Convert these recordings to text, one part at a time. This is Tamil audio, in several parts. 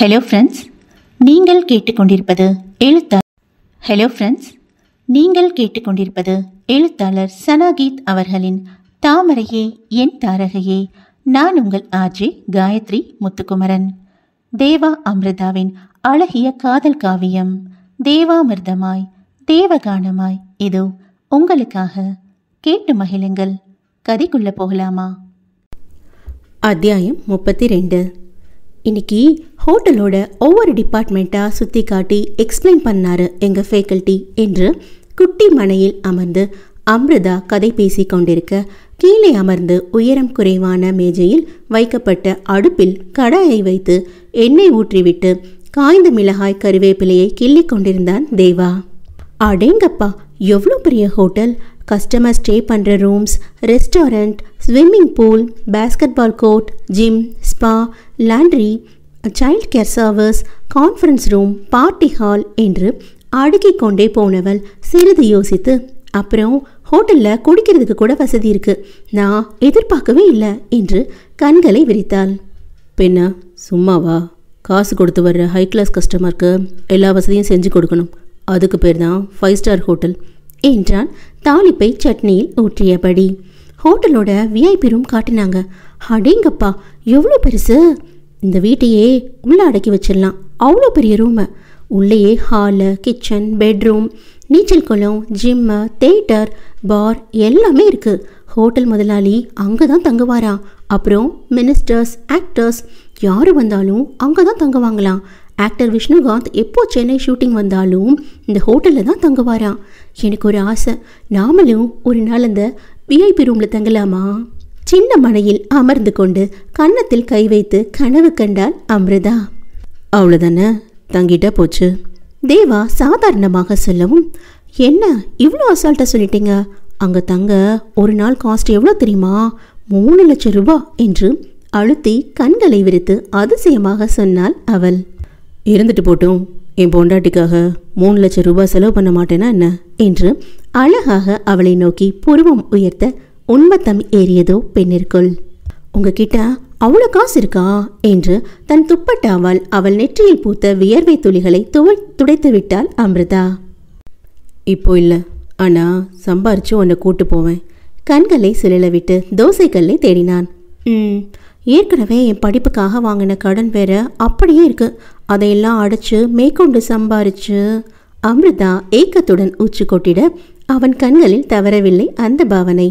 ஹலோ ஃப்ரெண்ட்ஸ் நீங்கள் கேட்டுக்கொண்டிருப்பது எழுத்தாளர் ஹலோ ஃப்ரெண்ட்ஸ் நீங்கள் கேட்டுக்கொண்டிருப்பது எழுத்தாளர் சனாகீத் அவர்களின் தாமரையே என் தாரகையே நான் உங்கள் ஆஜே காயத்ரி முத்துக்குமரன் தேவா அமிர்தாவின் அழகிய காதல் காவியம் தேவாமிர்தமாய் தேவகானமாய் இதோ உங்களுக்காக கேட்டு மகிழுங்கள் கதைக்குள்ள போகலாமா அத்தியாயம் முப்பத்தி ரெண்டு இன்னைக்கு ஹோட்டலோட ஒவ்வொரு டிபார்ட்மெண்ட்டாக சுற்றி காட்டி எக்ஸ்பிளைன் பண்ணார் எங்கள் ஃபேக்கல்ட்டி என்று குட்டி மனையில் அமர்ந்து அம்ருதா கதை பேசி கொண்டிருக்க கீழே அமர்ந்து உயரம் குறைவான மேஜையில் வைக்கப்பட்ட அடுப்பில் கடாயை வைத்து எண்ணெய் ஊற்றிவிட்டு காய்ந்த மிளகாய் கருவேப்பிலையை கிள்ளி கொண்டிருந்தான் தேவா அடேங்கப்பா எவ்வளோ பெரிய ஹோட்டல் கஸ்டமர் ஸ்டே பண்ணுற rooms restaurant swimming pool basketball court gym spa laundry child care servers conference room party hall என்று அடுக்கிக் கொண்டே போனவள் சிறிது யோசித்து அப்புறம் ஹோட்டலில் குடிக்கிறதுக்கு கூட வசதி இருக்கு நான் எதிர்பார்க்கவே இல்லை என்று கண்களை விரித்தாள் பெண்ணா சும்மாவா காசு கொடுத்து வர்ற ஹை கிளாஸ் கஸ்டமருக்கு எல்லா வசதியும் செஞ்சு கொடுக்கணும் அதுக்கு பேர் தான் ஃபைவ் ஸ்டார் ஹோட்டல் என்றான் தாளிப்பை சட்னியில் ஊற்றியபடி ஹோட்டலோட விஐபி ரூம் காட்டினாங்க அடேங்கப்பா எவ்வளோ பெருசு இந்த வீட்டையே உள்ளே அடக்கி வச்சிடலாம் அவ்வளோ பெரிய ரூமு உள்ளேயே ஹாலு கிச்சன் பெட்ரூம் நீச்சல் குளம் ஜிம்மு தேட்டர் பார் எல்லாமே இருக்குது ஹோட்டல் முதலாளி அங்கே தான் தங்குவாரா அப்புறம் மினிஸ்டர்ஸ் ஆக்டர்ஸ் யார் வந்தாலும் அங்கே தான் தங்குவாங்களாம் ஆக்டர் விஷ்ணுகாந்த் எப்போ சென்னை ஷூட்டிங் வந்தாலும் இந்த ஹோட்டலில் தான் தங்குவாராம் எனக்கு ஒரு ஆசை நாமளும் ஒரு நாள் அந்த விஐபி ரூமில் தங்கலாமா சின்ன மனையில் அமர்ந்து கொண்டு கன்னத்தில் கை வைத்து கனவு கண்டாள் அமிர்தா அவ்வளோதானே தங்கிட்டா போச்சு தேவா சாதாரணமாக சொல்லவும் என்ன இவ்வளோ அசால்ட்டாக சொல்லிட்டீங்க அங்கே தங்க ஒரு நாள் காஸ்ட் எவ்வளோ தெரியுமா மூணு லட்சம் ரூபா என்று அழுத்தி கண்களை விரித்து அதிசயமாக சொன்னாள் அவள் இருந்துட்டு போட்டும் என் பொண்டாட்டிக்காக மூணு லட்சம் ரூபாய் செலவு பண்ண மாட்டேனா என்ன என்று அழகாக அவளை நோக்கி புருவம் உயர்த்த உண்மத்தம் ஏறியதோ பெண்ணிற்குள் உங்ககிட்ட அவ்வளோ காசு இருக்கா என்று தன் துப்பட்டாவால் அவள் நெற்றியில் பூத்த வியர்வை துளிகளை துவ துடைத்து விட்டாள் அமிர்தா இப்போ இல்லை ஆனால் சம்பாரிச்சு உன்னை கூட்டு போவேன் கண்களை சுழல விட்டு தோசை கல்லை தேடினான் ம் ஏற்கனவே என் படிப்புக்காக வாங்கின கடன் வேற அப்படியே இருக்கு அதையெல்லாம் அடைச்சு மேற்கொண்டு சம்பாரிச்சு அமிர்தா ஏக்கத்துடன் ஊச்சு கொட்டிட அவன் கண்களில் தவறவில்லை அந்த பாவனை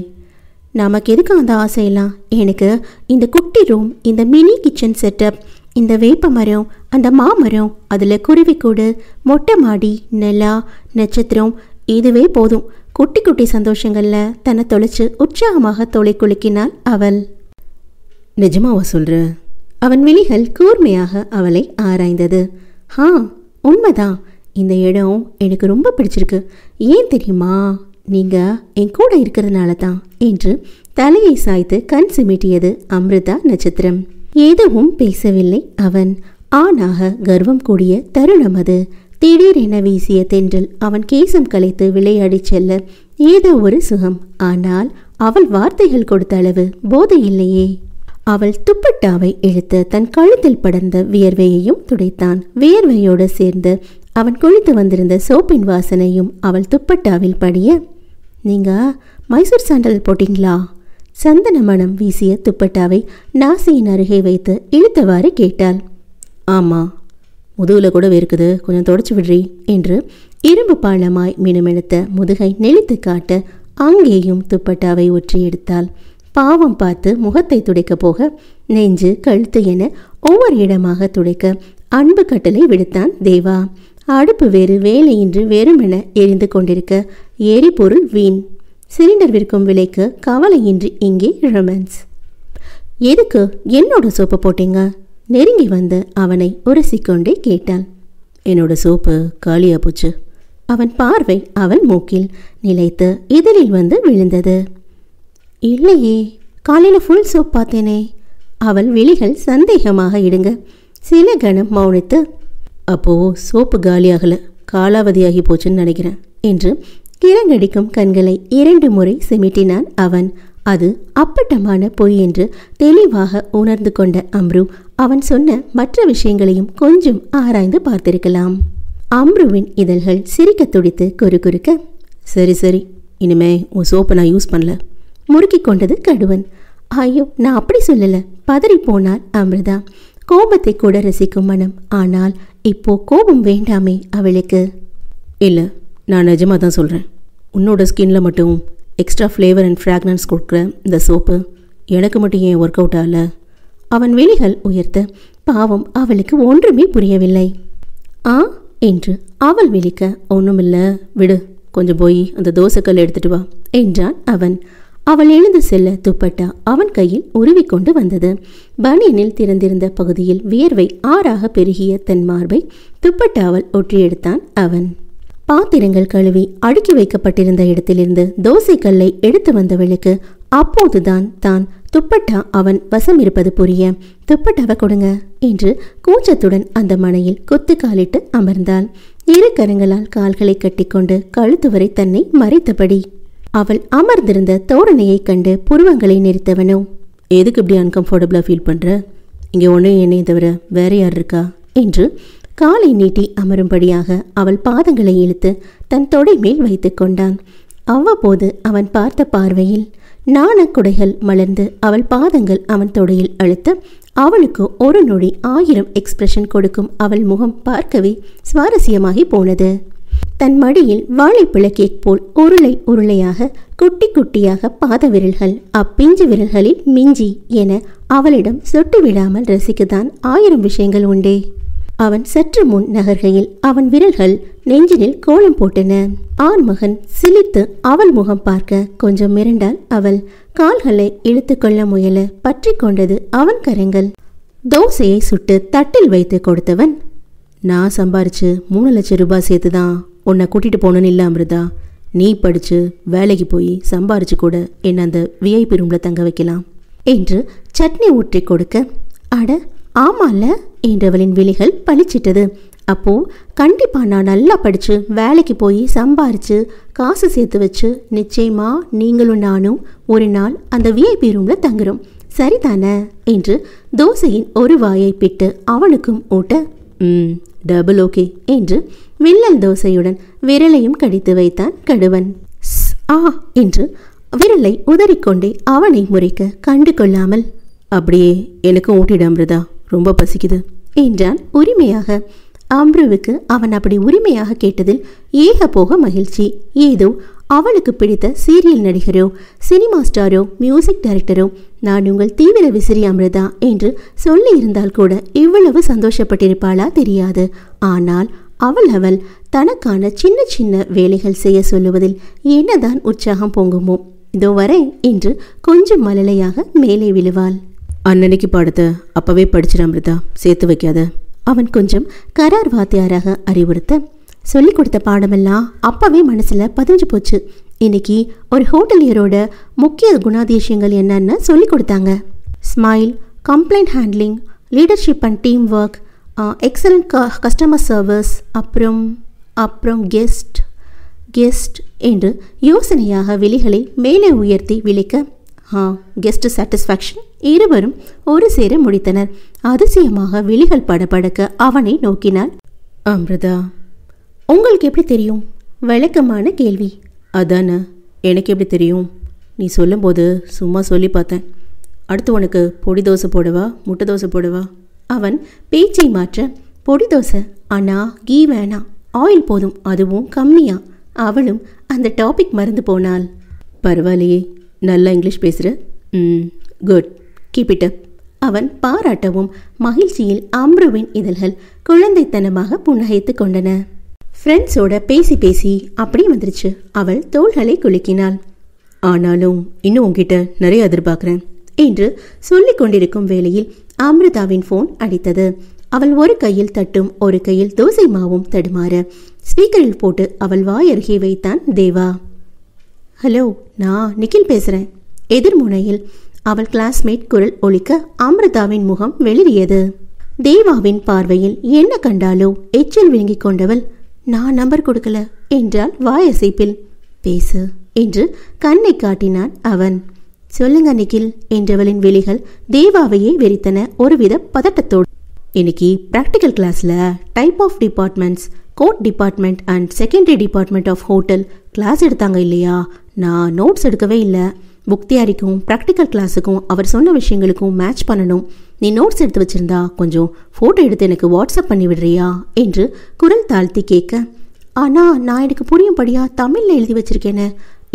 நமக்கு எதுக்கு அந்த ஆசையெல்லாம் எனக்கு இந்த குட்டி ரூம் இந்த மினி கிச்சன் செட்டப் இந்த வேப்ப மரம் அந்த மாமரம் அதில் குருவிக்கூடு மொட்டை மாடி நிலா நட்சத்திரம் இதுவே போதும் குட்டி குட்டி சந்தோஷங்களில் தன்னை தொலைச்சு உற்சாகமாக தொலை குலுக்கினாள் அவள் நிஜமாவா சொல்கிற அவன் விழிகள் கூர்மையாக அவளை ஆராய்ந்தது ஆ உண்மைதான் இந்த இடம் எனக்கு ரொம்ப பிடிச்சிருக்கு ஏன் தெரியுமா நீங்கள் என் கூட இருக்கிறதுனால தான் என்று தலையை சாய்த்து கண் சிமிட்டியது அமிர்தா நட்சத்திரம் எதுவும் பேசவில்லை அவன் ஆணாக கர்வம் கூடிய தருணம் அது திடீரென வீசிய தென்றல் அவன் கேசம் கலைத்து விளையாடி செல்ல ஏதோ ஒரு சுகம் ஆனால் அவள் வார்த்தைகள் கொடுத்த அளவு போதை இல்லையே அவள் துப்பட்டாவை இழுத்து தன் கழுத்தில் படர்ந்த வியர்வையையும் துடைத்தான் வியர்வையோடு சேர்ந்து அவன் குளித்து வந்திருந்த சோப்பின் வாசனையும் அவள் துப்பட்டாவில் படிய நீங்கள் மைசூர் சாண்டல் போட்டிங்களா சந்தன மனம் வீசிய துப்பட்டாவை நாசியின் அருகே வைத்து இழுத்தவாறு கேட்டாள் ஆமாம் முதுகில் கூட இருக்குது கொஞ்சம் தொடச்சி விடுறி என்று இரும்பு பாலமாய் மினுமெழுத்த முதுகை நெளித்து காட்ட அங்கேயும் துப்பட்டாவை ஒற்றி எடுத்தாள் பாவம் பார்த்து முகத்தை துடைக்க போக நெஞ்சு கழுத்து என ஒவ்வொரு இடமாக துடைக்க அன்பு கட்டளை விடுத்தான் தேவா அடுப்பு வேறு வேலையின்றி வெறுமென எரிந்து கொண்டிருக்க எரிபொருள் வீண் சிலிண்டர் விற்கும் விலைக்கு கவலையின்றி இங்கே ரொமான்ஸ் எதுக்கு என்னோட சோப்பு போட்டீங்க நெருங்கி வந்து அவனை உரசிக்கொண்டே கேட்டாள் என்னோட சோப்பு காலியா போச்சு அவன் பார்வை அவன் மூக்கில் நிலைத்து இதழில் வந்து விழுந்தது இல்லையே காலையில் ஃபுல் சோப் பார்த்தேனே அவள் விழிகள் சந்தேகமாக இடுங்க சில கணம் மௌனித்து அப்போது சோப்பு காலியாகலை காலாவதியாகி போச்சுன்னு நினைக்கிறேன் என்று கிழங்கடிக்கும் கண்களை இரண்டு முறை சிமிட்டினான் அவன் அது அப்பட்டமான பொய் என்று தெளிவாக உணர்ந்து கொண்ட அம்ரு அவன் சொன்ன மற்ற விஷயங்களையும் கொஞ்சம் ஆராய்ந்து பார்த்திருக்கலாம் அம்ருவின் இதழ்கள் சிரிக்க துடித்து குறுக்க சரி சரி இனிமே உன் சோப்பை நான் யூஸ் பண்ணல முறுக்கி கொண்டது கடுவன் ஐயோ நான் அப்படி சொல்லலை பதறி போனார் அமிர்தா கோபத்தை கூட ரசிக்கும் மனம் ஆனால் இப்போ கோபம் வேண்டாமே அவளுக்கு இல்லை நான் நிஜமாக தான் சொல்கிறேன் உன்னோட ஸ்கின்ல மட்டும் எக்ஸ்ட்ரா ஃப்ளேவர் அண்ட் ஃப்ராக்னன்ஸ் கொடுக்குற இந்த சோப்பு எனக்கு மட்டும் ஏன் ஒர்க் அவுட் ஆகல அவன் விழிகள் உயர்த்த பாவம் அவளுக்கு ஒன்றுமே புரியவில்லை ஆ என்று அவள் விழிக்க ஒன்றுமில்ல விடு கொஞ்சம் போய் அந்த தோசைக்கல் எடுத்துட்டு வா என்றான் அவன் அவள் எழுந்து செல்ல துப்பட்டா அவன் கையில் உருவி கொண்டு வந்தது பனியனில் திறந்திருந்த பகுதியில் வியர்வை ஆறாக பெருகிய தன் மார்பை துப்பட்டாவல் ஒற்றியெடுத்தான் அவன் பாத்திரங்கள் கழுவி அடுக்கி வைக்கப்பட்டிருந்த இடத்திலிருந்து தோசை கல்லை எடுத்து வந்தவளுக்கு அப்போதுதான் தான் துப்பட்டா அவன் வசம் இருப்பது புரிய துப்பட்டாவை கொடுங்க என்று கூச்சத்துடன் அந்த மனையில் கொத்து காலிட்டு அமர்ந்தாள் இரு கரங்களால் கால்களை கட்டிக்கொண்டு கழுத்து வரை தன்னை மறைத்தபடி அவள் அமர்ந்திருந்த தோரணையை கண்டு புருவங்களை நிறுத்தவனோ எதுக்கு இப்படி அன்கம்ஃபர்டபுளாக ஃபீல் பண்ணுற இங்கே ஒன்றே என்னை தவிர வேற யார் இருக்கா என்று காலை நீட்டி அமரும்படியாக அவள் பாதங்களை இழுத்து தன் தொடை மேல் வைத்து கொண்டான் அவ்வப்போது அவன் பார்த்த பார்வையில் நாணக்குடைகள் மலர்ந்து அவள் பாதங்கள் அவன் தொடையில் அழுத்த அவளுக்கு ஒரு நொடி ஆயிரம் எக்ஸ்பிரஷன் கொடுக்கும் அவள் முகம் பார்க்கவே சுவாரஸ்யமாகி போனது தன் மடியில் வாழைப்பழ கேக் போல் உருளை உருளையாக குட்டி குட்டியாக பாத விரல்கள் அப்பிஞ்சு விரல்களில் மிஞ்சி என அவளிடம் சொட்டு விடாமல் ரசிக்கத்தான் ஆயிரம் விஷயங்கள் உண்டே அவன் சற்று முன் நகர்கையில் அவன் விரல்கள் நெஞ்சினில் கோலம் போட்டன ஆண் மகன் சிலித்து அவள் முகம் பார்க்க கொஞ்சம் மிரண்டாள் அவள் கால்களை இழுத்து கொள்ள முயல பற்றி கொண்டது அவன் கரங்கள் தோசையை சுட்டு தட்டில் வைத்து கொடுத்தவன் நான் சம்பாரித்து மூணு லட்சம் ரூபாய் சேர்த்து தான் உன்னை கூட்டிகிட்டு போகணுன்னு இல்லை அமிர்தா நீ படித்து வேலைக்கு போய் சம்பாரிச்சு கூட என்னை அந்த விஐபி ரூமில் தங்க வைக்கலாம் என்று சட்னி ஊற்றி கொடுக்க அட ஆமால என்றவளின் விழிகள் பளிச்சிட்டது அப்போ கண்டிப்பாக நான் நல்லா படித்து வேலைக்கு போய் சம்பாரித்து காசு சேர்த்து வச்சு நிச்சயமா நீங்களும் நானும் ஒரு நாள் அந்த விஐபி ரூமில் தங்குறோம் சரிதானே என்று தோசையின் ஒரு வாயை பிட்டு அவனுக்கும் ஊட்ட ம் டபுள் ஓகே என்று வில்லல் தோசையுடன் விரலையும் கடித்து வைத்தான் கடுவன் ஆ என்று விரலை உதறிக்கொண்டே அவனை முறைக்க கண்டு கொள்ளாமல் அப்படியே எனக்கு ஊட்டிடு அம்ருதா ரொம்ப பசிக்குது என்றான் உரிமையாக அம்ருவுக்கு அவன் அப்படி உரிமையாக கேட்டதில் ஏக போக மகிழ்ச்சி ஏதோ அவளுக்கு பிடித்த சீரியல் நடிகரோ சினிமா ஸ்டாரோ மியூசிக் டைரக்டரோ நான் உங்கள் தீவிர விசிறி அமிர்தா என்று சொல்லியிருந்தால் கூட இவ்வளவு சந்தோஷப்பட்டிருப்பாளா தெரியாது ஆனால் அவள் அவள் தனக்கான சின்ன சின்ன வேலைகள் செய்ய சொல்லுவதில் என்னதான் உற்சாகம் பொங்குமோ இதோ வரேன் என்று கொஞ்சம் மலலையாக மேலே விழுவாள் அன்னனைக்கு பாடத்தை அப்பவே படிச்சிட அமிர்தா சேர்த்து வைக்காத அவன் கொஞ்சம் கரார் வாத்தியாராக அறிவுறுத்த சொல்லி கொடுத்த பாடமெல்லாம் அப்போவே மனசில் பதிஞ்சு போச்சு இன்னைக்கு ஒரு ஹோட்டலியரோட முக்கிய குணாதிசயங்கள் என்னன்னு சொல்லி கொடுத்தாங்க smile complaint handling leadership and team work excellent க கஸ்டமர் சர்வீஸ் அப்புறம் அப்புறம் கெஸ்ட் கெஸ்ட் என்று யோசனையாக விலைகளை மேலே உயர்த்தி விளைக்க கெஸ்ட் சாட்டிஸ்ஃபேக்ஷன் இருவரும் ஒரு சேர முடித்தனர் அதிசயமாக விழிகள் படபடக்க அவனை நோக்கினாள் அமிர்தா உங்களுக்கு எப்படி தெரியும் வழக்கமான கேள்வி அதானே எனக்கு எப்படி தெரியும் நீ சொல்லும்போது சும்மா சொல்லி பார்த்தேன் அடுத்து உனக்கு பொடி தோசை போடவா முட்டை தோசை போடவா அவன் பேச்சை மாற்ற பொடி தோசை அண்ணா கீ வேணாம் ஆயில் போதும் அதுவும் கம்மியா அவளும் அந்த டாபிக் மறந்து போனாள் பரவாயில்லையே நல்லா இங்கிலீஷ் பேசுகிற ம் குட் கீப் இட் அப் அவன் பாராட்டவும் மகிழ்ச்சியில் அம்ருவின் இதழ்கள் குழந்தைத்தனமாக புன்னகைத்து கொண்டன ஃப்ரெண்ட்ஸோட பேசி பேசி அப்படியே வந்துருச்சு அவள் தோள்களை குலுக்கினாள் ஆனாலும் இன்னும் உங்ககிட்ட நிறைய எதிர்பார்க்குறேன் என்று சொல்லிக் கொண்டிருக்கும் வேளையில் அமிர்தாவின் ஃபோன் அடித்தது அவள் ஒரு கையில் தட்டும் ஒரு கையில் தோசை மாவும் தடுமாற ஸ்பீக்கரில் போட்டு அவள் வாய் அருகே வைத்தான் தேவா ஹலோ நான் நிக்கில் பேசுகிறேன் எதிர்முனையில் அவள் கிளாஸ்மேட் குரல் ஒழிக்க அமிர்தாவின் முகம் வெளியது தேவாவின் பார்வையில் என்ன கண்டாலோ எச்சல் விழுங்கிக் கொண்டவள் நான் நம்பர் கொடுக்கல என்றால் வாயசைப்பில் பேசு என்று கண்ணை காட்டினான் அவன் சொல்லுங்க நிகில் என்றவளின் விழிகள் தேவாவையே வெறித்தன ஒருவித பதட்டத்தோடு இன்னைக்கு ப்ராக்டிக்கல் கிளாஸில் டைப் ஆஃப் டிபார்ட்மெண்ட்ஸ் கோட் department and secondary department of hotel class எடுத்தாங்க இல்லையா நான் நோட்ஸ் எடுக்கவே இல்லை புக் தியாரிக்கும் ப்ராக்டிக்கல் கிளாஸுக்கும் அவர் சொன்ன விஷயங்களுக்கும் மேட்ச் பண்ணணும் நீ நோட்ஸ் எடுத்து வச்சிருந்தா கொஞ்சம் ஃபோட்டோ எடுத்து எனக்கு வாட்ஸ்அப் பண்ணி விடுறியா என்று குரல் தாழ்த்தி கேட்க ஆனால் நான் எனக்கு புரியும்படியா தமிழில் எழுதி வச்சிருக்கேனே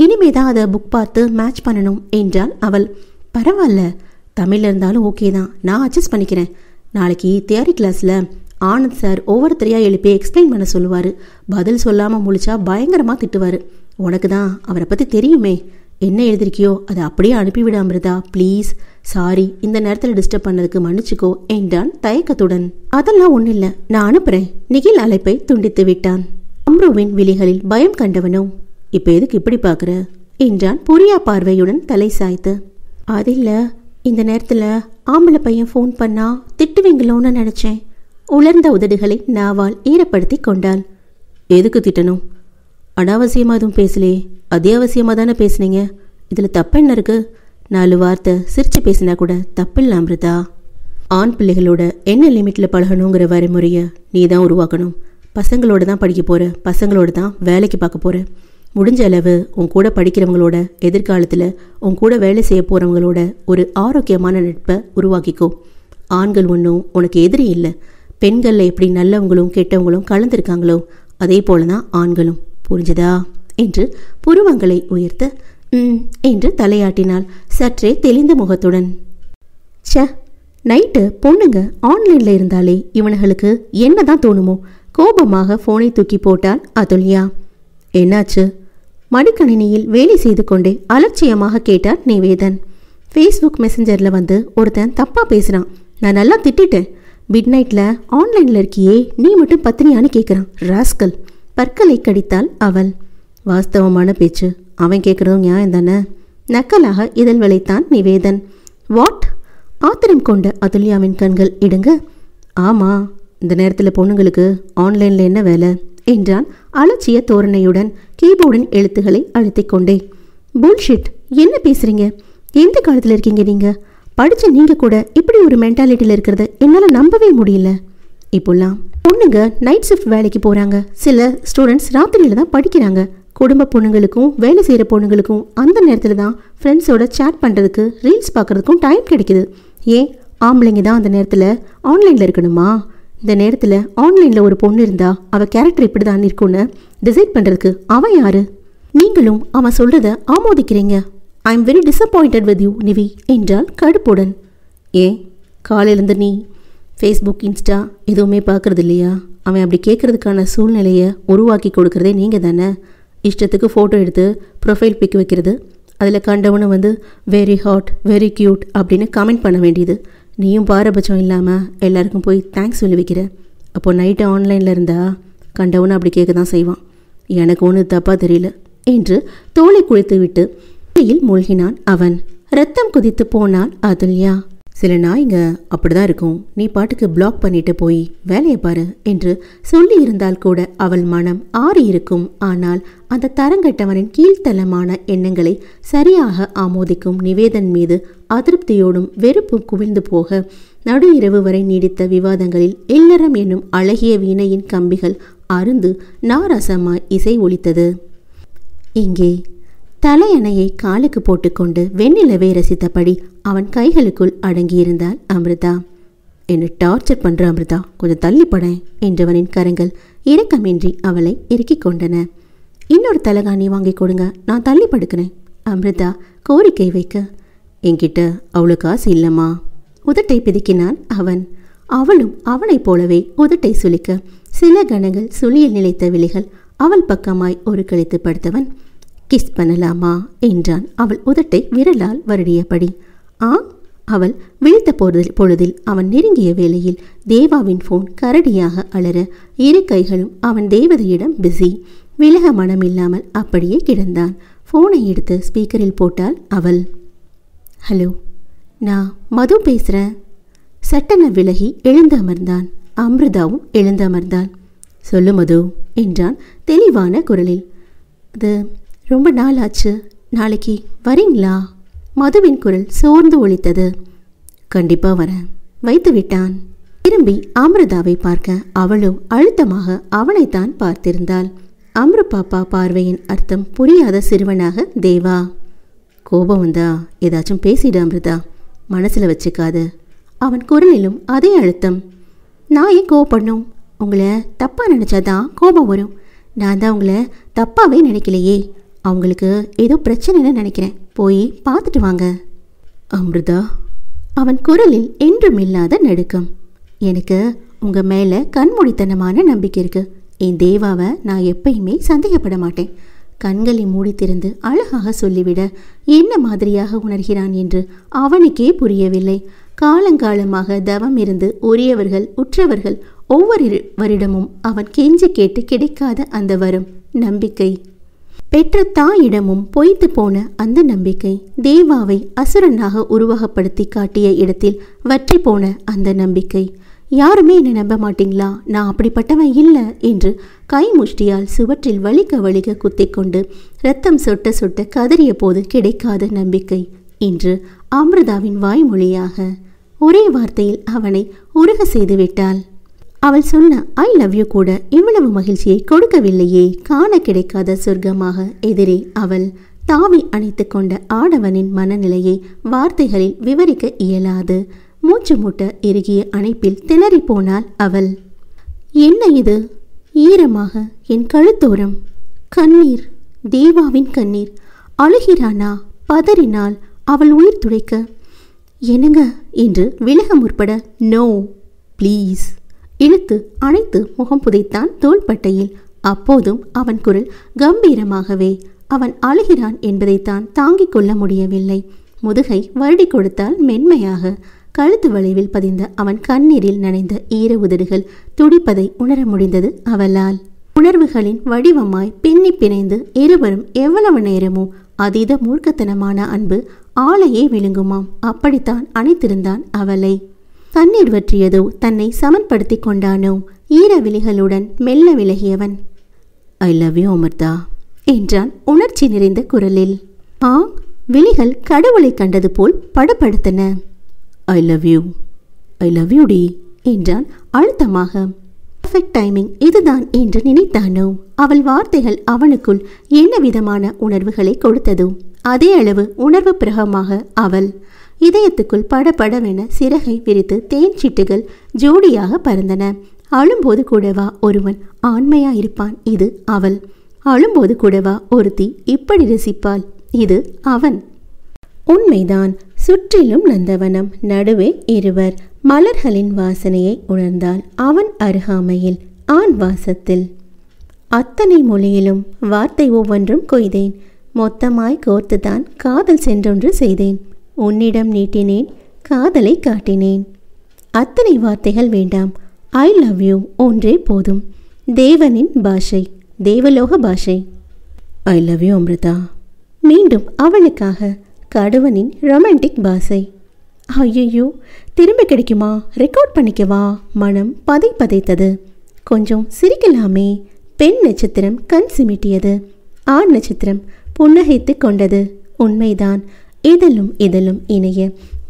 இனிமே தான் அதை புக் பார்த்து மேட்ச் பண்ணணும் என்றாள் அவள் பரவாயில்ல தமிழில் இருந்தாலும் ஓகே தான் நான் அட்ஜஸ்ட் பண்ணிக்கிறேன் நாளைக்கு தியரி கிளாஸில் ஆனந்த் சார் ஒவ்வொருத்தரையாக எழுப்பி எக்ஸ்பிளைன் பண்ண சொல்லுவார் பதில் சொல்லாமல் முழிச்சா பயங்கரமாக திட்டுவார் உனக்கு தான் அவரை பற்றி தெரியுமே என்ன எழுதிருக்கியோ அதை அப்படியே அனுப்பிவிட அமிர்தா ப்ளீஸ் சாரி இந்த நேரத்தில் டிஸ்டர்ப் பண்ணதுக்கு மன்னிச்சுக்கோ என்றான் தயக்கத்துடன் அதெல்லாம் ஒன்றும் இல்லை நான் அனுப்புறேன் நிகில் அழைப்பை துண்டித்து விட்டான் அம்ருவின் விழிகளில் பயம் கண்டவனோ இப்போ எதுக்கு இப்படி பார்க்குற என்றான் புரியா பார்வையுடன் தலை சாய்த்து அது இல்லை இந்த நேரத்தில் ஆம்பளை பையன் ஃபோன் பண்ணா திட்டுவீங்களோன்னு நினச்சேன் உலர்ந்த உதடுகளை நாவால் ஈரப்படுத்தி கொண்டாள் எதுக்கு திட்டணும் அனாவசியமாக எதுவும் பேசலே அத்தியாவசியமாக தானே பேசுனீங்க இதில் தப்பு என்ன இருக்குது நாலு வார்த்தை சிரித்து பேசினா கூட தப்பில்ல அமிர்தா ஆண் பிள்ளைகளோட என்ன லிமிட்டில் பழகணுங்கிற வரைமுறையை நீ தான் உருவாக்கணும் பசங்களோட தான் படிக்க போகிற பசங்களோட தான் வேலைக்கு பார்க்க போற முடிஞ்ச அளவு உன் கூட படிக்கிறவங்களோட எதிர்காலத்தில் உன் கூட வேலை செய்ய போகிறவங்களோட ஒரு ஆரோக்கியமான நட்பை உருவாக்கிக்கோ ஆண்கள் ஒன்றும் உனக்கு எதிரி இல்லை பெண்களில் எப்படி நல்லவங்களும் கெட்டவங்களும் கலந்துருக்காங்களோ அதே போல தான் ஆண்களும் புரிஞ்சுதா என்று புருவங்களை உயர்த்த ம் என்று தலையாட்டினாள் சற்றே தெளிந்த முகத்துடன் ச நைட்டு பொண்ணுங்க ஆன்லைனில் இருந்தாலே இவனுகளுக்கு என்னதான் தோணுமோ கோபமாக ஃபோனை தூக்கி போட்டால் அதுல்யா என்னாச்சு மடிக்கணினியில் வேலை செய்து கொண்டே அலட்சியமாக கேட்டார் நிவேதன் ஃபேஸ்புக் மெசஞ்சரில் வந்து ஒருத்தன் தப்பாக பேசுகிறான் நான் நல்லா திட்டேன் மிட் நைட்டில் ஆன்லைனில் இருக்கியே நீ மட்டும் பத்தினியான்னு கேட்குறான் ராஸ்கல் பற்களை கடித்தாள் அவள் வாஸ்தவமான பேச்சு அவன் கேட்குறதும் நியாயம் தானே நக்கலாக இதழ் வளைத்தான் நிவேதன் வாட் ஆத்திரம் கொண்ட அதுல்யாவின் கண்கள் இடுங்க ஆமாம் இந்த நேரத்தில் பொண்ணுங்களுக்கு ஆன்லைனில் என்ன வேலை என்றான் அலட்சிய தோரணையுடன் கீபோர்டின் எழுத்துக்களை அழுத்திக் கொண்டே புல்ஷிட் என்ன பேசுகிறீங்க எந்த காலத்தில் இருக்கீங்க நீங்கள் படித்த நீங்கள் கூட இப்படி ஒரு மென்டாலிட்டியில் இருக்கிறத என்னால் நம்பவே முடியல இப்போல்லாம் பொண்ணுங்க நைட் ஷிஃப்ட் வேலைக்கு போகிறாங்க சில ஸ்டூடெண்ட்ஸ் ராத்திரியில் தான் படிக்கிறாங்க குடும்ப பொண்ணுங்களுக்கும் வேலை செய்கிற பொண்ணுங்களுக்கும் அந்த நேரத்தில் தான் ஃப்ரெண்ட்ஸோட சேட் பண்ணுறதுக்கு ரீல்ஸ் பார்க்குறதுக்கும் டைம் கிடைக்குது ஏன் ஆம்பளைங்க தான் அந்த நேரத்தில் ஆன்லைனில் இருக்கணுமா இந்த நேரத்தில் ஆன்லைனில் ஒரு பொண்ணு இருந்தால் அவள் கேரக்டர் இப்படி தான் இருக்கும்னு டிசைட் பண்ணுறதுக்கு அவன் யார் நீங்களும் அவன் சொல்கிறத ஆமோதிக்கிறீங்க I am very disappointed with you Nivi என்றால் கடுப்புடன் ஏன் காலையிலிருந்து நீ ஃபேஸ்புக் இன்ஸ்டா எதுவுமே பார்க்குறது இல்லையா அவன் அப்படி கேட்குறதுக்கான சூழ்நிலையை உருவாக்கி கொடுக்குறதே நீங்கள் தானே இஷ்டத்துக்கு ஃபோட்டோ எடுத்து ப்ரொஃபைல் பிக் வைக்கிறது அதில் கண்டவனு வந்து வெரி ஹாட் வெரி க்யூட் அப்படின்னு கமெண்ட் பண்ண வேண்டியது நீயும் பாரபட்சம் இல்லாமல் எல்லாருக்கும் போய் தேங்க்ஸ் சொல்லி வைக்கிற அப்போது நைட்டு ஆன்லைனில் இருந்தால் கண்டவனு அப்படி கேட்க தான் செய்வான் எனக்கு ஒன்று தப்பாக தெரியல என்று தோலை குளித்து விட்டு மூழ்கினான் அவன் ரத்தம் குதித்து போனான் அதுல்யா சில நாய்ங்க அப்படிதான் இருக்கும் நீ பாட்டுக்கு பிளாக் பண்ணிட்டு போய் வேலையை பாரு என்று சொல்லி இருந்தால் கூட அவள் மனம் ஆறி இருக்கும் ஆனால் அந்த தரங்கட்டவனின் கீழ்த்தலமான எண்ணங்களை சரியாக ஆமோதிக்கும் நிவேதன் மீது அதிருப்தியோடும் வெறுப்பும் குவிந்து போக நடு இரவு வரை நீடித்த விவாதங்களில் இல்லறம் என்னும் அழகிய வீணையின் கம்பிகள் அருந்து நாரசமாய் இசை ஒலித்தது இங்கே தலையணையை காலுக்கு போட்டுக்கொண்டு வெண்ணிலவே ரசித்தபடி அவன் கைகளுக்குள் அடங்கியிருந்தாள் அமிர்தா என்னை டார்ச்சர் பண்ற அமிர்தா கொஞ்சம் தள்ளிப்படேன் என்றவனின் கரங்கள் இரக்கமின்றி அவளை இறுக்கிக் கொண்டன இன்னொரு தலகாணி வாங்கி கொடுங்க நான் தள்ளி படுக்கிறேன் அமிர்தா கோரிக்கை வைக்க என்கிட்ட அவ்வளோ காசு இல்லைம்மா உதட்டை பிதுக்கினான் அவன் அவளும் அவனைப் போலவே உதட்டை சுளிக்க சில கணங்கள் சுழியில் நிலைத்த விலைகள் அவள் பக்கமாய் ஒரு கழித்து படுத்தவன் கிஸ் பண்ணலாமா என்றான் அவள் உதட்டை விரலால் வருடியபடி ஆ அவள் விழித்த போதில் பொழுதில் அவன் நெருங்கிய வேளையில் தேவாவின் ஃபோன் கரடியாக அலற இரு கைகளும் அவன் தேவதையிடம் பிஸி விலக மனமில்லாமல் அப்படியே கிடந்தான் ஃபோனை எடுத்து ஸ்பீக்கரில் போட்டால் அவள் ஹலோ நான் மது பேசுகிறேன் சட்டன விலகி எழுந்து அமர்ந்தான் அமிர்தாவும் எழுந்து அமர்ந்தாள் சொல்லு மது என்றான் தெளிவான குரலில் அது ரொம்ப நாள் ஆச்சு நாளைக்கு வரீங்களா மதுவின் குரல் சோர்ந்து ஒழித்தது கண்டிப்பாக வரேன் வைத்து விட்டான் திரும்பி அமிர்தாவை பார்க்க அவளும் அழுத்தமாக அவனைத்தான் பார்த்திருந்தாள் பாப்பா பார்வையின் அர்த்தம் புரியாத சிறுவனாக தேவா கோபம் வந்தா ஏதாச்சும் பேசிடு அமிர்தா மனசில் வச்சுக்காது அவன் குரலிலும் அதே அழுத்தம் நான் ஏன் கோவப்படணும் உங்களை தப்பாக நினச்சாதான் கோபம் வரும் நான் தான் உங்களை தப்பாகவே நினைக்கலையே அவங்களுக்கு ஏதோ பிரச்சனைன்னு நினைக்கிறேன் போய் பார்த்துட்டு வாங்க அமிர்தா அவன் குரலில் என்றும் இல்லாத நடுக்கம் எனக்கு உங்கள் மேலே கண்மூடித்தனமான நம்பிக்கை இருக்குது என் தேவாவை நான் எப்பயுமே சந்தேகப்பட மாட்டேன் கண்களை மூடித்திருந்து அழகாக சொல்லிவிட என்ன மாதிரியாக உணர்கிறான் என்று அவனுக்கே புரியவில்லை காலங்காலமாக தவம் இருந்து உரியவர்கள் உற்றவர்கள் ஒவ்வொரு வருடமும் அவன் கெஞ்சி கேட்டு கிடைக்காத அந்த வரும் நம்பிக்கை பெற்ற தாயிடமும் பொய்த்து போன அந்த நம்பிக்கை தேவாவை அசுரனாக உருவகப்படுத்தி காட்டிய இடத்தில் வற்றி போன அந்த நம்பிக்கை யாருமே என்னை நம்ப மாட்டீங்களா நான் அப்படிப்பட்டவன் இல்லை என்று கை முஷ்டியால் சுவற்றில் வலிக்க வலிக்க கொண்டு ரத்தம் சொட்ட சொட்ட கதறிய போது கிடைக்காத நம்பிக்கை இன்று அமிர்தாவின் வாய்மொழியாக ஒரே வார்த்தையில் அவனை உருக செய்துவிட்டாள் அவள் சொன்ன ஐ லவ் யூ கூட இவ்வளவு மகிழ்ச்சியை கொடுக்கவில்லையே காண கிடைக்காத சொர்க்கமாக எதிரே அவள் தாவி அணைத்து கொண்ட ஆடவனின் மனநிலையை வார்த்தைகளில் விவரிக்க இயலாது மூச்சு மூட்ட இறுகிய அணைப்பில் திணறி போனாள் அவள் என்ன இது ஈரமாக என் கழுத்தோரம் கண்ணீர் தேவாவின் கண்ணீர் அழுகிறானா பதறினால் அவள் உயிர் துடைக்க என்னங்க என்று விலக முற்பட நோ ப்ளீஸ் இழுத்து அணைத்து முகம் புதைத்தான் தோள்பட்டையில் அப்போதும் அவன் குரல் கம்பீரமாகவே அவன் அழுகிறான் என்பதைத்தான் தாங்கிக் கொள்ள முடியவில்லை முதுகை வருடி கொடுத்தால் மென்மையாக கழுத்து வளைவில் பதிந்த அவன் கண்ணீரில் நனைந்த ஈர உதடுகள் துடிப்பதை உணர முடிந்தது அவளால் உணர்வுகளின் வடிவமாய் பின்னி பிணைந்து இருவரும் எவ்வளவு நேரமோ அதீத மூர்க்கத்தனமான அன்பு ஆளையே விழுங்குமாம் அப்படித்தான் அணைத்திருந்தான் அவளை தண்ணீர் வற்றியதோ தன்னை சமன்படுத்தி கொண்டானோ ஈர விழிகளுடன் மெல்ல விலகியவன் ஐ லவ் யூ அமிர்தா என்றான் உணர்ச்சி நிறைந்த குரலில் ஆ விழிகள் கடவுளை கண்டது போல் படப்படுத்தன I love you I love you டி என்றான் அழுத்தமாக பர்ஃபெக்ட் டைமிங் இதுதான் என்று நினைத்தானோ அவள் வார்த்தைகள் அவனுக்குள் என்ன விதமான உணர்வுகளை கொடுத்ததோ அதே அளவு உணர்வு பிரகமாக அவள் இதயத்துக்குள் படபடவென சிறகை விரித்து தேன் சிட்டுகள் ஜோடியாக பறந்தன அழும்போது கூடவா ஒருவன் ஆண்மையா இருப்பான் இது அவள் அழும்போது கூடவா ஒருத்தி இப்படி ரசிப்பாள் இது அவன் உண்மைதான் சுற்றிலும் நந்தவனம் நடுவே இருவர் மலர்களின் வாசனையை உணர்ந்தால் அவன் அருகாமையில் ஆண் வாசத்தில் அத்தனை மொழியிலும் வார்த்தை ஒவ்வொன்றும் கொய்தேன் மொத்தமாய் கோர்த்துதான் காதல் சென்றொன்று செய்தேன் உன்னிடம் நீட்டினேன் காதலை காட்டினேன் அத்தனை வார்த்தைகள் வேண்டாம் ஐ லவ் யூ ஒன்றே போதும் தேவனின் பாஷை தேவலோக பாஷை ஐ லவ் யூ அம்ருதா மீண்டும் அவளுக்காக கடுவனின் ரொமான்டிக் பாஷை ஐயோ திரும்ப கிடைக்குமா ரெக்கார்ட் பண்ணிக்கவா மனம் பதை பதைத்தது கொஞ்சம் சிரிக்கலாமே பெண் நட்சத்திரம் கண் சிமிட்டியது ஆண் நட்சத்திரம் புன்னகைத்து கொண்டது உண்மைதான் இதிலும் இதிலும் இணைய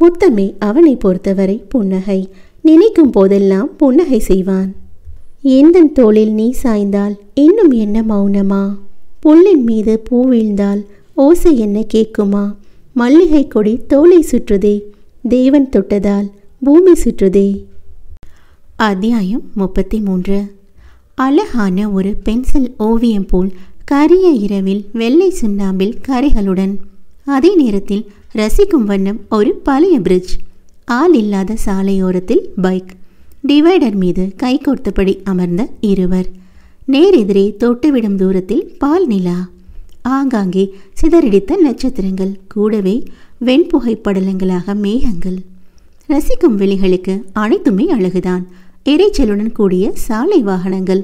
முத்தமே அவனை பொறுத்தவரை புன்னகை நினைக்கும் போதெல்லாம் புன்னகை செய்வான் எந்தன் தோளில் நீ சாய்ந்தால் இன்னும் என்ன மௌனமா புல்லின் மீது பூ வீழ்ந்தால் ஓசை என்ன கேட்குமா மல்லிகை கொடி தோலை சுற்றுதே தேவன் தொட்டதால் பூமி சுற்றுதே அத்தியாயம் முப்பத்தி மூன்று அழகான ஒரு பென்சில் ஓவியம் போல் கரிய இரவில் வெள்ளை சுண்ணாம்பில் கரைகளுடன் அதே நேரத்தில் ரசிக்கும் வண்ணம் ஒரு பழைய பிரிட்ஜ் ஆள் இல்லாத சாலையோரத்தில் பைக் டிவைடர் மீது கை கொடுத்தபடி அமர்ந்த இருவர் நேரெதிரே தொட்டுவிடும் தூரத்தில் பால் நிலா ஆங்காங்கே சிதறடித்த நட்சத்திரங்கள் கூடவே வெண்புகை படலங்களாக மேகங்கள் ரசிக்கும் வெளிகளுக்கு அனைத்துமே அழகுதான் இறைச்சலுடன் கூடிய சாலை வாகனங்கள்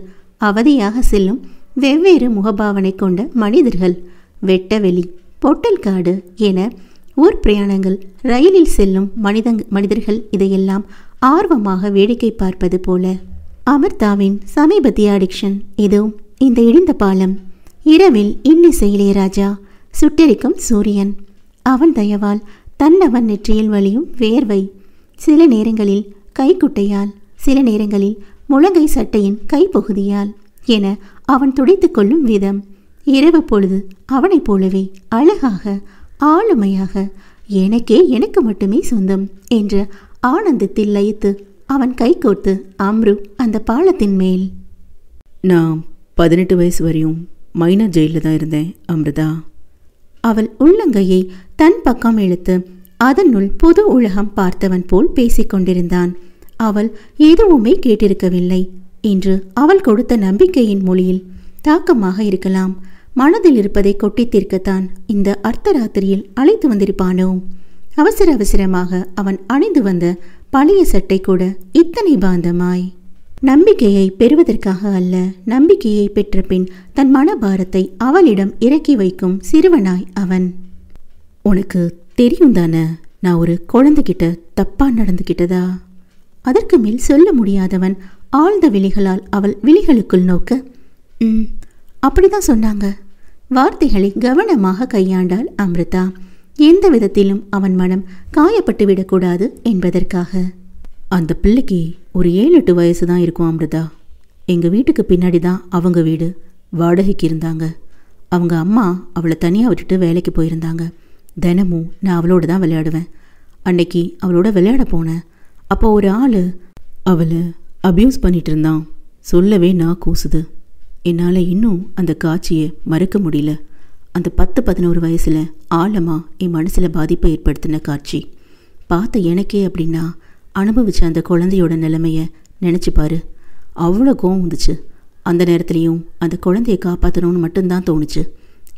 அவதியாக செல்லும் வெவ்வேறு முகபாவனை கொண்ட மனிதர்கள் வெட்டவெளி பொட்டல் காடு என ஊர் பிரயாணங்கள் ரயிலில் செல்லும் மனிதங் மனிதர்கள் இதையெல்லாம் ஆர்வமாக வேடிக்கை பார்ப்பது போல அமர்தாவின் சமீபத்திய அடிக்ஷன் இதோ இந்த இடிந்த பாலம் இரவில் இன்னிசையிலே ராஜா சுட்டெரிக்கும் சூரியன் அவன் தயவால் தன்னவன் நெற்றியில் வழியும் வேர்வை சில நேரங்களில் கைக்குட்டையால் சில நேரங்களில் முழங்கை சட்டையின் கைப்பகுதியால் என அவன் துடைத்துக் கொள்ளும் விதம் இரவு பொழுது அவனைப் போலவே அழகாக ஆளுமையாக எனக்கே எனக்கு மட்டுமே சொந்தம் என்ற ஆனந்தத்தில் லயித்து அவன் கை கோர்த்து அம்ரு அந்த பாலத்தின் மேல் நான் பதினெட்டு வயசு வரையும் மைனா ஜெயிலில் தான் இருந்தேன் அம்ருதா அவள் உள்ளங்கையை தன் பக்கம் இழுத்து அதனுள் புது உலகம் பார்த்தவன் போல் பேசிக்கொண்டிருந்தான் அவள் எதுவுமே கேட்டிருக்கவில்லை என்று அவள் கொடுத்த நம்பிக்கையின் மொழியில் தாக்கமாக இருக்கலாம் மனதில் இருப்பதை கொட்டி தீர்க்கத்தான் இந்த அர்த்தராத்திரியில் அழைத்து வந்திருப்பானோ அவசர அவசரமாக அவன் அணிந்து வந்த பழைய சட்டை கூட இத்தனை பாந்தமாய் நம்பிக்கையை பெறுவதற்காக அல்ல நம்பிக்கையை பெற்ற பின் தன் மனபாரத்தை அவளிடம் இறக்கி வைக்கும் சிறுவனாய் அவன் உனக்கு தெரியும் தானே நான் ஒரு குழந்தைகிட்ட தப்பா நடந்துகிட்டதா அதற்கு மேல் சொல்ல முடியாதவன் ஆழ்ந்த விழிகளால் அவள் விழிகளுக்குள் நோக்க அப்படிதான் சொன்னாங்க வார்த்தைகளை கவனமாக கையாண்டாள் அமிர்தா எந்த விதத்திலும் அவன் மனம் காயப்பட்டு விடக்கூடாது என்பதற்காக அந்த பிள்ளைக்கு ஒரு ஏழு எட்டு வயசு தான் இருக்கும் அமிர்தா எங்கள் வீட்டுக்கு பின்னாடி தான் அவங்க வீடு வாடகைக்கு இருந்தாங்க அவங்க அம்மா அவளை தனியாக விட்டுட்டு வேலைக்கு போயிருந்தாங்க தினமும் நான் அவளோட தான் விளையாடுவேன் அன்னைக்கு அவளோட விளையாட போனேன் அப்போ ஒரு ஆள் அவளை அப்யூஸ் பண்ணிகிட்டு இருந்தான் சொல்லவே நான் கூசுது என்னால் இன்னும் அந்த காட்சியை மறக்க முடியல அந்த பத்து பதினோரு வயசில் ஆழமாக என் மனசில் பாதிப்பை ஏற்படுத்தின காட்சி பார்த்த எனக்கே அப்படின்னா அனுபவித்த அந்த குழந்தையோட நிலைமையை நினச்சி அவ்வளோ கோவம் வந்துச்சு அந்த நேரத்துலையும் அந்த குழந்தையை காப்பாற்றணும்னு மட்டும்தான் தோணுச்சு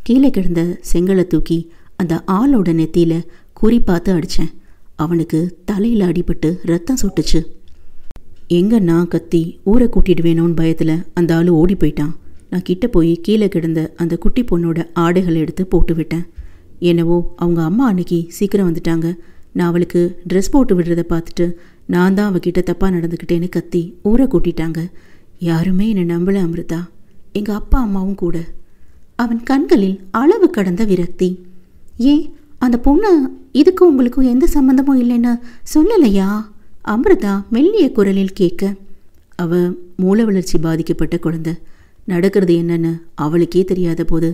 கீழே கிடந்த செங்கலை தூக்கி அந்த ஆளோட நெத்தியில் குறி பார்த்து அடித்தேன் அவனுக்கு தலையில் அடிபட்டு ரத்தம் சுட்டுச்சு எங்கே நான் கத்தி ஊரை கூட்டிட்டு வேணும்னு பயத்தில் அந்த ஆள் ஓடி போயிட்டான் நான் கிட்ட போய் கீழே கிடந்த அந்த குட்டி பொண்ணோட ஆடைகளை எடுத்து போட்டு விட்டேன் என்னவோ அவங்க அம்மா அன்னைக்கு சீக்கிரம் வந்துட்டாங்க நான் அவளுக்கு ட்ரெஸ் போட்டு விடுறத பார்த்துட்டு நான் தான் அவகிட்ட தப்பாக நடந்துக்கிட்டேன்னு கத்தி ஊரை கூட்டிட்டாங்க யாருமே என்னை நம்பல அமிர்தா எங்கள் அப்பா அம்மாவும் கூட அவன் கண்களில் அளவு கடந்த விரக்தி ஏன் அந்த பொண்ணு இதுக்கும் உங்களுக்கும் எந்த சம்மந்தமும் இல்லைன்னு சொல்லலையா அமிர்தா மெல்லிய குரலில் கேட்க அவ மூல வளர்ச்சி பாதிக்கப்பட்ட குழந்தை நடக்கிறது என்னன்னு அவளுக்கே தெரியாத போது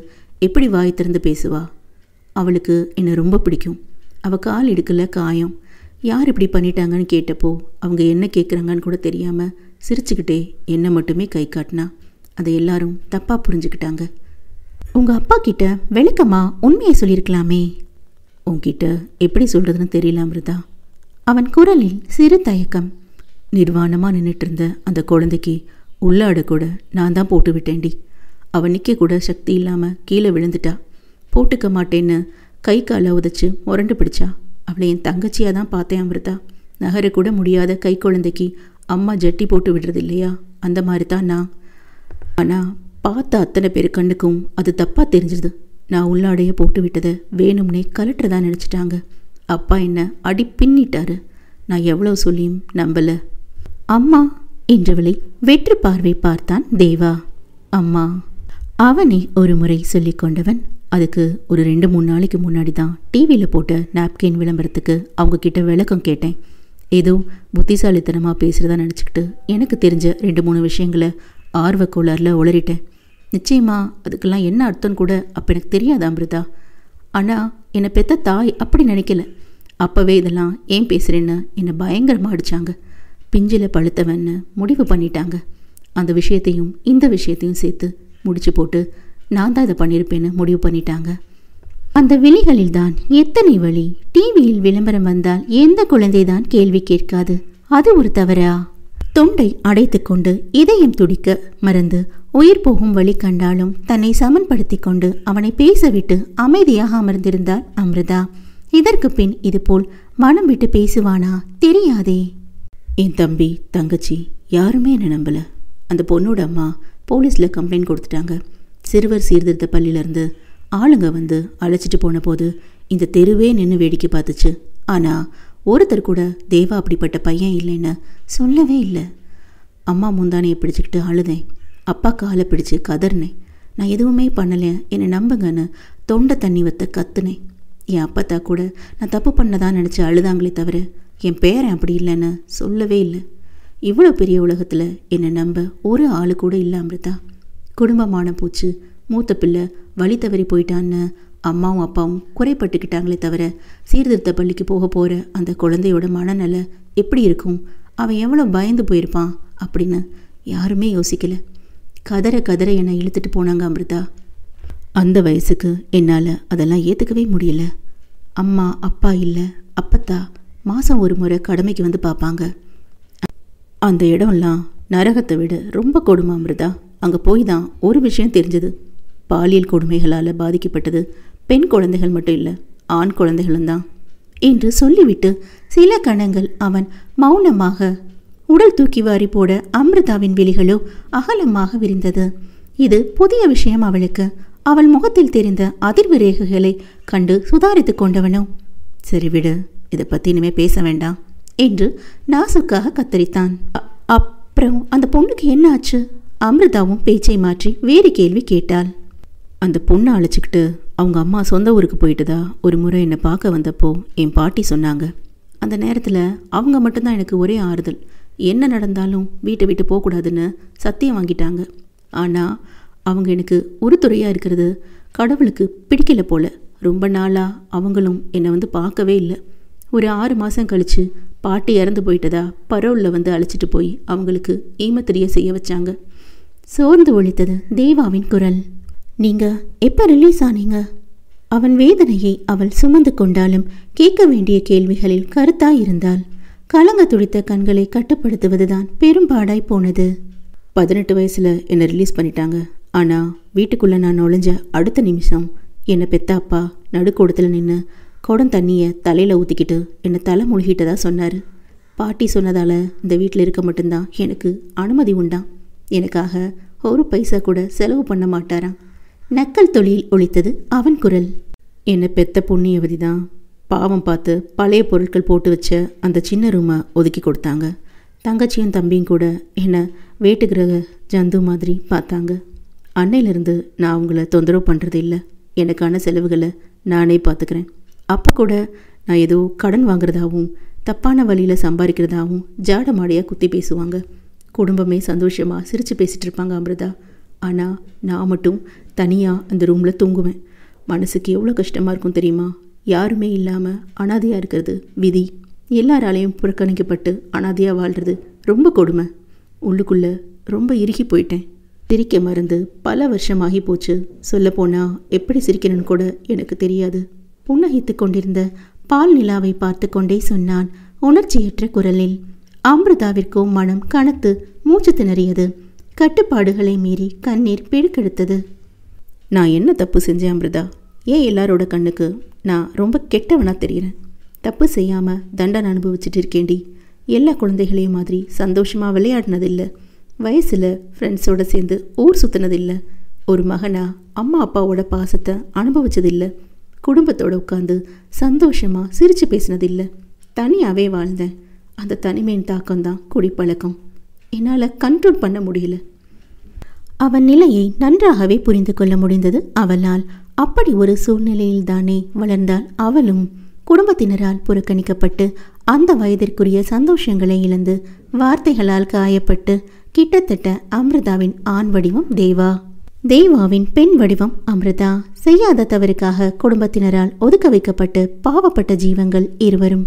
எப்படி வாய் திறந்து பேசுவா அவளுக்கு என்னை ரொம்ப பிடிக்கும் அவள் கால் எடுக்கல காயம் யார் இப்படி பண்ணிட்டாங்கன்னு கேட்டப்போ அவங்க என்ன கேட்குறாங்கன்னு கூட தெரியாமல் சிரிச்சுக்கிட்டே என்னை மட்டுமே கை காட்டினா அதை எல்லாரும் தப்பாக புரிஞ்சுக்கிட்டாங்க உங்கள் அப்பா கிட்ட விளக்கமாக உண்மையை சொல்லியிருக்கலாமே உங்ககிட்ட எப்படி சொல்கிறதுன்னு தெரியல அமிர்தா அவன் குரலில் சிறு தயக்கம் நிர்வாணமாக நின்றுட்டு இருந்த அந்த குழந்தைக்கு உள்ளாட கூட நான் தான் போட்டு விட்டேன்டி அவன் நிற்க கூட சக்தி இல்லாமல் கீழே விழுந்துட்டா போட்டுக்க மாட்டேன்னு கை காலை உதச்சு முரண்டு பிடிச்சா அவளை என் தங்கச்சியாக தான் பார்த்தேன் அமிர்தா நகரக்கூட முடியாத கை குழந்தைக்கு அம்மா ஜட்டி போட்டு விடுறது இல்லையா அந்த மாதிரி தான் நான் ஆனால் பார்த்த அத்தனை பேர் கண்ணுக்கும் அது தப்பாக தெரிஞ்சிருது நான் உள்ளாடையை போட்டு விட்டதை வேணும்னே கலட்டுறதா நினச்சிட்டாங்க அப்பா என்ன அடி பின்னிட்டாரு நான் எவ்வளோ சொல்லியும் நம்பல அம்மா என்றவளை வெற்று பார்வை பார்த்தான் தேவா அம்மா அவனை ஒரு முறை சொல்லி கொண்டவன் அதுக்கு ஒரு ரெண்டு மூணு நாளைக்கு முன்னாடி தான் டிவியில் போட்ட நாப்கின் விளம்பரத்துக்கு அவங்கக்கிட்ட விளக்கம் கேட்டேன் ஏதோ புத்திசாலித்தனமாக பேசுகிறதா நினச்சிக்கிட்டு எனக்கு தெரிஞ்ச ரெண்டு மூணு விஷயங்களை ஆர்வக்கோளாரில் உளறிட்டேன் நிச்சயமா அதுக்கெல்லாம் என்ன அர்த்தம் கூட அப்போ எனக்கு தெரியாது அமிர்தா ஆனால் என்னை பெத்த தாய் அப்படி நினைக்கல அப்போவே இதெல்லாம் ஏன் பேசுகிறேன்னு என்னை பயங்கரமாக அடித்தாங்க பிஞ்சில் பழுத்தவன்னு முடிவு பண்ணிட்டாங்க அந்த விஷயத்தையும் இந்த விஷயத்தையும் சேர்த்து முடிச்சு போட்டு நான் தான் இதை பண்ணியிருப்பேன்னு முடிவு பண்ணிட்டாங்க அந்த வெளிகளில் தான் எத்தனை வழி டிவியில் விளம்பரம் வந்தால் எந்த குழந்தை தான் கேள்வி கேட்காது அது ஒரு தவறா தொண்டை அடைத்து கொண்டு இதயம் துடிக்க மறந்து உயிர் போகும் வழி கண்டாலும் தன்னை சமன்படுத்தி கொண்டு அவனை பேசவிட்டு அமைதியாக அமர்ந்திருந்தார் அமிர்தா இதற்கு பின் இதுபோல் மனம் விட்டு பேசுவானா தெரியாதே என் தம்பி தங்கச்சி யாருமே என்ன நம்பல அந்த பொண்ணோட அம்மா போலீஸில் கம்ப்ளைண்ட் கொடுத்துட்டாங்க சிறுவர் சீர்திருத்த பள்ளியிலேருந்து ஆளுங்க வந்து அழைச்சிட்டு போன போது இந்த தெருவே நின்று வேடிக்கை பார்த்துச்சு ஆனால் ஒருத்தர் கூட தேவா அப்படிப்பட்ட பையன் இல்லைன்னு சொல்லவே இல்லை அம்மா முந்தானையை பிடிச்சிக்கிட்டு அழுதேன் அப்பா காலை பிடிச்சு கதறினேன் நான் எதுவுமே பண்ணலை என்னை நம்புங்கன்னு தொண்டை தண்ணி வத்த கத்துனேன் என் அப்பத்தா கூட நான் தப்பு பண்ணதான் நினச்சி அழுதாங்களே தவிர என் பேரன் அப்படி இல்லைன்னு சொல்லவே இல்லை இவ்வளோ பெரிய உலகத்தில் என்னை நம்ப ஒரு ஆள் கூட இல்லை அமிர்தா குடும்பமான போச்சு மூத்த பிள்ளை வழி தவறி போயிட்டான்னு அம்மாவும் அப்பாவும் குறைப்பட்டுக்கிட்டாங்களே தவிர சீர்திருத்த பள்ளிக்கு போக போகிற அந்த குழந்தையோட மனநிலை எப்படி இருக்கும் அவன் எவ்வளோ பயந்து போயிருப்பான் அப்படின்னு யாருமே யோசிக்கலை கதற கதற என்னை இழுத்துட்டு போனாங்க அமிர்தா அந்த வயசுக்கு என்னால் அதெல்லாம் ஏற்றுக்கவே முடியல அம்மா அப்பா இல்லை அப்பத்தா மாதம் ஒரு முறை கடமைக்கு வந்து பார்ப்பாங்க அந்த இடம்லாம் நரகத்தை விட ரொம்ப கொடுமை அமிர்தா அங்கே போய் தான் ஒரு விஷயம் தெரிஞ்சது பாலியல் கொடுமைகளால் பாதிக்கப்பட்டது பெண் குழந்தைகள் மட்டும் இல்லை ஆண் குழந்தைகளும் தான் என்று சொல்லிவிட்டு சில கணங்கள் அவன் மௌனமாக உடல் தூக்கி வாரி போட அமிர்தாவின் விழிகளோ அகலமாக விரிந்தது இது புதிய விஷயம் அவளுக்கு அவள் முகத்தில் தெரிந்த அதிர்வு ரேகைகளை கண்டு சுதாரித்து கொண்டவனோ சரி விடு இதை பற்றி இனிமே பேச வேண்டாம் என்று நாசுக்காக கத்தரித்தான் அப்புறம் அந்த பொண்ணுக்கு என்ன ஆச்சு அமிர்தாவும் பேச்சை மாற்றி வேறு கேள்வி கேட்டாள் அந்த பொண்ணை அழைச்சிக்கிட்டு அவங்க அம்மா சொந்த ஊருக்கு போயிட்டுதா ஒரு முறை என்னை பார்க்க வந்தப்போ என் பாட்டி சொன்னாங்க அந்த நேரத்தில் அவங்க மட்டும்தான் எனக்கு ஒரே ஆறுதல் என்ன நடந்தாலும் வீட்டை விட்டு போகக்கூடாதுன்னு சத்தியம் வாங்கிட்டாங்க ஆனால் அவங்க எனக்கு உறுதுறையாக இருக்கிறது கடவுளுக்கு பிடிக்கல போல் ரொம்ப நாளாக அவங்களும் என்னை வந்து பார்க்கவே இல்லை ஒரு ஆறு மாதம் கழித்து பாட்டி இறந்து போயிட்டதா பரோலில் வந்து அழைச்சிட்டு போய் அவங்களுக்கு ஈமத்திரிய செய்ய வச்சாங்க சோர்ந்து ஒழித்தது தேவாவின் குரல் நீங்கள் எப்போ ரிலீஸ் ஆனீங்க அவன் வேதனையை அவள் சுமந்து கொண்டாலும் கேட்க வேண்டிய கேள்விகளில் கருத்தாயிருந்தாள் கலங்க துடித்த கண்களை கட்டுப்படுத்துவதுதான் பெரும்பாடாய் போனது பதினெட்டு வயசில் என்னை ரிலீஸ் பண்ணிட்டாங்க ஆனால் வீட்டுக்குள்ளே நான் நுழைஞ்ச அடுத்த நிமிஷம் என்னை பெத்த அப்பா நடுக்கூடத்தில் நின்று குடம் தண்ணியை தலையில் ஊற்றிக்கிட்டு என்னை தலை மூழ்கிட்டதா சொன்னார் பாட்டி சொன்னதால் இந்த வீட்டில் இருக்க மட்டும்தான் எனக்கு அனுமதி உண்டாம் எனக்காக ஒரு பைசா கூட செலவு பண்ண மாட்டாராம் நக்கல் தொழில் ஒழித்தது அவன் குரல் என்னை பெத்த புண்ணியவதி தான் பாவம் பார்த்து பழைய பொருட்கள் போட்டு வச்ச அந்த சின்ன ரூமை ஒதுக்கி கொடுத்தாங்க தங்கச்சியும் தம்பியும் கூட என்னை வேட்டு கிரக ஜந்து மாதிரி பார்த்தாங்க அன்னையிலேருந்து நான் அவங்கள தொந்தரவு பண்ணுறது இல்லை எனக்கான செலவுகளை நானே பார்த்துக்கிறேன் அப்போ கூட நான் ஏதோ கடன் வாங்குறதாகவும் தப்பான வழியில் சம்பாதிக்கிறதாகவும் ஜாட மாடையாக குத்தி பேசுவாங்க குடும்பமே சந்தோஷமாக சிரித்து பேசிகிட்டு இருப்பாங்க அமிர்தா ஆனால் நான் மட்டும் தனியாக அந்த ரூமில் தூங்குவேன் மனசுக்கு எவ்வளோ கஷ்டமாக இருக்கும் தெரியுமா யாருமே இல்லாமல் அனாதையாக இருக்கிறது விதி எல்லாராலையும் புறக்கணிக்கப்பட்டு அனாதையாக வாழ்கிறது ரொம்ப கொடுமை உள்ளுக்குள்ளே ரொம்ப இறுகி போயிட்டேன் சிரிக்க மருந்து பல வருஷமாகி போச்சு சொல்லப்போனால் எப்படி சிரிக்கணும்னு கூட எனக்கு தெரியாது புன்னகைத்து கொண்டிருந்த பால் நிலாவை பார்த்து கொண்டே சொன்னான் உணர்ச்சியற்ற குரலில் அமிர்தாவிற்கோ மனம் கனத்து மூச்சு திணறியது கட்டுப்பாடுகளை மீறி கண்ணீர் பெருக்கெடுத்தது நான் என்ன தப்பு செஞ்சேன் அமிர்தா ஏன் எல்லாரோட கண்ணுக்கு நான் ரொம்ப கெட்டவனாக தெரிகிறேன் தப்பு செய்யாமல் தண்டனை அனுபவிச்சுட்டு இருக்கேண்டி எல்லா குழந்தைகளையும் மாதிரி சந்தோஷமாக விளையாடினதில்லை வயசில் ஃப்ரெண்ட்ஸோடு சேர்ந்து ஊர் சுற்றினதில்லை ஒரு மகனாக அம்மா அப்பாவோட பாசத்தை அனுபவிச்சதில்லை குடும்பத்தோடு உட்காந்து சந்தோஷமாக சிரித்து பேசினதில்லை தனியாகவே வாழ்ந்தேன் அந்த தனிமையின் தாக்கம்தான் குடிப்பழக்கம் என்னால் கண்ட்ரோல் பண்ண முடியல அவன் நிலையை நன்றாகவே புரிந்து கொள்ள முடிந்தது அவனால் அப்படி ஒரு சூழ்நிலையில்தானே வளர்ந்தால் அவளும் குடும்பத்தினரால் புறக்கணிக்கப்பட்டு அந்த வயதிற்குரிய சந்தோஷங்களை இழந்து வார்த்தைகளால் காயப்பட்டு கிட்டத்தட்ட அமிர்தாவின் ஆண் வடிவம் தேவா தேவாவின் பெண் வடிவம் அமிர்தா செய்யாத தவறுக்காக குடும்பத்தினரால் ஒதுக்க வைக்கப்பட்டு பாவப்பட்ட ஜீவங்கள் இருவரும்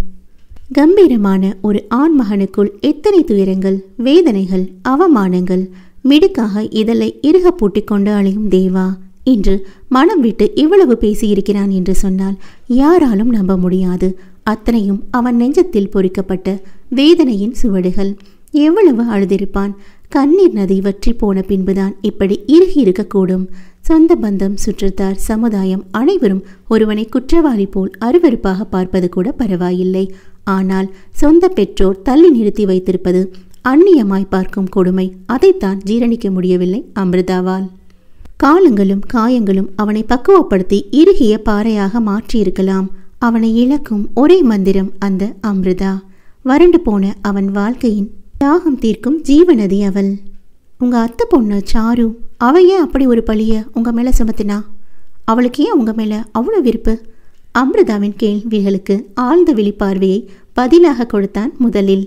கம்பீரமான ஒரு ஆண் மகனுக்குள் எத்தனை துயரங்கள் வேதனைகள் அவமானங்கள் மிடுக்காக இதழை இறுக பூட்டிக் கொண்டு அழையும் தேவா இன்று மனம் விட்டு இவ்வளவு பேசியிருக்கிறான் என்று சொன்னால் யாராலும் நம்ப முடியாது அத்தனையும் அவன் நெஞ்சத்தில் பொறிக்கப்பட்ட வேதனையின் சுவடுகள் எவ்வளவு அழுதிருப்பான் கண்ணீர் நதி வற்றி போன பின்புதான் இப்படி இறுகி இருக்கக்கூடும் சொந்த பந்தம் சுற்றத்தார் சமுதாயம் அனைவரும் ஒருவனை குற்றவாளி போல் அருவருப்பாக பார்ப்பது கூட பரவாயில்லை ஆனால் சொந்த பெற்றோர் தள்ளி நிறுத்தி வைத்திருப்பது அந்நியமாய் பார்க்கும் கொடுமை அதைத்தான் ஜீரணிக்க முடியவில்லை அமிர்தாவால் காலங்களும் காயங்களும் அவனை பக்குவப்படுத்தி இறுகிய பாறையாக மாற்றியிருக்கலாம் அவனை இழக்கும் ஒரே மந்திரம் அந்த அம்ருதா வறண்டு போன அவன் வாழ்க்கையின் தாகம் தீர்க்கும் ஜீவநதி அவள் உங்க அத்தை பொண்ணு சாரு அவ ஏன் அப்படி ஒரு பழிய உங்க மேல சுமத்தினா அவளுக்கு ஏன் உங்க மேல அவ்வளோ விருப்பு அம்ருதாவின் கேள்விகளுக்கு ஆழ்ந்த விழிப்பார்வையை பதிலாக கொடுத்தான் முதலில்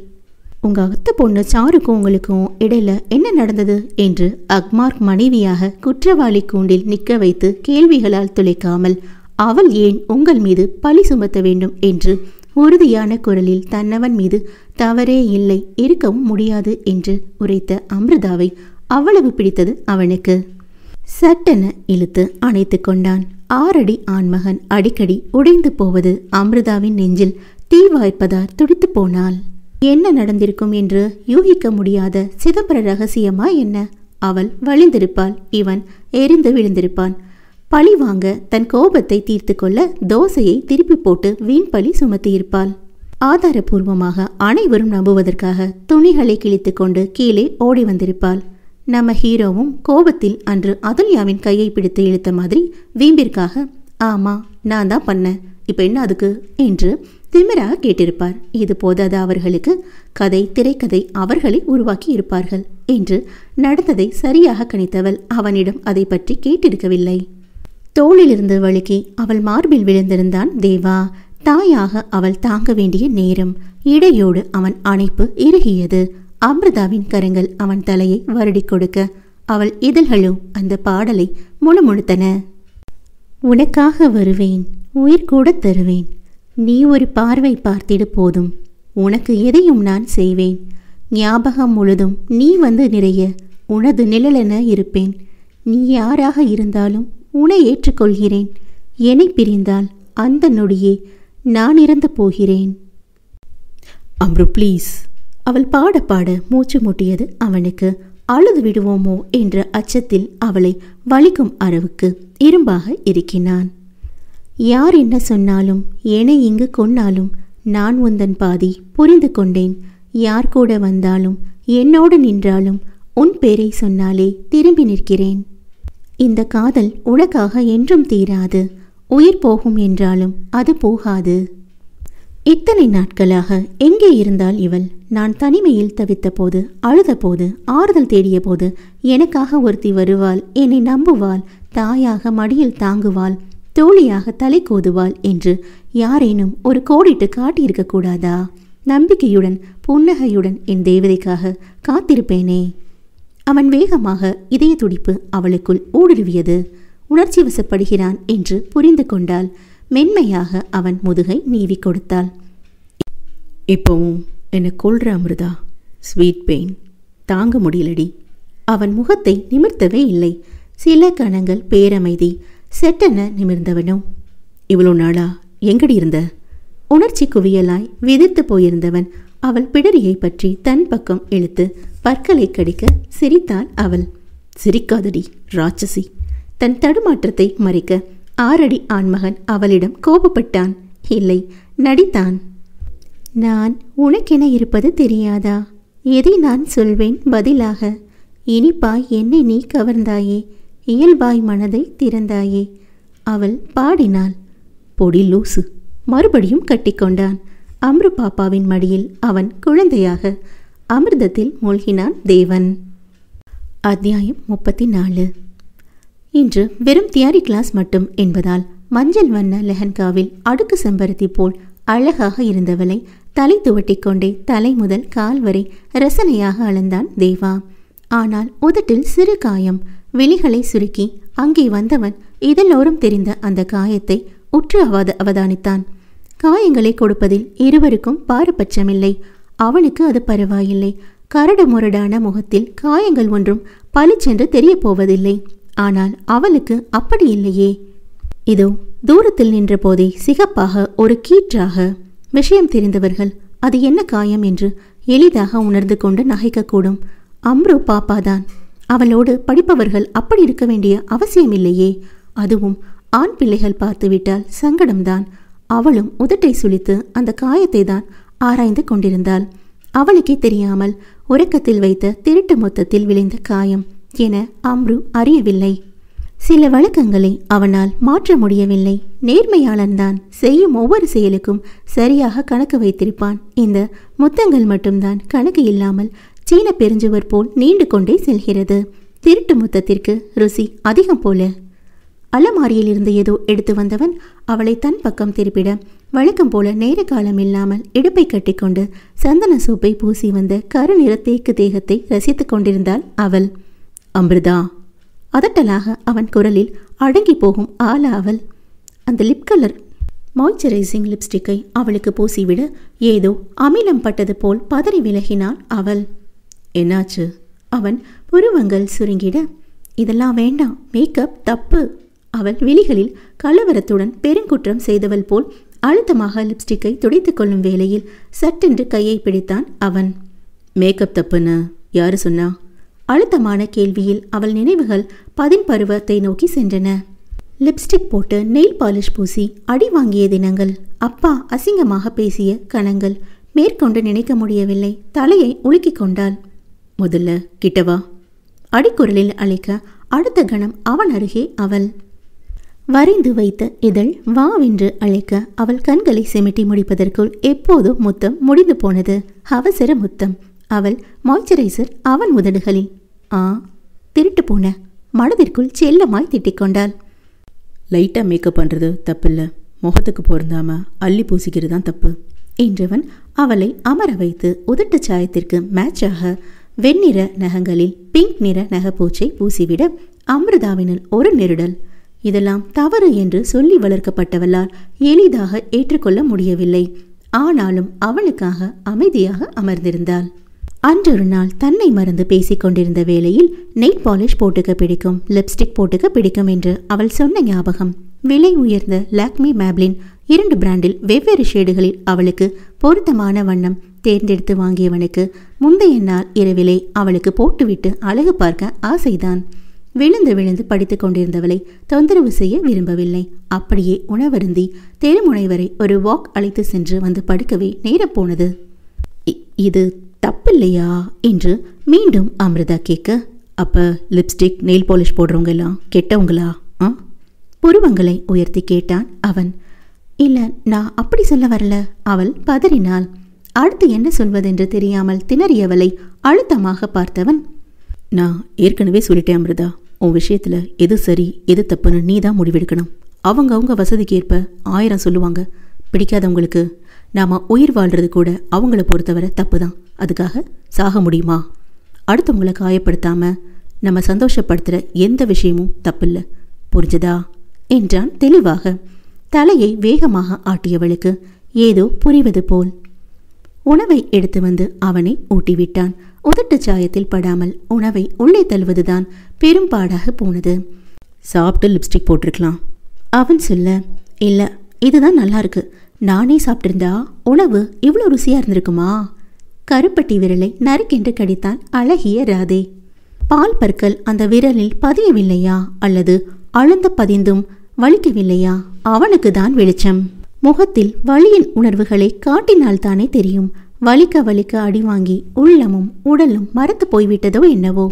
உங்க அத்தை பொண்ணு சாருக்கும் உங்களுக்கும் இடையில என்ன நடந்தது என்று அக்மார்க் மனைவியாக குற்றவாளி கூண்டில் நிற்க வைத்து கேள்விகளால் துளைக்காமல் அவள் ஏன் உங்கள் மீது பழி சுமத்த வேண்டும் என்று உறுதியான குரலில் தன்னவன் மீது தவறே இல்லை இருக்கவும் முடியாது என்று உரைத்த அமிர்தாவை அவ்வளவு பிடித்தது அவனுக்கு சட்டென இழுத்து அணைத்து கொண்டான் ஆறடி ஆண்மகன் அடிக்கடி உடைந்து போவது அமிர்தாவின் நெஞ்சில் தீ வாய்ப்பதால் துடித்து போனாள் என்ன நடந்திருக்கும் என்று யூகிக்க முடியாத சிதம்பர ரகசியமா என்ன அவள் வழிந்திருப்பாள் இவன் எரிந்து விழுந்திருப்பான் பழி வாங்க தன் கோபத்தை தீர்த்து கொள்ள தோசையை திருப்பி போட்டு வீண் பழி சுமத்தியிருப்பாள் ஆதாரபூர்வமாக அனைவரும் நம்புவதற்காக துணிகளை கிழித்து கொண்டு கீழே ஓடி வந்திருப்பாள் நம்ம ஹீரோவும் கோபத்தில் அன்று அதுல்யாவின் கையை பிடித்து இழுத்த மாதிரி வீம்பிற்காக ஆமா நான் தான் பண்ணேன் இப்போ என்ன அதுக்கு என்று திமிரா கேட்டிருப்பார் இது போதாது அவர்களுக்கு கதை திரைக்கதை அவர்களை உருவாக்கி இருப்பார்கள் என்று நடந்ததை சரியாக கணித்தவள் அவனிடம் அதை பற்றி கேட்டிருக்கவில்லை தோளிலிருந்து வழுக்கி அவள் மார்பில் விழுந்திருந்தான் தேவா தாயாக அவள் தாங்க வேண்டிய நேரம் இடையோடு அவன் அணைப்பு இறுகியது அமிர்தாவின் கரங்கள் அவன் தலையை வருடி கொடுக்க அவள் இதழ்களும் அந்த பாடலை முணுமுணுத்தன உனக்காக வருவேன் உயிர் கூட தருவேன் நீ ஒரு பார்வை பார்த்திடு போதும் உனக்கு எதையும் நான் செய்வேன் ஞாபகம் முழுதும் நீ வந்து நிறைய உனது நிழலென இருப்பேன் நீ யாராக இருந்தாலும் உன்னை ஏற்றுக்கொள்கிறேன் என்னை பிரிந்தால் அந்த நொடியே நான் இறந்து போகிறேன் அம்ரு ப்ளீஸ் அவள் பாட பாட மூச்சு முட்டியது அவனுக்கு அழுது விடுவோமோ என்ற அச்சத்தில் அவளை வலிக்கும் அளவுக்கு இரும்பாக இருக்கினான் யார் என்ன சொன்னாலும் என்னை இங்கு கொன்னாலும் நான் உந்தன் பாதி புரிந்து கொண்டேன் யார் கூட வந்தாலும் என்னோடு நின்றாலும் உன் பேரை சொன்னாலே திரும்பி நிற்கிறேன் இந்த காதல் உனக்காக என்றும் தீராது உயிர் போகும் என்றாலும் அது போகாது இத்தனை நாட்களாக எங்கே இருந்தால் இவள் நான் தனிமையில் தவித்த போது அழுத போது ஆறுதல் தேடிய போது எனக்காக ஒருத்தி வருவாள் என்னை நம்புவாள் தாயாக மடியில் தாங்குவாள் தோழியாக தலை கோதுவாள் என்று யாரேனும் ஒரு கோடிட்டு காட்டியிருக்கக்கூடாதா நம்பிக்கையுடன் புன்னகையுடன் என் தேவதைக்காக காத்திருப்பேனே அவன் வேகமாக இதய துடிப்பு அவளுக்குள் ஊடுருவியது உணர்ச்சி வசப்படுகிறான் என்று புரிந்து கொண்டால் மென்மையாக அவன் முதுகை நீவி கொடுத்தாள் இப்போவும் என்னை கொள்ற அமிர்தா ஸ்வீட் பெயின் தாங்க முடியலடி அவன் முகத்தை நிமிர்த்தவே இல்லை சில கணங்கள் பேரமைதி செட்டென நிமிர்ந்தவனும் இவ்வளோ நாளா எங்கடி இருந்த உணர்ச்சி குவியலாய் விதிர்த்து போயிருந்தவன் அவள் பிடரியை பற்றி தன் பக்கம் இழுத்து பற்களை கடிக்க சிரித்தாள் அவள் சிரிக்காதடி ராட்சசி தன் தடுமாற்றத்தை மறைக்க ஆறடி ஆண்மகன் அவளிடம் கோபப்பட்டான் இல்லை நடித்தான் நான் உனக்கென இருப்பது தெரியாதா எதை நான் சொல்வேன் பதிலாக இனிப்பாய் என்னை நீ கவர்ந்தாயே இயல்பாய் மனதை திறந்தாயே அவள் பாடினாள் பொடி லூசு மறுபடியும் கட்டிக்கொண்டான் அம்ரு பாப்பாவின் மடியில் அவன் குழந்தையாக அமிர்தத்தில் மூழ்கினான் தேவன் அத்தியாயம் முப்பத்தி நாலு இன்று வெறும் தியாரி கிளாஸ் மட்டும் என்பதால் மஞ்சள் வண்ண லெஹன்காவில் அடுக்கு செம்பருத்தி போல் அழகாக இருந்தவளை தலை துவட்டி கொண்டே தலை முதல் கால் வரை ரசனையாக அளந்தான் தேவா ஆனால் உதட்டில் சிறு காயம் விழிகளை சுருக்கி அங்கே வந்தவன் இதெல்லோரும் தெரிந்த அந்த காயத்தை உற்று அவாத அவதானித்தான் காயங்களை கொடுப்பதில் இருவருக்கும் பாரபட்சமில்லை அவனுக்கு அது பரவாயில்லை கரடு முரடான முகத்தில் காயங்கள் ஒன்றும் பளிச்சென்று தெரியப்போவதில்லை போவதில்லை ஆனால் அவளுக்கு அப்படி இல்லையே இதோ தூரத்தில் நின்ற போதே சிகப்பாக ஒரு கீற்றாக விஷயம் தெரிந்தவர்கள் அது என்ன காயம் என்று எளிதாக உணர்ந்து கொண்டு நகைக்கக்கூடும் அம்ரு பாப்பாதான் அவளோடு படிப்பவர்கள் அப்படி இருக்க வேண்டிய அவசியமில்லையே அதுவும் ஆண் பிள்ளைகள் பார்த்துவிட்டால் சங்கடம்தான் அவளும் உதட்டை சுழித்து அந்த காயத்தை தான் ஆராய்ந்து கொண்டிருந்தாள் அவளுக்கே தெரியாமல் உறக்கத்தில் வைத்த திருட்டு மொத்தத்தில் விளைந்த காயம் என அம்ரு அறியவில்லை சில வழக்கங்களை அவனால் மாற்ற முடியவில்லை நேர்மையாளன் தான் செய்யும் ஒவ்வொரு செயலுக்கும் சரியாக கணக்கு வைத்திருப்பான் இந்த முத்தங்கள் மட்டும்தான் கணக்கு இல்லாமல் சீன பெருஞ்சுவர் போல் நீண்டு கொண்டே செல்கிறது திருட்டு முத்தத்திற்கு ருசி அதிகம் போல அலமாரியிலிருந்து ஏதோ எடுத்து வந்தவன் அவளை தன் பக்கம் திருப்பிட வழக்கம் போல நேர காலம் இல்லாமல் இடுப்பை கட்டிக்கொண்டு சந்தன சோப்பை பூசி வந்த கருநிற தேக்கு தேகத்தை ரசித்துக் கொண்டிருந்தாள் அவள் அமிர்தா அதட்டலாக அவன் குரலில் அடங்கி போகும் ஆள அவள் அந்த லிப் கலர் மாய்ச்சரைசிங் லிப்ஸ்டிக்கை அவளுக்கு பூசிவிட ஏதோ அமிலம் பட்டது போல் பதறி விலகினாள் அவள் என்னாச்சு அவன் புருவங்கள் சுருங்கிட இதெல்லாம் வேண்டாம் மேக்கப் தப்பு அவள் விழிகளில் கலவரத்துடன் பெருங்குற்றம் செய்தவள் போல் அழுத்தமாக லிப்ஸ்டிக்கை துடைத்து கொள்ளும் வேளையில் சட்டென்று கையை பிடித்தான் அவன் மேக்கப் தப்புன்னு யாரு சொன்னா அழுத்தமான கேள்வியில் அவள் நினைவுகள் பதின் பருவத்தை நோக்கி சென்றன லிப்ஸ்டிக் போட்டு நெயில் பாலிஷ் பூசி அடி வாங்கிய தினங்கள் அப்பா அசிங்கமாக பேசிய கணங்கள் மேற்கொண்டு நினைக்க முடியவில்லை தலையை உலுக்கிக் கொண்டாள் முதல்ல கிட்டவா அடிக்குரலில் அழைக்க அடுத்த கணம் அவன் அருகே அவள் வரைந்து வைத்த இதழ் வாவென்று அழைக்க அவள் கண்களை செமிட்டி முடிப்பதற்குள் எப்போதோ முத்தம் முடிந்து போனது அவசர முத்தம் அவள் மாய்ச்சரைசர் அவன் உதடுகளில் ஆ திருட்டு போன மனதிற்குள் செல்லமாய் திட்டிக்கொண்டாள் லைட்டாக மேக்கப் பண்ணுறது தப்பில்ல முகத்துக்கு பொருந்தாம அள்ளி பூசிக்கிறது தான் தப்பு என்றவன் அவளை அமர வைத்து உதட்டு சாயத்திற்கு மேட்சாக வெண்ணிற நகங்களில் பிங்க் நிற நகப்பூச்சை பூசிவிட அமிர்தாவினல் ஒரு நெருடல் இதெல்லாம் தவறு என்று சொல்லி வளர்க்கப்பட்டவளால் எளிதாக ஏற்றுக்கொள்ள முடியவில்லை ஆனாலும் அவளுக்காக அமைதியாக அமர்ந்திருந்தாள் அன்றொரு நாள் தன்னை மறந்து பேசிக்கொண்டிருந்த வேளையில் நெய் பாலிஷ் போட்டுக்க பிடிக்கும் லிப்ஸ்டிக் போட்டுக்க பிடிக்கும் என்று அவள் சொன்ன ஞாபகம் விலை உயர்ந்த லாக்மி மேப்ளின் இரண்டு பிராண்டில் வெவ்வேறு ஷேடுகளில் அவளுக்கு பொருத்தமான வண்ணம் தேர்ந்தெடுத்து வாங்கியவனுக்கு முந்தைய நாள் இரவிலே அவளுக்கு போட்டுவிட்டு அழகு பார்க்க ஆசைதான் விழுந்து விழுந்து படித்து கொண்டிருந்தவளை தொந்தரவு செய்ய விரும்பவில்லை அப்படியே உணவருந்தி தெருமுனைவரை ஒரு வாக் அழைத்து சென்று வந்து படுக்கவே நேரப்போனது இது தப்பில்லையா என்று மீண்டும் அமிர்தா கேட்க அப்போ லிப்ஸ்டிக் நெயில் பாலிஷ் போடுறவங்க எல்லாம் கெட்டவங்களா ஆ புருவங்களை உயர்த்தி கேட்டான் அவன் இல்லை நான் அப்படி சொல்ல வரல அவள் பதறினாள் அடுத்து என்ன சொல்வதென்று தெரியாமல் திணறியவளை அழுத்தமாக பார்த்தவன் நான் ஏற்கனவே சொல்லிட்டேன் அமிர்தா உன் விஷயத்தில் எது சரி எது தப்புன்னு நீ தான் முடிவெடுக்கணும் அவங்க அவங்க வசதிக்கு ஏற்ப ஆயிரம் சொல்லுவாங்க பிடிக்காதவங்களுக்கு நாம் உயிர் வாழ்கிறது கூட அவங்கள பொறுத்தவரை தப்பு தான் அதுக்காக சாக முடியுமா அடுத்தவங்களை காயப்படுத்தாமல் நம்ம சந்தோஷப்படுத்துகிற எந்த விஷயமும் தப்பில்லை புரிஞ்சதா என்றான் தெளிவாக தலையை வேகமாக ஆட்டியவளுக்கு ஏதோ புரிவது போல் உணவை எடுத்து வந்து அவனை ஊட்டிவிட்டான் உதட்டு சாயத்தில் படாமல் உணவை உள்ளே தள்ளுவதுதான் பெரும்பாடாக போனது சாப்பிட்டு லிப்ஸ்டிக் போட்டிருக்கலாம் அவன் சொல்ல இல்ல இதுதான் நல்லா இருக்கு நானே சாப்பிட்டிருந்தா உணவு இவ்வளோ ருசியா இருந்திருக்குமா கருப்பட்டி விரலை நறுக்கென்று கடித்தான் அழகிய ராதே பால் பற்கள் அந்த விரலில் பதியவில்லையா அல்லது அழுந்த பதிந்தும் வலிக்கவில்லையா அவனுக்கு தான் வெளிச்சம் முகத்தில் வலியின் உணர்வுகளை காட்டினால்தானே தெரியும் வலிக்க வலிக்க அடி வாங்கி உள்ளமும் உடலும் மறத்து போய்விட்டதோ என்னவோ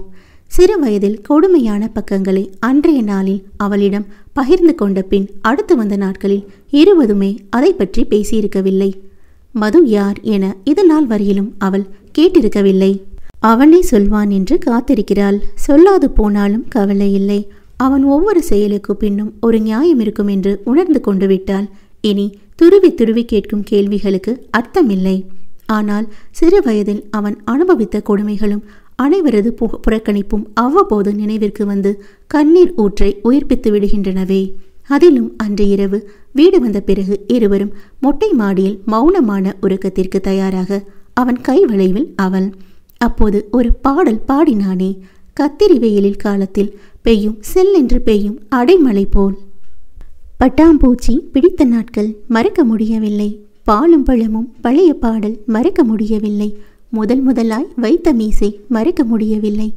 சிறு வயதில் கொடுமையான பக்கங்களை அன்றைய நாளில் அவளிடம் பகிர்ந்து கொண்ட பின் அடுத்து வந்த நாட்களில் இருவதுமே அதை பற்றி பேசியிருக்கவில்லை மது யார் என இது நாள் வரையிலும் அவள் கேட்டிருக்கவில்லை அவனே சொல்வான் என்று காத்திருக்கிறாள் சொல்லாது போனாலும் கவலை இல்லை அவன் ஒவ்வொரு செயலுக்கு பின்னும் ஒரு நியாயம் இருக்கும் என்று உணர்ந்து கொண்டு விட்டாள் இனி துருவி துருவி கேட்கும் கேள்விகளுக்கு அர்த்தமில்லை ஆனால் சிறு வயதில் அவன் அனுபவித்த கொடுமைகளும் அனைவரது புறக்கணிப்பும் அவ்வப்போது நினைவிற்கு வந்து கண்ணீர் ஊற்றை உயிர்ப்பித்து விடுகின்றனவே அதிலும் அன்று இரவு வீடு வந்த பிறகு இருவரும் மொட்டை மாடியில் மௌனமான உறக்கத்திற்கு தயாராக அவன் கை வளைவில் அவள் அப்போது ஒரு பாடல் பாடினானே கத்திரி வெயிலில் காலத்தில் பெய்யும் செல் என்று பெய்யும் அடைமலை போல் பட்டாம்பூச்சி பிடித்த நாட்கள் மறக்க முடியவில்லை பாலும் பழமும் பழைய பாடல் மறக்க முடியவில்லை முதல் முதலாய் வைத்த மீசை மறக்க முடியவில்லை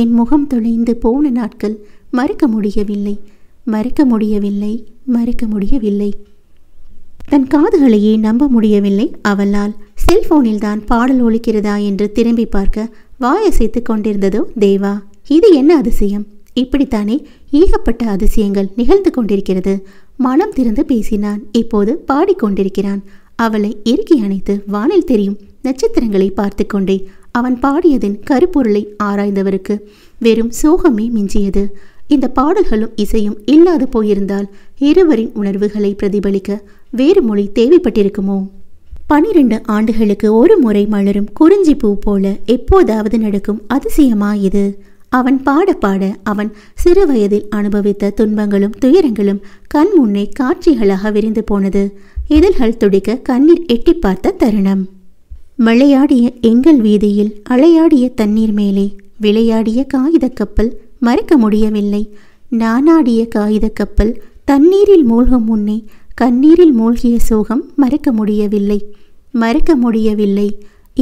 என் முகம் தொலைந்து போன நாட்கள் மறக்க முடியவில்லை மறக்க முடியவில்லை மறக்க முடியவில்லை தன் காதுகளையே நம்ப முடியவில்லை அவளால் செல்போனில் தான் பாடல் ஒழிக்கிறதா என்று திரும்பி பார்க்க வாயசைத்து கொண்டிருந்ததோ தேவா இது என்ன அதிசயம் இப்படித்தானே ஏகப்பட்ட அதிசயங்கள் நிகழ்ந்து கொண்டிருக்கிறது மனம் திறந்து பேசினான் இப்போது பாடிக்கொண்டிருக்கிறான் அவளை இறுக்கி அணைத்து வானில் தெரியும் நட்சத்திரங்களை பார்த்து கொண்டே அவன் பாடியதின் கருப்பொருளை ஆராய்ந்தவருக்கு வெறும் சோகமே மிஞ்சியது இந்த பாடல்களும் இசையும் இல்லாது போயிருந்தால் இருவரின் உணர்வுகளை பிரதிபலிக்க வேறு மொழி தேவைப்பட்டிருக்குமோ பனிரெண்டு ஆண்டுகளுக்கு ஒரு முறை மலரும் குறிஞ்சி பூ போல எப்போதாவது நடக்கும் அதிசயமா இது அவன் பாட பாட அவன் சிறு வயதில் அனுபவித்த துன்பங்களும் துயரங்களும் கண் முன்னே காட்சிகளாக விரிந்து போனது இதழ்கள் துடிக்க கண்ணீர் எட்டி பார்த்த தருணம் மழையாடிய எங்கள் வீதியில் அலையாடிய தண்ணீர் மேலே விளையாடிய காகித கப்பல் மறக்க முடியவில்லை நானாடிய காகித கப்பல் தண்ணீரில் மூழ்கும் முன்னே கண்ணீரில் மூழ்கிய சோகம் மறக்க முடியவில்லை மறக்க முடியவில்லை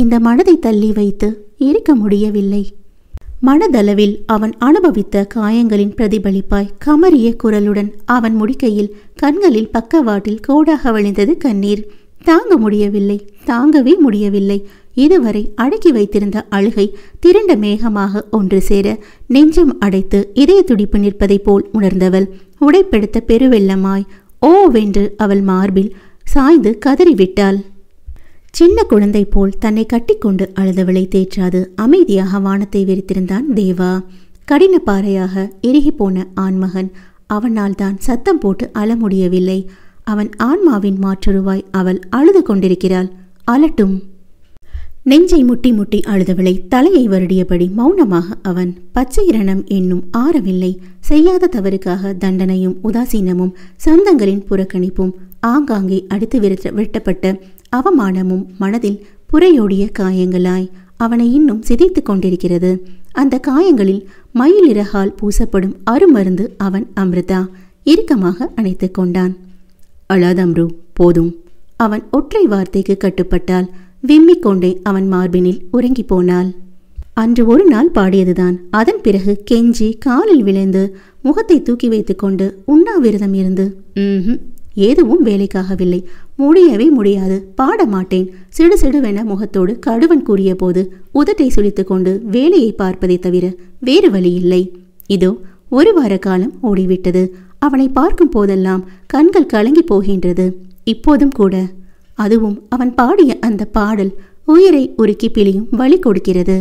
இந்த மனதை தள்ளி வைத்து இருக்க முடியவில்லை மனதளவில் அவன் அனுபவித்த காயங்களின் பிரதிபலிப்பாய் கமறிய குரலுடன் அவன் முடிக்கையில் கண்களில் பக்கவாட்டில் கோடாக வழிந்தது கண்ணீர் தாங்க முடியவில்லை தாங்கவே முடியவில்லை இதுவரை அடக்கி வைத்திருந்த அழுகை திரண்ட மேகமாக ஒன்று சேர நெஞ்சம் அடைத்து இதய துடிப்பு நிற்பதைப் போல் உணர்ந்தவள் உடைப்பெடுத்த பெருவெள்ளமாய் ஓவென்று அவள் மார்பில் சாய்ந்து கதறிவிட்டாள் சின்ன குழந்தை போல் தன்னை கட்டிக்கொண்டு அழுதவளை தேற்றாது அமைதியாக வானத்தை விரித்திருந்தான் தேவா கடின பாறையாக இறுகி போன ஆண்மகன் அவனால் தான் சத்தம் போட்டு அழ முடியவில்லை அவன் ஆன்மாவின் மாற்றுருவாய் அவள் அழுது கொண்டிருக்கிறாள் அலட்டும் நெஞ்சை முட்டி முட்டி அழுதவளை தலையை வருடியபடி மௌனமாக அவன் பச்சை இரணம் என்னும் ஆறவில்லை செய்யாத தவறுக்காக தண்டனையும் உதாசீனமும் சொந்தங்களின் புறக்கணிப்பும் ஆங்காங்கே அடித்து விரட்ட வெட்டப்பட்ட அவமானமும் மனதில் புறையோடிய காயங்களாய் அவனை இன்னும் சிதைத்து கொண்டிருக்கிறது அந்த காயங்களில் மயிலிறகால் பூசப்படும் அருமருந்து அவன் அம்ருதா இறுக்கமாக அணைத்து கொண்டான் அழாதம்ரு போதும் அவன் ஒற்றை வார்த்தைக்கு கட்டுப்பட்டால் விம்மிக் கொண்டே அவன் மார்பினில் உறங்கி போனாள் அன்று ஒரு நாள் பாடியதுதான் அதன் பிறகு கெஞ்சி காலில் விளைந்து முகத்தை தூக்கி வைத்துக்கொண்டு உண்ணாவிரதம் இருந்து எதுவும் வேலைக்காகவில்லை முடியவே முடியாது பாட மாட்டேன் சிடு சிடுவென முகத்தோடு கடுவன் கூறிய போது உதட்டை சுழித்து கொண்டு வேலையை பார்ப்பதை தவிர வேறு வழி இல்லை இதோ ஒரு வார காலம் ஓடிவிட்டது அவனை பார்க்கும் போதெல்லாம் கண்கள் கலங்கி போகின்றது இப்போதும் கூட அதுவும் அவன் பாடிய அந்த பாடல் உயிரை உருக்கி பிழியும் வழி கொடுக்கிறது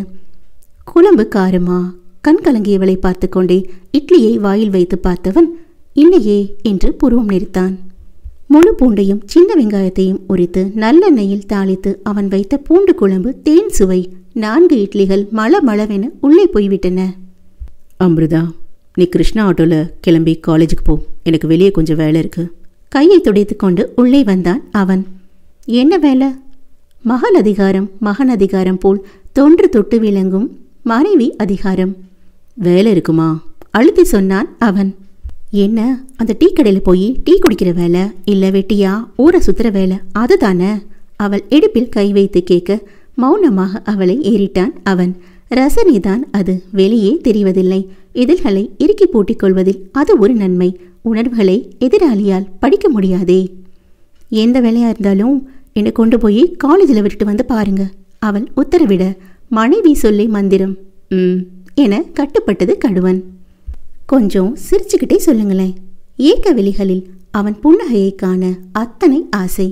குழம்பு காரமா கண் கலங்கியவளை பார்த்து கொண்டே இட்லியை வாயில் வைத்து பார்த்தவன் இல்லையே என்று புருவம் நிறுத்தான் முழு பூண்டையும் சின்ன வெங்காயத்தையும் உரித்து நல்லெண்ணெயில் தாளித்து அவன் வைத்த பூண்டு குழம்பு தேன் சுவை நான்கு இட்லிகள் மழ மழவென உள்ளே போய்விட்டன அமிர்தா நீ கிருஷ்ணா ஆட்டோவில் கிளம்பி காலேஜுக்கு போ எனக்கு வெளியே கொஞ்சம் வேலை இருக்கு கையை துடைத்து கொண்டு உள்ளே வந்தான் அவன் என்ன வேலை மகள் அதிகாரம் மகன் அதிகாரம் போல் தொன்று தொட்டு விளங்கும் மனைவி அதிகாரம் வேலை இருக்குமா அழுத்தி சொன்னான் அவன் என்ன அந்த டீ கடையில் போய் டீ குடிக்கிற வேலை இல்லை வெட்டியா ஊரை சுற்றுற வேலை அது தானே அவள் இடுப்பில் கை வைத்து கேட்க மௌனமாக அவளை ஏறிட்டான் அவன் ரசனைதான் அது வெளியே தெரிவதில்லை இதழ்களை இறுக்கி பூட்டிக் கொள்வதில் அது ஒரு நன்மை உணர்வுகளை எதிராளியால் படிக்க முடியாதே எந்த வேலையாக இருந்தாலும் என்னை கொண்டு போய் காலேஜில் விட்டுட்டு வந்து பாருங்க அவள் உத்தரவிட மனைவி சொல்லி மந்திரம் என கட்டுப்பட்டது கடுவன் கொஞ்சம் சிரிச்சுக்கிட்டே சொல்லுங்களேன் ஏக்க வெளிகளில் அவன் புன்னகையை காண அத்தனை ஆசை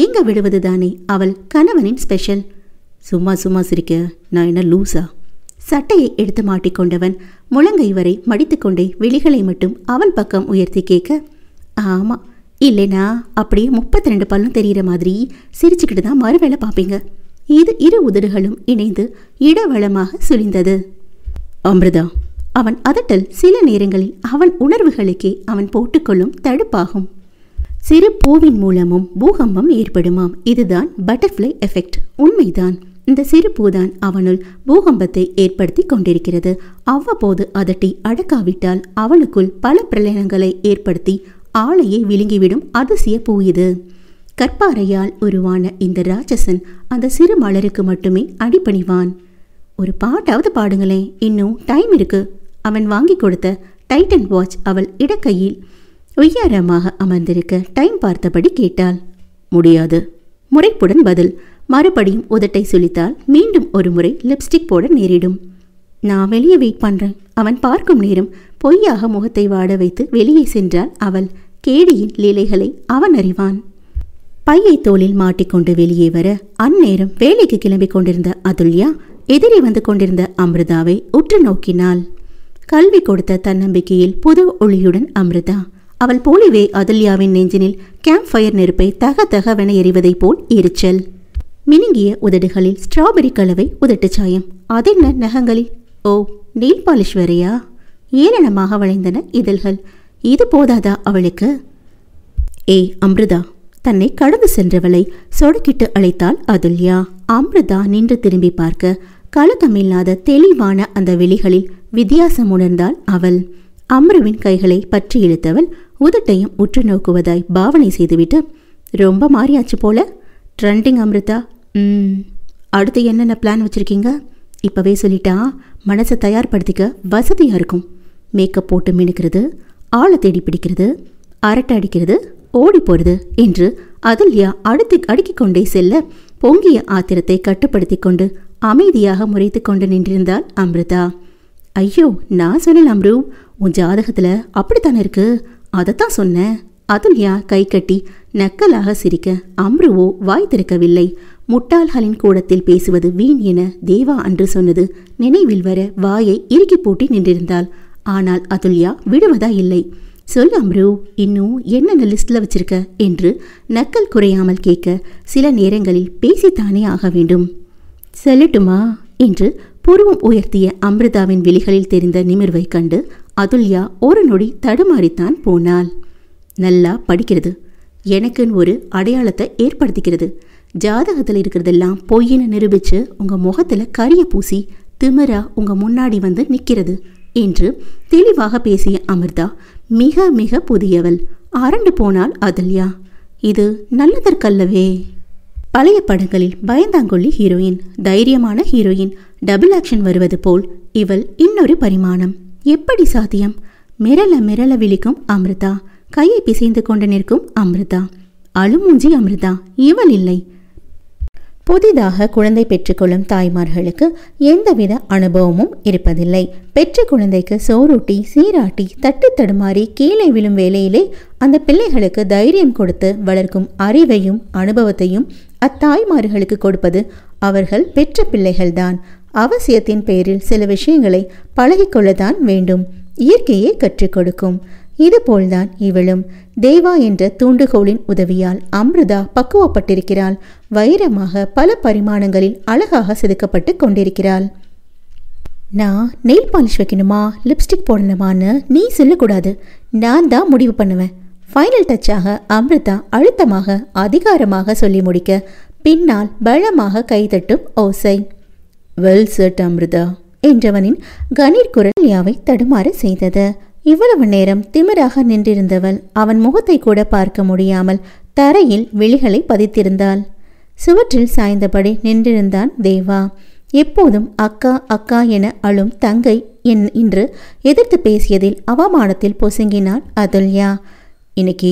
ஏங்க விடுவதுதானே அவள் கணவனின் ஸ்பெஷல் சும்மா சும்மா சிரிக்க நான் என்ன லூஸா சட்டையை எடுத்து மாட்டிக்கொண்டவன் முழங்கை வரை மடித்துக்கொண்டே விழிகளை மட்டும் அவள் பக்கம் உயர்த்தி கேட்க ஆமாம் இல்லைனா அப்படியே முப்பத்தி ரெண்டு பல்லும் தெரிகிற மாதிரி சிரிச்சுக்கிட்டு தான் மறுவேளை பார்ப்பீங்க இது இரு உதடுகளும் இணைந்து இடவளமாக சுழிந்தது அமிர்தா அவன் அதட்டல் சில நேரங்களில் அவன் உணர்வுகளுக்கே அவன் போட்டுக்கொள்ளும் தடுப்பாகும் சிறு பூவின் மூலமும் பூகம்பம் ஏற்படுமாம் இதுதான் பட்டர்ஃப்ளை எஃபெக்ட் உண்மைதான் இந்த சிறு பூதான் அவனுள் பூகம்பத்தை ஏற்படுத்தி கொண்டிருக்கிறது அவ்வப்போது அதட்டி அடக்காவிட்டால் அவனுக்குள் பல பிரளயங்களை ஏற்படுத்தி ஆளையே விழுங்கிவிடும் அதிசய பூ இது கற்பாறையால் உருவான இந்த ராட்சசன் அந்த சிறு மலருக்கு மட்டுமே அடிப்பணிவான் ஒரு பாட்டாவது பாடுங்களேன் இன்னும் டைம் இருக்கு அவன் வாங்கி கொடுத்த டைட்டன் வாட்ச் அவள் இடக்கையில் உய்யாரமாக அமர்ந்திருக்க டைம் பார்த்தபடி கேட்டாள் முடியாது முறைப்புடன் பதில் மறுபடியும் உதட்டை சுழித்தால் மீண்டும் ஒரு முறை லிப்ஸ்டிக் போட நேரிடும் நான் வெளியே வெயிட் பண்றேன் அவன் பார்க்கும் நேரம் பொய்யாக முகத்தை வாட வைத்து வெளியே சென்றாள் அவள் கேடியின் லீலைகளை அவன் அறிவான் பையை தோளில் மாட்டிக்கொண்டு வெளியே வர அந்நேரம் வேலைக்கு கிளம்பிக் கொண்டிருந்த அதுல்யா எதிரே வந்து கொண்டிருந்த அமிர்தாவை உற்று நோக்கினாள் கல்வி கொடுத்த தன்னம்பிக்கையில் புது ஒளியுடன் அமிர்தா அவள் போலிவே அதுல்யாவின் நெஞ்சினில் கேம்ப் ஃபயர் நெருப்பை தக தகவென எறிவதைப் போல் எரிச்சல் மினுங்கிய உதடுகளில் ஸ்ட்ராபெரி கலவை உதட்டு சாயம் அதென்ன நகங்களில் ஓ நெயில் பாலிஷ் வரையா ஏளனமாக வளைந்தன இதழ்கள் இது போதாதா அவளுக்கு ஏய் அம்ருதா தன்னை கடந்து சென்றவளை சொடுக்கிட்டு அழைத்தாள் அதுல்யா அம்ருதா நின்று திரும்பி பார்க்க கழுத்தமில்லாத தெளிவான அந்த விழிகளில் வித்தியாசம் உணர்ந்தாள் அவள் அம்ருவின் கைகளை பற்றி இழுத்தவள் உதட்டையும் உற்று நோக்குவதாய் பாவனை செய்துவிட்டு ரொம்ப மாறியாச்சு போல ட்ரெண்டிங் அமிர்தா ம் அடுத்து என்னென்ன பிளான் வச்சுருக்கீங்க இப்போவே சொல்லிட்டா மனசை தயார்படுத்திக்க வசதியாக இருக்கும் மேக்கப் போட்டு மினுக்கிறது ஆளை தேடி பிடிக்கிறது அரட்டை அடிக்கிறது ஓடி போகிறது என்று அதுல்யா அடுத்து அடுக்கிக் கொண்டே செல்ல பொங்கிய ஆத்திரத்தை கட்டுப்படுத்தி கொண்டு அமைதியாக முறைத்து கொண்டு நின்றிருந்தாள் அம்ருதா ஐயோ நான் சொன்னேன் அம்ரு உன் ஜாதகத்தில் அப்படித்தானே இருக்கு அதைத்தான் சொன்னேன் அதுல்யா கை கட்டி நக்கலாக சிரிக்க அம்ருவோ வாய் திறக்கவில்லை முட்டாள்களின் கூடத்தில் பேசுவது வீண் என தேவா அன்று சொன்னது நினைவில் வர வாயை இறுக்கி போட்டி நின்றிருந்தாள் ஆனால் அதுல்யா விடுவதா இல்லை சொல் அம்ரு இன்னும் என்னென்ன லிஸ்டில் வச்சிருக்க என்று நக்கல் குறையாமல் கேட்க சில நேரங்களில் பேசித்தானே ஆக வேண்டும் செல்லட்டுமா என்று புருவம் உயர்த்திய அமிர்தாவின் விழிகளில் தெரிந்த நிமிர்வை கண்டு அதுல்யா ஒரு நொடி தடுமாறித்தான் போனாள் நல்லா படிக்கிறது எனக்குன்னு ஒரு அடையாளத்தை ஏற்படுத்திக்கிறது ஜாதகத்தில் இருக்கிறதெல்லாம் பொய்ன்னு நிரூபித்து உங்கள் முகத்தில் கரிய பூசி திமிரா உங்கள் முன்னாடி வந்து நிற்கிறது என்று தெளிவாக பேசிய அமிர்தா மிக மிக புதியவள் அரண்டு போனால் அதுல்யா இது நல்லதற்கல்லவே பழைய படங்களில் பயந்தாங்கொள்ளி ஹீரோயின் தைரியமான ஹீரோயின் டபுள் ஆக்ஷன் வருவது போல் இவள் இன்னொரு பரிமாணம் எப்படி சாத்தியம் மிரள மிரள விழிக்கும் அமிர்தா கையை பிசைந்து கொண்டு நிற்கும் அமிர்தா அழுமூஞ்சி அமிர்தா இவள் இல்லை புதிதாக குழந்தை பெற்றுக்கொள்ளும் தாய்மார்களுக்கு எந்தவித அனுபவமும் இருப்பதில்லை பெற்ற குழந்தைக்கு சோரூட்டி சீராட்டி தட்டு தடுமாறி கீழே விழும் வேலையிலே அந்த பிள்ளைகளுக்கு தைரியம் கொடுத்து வளர்க்கும் அறிவையும் அனுபவத்தையும் அத்தாய்மார்களுக்கு கொடுப்பது அவர்கள் பெற்ற பிள்ளைகள்தான் அவசியத்தின் பெயரில் சில விஷயங்களை பழகிக்கொள்ளத்தான் வேண்டும் இயற்கையே கற்றுக் கொடுக்கும் இதுபோல்தான் இவளும் தேவா என்ற தூண்டுகோளின் உதவியால் அம்ருதா பக்குவப்பட்டிருக்கிறாள் வைரமாக பல பரிமாணங்களில் அழகாக செதுக்கப்பட்டு கொண்டிருக்கிறாள் நான் நெயில் பாலிஷ் வைக்கணுமா லிப்ஸ்டிக் போடணுமான்னு நீ சொல்லக்கூடாது நான் தான் முடிவு பண்ணுவேன் ஃபைனல் டச்சாக அம்ரிதா அழுத்தமாக அதிகாரமாக சொல்லி முடிக்க பின்னால் பலமாக கைதட்டும் ஓசை வெல் செட் அம்ரிதா என்றவனின் கணீர் குரல் யாவை தடுமாற செய்தது இவ்வளவு நேரம் திமிராக நின்றிருந்தவள் அவன் முகத்தை கூட பார்க்க முடியாமல் தரையில் விழிகளை பதித்திருந்தாள் சுவற்றில் சாய்ந்தபடி நின்றிருந்தான் தேவா எப்போதும் அக்கா அக்கா என அழும் தங்கை என் இன்று எதிர்த்து பேசியதில் அவமானத்தில் பொசுங்கினாள் அதுல்யா இன்னைக்கு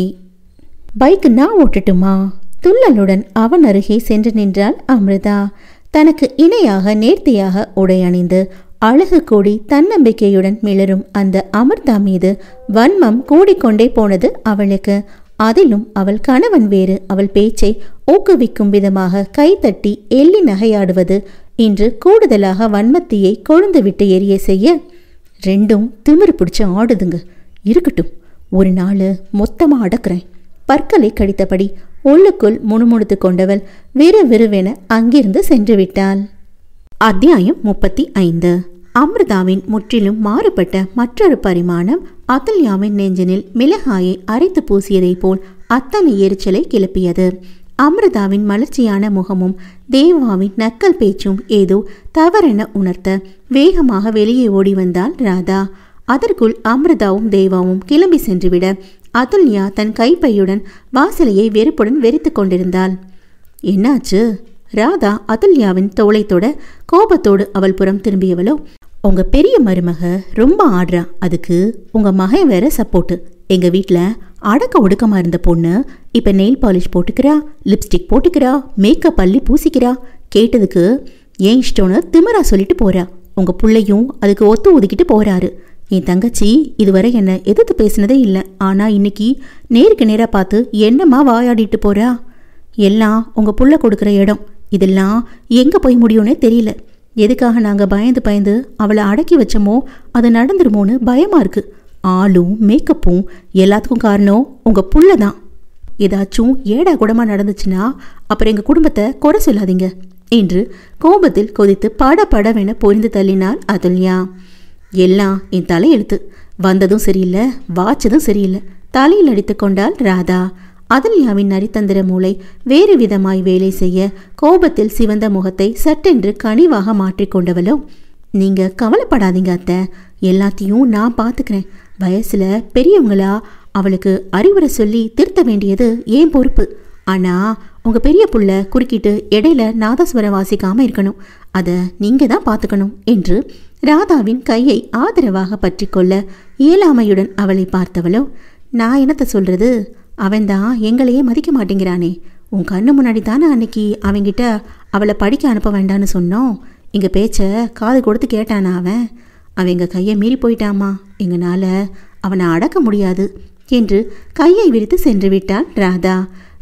பைக் நான் ஓட்டட்டுமா துள்ளலுடன் அவன் அருகே சென்று நின்றாள் அமிர்தா தனக்கு இணையாக நேர்த்தியாக உடை அணிந்து அழகு கூடி தன்னம்பிக்கையுடன் மிளரும் அந்த அமிர்தா மீது வன்மம் கூடிக்கொண்டே போனது அவளுக்கு அதிலும் அவள் கணவன் வேறு அவள் பேச்சை ஊக்குவிக்கும் விதமாக கைத்தட்டி எள்ளி நகையாடுவது இன்று கூடுதலாக வன்மத்தியை கொழுந்துவிட்டு எரிய செய்ய ரெண்டும் திமிரு பிடிச்ச ஆடுதுங்க இருக்கட்டும் ஒரு நாள் மொத்தமாக அடக்குறேன் பற்களை கடித்தபடி உள்ளுக்குள் முணுமுணுத்து கொண்டவள் விறு விறுவென அங்கிருந்து சென்று விட்டாள் அத்தியாயம் முப்பத்தி ஐந்து அமிர்தாவின் முற்றிலும் மாறுபட்ட மற்றொரு பரிமாணம் அகல்யாவின் நெஞ்சனில் மிளகாயை அரைத்து பூசியதைப் போல் அத்தனை எரிச்சலை கிளப்பியது அமிர்தாவின் மலர்ச்சியான முகமும் தேவாவின் நக்கல் பேச்சும் ஏதோ தவறென உணர்த்த வேகமாக வெளியே ஓடி வந்தாள் ராதா அதற்குள் அமிர்தாவும் தேவாவும் கிளம்பி சென்றுவிட அதுல்யா தன் கைப்பையுடன் வாசலையை வெறுப்புடன் வெறித்து கொண்டிருந்தாள் என்னாச்சு ராதா அதுல்யாவின் தோலை தொட கோபத்தோடு அவள் புறம் திரும்பியவளோ உங்க பெரிய மருமக ரொம்ப ஆடுறா அதுக்கு உங்க மகன் வேற சப்போர்ட்டு எங்க வீட்டில் அடக்க ஒடுக்கமா இருந்த பொண்ணு இப்ப நெயில் பாலிஷ் போட்டுக்கிறா லிப்ஸ்டிக் போட்டுக்கிறா மேக்கப் பள்ளி பூசிக்கிறா கேட்டதுக்கு ஏன் இஷ்டம்னு திமரா சொல்லிட்டு போறா உங்க பிள்ளையும் அதுக்கு ஒத்து ஒதுக்கிட்டு போறாரு என் தங்கச்சி இதுவரை என்னை எதிர்த்து பேசினதே இல்லை ஆனால் இன்னைக்கு நேருக்கு நேராக பார்த்து என்னம்மா வாயாடிட்டு போறா எல்லாம் உங்கள் புள்ள கொடுக்குற இடம் இதெல்லாம் எங்கே போய் முடியும்னே தெரியல எதுக்காக நாங்கள் பயந்து பயந்து அவளை அடக்கி வச்சோமோ அது நடந்துருமோன்னு பயமாக இருக்குது ஆளும் மேக்கப்பும் எல்லாத்துக்கும் காரணம் உங்கள் புள்ள தான் ஏதாச்சும் ஏடா கூடமாக நடந்துச்சுன்னா அப்புறம் எங்கள் குடும்பத்தை குறை சொல்லாதீங்க என்று கோபத்தில் கொதித்து பாட பாடவேன பொறிந்து தள்ளினார் அதுல்யா எல்லாம் என் தலையெழுத்து வந்ததும் சரியில்லை வாச்சதும் சரியில்லை தலையில் அடித்து கொண்டாள் ராதா அதல்யாவின் நரித்தந்திர மூளை வேறு விதமாய் வேலை செய்ய கோபத்தில் சிவந்த முகத்தை சட்டென்று கனிவாக மாற்றிக்கொண்டவளோ நீங்கள் கவலைப்படாதீங்க அத்தை எல்லாத்தையும் நான் பார்த்துக்கிறேன் வயசுல பெரியவங்களா அவளுக்கு அறிவுரை சொல்லி திருத்த வேண்டியது ஏன் பொறுப்பு ஆனால் உங்கள் பெரிய புள்ள குறுக்கிட்டு இடையில நாதஸ்வரம் வாசிக்காமல் இருக்கணும் அதை நீங்கள் தான் பார்த்துக்கணும் என்று ராதாவின் கையை ஆதரவாக பற்றி கொள்ள இயலாமையுடன் அவளை பார்த்தவளோ நான் என்னத்த சொல்கிறது அவன்தான் எங்களையே மதிக்க மாட்டேங்கிறானே உன் கண்ணு முன்னாடி தானே அன்னைக்கு அவங்கிட்ட அவளை படிக்க அனுப்ப வேண்டான்னு சொன்னோம் எங்கள் பேச்சை காது கொடுத்து கேட்டானா அவன் அவன் எங்கள் கையை மீறி போயிட்டாமா எங்களால் அவனை அடக்க முடியாது என்று கையை விரித்து சென்று விட்டாள் ராதா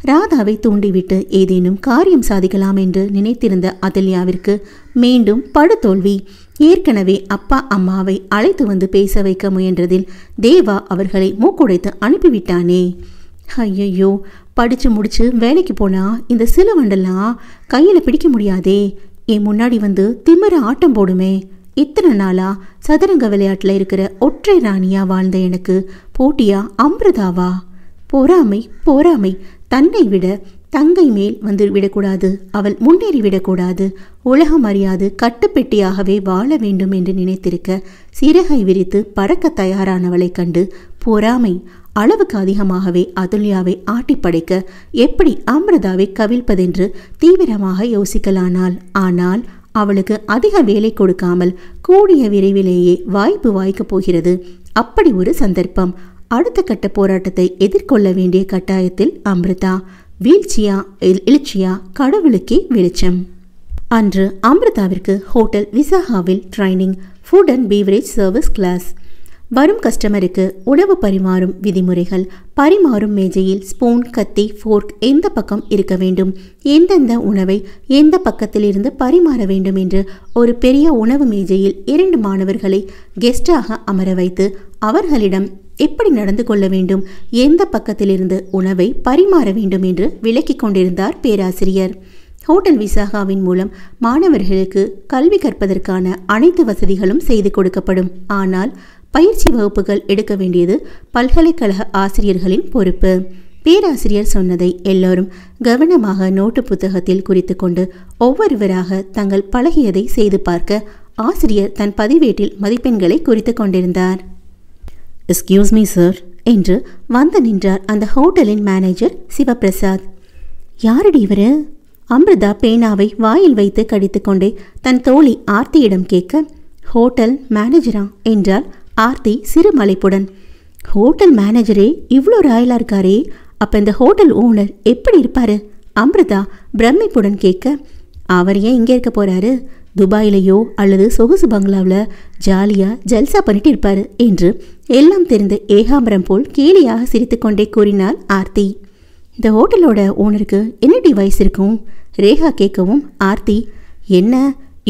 ராதாவை தூண்டிவிட்டு ஏதேனும் காரியம் சாதிக்கலாம் என்று நினைத்திருந்த அதல்யாவிற்கு மீண்டும் படுதோல்வி ஏற்கனவே அப்பா அம்மாவை அழைத்து வந்து பேச வைக்க முயன்றதில் தேவா அவர்களை மூக்குடைத்து அனுப்பிவிட்டானே ஐயையோ படித்து முடித்து வேலைக்கு போனால் இந்த சில வண்டெல்லாம் கையில் பிடிக்க முடியாதே என் முன்னாடி வந்து திமிர ஆட்டம் போடுமே இத்தனை நாளாக சதுரங்க விளையாட்டில் இருக்கிற ஒற்றை ராணியாக வாழ்ந்த எனக்கு போட்டியா அம்ருதாவா பொறாமை பொறாமை தன்னை விட தங்கை மேல் வந்து விடக்கூடாது அவள் முன்னேறிவிடக்கூடாது உலகம் அறியாது கட்டுப்பெட்டியாகவே வாழ வேண்டும் என்று நினைத்திருக்க சிறகை விரித்து பறக்க தயாரானவளை கண்டு பொறாமை அளவுக்கு அதிகமாகவே அதுல்யாவை ஆட்டிப்படைக்க எப்படி அமிர்தாவை கவிழ்ப்பதென்று தீவிரமாக யோசிக்கலானாள் ஆனால் அவளுக்கு அதிக வேலை கொடுக்காமல் கூடிய விரைவிலேயே வாய்ப்பு வாய்க்கப் போகிறது அப்படி ஒரு சந்தர்ப்பம் அடுத்த கட்ட போராட்டத்தை எதிர்கொள்ள வேண்டிய கட்டாயத்தில் அமிர்தா வீழ்ச்சியா எழுச்சியா கடவுளுக்கே வெளிச்சம் அன்று அமிர்தாவிற்கு ஹோட்டல் விசாகாவில் training food and beverage service class வரும் கஸ்டமருக்கு உணவு பரிமாறும் விதிமுறைகள் பரிமாறும் மேஜையில் ஸ்பூன் கத்தி ஃபோர்க் எந்த பக்கம் இருக்க வேண்டும் எந்தெந்த உணவை எந்த பக்கத்திலிருந்து பரிமாற வேண்டும் என்று ஒரு பெரிய உணவு மேஜையில் இரண்டு மாணவர்களை கெஸ்டாக அமர வைத்து அவர்களிடம் எப்படி நடந்து கொள்ள வேண்டும் எந்த பக்கத்திலிருந்து உணவை பரிமாற வேண்டும் என்று விளக்கிக் கொண்டிருந்தார் பேராசிரியர் ஹோட்டல் விசாகாவின் மூலம் மாணவர்களுக்கு கல்வி கற்பதற்கான அனைத்து வசதிகளும் செய்து கொடுக்கப்படும் ஆனால் பயிற்சி வகுப்புகள் எடுக்க வேண்டியது பல்கலைக்கழக ஆசிரியர்களின் பொறுப்பு பேராசிரியர் சொன்னதை எல்லோரும் கவனமாக நோட்டு புத்தகத்தில் குறித்து கொண்டு ஒவ்வொருவராக தங்கள் பழகியதை செய்து பார்க்க ஆசிரியர் தன் பதிவேட்டில் மதிப்பெண்களை குறித்து கொண்டிருந்தார் எஸ்கியூஸ் மீ சார் என்று வந்து நின்றார் அந்த ஹோட்டலின் மேனேஜர் சிவபிரசாத் யாரடி இவர் அமிர்தா பேனாவை வாயில் வைத்து கடித்துக்கொண்டே தன் தோழி ஆர்த்தியிடம் கேட்க ஹோட்டல் மேனேஜரா என்றால் ஆர்த்தி சிறு மலைப்புடன் ஹோட்டல் மேனேஜரே இவ்வளோ ராயலாக இருக்காரே அப்போ இந்த ஹோட்டல் ஓனர் எப்படி இருப்பார் அமிர்தா பிரமிப்புடன் கேட்க அவர் ஏன் இங்கே இருக்க போகிறாரு துபாயிலையோ அல்லது சொகுசு பங்களாவில் ஜாலியாக ஜல்சா பண்ணிட்டு இருப்பார் என்று எல்லாம் தெரிந்த ஏகாம்பரம் போல் கேலியாக சிரித்து கொண்டே கூறினாள் ஆர்த்தி இந்த ஹோட்டலோட ஓனருக்கு என்ன டிவைஸ் இருக்கும் ரேகா கேட்கவும் ஆர்த்தி என்ன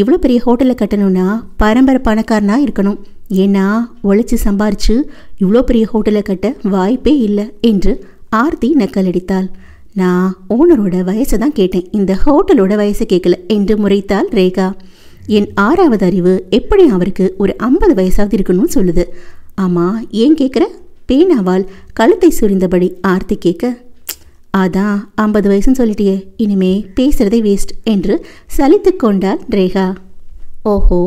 இவ்வளோ பெரிய ஹோட்டலில் கட்டணும்னா பரம்பரை பணக்காரனாக இருக்கணும் ஏன்னா உழைச்சி சம்பாரித்து இவ்வளோ பெரிய ஹோட்டலை கட்ட வாய்ப்பே இல்லை என்று ஆர்த்தி நக்கலடித்தாள் நான் ஓனரோட வயசை தான் கேட்டேன் இந்த ஹோட்டலோட வயசு கேட்கல என்று முறைத்தாள் ரேகா என் ஆறாவது அறிவு எப்படி அவருக்கு ஒரு ஐம்பது வயசாவது இருக்கணும்னு சொல்லுது ஆமாம் ஏன் கேட்குற பேனாவால் கழுத்தை சுரிந்தபடி ஆர்த்தி கேட்க அதான் ஐம்பது வயசுன்னு சொல்லிட்டியே இனிமே பேசுகிறதே வேஸ்ட் என்று சலித்து கொண்டாள் ரேகா ஓஹோ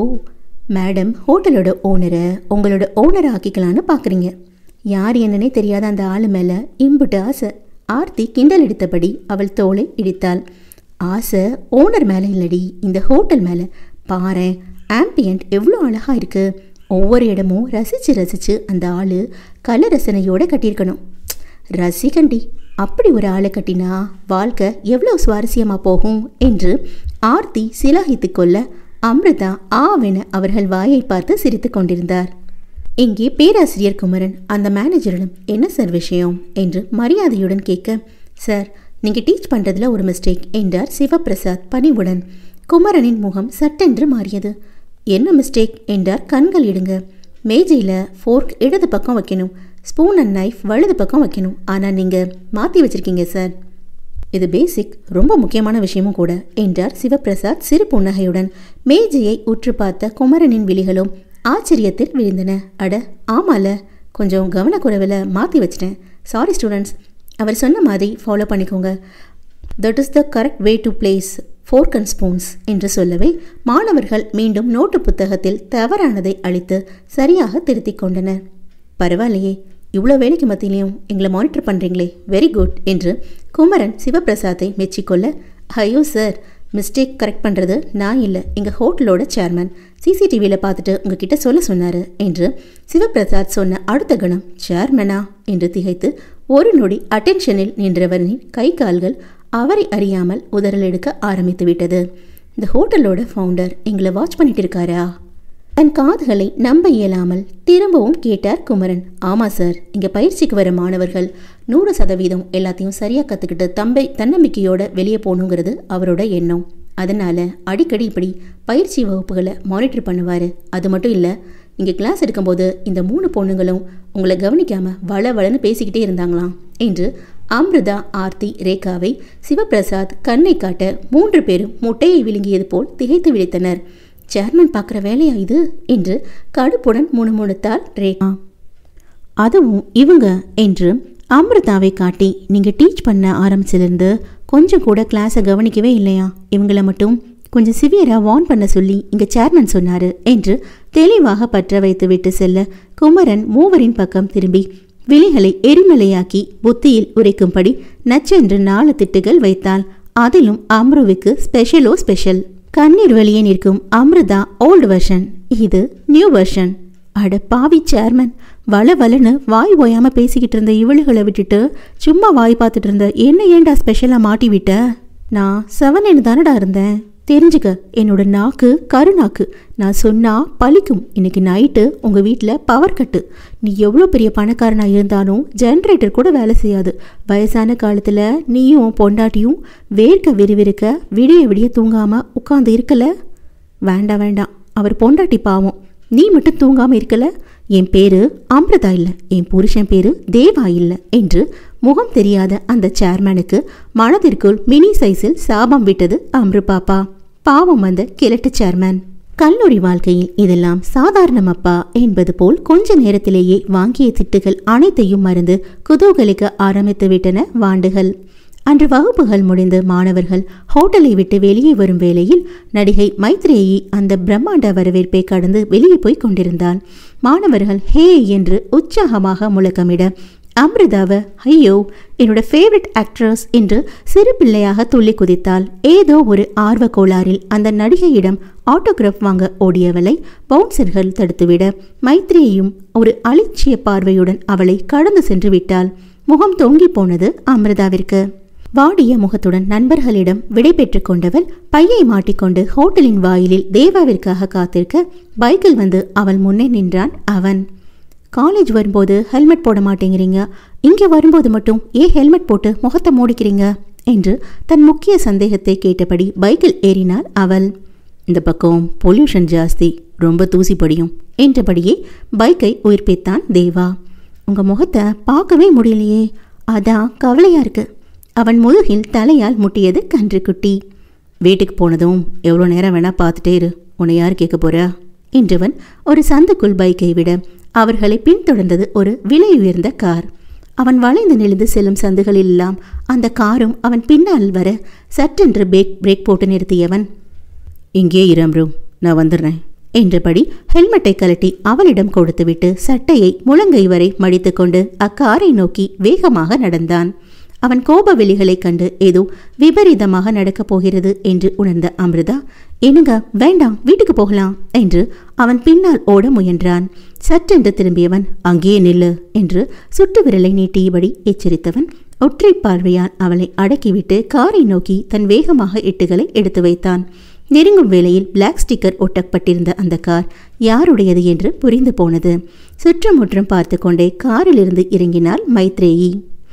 மேடம் ஹோட்டலோட ஓனரை உங்களோட ஓனரை ஆக்கிக்கலான்னு பார்க்குறீங்க யார் என்னன்னே தெரியாத அந்த ஆள் மேலே இம்புட்டு ஆசை ஆர்த்தி கிண்டல் எடுத்தபடி அவள் தோலை இடித்தாள் ஆசை ஓனர் மேலே இல்லடி இந்த ஹோட்டல் மேலே பாரு ஆம்பியன்ட் எவ்வளோ அழகாக இருக்குது ஒவ்வொரு இடமும் ரசித்து ரசித்து அந்த ஆள் கல ரசனையோடு கட்டியிருக்கணும் ரசிகண்டி அப்படி ஒரு ஆளை கட்டினா வாழ்க்கை எவ்வளோ சுவாரஸ்யமாக போகும் என்று ஆர்த்தி சிலாகித்து கொள்ள அமிர்தா ஆவென அவர்கள் வாயை பார்த்து சிரித்து கொண்டிருந்தார் இங்கே பேராசிரியர் குமரன் அந்த மேனேஜரிடம் என்ன சார் விஷயம் என்று மரியாதையுடன் கேட்க சார் நீங்கள் டீச் பண்ணுறதுல ஒரு மிஸ்டேக் என்றார் சிவபிரசாத் பணிவுடன் குமரனின் முகம் சட்டென்று மாறியது என்ன மிஸ்டேக் என்றார் கண்கள் இடுங்க மேஜையில் ஃபோர்க் இடது பக்கம் வைக்கணும் ஸ்பூன் அண்ட் நைஃப் வலது பக்கம் வைக்கணும் ஆனால் நீங்கள் மாற்றி வச்சுருக்கீங்க சார் இது பேசிக் ரொம்ப முக்கியமான விஷயமும் கூட என்றார் சிவபிரசாத் சிறு புன்னகையுடன் மேஜையை உற்று பார்த்த குமரனின் விழிகளும் ஆச்சரியத்தில் விழுந்தன அட ஆமால கொஞ்சம் கவனக்குறைவில் மாற்றி வச்சிட்டேன் சாரி ஸ்டூடெண்ட்ஸ் அவர் சொன்ன மாதிரி ஃபாலோ பண்ணிக்கோங்க that is the correct way to place fork and spoons என்று சொல்லவே மாணவர்கள் மீண்டும் நோட்டு புத்தகத்தில் தவறானதை அழித்து சரியாக திருத்தி கொண்டனர் பரவாயில்லையே இவ்வளோ வேலைக்கு மத்தியிலையும் எங்களை மானிட்டர் பண்ணுறீங்களே வெரி குட் என்று குமரன் சிவபிரசாத்தை மெச்சிக்கொள்ள ஐயோ சார் மிஸ்டேக் கரெக்ட் பண்ணுறது நான் இல்லை எங்கள் ஹோட்டலோட சேர்மேன் சிசிடிவியில் பார்த்துட்டு உங்ககிட்ட சொல்ல சொன்னார் என்று சிவபிரசாத் சொன்ன அடுத்த கணம் சேர்மனா என்று திகைத்து ஒரு நொடி அட்டென்ஷனில் நின்றவரின் கை கால்கள் அவரை அறியாமல் உதறல் எடுக்க ஆரம்பித்து விட்டது இந்த ஹோட்டலோட ஃபவுண்டர் எங்களை வாட்ச் பண்ணிட்டு இருக்காரா தன் காதுகளை நம்ப இயலாமல் திரும்பவும் கேட்டார் குமரன் ஆமாம் சார் இங்கே பயிற்சிக்கு வர மாணவர்கள் நூறு சதவீதம் எல்லாத்தையும் சரியாக கற்றுக்கிட்டு தம்பை தன்னம்பிக்கையோட வெளியே போகணுங்கிறது அவரோட எண்ணம் அதனால் அடிக்கடி இப்படி பயிற்சி வகுப்புகளை மானிட்டர் பண்ணுவார் அது மட்டும் இல்லை இங்கே கிளாஸ் எடுக்கும்போது இந்த மூணு பொண்ணுங்களும் உங்களை கவனிக்காமல் வள வளன்னு பேசிக்கிட்டே இருந்தாங்களாம் என்று அமிர்தா ஆர்த்தி ரேகாவை சிவபிரசாத் கண்ணை காட்ட மூன்று பேரும் முட்டையை விழுங்கியது போல் திகைத்து விழித்தனர் சேர்மன் பார்க்குற வேலையா இது என்று கடுப்புடன் முணுமுணுத்தார் ரேகா அதுவும் இவங்க என்று அமிர்தாவை காட்டி நீங்கள் டீச் பண்ண ஆரம்பிச்சிலிருந்து கொஞ்சம் கூட கிளாஸை கவனிக்கவே இல்லையா இவங்கள மட்டும் கொஞ்சம் சிவியராக வார்ன் பண்ண சொல்லி இங்கே சேர்மன் சொன்னார் என்று தெளிவாக பற்ற வைத்து விட்டு செல்ல குமரன் மூவரின் பக்கம் திரும்பி விழிகளை எரிமலையாக்கி புத்தியில் உரைக்கும்படி நச்சென்று நாலு திட்டுகள் வைத்தாள் அதிலும் அம்ருவுக்கு ஸ்பெஷலோ ஸ்பெஷல் கண்ணீர் வெளியே நிற்கும் அமிர்தா ஓல்டு வெர்ஷன் இது நியூ வெர்ஷன் அட பாவி சேர்மன் வள வளன்னு வாய் ஓயாம பேசிக்கிட்டு இருந்த இவளுகளை விட்டுட்டு சும்மா வாய் பார்த்துட்டு இருந்த என்ன ஏண்டா ஸ்பெஷலாக மாட்டி விட்ட நான் செவன் செவனேன்னு தானடா இருந்தேன் தெரிஞ்சுக்க என்னோட நாக்கு கருநாக்கு நான் சொன்னால் பழிக்கும் இன்னைக்கு நைட்டு உங்கள் வீட்டில் பவர் கட்டு நீ எவ்வளோ பெரிய பணக்காரனாக இருந்தாலும் ஜென்ரேட்டர் கூட வேலை செய்யாது வயசான காலத்தில் நீயும் பொண்டாட்டியும் வேர்க்க விறுவிறுக்க விடிய விடிய தூங்காமல் உட்காந்து இருக்கல வேண்டாம் வேண்டாம் அவர் பொண்டாட்டி பாவம் நீ மட்டும் தூங்காமல் இருக்கல என் பேர் அம்ருதா இல்லை என் புருஷன் பேர் தேவா இல்லை என்று முகம் தெரியாத அந்த சேர்மேனுக்கு மனதிற்குள் மினி சைஸில் சாபம் விட்டது அம்ரு பாப்பா பாவம் அந்த கிழட்டு சேர்மேன் கல்லூரி வாழ்க்கையில் இதெல்லாம் சாதாரணமப்பா என்பது போல் கொஞ்ச நேரத்திலேயே வாங்கிய திட்டுகள் அனைத்தையும் மறந்து குதூகலிக்க ஆரம்பித்து விட்டன வாண்டுகள் அன்று வகுப்புகள் முடிந்து மாணவர்கள் ஹோட்டலை விட்டு வெளியே வரும் வேளையில் நடிகை மைத்ரேயி அந்த பிரம்மாண்ட வரவேற்பை கடந்து வெளியே போய் கொண்டிருந்தாள் மாணவர்கள் ஹே என்று உற்சாகமாக முழக்கமிட அமிர்தாவை ஐயோ என்னோட ஃபேவரட் ஆக்ட்ரஸ் என்று சிறு பிள்ளையாக துள்ளி குதித்தாள் ஏதோ ஒரு ஆர்வ கோளாறில் அந்த நடிகையிடம் ஆட்டோகிராஃப் வாங்க ஓடியவளை பவுன்சர்கள் தடுத்துவிட மைத்ரியையும் ஒரு அலட்சிய பார்வையுடன் அவளை கடந்து சென்று விட்டாள் முகம் தொங்கி போனது அமிர்தாவிற்கு வாடிய முகத்துடன் நண்பர்களிடம் விடை பெற்று கொண்டவள் பையை மாட்டிக்கொண்டு ஹோட்டலின் வாயிலில் தேவாவிற்காக காத்திருக்க பைக்கில் வந்து அவள் முன்னே நின்றான் அவன் காலேஜ் வரும்போது ஹெல்மெட் போட மாட்டேங்கிறீங்க இங்கே வரும்போது மட்டும் ஏன் ஹெல்மெட் போட்டு முகத்தை மூடிக்கிறீங்க என்று தன் முக்கிய சந்தேகத்தை கேட்டபடி பைக்கில் ஏறினாள் அவள் இந்த பக்கம் பொல்யூஷன் ஜாஸ்தி ரொம்ப தூசி படியும் என்றபடியே பைக்கை உயிர்ப்பித்தான் தேவா உங்கள் முகத்தை பார்க்கவே முடியலையே அதான் கவலையாக இருக்கு அவன் முதுகில் தலையால் முட்டியது கன்றுக்குட்டி வீட்டுக்கு போனதும் எவ்வளோ நேரம் வேணால் பார்த்துட்டே இரு உன்னை யார் கேட்க போறா என்றவன் ஒரு சந்துக்குள் பைக்கை விட அவர்களை பின்தொடர்ந்தது ஒரு விலை உயர்ந்த கார் அவன் வளைந்து நெளிந்து செல்லும் சந்துகளெல்லாம் அந்த காரும் அவன் பின்னால் வர சற்றென்று பிரேக் பிரேக் போட்டு நிறுத்தியவன் இங்கே இரு நான் வந்துடுறேன் என்றபடி ஹெல்மெட்டை கலட்டி அவளிடம் கொடுத்துவிட்டு சட்டையை முழங்கை வரை மடித்துக்கொண்டு அக்காரை நோக்கி வேகமாக நடந்தான் அவன் கோப வெளிகளைக் கண்டு ஏதோ விபரீதமாக நடக்கப் போகிறது என்று உணர்ந்த அமிர்தா என்னங்க வேண்டாம் வீட்டுக்கு போகலாம் என்று அவன் பின்னால் ஓட முயன்றான் சற்றென்று திரும்பியவன் அங்கேயே நில்லு என்று சுட்டு விரலை நீட்டியபடி எச்சரித்தவன் ஒற்றை பார்வையால் அவளை அடக்கிவிட்டு காரை நோக்கி தன் வேகமாக இட்டுகளை எடுத்து வைத்தான் நெருங்கும் வேளையில் பிளாக் ஸ்டிக்கர் ஒட்டப்பட்டிருந்த அந்த கார் யாருடையது என்று புரிந்து போனது சுற்றமுற்றம் பார்த்து கொண்டே காரிலிருந்து இறங்கினாள் மைத்ரேயி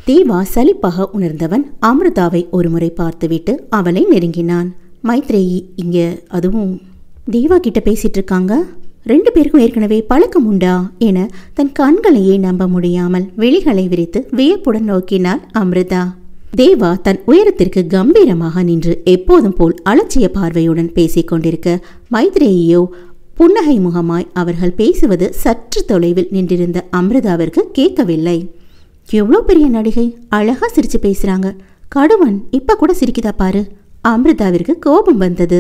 தீவா சலிப்பாக உணர்ந்தவன் அமிர்தாவை ஒருமுறை பார்த்துவிட்டு அவளை நெருங்கினான் மைத்ரேயி இங்கே அதுவும் தேவா கிட்ட பேசிட்டு இருக்காங்க ரெண்டு பேருக்கும் ஏற்கனவே பழக்கம் உண்டா என தன் கண்களையே நம்ப முடியாமல் விழிகளை விரித்து வியப்புடன் நோக்கினாள் அமிர்தா தேவா தன் உயரத்திற்கு கம்பீரமாக நின்று எப்போதும் போல் அலட்சிய பார்வையுடன் பேசிக் கொண்டிருக்க மைத்ரேயோ புன்னகை முகமாய் அவர்கள் பேசுவது சற்று தொலைவில் நின்றிருந்த அமிர்தாவிற்கு கேட்கவில்லை எவ்வளோ பெரிய நடிகை அழகாக சிரித்து பேசுகிறாங்க கடுவன் இப்போ கூட சிரிக்குதா பாரு அமிர்தாவிற்கு கோபம் வந்தது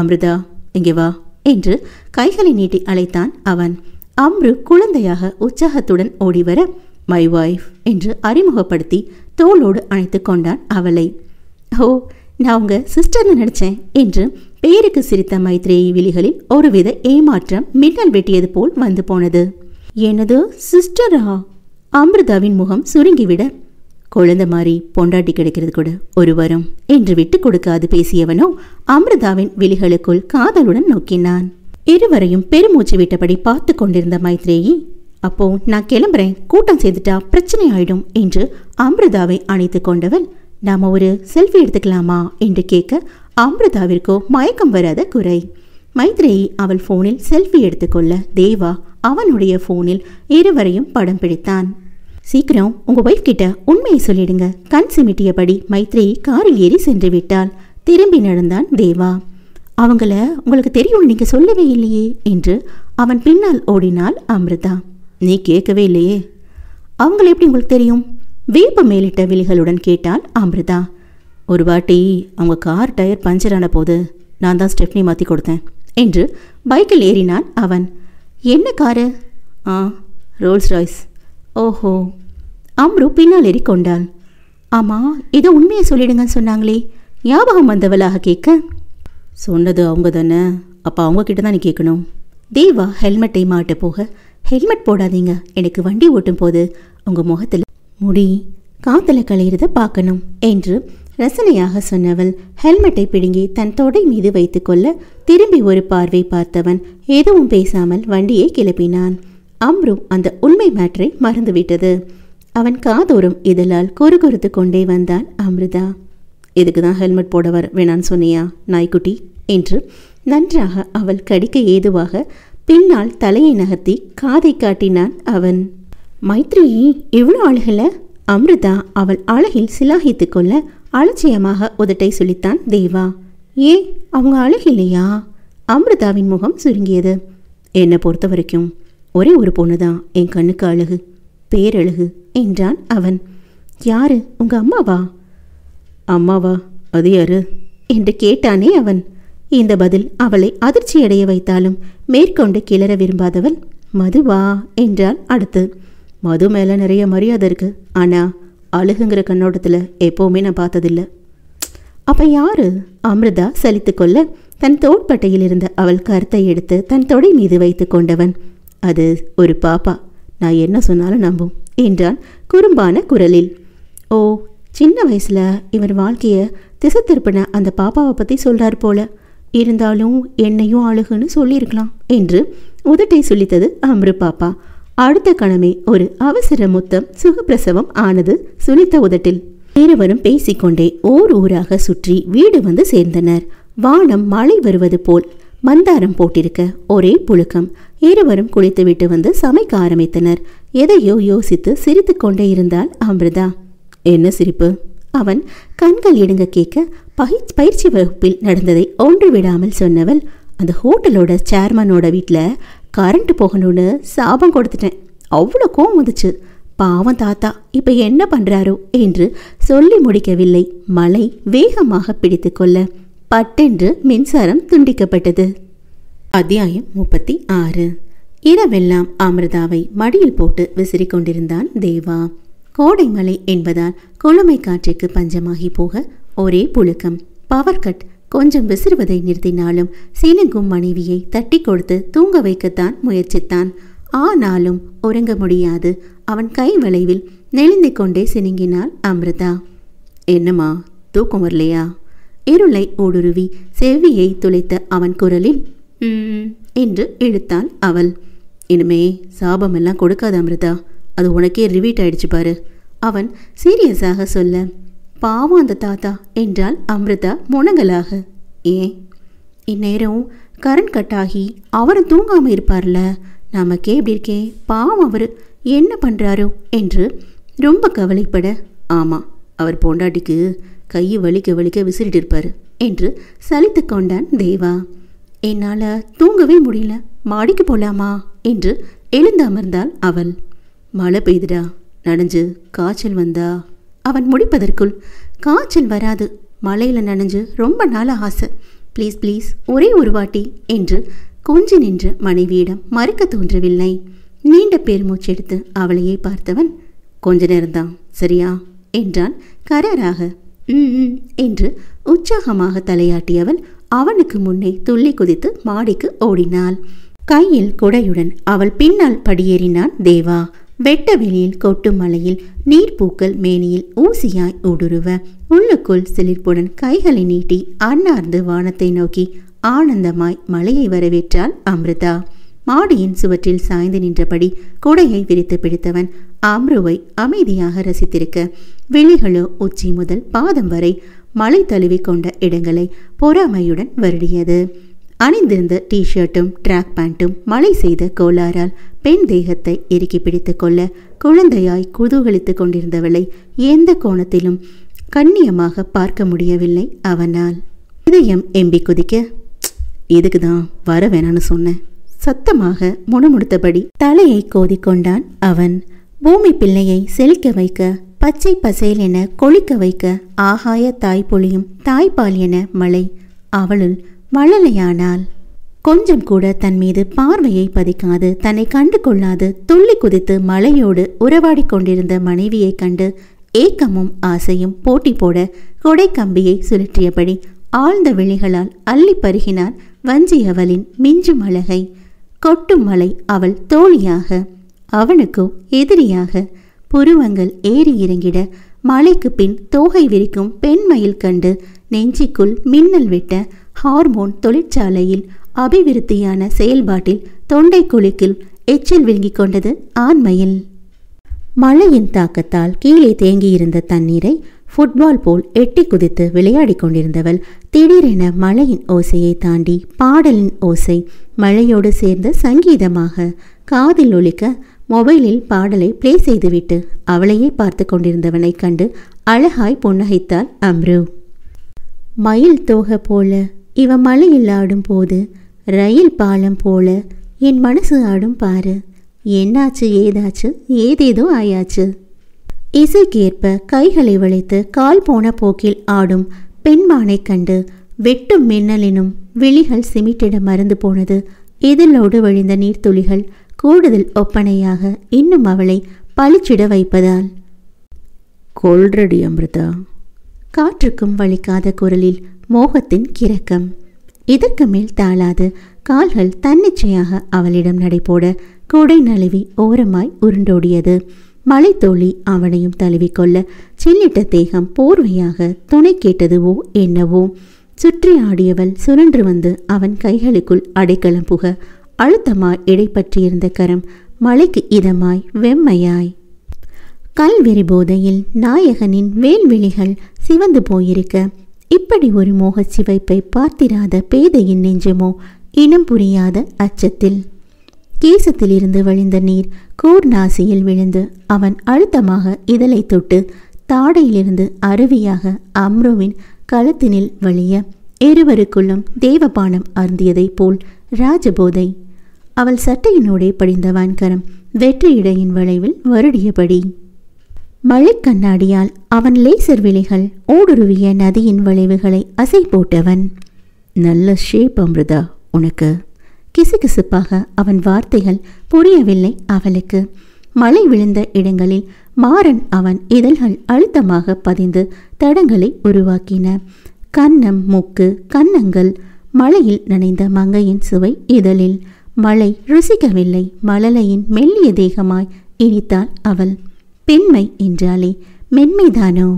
அமிர்தா இங்கே வா என்று கைகளை நீட்டி அழைத்தான் அவன் அம்ரு குழந்தையாக உற்சாகத்துடன் ஓடிவர மை வைஃப் என்று அறிமுகப்படுத்தி தோளோடு அணைத்து கொண்டான் அவளை ஓ நான் உங்க சிஸ்டர்னு நினச்சேன் என்று பேருக்கு சிரித்த மைத்ரேயி விழிகளில் ஒருவித ஏமாற்றம் மின்னல் வெட்டியது போல் வந்து போனது எனது சிஸ்டரா அமிர்தாவின் முகம் சுருங்கிவிட குழந்த மாதிரி பொண்டாட்டி கிடைக்கிறது கூட ஒரு வரம் என்று விட்டு கொடுக்காது பேசியவனோ அமிர்தாவின் விழிகளுக்குள் காதலுடன் நோக்கினான் இருவரையும் பெருமூச்சு விட்டபடி பார்த்து கொண்டிருந்த மைத்ரேயி அப்போ நான் கிளம்புறேன் கூட்டம் செய்துட்டா பிரச்சனை ஆயிடும் என்று அமிர்தாவை அணைத்து கொண்டவள் நாம ஒரு செல்ஃபி எடுத்துக்கலாமா என்று கேட்க அமிர்தாவிற்கோ மயக்கம் வராத குறை மைத்ரேயி அவள் ஃபோனில் செல்ஃபி எடுத்துக்கொள்ள தேவா அவனுடைய ஃபோனில் இருவரையும் படம் பிடித்தான் சீக்கிரம் உங்க ஒய்ஃப் கிட்ட உண்மையை சொல்லிடுங்க கண் சிமிட்டியபடி மைத்ரி காரில் ஏறி சென்று விட்டாள் திரும்பி நடந்தான் தேவா அவங்கள உங்களுக்கு தெரியும் நீங்க சொல்லவே இல்லையே என்று அவன் பின்னால் ஓடினாள் அமிர்தா நீ கேட்கவே இல்லையே அவங்கள எப்படி உங்களுக்கு தெரியும் வேப்ப மேலிட்ட விழிகளுடன் கேட்டாள் அமிர்தா ஒரு வாட்டி அவங்க கார் டயர் பஞ்சர் ஆன போது நான் தான் ஸ்டெப்னி மாற்றி கொடுத்தேன் என்று பைக்கில் ஏறினான் அவன் என்ன காரு ஆ ரோல்ஸ் ராய்ஸ் ஓஹோ அம்ரு பின்னால் ஏறி கொண்டாள் ஆமாம் ஏதோ உண்மையை சொல்லிடுங்கன்னு சொன்னாங்களே ஞாபகம் வந்தவளாக கேட்க சொன்னது அவங்க தானே அப்போ கிட்ட தான் நீ கேட்கணும் தேவா ஹெல்மெட்டை மாட்ட போக ஹெல்மெட் போடாதீங்க எனக்கு வண்டி ஓட்டும் போது உங்கள் முகத்தில் முடி காத்தில் கலையிறத பார்க்கணும் என்று ரசனையாக சொன்னவள் ஹெல்மெட்டை பிடுங்கி தன் தொடை மீது வைத்துக்கொள்ள திரும்பி ஒரு பார்வை பார்த்தவன் எதுவும் பேசாமல் வண்டியை கிளப்பினான் அம்ரு அந்த உண்மை மேட்ரை மறந்துவிட்டது அவன் காதோறும் இதழால் குறுகுறுத்து கொண்டே வந்தான் அம்ருதா இதுக்கு தான் ஹெல்மெட் போடவர் வேணான்னு சொன்னியா நாய்க்குட்டி என்று நன்றாக அவள் கடிக்க ஏதுவாக பின்னால் தலையை நகர்த்தி காதை காட்டினான் அவன் மைத்ரி எவ்வளோ அழுகல அம்ருதா அவள் அழகில் சிலாகித்து கொள்ள அலட்சியமாக உதட்டை சொல்லித்தான் தேவா ஏ அவங்க அழகில்லையா அம்ருதாவின் முகம் சுருங்கியது என்னை பொறுத்த வரைக்கும் ஒரே ஒரு பொண்ணு தான் என் கண்ணுக்கு அழகு பேரழகு என்றான் அவன் யாரு உங்க அம்மாவா அம்மாவா அது யாரு என்று கேட்டானே அவன் இந்த பதில் அவளை அதிர்ச்சியடைய வைத்தாலும் மேற்கொண்டு கிளற விரும்பாதவன் மதுவா என்றான் அடுத்து மது மேலே நிறைய மரியாதை இருக்கு ஆனால் அழுகுங்கிற கண்ணோட்டத்தில் எப்போவுமே நான் பார்த்ததில்ல அப்போ யாரு அமிர்தா சலித்து கொள்ள தன் தோட்பட்டையில் இருந்த அவள் கருத்தை எடுத்து தன் தொடை மீது வைத்து கொண்டவன் அது ஒரு பாப்பா நான் என்ன சொன்னாலும் நம்பும் என்றான் குறும்பான குரலில் ஓ சின்ன வயசுல இவர் வாழ்க்கையை திசை திருப்பின அந்த பாப்பாவை பற்றி சொல்கிறார் போல இருந்தாலும் என்னையும் அழுகுன்னு சொல்லியிருக்கலாம் என்று உதட்டை சொல்லித்தது அம்ரு பாப்பா அடுத்த கணமே ஒரு அவசர முத்தம் சுகப்பிரசவம் ஆனது சுனித்த உதட்டில் இருவரும் பேசிக்கொண்டே ஓர் ஊராக சுற்றி வீடு வந்து சேர்ந்தனர் வானம் மழை வருவது போல் மந்தாரம் போட்டிருக்க ஒரே புழுக்கம் இருவரும் குளித்துவிட்டு வந்து சமைக்க ஆரம்பித்தனர் எதையோ யோசித்து சிரித்து கொண்டே இருந்தால் அமிர்தா என்ன சிரிப்பு அவன் கண்கள் இடுங்க கேட்க பகி பயிற்சி வகுப்பில் நடந்ததை ஒன்று விடாமல் சொன்னவள் அந்த ஹோட்டலோட சேர்மனோட வீட்டில் கரண்ட் போகணும்னு சாபம் கொடுத்துட்டேன் அவ்வளோ கோவம் வந்துச்சு பாவம் தாத்தா இப்போ என்ன பண்ணுறாரோ என்று சொல்லி முடிக்கவில்லை மழை வேகமாக பிடித்து கொள்ள பட்டென்று மின்சாரம் துண்டிக்கப்பட்டது அத்தியாயம் முப்பத்தி ஆறு இரவெல்லாம் அமிர்தாவை மடியில் போட்டு விசிறி கொண்டிருந்தான் தேவா கோடை என்பதால் குளுமை காற்றுக்கு பஞ்சமாகி போக ஒரே புழுக்கம் பவர் கட் கொஞ்சம் விசிறுவதை நிறுத்தினாலும் சீனங்கும் மனைவியை தட்டி கொடுத்து தூங்க வைக்கத்தான் முயற்சித்தான் ஆனாலும் உறங்க முடியாது அவன் கை வளைவில் நெளிந்து கொண்டே சினுங்கினாள் அமிர்தா என்னம்மா தூக்கம் வரலையா இருளை ஊடுருவி செவ்வியை துளைத்த அவன் குரலில் என்று இழுத்தாள் அவள் இனிமே சாபமெல்லாம் கொடுக்காத அமிர்தா அது உனக்கே ரிவீட் ஆயிடுச்சு பாரு அவன் சீரியஸாக சொல்ல பாவம் அந்த தாத்தா என்றால் அமிர்தா முனங்கலாக ஏன் இந்நேரம் கரண் கட்டாகி அவரும் தூங்காமல் இருப்பார்ல நமக்கே எப்படி இருக்கே பாவம் அவர் என்ன பண்ணுறாரோ என்று ரொம்ப கவலைப்பட ஆமாம் அவர் பொண்டாட்டிக்கு கையை வலிக்க வலிக்க விசிறிட்டு இருப்பாரு என்று சலித்து கொண்டான் தேவா என்னால் தூங்கவே முடியல மாடிக்கு போகலாமா என்று எழுந்து அமர்ந்தாள் அவள் மழை பெய்துடா நனைஞ்சு காய்ச்சல் வந்தா அவன் முடிப்பதற்குள் காய்ச்சல் வராது மழையில் நனைஞ்சு ரொம்ப நாள் ஆசை ப்ளீஸ் ப்ளீஸ் ஒரே ஒரு வாட்டி என்று கொஞ்சம் நின்ற மனைவியிடம் மறுக்க தோன்றவில்லை நீண்ட பேர் எடுத்து அவளையே பார்த்தவன் கொஞ்ச நேரம்தான் சரியா என்றான் கராராக என்று உற்சாகமாக தலையாட்டியவள் அவனுக்கு முன்னே துள்ளி குதித்து மாடிக்கு ஓடினாள் கையில் குடையுடன் அவள் பின்னால் படியேறினான் தேவா வெட்ட வெளியில் கொட்டும் மலையில் நீர்பூக்கள் மேனியில் ஊசியாய் ஊடுருவ உள்ளுக்குள் சிலிர்ப்புடன் கைகளை நீட்டி அன்னார்ந்து வானத்தை நோக்கி ஆனந்தமாய் மலையை வரவேற்றாள் அமிர்தா மாடியின் சுவற்றில் சாய்ந்து நின்றபடி குடையை விரித்து பிடித்தவன் ஆம்ருவை அமைதியாக ரசித்திருக்க விழிகளோ உச்சி முதல் பாதம் வரை மலை தழுவி கொண்ட இடங்களை பொறாமையுடன் வருடியது அணிந்திருந்த டிஷர்ட்டும் ட்ராக் பேண்ட்டும் மழை செய்த கோளாறால் பெண் தேகத்தை இறுக்கி பிடித்து கொள்ள குழந்தையாய் குதூகலித்து கொண்டிருந்தவளை எந்த கோணத்திலும் கண்ணியமாக பார்க்க முடியவில்லை அவனால் இதயம் எம்பி குதிக்க இதுக்கு தான் வர வேணான்னு சொன்னேன் சத்தமாக முணமுடுத்தபடி தலையை கோதிக்கொண்டான் அவன் பூமி பிள்ளையை செழிக்க வைக்க பச்சை பசையல் என கொளிக்க வைக்க ஆகாய தாய் பொழியும் தாய்ப்பால் என மழை அவளுள் மழலையானால் கொஞ்சம் கூட தன் மீது பார்வையை பதிக்காது தன்னை கண்டு கொள்ளாது துள்ளி குதித்து மழையோடு உறவாடி கொண்டிருந்த மனைவியை கண்டு ஏக்கமும் ஆசையும் போட்டி போட கொடை கம்பியை சுழற்றியபடி ஆழ்ந்த விழிகளால் அள்ளி பருகினார் வஞ்சியவளின் மிஞ்சும் அழகை கொட்டும் மலை அவள் தோழியாக அவனுக்கும் எதிரியாக புருவங்கள் ஏறி இறங்கிட மலைக்கு பின் தோகை விரிக்கும் பெண்மயில் கண்டு நெஞ்சிக்குள் மின்னல் விட்ட ஹார்மோன் தொழிற்சாலையில் அபிவிருத்தியான செயல்பாட்டில் தொண்டை குழிக்கில் எச்சில் விழுங்கிக் கொண்டது ஆண்மயில் மழையின் தாக்கத்தால் கீழே தேங்கியிருந்த தண்ணீரை ஃபுட்பால் போல் எட்டி குதித்து விளையாடி கொண்டிருந்தவள் திடீரென மழையின் ஓசையை தாண்டி பாடலின் ஓசை மழையோடு சேர்ந்த சங்கீதமாக காதில் ஒழிக்க மொபைலில் பாடலை பிளே செய்துவிட்டு அவளையே பார்த்து கொண்டிருந்தவனை கண்டு அழகாய் புன்னகைத்தாள் அம்ரு மயில் தோகை போல இவ மலையில் ஆடும் போது ரயில் பாலம் போல என் மனசு ஆடும் பாரு என்னாச்சு ஏதாச்சு ஏதேதோ ஆயாச்சு இசைக்கேற்ப கைகளை வளைத்து கால் போன போக்கில் ஆடும் பெண்மானை கண்டு வெட்டும் மின்னலினும் விழிகள் சிமிட்டிட மறந்து போனது இதழோடு வழிந்த நீர்த்துளிகள் கூடுதல் ஒப்பனையாக இன்னும் அவளை பளிச்சிட வைப்பதால் கொல்றடி அமிர்தா காற்றுக்கும் வலிக்காத குரலில் மோகத்தின் கிரக்கம் இதற்கு மேல் தாளாது கால்கள் தன்னிச்சையாக அவளிடம் நடைபோட கூடை நழுவி ஓரமாய் உருண்டோடியது மலைத்தோழி அவனையும் தழுவிக்கொள்ள சில்லிட்ட தேகம் போர்வையாக துணை கேட்டதுவோ என்னவோ சுற்றி ஆடியவள் சுரன்று வந்து அவன் கைகளுக்குள் அடைக்கலம் புக அழுத்தமாய் இடைப்பற்றியிருந்த கரம் மலைக்கு இதமாய் வெம்மையாய் கல்வெறி போதையில் நாயகனின் வேல்விழிகள் சிவந்து போயிருக்க இப்படி ஒரு மோக சிவைப்பை பார்த்திராத பேதையின் நெஞ்சமோ இனம் புரியாத அச்சத்தில் கேசத்திலிருந்து வழிந்த நீர் கூர் நாசியில் விழுந்து அவன் அழுத்தமாக இதழை தொட்டு தாடையிலிருந்து அருவியாக அம்ருவின் கழுத்தினில் வழிய இருவருக்குள்ளும் தேவபானம் அருந்தியதைப் போல் ராஜபோதை அவள் சட்டையினூடே படிந்த வான்கரம் வெற்றி இடையின் வளைவில் வருடியபடி மழைக்கண்ணாடியால் அவன் லேசர் விலைகள் ஊடுருவிய நதியின் வளைவுகளை அசை போட்டவன் நல்ல ஷேப் அமிர்தா உனக்கு கிசுகிசுப்பாக அவன் வார்த்தைகள் புரியவில்லை அவளுக்கு மழை விழுந்த இடங்களில் மாறன் அவன் இதழ்கள் அழுத்தமாக பதிந்து தடங்களை உருவாக்கின கன்னம் மூக்கு கன்னங்கள் மழையில் நனைந்த மங்கையின் சுவை இதழில் மழை ருசிக்கவில்லை மழலையின் மெல்லிய தேகமாய் இனித்தாள் அவள் பெண்மை என்றாலே மென்மைதானோ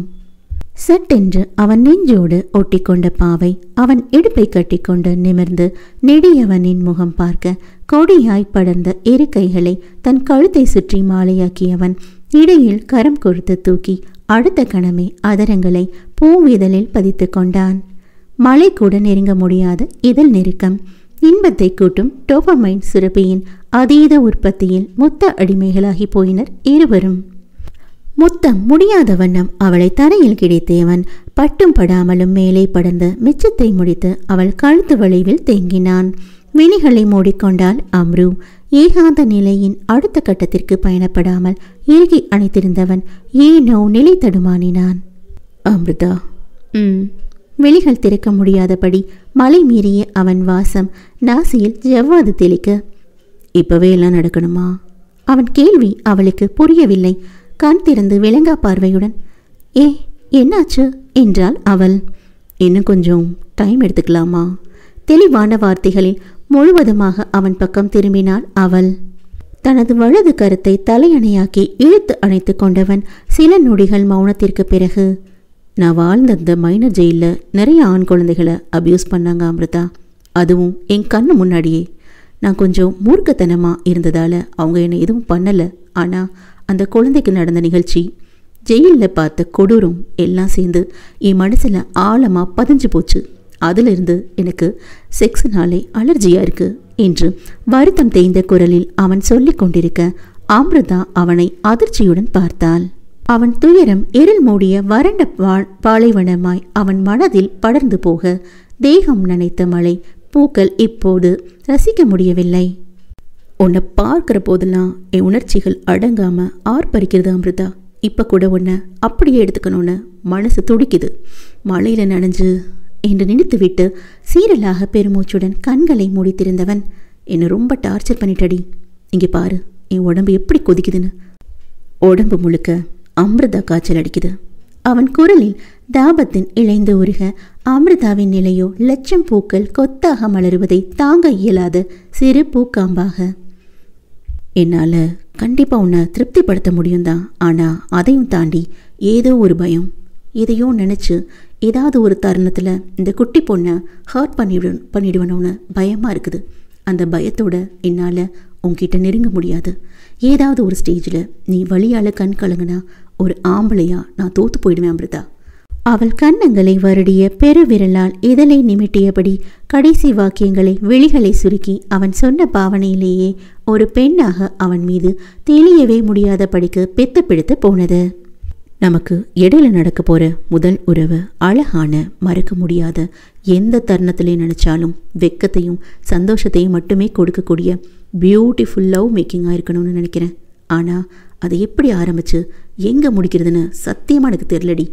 சட்டென்று அவன் நெஞ்சோடு ஒட்டிக்கொண்ட பாவை அவன் இடுப்பை கட்டிக்கொண்டு நிமிர்ந்து நெடியவனின் முகம் பார்க்க கொடியாய் படர்ந்த இரு கைகளை தன் கழுத்தை சுற்றி மாலையாக்கியவன் இடையில் கரம் கொடுத்து தூக்கி அடுத்த கணமே அதரங்களை பூவிதழில் பதித்து கொண்டான் மழை கூட நெருங்க முடியாத இதழ் நெருக்கம் இன்பத்தை கூட்டும் டோபமைன் சுரப்பியின் அதீத உற்பத்தியில் மொத்த அடிமைகளாகி போயினர் இருவரும் முத்தம் முடியாத வண்ணம் அவளை தரையில் கிடைத்தேவன் பட்டும் படாமலும் மேலே படர்ந்த மிச்சத்தை முடித்து அவள் கழுத்து வளைவில் தேங்கினான் விழிகளை மூடிக்கொண்டாள் அம்ரு ஏகாந்த நிலையின் அடுத்த கட்டத்திற்கு பயணப்படாமல் இறுகி அணைத்திருந்தவன் ஏனோ நிலை தடுமானினான் அமிர்தா ம் விழிகள் திறக்க முடியாதபடி மலை மீறிய அவன் வாசம் நாசியில் ஜவ்வாது தெளிக்க இப்பவே எல்லாம் நடக்கணுமா அவன் கேள்வி அவளுக்கு புரியவில்லை கண் திறந்து விளங்கா பார்வையுடன் ஏ என்னாச்சு என்றாள் அவள் இன்னும் கொஞ்சம் டைம் எடுத்துக்கலாமா தெளிவான வார்த்தைகளில் முழுவதுமாக அவன் பக்கம் திரும்பினாள் அவள் தனது வலது கருத்தை தலையணையாக்கி இழுத்து அணைத்து கொண்டவன் சில நொடிகள் மௌனத்திற்கு பிறகு நான் வாழ்ந்த அந்த மைனர் ஜெயிலில் நிறைய ஆண் குழந்தைகளை அப்யூஸ் பண்ணாங்க அமிர்தா அதுவும் என் கண்ணு முன்னாடியே நான் கொஞ்சம் மூர்க்கத்தனமாக இருந்ததால் அவங்க என்னை எதுவும் பண்ணலை ஆனால் அந்த குழந்தைக்கு நடந்த நிகழ்ச்சி ஜெயிலில் பார்த்த கொடூரம் எல்லாம் சேர்ந்து என் மனசில் ஆழமாக பதிஞ்சு போச்சு அதிலிருந்து எனக்கு செக்ஸுனாலே அலர்ஜியாக இருக்குது என்று வருத்தம் தேய்ந்த குரலில் அவன் சொல்லிக் கொண்டிருக்க அமிர்தா அவனை அதிர்ச்சியுடன் பார்த்தாள் அவன் துயரம் இருள் மூடிய வறண்ட பாலைவனமாய் அவன் மனதில் படர்ந்து போக தேகம் நனைத்த மழை பூக்கள் இப்போது ரசிக்க முடியவில்லை உன்னை பார்க்குற போதெல்லாம் என் உணர்ச்சிகள் அடங்காமல் ஆர்ப்பரிக்கிறது அமிர்தா இப்போ கூட உன்னை அப்படியே எடுத்துக்கணும்னு மனசு துடிக்குது மழையில் நனைஞ்சு என்று நினைத்துவிட்டு சீரலாக பெருமூச்சுடன் கண்களை மூடித்திருந்தவன் என்னை ரொம்ப டார்ச்சர் பண்ணிட்டடி இங்கே பாரு என் உடம்பு எப்படி கொதிக்குதுன்னு உடம்பு முழுக்க அமிர்தா காய்ச்சல் அடிக்குது அவன் குரலில் தாபத்தின் இழைந்து உருக அமிர்தாவின் நிலையோ லட்சம் பூக்கள் கொத்தாக மலருவதை தாங்க இயலாத சிறு பூக்காம்பாக என்னால் கண்டிப்பாக உன்னை திருப்திப்படுத்த முடியும் தான் ஆனால் அதையும் தாண்டி ஏதோ ஒரு பயம் எதையோ நினச்சி ஏதாவது ஒரு தருணத்தில் இந்த குட்டி பொண்ணை ஹர்ட் பண்ணிவிடு பண்ணிடுவணும்னு பயமாக இருக்குது அந்த பயத்தோட என்னால் உங்ககிட்ட நெருங்க முடியாது ஏதாவது ஒரு ஸ்டேஜில் நீ வழியால் கண் கலங்கினா ஒரு ஆம்பளையா நான் தோத்து போயிடுவேன் அமிர்தா அவள் கன்னங்களை வருடிய பெருவிரலால் இதழை நிமிட்டியபடி கடைசி வாக்கியங்களை விழிகளை சுருக்கி அவன் சொன்ன பாவனையிலேயே ஒரு பெண்ணாக அவன் மீது தெளியவே முடியாத படிக்கு பெத்து பிடித்து போனது நமக்கு இடையில நடக்க போற முதல் உறவு அழகான மறக்க முடியாத எந்த தருணத்திலே நினைச்சாலும் வெக்கத்தையும் சந்தோஷத்தையும் மட்டுமே கொடுக்கக்கூடிய பியூட்டிஃபுல் லவ் மேக்கிங்காக இருக்கணும்னு நினைக்கிறேன் ஆனால் அது எப்படி ஆரம்பிச்சு எங்க முடிக்கிறதுன்னு சத்தியமாக எனக்கு தெரிலடி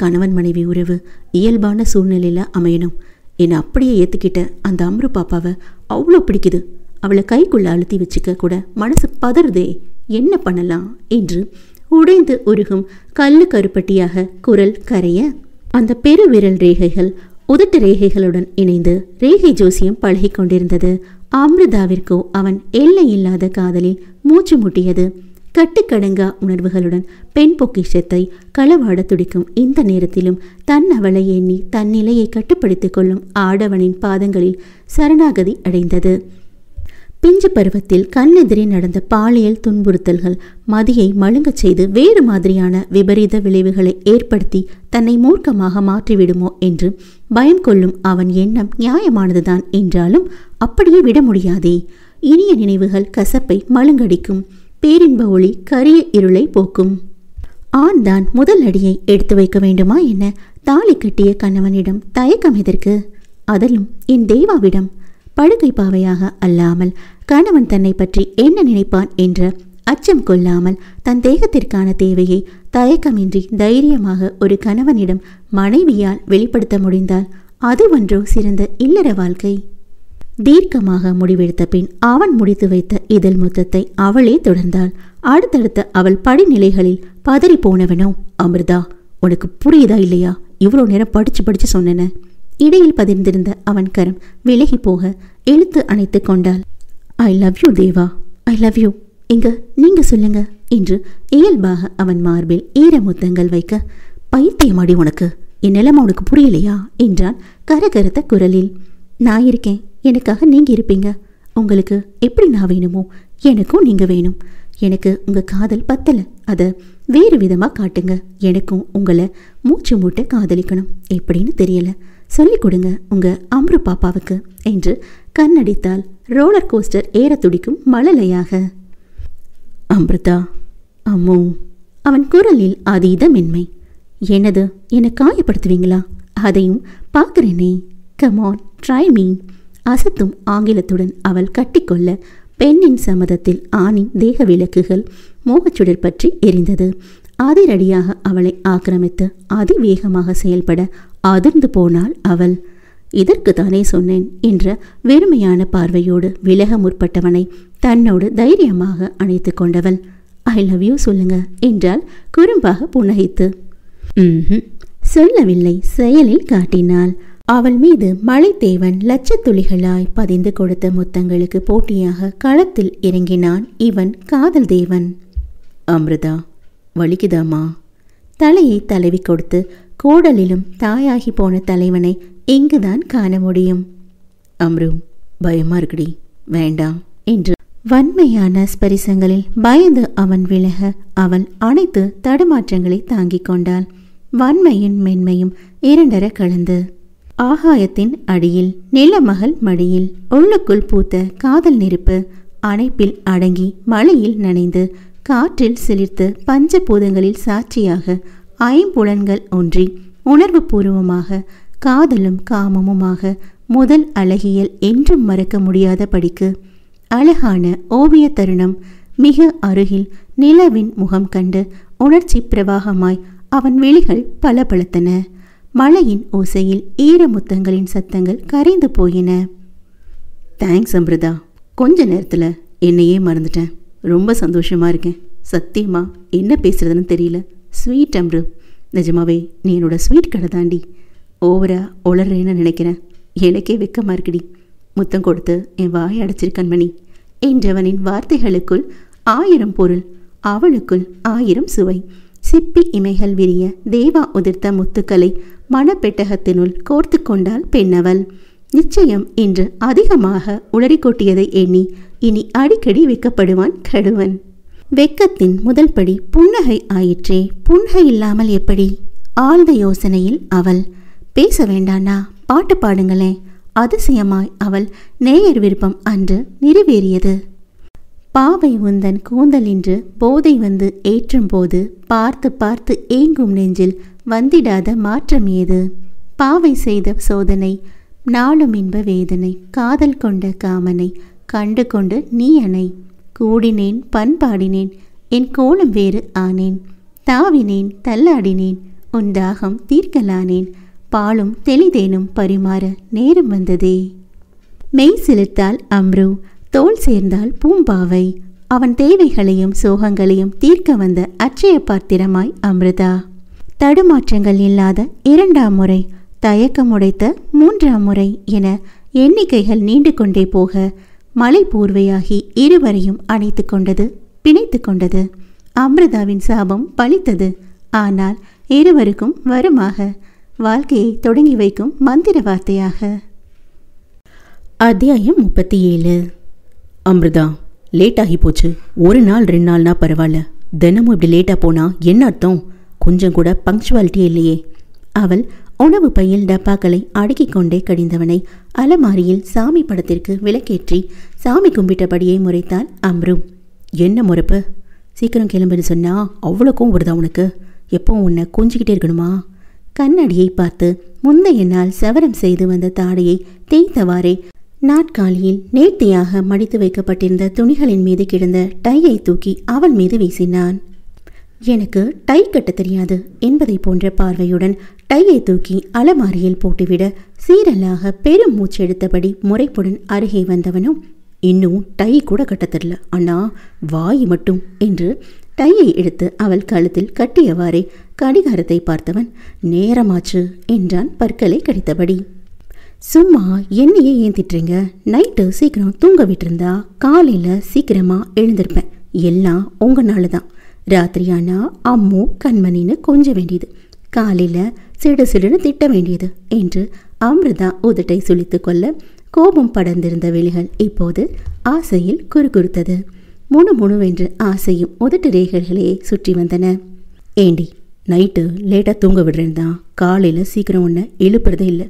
கணவன் மனைவி உறவு இயல்பான சூழ்நிலையில் அமையணும் என்னை அப்படியே ஏற்றுக்கிட்ட அந்த அம்ரு பாப்பாவை அவ்வளோ பிடிக்குது அவளை கைக்குள்ளே அழுத்தி வச்சுக்க கூட மனசு பதறுதே என்ன பண்ணலாம் என்று உடைந்து உருகும் கல்லு கருப்பட்டியாக குரல் கரைய அந்த பெரு விரல் ரேகைகள் உதட்டு ரேகைகளுடன் இணைந்து ரேகை ஜோசியம் பழகி கொண்டிருந்தது அமிர்தாவிற்கோ அவன் எல்லை இல்லாத காதலில் மூச்சு முட்டியது கட்டுக்கடங்கா உணர்வுகளுடன் பெண் பொக்கிஷத்தை களவாட துடிக்கும் இந்த நேரத்திலும் தன் அவளை எண்ணி தன் நிலையை கட்டுப்படுத்தி கொள்ளும் ஆடவனின் பாதங்களில் சரணாகதி அடைந்தது பிஞ்சு பருவத்தில் கண்ணெதிரே நடந்த பாலியல் துன்புறுத்தல்கள் மதியை மழுங்கச் செய்து வேறு மாதிரியான விபரீத விளைவுகளை ஏற்படுத்தி தன்னை மூர்க்கமாக மாற்றிவிடுமோ என்று பயம் கொள்ளும் அவன் எண்ணம் நியாயமானதுதான் என்றாலும் அப்படியே விட முடியாதே இனிய நினைவுகள் கசப்பை மழுங்கடிக்கும் பேரின்ப ஒளி கரிய இருளை போக்கும் ஆண் தான் முதல் அடியை எடுத்து வைக்க வேண்டுமா என தாலி கட்டிய கணவனிடம் தயக்கம் எதற்கு அதிலும் என் தெய்வாவிடம் படுகை பாவையாக அல்லாமல் கணவன் தன்னை பற்றி என்ன நினைப்பான் என்ற அச்சம் கொள்ளாமல் தன் தேகத்திற்கான தேவையை தயக்கமின்றி தைரியமாக ஒரு கணவனிடம் மனைவியால் வெளிப்படுத்த முடிந்தால் அது ஒன்றோ சிறந்த இல்லற வாழ்க்கை தீர்க்கமாக முடிவெடுத்த பின் அவன் முடித்து வைத்த இதழ் முத்தத்தை அவளே தொடர்ந்தாள் அடுத்தடுத்த அவள் படிநிலைகளில் பதறி போனவனோ அமிர்தா உனக்கு புரியுதா இல்லையா இவ்வளோ நேரம் படிச்சு படிச்சு சொன்னன இடையில் பதிர்ந்திருந்த அவன் கரம் விலகி போக இழுத்து அணைத்து கொண்டாள் I love you Deva I love you இங்க நீங்க சொல்லுங்க என்று இயல்பாக அவன் மார்பில் ஈர முத்தங்கள் வைக்க பைத்தியமாடி உனக்கு என் நிலைமை உனக்கு புரியலையா என்றான் கரகரத்த குரலில் நான் இருக்கேன் எனக்காக நீங்கள் இருப்பீங்க உங்களுக்கு எப்படி நான் வேணுமோ எனக்கும் நீங்கள் வேணும் எனக்கு உங்கள் காதல் பத்தலை அதை வேறு விதமாக காட்டுங்க எனக்கும் உங்களை மூச்சு மூட்டை காதலிக்கணும் எப்படின்னு தெரியலை சொல்லிக் கொடுங்க உங்கள் அம்ரு பாப்பாவுக்கு என்று கண்ணடித்தால் ரோலர் கோஸ்டர் ஏற துடிக்கும் மழலையாக அம்ருதா அம்மோ அவன் குரலில் அதீத மென்மை என்னது என்னை காயப்படுத்துவீங்களா அதையும் பார்க்குறேனே கமான் ட்ரை மீ அசத்தும் ஆங்கிலத்துடன் அவள் கட்டிக்கொள்ள பெண்ணின் சம்மதத்தில் ஆணின் தேக விளக்குகள் மோகச்சுடர் பற்றி எரிந்தது அதிரடியாக அவளை ஆக்கிரமித்து அதிவேகமாக செயல்பட அதிர்ந்து போனாள் அவள் இதற்கு தானே சொன்னேன் என்ற வெறுமையான பார்வையோடு விலக முற்பட்டவனை தன்னோடு தைரியமாக அணைத்து கொண்டவள் ஐ லவ் யூ சொல்லுங்க என்றால் குறும்பாக புன்னகைத்து சொல்லவில்லை செயலில் காட்டினாள் அவள் மீது மலைத்தேவன் லட்சத்துளிகளாய் பதிந்து கொடுத்த முத்தங்களுக்கு போட்டியாக களத்தில் இறங்கினான் இவன் காதல் தேவன் அமிர்தா வலிக்குதாமா தலையை தலைவி கொடுத்து கூடலிலும் தாயாகி போன தலைவனை இங்குதான் காண முடியும் அம்ரு பயமா இருக்குடி வேண்டாம் என்று வன்மையான ஸ்பரிசங்களில் பயந்து அவன் விலக அவள் அனைத்து தடுமாற்றங்களை தாங்கிக் கொண்டாள் வன்மையின் மென்மையும் இரண்டர கலந்து ஆகாயத்தின் அடியில் நிலமகள் மடியில் உள்ளுக்குள் பூத்த காதல் நெருப்பு அணைப்பில் அடங்கி மழையில் நனைந்து காற்றில் சிலிர்த்து பஞ்சபூதங்களில் சாட்சியாக ஐம்புலன்கள் ஒன்றி உணர்வு பூர்வமாக காதலும் காமமுமாக முதல் அழகியல் என்றும் மறக்க முடியாத படிக்கு அழகான ஓவிய தருணம் மிக அருகில் நிலவின் முகம் கண்டு உணர்ச்சி பிரவாகமாய் அவன் விழிகள் பளபளத்தன மழையின் ஓசையில் ஈரமுத்தங்களின் சத்தங்கள் கரைந்து போயின தேங்க்ஸ் அம்ருதா கொஞ்ச நேரத்தில் என்னையே மறந்துட்டேன் ரொம்ப சந்தோஷமாக இருக்கேன் சத்தியமாக என்ன பேசுகிறதுன்னு தெரியல ஸ்வீட் அம்ரு நிஜமாவே நீ என்னோட ஸ்வீட் கடை தாண்டி ஓவராக உளறேன்னு நினைக்கிறேன் எனக்கே வெக்கமாக இருக்குடி முத்தம் கொடுத்து என் வாயை மணி என்றவனின் வார்த்தைகளுக்குள் ஆயிரம் பொருள் அவளுக்குள் ஆயிரம் சுவை சிப்பி இமைகள் விரிய தேவா உதிர்த்த முத்துக்களை மனப்பெட்டகத்தினுள் கோர்த்து கொண்டாள் பெண்ணவள் நிச்சயம் இன்று அதிகமாக கொட்டியதை எண்ணி இனி அடிக்கடி வெக்கப்படுவான் கடுவன் வெக்கத்தின் முதல் படி புன்னகை ஆயிற்றே புன்னகை இல்லாமல் எப்படி ஆழ்ந்த யோசனையில் அவள் பேச வேண்டானா பாட்டு பாடுங்களேன் அதிசயமாய் அவள் நேயர் விருப்பம் அன்று நிறைவேறியது பாவை உந்தன் கூந்தல் என்று போதை வந்து ஏற்றும் போது பார்த்து பார்த்து ஏங்கும் நெஞ்சில் வந்திடாத மாற்றம் ஏது பாவை செய்த சோதனை நாளும் இன்ப வேதனை காதல் கொண்ட காமனை கண்டு கொண்டு நீ அணை கூடினேன் பண்பாடினேன் என் கோலம் வேறு ஆனேன் தாவினேன் தள்ளாடினேன் உன் தாகம் தீர்க்கலானேன் பாலும் தெளிதேனும் பரிமாற நேரம் வந்ததே மெய் செலுத்தால் அம்ரு தோல் சேர்ந்தால் பூம்பாவை அவன் தேவைகளையும் சோகங்களையும் தீர்க்க வந்த அச்சய பாத்திரமாய் அமிர்தா தடுமாற்றங்கள் இல்லாத இரண்டாம் முறை தயக்கம் உடைத்த மூன்றாம் முறை என எண்ணிக்கைகள் நீண்டு கொண்டே போக மலை போர்வையாகி இருவரையும் அணைத்து கொண்டது பிணைத்து கொண்டது அமிர்தாவின் சாபம் பலித்தது ஆனால் இருவருக்கும் வருமாக வாழ்க்கையை தொடங்கி வைக்கும் மந்திர வார்த்தையாக அத்தியாயம் முப்பத்தி ஏழு அமிர்தா லேட் ஆகி போச்சு ஒரு நாள் ரெண்டு நாள்னா பரவாயில்ல தினமும் இப்படி லேட்டாக போனால் என்ன அர்த்தம் கொஞ்சம் கூட பங்க்சுவாலிட்டி இல்லையே அவள் உணவு பையில் டப்பாக்களை அடுக்கிக் கொண்டே கடிந்தவனை அலமாரியில் சாமி படத்திற்கு விளக்கேற்றி சாமி கும்பிட்டபடியே முறைத்தாள் அம்ரு என்ன முறப்பு சீக்கிரம் கிளம்புன்னு சொன்னா அவ்வளோக்கும் ஒருதா உனக்கு எப்போ உன்னை கொஞ்சிக்கிட்டே இருக்கணுமா கண்ணாடியை பார்த்து முந்தைய நாள் சவரம் செய்து வந்த தாடையை தேய்த்தவாறே நாட்காலியில் நேர்த்தியாக மடித்து வைக்கப்பட்டிருந்த துணிகளின் மீது கிடந்த டையை தூக்கி அவள் மீது வீசினான் எனக்கு டை கட்ட தெரியாது என்பதை போன்ற பார்வையுடன் டையை தூக்கி அலமாரியில் போட்டுவிட சீரலாக பெரும் மூச்சு எடுத்தபடி முறைப்புடன் அருகே வந்தவனும் இன்னும் டை கூட கட்ட தெரில அண்ணா வாய் மட்டும் என்று டையை எடுத்து அவள் கழுத்தில் கட்டியவாறே கடிகாரத்தை பார்த்தவன் நேரமாச்சு என்றான் பற்களை கடித்தபடி சும்மா என்னையே ஏன் திட்டுறீங்க நைட்டு சீக்கிரம் தூங்க விட்டுருந்தா காலையில் சீக்கிரமாக எழுந்திருப்பேன் எல்லாம் உங்களால தான் ராத்திரி அம்மு கண்மணின்னு கொஞ்ச வேண்டியது காலையில் சிடு சிடுன்னு திட்ட வேண்டியது என்று அமிர்தா உதட்டை சுழித்து கொள்ள கோபம் படர்ந்திருந்த விழிகள் இப்போது ஆசையில் குறுகுறுத்தது முணு முணுவென்று ஆசையும் உதட்டு ரேகைகளே சுற்றி வந்தன ஏண்டி நைட்டு லேட்டாக தூங்க விடுறேன் தான் காலையில் சீக்கிரம் ஒன்று எழுப்புறதே இல்லை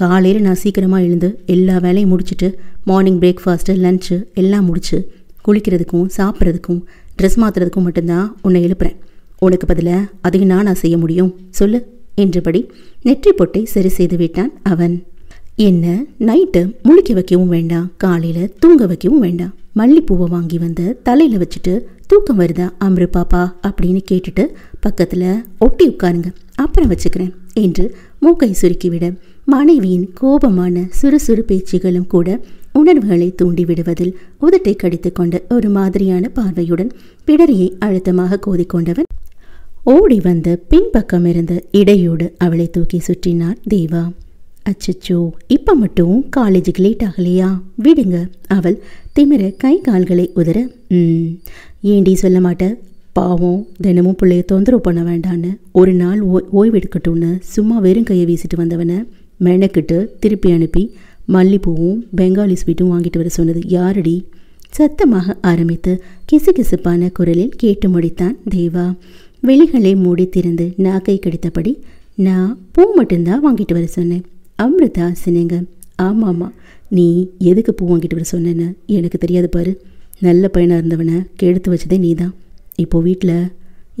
காலையில் நான் சீக்கிரமாக எழுந்து எல்லா வேலையும் முடிச்சுட்டு மார்னிங் பிரேக்ஃபாஸ்ட்டு லன்ச்சு எல்லாம் முடிச்சு குளிக்கிறதுக்கும் சாப்பிட்றதுக்கும் ட்ரெஸ் மாற்றுறதுக்கும் மட்டும்தான் உன்னை எழுப்புறேன் உனக்கு பதிலாக அதையும் நான் நான் செய்ய முடியும் சொல்லு என்றபடி நெற்றி பொட்டை சரி செய்து விட்டான் அவன் என்ன நைட்டு முழுக்க வைக்கவும் வேண்டாம் காலையில் தூங்க வைக்கவும் வேண்டாம் மல்லிப்பூவை வாங்கி வந்து தலையில் வச்சுட்டு தூக்கம் வருதா அம்ரு பாப்பா அப்படின்னு கேட்டுட்டு பக்கத்தில் ஒட்டி உட்காருங்க அப்புறம் வச்சுக்கிறேன் என்று மூக்கை சுருக்கிவிட மனைவியின் கோபமான சுறுசுறு பேச்சுகளும் கூட உணர்வுகளை தூண்டிவிடுவதில் உதட்டை கடித்து கொண்ட ஒரு மாதிரியான பார்வையுடன் பிடரியை அழுத்தமாக கோதிக்கொண்டவன் ஓடி வந்த பின்பக்கம் இருந்த இடையோடு அவளை தூக்கி சுற்றினார் தேவா அச்சச்சோ இப்போ மட்டும் காலேஜுக்கு லேட் ஆகலையா விடுங்க அவள் திமிர கை கால்களை உதற உம் ஏண்டி சொல்ல மாட்டேன் பாவம் தினமும் பிள்ளைய தொந்தரவு பண்ண வேண்டான்னு ஒரு நாள் ஓய்வெடுக்கட்டும்னு சும்மா வெறும் கையை வீசிட்டு வந்தவனை மெனக்கிட்டு திருப்பி அனுப்பி மல்லிப்பூவும் பெங்காலி ஸ்வீட்டும் வாங்கிட்டு வர சொன்னது யாரடி சத்தமாக ஆரம்பித்து கிசுகிசுப்பான குரலில் கேட்டு முடித்தான் தேவா வெளிகளை மூடி திறந்து நாக்கை கடித்தபடி நான் பூ மட்டும்தான் வாங்கிட்டு வர சொன்னேன் அமிர்தா சினேங்க ஆமாம்மா ஆமாம் நீ எதுக்கு பூ வாங்கிட்டு வர சொன்னேன்னு எனக்கு தெரியாது பாரு நல்ல பையனாக இருந்தவனை கெடுத்து வச்சதே நீ தான் இப்போது வீட்டில்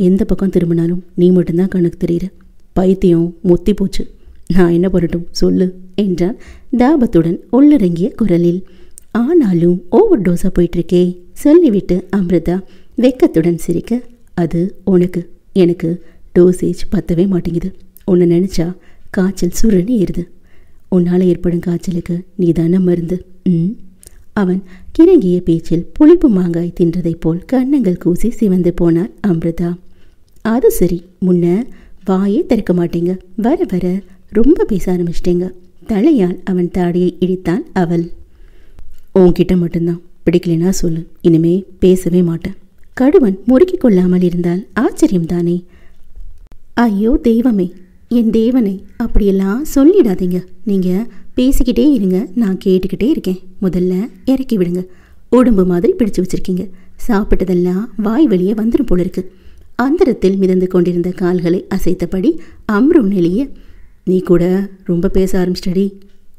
எந்த பக்கம் திரும்பினாலும் நீ மட்டும்தான் கணக்கு தெரியுற பைத்தியம் முத்தி போச்சு நான் என்ன பண்ணட்டும் சொல்லு என்றான் தாபத்துடன் உள்ளிறங்கிய குரலில் ஆனாலும் ஓவர் டோஸாக போயிட்டுருக்கே சொல்லிவிட்டு அமிர்தா வெக்கத்துடன் சிரிக்க அது உனக்கு எனக்கு டோசேஜ் பத்தவே மாட்டேங்குது உன்னை நினச்சா காய்ச்சல் சுருன்னு ஏறுது உன்னால் ஏற்படும் காய்ச்சலுக்கு நீ தானே மருந்து ம் அவன் கிறங்கிய பேச்சில் புளிப்பு மாங்காய் தின்றதைப் போல் கண்ணங்கள் கூசி சிவந்து போனார் அமிர்தா அது சரி முன்ன வாயே திறக்க மாட்டேங்க வர வர ரொம்ப பேச ஆரம்பிச்சிட்டேங்க தலையால் அவன் தாடியை இடித்தான் அவள் உன்கிட்ட மட்டும்தான் பிடிக்கலனா சொல்லு இனிமே பேசவே மாட்டேன் கடுவன் முறுக்கி கொள்ளாமல் இருந்தால் ஆச்சரியம்தானே ஐயோ தெய்வமே என் தேவனை அப்படியெல்லாம் சொல்லிடாதீங்க நீங்கள் பேசிக்கிட்டே இருங்க நான் கேட்டுக்கிட்டே இருக்கேன் முதல்ல இறக்கி விடுங்க உடம்பு மாதிரி பிடிச்சு வச்சிருக்கீங்க சாப்பிட்டதெல்லாம் வாய் வெளியே வந்துடும் போல இருக்கு அந்தரத்தில் மிதந்து கொண்டிருந்த கால்களை அசைத்தபடி அம்ரு நெளிய நீ கூட ரொம்ப பேச ஆரம்பிச்சிட்டடி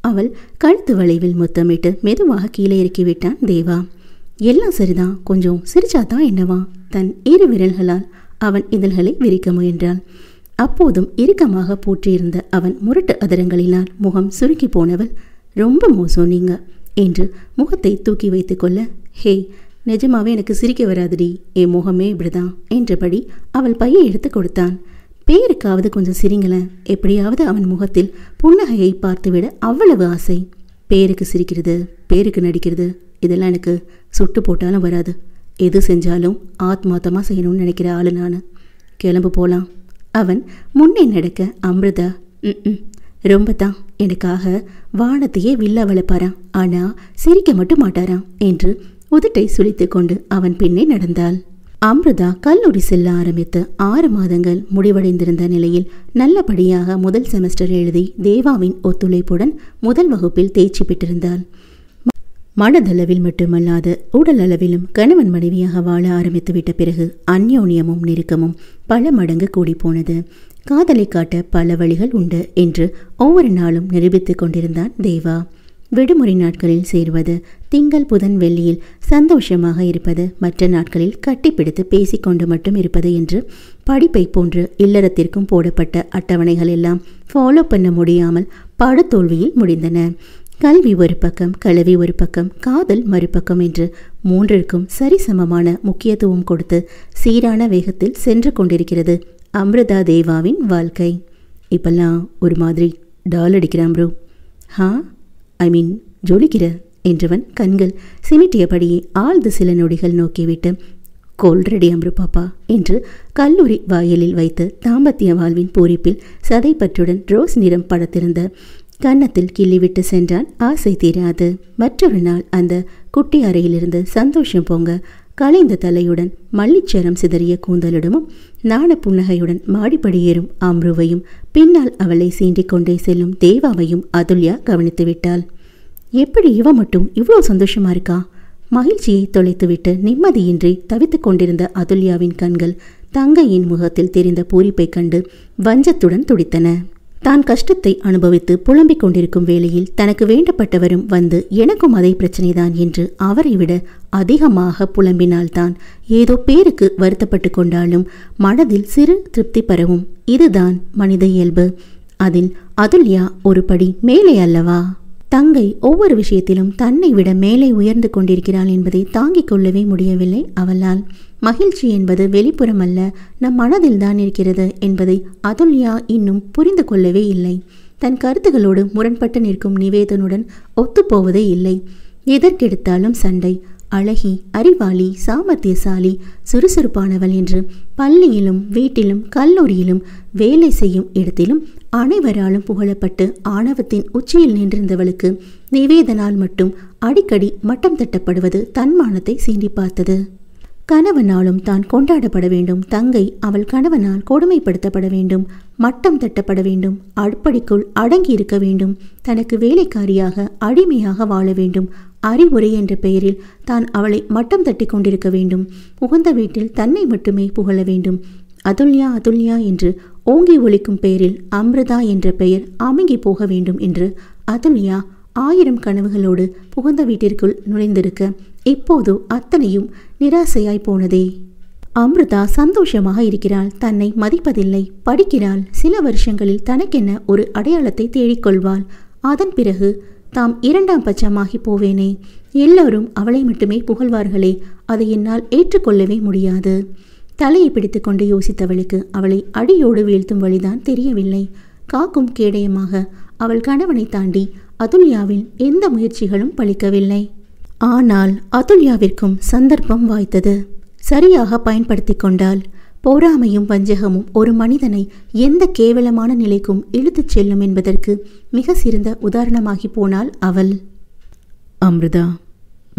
அவள் கழுத்து வளைவில் முத்தமிட்டு மெதுவாக கீழே இறக்கிவிட்டான் தேவா எல்லாம் சரிதான் கொஞ்சம் சிரிச்சாதான் என்னவா தன் இரு விரல்களால் அவன் இதழ்களை விரிக்க முயன்றாள் அப்போதும் இறுக்கமாக பூற்றியிருந்த அவன் முரட்டு அதரங்களினால் முகம் சுருக்கி போனவள் ரொம்ப மோசம் நீங்க என்று முகத்தை தூக்கி வைத்துக்கொள்ள ஹே நிஜமாவே எனக்கு சிரிக்க வராதுடி என் முகமே இப்படிதான் என்றபடி அவள் பையை எடுத்து கொடுத்தான் பேருக்காவது கொஞ்சம் சிரிங்களேன் எப்படியாவது அவன் முகத்தில் புன்னகையை பார்த்துவிட அவ்வளவு ஆசை பேருக்கு சிரிக்கிறது பேருக்கு நடிக்கிறது இதெல்லாம் எனக்கு சுட்டு போட்டாலும் வராது எது செஞ்சாலும் ஆத்மாத்தமாக செய்யணும்னு நினைக்கிற ஆளு நான் கிளம்பு போகலாம் அவன் முன்னே நடக்க அமிர்தா ம் ரொம்ப தான் எனக்காக வானத்தையே வில்லா வளர்ப்பாரான் ஆனால் சிரிக்க மட்டும் மாட்டாராம் என்று உதட்டை சுழித்து கொண்டு அவன் பின்னே நடந்தாள் அம்ருதா கல்லூரி செல்ல ஆரம்பித்து ஆறு மாதங்கள் முடிவடைந்திருந்த நிலையில் நல்லபடியாக முதல் செமஸ்டர் எழுதி தேவாவின் ஒத்துழைப்புடன் முதல் வகுப்பில் தேர்ச்சி பெற்றிருந்தாள் மனதளவில் மட்டுமல்லாது உடல் அளவிலும் கணவன் மனைவியாக வாழ ஆரம்பித்துவிட்ட பிறகு அந்யோன்யமும் நெருக்கமும் பல மடங்கு கூடிப்போனது காதலை காட்ட பல வழிகள் உண்டு என்று ஒவ்வொரு நாளும் நிரூபித்துக் கொண்டிருந்தான் தேவா விடுமுறை நாட்களில் சேர்வது திங்கள் புதன் வெள்ளியில் சந்தோஷமாக இருப்பது மற்ற நாட்களில் கட்டிப்பிடித்து பேசிக்கொண்டு மட்டும் இருப்பது என்று படிப்பை போன்று இல்லறத்திற்கும் போடப்பட்ட அட்டவணைகள் எல்லாம் ஃபாலோ பண்ண முடியாமல் பாடத்தோல்வியில் முடிந்தன கல்வி ஒரு பக்கம் கலவி ஒரு பக்கம் காதல் மறுபக்கம் என்று மூன்றிற்கும் சரிசமமான முக்கியத்துவம் கொடுத்து சீரான வேகத்தில் சென்று கொண்டிருக்கிறது அமிர்தா தேவாவின் வாழ்க்கை இப்பெல்லாம் ஒரு மாதிரி டால் அடிக்கிறான் ப்ரோ ஹா ஐ மீன் ஜொலிக்கிற என்றவன் கண்கள் சிமிட்டியபடியே ஆழ்ந்து சில நொடிகள் நோக்கிவிட்டு கோல்ரெடி அம்ரு பாப்பா என்று கல்லூரி வாயிலில் வைத்து தாம்பத்திய வாழ்வின் பூரிப்பில் சதைப்பற்றுடன் ரோஸ் நிறம் படத்திருந்த கன்னத்தில் கிள்ளிவிட்டு சென்றான் ஆசை தீராது மற்றொரு நாள் அந்த குட்டி அறையிலிருந்து சந்தோஷம் போங்க கலைந்த தலையுடன் மல்லிச்சரம் சிதறிய கூந்தலுடமும் நாண புன்னகையுடன் மாடிப்படியேறும் அம்ருவையும் பின்னால் அவளை சீண்டிக் கொண்டே செல்லும் தேவாவையும் அதுல்யா கவனித்து விட்டாள் எப்படி இவ மட்டும் இவ்வளோ சந்தோஷமா இருக்கா மகிழ்ச்சியை தொலைத்துவிட்டு நிம்மதியின்றி தவித்து கொண்டிருந்த அதுல்யாவின் கண்கள் தங்கையின் முகத்தில் தெரிந்த பூரிப்பை கண்டு வஞ்சத்துடன் துடித்தன தான் கஷ்டத்தை அனுபவித்து புலம்பிக் கொண்டிருக்கும் வேளையில் தனக்கு வேண்டப்பட்டவரும் வந்து எனக்கும் அதே பிரச்சனைதான் என்று அவரை விட அதிகமாக புலம்பினால்தான் ஏதோ பேருக்கு வருத்தப்பட்டு கொண்டாலும் மனதில் சிறு திருப்தி பரவும் இதுதான் மனித இயல்பு அதில் அதுல்யா ஒரு படி மேலே அல்லவா தங்கை ஒவ்வொரு விஷயத்திலும் தன்னை விட மேலே உயர்ந்து கொண்டிருக்கிறாள் என்பதை தாங்கிக் கொள்ளவே முடியவில்லை அவளால் மகிழ்ச்சி என்பது வெளிப்புறம் அல்ல நம் மனதில்தான் இருக்கிறது என்பதை அதுல்யா இன்னும் புரிந்து கொள்ளவே இல்லை தன் கருத்துகளோடு முரண்பட்டு நிற்கும் நிவேதனுடன் ஒத்துப்போவதே இல்லை எதற்கெடுத்தாலும் சண்டை அழகி அறிவாளி சாமர்த்தியசாலி சுறுசுறுப்பானவள் என்று பள்ளியிலும் வீட்டிலும் கல்லூரியிலும் வேலை செய்யும் இடத்திலும் அனைவராலும் புகழப்பட்டு ஆணவத்தின் உச்சியில் நின்றிருந்தவளுக்கு நிவேதனால் மட்டும் அடிக்கடி மட்டம் தட்டப்படுவது தன்மானத்தை சீண்டி பார்த்தது கணவனாலும் தான் கொண்டாடப்பட வேண்டும் தங்கை அவள் கணவனால் கொடுமைப்படுத்தப்பட வேண்டும் மட்டம் தட்டப்பட வேண்டும் அடுப்படிக்குள் அடங்கி இருக்க வேண்டும் தனக்கு வேலைக்காரியாக அடிமையாக வாழ வேண்டும் அறிவுரை என்ற பெயரில் தான் அவளை மட்டம் தட்டி கொண்டிருக்க வேண்டும் உகந்த வீட்டில் தன்னை மட்டுமே புகழ வேண்டும் அதுல்யா அதுல்யா என்று ஓங்கி ஒழிக்கும் பெயரில் அம்ருதா என்ற பெயர் அமுங்கி போக வேண்டும் என்று அதுல்யா ஆயிரம் கனவுகளோடு புகுந்த வீட்டிற்குள் நுழைந்திருக்க இப்போதோ அத்தனையும் நிராசையாய் போனதே அமிர்தா சந்தோஷமாக இருக்கிறாள் தன்னை மதிப்பதில்லை படிக்கிறாள் சில வருஷங்களில் தனக்கென ஒரு அடையாளத்தை தேடிக்கொள்வாள் அதன் பிறகு தாம் இரண்டாம் பட்சமாகி போவேனே எல்லோரும் அவளை மட்டுமே புகழ்வார்களே அதை என்னால் ஏற்றுக்கொள்ளவே முடியாது தலையை பிடித்து கொண்டு யோசித்தவளுக்கு அவளை அடியோடு வீழ்த்தும் வழிதான் தெரியவில்லை காக்கும் கேடயமாக அவள் கணவனை தாண்டி அதுல்யாவின் எந்த முயற்சிகளும் பழிக்கவில்லை ஆனால் அதுல்யாவிற்கும் சந்தர்ப்பம் வாய்த்தது சரியாக பயன்படுத்தி கொண்டால் பொறாமையும் வஞ்சகமும் ஒரு மனிதனை எந்த கேவலமான நிலைக்கும் இழுத்துச் செல்லும் என்பதற்கு மிக சிறந்த உதாரணமாகி போனால் அவள் அமிர்தா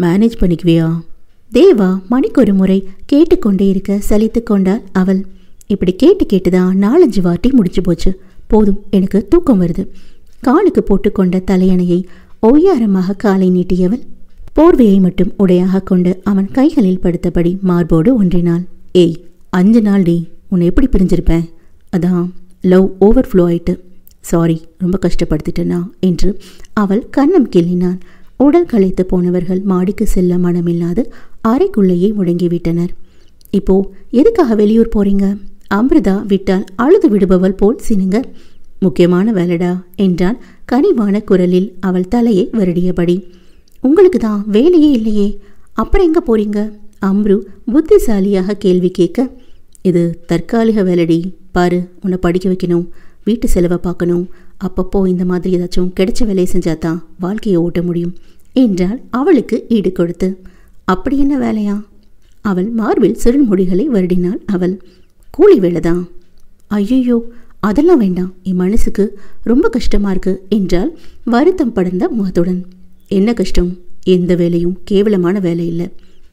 மேனேஜ் பண்ணிக்குவியா தேவா மணிக்கொரு முறை கேட்டுக்கொண்டே இருக்க சலித்து கொண்டாள் அவள் இப்படி கேட்டு கேட்டுதான் நாலஞ்சு வாட்டி முடிச்சு போச்சு போதும் எனக்கு தூக்கம் வருது காலுக்கு போட்டுக்கொண்ட தலையணையை ஒய்யாரமாக காலை நீட்டியவள் போர்வையை மட்டும் உடையாக கொண்டு அவன் கைகளில் படுத்தபடி மார்போடு ஒன்றினாள் ஏய் அஞ்சு நாள் டி உன்னை எப்படி பிரிஞ்சிருப்பேன் அதான் லவ் ஓவர் ஃப்ளோ ஆயிட்டு சாரி ரொம்ப கஷ்டப்படுத்திட்டேனா என்று அவள் கண்ணம் கிள்ளினான் உடல் களைத்து போனவர்கள் மாடிக்கு செல்ல மனமில்லாது அறைக்குள்ளேயே முடங்கிவிட்டனர் இப்போ எதுக்காக வெளியூர் போறீங்க அமிர்தா விட்டால் அழுது விடுபவள் போல் சினுங்க முக்கியமான வேலடா என்றான் கனிவான குரலில் அவள் தலையை வருடியபடி உங்களுக்கு தான் வேலையே இல்லையே அப்புறம் எங்கே போகிறீங்க அம்ரு புத்திசாலியாக கேள்வி கேட்க இது தற்காலிக வேலடி பாரு உன்னை படிக்க வைக்கணும் வீட்டு செலவை பார்க்கணும் அப்பப்போ இந்த மாதிரி ஏதாச்சும் கிடைச்ச வேலையை செஞ்சா தான் வாழ்க்கையை ஓட்ட முடியும் என்றால் அவளுக்கு ஈடு கொடுத்து அப்படி என்ன வேலையா அவள் மார்பில் சிறுமொழிகளை வருடினாள் அவள் கூலி வேலை தான் ஐயோ அதெல்லாம் வேண்டாம் என் மனசுக்கு ரொம்ப கஷ்டமாக இருக்கு என்றால் வருத்தம் படர்ந்த முகத்துடன் என்ன கஷ்டம் எந்த வேலையும் கேவலமான வேலை இல்லை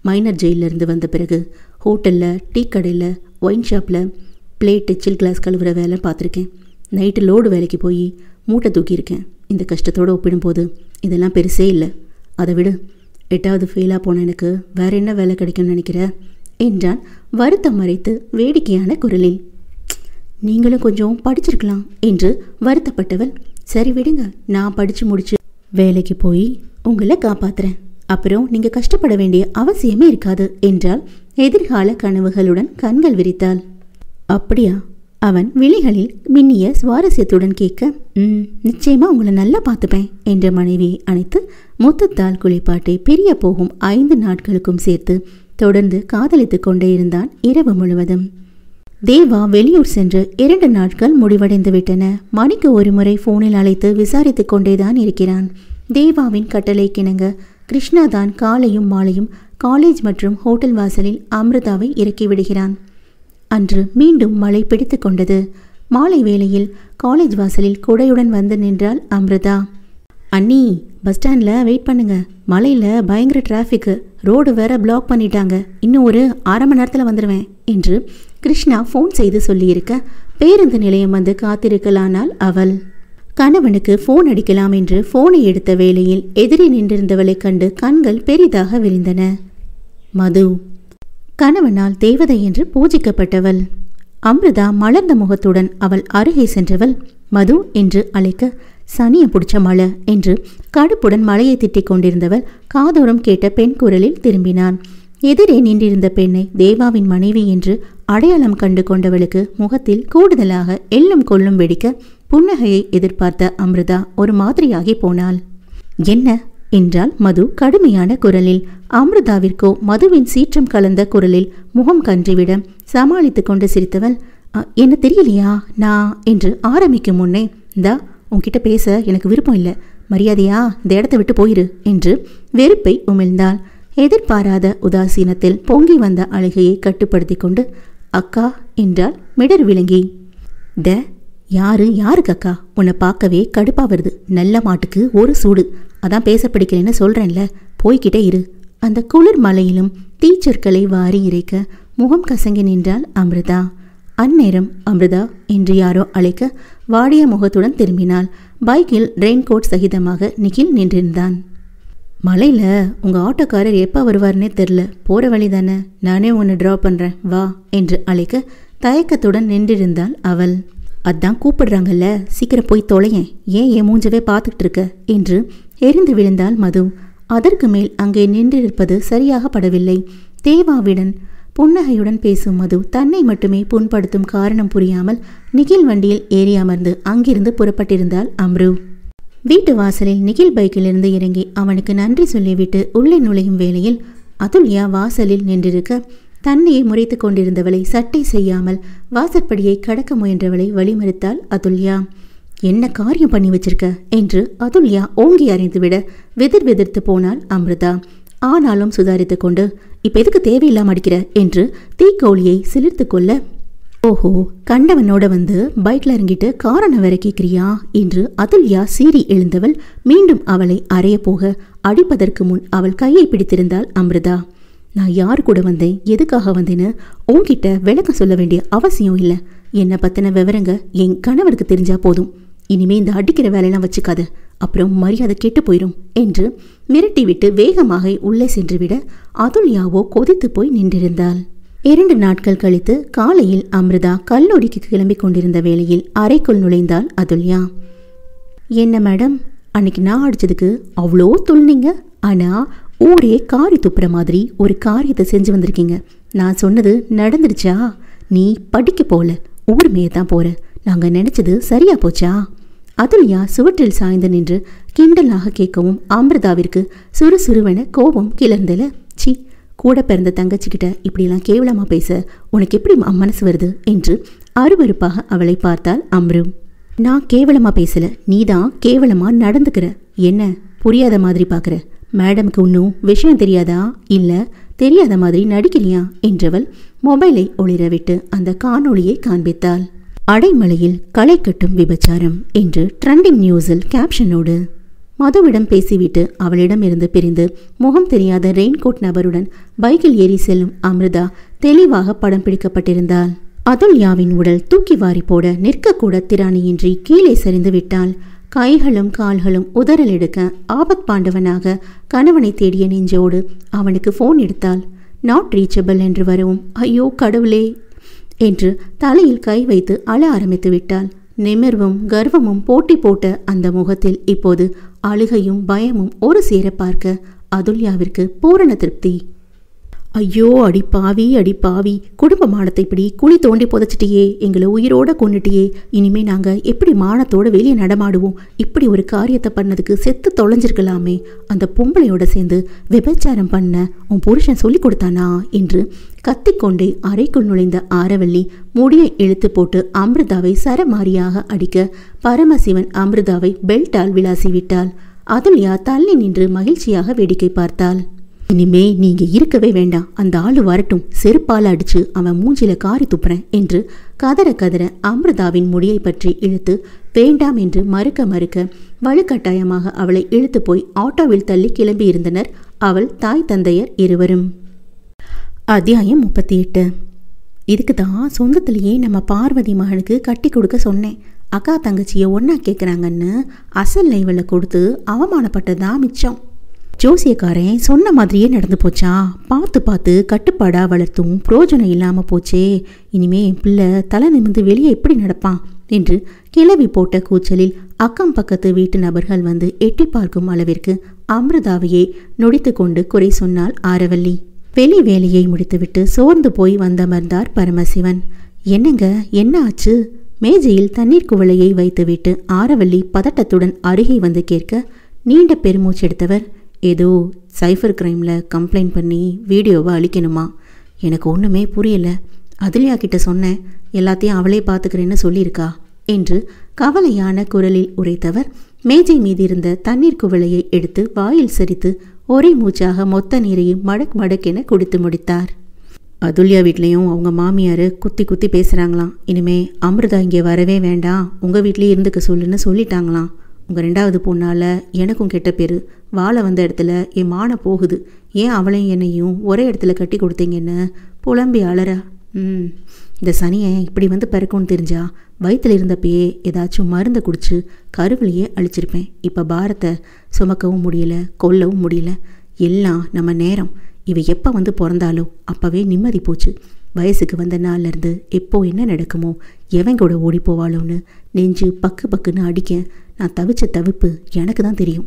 மைனர் ஜெயிலிருந்து வந்த பிறகு ஹோட்டலில் டீ கடையில் ஒயின் ஷாப்பில் பிளேட்டு சில் கிளாஸ் கழுவுற வேலை பார்த்துருக்கேன் நைட்டு லோடு வேலைக்கு போய் மூட்டை தூக்கியிருக்கேன் இந்த கஷ்டத்தோடு ஒப்பிடும்போது இதெல்லாம் பெருசே இல்லை அதை விடு எட்டாவது ஃபெயிலாக போன எனக்கு வேற என்ன வேலை கிடைக்கும்னு நினைக்கிற என்றான் வருத்தம் மறைத்து வேடிக்கையான குரலில் நீங்களும் கொஞ்சம் படிச்சிருக்கலாம் என்று வருத்தப்பட்டவள் சரி விடுங்க நான் படித்து முடிச்சு வேலைக்கு போய் உங்களை காப்பாத்துறேன் அப்புறம் நீங்க கஷ்டப்பட வேண்டிய அவசியமே இருக்காது என்றால் எதிர்கால கனவுகளுடன் கண்கள் விரித்தாள் அப்படியா அவன் விழிகளில் மின்னிய சுவாரஸ்யத்துடன் கேட்க ம் நிச்சயமா உங்களை நல்லா பார்த்துப்பேன் என்ற மனைவி அணைத்து மொத்தத்தால் குளிப்பாட்டை பிரிய போகும் ஐந்து நாட்களுக்கும் சேர்த்து தொடர்ந்து காதலித்துக் கொண்டே இருந்தான் இரவு முழுவதும் தேவா வெளியூர் சென்று இரண்டு நாட்கள் முடிவடைந்து விட்டன மணிக்கு ஒரு முறை ஃபோனில் அழைத்து விசாரித்துக் கொண்டேதான் இருக்கிறான் தேவாவின் கட்டளை கிணங்க கிருஷ்ணா தான் காலையும் மாலையும் காலேஜ் மற்றும் ஹோட்டல் வாசலில் அமிர்தாவை இறக்கிவிடுகிறான் அன்று மீண்டும் மழை பிடித்து கொண்டது மாலை வேளையில் காலேஜ் வாசலில் குடையுடன் வந்து நின்றாள் அமிர்தா அண்ணி பஸ் ஸ்டாண்டில் வெயிட் பண்ணுங்க மலையில் பயங்கர டிராஃபிக்கு ரோடு வேற பிளாக் பண்ணிட்டாங்க இன்னும் ஒரு அரை மணி நேரத்தில் வந்துடுவேன் என்று கிருஷ்ணா ஃபோன் செய்து சொல்லியிருக்க பேருந்து நிலையம் வந்து காத்திருக்கலானால் அவள் கணவனுக்கு ஃபோன் அடிக்கலாம் என்று ஃபோனை எடுத்த வேளையில் எதிரே நின்றிருந்தவளை கண்டு கண்கள் பெரிதாக விரிந்தன மது கணவனால் தேவதை என்று பூஜிக்கப்பட்டவள் அமிர்தா மலர்ந்த முகத்துடன் அவள் அருகே சென்றவள் மது என்று அழைக்க சனிய பிடிச்ச மழை என்று கடுப்புடன் மழையை திட்டிக் கொண்டிருந்தவள் காதோரம் கேட்ட பெண் குரலில் திரும்பினான் எதிரே நின்றிருந்த பெண்ணை தேவாவின் மனைவி என்று அடையாளம் கண்டு கொண்டவளுக்கு முகத்தில் கூடுதலாக எள்ளும் கொள்ளும் வெடிக்க புன்னகையை எதிர்பார்த்த அமிர்தா ஒரு மாதிரியாகி போனாள் என்ன என்றால் மது கடுமையான குரலில் அமிர்தாவிற்கோ மதுவின் சீற்றம் கலந்த குரலில் முகம் கன்றிவிட சமாளித்து கொண்டு சிரித்தவள் என்ன தெரியலையா நான் என்று ஆரம்பிக்கும் முன்னே தா உன்கிட்ட பேச எனக்கு விருப்பம் இல்லை மரியாதையா இந்த இடத்த விட்டு போயிரு என்று வெறுப்பை உமிழ்ந்தாள் எதிர்பாராத உதாசீனத்தில் பொங்கி வந்த அழுகையை கட்டுப்படுத்தி கொண்டு அக்கா என்றால் மிடர் விளங்கி த யாரு யாருக்கு அக்கா உன்னை பார்க்கவே கடுப்பாக வருது நல்ல மாட்டுக்கு ஒரு சூடு அதான் பேச பிடிக்கலன்னு சொல்கிறேன்ல போய்கிட்டே இரு அந்த குளிர் மலையிலும் டீச்சர்களை வாரி இறைக்க முகம் கசங்கி நின்றாள் அமிர்தா அந்நேரம் அமிர்தா என்று யாரோ அழைக்க வாடிய முகத்துடன் திரும்பினாள் பைக்கில் ரெயின்கோட் சகிதமாக நிகில் நின்றிருந்தான் மலையில் உங்கள் ஆட்டோக்காரர் எப்போ வருவார்னே தெரில போகிற வழி தானே நானே உன்னை ட்ரா பண்ணுறேன் வா என்று அழைக்க தயக்கத்துடன் நின்றிருந்தாள் அவள் அதான் கூப்பிடுறாங்கல்ல சீக்கிரம் போய் தொலையேன் ஏன் ஏன் மூஞ்சவே பார்த்துக்கிட்டு இருக்க என்று எரிந்து விழுந்தாள் மது அதற்கு மேல் அங்கே நின்றிருப்பது சரியாக படவில்லை தேவாவிடன் புன்னகையுடன் பேசும் மது தன்னை மட்டுமே புண்படுத்தும் காரணம் புரியாமல் நிகில் வண்டியில் ஏறி அமர்ந்து அங்கிருந்து புறப்பட்டிருந்தாள் அம்ரு வீட்டு வாசலில் நிகில் பைக்கிலிருந்து இறங்கி அவனுக்கு நன்றி சொல்லிவிட்டு உள்ளே நுழையும் வேளையில் அதுல்யா வாசலில் நின்றிருக்க தன்னையை முறைத்து கொண்டிருந்தவளை சட்டை செய்யாமல் வாசற்படியை கடக்க முயன்றவளை வழிமறித்தாள் அதுல்யா என்ன காரியம் பண்ணி வச்சிருக்க என்று அதுல்யா ஓங்கி அறிந்துவிட வெதிர் விதிர்த்து போனாள் அமிர்தா ஆனாலும் சுதாரித்து கொண்டு இப்போ எதுக்கு தேவையில்லாம அடிக்கிற என்று தீக்கோழியை சிலிர்த்து கொள்ள ஓஹோ கண்டவனோட வந்து பைக்கில் இறங்கிட்டு காரணம் வேற கேட்கிறியா என்று அதுல்யா சீறி எழுந்தவள் மீண்டும் அவளை அறைய போக அடிப்பதற்கு முன் அவள் கையை பிடித்திருந்தாள் அமிர்தா நான் யார் கூட வந்தேன் எதுக்காக வந்தேன்னு உங்ககிட்ட விளக்கம் சொல்ல வேண்டிய அவசியம் இல்லை என்னை பற்றின விவரங்க என் கணவருக்கு தெரிஞ்சால் போதும் இனிமே இந்த அடிக்கிற வேலையெல்லாம் வச்சுக்காது அப்புறம் மரியாதை கெட்டு போயிடும் என்று மிரட்டி விட்டு வேகமாக உள்ளே சென்றுவிட அதுல்யாவோ கொதித்து போய் நின்றிருந்தாள் இரண்டு நாட்கள் கழித்து காலையில் அமிர்தா கல்லூரிக்கு கிளம்பி கொண்டிருந்த வேளையில் அறைக்குள் நுழைந்தாள் அதுல்யா என்ன மேடம் அன்னைக்கு நான் அடித்ததுக்கு அவ்வளோ துள்ளிங்க ஆனால் ஊரே காரி துப்புற மாதிரி ஒரு காரியத்தை செஞ்சு வந்திருக்கீங்க நான் சொன்னது நடந்துடுச்சா நீ படிக்க போகல ஊருமே தான் போகிற நாங்கள் நினச்சது சரியா போச்சா அதுலையா சுவற்றில் சாய்ந்து நின்று கிண்டலாக கேட்கவும் அமிர்தாவிற்கு சுறுசுறுவன கோபம் கிளர்ந்தல சி கூட பிறந்த தங்கச்சிக்கிட்ட இப்படிலாம் கேவலமா பேச உனக்கு எப்படி மனசு வருது என்று அருவறுப்பாக அவளை பார்த்தால் அம்ரு நான் கேவலமாக பேசல நீ தான் கேவலமாக நடந்துக்கிற என்ன புரியாத மாதிரி பார்க்குற மேடம்க்கு ஒன்றும் விஷயம் தெரியாதா இல்லை தெரியாத மாதிரி நடிக்கிறியா என்றவள் மொபைலை ஒளிரவிட்டு அந்த காணொளியை காண்பித்தாள் அடைமலையில் களை கட்டும் விபச்சாரம் என்று ட்ரெண்டிங் நியூஸில் கேப்ஷனோடு மதுவிடம் பேசிவிட்டு அவளிடமிருந்து பிரிந்து முகம் தெரியாத ரெயின்கோட் நபருடன் பைக்கில் ஏறி செல்லும் அமிர்தா தெளிவாக படம் பிடிக்கப்பட்டிருந்தாள் அதுல்யாவின் உடல் தூக்கி வாரி போட நிற்கக்கூட திராணியின்றி கீழே சரிந்து விட்டாள் கைகளும் கால்களும் உதறல் எடுக்க ஆபத் பாண்டவனாக கணவனை தேடிய நெஞ்சோடு அவனுக்கு ஃபோன் எடுத்தால் நாட் ரீச்சபிள் என்று வரவும் ஐயோ கடவுளே என்று தலையில் கை வைத்து அழ ஆரம்பித்து விட்டாள் நிமிர்வும் கர்வமும் போட்டி போட்ட அந்த முகத்தில் இப்போது அழுகையும் பயமும் ஒரு சேர பார்க்க அதுல்யாவிற்கு பூரண திருப்தி ஐயோ அடி பாவி அடி பாவி குடும்ப மானத்தை இப்படி குழி தோண்டி புதைச்சிட்டியே எங்களை உயிரோட கொண்டுட்டியே இனிமே நாங்கள் எப்படி மானத்தோட வெளியே நடமாடுவோம் இப்படி ஒரு காரியத்தை பண்ணதுக்கு செத்து தொலைஞ்சிருக்கலாமே அந்த பொம்பளையோட சேர்ந்து விபச்சாரம் பண்ண உன் புருஷன் சொல்லி கொடுத்தானா என்று கத்திக்கொண்டே அறைக்குள் நுழைந்த ஆரவள்ளி முடியை இழுத்து போட்டு அமிர்தாவை சரமாரியாக அடிக்க பரமசிவன் அமிர்தாவை பெல்டால் விளாசி விட்டாள் அதுலியா தள்ளி நின்று மகிழ்ச்சியாக வேடிக்கை பார்த்தாள் இனிமே நீங்க இருக்கவே வேண்டாம் அந்த ஆளு வரட்டும் செருப்பால் அடிச்சு அவன் மூஞ்சில காரி துப்புறேன் என்று கதற கதற அமிர்தாவின் முடியை பற்றி இழுத்து வேண்டாம் என்று மறுக்க மறுக்க வலுக்கட்டாயமாக அவளை இழுத்து போய் ஆட்டோவில் தள்ளி கிளம்பி இருந்தனர் அவள் தாய் தந்தையர் இருவரும் அத்தியாயம் முப்பத்தி எட்டு இதுக்கு தான் சொந்தத்திலேயே நம்ம பார்வதி மகனுக்கு கட்டி கொடுக்க சொன்னேன் அக்கா தங்கச்சியை ஒன்றா கேட்குறாங்கன்னு அசல் லைவில் கொடுத்து அவமானப்பட்டதான் மிச்சம் ஜோசியக்காரன் சொன்ன மாதிரியே நடந்து போச்சா பார்த்து பார்த்து கட்டுப்பாடாக வளர்த்தும் புரோஜனம் இல்லாமல் போச்சே இனிமே என் பிள்ளை தலை நிமிந்து வெளியே எப்படி நடப்பான் என்று கிளவி போட்ட கூச்சலில் அக்கம் பக்கத்து வீட்டு நபர்கள் வந்து எட்டி பார்க்கும் அளவிற்கு அமிர்தாவையே நொடித்து கொண்டு குறை சொன்னாள் ஆரவல்லி வெளி வேலையை முடித்துவிட்டு சோர்ந்து போய் வந்தமர்ந்தார் பரமசிவன் என்னங்க என்ன ஆச்சு மேஜையில் தண்ணீர் குவளையை வைத்துவிட்டு ஆரவல்லி பதட்டத்துடன் அருகே வந்து கேட்க நீண்ட பெருமூச்செடுத்தவர் ஏதோ சைஃபர் கிரைமில் கம்ப்ளைண்ட் பண்ணி வீடியோவை அழிக்கணுமா எனக்கு ஒன்றுமே புரியல அதுலியா கிட்ட சொன்னேன் எல்லாத்தையும் அவளே பார்த்துக்கிறேன்னு சொல்லியிருக்கா என்று கவலையான குரலில் உரைத்தவர் மேஜை மீதி இருந்த தண்ணீர் குவளையை எடுத்து வாயில் சரித்து ஒரே மூச்சாக மொத்த நீரையும் மடக் மடக்கென குடித்து முடித்தார் அதுல்யா வீட்லேயும் அவங்க மாமியார் குத்தி குத்தி பேசுகிறாங்களாம் இனிமே அமிர்தா இங்கே வரவே வேண்டாம் உங்கள் வீட்லேயே இருந்துக்க சொல்லுன்னு சொல்லிட்டாங்களாம் உங்கள் ரெண்டாவது பொண்ணால் எனக்கும் கெட்ட பேர் வாழை வந்த இடத்துல என் மானை போகுது ஏன் அவளையும் என்னையும் ஒரே இடத்துல கட்டி கொடுத்தீங்கன்னு புலம்பி அலறா ம் இந்த சனியை இப்படி வந்து பிறக்கும்னு தெரிஞ்சா வயிற்றில் இருந்தப்பயே ஏதாச்சும் மருந்தை குடிச்சு கருவிலேயே அழிச்சிருப்பேன் இப்போ பாரத்தை சுமக்கவும் முடியல கொல்லவும் முடியல எல்லாம் நம்ம நேரம் இவ எப்போ வந்து பிறந்தாலோ அப்போவே நிம்மதி போச்சு வயசுக்கு வந்த நாள்லேருந்து எப்போ என்ன நடக்குமோ எவன் கூட ஓடி போவாளோன்னு நெஞ்சு பக்கு பக்குன்னு அடிக்க நான் தவிச்ச தவிப்பு எனக்கு தான் தெரியும்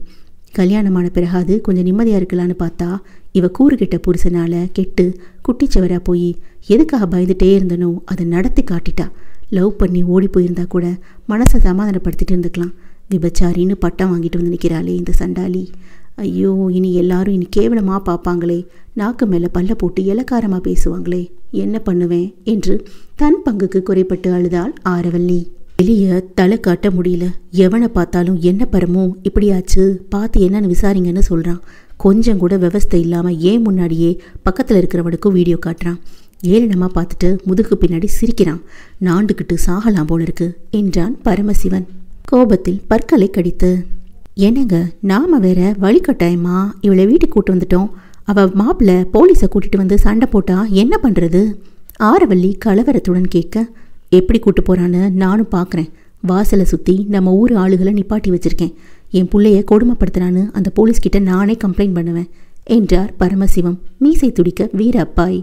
கல்யாணமான பிறகாது கொஞ்சம் நிம்மதியாக இருக்கலான்னு பார்த்தா இவ கூறுகிட்ட புருஷனால் கெட்டு குட்டிச்சவராக போய் எதுக்காக பயந்துட்டே இருந்தனோ அதை நடத்தி காட்டிட்டா லவ் பண்ணி ஓடி போயிருந்தா கூட மனசை சமாதானப்படுத்திட்டு இருந்துக்கலாம் விபச்சாரின்னு பட்டம் வாங்கிட்டு வந்து நிற்கிறாளே இந்த சண்டாளி ஐயோ இனி எல்லாரும் இனி கேவலமாக பார்ப்பாங்களே நாக்கு மேலே பல்ல போட்டு இலக்காரமாக பேசுவாங்களே என்ன பண்ணுவேன் என்று தன் பங்குக்கு குறைப்பட்டு அழுதாள் ஆரவல்லி வெளிய தலை காட்ட முடியல எவனை பார்த்தாலும் என்ன பரமோ இப்படியாச்சு பார்த்து என்னன்னு விசாரிங்கன்னு சொல்றான் கொஞ்சம் கூட விவஸ்தை இல்லாம ஏன் முன்னாடியே பக்கத்துல இருக்கிறவனுக்கும் வீடியோ காட்டுறான் ஏளனமா பார்த்துட்டு முதுகு பின்னாடி சிரிக்கிறான் நாண்டுக்கிட்டு சாகலாம் போல இருக்கு என்றான் பரமசிவன் கோபத்தில் பற்களை கடித்து என்னங்க நாம வேற வழி கட்டாயமா இவளை வீட்டுக்கு கூட்டு வந்துட்டோம் அவ மாப்பிள்ள போலீஸை கூட்டிட்டு வந்து சண்டை போட்டா என்ன பண்றது ஆரவல்லி கலவரத்துடன் கேட்க எப்படி கூட்டு போகிறான்னு நானும் பார்க்குறேன் வாசலை சுற்றி நம்ம ஊர் ஆளுகளை நிப்பாட்டி வச்சிருக்கேன் என் பிள்ளைய கொடுமைப்படுத்துகிறான்னு அந்த போலீஸ்கிட்ட நானே கம்ப்ளைண்ட் பண்ணுவேன் என்றார் பரமசிவம் மீசை துடிக்க வீர அப்பாய்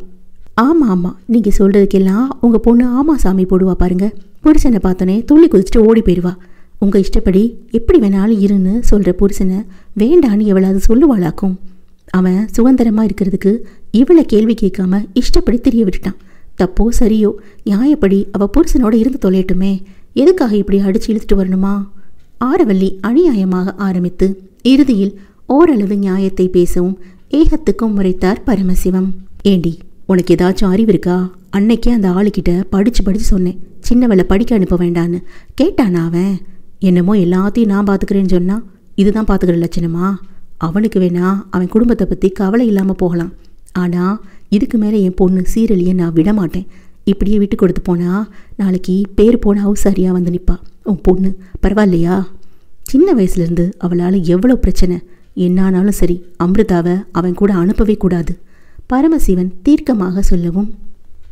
ஆமாம் ஆமாம் நீங்கள் சொல்கிறதுக்கெல்லாம் உங்கள் பொண்ணு ஆமாம் சாமி போடுவா பாருங்க புருஷனை பார்த்தோன்னே துள்ளி குதிச்சுட்டு ஓடி போயிடுவா உங்கள் இஷ்டப்படி எப்படி வேணாலும் இருன்னு சொல்கிற புருஷனை வேண்டான்னு எவ்வளவு சொல்லுவாளாக்கும் அவன் சுதந்திரமாக இருக்கிறதுக்கு இவளை கேள்வி கேட்காம இஷ்டப்படி தெரிய விட்டுட்டான் தப்போ சரியோ நியாயப்படி அவள் புருஷனோட இருந்து தொலையட்டுமே எதுக்காக இப்படி அடித்து இழுத்துட்டு வரணுமா ஆரவல்லி அநியாயமாக ஆரம்பித்து இறுதியில் ஓரளவு நியாயத்தை பேசவும் ஏகத்துக்கும் முறைத்தார் பரமசிவம் ஏண்டி உனக்கு ஏதாச்சும் அறிவு இருக்கா அன்னைக்கே அந்த ஆளுகிட்ட படித்து படித்து சொன்னேன் சின்னவளை படிக்க அனுப்ப வேண்டான்னு கேட்டானா அவன் என்னமோ எல்லாத்தையும் நான் பார்த்துக்கிறேன்னு சொன்னா இதுதான் பார்த்துக்கிற லட்சணமா அவனுக்கு வேணா அவன் குடும்பத்தை பற்றி கவலை இல்லாமல் போகலாம் ஆனால் இதுக்கு மேலே என் பொண்ணு சீரழியை நான் விடமாட்டேன் இப்படியே விட்டு கொடுத்து போனா நாளைக்கு பேர் போன ஹவுஸ் வந்து நிற்பா உன் பொண்ணு பரவாயில்லையா சின்ன வயசுலேருந்து அவளால் எவ்வளோ பிரச்சனை என்னானாலும் சரி அமிர்தாவை அவன் கூட அனுப்பவே கூடாது பரமசிவன் தீர்க்கமாக சொல்லவும்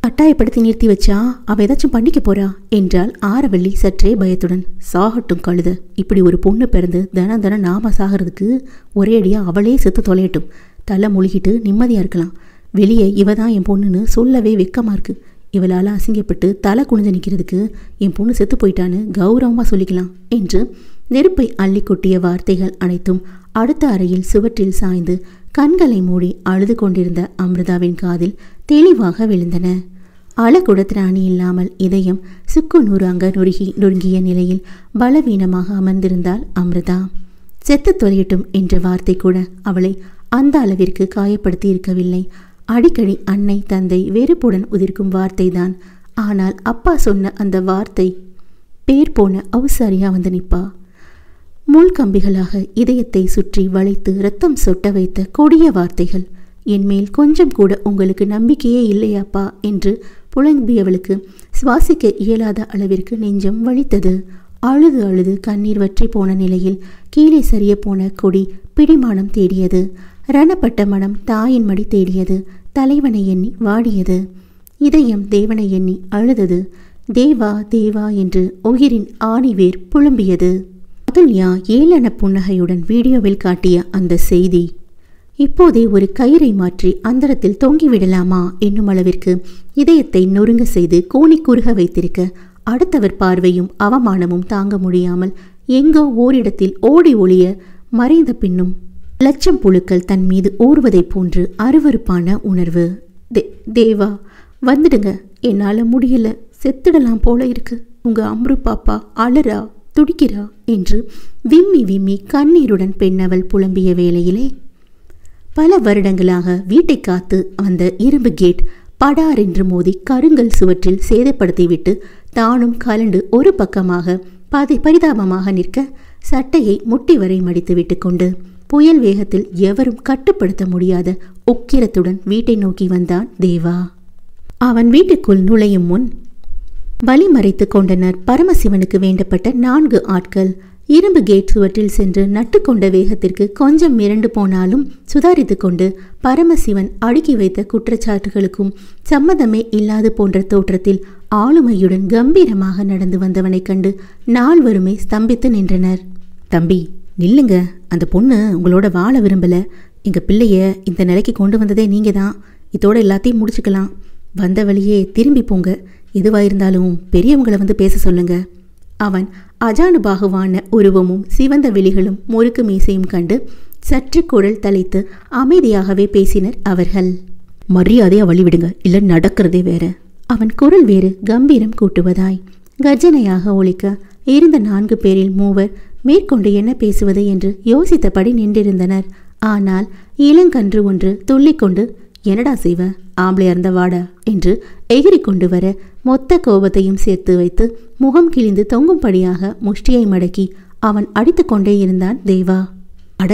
கட்டாயப்படுத்தி நிறுத்தி வச்சா அவ ஏதாச்சும் பண்ணிக்க போறா என்றால் ஆரவள்ளி சற்றே பயத்துடன் சாகட்டும் கழுத இப்படி ஒரு பொண்ணு பிறந்து தினம் தினம் நாம சாகிறதுக்கு ஒரே அடியாக அவளே செத்து தொலையட்டும் தலை முழுகிட்டு நிம்மதியாக இருக்கலாம் வெளியே இவ தான் என் பொண்ணுன்னு சொல்லவே வெக்கமாக இருக்கு இவளால் அசிங்கப்பட்டு தலை குனிஞ்சு நிற்கிறதுக்கு என் பொண்ணு செத்து போயிட்டான்னு கௌரவமாக சொல்லிக்கலாம் என்று நெருப்பை அள்ளி கொட்டிய வார்த்தைகள் அனைத்தும் அடுத்த அறையில் சுவற்றில் சாய்ந்து கண்களை மூடி அழுது கொண்டிருந்த அமிர்தாவின் காதில் தெளிவாக விழுந்தன அழகுட திராணி இல்லாமல் இதயம் சுக்கு நூறாங்க நொறுகி நொறுங்கிய நிலையில் பலவீனமாக அமர்ந்திருந்தாள் அமிர்தா செத்து தொலையட்டும் என்ற வார்த்தை கூட அவளை அந்த அளவிற்கு காயப்படுத்தி இருக்கவில்லை அடிக்கடி அன்னை தந்தை வெறுப்புடன் உதிர்க்கும் வார்த்தை தான் ஆனால் அப்பா சொன்ன அந்த வார்த்தை பேர் போன அவுசாரியா வந்து நிற்பா முள்கம்பிகளாக இதயத்தை சுற்றி வளைத்து ரத்தம் சொட்ட வைத்த கொடிய வார்த்தைகள் என்மேல் கொஞ்சம் கூட உங்களுக்கு நம்பிக்கையே இல்லையாப்பா என்று புலம்பியவளுக்கு சுவாசிக்க இயலாத அளவிற்கு நெஞ்சம் வலித்தது அழுது அழுது கண்ணீர் வற்றி போன நிலையில் கீழே சரிய போன கொடி பிடிமானம் தேடியது ரணப்பட்ட மனம் தாயின் மடி தேடியது தலைவனை எண்ணி வாடியது இதயம் தேவனை எண்ணி அழுதது தேவா தேவா என்று உயிரின் ஆணிவேர் புலம்பியது அதுல்யா ஏளன புன்னகையுடன் வீடியோவில் காட்டிய அந்த செய்தி இப்போதே ஒரு கயிறை மாற்றி அந்தரத்தில் தொங்கிவிடலாமா என்னும் அளவிற்கு இதயத்தை நொறுங்க செய்து கோணி குறுக வைத்திருக்க அடுத்தவர் பார்வையும் அவமானமும் தாங்க முடியாமல் எங்கோ ஓரிடத்தில் ஓடி ஒளிய மறைந்த பின்னும் லட்சம் புழுக்கள் தன் மீது ஓர்வதைப் போன்று அருவறுப்பான உணர்வு தே தேவா வந்துடுங்க என்னால் முடியல செத்துடலாம் போல இருக்கு உங்க அம்ரு பாப்பா அழறா துடிக்கிறா என்று விம்மி விம்மி கண்ணீருடன் பெண்ணவள் புலம்பிய வேளையிலே பல வருடங்களாக வீட்டை காத்து வந்த இரும்பு கேட் படார் என்று மோதி கருங்கல் சுவற்றில் சேதப்படுத்திவிட்டு தானும் கலண்டு ஒரு பக்கமாக பதி பரிதாபமாக நிற்க சட்டையை முட்டி வரை மடித்து விட்டு கொண்டு புயல் வேகத்தில் எவரும் கட்டுப்படுத்த முடியாத உக்கிரத்துடன் வீட்டை நோக்கி வந்தான் தேவா அவன் வீட்டுக்குள் நுழையும் முன் வழி மறைத்து கொண்டனர் பரமசிவனுக்கு வேண்டப்பட்ட நான்கு ஆட்கள் இரும்பு கேட் சுவற்றில் சென்று நட்டு கொண்ட வேகத்திற்கு கொஞ்சம் மிரண்டு போனாலும் சுதாரித்து கொண்டு பரமசிவன் அடுக்கி வைத்த குற்றச்சாட்டுகளுக்கும் சம்மதமே இல்லாது போன்ற தோற்றத்தில் ஆளுமையுடன் கம்பீரமாக நடந்து வந்தவனைக் கண்டு நால்வருமே ஸ்தம்பித்து நின்றனர் தம்பி நில்லுங்க அந்த பொண்ணு உங்களோட வாழ விரும்பல எங்க பிள்ளைய இந்த நிலைக்கு கொண்டு வந்ததே நீங்க தான் இதோட எல்லாத்தையும் முடிச்சுக்கலாம் வந்த வழியே திரும்பி போங்க எதுவாக இருந்தாலும் பெரியவங்களை வந்து பேச சொல்லுங்க அவன் அஜானுபாகுவான உருவமும் சிவந்த விழிகளும் முறுக்கு மீசையும் கண்டு சற்று குரல் தலைத்து அமைதியாகவே பேசினர் அவர்கள் மரியாதையா வழிவிடுங்க இல்லை நடக்கிறதே வேற அவன் குரல் வேறு கம்பீரம் கூட்டுவதாய் கர்ஜனையாக ஒழிக்க இருந்த நான்கு பேரில் மூவர் மேற்கொண்டு என்ன பேசுவது என்று யோசித்தபடி நின்றிருந்தனர் ஆனால் இளங்கன்று ஒன்று துள்ளிக்கொண்டு என்னடா செய்வ ஆம்பளை வாடா என்று எகிரி கொண்டு வர மொத்த கோபத்தையும் சேர்த்து வைத்து முகம் கிழிந்து தொங்கும்படியாக முஷ்டியை மடக்கி அவன் அடித்து கொண்டே இருந்தான் தேவா அட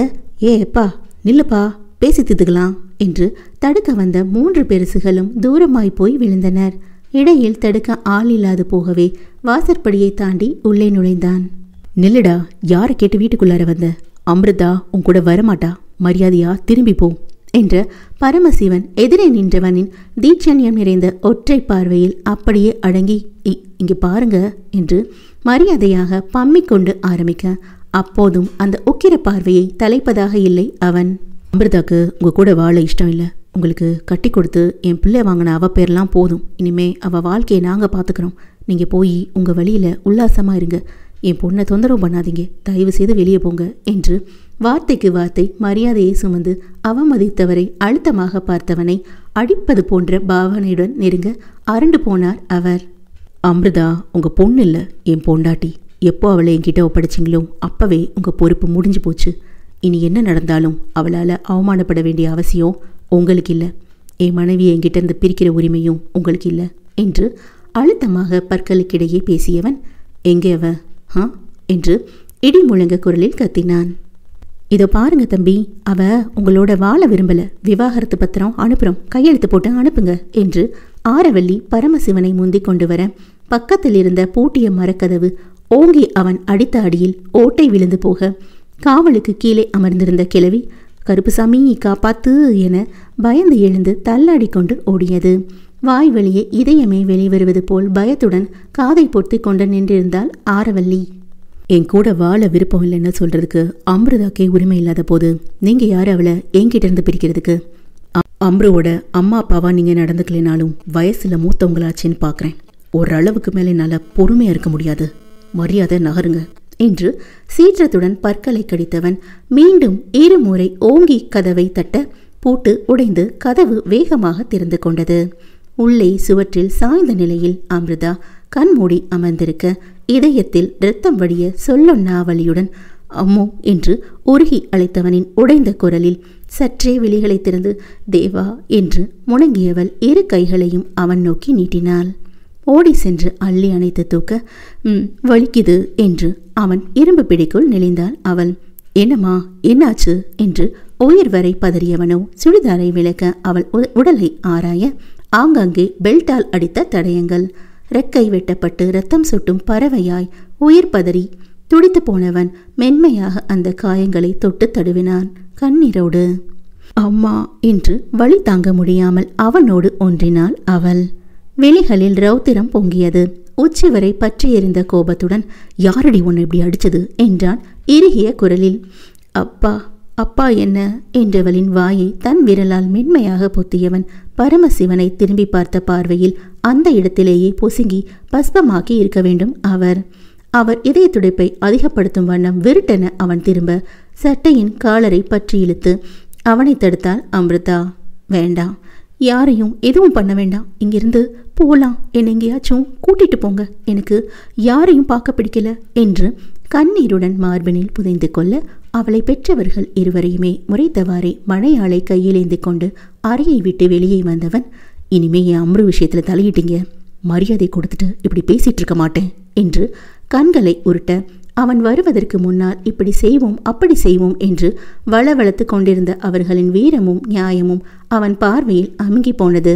ஏ எப்பா நில்லுப்பா பேசி திதுக்கலாம் என்று தடுக்க வந்த மூன்று பெருசுகளும் தூரமாய் போய் விழுந்தனர் இடையில் தடுக்க ஆள் இல்லாது போகவே வாசற்படியை தாண்டி உள்ளே நுழைந்தான் நில்லடா யாரை கேட்டு வீட்டுக்குள்ளார வந்த அமிர்தா உன் கூட வரமாட்டா மரியாதையா திரும்பி போ என்ற பரமசிவன் எதிரே நின்றவனின் தீட்சண்யம் நிறைந்த ஒற்றை பார்வையில் அப்படியே அடங்கி இங்கே பாருங்க என்று மரியாதையாக பம்மி கொண்டு ஆரம்பிக்க அப்போதும் அந்த உக்கிர பார்வையை தலைப்பதாக இல்லை அவன் அமிர்தாக்கு உங்க கூட வாழ இஷ்டம் இல்லை உங்களுக்கு கட்டி கொடுத்து என் பிள்ளை வாங்கின அவ பேர்லாம் போதும் இனிமே அவள் வாழ்க்கையை நாங்கள் பார்த்துக்கிறோம் நீங்கள் போய் உங்கள் வழியில் உல்லாசமாக இருங்க என் பொண்ணை தொந்தரவு பண்ணாதீங்க தயவு செய்து வெளியே போங்க என்று வார்த்தைக்கு வார்த்தை மரியாதையை சுமந்து அவமதித்தவரை அழுத்தமாக பார்த்தவனை அடிப்பது போன்ற பாவனையுடன் நெருங்க அரண்டு போனார் அவர் அமிர்தா உங்கள் பொண்ணு இல்லை என் பொண்டாட்டி எப்போ அவளை என்கிட்ட ஒப்படைச்சிங்களோ அப்போவே உங்கள் பொறுப்பு முடிஞ்சு போச்சு இனி என்ன நடந்தாலும் அவளால் அவமானப்பட வேண்டிய அவசியம் உங்களுக்கு இல்லை என் மனைவியை என்கிட்ட இருந்து பிரிக்கிற உரிமையும் உங்களுக்கு இல்லை என்று அழுத்தமாக பற்களுக்கிடையே பேசியவன் எங்கே அவன் ஹா என்று இடி முழங்க குரலில் கத்தினான் இதோ பாருங்க தம்பி அவ உங்களோட வாழ விரும்பல விவாகரத்து பத்திரம் அனுப்புகிறோம் கையெழுத்து போட்டு அனுப்புங்க என்று ஆரவல்லி பரமசிவனை முந்தி கொண்டு வர பக்கத்தில் இருந்த பூட்டிய மரக்கதவு ஓங்கி அவன் அடித்த அடியில் ஓட்டை விழுந்து போக காவலுக்கு கீழே அமர்ந்திருந்த கிழவி கருப்புசாமி காப்பாத்து என பயந்து எழுந்து தள்ளாடி கொண்டு ஓடியது வாய் வழியே இதயமே வெளிவருவது போல் பயத்துடன் காதை பொத்தி கொண்டு நின்றிருந்தாள் ஆரவல்லி என் கூட வாழ விருப்பம் இல்லைன்னு சொல்றதுக்கு அம்ருதாக்கே உரிமை இல்லாத போது நீங்கள் யார் அவளை என்கிட்ட இருந்து பிரிக்கிறதுக்கு அம்ருவோட அம்மா அப்பாவா நீங்கள் நடந்துக்கலைனாலும் வயசுல மூத்தவங்களாச்சேன்னு பார்க்குறேன் ஓரளவுக்கு மேலே என்னால் பொறுமையாக இருக்க முடியாது மரியாதை நகருங்க என்று சீற்றத்துடன் பற்களை கடித்தவன் மீண்டும் இருமுறை ஓங்கி கதவை தட்ட பூட்டு உடைந்து கதவு வேகமாக திறந்து கொண்டது உள்ளே சுவற்றில் சாய்ந்த நிலையில் அமிர்தா கண்மூடி அமர்ந்திருக்க இதயத்தில் இரத்தம் வடிய சொல்லொன்னாவளியுடன் அம்மோ என்று உருகி அழைத்தவனின் உடைந்த குரலில் சற்றே விழிகளை திறந்து தேவா என்று முணங்கியவள் இரு கைகளையும் அவன் நோக்கி நீட்டினாள் ஓடி சென்று அள்ளி அணைத்து தூக்க உம் வலிக்குது என்று அவன் இரும்பு பிடிக்குள் நெளிந்தாள் அவள் என்னம்மா என்னாச்சு என்று உயிர் வரை பதறியவனோ சுடிதாரை விளக்க அவள் உடலை ஆராய ஆங்காங்கே பெல்ட்டால் அடித்த தடயங்கள் ரெக்கை வெட்டப்பட்டு ரத்தம் சுட்டும் பறவையாய் உயிர் பதறி துடித்து போனவன் மென்மையாக அந்த காயங்களை தொட்டு தடுவினான் கண்ணீரோடு அம்மா என்று வழி தாங்க முடியாமல் அவனோடு ஒன்றினாள் அவள் வெளிகளில் ரௌத்திரம் பொங்கியது உச்சி வரை பற்றியெறிந்த கோபத்துடன் யாரடி உன்னை இப்படி அடிச்சது என்றான் இறுகிய குரலில் அப்பா அப்பா என்ன என்றவளின் வாயை தன் விரலால் மென்மையாக பொத்தியவன் பரமசிவனை திரும்பி பார்த்த பார்வையில் அந்த இடத்திலேயே பொசுங்கி பஸ்பமாக்கி இருக்க வேண்டும் அவர் அவர் இதய துடைப்பை அதிகப்படுத்தும் வண்ணம் விருட்டென அவன் திரும்ப சட்டையின் காலரை பற்றி இழுத்து அவனை தடுத்தாள் அமிர்தா வேண்டாம் யாரையும் எதுவும் பண்ண வேண்டாம் இங்கிருந்து போகலாம் என்னை எங்கேயாச்சும் கூட்டிட்டு போங்க எனக்கு யாரையும் பார்க்க பிடிக்கல என்று கண்ணீருடன் மார்பினில் புதைந்து கொள்ள அவளை பெற்றவர்கள் இருவரையுமே முறைத்தவாறே மழையாளை கையிலேந்து கொண்டு அறையை விட்டு வெளியே வந்தவன் இனிமே என் அம்ரு விஷயத்தில் தலையிட்டீங்க மரியாதை கொடுத்துட்டு இப்படி பேசிட்டு இருக்க மாட்டேன் என்று கண்களை உருட்ட அவன் வருவதற்கு முன்னால் இப்படி செய்வோம் அப்படி செய்வோம் என்று வளவளத்து கொண்டிருந்த அவர்களின் வீரமும் நியாயமும் அவன் பார்வையில் அமுங்கி போனது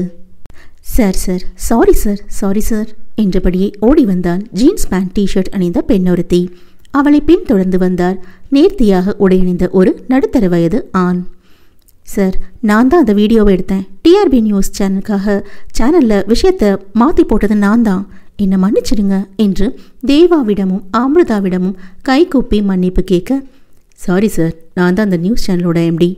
sir sir sorry sir sorry sir என்றபடியே ஓடி வந்தான் ஜீன்ஸ் பேண்ட் டிஷர்ட் அணிந்த பெண்ணொருத்தி அவளை பின்தொடர்ந்து வந்தார் நேர்த்தியாக உடையணிந்த ஒரு நடுத்தர வயது ஆண் சார் நான் தான் அந்த வீடியோவை எடுத்தேன் டிஆர்பி நியூஸ் சேனலுக்காக சேனலில் விஷயத்தை மாற்றி போட்டது நான் தான் என்னை மன்னிச்சிடுங்க என்று தேவாவிடமும் அமிர்தாவிடமும் கைகூப்பி மன்னிப்பு கேட்க சாரி சார் நான் தான் அந்த நியூஸ் சேனலோட எம்டி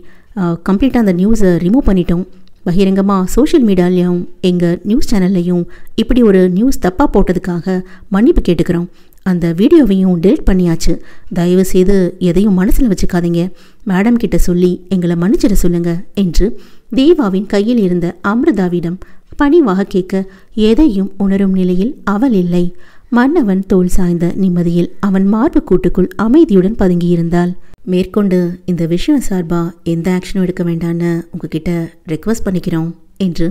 கம்ப்ளீட்டாக அந்த நியூஸை ரிமூவ் பண்ணிட்டோம் பகிரங்கமாக சோஷியல் மீடியாலையும் எங்கள் நியூஸ் சேனல்லையும் இப்படி ஒரு நியூஸ் தப்பாக போட்டதுக்காக மன்னிப்பு கேட்டுக்கிறோம் அந்த வீடியோவையும் டெலிட் பண்ணியாச்சு தயவு செய்து எதையும் மனசில் வச்சுக்காதீங்க மேடம் கிட்ட சொல்லி எங்களை மன்னிச்சிட சொல்லுங்க என்று தேவாவின் கையில் இருந்த அமிர்தாவிடம் பணிவாக கேட்க எதையும் உணரும் நிலையில் அவள் இல்லை மன்னவன் தோல் சாய்ந்த நிம்மதியில் அவன் மார்பு கூட்டுக்குள் அமைதியுடன் பதுங்கியிருந்தாள் மேற்கொண்டு இந்த விஷயம் சார்பாக எந்த ஆக்ஷனும் எடுக்க வேண்டான்னு உங்ககிட்ட ரெக்வஸ்ட் பண்ணிக்கிறோம் என்று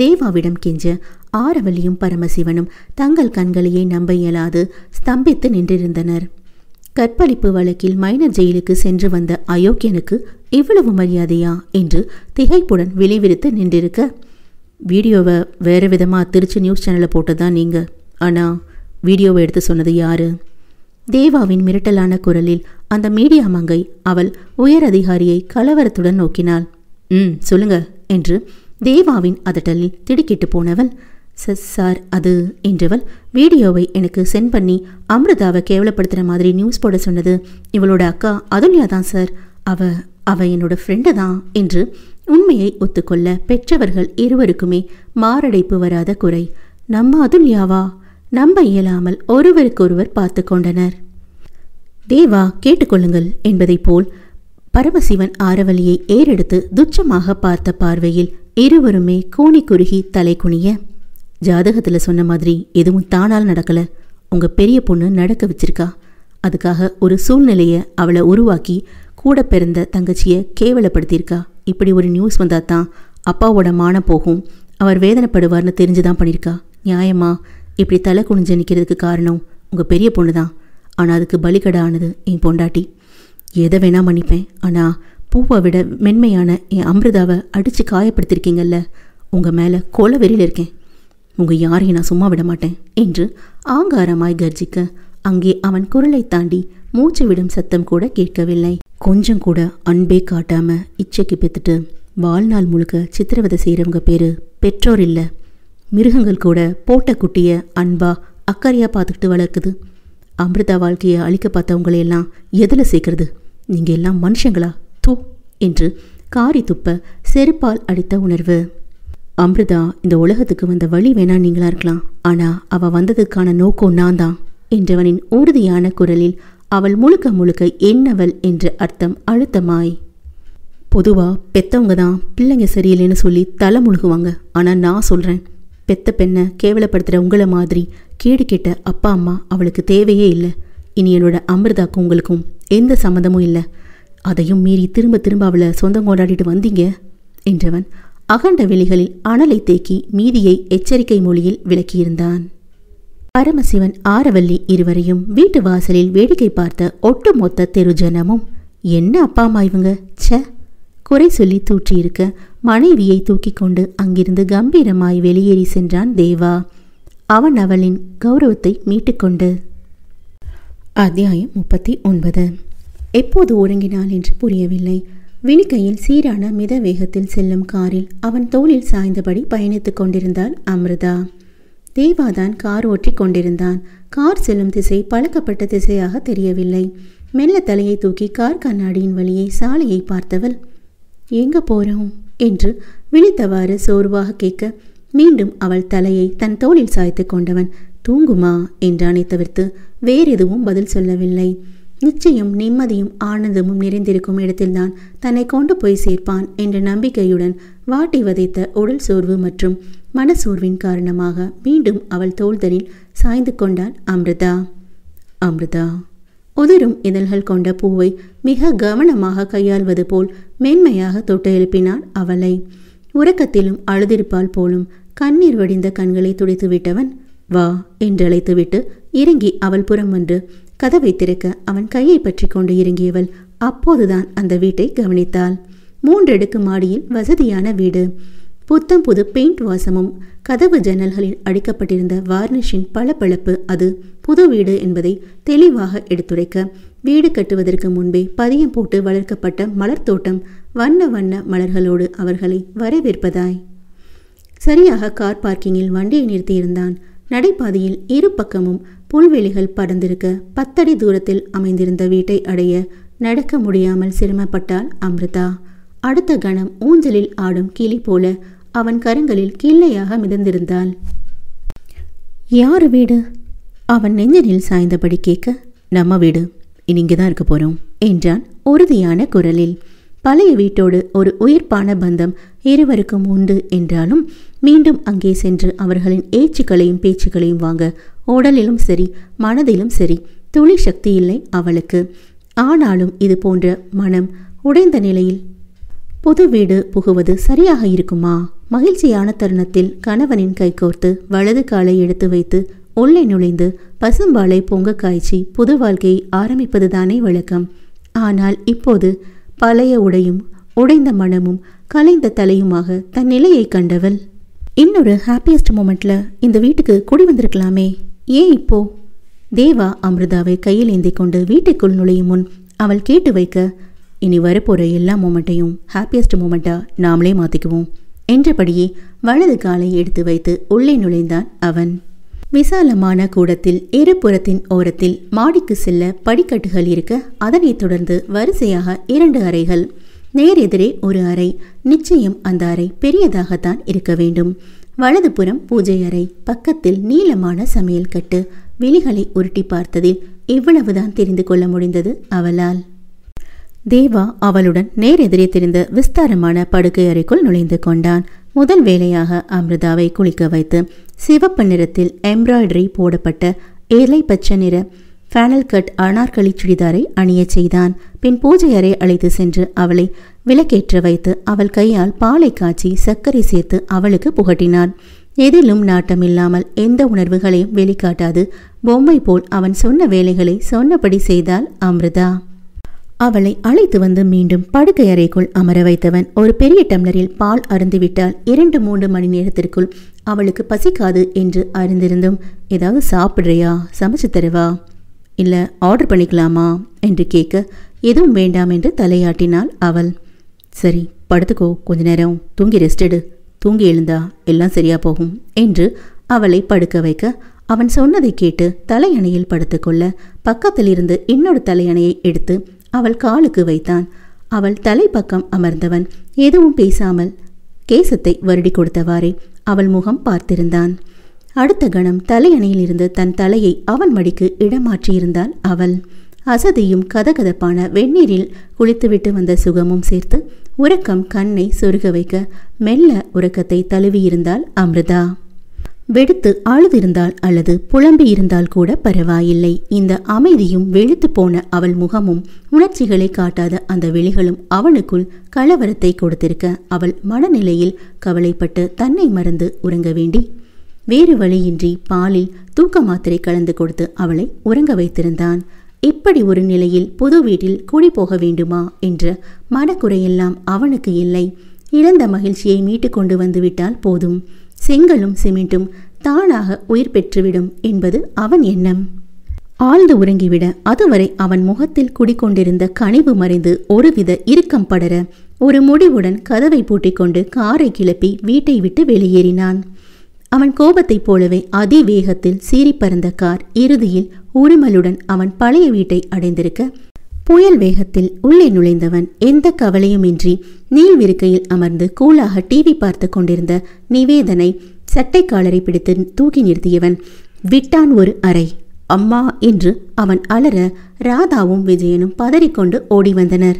தேவாவிடம் கெஞ்ச ஆரவல்லியும் பரமசிவனும் தங்கள் கண்களையே நம்ப இயலாது ஸ்தம்பித்து நின்றிருந்தனர் கற்பழிப்பு வழக்கில் மைனர் ஜெயிலுக்கு சென்று வந்த அயோக்கியனுக்கு இவ்வளவு மரியாதையா என்று திகைப்புடன் விழிவிரித்து நின்றிருக்க வீடியோவை வேறு விதமாக திருச்சி நியூஸ் சேனலில் போட்டு தான் நீங்கள் ஆனால் வீடியோவை எடுத்து சொன்னது யாரு தேவாவின் மிரட்டலான குரலில் அந்த மீடியா மங்கை அவள் உயர் அதிகாரியை கலவரத்துடன் நோக்கினாள் ம் சொல்லுங்க என்று தேவாவின் அதட்டலில் திடுக்கிட்டு போனவள் சஸ் சார் அது என்றவள் வீடியோவை எனக்கு சென்ட் பண்ணி அமிர்தாவை கேவலப்படுத்துகிற மாதிரி நியூஸ் போட சொன்னது இவளோட அக்கா அதுல்யா தான் சார் அவ அவ என்னோட ஃப்ரெண்டு தான் என்று உண்மையை ஒத்துக்கொள்ள பெற்றவர்கள் இருவருக்குமே மாரடைப்பு வராத குறை நம்ம அதுல்யாவா நம்ப இயலாமல் ஒருவருக்கொருவர் பார்த்து கொண்டனர் தேவா கேட்டுக்கொள்ளுங்கள் என்பதைப் போல் பரமசிவன் ஆரவலியை ஏறெடுத்து துச்சமாக பார்த்த பார்வையில் இருவருமே கூணி குறுகி தலை குனிய ஜாதகத்தில் சொன்ன மாதிரி எதுவும் தானால் நடக்கல உங்கள் பெரிய பொண்ணு நடக்க வச்சிருக்கா அதுக்காக ஒரு சூழ்நிலையை அவளை உருவாக்கி கூட பிறந்த தங்கச்சியை கேவலப்படுத்தியிருக்கா இப்படி ஒரு நியூஸ் வந்தால் தான் அப்பாவோட மானம் போகும் அவர் வேதனைப்படுவார்னு தெரிஞ்சு தான் பண்ணியிருக்கா நியாயமா இப்படி தலை குனிஞ்சு நிற்கிறதுக்கு காரணம் உங்கள் பெரிய பொண்ணு தான் ஆனால் அதுக்கு பலிகடை ஆனது என் பொண்டாட்டி எதை வேணால் மன்னிப்பேன் ஆனால் பூவை விட மென்மையான என் அமிர்தாவை அடித்து காயப்படுத்திருக்கீங்கல்ல உங்கள் மேலே கொலை வெறியில் இருக்கேன் உங்க யாரையும் நான் சும்மா விட மாட்டேன் என்று ஆங்காரமாய் கர்ஜிக்க அங்கே அவன் குரலை தாண்டி மூச்சு விடும் சத்தம் கூட கேட்கவில்லை கொஞ்சம் கூட அன்பே காட்டாம இச்சைக்கு பெத்துட்டு வாழ்நாள் முழுக்க சித்திரவதை செய்கிறவங்க பேரு பெற்றோர் இல்லை மிருகங்கள் கூட போட்ட குட்டிய அன்பா அக்கறையா பார்த்துக்கிட்டு வளர்க்குது அமிர்தா வாழ்க்கையை அழிக்க பார்த்தவங்களையெல்லாம் எதில் சேர்க்கறது நீங்க எல்லாம் மனுஷங்களா தூ என்று காரி துப்ப செருப்பால் அடித்த உணர்வு அம்ருதா இந்த உலகத்துக்கு வந்த வழி வேணா நீங்களா இருக்கலாம் ஆனால் அவள் வந்ததுக்கான நோக்கம் நான் தான் என்றவனின் உறுதியான குரலில் அவள் முழுக்க முழுக்க என்னவள் என்ற அர்த்தம் அழுத்தமாய் பொதுவாக பெத்தவங்க தான் பிள்ளைங்க சரியில்லைன்னு சொல்லி தலை முழுகுவாங்க ஆனால் நான் சொல்கிறேன் பெத்த பெண்ணை கேவலப்படுத்துகிற உங்களை மாதிரி கேடு கேட்ட அப்பா அம்மா அவளுக்கு தேவையே இல்லை இனி என்னோட அமிர்தாக்கும் உங்களுக்கும் எந்த சம்மந்தமும் இல்லை அதையும் மீறி திரும்ப திரும்ப அவளை சொந்தம் கொண்டாடிட்டு வந்தீங்க என்றவன் அகண்ட வெளிகளில் அனலை தேக்கி மீதியை எச்சரிக்கை மொழியில் விளக்கியிருந்தான் பரமசிவன் ஆரவல்லி இருவரையும் வீட்டு வாசலில் வேடிக்கை பார்த்த ஒட்டுமொத்த தெருஜனமும் என்ன அப்பா அம்மா இவங்க ச குறை சொல்லி தூற்றியிருக்க மனைவியை தூக்கி கொண்டு அங்கிருந்து கம்பீரமாய் வெளியேறி சென்றான் தேவா அவன் அவளின் கௌரவத்தை மீட்டுக்கொண்டு அத்தியாயம் முப்பத்தி ஒன்பது எப்போது ஒழுங்கினாள் என்று புரியவில்லை விழிக்கையில் சீரான மித வேகத்தில் செல்லும் காரில் அவன் தோளில் சாய்ந்தபடி பயணித்துக் கொண்டிருந்தாள் அமிர்தா தேவாதான் கார் ஓட்டிக் கொண்டிருந்தான் கார் செல்லும் திசை பழக்கப்பட்ட திசையாக தெரியவில்லை மெல்ல தலையை தூக்கி கார் கண்ணாடியின் வழியை சாலையை பார்த்தவள் எங்க போறோம் என்று விழித்தவாறு சோர்வாக கேட்க மீண்டும் அவள் தலையை தன் தோளில் சாய்த்து கொண்டவன் தூங்குமா என்றானே தவிர்த்து வேறெதுவும் பதில் சொல்லவில்லை நிச்சயம் நிம்மதியும் ஆனந்தமும் நிறைந்திருக்கும் இடத்தில்தான் தன்னை கொண்டு போய் சேர்ப்பான் என்ற நம்பிக்கையுடன் வாட்டி வதைத்த உடல் சோர்வு மற்றும் மனசோர்வின் காரணமாக மீண்டும் அவள் தோள்தனில் சாய்ந்து கொண்டாள் அமிர்தா அமிர்தா உதிரும் இதழ்கள் கொண்ட பூவை மிக கவனமாக கையாள்வது போல் மென்மையாக தொட்டு எழுப்பினாள் அவளை உறக்கத்திலும் அழுதிருப்பால் போலும் கண்ணீர் வடிந்த கண்களை துடைத்து விட்டவன் வா என்றழைத்துவிட்டு இறங்கி அவள் புறம் வந்து கதவை திறக்க அவன் கையை பற்றி கொண்டு இறங்கியவள் அப்போதுதான் அந்த வீட்டை கவனித்தாள் மூன்றடுக்கு மாடியில் வசதியான வீடு புத்தம் புது பெயிண்ட் வாசமும் கதவு ஜன்னல்களில் அடிக்கப்பட்டிருந்த வார்னிஷின் பளபளப்பு அது புது வீடு என்பதை தெளிவாக எடுத்துரைக்க வீடு கட்டுவதற்கு முன்பே பதியம் போட்டு வளர்க்கப்பட்ட மலர் தோட்டம் வண்ண வண்ண மலர்களோடு அவர்களை வரவேற்பதாய் சரியாக கார் பார்க்கிங்கில் வண்டியை நிறுத்தியிருந்தான் நடைபாதையில் இரு பக்கமும் புல்வெளிகள் படர்ந்திருக்க பத்தடி தூரத்தில் அமைந்திருந்த வீட்டை அடைய நடக்க முடியாமல் சிரமப்பட்டாள் அம்ருதா அடுத்த கணம் ஊஞ்சலில் ஆடும் கிளி போல அவன் கரங்களில் கிள்ளையாக மிதந்திருந்தாள் யார் வீடு அவன் நெஞ்சனில் சாய்ந்தபடி கேட்க நம்ம வீடு இனி இருக்க போறோம் என்றான் உறுதியான குரலில் பழைய வீட்டோடு ஒரு உயிர்ப்பான பந்தம் இருவருக்கும் உண்டு என்றாலும் மீண்டும் அங்கே சென்று அவர்களின் ஏச்சுக்களையும் பேச்சுக்களையும் வாங்க உடலிலும் சரி மனதிலும் சரி துளி சக்தி இல்லை அவளுக்கு ஆனாலும் இது போன்ற மனம் உடைந்த நிலையில் புது வீடு புகுவது சரியாக இருக்குமா மகிழ்ச்சியான தருணத்தில் கணவனின் கைகோர்த்து வலது காலை எடுத்து வைத்து உள்ளே நுழைந்து பசும்பாலை பொங்க காய்ச்சி புது வாழ்க்கையை ஆரம்பிப்பதுதானே வழக்கம் ஆனால் இப்போது பழைய உடையும் உடைந்த மனமும் கலைந்த தலையுமாக தன் நிலையை கண்டவள் இன்னொரு ஹாப்பியஸ்ட் மூமெண்ட்ல இந்த வீட்டுக்கு குடி வந்திருக்கலாமே ஏன் இப்போ தேவா அமிர்தாவை கையில் ஏந்தி கொண்டு வீட்டுக்குள் நுழையும் முன் அவள் கேட்டு வைக்க இனி வரப்போகிற எல்லா மூமெண்ட்டையும் ஹாப்பியஸ்ட் மூமெண்ட்டாக நாமளே மாற்றிக்குவோம் என்றபடியே வலது காலை எடுத்து வைத்து உள்ளே நுழைந்தான் அவன் விசாலமான கூடத்தில் இருபுறத்தின் ஓரத்தில் மாடிக்கு செல்ல படிக்கட்டுகள் இருக்க அதனைத் தொடர்ந்து வரிசையாக இரண்டு அறைகள் நேரெதிரே ஒரு அறை நிச்சயம் அந்த அறை பெரியதாகத்தான் இருக்க வேண்டும் வலதுபுறம் பூஜை அறை பக்கத்தில் நீளமான சமையல் கட்டு விழிகளை உருட்டி பார்த்ததில் இவ்வளவுதான் தெரிந்து கொள்ள முடிந்தது அவளால் தேவா அவளுடன் நேரெதிரே தெரிந்த விஸ்தாரமான படுக்கை அறைக்குள் நுழைந்து கொண்டான் முதல் வேலையாக அமிர்தாவை குளிக்க வைத்து சிவப்பு நிறத்தில் எம்ப்ராய்டரி போடப்பட்ட இலை பச்சை நிற ஃபேனல் கட் அனார்களி சுடிதாரை அணியச் செய்தான் பின் பூஜை அறை அழைத்து சென்று அவளை விளக்கேற்ற வைத்து அவள் கையால் பாலை காய்ச்சி சர்க்கரை சேர்த்து அவளுக்கு புகட்டினான் எதிலும் நாட்டம் இல்லாமல் எந்த உணர்வுகளையும் வெளிக்காட்டாது பொம்மை போல் அவன் சொன்ன வேலைகளை சொன்னபடி செய்தாள் அமிர்தா அவளை அழைத்து வந்து மீண்டும் படுக்கை அறைக்குள் அமர வைத்தவன் ஒரு பெரிய டம்ளரில் பால் அருந்துவிட்டால் இரண்டு மூன்று மணி நேரத்திற்குள் அவளுக்கு பசிக்காது என்று அறிந்திருந்தும் ஏதாவது சாப்பிட்றியா சமைச்சு தருவா இல்லை ஆர்டர் பண்ணிக்கலாமா என்று கேட்க எதுவும் வேண்டாம் என்று தலையாட்டினாள் அவள் சரி படுத்துக்கோ கொஞ்ச நேரம் தூங்கி ரெஸ்ட் எடு தூங்கி எழுந்தா எல்லாம் சரியா போகும் என்று அவளை படுக்க வைக்க அவன் சொன்னதை கேட்டு தலையணையில் படுத்துக்கொள்ள பக்கத்தில் இருந்து இன்னொரு தலையணையை எடுத்து அவள் காலுக்கு வைத்தான் அவள் தலைப்பக்கம் அமர்ந்தவன் எதுவும் பேசாமல் கேசத்தை வருடி கொடுத்தவாறே அவள் முகம் பார்த்திருந்தான் அடுத்த கணம் தலையணையில் இருந்து தன் தலையை அவன் மடிக்கு இடமாற்றியிருந்தாள் அவள் அசதியும் கதகதப்பான வெந்நீரில் குளித்துவிட்டு வந்த சுகமும் சேர்த்து உறக்கம் கண்ணை சொருக வைக்க மெல்ல உறக்கத்தை தழுவியிருந்தாள் அமிர்தா வெடித்து அழுதிருந்தால் அல்லது புலம்பி இருந்தால் கூட பரவாயில்லை இந்த அமைதியும் வெளுத்து போன அவள் முகமும் உணர்ச்சிகளை காட்டாத அந்த விழிகளும் அவனுக்குள் கலவரத்தை கொடுத்திருக்க அவள் மனநிலையில் கவலைப்பட்டு தன்னை மறந்து உறங்க வேண்டி வேறு வழியின்றி பாலில் தூக்க மாத்திரை கலந்து கொடுத்து அவளை உறங்க வைத்திருந்தான் இப்படி ஒரு நிலையில் புது வீட்டில் கூடி போக வேண்டுமா என்ற மனக்குறையெல்லாம் அவனுக்கு இல்லை இழந்த மகிழ்ச்சியை மீட்டு கொண்டு வந்துவிட்டால் போதும் செங்கலும் சிமெண்ட்டும் தானாக உயிர் பெற்றுவிடும் என்பது அவன் எண்ணம் ஆழ்ந்து உறங்கிவிட அதுவரை அவன் முகத்தில் குடிக்கொண்டிருந்த கனிவு மறைந்து ஒருவித இறுக்கம் படர ஒரு முடிவுடன் கதவை பூட்டிக்கொண்டு காரை கிளப்பி வீட்டை விட்டு வெளியேறினான் அவன் கோபத்தைப் போலவே அதிவேகத்தில் சீறி பறந்த கார் இறுதியில் உருமலுடன் அவன் பழைய வீட்டை அடைந்திருக்க புயல் வேகத்தில் உள்ளே நுழைந்தவன் எந்த கவலையுமின்றி நீள்விருக்கையில் அமர்ந்து கூலாக டிவி பார்த்து கொண்டிருந்த நிவேதனை சட்டைக்காலரை பிடித்து தூக்கி நிறுத்தியவன் விட்டான் ஒரு அறை அம்மா என்று அவன் அலற ராதாவும் விஜயனும் பதறிக்கொண்டு ஓடி வந்தனர்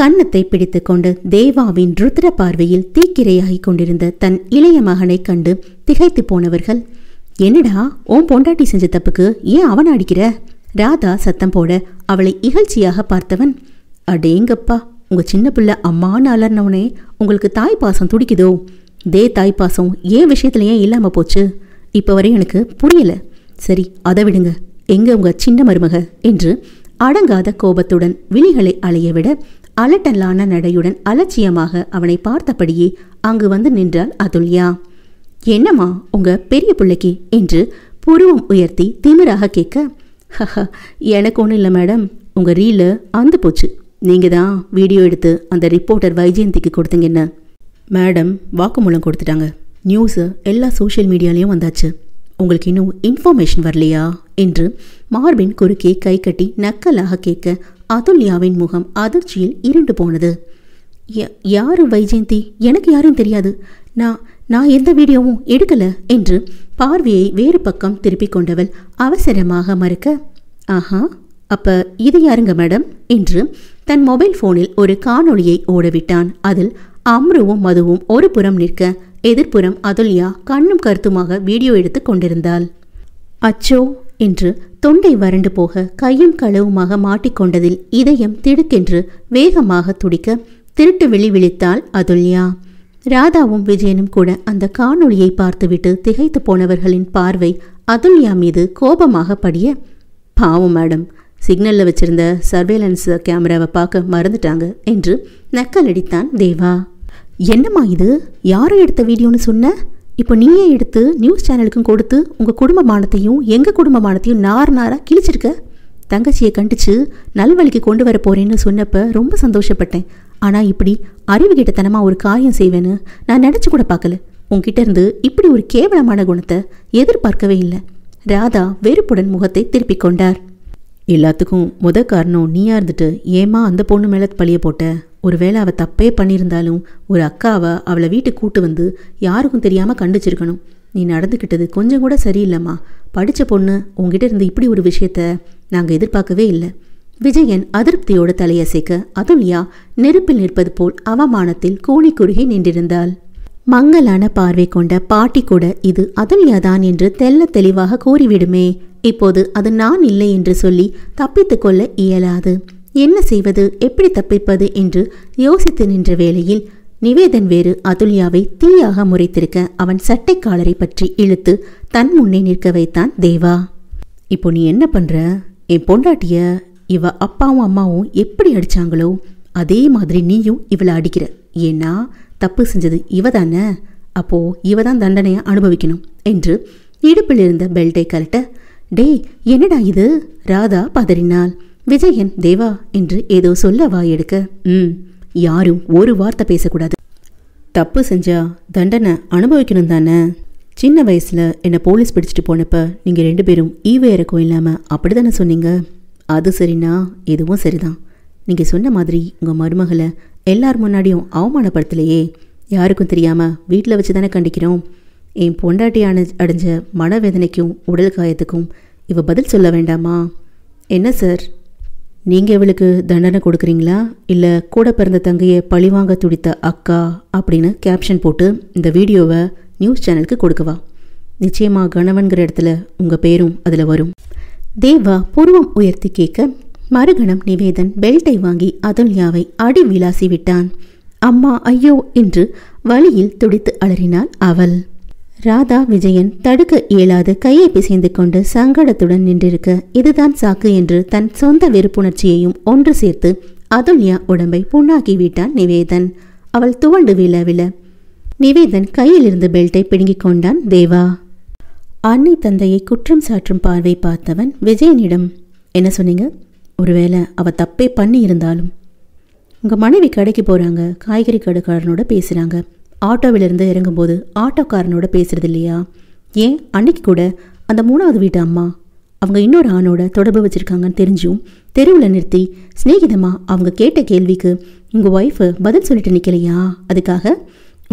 கன்னத்தை கொண்டு தேவாவின் ருத்ர பார்வையில் தீக்கிரையாகிக் கொண்டிருந்த தன் இளைய மகனை கண்டு திகைத்து போனவர்கள் என்னடா ஓம் பொண்டாட்டி செஞ்ச தப்புக்கு ஏன் அவன் அடிக்கிற ராதா சத்தம் போட அவளை இகழ்ச்சியாக பார்த்தவன் அடேங்கப்பா உங்க சின்ன பிள்ளை அம்மான்னு அலர்னவனே உங்களுக்கு தாய் பாசம் துடிக்குதோ தே தாய் பாசம் ஏன் விஷயத்துல ஏன் போச்சு இப்போ வரையும் எனக்கு புரியல சரி அதை விடுங்க எங்க உங்க சின்ன மருமக என்று அடங்காத கோபத்துடன் விழிகளை அலைய விட அலட்டலான நடையுடன் அலட்சியமாக அவனை பார்த்தபடியே அங்கு வந்து நின்றாள் அதுல்யா என்னம்மா உங்க பெரிய பிள்ளைக்கு என்று புருவம் உயர்த்தி திமிராக கேட்க எனக்கு ஒன்றும் இல்லை மேடம் உங்கள் ரீலு அந்த போச்சு நீங்கள் தான் வீடியோ எடுத்து அந்த ரிப்போர்ட்டர் வைஜெயந்திக்கு கொடுத்தீங்கன்னு மேடம் வாக்குமூலம் கொடுத்துட்டாங்க நியூஸு எல்லா சோஷியல் மீடியாலையும் வந்தாச்சு உங்களுக்கு இன்னும் இன்ஃபர்மேஷன் வரலையா என்று மார்பின் குறுக்கே கை கட்டி நக்கலாக கேட்க அதுல்யாவின் முகம் அதிர்ச்சியில் இருண்டு போனது யாரு வைஜெயந்தி எனக்கு யாரும் தெரியாது நான் நான் எந்த வீடியோவும் எடுக்கல என்று பார்வையை வேறு பக்கம் திருப்பிக் கொண்டவள் அவசரமாக மறுக்க ஆஹா அப்ப இது யாருங்க மேடம் என்று தன் மொபைல் போனில் ஒரு காணொளியை ஓடவிட்டான் அதில் அம்ருவும் மதுவும் ஒரு புறம் நிற்க எதிர்ப்புறம் அதுல்யா கண்ணும் கருத்துமாக வீடியோ எடுத்து கொண்டிருந்தாள் அச்சோ என்று தொண்டை வறண்டு போக கையும் களவுமாக மாட்டிக்கொண்டதில் இதயம் திடுக்கென்று வேகமாக துடிக்க திருட்டு விழி விழித்தாள் அதுல்யா ராதாவும் விஜயனும் கூட அந்த காணொளியை பார்த்துவிட்டு திகைத்து போனவர்களின் பார்வை அதுல்யா மீது கோபமாக படிய பாவம் மேடம் சிக்னலில் வச்சிருந்த சர்வேலன்ஸ் கேமராவை பார்க்க மறந்துட்டாங்க என்று நக்கலடித்தான் தேவா என்னம்மா இது யாரும் எடுத்த வீடியோன்னு சொன்ன இப்போ நீயே எடுத்து நியூஸ் சேனலுக்கும் கொடுத்து உங்கள் குடும்பமானத்தையும் எங்கள் குடும்பமானத்தையும் நார் நாராக கிழிச்சிருக்க தங்கச்சியை கண்டித்து நல்வழிக்கு கொண்டு வர போகிறேன்னு சொன்னப்போ ரொம்ப சந்தோஷப்பட்டேன் ஆனால் இப்படி கிட்டத்தனமாக ஒரு காயம் செய்வேன்னு நான் நினச்சி கூட பார்க்கல உங்ககிட்ட இருந்து இப்படி ஒரு கேவலமான குணத்தை எதிர்பார்க்கவே இல்லை ராதா வெறுப்புடன் முகத்தை திருப்பிக் கொண்டார் எல்லாத்துக்கும் முத காரணம் நீயா இருந்துட்டு ஏமா அந்த பொண்ணு மேலே பழிய போட்ட ஒருவேளை அவள் தப்பே பண்ணியிருந்தாலும் ஒரு அக்காவை அவளை வீட்டுக்கு கூட்டு வந்து யாருக்கும் தெரியாமல் கண்டிச்சிருக்கணும் நீ நடந்துக்கிட்டது கொஞ்சம் கூட சரியில்லைம்மா படித்த பொண்ணு உங்ககிட்ட இருந்து இப்படி ஒரு விஷயத்த நாங்கள் எதிர்பார்க்கவே இல்லை விஜயன் அதிருப்தியோடு தலையசைக்க அதுல்யா நெருப்பில் நிற்பது போல் அவமானத்தில் கோணி குறுகி நின்றிருந்தாள் மங்கலான பார்வை கொண்ட பாட்டி கூட இது அதுல்யாதான் என்று தெல்ல தெளிவாக கூறிவிடுமே இப்போது அது நான் இல்லை என்று சொல்லி தப்பித்து கொள்ள இயலாது என்ன செய்வது எப்படி தப்பிப்பது என்று யோசித்து நின்ற வேளையில் நிவேதன் வேறு அதுல்யாவை தீயாக முறைத்திருக்க அவன் சட்டைக்காலரை பற்றி இழுத்து தன் முன்னே நிற்க வைத்தான் தேவா இப்போ நீ என்ன பண்ற என் பொண்டாட்டிய இவ அப்பாவும் அம்மாவும் எப்படி அடிச்சாங்களோ அதே மாதிரி நீயும் இவளை அடிக்கிற ஏன்னா தப்பு செஞ்சது இவ தானே அப்போ இவ தான் தண்டனையை அனுபவிக்கணும் என்று இடுப்பில் இருந்த பெல்ட்டை கரெக்டாக டேய் என்னடா இது ராதா பதறினாள் விஜயன் தேவா என்று ஏதோ சொல்ல வாயெடுக்க ம் யாரும் ஒரு வார்த்தை பேசக்கூடாது தப்பு செஞ்சா தண்டனை அனுபவிக்கணும் தானே சின்ன வயசில் என்னை போலீஸ் பிடிச்சிட்டு போனப்ப நீங்கள் ரெண்டு பேரும் ஈவேரக்கும் இல்லாமல் அப்படி தானே சொன்னீங்க அது சரிண்ணா எதுவும் சரிதான் நீங்கள் சொன்ன மாதிரி உங்கள் மருமகளை எல்லார் முன்னாடியும் அவமானப்படுத்தலையே யாருக்கும் தெரியாமல் வீட்டில் வச்சு தானே கண்டிக்கிறோம் என் பொண்டாட்டி அணி அடைஞ்ச மனவேதனைக்கும் உடல் காயத்துக்கும் இவ பதில் சொல்ல வேண்டாமா என்ன சார் நீங்கள் இவளுக்கு தண்டனை கொடுக்குறீங்களா இல்லை கூட பிறந்த தங்கையை பழிவாங்க துடித்த அக்கா அப்படின்னு கேப்ஷன் போட்டு இந்த வீடியோவை நியூஸ் சேனலுக்கு கொடுக்கவா நிச்சயமாக கணவன்கிற இடத்துல உங்கள் பேரும் அதில் வரும் தேவா புருவம் உயர்த்தி கேட்க மறுகணம் நிவேதன் பெல்ட்டை வாங்கி அதுல்யாவை அடி விளாசி விட்டான் அம்மா ஐயோ என்று வழியில் துடித்து அலறினாள் அவள் ராதா விஜயன் தடுக்க இயலாது கையை பிசைந்து கொண்டு சங்கடத்துடன் நின்றிருக்க இதுதான் சாக்கு என்று தன் சொந்த வெறுப்புணர்ச்சியையும் ஒன்று சேர்த்து அதுல்யா உடம்பை புண்ணாக்கி விட்டான் நிவேதன் அவள் துவண்டு விழ விழ நிவேதன் கையிலிருந்து பெல்ட்டை பிடுங்கிக் கொண்டான் தேவா அன்னை தந்தையை குற்றம் சாற்றும் பார்வை பார்த்தவன் விஜயனிடம் என்ன சொன்னீங்க ஒருவேளை அவ தப்பே பண்ணி இருந்தாலும் உங்கள் மனைவி கடைக்கு போகிறாங்க காய்கறி கடைக்காரனோட பேசுகிறாங்க ஆட்டோவிலிருந்து இறங்கும்போது ஆட்டோக்காரனோட பேசுகிறது இல்லையா ஏன் அன்னைக்கு கூட அந்த மூணாவது வீட்டு அம்மா அவங்க இன்னொரு ஆணோட தொடர்பு வச்சுருக்காங்கன்னு தெரிஞ்சும் தெருவில் நிறுத்தி சிநேகிதமா அவங்க கேட்ட கேள்விக்கு உங்கள் ஒய்ஃபு பதில் சொல்லிட்டு நிற்கலையா அதுக்காக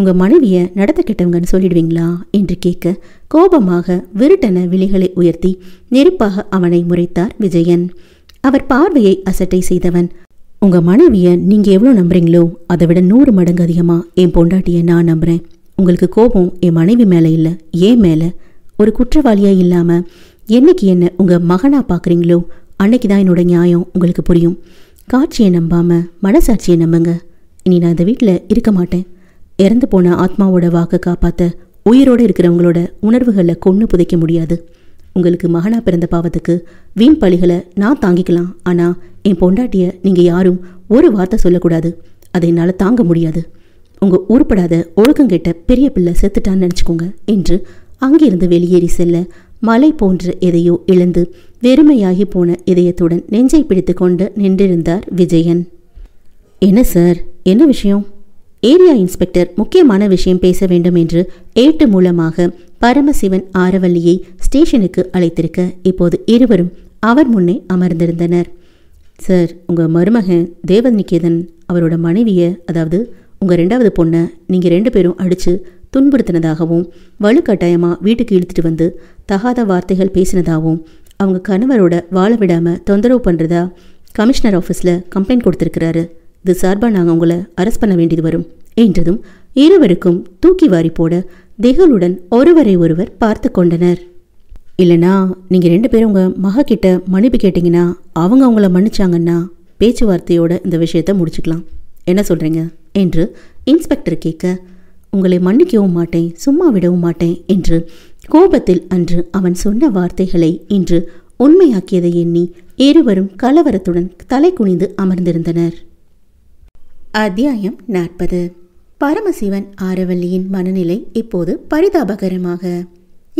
உங்கள் மனைவியை நடத்த கெட்டவங்கன்னு சொல்லிடுவீங்களா என்று கேட்க கோபமாக விருட்டன விழிகளை உயர்த்தி நெருப்பாக அவனை முறைத்தார் விஜயன் அவர் பார்வையை அசட்டை செய்தவன் உங்கள் மனைவியை நீங்கள் எவ்வளோ நம்புறீங்களோ அதை விட நூறு மடங்கு அதிகமாக என் பொண்டாட்டியை நான் நம்புகிறேன் உங்களுக்கு கோபம் என் மனைவி மேலே இல்லை ஏன் மேலே ஒரு குற்றவாளியாக இல்லாமல் என்னைக்கு என்ன உங்கள் மகனாக பார்க்குறீங்களோ அன்னைக்கு தான் என்னோட நியாயம் உங்களுக்கு புரியும் காட்சியை நம்பாமல் மனசாட்சியை நம்புங்க இனி நான் இந்த வீட்டில் இருக்க மாட்டேன் இறந்து போன ஆத்மாவோட வாக்கை காப்பாற்ற உயிரோடு இருக்கிறவங்களோட உணர்வுகளை கொன்று புதைக்க முடியாது உங்களுக்கு மகனா பிறந்த பாவத்துக்கு வீண் பழிகளை நான் தாங்கிக்கலாம் ஆனா என் பொண்டாட்டியை நீங்க யாரும் ஒரு வார்த்தை சொல்லக்கூடாது அதை என்னால் தாங்க முடியாது உங்க உருப்படாத கேட்ட பெரிய பிள்ளை செத்துட்டான்னு நினச்சிக்கோங்க என்று அங்கிருந்து வெளியேறி செல்ல மலை போன்ற எதையோ இழந்து வெறுமையாகி போன இதயத்துடன் நெஞ்சை பிடித்து கொண்டு நின்றிருந்தார் விஜயன் என்ன சார் என்ன விஷயம் ஏரியா இன்ஸ்பெக்டர் முக்கியமான விஷயம் பேச வேண்டும் என்று ஏட்டு மூலமாக பரமசிவன் ஆரவல்லியை ஸ்டேஷனுக்கு அழைத்திருக்க இப்போது இருவரும் அவர் முன்னே அமர்ந்திருந்தனர் சார் உங்கள் மருமகன் தேவநிகேதன் அவரோட மனைவியை அதாவது உங்கள் ரெண்டாவது பொண்ணை நீங்கள் ரெண்டு பேரும் அடித்து துன்புறுத்தினதாகவும் வலுக்கட்டாயமாக வீட்டுக்கு இழுத்துட்டு வந்து தகாத வார்த்தைகள் பேசினதாகவும் அவங்க கணவரோட வாழ விடாமல் தொந்தரவு பண்ணுறதா கமிஷனர் ஆஃபீஸில் கம்ப்ளைண்ட் கொடுத்துருக்கிறாரு இது சார்பாக நாங்கள் உங்களை அரெஸ்ட் பண்ண வேண்டியது வரும் என்றதும் இருவருக்கும் தூக்கி வாரி போட திகளுடன் ஒருவரை ஒருவர் பார்த்து கொண்டனர் இல்லைனா நீங்கள் ரெண்டு பேரும் உங்கள் மகக்கிட்ட மன்னிப்பு கேட்டிங்கன்னா அவங்க அவங்கள மன்னிச்சாங்கன்னா பேச்சுவார்த்தையோட இந்த விஷயத்த முடிச்சுக்கலாம் என்ன சொல்கிறீங்க என்று இன்ஸ்பெக்டர் கேட்க உங்களை மன்னிக்கவும் மாட்டேன் சும்மா விடவும் மாட்டேன் என்று கோபத்தில் அன்று அவன் சொன்ன வார்த்தைகளை இன்று உண்மையாக்கியதை எண்ணி இருவரும் கலவரத்துடன் தலை குனிந்து அமர்ந்திருந்தனர் அத்தியாயம் நாற்பது பரமசிவன் ஆரவல்லியின் மனநிலை இப்போது பரிதாபகரமாக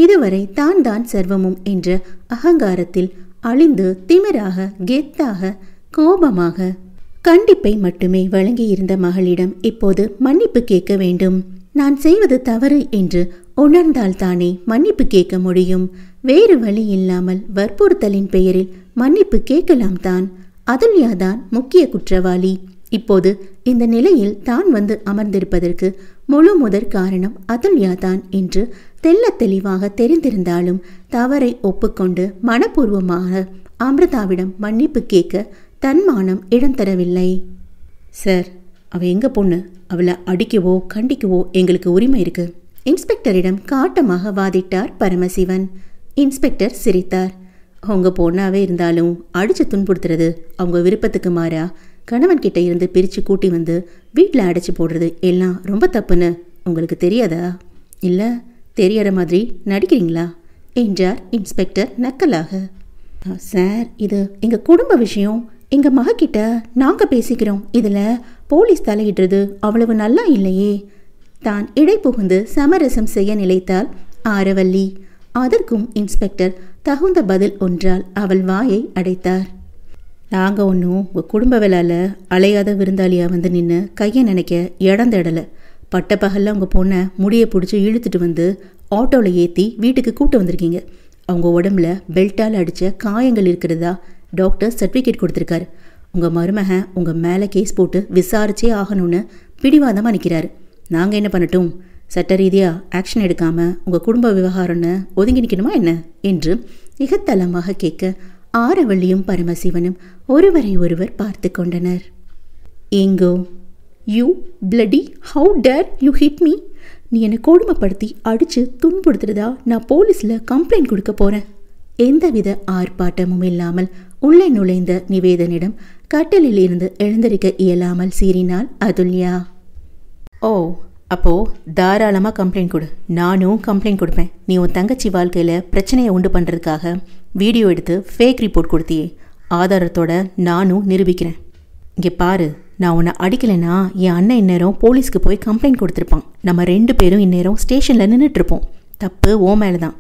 இதுவரை தான் தான் சர்வமும் என்ற அகங்காரத்தில் அழிந்து திமிராக கெத்தாக கோபமாக கண்டிப்பை மட்டுமே வழங்கியிருந்த மகளிடம் இப்போது மன்னிப்பு கேட்க வேண்டும் நான் செய்வது தவறு என்று உணர்ந்தால்தானே மன்னிப்பு கேட்க முடியும் வேறு வழி இல்லாமல் வற்புறுத்தலின் பெயரில் மன்னிப்பு கேட்கலாம் தான் அதுல்யா தான் முக்கிய குற்றவாளி இப்போது இந்த நிலையில் தான் வந்து அமர்ந்திருப்பதற்கு முழு முதற் காரணம் அதுல்யா தான் என்று தெல்ல தெளிவாக தெரிந்திருந்தாலும் தவறை ஒப்புக்கொண்டு மனப்பூர்வமாக அமிர்தாவிடம் மன்னிப்பு கேட்க தன் மானம் இடம் தரவில்லை சார் அவள் எங்கள் பொண்ணு அவளை அடிக்கவோ கண்டிக்கவோ எங்களுக்கு உரிமை இருக்கு இன்ஸ்பெக்டரிடம் காட்டமாக வாதிட்டார் பரமசிவன் இன்ஸ்பெக்டர் சிரித்தார் அவங்க பொண்ணாவே இருந்தாலும் அடித்து துன்புறுத்துறது அவங்க விருப்பத்துக்கு மாறா கணவன்கிட்ட இருந்து பிரித்து கூட்டி வந்து வீட்டில் அடைச்சி போடுறது எல்லாம் ரொம்ப தப்புன்னு உங்களுக்கு தெரியாதா இல்லை தெரியற மாதிரி நடிக்கிறீங்களா என்றார் இன்ஸ்பெக்டர் நக்கலாக சார் இது எங்கள் குடும்ப விஷயம் எங்கள் மகக்கிட்ட நாங்கள் பேசிக்கிறோம் இதில் போலீஸ் தலையிடுறது அவ்வளவு நல்லா இல்லையே தான் இடை புகுந்து சமரசம் செய்ய நிலைத்தாள் ஆரவல்லி அதற்கும் இன்ஸ்பெக்டர் தகுந்த பதில் ஒன்றால் அவள் வாயை அடைத்தார் நாங்கள் ஒன்றும் உங்கள் குடும்ப வேளால அலையாத விருந்தாளியாக வந்து நின்று கையை நினைக்க இடம் தேடலை பட்டப்பகலில் அவங்க பொண்ணை முடியை பிடிச்சி இழுத்துட்டு வந்து ஆட்டோவில் ஏற்றி வீட்டுக்கு கூப்பிட்டு வந்திருக்கீங்க அவங்க உடம்புல பெல்ட்டால் அடித்த காயங்கள் இருக்கிறதா டாக்டர் சர்டிஃபிகேட் கொடுத்துருக்காரு உங்கள் மருமகன் உங்கள் மேலே கேஸ் போட்டு விசாரிச்சே ஆகணும்னு பிடிவாதமாக நிற்கிறாரு நாங்கள் என்ன பண்ணட்டும் சட்ட ரீதியாக ஆக்ஷன் எடுக்காமல் உங்கள் குடும்ப விவகாரம்னு ஒதுங்கி நிற்கணுமா என்ன என்று இகத்தலமாக கேட்க ஆரவள்ளியும் பரமசிவனும் ஒருவரை ஒருவர் பார்த்து கொண்டனர் இங்கோ you bloody how dare you hit me நீ என்னை கொடுமைப்படுத்தி அடித்து துன்புறுத்துறதா நான் போலீஸில் கம்ப்ளைண்ட் கொடுக்க போகிறேன் எந்தவித ஆர்ப்பாட்டமும் இல்லாமல் உள்ளே நுழைந்த நிவேதனிடம் கட்டலில் இருந்து எழுந்திருக்க இயலாமல் சீறினாள் அதுல்யா ஓ அப்போது தாராளமாக கம்ப்ளைண்ட் கொடு நானும் கம்ப்ளைண்ட் கொடுப்பேன் நீ உன் தங்கச்சி வாழ்க்கையில் பிரச்சனையை உண்டு பண்ணுறதுக்காக வீடியோ எடுத்து ஃபேக் ரிப்போர்ட் கொடுத்தியே ஆதாரத்தோட நானும் நிரூபிக்கிறேன் இங்கே பாரு நான் உன்னை அடிக்கலைன்னா என் அண்ணன் இந்நேரம் போலீஸ்க்கு போய் கம்ப்ளைண்ட் கொடுத்துருப்பான் நம்ம ரெண்டு பேரும் இந்நேரம் ஸ்டேஷனில் நின்றுட்டுருப்போம் தப்பு ஓ மேலே தான்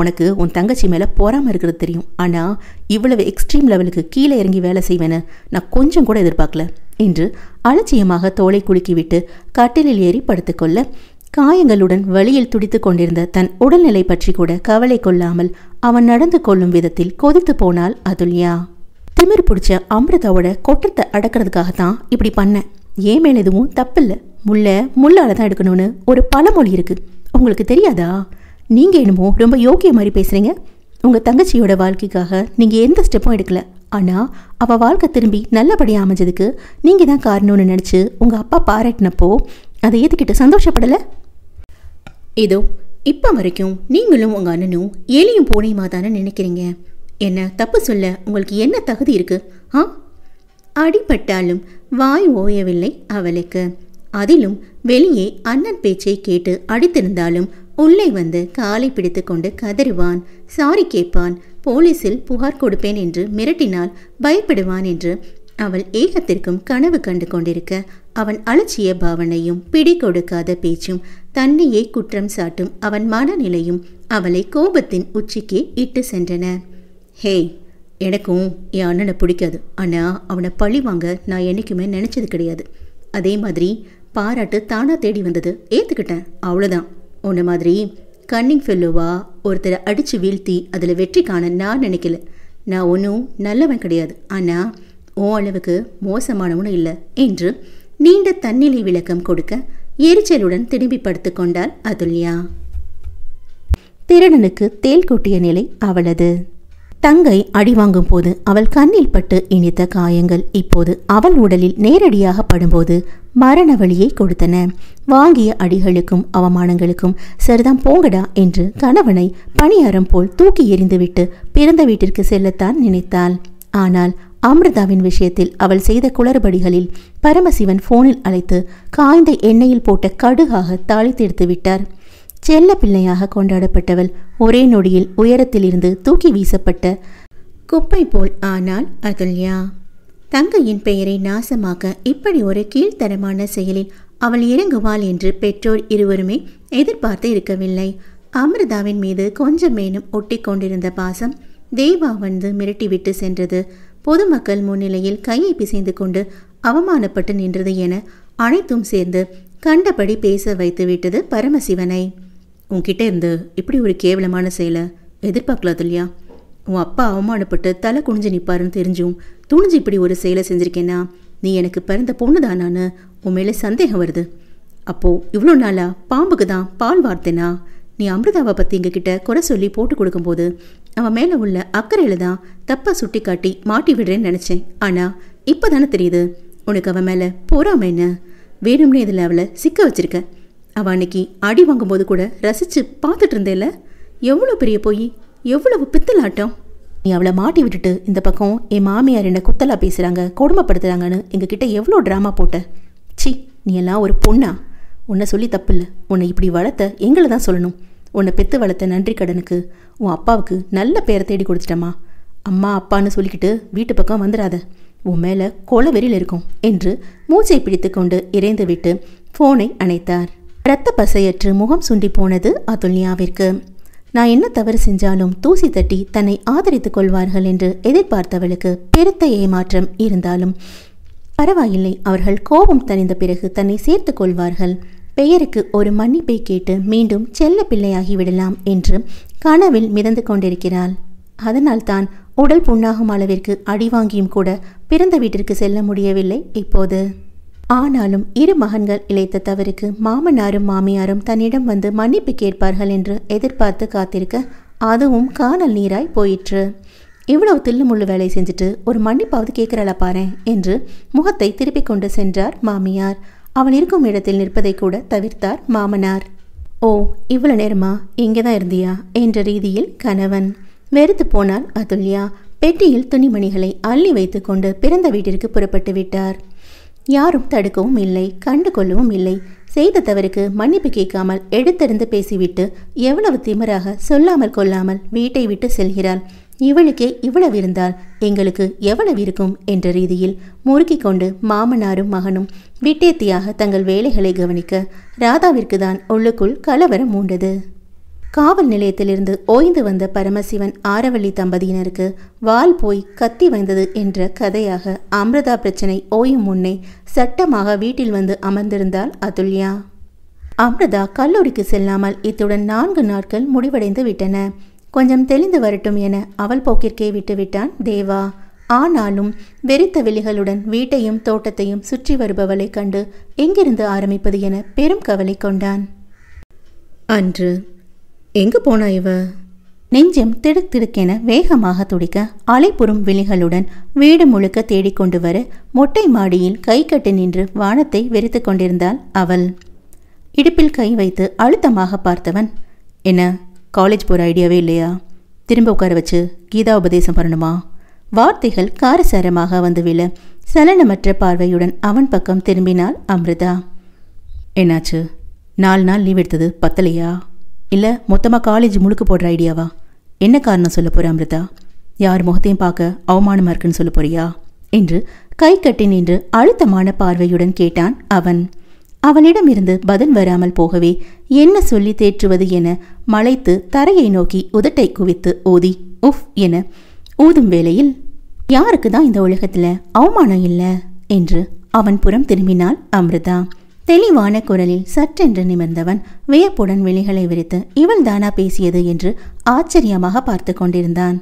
உனக்கு உன் தங்கச்சி மேலே போறாமல் இருக்கிறது தெரியும் ஆனால் இவ்வளவு எக்ஸ்ட்ரீம் லெவலுக்கு கீழே இறங்கி வேலை செய்வேன்னு நான் கொஞ்சம் கூட எதிர்பார்க்கல என்று அலட்சியமாக தோலை குலுக்கிவிட்டு கட்டிலில் ஏறி படுத்துக்கொள்ள காயங்களுடன் வழியில் துடித்து கொண்டிருந்த தன் உடல்நிலை பற்றி கூட கவலை கொள்ளாமல் அவன் நடந்து கொள்ளும் விதத்தில் கொதித்து போனாள் அதுல்யா திமிர் பிடிச்ச அமிர்தாவோட கொட்டத்தை அடக்கிறதுக்காக தான் இப்படி பண்ணேன் ஏன் மேலே எதுவும் தப்பில்லை முல்லை முள்ளால் தான் எடுக்கணும்னு ஒரு பழமொழி இருக்குது உங்களுக்கு தெரியாதா நீங்கள் என்னமோ ரொம்ப யோக்கிய மாதிரி பேசுகிறீங்க உங்கள் தங்கச்சியோட வாழ்க்கைக்காக நீங்கள் எந்த ஸ்டெப்பும் எடுக்கல ஆனால் அவள் வாழ்க்கை திரும்பி நல்லபடியாக அமைஞ்சதுக்கு நீங்கள் தான் காரணம்னு நினச்சி உங்கள் அப்பா பாராட்டினப்போ அதை ஏற்றுக்கிட்டு சந்தோஷப்படலை இதோ இப்போ வரைக்கும் நீங்களும் உங்கள் அண்ணனும் எலியும் போனியுமா தானே நினைக்கிறீங்க என்ன தப்பு சொல்ல உங்களுக்கு என்ன தகுதி இருக்கு ஆ அடிபட்டாலும் வாய் ஓயவில்லை அவளுக்கு அதிலும் வெளியே அண்ணன் பேச்சை கேட்டு அடித்திருந்தாலும் உள்ளே வந்து காலை பிடித்து கொண்டு கதறுவான் சாரி கேட்பான் போலீஸில் புகார் கொடுப்பேன் என்று மிரட்டினால் பயப்படுவான் என்று அவள் ஏகத்திற்கும் கனவு கண்டு கொண்டிருக்க அவன் அலட்சிய பாவனையும் பிடி கொடுக்காத பேச்சும் தன்னையே குற்றம் சாட்டும் அவன் மனநிலையும் அவளை கோபத்தின் உச்சிக்கே இட்டு சென்றன ஹே எனக்கும் என் அண்ணனை பிடிக்காது ஆனால் அவனை பழி வாங்க நான் என்றைக்குமே நினச்சது கிடையாது அதே மாதிரி பாராட்டு தானாக தேடி வந்தது ஏற்றுக்கிட்டேன் அவ்வளோதான் உன்னை மாதிரி கன்னிங் ஃபெல்லோவா ஒருத்தரை அடித்து வீழ்த்தி அதில் வெற்றி காண நான் நினைக்கல நான் ஒன்றும் நல்லவன் கிடையாது ஆனால் ஓ அளவுக்கு மோசமானவனும் இல்லை என்று நீண்ட தன்னிலை விளக்கம் கொடுக்க எரிச்சலுடன் திரும்பி படுத்து கொண்டாள் அதுல்யா திருடனுக்கு தேல் கொட்டிய நிலை அவளது தங்கை வாங்கும் போது அவள் கண்ணில் பட்டு இனித்த காயங்கள் இப்போது அவள் உடலில் நேரடியாக படும்போது மரண வழியை கொடுத்தன வாங்கிய அடிகளுக்கும் அவமானங்களுக்கும் சரிதான் போங்கடா என்று கணவனை பணியாரம் போல் தூக்கி எறிந்துவிட்டு பிறந்த வீட்டிற்கு செல்லத்தான் நினைத்தாள் ஆனால் அமிர்தாவின் விஷயத்தில் அவள் செய்த குளறுபடிகளில் பரமசிவன் போனில் அழைத்து காய்ந்த எண்ணெயில் போட்ட கடுகாக தாளித்தெடுத்து விட்டார் செல்ல பிள்ளையாக கொண்டாடப்பட்டவள் ஒரே நொடியில் உயரத்திலிருந்து தூக்கி வீசப்பட்ட குப்பை போல் ஆனால் அதுல்யா தங்கையின் பெயரை நாசமாக்க இப்படி ஒரு கீழ்த்தரமான செயலில் அவள் இறங்குவாள் என்று பெற்றோர் இருவருமே எதிர்பார்த்து இருக்கவில்லை அமிர்தாவின் மீது கொஞ்சம் மேனும் ஒட்டி கொண்டிருந்த பாசம் தேவா வந்து மிரட்டிவிட்டு சென்றது பொதுமக்கள் முன்னிலையில் கையை பிசைந்து கொண்டு அவமானப்பட்டு நின்றது என அனைத்தும் சேர்ந்து கண்டபடி பேச வைத்துவிட்டது பரமசிவனை உன்கிட்ட இருந்து இப்படி ஒரு கேவலமான செயலை எதிர்பார்க்கலாம் இல்லையா உன் அப்பா அவமானப்பட்டு தலை குனிஞ்சு நிற்பாருன்னு தெரிஞ்சும் துணிஞ்சு இப்படி ஒரு செயலை செஞ்சுருக்கேன்னா நீ எனக்கு பிறந்த பொண்ணு தானான்னு உன் மேலே சந்தேகம் வருது அப்போது இவ்வளோ நாளாக பாம்புக்கு தான் பால் வார்த்தைனா நீ அமிர்தாவை பற்றி எங்ககிட்ட குறை சொல்லி போட்டு கொடுக்கும்போது அவன் மேலே உள்ள அக்கறையில் தான் தப்பாக சுட்டி காட்டி மாட்டி விடுறேன்னு நினச்சேன் ஆனால் இப்போ தானே தெரியுது உனக்கு அவன் மேலே போறாம என்ன வேணும்னே இதில் அவளை சிக்க வச்சுருக்கேன் அவள் அன்னைக்கு அடி வாங்கும்போது கூட ரசித்து பார்த்துட்டு இருந்தேல எவ்வளோ பெரிய போய் எவ்வளவு பித்தலாட்டம் நீ அவளை மாட்டி விட்டுட்டு இந்த பக்கம் என் மாமியார் என்னை குத்தலாக பேசுகிறாங்க கொடுமைப்படுத்துகிறாங்கன்னு எங்ககிட்ட எவ்வளோ ட்ராமா போட்ட சி நீ எல்லாம் ஒரு பொண்ணா உன்னை சொல்லி தப்பில்லை உன்னை இப்படி வளர்த்த எங்களை தான் சொல்லணும் உன்னை பெத்து வளர்த்த நன்றி கடனுக்கு உன் அப்பாவுக்கு நல்ல பேரை தேடி கொடுத்துட்டம்மா அம்மா அப்பான்னு சொல்லிக்கிட்டு வீட்டு பக்கம் வந்துடாத உன் மேலே கொலவெறியில் இருக்கும் என்று மூச்சை பிடித்து கொண்டு இறைந்து விட்டு ஃபோனை அணைத்தார் இரத்த பசையற்று முகம் சுண்டி போனது அதுல்யாவிற்கு நான் என்ன தவறு செஞ்சாலும் தூசி தட்டி தன்னை ஆதரித்துக் கொள்வார்கள் என்று எதிர்பார்த்தவளுக்கு பெருத்த ஏமாற்றம் இருந்தாலும் பரவாயில்லை அவர்கள் கோபம் தணிந்த பிறகு தன்னை சேர்த்துக் கொள்வார்கள் பெயருக்கு ஒரு மன்னிப்பை கேட்டு மீண்டும் செல்ல பிள்ளையாகி விடலாம் என்று கனவில் மிதந்து கொண்டிருக்கிறாள் அதனால்தான் உடல் புண்ணாகும் அளவிற்கு அடி வாங்கியும் கூட பிறந்த வீட்டிற்கு செல்ல முடியவில்லை இப்போது ஆனாலும் இரு மகன்கள் இழைத்த தவறுக்கு மாமனாரும் மாமியாரும் தன்னிடம் வந்து மன்னிப்பு கேட்பார்கள் என்று எதிர்பார்த்து காத்திருக்க அதுவும் காணல் நீராய் போயிற்று இவ்வளவு தில்லுமுள்ளு வேலை செஞ்சுட்டு ஒரு மன்னிப்பாவது கேட்குறாள பாரு என்று முகத்தை திருப்பிக் கொண்டு சென்றார் மாமியார் அவள் இருக்கும் இடத்தில் நிற்பதை கூட தவிர்த்தார் மாமனார் ஓ இவ்வளோ நேரமா இங்கே தான் இருந்தியா என்ற ரீதியில் கணவன் வெறுத்து போனாள் அதுல்யா பெட்டியில் துணிமணிகளை அள்ளி வைத்துக்கொண்டு பிறந்த வீட்டிற்கு புறப்பட்டு விட்டார் யாரும் தடுக்கவும் இல்லை கண்டு கொள்ளவும் இல்லை செய்த தவறுக்கு மன்னிப்பு கேட்காமல் எடுத்திருந்து பேசிவிட்டு எவ்வளவு திமராக சொல்லாமல் கொள்ளாமல் வீட்டை விட்டு செல்கிறாள் இவளுக்கே இவ்வளவு இருந்தால் எங்களுக்கு எவ்வளவு இருக்கும் என்ற ரீதியில் முறுக்கிக் கொண்டு மாமனாரும் மகனும் விட்டேத்தியாக தங்கள் வேலைகளை கவனிக்க ராதாவிற்கு தான் உள்ளுக்குள் கலவரம் மூண்டது காவல் நிலையத்திலிருந்து ஓய்ந்து வந்த பரமசிவன் ஆரவள்ளி தம்பதியினருக்கு வால் போய் கத்தி வைந்தது என்ற கதையாக அமிர்தா பிரச்சனை ஓயும் முன்னே சட்டமாக வீட்டில் வந்து அமர்ந்திருந்தாள் அதுல்யா அமிர்தா கல்லூரிக்கு செல்லாமல் இத்துடன் நான்கு நாட்கள் முடிவடைந்து விட்டன கொஞ்சம் தெளிந்து வரட்டும் என அவள் போக்கிற்கே விட்டுவிட்டான் தேவா ஆனாலும் வெறித்த விழிகளுடன் வீட்டையும் தோட்டத்தையும் சுற்றி வருபவளை கண்டு எங்கிருந்து ஆரம்பிப்பது என பெரும் கவலை கொண்டான் அன்று எங்க போனா இவ நெஞ்சம் திடுக் திடுக்கென வேகமாக துடிக்க அலைபுறும் விழிகளுடன் வீடு முழுக்க தேடிக்கொண்டு வர மொட்டை மாடியில் கை கட்டி நின்று வானத்தை வெறித்து கொண்டிருந்தாள் அவள் இடுப்பில் கை வைத்து அழுத்தமாக பார்த்தவன் என்ன காலேஜ் போகிற ஐடியாவே இல்லையா திரும்ப உட்கார வச்சு கீதா உபதேசம் பண்ணணுமா வார்த்தைகள் காரசாரமாக வந்து விழ சலனமற்ற பார்வையுடன் அவன் பக்கம் திரும்பினாள் அமிர்தா என்னாச்சு நாலு நாள் லீவ் எடுத்தது பத்தலையா இல்லை மொத்தமாக காலேஜ் முழுக்க போடுற ஐடியாவா என்ன காரணம் சொல்ல போகிற அமிர்தா யார் முகத்தையும் பார்க்க அவமானமாக இருக்குன்னு சொல்ல போறியா என்று கை கட்டி நின்று அழுத்தமான பார்வையுடன் கேட்டான் அவன் அவனிடமிருந்து பதில் வராமல் போகவே என்ன சொல்லி தேற்றுவது என மலைத்து தரையை நோக்கி உதட்டை குவித்து ஓதி உஃப் என ஊதும் வேளையில் யாருக்கு தான் இந்த உலகத்தில் அவமானம் இல்லை என்று அவன் புறம் திரும்பினாள் அமிர்தா தெளிவான குரலில் சற்றென்று நிமிர்ந்தவன் வியப்புடன் விழிகளை விரித்து இவள் தானா பேசியது என்று ஆச்சரியமாக பார்த்து கொண்டிருந்தான்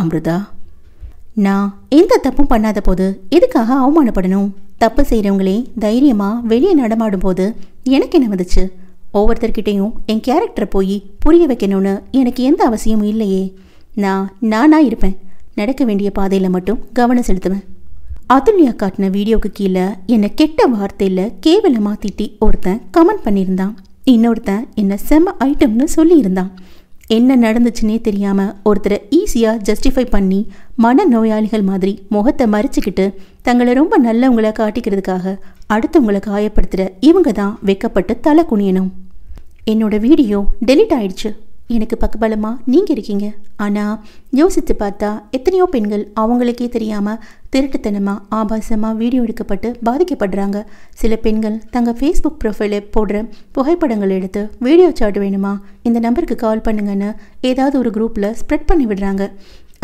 அம்ருதா நான் எந்த தப்பும் பண்ணாத போது எதுக்காக அவமானப்படணும் தப்பு செய்கிறவங்களே தைரியமாக வெளியே நடமாடும் போது எனக்கு என்ன வந்துச்சு ஒவ்வொருத்தர்கிட்டையும் என் கேரக்டரை போய் புரிய வைக்கணும்னு எனக்கு எந்த அவசியமும் இல்லையே நான் நானாக இருப்பேன் நடக்க வேண்டிய பாதையில் மட்டும் கவனம் செலுத்துவேன் அதுல்யா காட்டின வீடியோவுக்கு கீழே என்னை கெட்ட வார்த்தையில் கேவலமாக திட்டி ஒருத்தன் கமெண்ட் பண்ணியிருந்தான் இன்னொருத்தன் என்னை செம ஐட்டம்னு சொல்லியிருந்தான் என்ன நடந்துச்சுன்னே தெரியாமல் ஒருத்தரை ஈஸியாக ஜஸ்டிஃபை பண்ணி மன நோயாளிகள் மாதிரி முகத்தை மறைச்சிக்கிட்டு தங்களை ரொம்ப நல்லவங்களை காட்டிக்கிறதுக்காக அடுத்தவங்களை காயப்படுத்துகிற இவங்க தான் வைக்கப்பட்டு தலை குனியணும் என்னோடய வீடியோ டெலிட் ஆயிடுச்சு எனக்கு பக்கபலமாக நீங்கள் இருக்கீங்க ஆனால் யோசித்து பார்த்தா எத்தனையோ பெண்கள் அவங்களுக்கே தெரியாமல் திருட்டுத்தனமா ஆபாசமாக வீடியோ எடுக்கப்பட்டு பாதிக்கப்படுறாங்க சில பெண்கள் தங்கள் ஃபேஸ்புக் ப்ரொஃபைலை போடுற புகைப்படங்கள் எடுத்து வீடியோ சாட் வேணுமா இந்த நம்பருக்கு கால் பண்ணுங்கன்னு ஏதாவது ஒரு குரூப்பில் ஸ்ப்ரெட் பண்ணி விடுறாங்க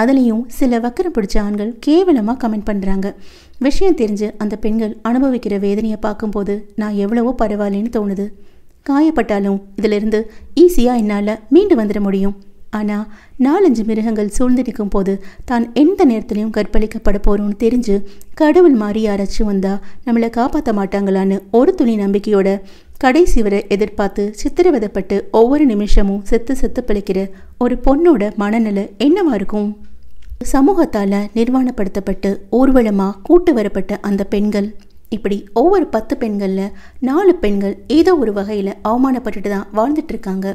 அதுலேயும் சில வக்கரம் பிடிச்ச ஆண்கள் கேவலமாக கமெண்ட் பண்ணுறாங்க விஷயம் தெரிஞ்சு அந்த பெண்கள் அனுபவிக்கிற வேதனையை பார்க்கும்போது நான் எவ்வளவோ பரவாயில்லைன்னு தோணுது காயப்பட்டாலும் இதிலிருந்து ஈஸியாக என்னால் மீண்டு வந்துட முடியும் ஆனால் நாலஞ்சு மிருகங்கள் சூழ்ந்திருக்கும் போது தான் எந்த நேரத்துலையும் கற்பழிக்கப்பட போகிறோம்னு தெரிஞ்சு கடவுள் மாறி யாராச்சும் வந்தால் நம்மளை காப்பாற்ற மாட்டாங்களான்னு ஒரு துளி நம்பிக்கையோட கடைசி வரை எதிர்பார்த்து சித்திரவதப்பட்டு ஒவ்வொரு நிமிஷமும் செத்து செத்து பிழைக்கிற ஒரு பொண்ணோட மனநிலை என்னவா இருக்கும் சமூகத்தால் நிர்வாணப்படுத்தப்பட்டு ஊர்வலமாக கூட்டு வரப்பட்ட அந்த பெண்கள் இப்படி ஒவ்வொரு பத்து பெண்களில் நாலு பெண்கள் ஏதோ ஒரு வகையில் அவமானப்பட்டுட்டு தான் வாழ்ந்துட்டுருக்காங்க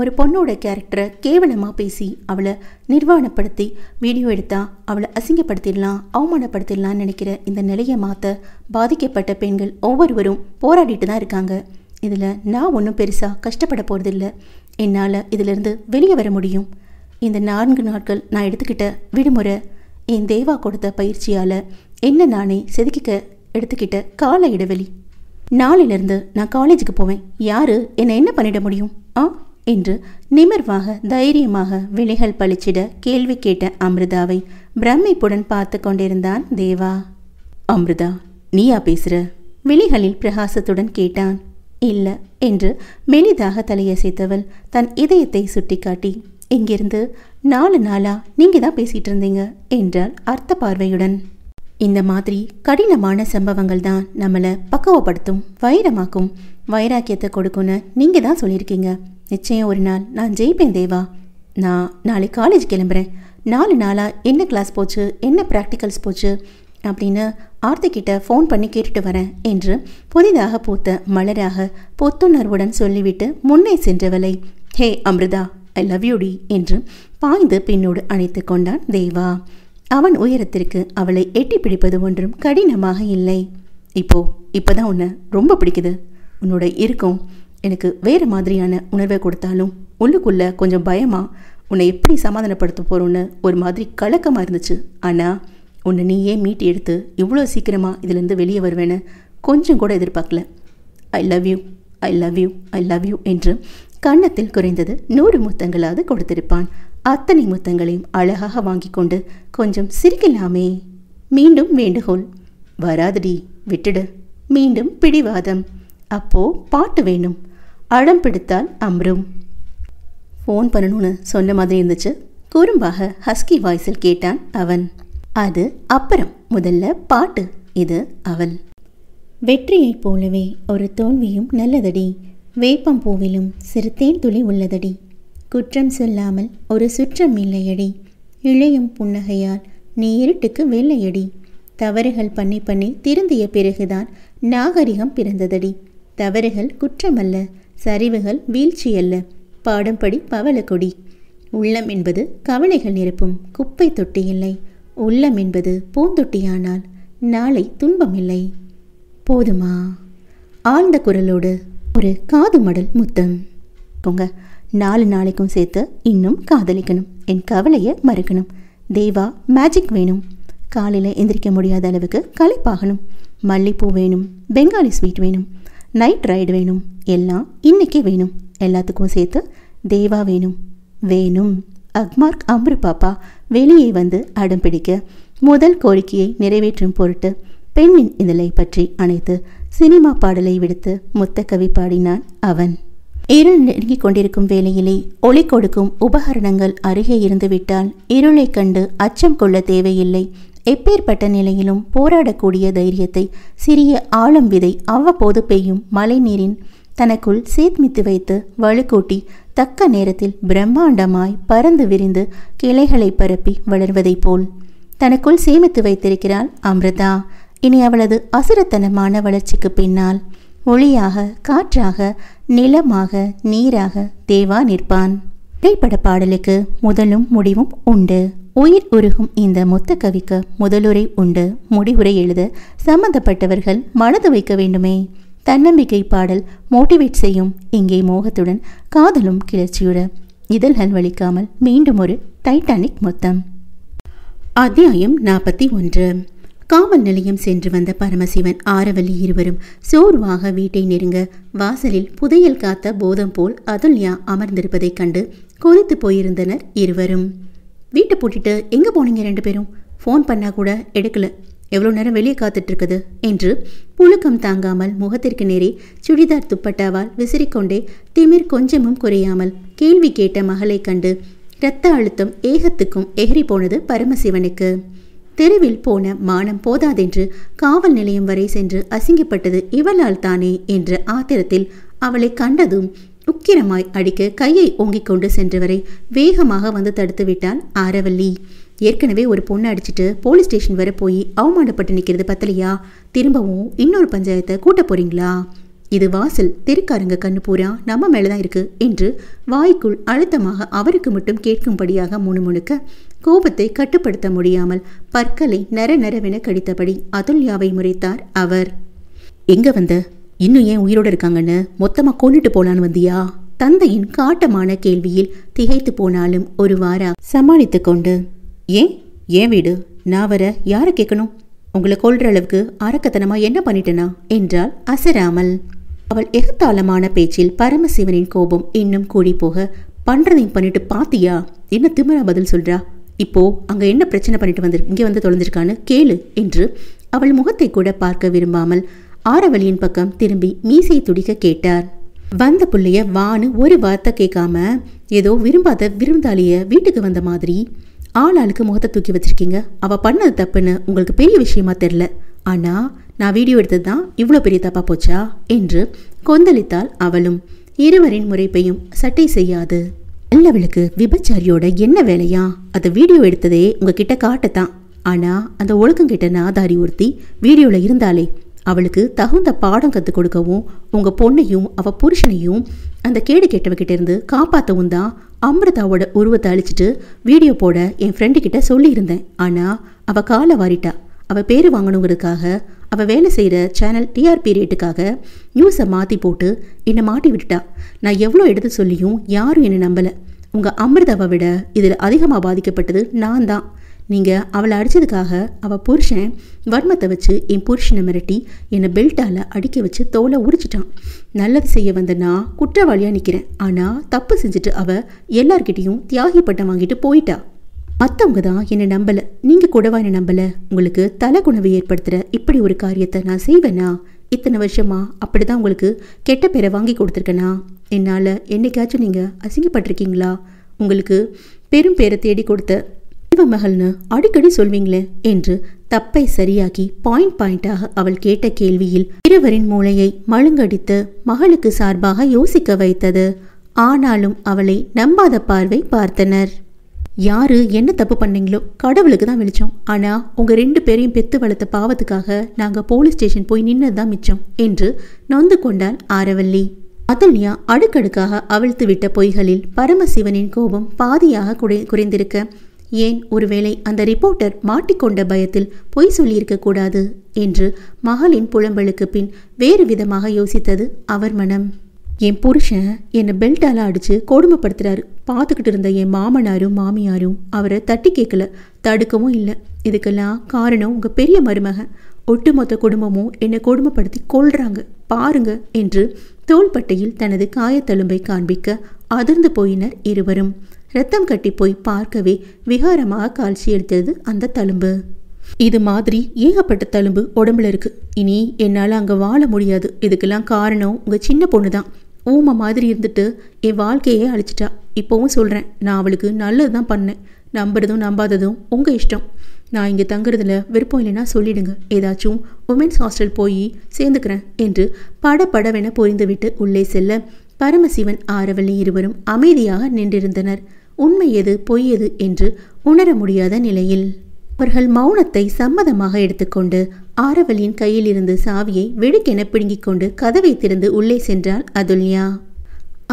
ஒரு பொண்ணோட கேரக்டரை கேவலமாக பேசி அவளை நிர்வாணப்படுத்தி வீடியோ எடுத்தால் அவளை அசிங்கப்படுத்திடலாம் அவமானப்படுத்திடலாம்னு நினைக்கிற இந்த நிலையை மாற்ற பாதிக்கப்பட்ட பெண்கள் ஒவ்வொருவரும் போராடிட்டு தான் இருக்காங்க இதில் நான் ஒன்றும் பெருசாக கஷ்டப்பட போகிறதில்ல என்னால் இதிலிருந்து வெளியே வர முடியும் இந்த நான்கு நாட்கள் நான் எடுத்துக்கிட்ட விடுமுறை என் தேவா கொடுத்த பயிற்சியால் என்ன நானே செதுக்கிக்க எடுத்துக்கிட்ட கால இடைவெளி நாளிலிருந்து நான் காலேஜுக்கு போவேன் யாரு என்னை என்ன பண்ணிட முடியும் ஆ என்று நிமிர்வாக தைரியமாக விலைகள் பளிச்சிட கேள்வி கேட்ட அமிர்தாவை பிரமிப்புடன் பார்த்து கொண்டிருந்தான் தேவா அமிர்தா நீயா பேசுற விழிகளில் பிரகாசத்துடன் கேட்டான் இல்ல என்று மெலிதாக தலையசைத்தவள் தன் இதயத்தை சுட்டிக்காட்டி இங்கிருந்து நாலு நாளா நீங்க தான் பேசிட்டு இருந்தீங்க என்றால் அர்த்த பார்வையுடன் இந்த மாதிரி கடினமான சம்பவங்கள் தான் நம்மளை பக்குவப்படுத்தும் வைரமாக்கும் வைராக்கியத்தை கொடுக்கும்னு நீங்கள் தான் சொல்லியிருக்கீங்க நிச்சயம் ஒரு நாள் நான் ஜெயிப்பேன் தேவா நான் நாளைக்கு காலேஜ் கிளம்புறேன் நாலு நாளாக என்ன கிளாஸ் போச்சு என்ன ப்ராக்டிக்கல்ஸ் போச்சு அப்படின்னு ஆர்த்திக்கிட்ட ஃபோன் பண்ணி கேட்டுட்டு வரேன் என்று புதிதாக பூத்த மலராக புத்துணர்வுடன் சொல்லிவிட்டு முன்னே சென்றவளை ஹே அமிர்தா ஐ லவ் யூடி என்று பாய்ந்து பின்னோடு அணைத்து கொண்டான் தேவா அவன் உயரத்திற்கு அவளை எட்டி பிடிப்பது ஒன்றும் கடினமாக இல்லை இப்போ இப்போதான் உன்னை ரொம்ப பிடிக்குது உன்னோட இருக்கும் எனக்கு வேறு மாதிரியான உணர்வை கொடுத்தாலும் உள்ளுக்குள்ளே கொஞ்சம் பயமாக உன்னை எப்படி சமாதானப்படுத்த போகிறோன்னு ஒரு மாதிரி கலக்கமாக இருந்துச்சு ஆனால் உன்னை நீயே மீட்டி எடுத்து இவ்வளோ சீக்கிரமாக இதிலேருந்து வெளியே வருவேன்னு கொஞ்சம் கூட எதிர்பார்க்கல I love you I love you I love you என்று கன்னத்தில் குறைந்தது நூறு முத்தங்களாவது கொடுத்திருப்பான் அத்தனை முத்தங்களையும் அழகாக வாங்கி கொண்டு கொஞ்சம் சிரிக்கலாமே மீண்டும் வேண்டுகோள் வராதடி விட்டுடு மீண்டும் பிடிவாதம் அப்போ பாட்டு வேணும் அடம் பிடித்தால் அம்ரும் ஃபோன் பண்ணணும்னு சொன்ன மாதிரி இருந்துச்சு குறும்பாக ஹஸ்கி வாய்ஸில் கேட்டான் அவன் அது அப்புறம் முதல்ல பாட்டு இது அவள் வெற்றியைப் போலவே ஒரு தோல்வியும் நல்லதடி வேப்பம் பூவிலும் சிறுத்தேன் துளி உள்ளதடி குற்றம் சொல்லாமல் ஒரு சுற்றம் இல்லையடி இழையும் புன்னகையால் நீ இருட்டுக்கு வெள்ளையடி தவறுகள் பண்ணி பண்ணி திருந்திய பிறகுதான் நாகரிகம் பிறந்ததடி தவறுகள் குற்றமல்ல சரிவுகள் வீழ்ச்சியல்ல பாடும்படி பவளக்கொடி உள்ளம் என்பது கவலைகள் நிரப்பும் குப்பை தொட்டி இல்லை உள்ளம் என்பது பூந்தொட்டியானால் நாளை துன்பம் இல்லை போதுமா ஆழ்ந்த குரலோடு ஒரு காது மடல் முத்தம் கொங்க நாலு நாளைக்கும் சேர்த்து இன்னும் காதலிக்கணும் என் கவலையை மறுக்கணும் தேவா மேஜிக் வேணும் காலையில் எந்திரிக்க முடியாத அளவுக்கு களைப்பாகணும் மல்லிப்பூ வேணும் பெங்காலி ஸ்வீட் வேணும் நைட் ரைடு வேணும் எல்லாம் இன்றைக்கே வேணும் எல்லாத்துக்கும் சேர்த்து தேவா வேணும் வேணும் அக்மார்க் அம்ரு பாப்பா வெளியே வந்து அடம் பிடிக்க முதல் கோரிக்கையை நிறைவேற்றும் பொருட்டு பெண்ணின் இதழை பற்றி அனைத்து சினிமா பாடலை விடுத்து முத்த கவி பாடினான் அவன் இருள் நெருங்கிக் கொண்டிருக்கும் வேளையிலே ஒளி கொடுக்கும் உபகரணங்கள் அருகே இருந்துவிட்டால் இருளை கண்டு அச்சம் கொள்ள தேவையில்லை எப்பேற்பட்ட நிலையிலும் போராடக்கூடிய தைரியத்தை சிறிய ஆழம் விதை அவ்வப்போது பெய்யும் மழைநீரின் தனக்குள் சீத்மித்து வைத்து வலுக்கூட்டி தக்க நேரத்தில் பிரம்மாண்டமாய் பறந்து விரிந்து கிளைகளை பரப்பி வளர்வதைப் போல் தனக்குள் சேமித்து வைத்திருக்கிறாள் அமிர்தா இனி அவளது அசுரத்தனமான வளர்ச்சிக்கு பின்னால் ஒளியாக காற்றாக நிலமாக நீராக தேவா நிற்பான் திரைப்பட பாடலுக்கு முதலும் முடிவும் உண்டு உயிர் உருகும் இந்த மொத்த கவிக்கு முதலுரை உண்டு முடிவுரை எழுத சம்பந்தப்பட்டவர்கள் மனது வைக்க வேண்டுமே தன்னம்பிக்கை பாடல் மோட்டிவேட் செய்யும் இங்கே மோகத்துடன் காதலும் கிளர்ச்சியுட இதழ்கள் வலிக்காமல் மீண்டும் ஒரு டைட்டானிக் மொத்தம் அத்தியாயம் நாற்பத்தி ஒன்று காவல் நிலையம் சென்று வந்த பரமசிவன் ஆரவல்லி இருவரும் சோர்வாக வீட்டை நெருங்க வாசலில் புதையல் காத்த போதம் போல் அதுல்யா அமர்ந்திருப்பதைக் கண்டு கொதித்து போயிருந்தனர் இருவரும் வீட்டை பூட்டிட்டு எங்கே போனீங்க ரெண்டு பேரும் ஃபோன் பண்ணால் கூட எடுக்கல எவ்வளோ நேரம் வெளியே இருக்குது என்று புழுக்கம் தாங்காமல் முகத்திற்கு நேரே சுடிதார் துப்பட்டாவால் விசிறிக்கொண்டே திமிர் கொஞ்சமும் குறையாமல் கேள்வி கேட்ட மகளை கண்டு இரத்த அழுத்தம் ஏகத்துக்கும் எகிரி போனது பரமசிவனுக்கு தெருவில் போன மானம் போதாதென்று காவல் நிலையம் வரை சென்று அசிங்கப்பட்டது இவளால் தானே என்ற ஆத்திரத்தில் அவளை கண்டதும் உக்கிரமாய் அடிக்க கையை ஓங்கிக் கொண்டு சென்றவரை வேகமாக வந்து தடுத்து விட்டாள் ஆரவல்லி ஏற்கனவே ஒரு பொண்ணு அடிச்சிட்டு போலீஸ் ஸ்டேஷன் வர போய் அவமானப்பட்டு நிற்கிறது பத்தலையா திரும்பவும் இன்னொரு பஞ்சாயத்தை கூட்ட போறீங்களா இது வாசல் தெருக்காரங்க கண்ணு பூரா நம்ம மேலே தான் என்று வாய்க்குள் அழுத்தமாக அவருக்கு மட்டும் கேட்கும்படியாக முணுமுணுக்க கோபத்தை கட்டுப்படுத்த முடியாமல் பற்களை நர நரவென கடித்தபடி அதுல்யாவை முறைத்தார் அவர் எங்க வந்த இன்னும் ஏன் உயிரோடு இருக்காங்கன்னு மொத்தமாக கொண்டுட்டு போலான்னு வந்தியா தந்தையின் காட்டமான கேள்வியில் திகைத்து போனாலும் ஒரு வாரா சமாளித்து கொண்டு ஏன் ஏன் வீடு நான் வர யாரை கேட்கணும் உங்களை கொள்ற அளவுக்கு அரக்கத்தனமா என்ன பண்ணிட்டேனா என்றால் அசராமல் அவள் எகத்தாளமான பேச்சில் பரமசிவனின் கோபம் இன்னும் கூடி போக பண்றதையும் பண்ணிட்டு பாத்தியா என்ன திமிரா பதில் சொல்றா இப்போது அங்கே என்ன பிரச்சனை பண்ணிட்டு வந்து இங்கே வந்து தொலைஞ்சிருக்கான்னு கேளு என்று அவள் முகத்தை கூட பார்க்க விரும்பாமல் ஆரவழியின் பக்கம் திரும்பி மீசை துடிக்க கேட்டார் வந்த புள்ளைய வான்னு ஒரு வார்த்தை கேட்காம ஏதோ விரும்பாத விருந்தாளிய வீட்டுக்கு வந்த மாதிரி ஆள் ஆளுக்கு முகத்தை தூக்கி வச்சிருக்கீங்க அவள் பண்ணது தப்புன்னு உங்களுக்கு பெரிய விஷயமா தெரில ஆனா நான் வீடியோ எடுத்தது தான் இவ்வளோ பெரிய தப்பாக போச்சா என்று கொந்தளித்தாள் அவளும் இருவரின் முறைப்பையும் சட்டை செய்யாது நல்லவளுக்கு விபச்சாரியோட என்ன வேலையா அதை வீடியோ எடுத்ததே உங்ககிட்ட காட்டத்தான் ஆனால் அந்த ஒழுக்கங்கிட்ட நாதாரி ஒருத்தி வீடியோவில் இருந்தாலே அவளுக்கு தகுந்த பாடம் கற்றுக் கொடுக்கவும் உங்கள் பொண்ணையும் அவள் புருஷனையும் அந்த கேடு கேட்டவகிட்ட இருந்து காப்பாற்றவும் தான் அமிர்தாவோட உருவத்தை அழிச்சிட்டு வீடியோ போட என் ஃப்ரெண்டுக்கிட்ட சொல்லியிருந்தேன் ஆனால் அவள் காலை வாரிட்டா அவள் பேர் வாங்கணுங்கிறதுக்காக அவள் வேலை செய்கிற சேனல் டிஆர் பீரியட்டுக்காக நியூஸை மாற்றி போட்டு என்னை மாட்டி விட்டுட்டா நான் எவ்வளோ எடுத்து சொல்லியும் யாரும் என்னை நம்பலை உங்கள் அமிர்தாவை விட இதில் அதிகமாக பாதிக்கப்பட்டது நான் தான் நீங்கள் அவளை அடித்ததுக்காக அவள் புருஷன் வர்மத்தை வச்சு என் புருஷனை மிரட்டி என்னை பெல்ட்டால் அடிக்க வச்சு தோலை உரிச்சிட்டான் நல்லது செய்ய வந்த நான் குற்றவாளியாக நிற்கிறேன் ஆனால் தப்பு செஞ்சுட்டு அவள் எல்லார்கிட்டேயும் தியாகி பட்டம் வாங்கிட்டு போயிட்டா மற்றவங்க தான் என்னை நம்பலை நீங்கள் கூடவா என்னை நம்பலை உங்களுக்கு தலைக்குணவை ஏற்படுத்துகிற இப்படி ஒரு காரியத்தை நான் செய்வேனா இத்தனை வருஷமா அப்படி தான் உங்களுக்கு கெட்ட பேரை வாங்கி கொடுத்துருக்கேனா என்னால் என்னைக்காச்சும் நீங்கள் அசிங்கப்பட்டிருக்கீங்களா உங்களுக்கு பெரும் பேரை தேடி கொடுத்த மகள்னு அடிக்கடி சொல்வீங்களே என்று தப்பை சரியாக்கி பாயிண்ட் பாயிண்டாக அவள் கேட்ட கேள்வியில் இருவரின் மூளையை மழுங்கடித்து மகளுக்கு சார்பாக யோசிக்க வைத்தது ஆனாலும் அவளை நம்பாத பார்வை பார்த்தனர் யாரு என்ன தப்பு பண்ணீங்களோ கடவுளுக்கு தான் வெளிச்சம் ஆனால் உங்கள் ரெண்டு பேரையும் பெத்து வளர்த்த பாவத்துக்காக நாங்கள் போலீஸ் ஸ்டேஷன் போய் நின்னதுதான் தான் மிச்சம் என்று நொந்து கொண்டாள் ஆரவல்லி அதல்யா அடுக்கடுக்காக அவிழ்த்து விட்ட பொய்களில் பரமசிவனின் கோபம் பாதியாக குறை குறைந்திருக்க ஏன் ஒருவேளை அந்த ரிப்போர்ட்டர் மாட்டிக்கொண்ட பயத்தில் பொய் சொல்லியிருக்க கூடாது என்று மகளின் புலம்பலுக்கு பின் வேறு விதமாக யோசித்தது அவர் மனம் என் புருஷன் என்னை பெல்ட்டால் அடித்து கொடுமைப்படுத்துகிறாரு பார்த்துக்கிட்டு இருந்த என் மாமனாரும் மாமியாரும் அவரை தட்டி கேட்கல தடுக்கவும் இல்லை இதுக்கெல்லாம் காரணம் உங்கள் பெரிய மருமகன் ஒட்டுமொத்த குடும்பமும் என்னை கொடுமைப்படுத்தி கொள்றாங்க பாருங்க என்று தோள்பட்டையில் தனது காயத்தழும்பை காண்பிக்க அதிர்ந்து போயினர் இருவரும் ரத்தம் கட்டி போய் பார்க்கவே விகாரமாக எடுத்தது அந்த தழும்பு இது மாதிரி ஏகப்பட்ட தழும்பு உடம்புல இருக்கு இனி என்னால் அங்கே வாழ முடியாது இதுக்கெல்லாம் காரணம் உங்கள் சின்ன பொண்ணு தான் ஊமை மாதிரி இருந்துட்டு என் வாழ்க்கையே அழிச்சிட்டா இப்போவும் சொல்கிறேன் நான் அவளுக்கு நல்லது தான் பண்ணேன் நம்புறதும் நம்பாததும் உங்கள் இஷ்டம் நான் இங்கே தங்குறதுல விருப்பம் இல்லைன்னா சொல்லிடுங்க ஏதாச்சும் உமென்ஸ் ஹாஸ்டல் போய் சேர்ந்துக்கிறேன் என்று பட படவென பொறிந்துவிட்டு உள்ளே செல்ல பரமசிவன் ஆரவல்லி இருவரும் அமைதியாக நின்றிருந்தனர் உண்மை எது பொய் எது என்று உணர முடியாத நிலையில் அவர்கள் மௌனத்தை சம்மதமாக எடுத்துக்கொண்டு ஆரவலின் கையிலிருந்து சாவியை வெடுக்கென பிடுங்கிக் கொண்டு கதவை திறந்து உள்ளே சென்றாள் அதுல்யா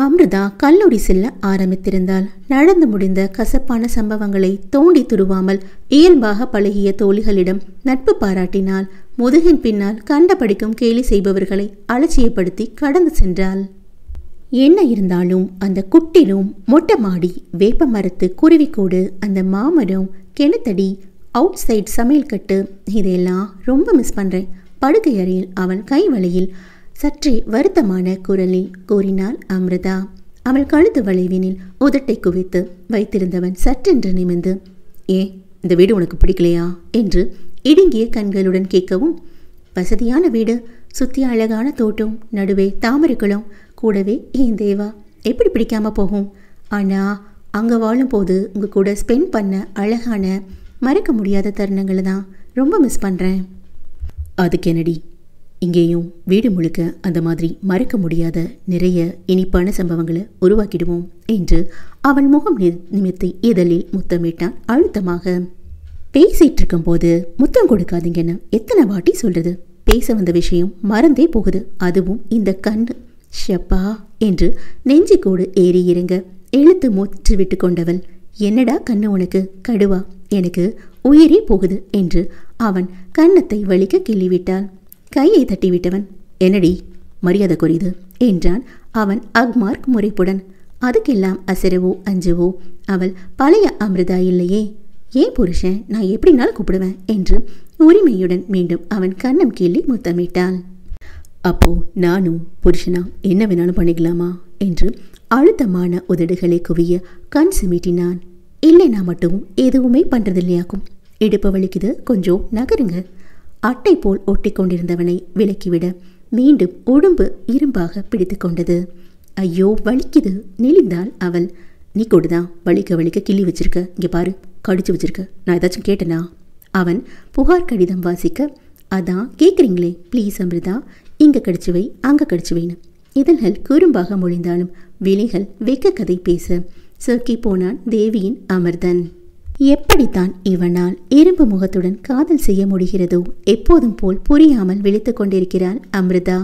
அமிர்தா கல்லூரி செல்ல ஆரம்பித்திருந்தாள் நடந்து முடிந்த கசப்பான சம்பவங்களை தோண்டி துருவாமல் இயல்பாக பழகிய தோழிகளிடம் நட்பு பாராட்டினால் முதுகின் பின்னால் கண்டபடிக்கும் கேலி செய்பவர்களை அலட்சியப்படுத்தி கடந்து சென்றாள் என்ன இருந்தாலும் அந்த குட்டிலும் மொட்டை மாடி வேப்ப மரத்து குருவிக்கூடு அந்த மாமரம் கிணத்தடி அவுட் சைட் சமையல் கட்டு இதையெல்லாம் ரொம்ப மிஸ் பண்ணுறேன் படுக்கை அறையில் அவன் கை வழியில் சற்றே வருத்தமான குரலில் கூறினாள் அமிர்தா அவள் கழுத்து வளைவினில் உதட்டை குவித்து வைத்திருந்தவன் சற்றென்று நிமிந்து ஏ இந்த வீடு உனக்கு பிடிக்கலையா என்று இடுங்கிய கண்களுடன் கேட்கவும் வசதியான வீடு சுத்தி அழகான தோட்டம் நடுவே தாமரைக்குளம் கூடவே ஏன் தேவா எப்படி பிடிக்காம போகும் ஆனால் அங்கே வாழும் போது உங்கள் கூட ஸ்பெண்ட் பண்ண அழகான மறக்க முடியாத தருணங்களை தான் ரொம்ப மிஸ் பண்ணுறேன் அது கெனடி இங்கேயும் வீடு முழுக்க அந்த மாதிரி மறக்க முடியாத நிறைய இனிப்பான சம்பவங்களை உருவாக்கிடுவோம் என்று அவள் முகம் நிமித்து இதழில் முத்தமிட்டான் அழுத்தமாக பேசிகிட்டு இருக்கும்போது முத்தம் கொடுக்காதீங்கன்னு எத்தனை வாட்டி சொல்கிறது பேச வந்த விஷயம் மறந்தே போகுது அதுவும் இந்த கண்ணு ஷப்பா என்று நெஞ்சிக்கோடு ஏறி இறங்க இழுத்து மூச்சு விட்டு கொண்டவள் என்னடா கண்ணு உனக்கு கடுவா எனக்கு உயிரே போகுது என்று அவன் கன்னத்தை வலிக்க கிள்ளிவிட்டான் கையை தட்டிவிட்டவன் என்னடி மரியாதை குறிது என்றான் அவன் அக்மார்க் முறைப்புடன் அதுக்கெல்லாம் அசரவோ அஞ்சவோ அவள் பழைய அமிர்தா இல்லையே ஏன் புருஷன் நான் எப்படினாலும் கூப்பிடுவேன் என்று உரிமையுடன் மீண்டும் அவன் கண்ணம் கீழே முத்தமிட்டாள் அப்போ நானும் புருஷனா என்ன வேணாலும் பண்ணிக்கலாமா என்று அழுத்தமான உதடுகளை குவிய கண் சிமிட்டினான் இல்லைனா மட்டும் எதுவுமே பண்றதில்லையாக்கும் இடுப்பு வலிக்குது கொஞ்சம் நகருங்க அட்டை போல் ஒட்டி கொண்டிருந்தவனை விலக்கிவிட மீண்டும் உடம்பு இரும்பாக பிடித்து கொண்டது ஐயோ வலிக்குது நெளிந்தாள் அவள் நீ கொடுதான் வலிக்க வலிக்க கிள்ளி வச்சிருக்க இங்கே பாரு கடிச்சு வச்சிருக்க நான் ஏதாச்சும் கேட்டனா அவன் புகார் கடிதம் வாசிக்க அதான் கேட்குறீங்களே ப்ளீஸ் அமிர்தா இங்கே கடிச்சு வை அங்கே கடிச்சு வைன்னு இதழ்கள் குறும்பாக மொழிந்தாலும் விலைகள் வெக்க கதை பேச சொக்கி போனான் தேவியின் அமர்தன் எப்படித்தான் இவனால் இரும்பு முகத்துடன் காதல் செய்ய முடிகிறதோ எப்போதும் போல் புரியாமல் விழித்து கொண்டிருக்கிறாள் அமிர்தா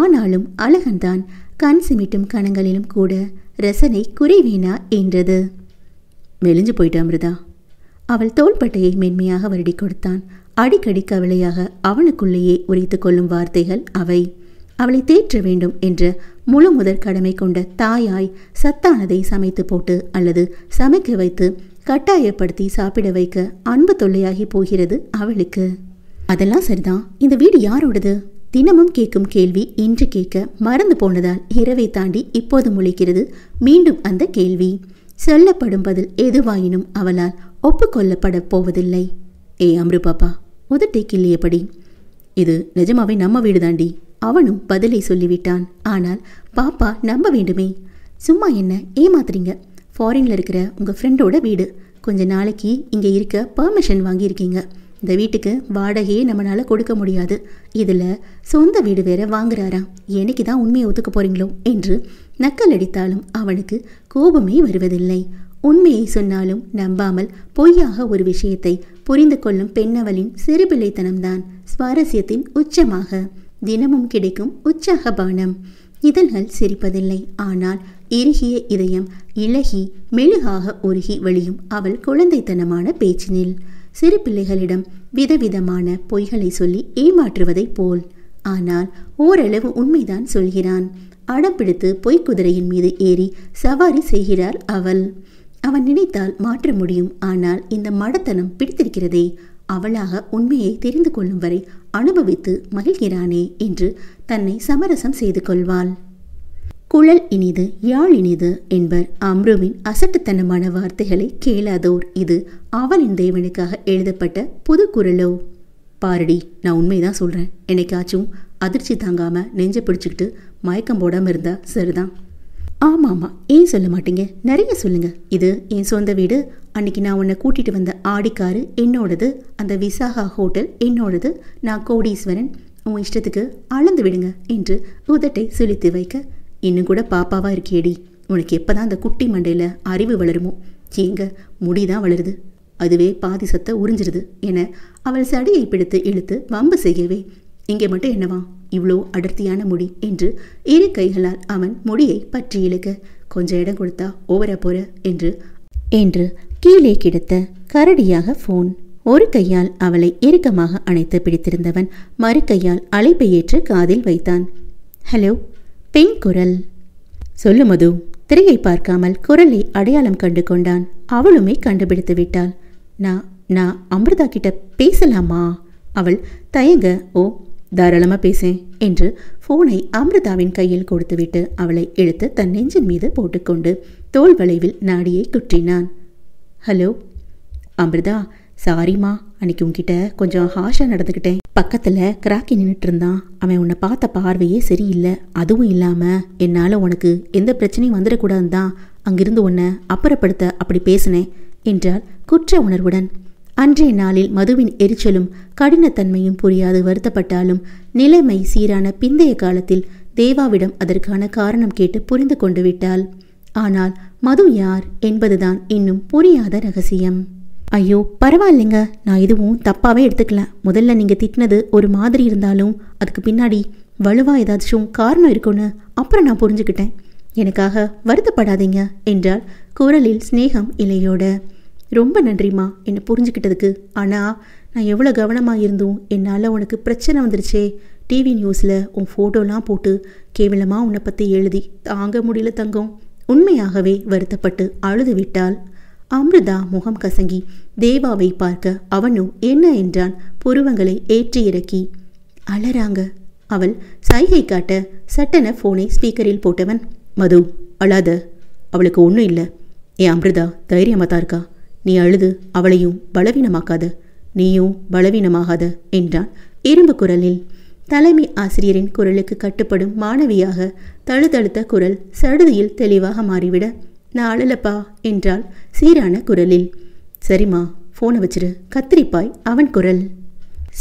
ஆனாலும் அழகன்தான் கண் சிமிட்டும் கணங்களிலும் கூட ரசனை குறைவேனா என்றது மெலிஞ்சு போயிட்டு அமிர்தா அவள் தோள்பட்டையை மென்மையாக வருடி கொடுத்தான் அடிக்கடி கவலையாக அவனுக்குள்ளேயே உரைத்து கொள்ளும் வார்த்தைகள் அவை அவளை தேற்ற வேண்டும் என்ற முழு முதற் கடமை கொண்ட தாயாய் சத்தானதை சமைத்து போட்டு அல்லது சமைக்க வைத்து கட்டாயப்படுத்தி சாப்பிட வைக்க அன்பு தொல்லையாகி போகிறது அவளுக்கு அதெல்லாம் சரிதான் இந்த வீடு யாரோடது தினமும் கேட்கும் கேள்வி இன்று கேட்க மறந்து போனதால் இரவை தாண்டி இப்போது முளைக்கிறது மீண்டும் அந்த கேள்வி சொல்லப்படும் பதில் எதுவாயினும் அவளால் ஒப்புக்கொள்ளப்பட போவதில்லை ஏ அம்ரு பாப்பா உதட்டை கிள்ளியபடி இது நிஜமாவே நம்ம வீடு தாண்டி அவனும் பதிலை சொல்லிவிட்டான் ஆனால் பாப்பா நம்ப வேண்டுமே சும்மா என்ன ஏமாத்துறீங்க ஃபாரினில் இருக்கிற உங்கள் ஃப்ரெண்டோட வீடு கொஞ்ச நாளைக்கு இங்கே இருக்க பர்மிஷன் வாங்கியிருக்கீங்க இந்த வீட்டுக்கு வாடகையே நம்மளால கொடுக்க முடியாது இதில் சொந்த வீடு வேற வாங்குறாராம் என்னைக்கு தான் உண்மையை ஒத்துக்க போகிறீங்களோ என்று நக்கல் அடித்தாலும் அவனுக்கு கோபமே வருவதில்லை உண்மையை சொன்னாலும் நம்பாமல் பொய்யாக ஒரு விஷயத்தை புரிந்து கொள்ளும் பெண்ணவளின் சிறுபிள்ளைத்தனம்தான் சுவாரஸ்யத்தின் உச்சமாக தினமும் கிடைக்கும் உற்சாக பானம் இதழ்கள் சிரிப்பதில்லை ஆனால் இறுகிய இதயம் இலகி மெழுகாக உருகி வழியும் அவள் குழந்தைத்தனமான பேச்சினில் சிறு பிள்ளைகளிடம் விதவிதமான பொய்களை சொல்லி ஏமாற்றுவதைப் போல் ஆனால் ஓரளவு உண்மைதான் சொல்கிறான் அடம் பிடித்து பொய்க்குதிரையின் மீது ஏறி சவாரி செய்கிறார் அவள் அவன் நினைத்தால் மாற்ற முடியும் ஆனால் இந்த மடத்தனம் பிடித்திருக்கிறதே அவளாக உண்மையை தெரிந்து கொள்ளும் வரை அனுபவித்து மகிழ்கிறானே என்று தன்னை சமரசம் செய்து கொள்வாள் குழல் இனிது யாழ் இனிது என்பர் அம்ருவின் அசட்டுத்தனமான வார்த்தைகளை கேளாதோர் இது அவளின் தேவனுக்காக எழுதப்பட்ட புது குரலோ பாரடி நான் உண்மைதான் சொல்கிறேன் என்னைக்காச்சும் அதிர்ச்சி தாங்காமல் நெஞ்சை பிடிச்சிக்கிட்டு மயக்கம் போடாமல் இருந்தா சரிதான் ஆமாம் ஆமாம் ஏன் சொல்ல மாட்டீங்க நிறைய சொல்லுங்கள் இது என் சொந்த வீடு அன்னைக்கு நான் உன்னை கூட்டிகிட்டு வந்த ஆடிக்காரு என்னோடது அந்த விசாகா ஹோட்டல் என்னோடது நான் கோடீஸ்வரன் உன் இஷ்டத்துக்கு அளந்து விடுங்க என்று உதட்டை சுழித்து வைக்க இன்னும் கூட பாப்பாவாக இருக்கேடி உனக்கு எப்போ தான் அந்த குட்டி மண்டையில் அறிவு வளருமோ ஏங்க முடிதான் வளருது அதுவே பாதி சத்த உறிஞ்சிருது என அவள் சடையை பிடித்து இழுத்து வம்பு செய்யவே இங்கே மட்டும் என்னவா இவ்வளோ அடர்த்தியான முடி என்று இரு கைகளால் அவன் முடியை பற்றி இழுக்க கொஞ்சம் இடம் கொடுத்தா ஓவரா போற என்று என்று கீழே கிடத்த கரடியாக ஃபோன் ஒரு கையால் அவளை இறுக்கமாக அணைத்து பிடித்திருந்தவன் மறு கையால் அழைப்பை ஏற்று காதில் வைத்தான் ஹலோ பெண் குரல் சொல்லு மது திரையை பார்க்காமல் குரலை அடையாளம் கண்டு கொண்டான் அவளுமே கண்டுபிடித்து விட்டாள் நான் நான் அமிர்தா கிட்ட பேசலாமா அவள் தயங்க ஓ தாராளமாக பேசேன் என்று ஃபோனை அமிர்தாவின் கையில் கொடுத்துவிட்டு அவளை இழுத்து தன் நெஞ்சின் மீது போட்டுக்கொண்டு தோல் வளைவில் நாடியை குற்றினான் ஹலோ அமிர்தா சாரிம்மா அன்னைக்கு உன்கிட்ட கொஞ்சம் ஹாஷாக நடந்துக்கிட்டேன் பக்கத்தில் கிராக்கி நின்றுட்டு இருந்தான் அவன் உன்னை பார்த்த பார்வையே சரியில்லை அதுவும் இல்லாமல் என்னால் உனக்கு எந்த பிரச்சனையும் வந்துடக்கூடாதுன்னு தான் அங்கிருந்து உன்னை அப்புறப்படுத்த அப்படி பேசினேன் என்றால் குற்ற உணர்வுடன் அன்றைய நாளில் மதுவின் எரிச்சலும் கடினத்தன்மையும் புரியாது வருத்தப்பட்டாலும் நிலைமை சீரான பிந்தைய காலத்தில் தேவாவிடம் அதற்கான காரணம் கேட்டு புரிந்து கொண்டு விட்டாள் ஆனால் மது யார் என்பதுதான் இன்னும் புரியாத ரகசியம் ஐயோ பரவாயில்லைங்க நான் இதுவும் தப்பாகவே எடுத்துக்கல முதல்ல நீங்கள் திட்டினது ஒரு மாதிரி இருந்தாலும் அதுக்கு பின்னாடி வலுவாக ஏதாச்சும் காரணம் இருக்கும்னு அப்புறம் நான் புரிஞ்சுக்கிட்டேன் எனக்காக வருத்தப்படாதீங்க என்றால் குரலில் ஸ்னேகம் இலையோட ரொம்ப நன்றிம்மா என்னை புரிஞ்சுக்கிட்டதுக்கு ஆனால் நான் எவ்வளோ கவனமாக இருந்தும் என்னால் உனக்கு பிரச்சனை வந்துருச்சே டிவி நியூஸில் உன் ஃபோட்டோலாம் போட்டு கேவலமாக உன்னை பற்றி எழுதி தாங்க முடியல தங்கம் உண்மையாகவே வருத்தப்பட்டு அழுது விட்டாள் அமிர்தா முகம் கசங்கி தேவாவை பார்க்க அவனும் என்ன என்றான் புருவங்களை ஏற்றி இறக்கி அழறாங்க அவள் சைகை காட்ட சட்டென ஃபோனை ஸ்பீக்கரில் போட்டவன் மது அழாத அவளுக்கு ஒன்றும் இல்லை ஏ அமிர்தா தைரியமாக தான் இருக்கா நீ அழுது அவளையும் பலவீனமாக்காத நீயும் பலவீனமாகாத என்றான் இரும்பு குரலில் தலைமை ஆசிரியரின் குரலுக்கு கட்டுப்படும் மாணவியாக தழுதழுத்த குரல் சடுதியில் தெளிவாக மாறிவிட நான் அழலப்பா என்றாள் சீரான குரலில் சரிம்மா ஃபோனை வச்சிரு கத்திரிப்பாய் அவன் குரல்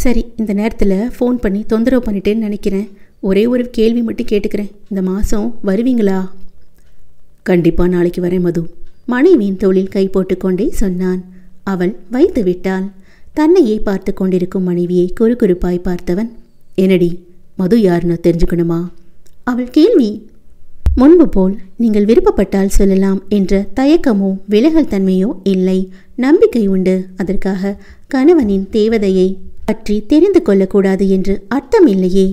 சரி இந்த நேரத்தில் ஃபோன் பண்ணி தொந்தரவு பண்ணிட்டேன்னு நினைக்கிறேன் ஒரே ஒரு கேள்வி மட்டும் கேட்டுக்கிறேன் இந்த மாதம் வருவீங்களா கண்டிப்பாக நாளைக்கு வரேன் மது மனைவியின் தோளில் கை போட்டுக்கொண்டே சொன்னான் அவள் வைத்து விட்டாள் தன்னையே பார்த்து கொண்டிருக்கும் மனைவியை குறுகுறுப்பாய் பார்த்தவன் என்னடி மது யாருன்னு தெரிஞ்சுக்கணுமா அவள் கேள்வி முன்பு போல் நீங்கள் விருப்பப்பட்டால் சொல்லலாம் என்ற தயக்கமோ விலகல் தன்மையோ இல்லை நம்பிக்கை உண்டு அதற்காக கணவனின் தேவதையை பற்றி தெரிந்து கொள்ளக்கூடாது என்று அர்த்தம் இல்லையே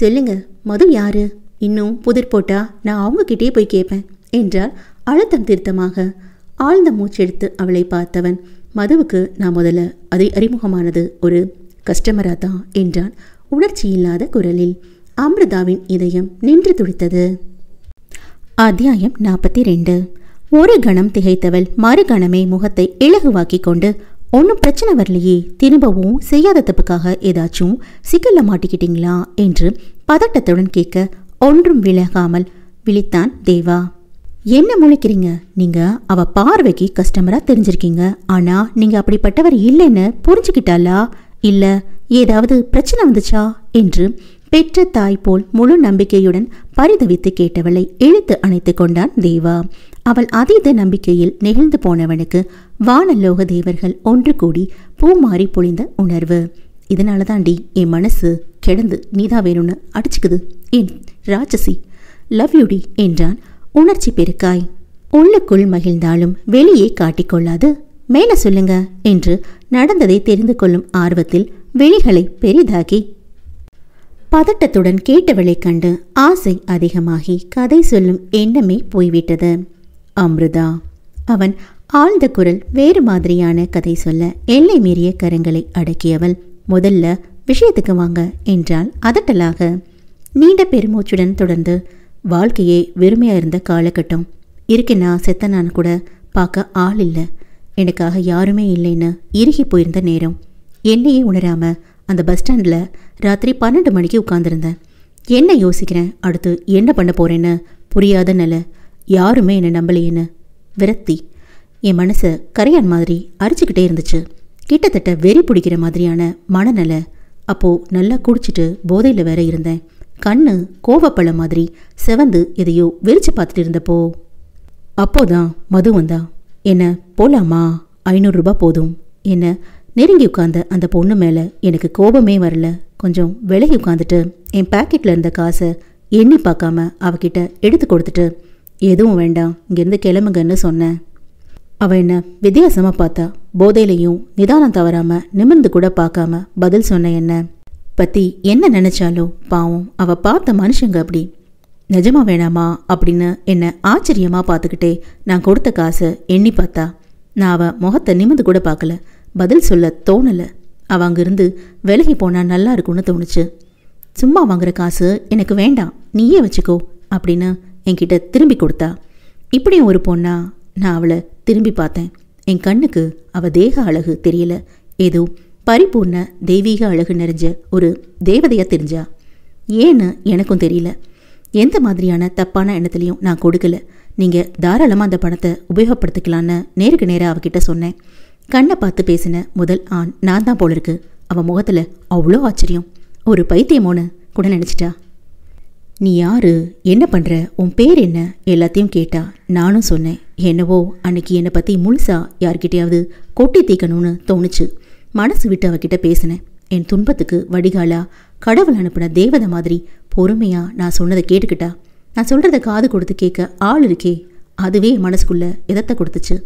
சொல்லுங்க மது யாரு இன்னும் புதிர் போட்டா நான் கிட்டே போய் கேட்பேன் என்றார் அழுத்தம் திருத்தமாக ஆழ்ந்த மூச்செடுத்து அவளை பார்த்தவன் மதுவுக்கு நான் முதல்ல அதை அறிமுகமானது ஒரு கஸ்டமரா தான் என்றான் உணர்ச்சி இல்லாத குரலில் அமிர்தாவின் இதயம் நின்று துடித்தது அத்தியாயம் நாற்பத்தி ரெண்டு ஒரு கணம் திகைத்தவள் மறுகணமே முகத்தை இலகுவாக்கி கொண்டு ஒன்றும் பிரச்சனை வரலையே திரும்பவும் செய்யாத தப்புக்காக ஏதாச்சும் சிக்கல்ல மாட்டிக்கிட்டீங்களா என்று பதட்டத்துடன் கேட்க ஒன்றும் விலகாமல் விழித்தான் தேவா என்ன முளைக்கிறீங்க நீங்க அவள் பார்வைக்கு கஸ்டமராக தெரிஞ்சிருக்கீங்க ஆனால் நீங்கள் அப்படிப்பட்டவர் இல்லைன்னு புரிஞ்சுக்கிட்டாளா இல்லை ஏதாவது பிரச்சனை வந்துச்சா என்று பெற்ற தாய் போல் முழு நம்பிக்கையுடன் பரிதவித்து கேட்டவளை இழுத்து அணைத்து கொண்டான் தேவா அவள் அதீத நம்பிக்கையில் நெகிழ்ந்து போனவனுக்கு வானலோக தேவர்கள் ஒன்று கூடி பூ மாறி பொழிந்த உணர்வு இதனால தாண்டி என் மனசு கிடந்து நீதா வேணும்னு அடிச்சுக்குது என் ராட்சசி லவ் யூடி என்றான் உணர்ச்சி பெருக்காய் உள்ளுக்குள் மகிழ்ந்தாலும் வெளியே காட்டிக்கொள்ளாது மேல சொல்லுங்க என்று நடந்ததை தெரிந்து கொள்ளும் ஆர்வத்தில் விழிகளை பெரிதாகி பதட்டத்துடன் கேட்டவளை கண்டு ஆசை அதிகமாகி கதை சொல்லும் எண்ணமே போய்விட்டது அம்ருதா அவன் ஆழ்ந்த குரல் வேறு மாதிரியான கதை சொல்ல எல்லை மீறிய கரங்களை அடக்கியவள் முதல்ல விஷயத்துக்கு வாங்க என்றால் அதட்டலாக நீண்ட பெருமூச்சுடன் தொடர்ந்து வாழ்க்கையே வெறுமையாக இருந்த காலகட்டம் நான் செத்த நான் கூட பார்க்க ஆள் இல்லை எனக்காக யாருமே இல்லைன்னு இறுகி போயிருந்த நேரம் என்னையே உணராமல் அந்த பஸ் ஸ்டாண்டில் ராத்திரி பன்னெண்டு மணிக்கு உட்காந்துருந்தேன் என்ன யோசிக்கிறேன் அடுத்து என்ன பண்ண போகிறேன்னு புரியாத நில யாருமே என்னை நம்பலையேன்னு விரக்தி என் மனசை கரையான் மாதிரி அரிச்சுக்கிட்டே இருந்துச்சு கிட்டத்தட்ட வெறி பிடிக்கிற மாதிரியான மனநலை அப்போது நல்லா குடிச்சிட்டு போதையில் வேற இருந்தேன் கண்ணு கோவப்பழம் மாதிரி செவந்து எதையோ வெறிச்சு பார்த்துட்டு இருந்தப்போ அப்போதான் மது வந்தா என்ன போலாமா ரூபா போதும் என்ன நெருங்கி உட்காந்த அந்த பொண்ணு மேலே எனக்கு கோபமே வரல கொஞ்சம் விலகி உட்காந்துட்டு என் பேக்கெட்டில் இருந்த காசை எண்ணி பார்க்காம அவகிட்ட எடுத்து கொடுத்துட்டு எதுவும் வேண்டாம் இங்கேருந்து கிளம்புங்கன்னு சொன்னேன் அவள் என்ன வித்தியாசமாக பார்த்தா போதையிலையும் நிதானம் தவறாமல் நிமிர்ந்து கூட பார்க்காம பதில் சொன்ன என்ன பற்றி என்ன நினைச்சாலோ பாவம் அவள் பார்த்த மனுஷங்க அப்படி நிஜமா வேணாமா அப்படின்னு என்னை ஆச்சரியமாக பார்த்துக்கிட்டே நான் கொடுத்த காசை எண்ணி பார்த்தா நான் அவள் முகத்தை நிமிந்து கூட பார்க்கல பதில் சொல்ல தோணலை அவள் அங்கிருந்து விலகி போனால் நல்லா இருக்கும்னு தோணுச்சு சும்மா வாங்குற காசு எனக்கு வேண்டாம் நீயே வச்சுக்கோ அப்படின்னு என்கிட்ட திரும்பி கொடுத்தா இப்படியும் ஒரு பொண்ணா நான் அவளை திரும்பி பார்த்தேன் என் கண்ணுக்கு அவள் தேக அழகு தெரியல ஏதோ பரிபூர்ண தெய்வீக அழகு நிறைஞ்ச ஒரு தேவதையாக தெரிஞ்சா ஏன்னு எனக்கும் தெரியல எந்த மாதிரியான தப்பான எண்ணத்துலையும் நான் கொடுக்கல நீங்கள் தாராளமாக அந்த பணத்தை உபயோகப்படுத்திக்கலான்னு நேருக்கு நேராக அவகிட்ட சொன்னேன் கண்ணை பார்த்து பேசின முதல் ஆண் நான் தான் போல இருக்கு அவன் முகத்தில் அவ்வளோ ஆச்சரியம் ஒரு பைத்தியமோன்னு கூட நினச்சிட்டா நீ யாரு என்ன பண்ணுற உன் பேர் என்ன எல்லாத்தையும் கேட்டா நானும் சொன்னேன் என்னவோ அன்னைக்கு என்னை பற்றி முழுசாக யார்கிட்டையாவது கொட்டி தீக்கணும்னு தோணுச்சு மனசு விட்டு அவகிட்ட பேசினேன் என் துன்பத்துக்கு வடிகாலா கடவுள் அனுப்பின தேவதை மாதிரி பொறுமையா நான் சொன்னதை கேட்டுக்கிட்டா நான் சொல்றதை காது கொடுத்து கேட்க ஆள் இருக்கே அதுவே மனசுக்குள்ள எதத்தை கொடுத்துச்சு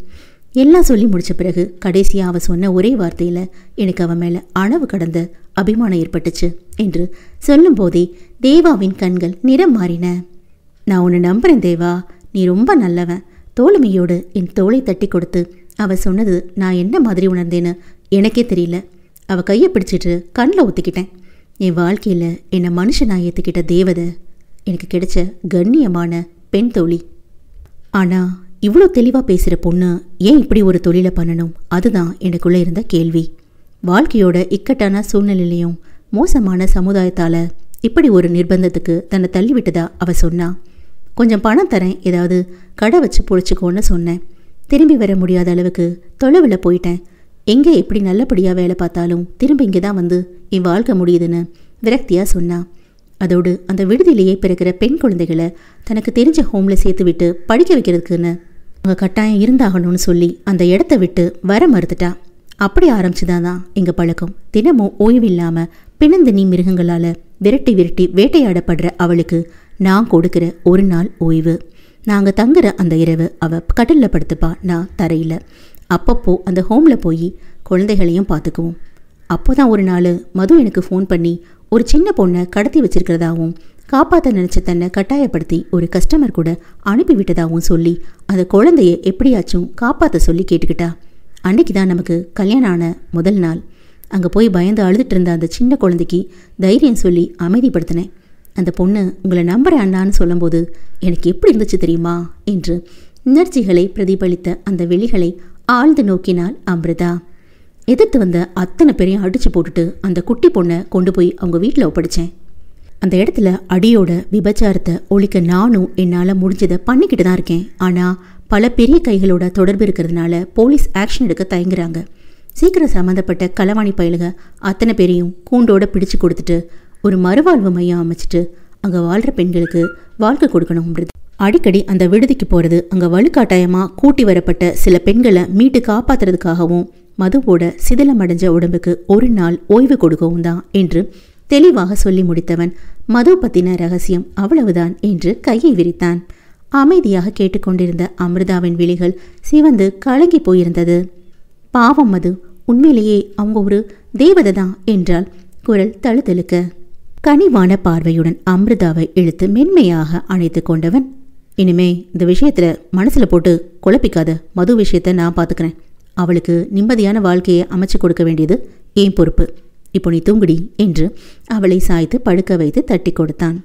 எல்லாம் சொல்லி முடிச்ச பிறகு கடைசியாக அவள் சொன்ன ஒரே வார்த்தையில் எனக்கு அவன் மேலே அளவு கடந்த அபிமானம் ஏற்பட்டுச்சு என்று சொல்லும் போதே தேவாவின் கண்கள் நிறம் மாறின நான் உன்னை நம்புறேன் தேவா நீ ரொம்ப நல்லவன் தோழமையோடு என் தோளை தட்டி கொடுத்து அவள் சொன்னது நான் என்ன மாதிரி உணர்ந்தேன்னு எனக்கே தெரியல அவள் கையை பிடிச்சிட்டு கண்ணில் ஊற்றிக்கிட்டேன் என் வாழ்க்கையில் என்னை மனுஷனாக ஏற்றுக்கிட்ட தேவதை எனக்கு கிடைச்ச கண்ணியமான பெண் தோழி ஆனால் இவ்வளோ தெளிவாக பேசுகிற பொண்ணு ஏன் இப்படி ஒரு தொழிலை பண்ணணும் அதுதான் எனக்குள்ளே இருந்த கேள்வி வாழ்க்கையோட இக்கட்டான சூழ்நிலையிலையும் மோசமான சமுதாயத்தால் இப்படி ஒரு நிர்பந்தத்துக்கு தன்னை தள்ளிவிட்டதா அவள் சொன்னான் கொஞ்சம் பணம் தரேன் ஏதாவது கடை வச்சு பொழிச்சிக்கோன்னு சொன்னேன் திரும்பி வர முடியாத அளவுக்கு தொலைவில் போயிட்டேன் எங்கே இப்படி நல்லபடியாக வேலை பார்த்தாலும் திரும்ப இங்கே தான் வந்து என் வாழ்க்கை முடியுதுன்னு விரக்தியாக சொன்னா அதோடு அந்த விடுதியிலேயே பிறக்கிற பெண் குழந்தைகளை தனக்கு தெரிஞ்ச ஹோமில் சேர்த்து விட்டு படிக்க வைக்கிறதுக்குன்னு அவங்க கட்டாயம் இருந்தாகணும்னு சொல்லி அந்த இடத்த விட்டு வர மறுத்துட்டா அப்படி ஆரம்பிச்சுதான் தான் எங்கள் பழக்கம் தினமும் ஓய்வு இல்லாமல் பிணந்தினி மிருகங்களால் விரட்டி விரட்டி வேட்டையாடப்படுற அவளுக்கு நான் கொடுக்குற ஒரு நாள் ஓய்வு நாங்கள் தங்குற அந்த இரவு அவள் கடலில் படுத்துப்பா நான் தரையில் அப்பப்போ அந்த ஹோமில் போய் குழந்தைகளையும் பார்த்துக்குவோம் அப்போ தான் ஒரு நாள் மது எனக்கு ஃபோன் பண்ணி ஒரு சின்ன பொண்ணை கடத்தி வச்சிருக்கிறதாகவும் காப்பாற்ற நினச்ச தன்னை கட்டாயப்படுத்தி ஒரு கஸ்டமர் கூட அனுப்பிவிட்டதாகவும் சொல்லி அந்த குழந்தைய எப்படியாச்சும் காப்பாற்ற சொல்லி கேட்டுக்கிட்டா அன்னைக்கு தான் நமக்கு கல்யாணம் ஆன முதல் நாள் அங்கே போய் பயந்து அழுதுட்டு இருந்த அந்த சின்ன குழந்தைக்கு தைரியம் சொல்லி அமைதிப்படுத்தினேன் அந்த பொண்ணு உங்களை நம்புற அண்ணான்னு சொல்லும்போது எனக்கு எப்படி இருந்துச்சு தெரியுமா என்று உணர்ச்சிகளை பிரதிபலித்த அந்த வெளிகளை ஆழ்ந்து நோக்கினாள் அமிர்தா எதிர்த்து வந்த அத்தனை பேரையும் அடித்து போட்டுட்டு அந்த குட்டி பொண்ணை கொண்டு போய் அவங்க வீட்டில் ஒப்படைச்சேன் அந்த இடத்துல அடியோட விபச்சாரத்தை ஒழிக்க நானும் என்னால் முடிஞ்சதை பண்ணிக்கிட்டு தான் இருக்கேன் ஆனால் பல பெரிய கைகளோட தொடர்பு இருக்கிறதுனால போலீஸ் ஆக்ஷன் எடுக்க தயங்குறாங்க சீக்கிரம் சம்மந்தப்பட்ட களவாணி பயலுக அத்தனை பேரையும் கூண்டோட பிடிச்சு கொடுத்துட்டு ஒரு மறுவாழ்வு மையம் அமைச்சிட்டு அங்கே வாழ்கிற பெண்களுக்கு வாழ்க்கை கொடுக்கணும்ன்றது அடிக்கடி அந்த விடுதிக்கு போகிறது அங்கே வலுக்காட்டாயமாக கூட்டி வரப்பட்ட சில பெண்களை மீட்டு காப்பாத்துறதுக்காகவும் மதுவோட சிதிலமடைஞ்ச உடம்புக்கு ஒரு நாள் ஓய்வு கொடுக்கவும் தான் என்று தெளிவாக சொல்லி முடித்தவன் மது பத்தின ரகசியம் அவ்வளவுதான் என்று கையை விரித்தான் அமைதியாக கேட்டுக்கொண்டிருந்த அமிர்தாவின் விழிகள் சிவந்து கலங்கி போயிருந்தது பாவம் மது உண்மையிலேயே அவங்க ஒரு தேவதை தான் என்றால் குரல் தழுதழுக்க கனிவான பார்வையுடன் அமிர்தாவை இழுத்து மென்மையாக அணைத்து கொண்டவன் இனிமே இந்த விஷயத்துல மனசுல போட்டு குழப்பிக்காத மது விஷயத்த நான் பாத்துக்கிறேன் அவளுக்கு நிம்மதியான வாழ்க்கையை அமைச்சு கொடுக்க வேண்டியது ஏன் பொறுப்பு இப்போ நீ தூங்குடி என்று அவளை சாய்த்து படுக்க வைத்து தட்டி கொடுத்தான்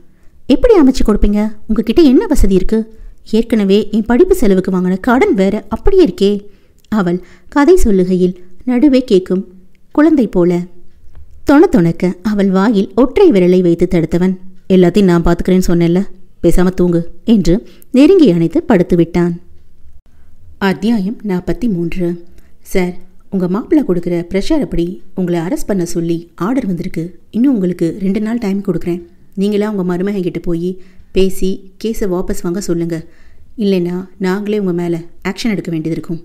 எப்படி அமைச்சு கொடுப்பீங்க உங்ககிட்ட என்ன வசதி இருக்கு ஏற்கனவே என் படிப்பு செலவுக்கு வாங்கின கடன் வேற அப்படியே இருக்கே அவள் கதை சொல்லுகையில் நடுவே கேட்கும் குழந்தை போல தொண தொணக்க அவள் வாயில் ஒற்றை விரலை வைத்து தடுத்தவன் எல்லாத்தையும் நான் பார்த்துக்கிறேன்னு சொன்னேன்ல பேசாம தூங்கு என்று நெருங்கி அணைத்து படுத்து விட்டான் அத்தியாயம் நாற்பத்தி மூன்று சார் உங்கள் மாப்பிள்ளை கொடுக்குற ப்ரெஷர் அப்படி உங்களை அரெஸ்ட் பண்ண சொல்லி ஆர்டர் வந்திருக்கு இன்னும் உங்களுக்கு ரெண்டு நாள் டைம் கொடுக்குறேன் நீங்களாம் உங்கள் கிட்டே போய் பேசி கேஸை வாபஸ் வாங்க சொல்லுங்கள் இல்லைன்னா நாங்களே உங்கள் மேலே ஆக்ஷன் எடுக்க வேண்டியது இருக்கும்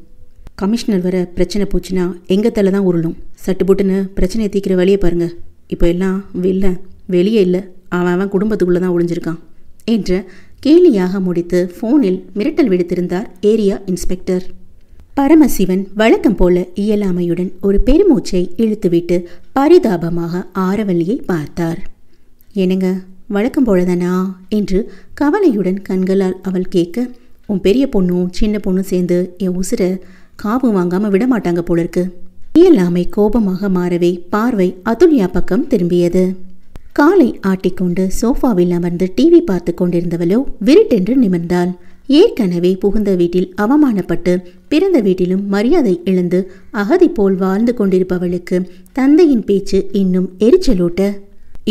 கமிஷனர் வர பிரச்சனை போச்சுன்னா எங்கள் தலை தான் உருளும் சட்டு போட்டுன்னு பிரச்சனையை தீக்கிற வழியை பாருங்கள் இப்போ எல்லாம் வெளில வெளியே இல்லை அவன் அவன் குடும்பத்துக்குள்ளே தான் ஒழிஞ்சிருக்கான் என்று கேலியாக முடித்து ஃபோனில் மிரட்டல் விடுத்திருந்தார் ஏரியா இன்ஸ்பெக்டர் பரமசிவன் வழக்கம் போல இயலாமையுடன் ஒரு பெருமூச்சை இழுத்துவிட்டு பரிதாபமாக ஆரவல்லியை பார்த்தார் என்னங்க வழக்கம் போலதானா என்று கவலையுடன் கண்களால் அவள் கேட்க உன் பெரிய பொண்ணும் சின்ன பொண்ணும் சேர்ந்து என் உசுர காவு வாங்காமல் விட மாட்டாங்க போல இருக்கு இயலாமை கோபமாக மாறவே பார்வை அதுல்யா பக்கம் திரும்பியது காலை ஆட்டிக்கொண்டு சோஃபாவில் அமர்ந்து டிவி பார்த்து கொண்டிருந்தவளோ விருட்டென்று நிமிர்ந்தாள் ஏற்கனவே புகுந்த வீட்டில் அவமானப்பட்டு பிறந்த வீட்டிலும் மரியாதை இழந்து அகதி போல் வாழ்ந்து கொண்டிருப்பவளுக்கு தந்தையின் பேச்சு இன்னும் எரிச்சலூட்ட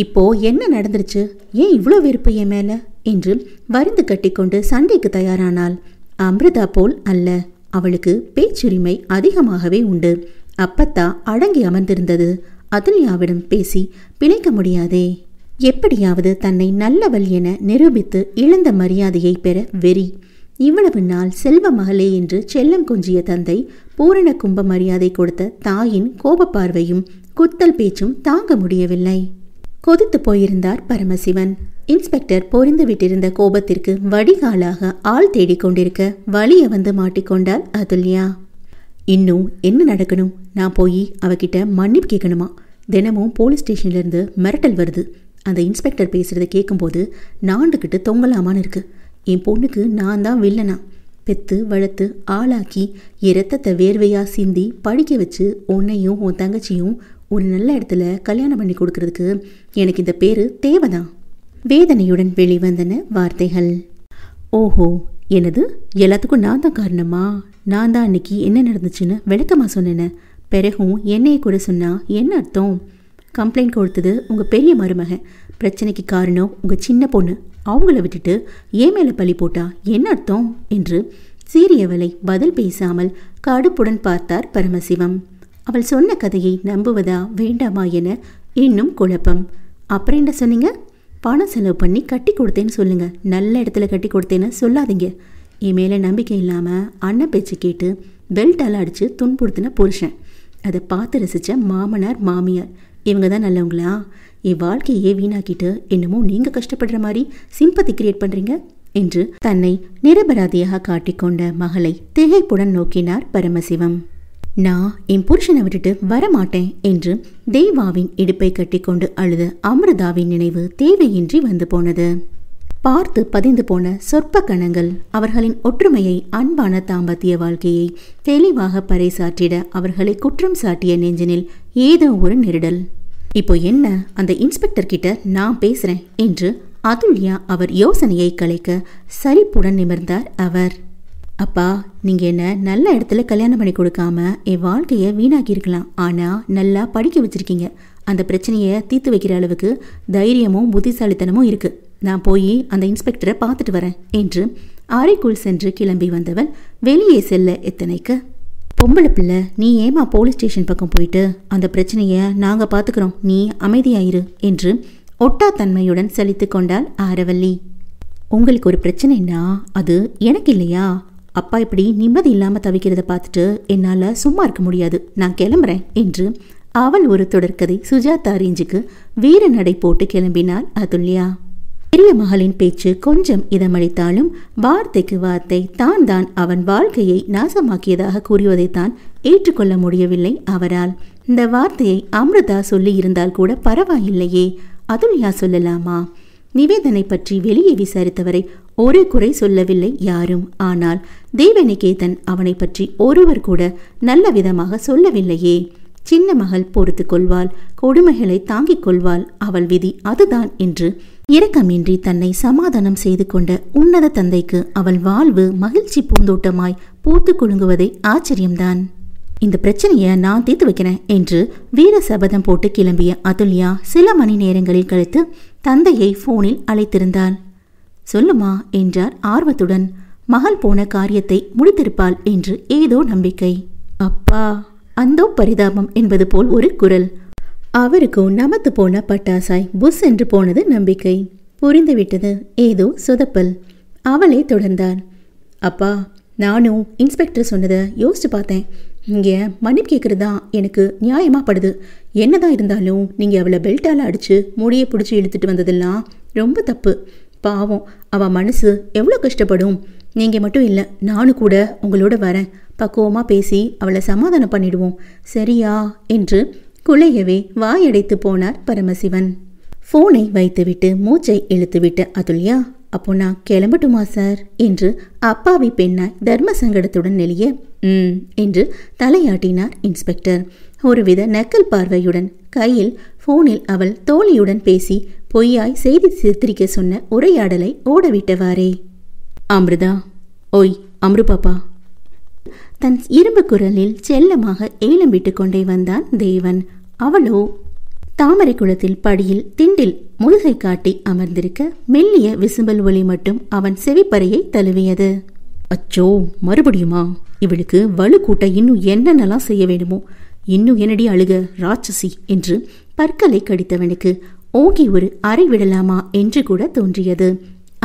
இப்போ என்ன நடந்துருச்சு ஏன் இவ்வளோ வெறுப்பு என் மேல என்று வரிந்து கட்டிக்கொண்டு சண்டைக்கு தயாரானாள் அமிர்தா போல் அல்ல அவளுக்கு பேச்சுரிமை அதிகமாகவே உண்டு அப்பத்தா அடங்கி அமர்ந்திருந்தது அதுல்யாவிடம் பேசி பிழைக்க முடியாதே எப்படியாவது தன்னை நல்லவள் என நிரூபித்து இழந்த மரியாதையை பெற வெறி இவ்வளவு நாள் செல்வ மகளே என்று செல்லம் கொஞ்சிய தந்தை பூரண கும்ப மரியாதை கொடுத்த தாயின் கோபப்பார்வையும் குத்தல் பேச்சும் தாங்க முடியவில்லை கொதித்து போயிருந்தார் பரமசிவன் இன்ஸ்பெக்டர் பொறிந்து விட்டிருந்த கோபத்திற்கு வடிகாலாக ஆள் தேடிக்கொண்டிருக்க வழிய வந்து மாட்டிக்கொண்டார் அதுல்யா இன்னும் என்ன நடக்கணும் நான் போய் அவகிட்ட மன்னிப்பு கேட்கணுமா தினமும் போலீஸ் ஸ்டேஷன்லேருந்து மிரட்டல் வருது அந்த இன்ஸ்பெக்டர் பேசுகிறத கேட்கும்போது நாண்டுக்கிட்டு தொங்கலாமான்னு இருக்குது என் பொண்ணுக்கு நான் தான் வில்லனா பெத்து வளர்த்து ஆளாக்கி இரத்தத்தை வேர்வையாக சிந்தி படிக்க வச்சு உன்னையும் உன் தங்கச்சியும் ஒரு நல்ல இடத்துல கல்யாணம் பண்ணி கொடுக்கறதுக்கு எனக்கு இந்த பேர் தேவைதான் வேதனையுடன் வெளிவந்தன வார்த்தைகள் ஓஹோ எனது எல்லாத்துக்கும் நான் தான் காரணமா நான் தான் அன்னைக்கு என்ன நடந்துச்சுன்னு விளக்கமாக சொன்னேன்னு பிறகும் என்னையை கூட சொன்னால் என்ன அர்த்தம் கம்ப்ளைண்ட் கொடுத்தது உங்கள் பெரிய மருமகன் பிரச்சனைக்கு காரணம் உங்கள் சின்ன பொண்ணு அவங்கள விட்டுட்டு ஏன் மேலே பழி போட்டா என்ன அர்த்தம் என்று சீரியவளை பதில் பேசாமல் கடுப்புடன் பார்த்தார் பரமசிவம் அவள் சொன்ன கதையை நம்புவதா வேண்டாமா என இன்னும் குழப்பம் அப்புறம் என்ன சொன்னீங்க பணம் செலவு பண்ணி கட்டி கொடுத்தேன்னு சொல்லுங்கள் நல்ல இடத்துல கட்டி கொடுத்தேன்னு சொல்லாதீங்க என் மேலே நம்பிக்கை இல்லாமல் அண்ணன் பேச்சு கேட்டு பெல்ட்டால் அடித்து துன்புறுத்தின புருஷன் அதை பார்த்து ரசித்த மாமனார் மாமியார் இவங்க தான் நல்லவங்களா என் வாழ்க்கையே வீணாக்கிட்டு என்னமோ நீங்கள் கஷ்டப்படுற மாதிரி சிம்பத்தி கிரியேட் பண்ணுறீங்க என்று தன்னை நிரபராதியாக காட்டிக்கொண்ட மகளை திகைப்புடன் நோக்கினார் பரமசிவம் நான் என் புருஷனை விட்டுட்டு வரமாட்டேன் என்று தேவாவின் இடுப்பை கட்டிக்கொண்டு அழுத அமிர்தாவின் நினைவு தேவையின்றி வந்து போனது பார்த்து பதிந்து போன சொற்ப கணங்கள் அவர்களின் ஒற்றுமையை அன்பான தாம்பத்திய வாழ்க்கையை தெளிவாக பறைசாற்றிட அவர்களை குற்றம் சாட்டிய நெஞ்சினில் ஏதோ ஒரு நெருடல் இப்போ என்ன அந்த இன்ஸ்பெக்டர் கிட்ட நான் பேசுறேன் என்று அதுல்யா அவர் யோசனையை கலைக்க சரிப்புடன் நிமிர்ந்தார் அவர் அப்பா நீங்கள் என்ன நல்ல இடத்துல கல்யாணம் பண்ணி கொடுக்காம என் வாழ்க்கையை வீணாக்கியிருக்கலாம் ஆனால் நல்லா படிக்க வச்சிருக்கீங்க அந்த பிரச்சனையை தீர்த்து வைக்கிற அளவுக்கு தைரியமும் புத்திசாலித்தனமும் இருக்குது நான் போய் அந்த இன்ஸ்பெக்டரை பார்த்துட்டு வரேன் என்று அறைக்குள் சென்று கிளம்பி வந்தவன் வெளியே செல்ல எத்தனைக்கு பொம்பளை பிள்ளை நீ ஏமா போலீஸ் ஸ்டேஷன் பக்கம் போயிட்டு அந்த பிரச்சனையை நாங்கள் பார்த்துக்கிறோம் நீ அமைதியாயிரு என்று ஒட்டா தன்மையுடன் சலித்து ஆரவல்லி உங்களுக்கு ஒரு பிரச்சனைன்னா அது எனக்கு இல்லையா அப்பா இப்படி நிம்மதி இல்லாமல் தவிக்கிறத பார்த்துட்டு என்னால் சும்மா இருக்க முடியாது நான் கிளம்புறேன் என்று அவள் ஒரு தொடர்கதை சுஜாதா ரேஞ்சுக்கு வீர நடை போட்டு கிளம்பினாள் அதுல்யா பெரிய மகளின் பேச்சு கொஞ்சம் இதமளித்தாலும் வார்த்தைக்கு வார்த்தை தான் தான் அவன் வாழ்க்கையை நாசமாக்கியதாக கூறியதைத்தான் ஏற்றுக்கொள்ள முடியவில்லை அவரால் இந்த வார்த்தையை அமிர்தா இருந்தால் கூட பரவாயில்லையே அதுல்யா சொல்லலாமா நிவேதனை பற்றி வெளியே விசாரித்தவரை ஒரு குறை சொல்லவில்லை யாரும் ஆனால் தேவநிகேதன் அவனை பற்றி ஒருவர் கூட நல்ல விதமாக சொல்லவில்லையே சின்ன மகள் பொறுத்து கொள்வாள் கொடுமைகளை தாங்கிக் கொள்வாள் அவள் விதி அதுதான் என்று இரக்கமின்றி தன்னை சமாதானம் செய்து கொண்ட உன்னத தந்தைக்கு அவள் வாழ்வு மகிழ்ச்சி பூந்தோட்டமாய் பூத்து குழுங்குவதை ஆச்சரியம்தான் இந்த பிரச்சனையை நான் தீர்த்து வைக்கிறேன் என்று வீர சபதம் போட்டு கிளம்பிய அதுல்யா சில மணி நேரங்களில் கழித்து தந்தையை ஃபோனில் அழைத்திருந்தான் சொல்லுமா என்றார் ஆர்வத்துடன் மகள் போன காரியத்தை முடித்திருப்பாள் என்று ஏதோ நம்பிக்கை அப்பா அந்தோ பரிதாபம் என்பது போல் ஒரு குரல் அவருக்கும் நமத்து போன பட்டாசாய் புஷ் என்று போனது நம்பிக்கை புரிந்துவிட்டது ஏதோ சொதப்பல் அவளே தொடர்ந்தார் அப்பா நானும் இன்ஸ்பெக்டர் சொன்னதை யோசிச்சு பார்த்தேன் இங்கே மன்னிப்பு கேட்குறது தான் எனக்கு நியாயமாகப்படுது படுது என்னதான் இருந்தாலும் நீங்கள் அவளை பெல்ட்டால் அடித்து முடியை பிடிச்சி இழுத்துட்டு வந்ததெல்லாம் ரொம்ப தப்பு பாவம் அவள் மனசு எவ்வளோ கஷ்டப்படும் நீங்கள் மட்டும் இல்லை நானும் கூட உங்களோட வரேன் பக்குவமாக பேசி அவளை சமாதானம் பண்ணிடுவோம் சரியா என்று குலையவே வாயடைத்து போனார் பரமசிவன் ஃபோனை வைத்துவிட்டு மூச்சை இழுத்துவிட்டு அதுல்யா அப்போ நான் கிளம்பட்டுமா சார் என்று அப்பாவி பெண்ணாய் தர்ம சங்கடத்துடன் நெளிய ம் என்று தலையாட்டினார் இன்ஸ்பெக்டர் ஒருவித நக்கல் பார்வையுடன் கையில் ஃபோனில் அவள் தோழியுடன் பேசி பொய்யாய் செய்தி சித்திரிக்க சொன்ன உரையாடலை ஓடவிட்டவாரே அமிர்தா ஓய் அம்ரு பாப்பா தன் இரும்பு குரலில் செல்லமாக ஏலம் விட்டு கொண்டே வந்தான் தேவன் அவளோ தாமரை குளத்தில் படியில் திண்டில் முழுகை காட்டி அமர்ந்திருக்க மெல்லிய விசும்பல் ஒளி மட்டும் அவன் செவிப்பறையை தழுவியது அச்சோ மறுபடியுமா இவளுக்கு வலு கூட்ட இன்னும் என்னென்னலாம் செய்ய வேண்டுமோ இன்னும் என்னடி அழுக ராட்சசி என்று பற்களை கடித்தவனுக்கு ஓங்கி ஒரு அறை விடலாமா என்று கூட தோன்றியது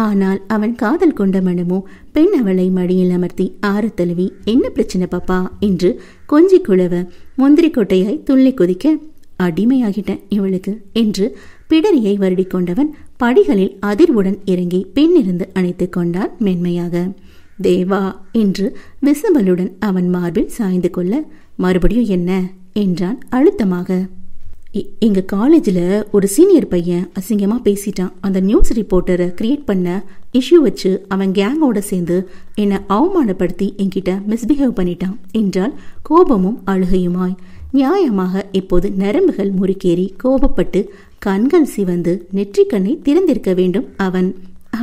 ஆனால் அவன் காதல் கொண்ட மனமோ பெண் அவளை மடியில் அமர்த்தி ஆறு தழுவி என்ன பிரச்சனை பாப்பா என்று கொஞ்சி குழவ முந்திரி கொட்டையாய் துள்ளி குதிக்க அடிமையாகிட்டேன் இவளுக்கு என்று பிடரியை வருடிக் கொண்டவன் படிகளில் அதிர்வுடன் இறங்கி பின்னிருந்து அணைத்துக் கொண்டான் மென்மையாக தேவா என்று விசம்பலுடன் அவன் மார்பில் சாய்ந்து கொள்ள மறுபடியும் என்ன என்றான் அழுத்தமாக எங்கள் காலேஜில் ஒரு சீனியர் பையன் அசிங்கமாக பேசிட்டான் அந்த நியூஸ் ரிப்போர்ட்டரை க்ரியேட் பண்ண இஷ்யூ வச்சு அவன் கேங்கோட சேர்ந்து என்னை அவமானப்படுத்தி என்கிட்ட மிஸ்பிஹேவ் பண்ணிட்டான் என்றால் கோபமும் அழுகையுமாய் நியாயமாக இப்போது நரம்புகள் முறுக்கேறி கோபப்பட்டு கண்கள் சிவந்து நெற்றிக்கண்ணை திறந்திருக்க வேண்டும் அவன்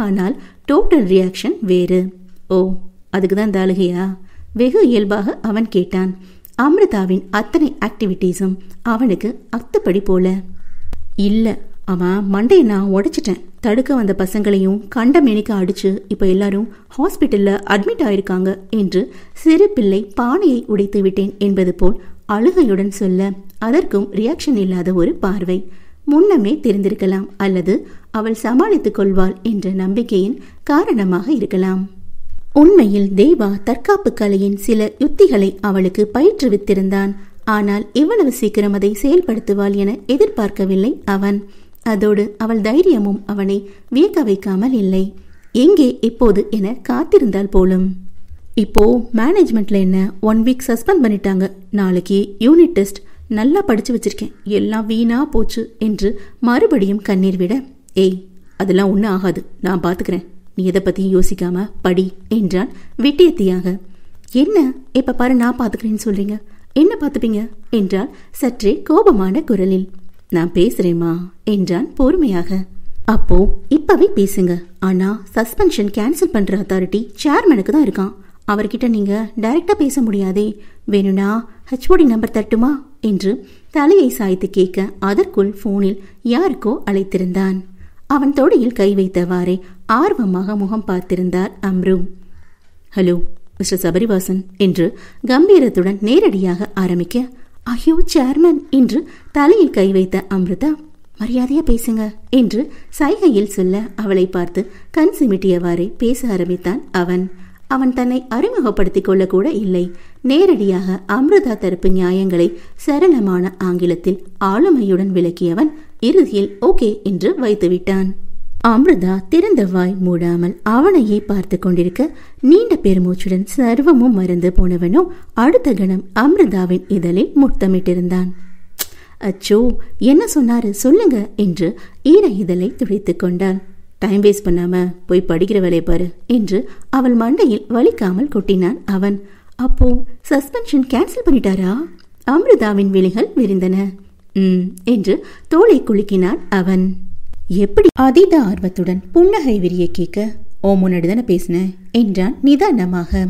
ஆனால் டோட்டல் ரியாக்ஷன் வேறு ஓ அதுக்கு தான் இந்த அழுகையா வெகு இயல்பாக அவன் கேட்டான் அமிர்தாவின் அத்தனை ஆக்டிவிட்டீஸும் அவனுக்கு அத்துப்படி போல இல்லை அவன் மண்டையை நான் உடைச்சிட்டேன் தடுக்க வந்த பசங்களையும் கண்ட மேனிக்கு அடிச்சு இப்போ எல்லாரும் ஹாஸ்பிட்டலில் அட்மிட் ஆயிருக்காங்க என்று சிறு பிள்ளை பானையை உடைத்து விட்டேன் என்பது போல் அழுகையுடன் சொல்ல அதற்கும் ரியாக்ஷன் இல்லாத ஒரு பார்வை முன்னமே தெரிந்திருக்கலாம் அல்லது அவள் சமாளித்துக் கொள்வாள் என்ற நம்பிக்கையின் காரணமாக இருக்கலாம் உண்மையில் தேவா தற்காப்பு கலையின் சில யுத்திகளை அவளுக்கு பயிற்றுவித்திருந்தான் ஆனால் இவ்வளவு சீக்கிரம் அதை செயல்படுத்துவாள் என எதிர்பார்க்கவில்லை அவன் அதோடு அவள் தைரியமும் அவனை வியக்க வைக்காமல் இல்லை எங்கே இப்போது என காத்திருந்தால் போலும் இப்போ மேனேஜ்மெண்ட்ல என்ன ஒன் வீக் சஸ்பெண்ட் பண்ணிட்டாங்க நாளைக்கு யூனிட் டெஸ்ட் நல்லா படிச்சு வச்சிருக்கேன் எல்லாம் வீணா போச்சு என்று மறுபடியும் கண்ணீர் விட ஏய் அதெல்லாம் ஒன்றும் ஆகாது நான் பார்த்துக்கிறேன் நீ எதை பத்தியும் யோசிக்காம படி என்றான் விட்டியத்தியாக என்ன இப்ப பாரு நான் பாத்துக்கிறேன்னு சொல்றீங்க என்ன பாத்துப்பீங்க என்றான் சற்றே கோபமான குரலில் நான் பேசுகிறேம்மா என்றான் பொறுமையாக அப்போ இப்பவே பேசுங்க ஆனா சஸ்பென்ஷன் கேன்சல் பண்ற அத்தாரிட்டி சேர்மனுக்கு தான் இருக்கான் அவர்கிட்ட நீங்க டைரக்டா பேச முடியாதே வேணும்னா ஹெச்ஓடி நம்பர் தட்டுமா என்று தலையை சாய்த்து கேட்க அதற்குள் போனில் யாருக்கோ அழைத்திருந்தான் அவன் தொடையில் கை வைத்தவாறே ஆர்வமாக முகம் பார்த்திருந்தார் அம்ரு ஹலோ மிஸ்டர் சபரிவாசன் என்று கம்பீரத்துடன் நேரடியாக ஆரம்பிக்க ஐயோ சேர்மன் என்று தலையில் கை வைத்த அம்ருதா மரியாதையா பேசுங்க என்று சைகையில் சொல்ல அவளை பார்த்து கண் சிமிட்டியவாறே பேச ஆரம்பித்தான் அவன் அவன் தன்னை அறிமுகப்படுத்திக் கொள்ளக்கூட இல்லை நேரடியாக அமிர்தா தரப்பு நியாயங்களை சரளமான ஆங்கிலத்தில் ஆளுமையுடன் விளக்கியவன் இறுதியில் ஓகே என்று வைத்துவிட்டான் அமிர்தா திறந்த வாய் மூடாமல் அவனையே பார்த்து கொண்டிருக்க நீண்ட பெருமூச்சுடன் சர்வமும் மறந்து போனவனும் அடுத்த கணம் அமிர்தாவின் இதழில் முத்தமிட்டிருந்தான் அச்சோ என்ன சொன்னாரு சொல்லுங்க என்று ஈர இதழை துடைத்து கொண்டான் டைம் வேஸ்ட் பண்ணாம போய் படிக்கிற வேலையை பாரு என்று அவள் மண்டையில் வலிக்காமல் கொட்டினான் அவன் அப்போ சஸ்பென்ஷன் கேன்சல் பண்ணிட்டாரா அமிர்தாவின் விழிகள் விரிந்தன ம் என்று தோலை குலுக்கினான் அவன் எப்படி அதீத ஆர்வத்துடன் புன்னகை விரிய கேட்க ஓ முன்னாடி தானே பேசினேன் என்றான் நிதானமாக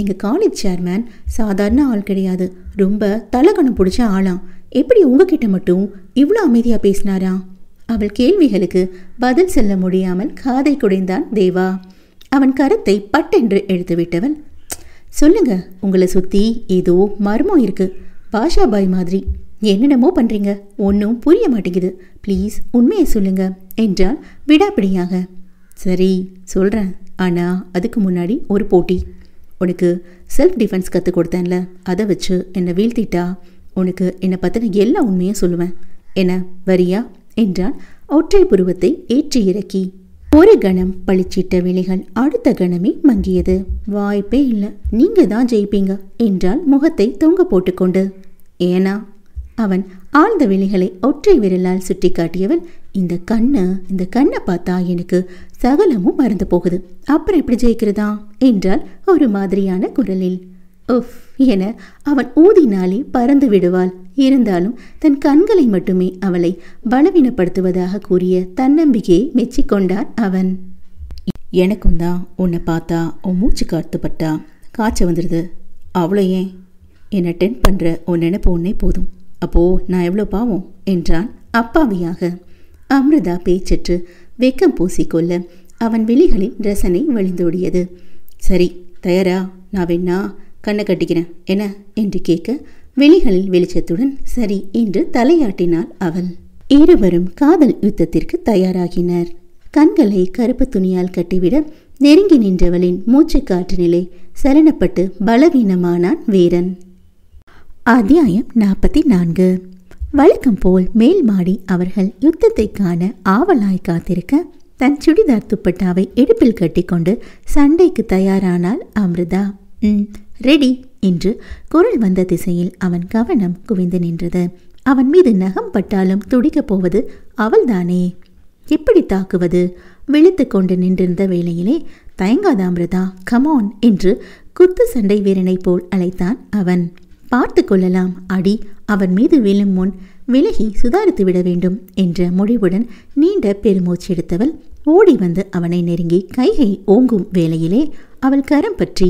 எங்க காலேஜ் சேர்மேன் சாதாரண ஆள் கிடையாது ரொம்ப தலகணம் பிடிச்ச ஆளாம் எப்படி உங்ககிட்ட மட்டும் இவ்வளோ அமைதியா பேசினாரா அவள் கேள்விகளுக்கு பதில் சொல்ல முடியாமல் காதை குடைந்தான் தேவா அவன் கருத்தை பட்டென்று விட்டவன் சொல்லுங்க உங்களை சுத்தி ஏதோ மர்மம் இருக்கு பாஷாபாய் மாதிரி என்னென்னமோ பண்றீங்க ஒன்றும் புரிய மாட்டேங்குது ப்ளீஸ் உண்மையை சொல்லுங்க என்றால் விடாப்பிடியாக சரி சொல்கிறேன் ஆனால் அதுக்கு முன்னாடி ஒரு போட்டி உனக்கு செல்ஃப் டிஃபென்ஸ் கற்றுக் கொடுத்தேன்ல அதை வச்சு என்னை வீழ்த்திட்டா உனக்கு என்னை பற்றின எல்லா உண்மையும் சொல்லுவேன் என்ன வரியா என்றான் ஒற்றை புருவத்தை ஏற்றி இறக்கி ஒரு கணம் பளிச்சிட்ட விலைகள் அடுத்த கணமே மங்கியது வாய்ப்பே இல்லை நீங்கள் தான் ஜெயிப்பீங்க என்றால் முகத்தை தொங்க போட்டுக்கொண்டு ஏனா அவன் ஆழ்ந்த விழிகளை ஒற்றை விரலால் சுட்டி காட்டியவன் இந்த கண்ணை இந்த கண்ணை பார்த்தா எனக்கு சகலமும் மறந்து போகுது அப்புறம் எப்படி ஜெயிக்கிறதா என்றால் ஒரு மாதிரியான குரலில் உஃப் என அவன் ஊதினாலே பறந்து விடுவாள் இருந்தாலும் தன் கண்களை மட்டுமே அவளை பலவீனப்படுத்துவதாக கூறிய தன்னம்பிக்கையை மெச்சிக்கொண்டான் அவன் எனக்கும் தான் உன்னை பார்த்தா உன் மூச்சு காத்துப்பட்டா காய்ச்ச வந்துடுது அவ்வளோ ஏன் என்னை டென் பண்ணுற உன் நினைப்பு உன்னே போதும் அப்போ நான் எவ்வளோ பாவம் என்றான் அப்பாவியாக அமிர்தா பேச்சற்று வெக்கம் பூசிக்கொள்ள அவன் விழிகளின் ரசனை வழிந்தோடியது சரி தயாரா நான் வேணா கண்ணை கட்டிக்கிறேன் என்ன என்று கேட்க விழிகளில் வெளிச்சத்துடன் சரி என்று தலையாட்டினாள் அவள் இருவரும் காதல் யுத்தத்திற்கு தயாராகினர் கண்களை கருப்பு துணியால் கட்டிவிட நெருங்கி நின்றவளின் மூச்சு காற்று நிலை சலனப்பட்டு பலவீனமானான் வீரன் அத்தியாயம் நாற்பத்தி நான்கு வழக்கம் போல் மேல் மாடி அவர்கள் யுத்தத்தை காண ஆவலாய் காத்திருக்க தன் சுடிதார் துப்பட்டாவை இடுப்பில் கட்டிக்கொண்டு சண்டைக்கு தயாரானால் அமிர்தா ம் ரெடி என்று குரல் வந்த திசையில் அவன் கவனம் குவிந்து நின்றது அவன் மீது நகம் பட்டாலும் துடிக்கப் போவது அவள்தானே எப்படி தாக்குவது விழித்து கொண்டு நின்றிருந்த வேளையிலே தயங்காத அமிர்தா கமோன் என்று குத்து சண்டை வீரனைப் போல் அழைத்தான் அவன் பார்த்து கொள்ளலாம் அடி அவன் மீது விழும் முன் விலகி சுதாரித்து விட வேண்டும் என்ற முடிவுடன் நீண்ட பெருமூச்சு எடுத்தவள் ஓடி வந்து அவனை நெருங்கி கைகை ஓங்கும் வேளையிலே அவள் கரம் பற்றி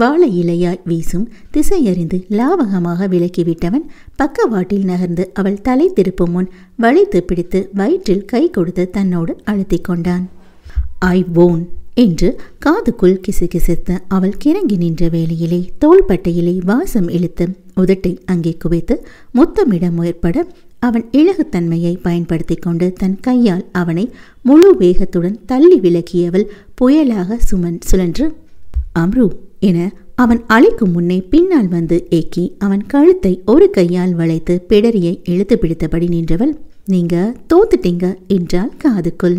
வாழை இலையாய் வீசும் திசையறிந்து லாவகமாக விலக்கிவிட்டவன் பக்கவாட்டில் நகர்ந்து அவள் தலை திருப்பும் முன் வளைத்து பிடித்து வயிற்றில் கை கொடுத்து தன்னோடு அழுத்திக் கொண்டான் ஐ ஓன் என்று காதுக்குள் கிசுகிசித்து அவள் கிறங்கி நின்ற வேளையிலே தோள்பட்டையிலே வாசம் இழுத்து உதட்டை அங்கே குவித்து முத்தமிட முயற்பட அவன் இழகுத்தன்மையை பயன்படுத்தி கொண்டு தன் கையால் அவனை முழு வேகத்துடன் தள்ளி விலகியவள் புயலாக சுமன் சுழன்று அம்ரு என அவன் அழைக்கும் முன்னே பின்னால் வந்து ஏக்கி அவன் கழுத்தை ஒரு கையால் வளைத்து பிடரியை இழுத்து பிடித்தபடி நின்றவள் நீங்க தோத்துட்டீங்க என்றாள் காதுக்குள்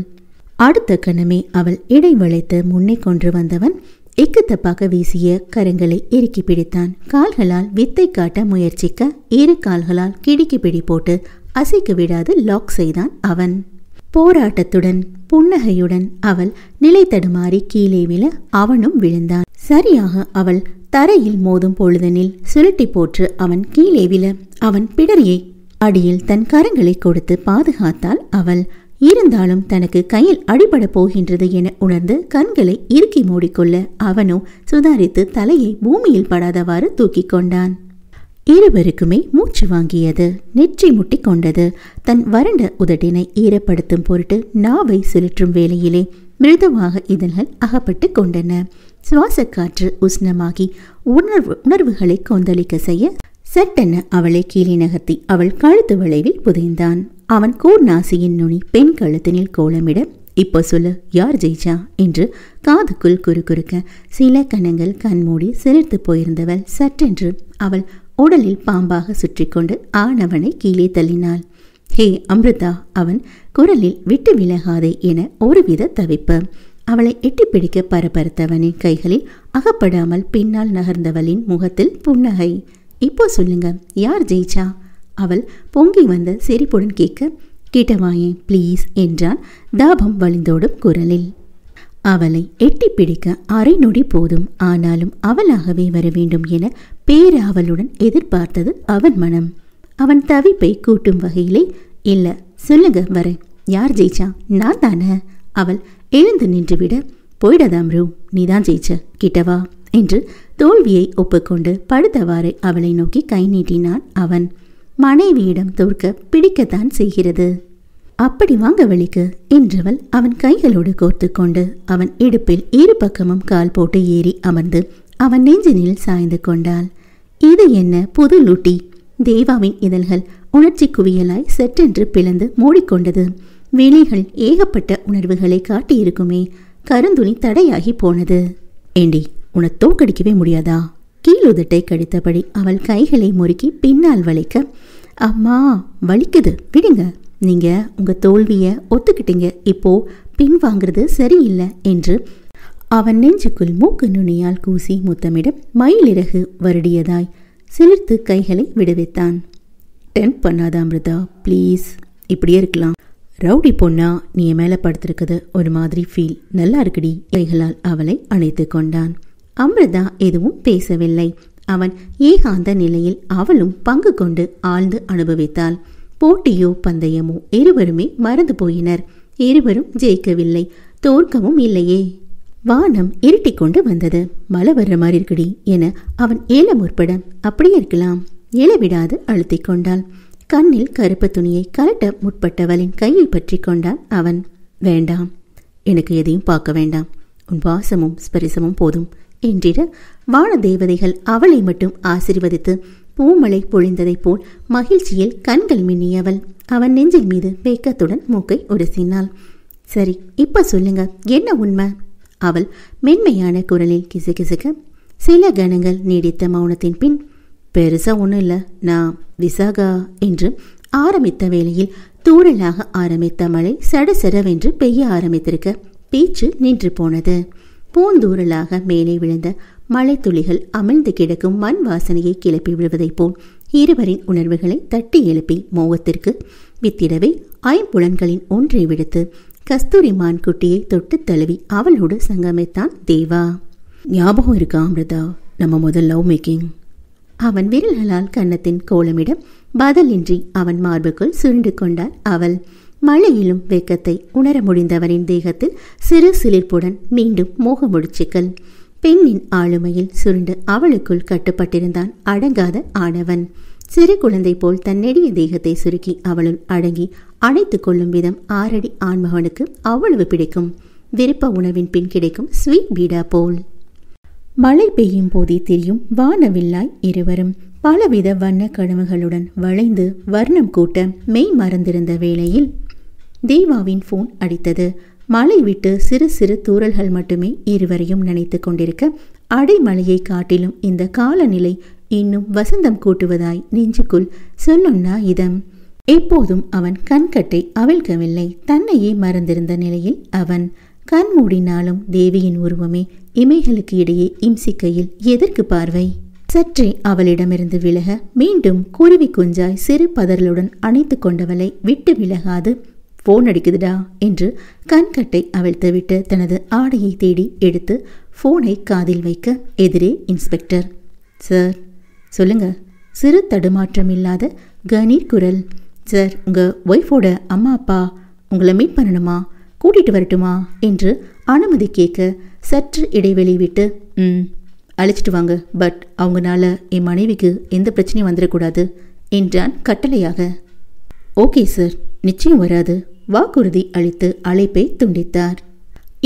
அடுத்த கணமே அவள் இடைவளைத்து முன்னே கொன்று வந்தவன் இக்கத்தப்பாக வீசிய கரங்களை இறுக்கி பிடித்தான் கால்களால் வித்தை காட்ட முயற்சிக்க இரு கால்களால் கிடுக்கி பிடி போட்டு அசைக்க விடாது லாக் செய்தான் அவன் போராட்டத்துடன் புன்னகையுடன் அவள் நிலை தடுமாறி கீழே விழ அவனும் விழுந்தான் சரியாக அவள் தரையில் மோதும் பொழுதனில் சுருட்டி போற்று அவன் கீழே விழ அவன் பிடரியை அடியில் தன் கரங்களை கொடுத்து பாதுகாத்தாள் அவள் இருந்தாலும் தனக்கு கையில் அடிபட போகின்றது என உணர்ந்து கண்களை இறுக்கி மூடிக்கொள்ள அவனோ சுதாரித்து தலையை பூமியில் படாதவாறு தூக்கி கொண்டான் இருவருக்குமே மூச்சு வாங்கியது நெற்றி முட்டி கொண்டது தன் வறண்ட உதட்டினை ஈரப்படுத்தும் பொருட்டு நாவை சுழற்றும் வேளையிலே மிருதுவாக இதழ்கள் அகப்பட்டு கொண்டன சுவாச காற்று உஷ்ணமாகி உணர்வு உணர்வுகளை கொந்தளிக்க செய்ய சட்டென அவளை கீழே நகர்த்தி அவள் கழுத்து வளைவில் புதைந்தான் அவன் கூர்நாசியின் நுனி பெண் கழுத்தினில் கோலமிட இப்போ சொல்லு யார் ஜெயிச்சா என்று காதுக்குள் குறுக்குறுக்க சில கணங்கள் கண்மூடி சிரித்து போயிருந்தவள் சற்றென்று அவள் உடலில் பாம்பாக சுற்றி கொண்டு ஆனவனை கீழே தள்ளினாள் ஹே அம்ருதா அவன் குரலில் விட்டு விலகாதே என ஒருவித தவிப்பு அவளை எட்டிப்பிடிக்க பரபரத்தவனின் கைகளில் அகப்படாமல் பின்னால் நகர்ந்தவளின் முகத்தில் புன்னகை இப்போ சொல்லுங்க யார் ஜெயிச்சா அவள் பொங்கி வந்த சிரிப்புடன் கேட்க கிட்டவாயே ப்ளீஸ் என்றான் தாபம் வழிந்தோடும் குரலில் அவளை எட்டி பிடிக்க அரை நொடி போதும் ஆனாலும் அவளாகவே வர வேண்டும் என பேராவலுடன் எதிர்பார்த்தது அவன் மனம் அவன் தவிப்பை கூட்டும் வகையிலே இல்லை சொல்லுங்க வர யார் ஜெயிச்சா நான் தானே அவள் எழுந்து நின்றுவிட போயிடதாம் ரூ நீதான் ஜெயிச்ச கிட்டவா என்று தோல்வியை ஒப்புக்கொண்டு படுத்தவாறு அவளை நோக்கி கை நீட்டினான் அவன் மனைவியிடம் தோற்க பிடிக்கத்தான் செய்கிறது அப்படி வாங்க வழிக்கு என்றவள் அவன் கைகளோடு கோர்த்து கொண்டு அவன் இடுப்பில் இரு பக்கமும் கால் போட்டு ஏறி அமர்ந்து அவன் நெஞ்சினில் சாய்ந்து கொண்டாள் இது என்ன புது லூட்டி தேவாவின் இதழ்கள் உணர்ச்சி குவியலாய் சற்றென்று பிளந்து மூடிக்கொண்டது விழிகள் ஏகப்பட்ட உணர்வுகளை காட்டியிருக்குமே கருந்துணி தடையாகி போனது ஏண்டி உன தோக்கடிக்கவே முடியாதா கீழுதட்டை கடித்தபடி அவள் கைகளை முறுக்கி பின்னால் வளைக்க அம்மா வலிக்குது விடுங்க நீங்கள் உங்கள் தோல்வியை ஒத்துக்கிட்டீங்க இப்போது பின் வாங்குறது சரியில்லை என்று அவன் நெஞ்சுக்குள் மூக்கு நுனியால் கூசி முத்தமிட மயிலிறகு வருடியதாய் சிலிர்த்து கைகளை விடுவித்தான் டென்ட் பண்ணாத அமிர்தா ப்ளீஸ் இப்படியே இருக்கலாம் ரவுடி பொண்ணா நீ மேலே படுத்திருக்குது ஒரு மாதிரி ஃபீல் நல்லா இருக்குடி கைகளால் அவளை அணைத்து கொண்டான் அமிர்தா எதுவும் பேசவில்லை அவன் ஏகாந்த நிலையில் அவளும் பங்கு கொண்டு ஆழ்ந்து அனுபவித்தாள் போட்டியோ பந்தயமோ இருவருமே மறந்து போயினர் இருவரும் ஜெயிக்கவில்லை தோற்கவும் இல்லையே வானம் இருட்டிக் கொண்டு வந்தது மழை வர்ற மாதிரி இருக்குடி என அவன் ஏல முற்பட அப்படியே இருக்கலாம் இழவிடாது அழுத்திக் கொண்டாள் கண்ணில் கருப்பு துணியை கலட்ட முற்பட்டவளின் கையை பற்றி கொண்டான் அவன் வேண்டாம் எனக்கு எதையும் பார்க்க வேண்டாம் உன் வாசமும் ஸ்பரிசமும் போதும் என்றிட வான தேவதைகள் அவளை மட்டும் ஆசிர்வதித்து பூமழை பொழிந்ததைப் போல் மகிழ்ச்சியில் கண்கள் மின்னியவள் அவன் நெஞ்சில் மீது வேக்கத்துடன் மூக்கை உரசினாள் சரி இப்ப சொல்லுங்க என்ன உண்மை அவள் மென்மையான குரலில் கிசுகிசுக்க சில கணங்கள் நீடித்த மௌனத்தின் பின் பெருசா ஒன்றும் இல்லை நான் விசாகா என்று ஆரம்பித்த வேளையில் தூரலாக ஆரம்பித்த மழை சடசடவென்று பெய்ய ஆரம்பித்திருக்க பேச்சு நின்று போனது பூந்தூரலாக மேலே விழுந்த துளிகள் அமிழ்ந்து கிடக்கும் மண் வாசனையை கிளப்பி விடுவதைப் போல் இருவரின் உணர்வுகளை தட்டி எழுப்பி மோகத்திற்கு வித்திடவே ஐம்புலன்களின் ஒன்றை விடுத்து கஸ்தூரி மான் குட்டியை தொட்டு தழுவி அவளோடு சங்கமித்தான் தேவா ஞாபகம் இருக்கா அமிர்தா நம்ம முதல் லவ் மேக்கிங் அவன் விரல்களால் கன்னத்தின் கோலமிடம் பதிலின்றி அவன் மார்புக்குள் சுருண்டு கொண்டாள் அவள் மழையிலும் வெக்கத்தை உணர முடிந்தவனின் தேகத்தில் சிறு சிலிர்ப்புடன் மீண்டும் மோகமுடிச்சுக்கள் பெண்ணின் ஆளுமையில் சுருண்டு அவளுக்குள் கட்டுப்பட்டிருந்தான் அடங்காத ஆடவன் சிறு குழந்தை போல் தன் நெடிய தேகத்தை சுருக்கி அவளுள் அடங்கி அணைத்து கொள்ளும் விதம் ஆறடி ஆண்மகனுக்கு அவ்வளவு பிடிக்கும் விருப்ப உணவின் பின் கிடைக்கும் ஸ்வீட் பீடா போல் மழை பெய்யும் போதே தெரியும் வானவில்லாய் இருவரும் பலவித வண்ண கனவுகளுடன் வளைந்து வர்ணம் கூட்ட மெய் மறந்திருந்த வேளையில் தேவாவின் போன் அடித்தது மலை விட்டு சிறு சிறு தூரல்கள் மட்டுமே இருவரையும் நினைத்து கொண்டிருக்க அடைமலையை காட்டிலும் இந்த காலநிலை இன்னும் வசந்தம் கூட்டுவதாய் நெஞ்சுக்குள் சொல்லுண்ணா இதம் எப்போதும் அவன் கண்கட்டை அவிழ்க்கவில்லை தன்னையே மறந்திருந்த நிலையில் அவன் கண் மூடினாலும் தேவியின் உருவமே இமைகளுக்கு இடையே இம்சிக்கையில் எதற்கு பார்வை சற்றே அவளிடமிருந்து விலக மீண்டும் குருவி குஞ்சாய் சிறு பதறலுடன் அணைத்து கொண்டவளை விட்டு விலகாது ஃபோன் அடிக்குதுடா என்று கண்கட்டை அவிழ்த்துவிட்டு தனது ஆடையை தேடி எடுத்து ஃபோனை காதில் வைக்க எதிரே இன்ஸ்பெக்டர் சார் சொல்லுங்க சிறு தடுமாற்றம் இல்லாத கணீர் குரல் சார் உங்கள் ஒய்ஃபோட அம்மா அப்பா உங்களை மீட் பண்ணணுமா கூட்டிகிட்டு வரட்டுமா என்று அனுமதி கேட்க சற்று இடைவெளி விட்டு ம் அழைச்சிட்டு வாங்க பட் அவங்கனால என் மனைவிக்கு எந்த பிரச்சனையும் வந்துடக்கூடாது என்றான் கட்டளையாக ஓகே சார் நிச்சயம் வராது வாக்குறுதி அளித்து அழைப்பை துண்டித்தார்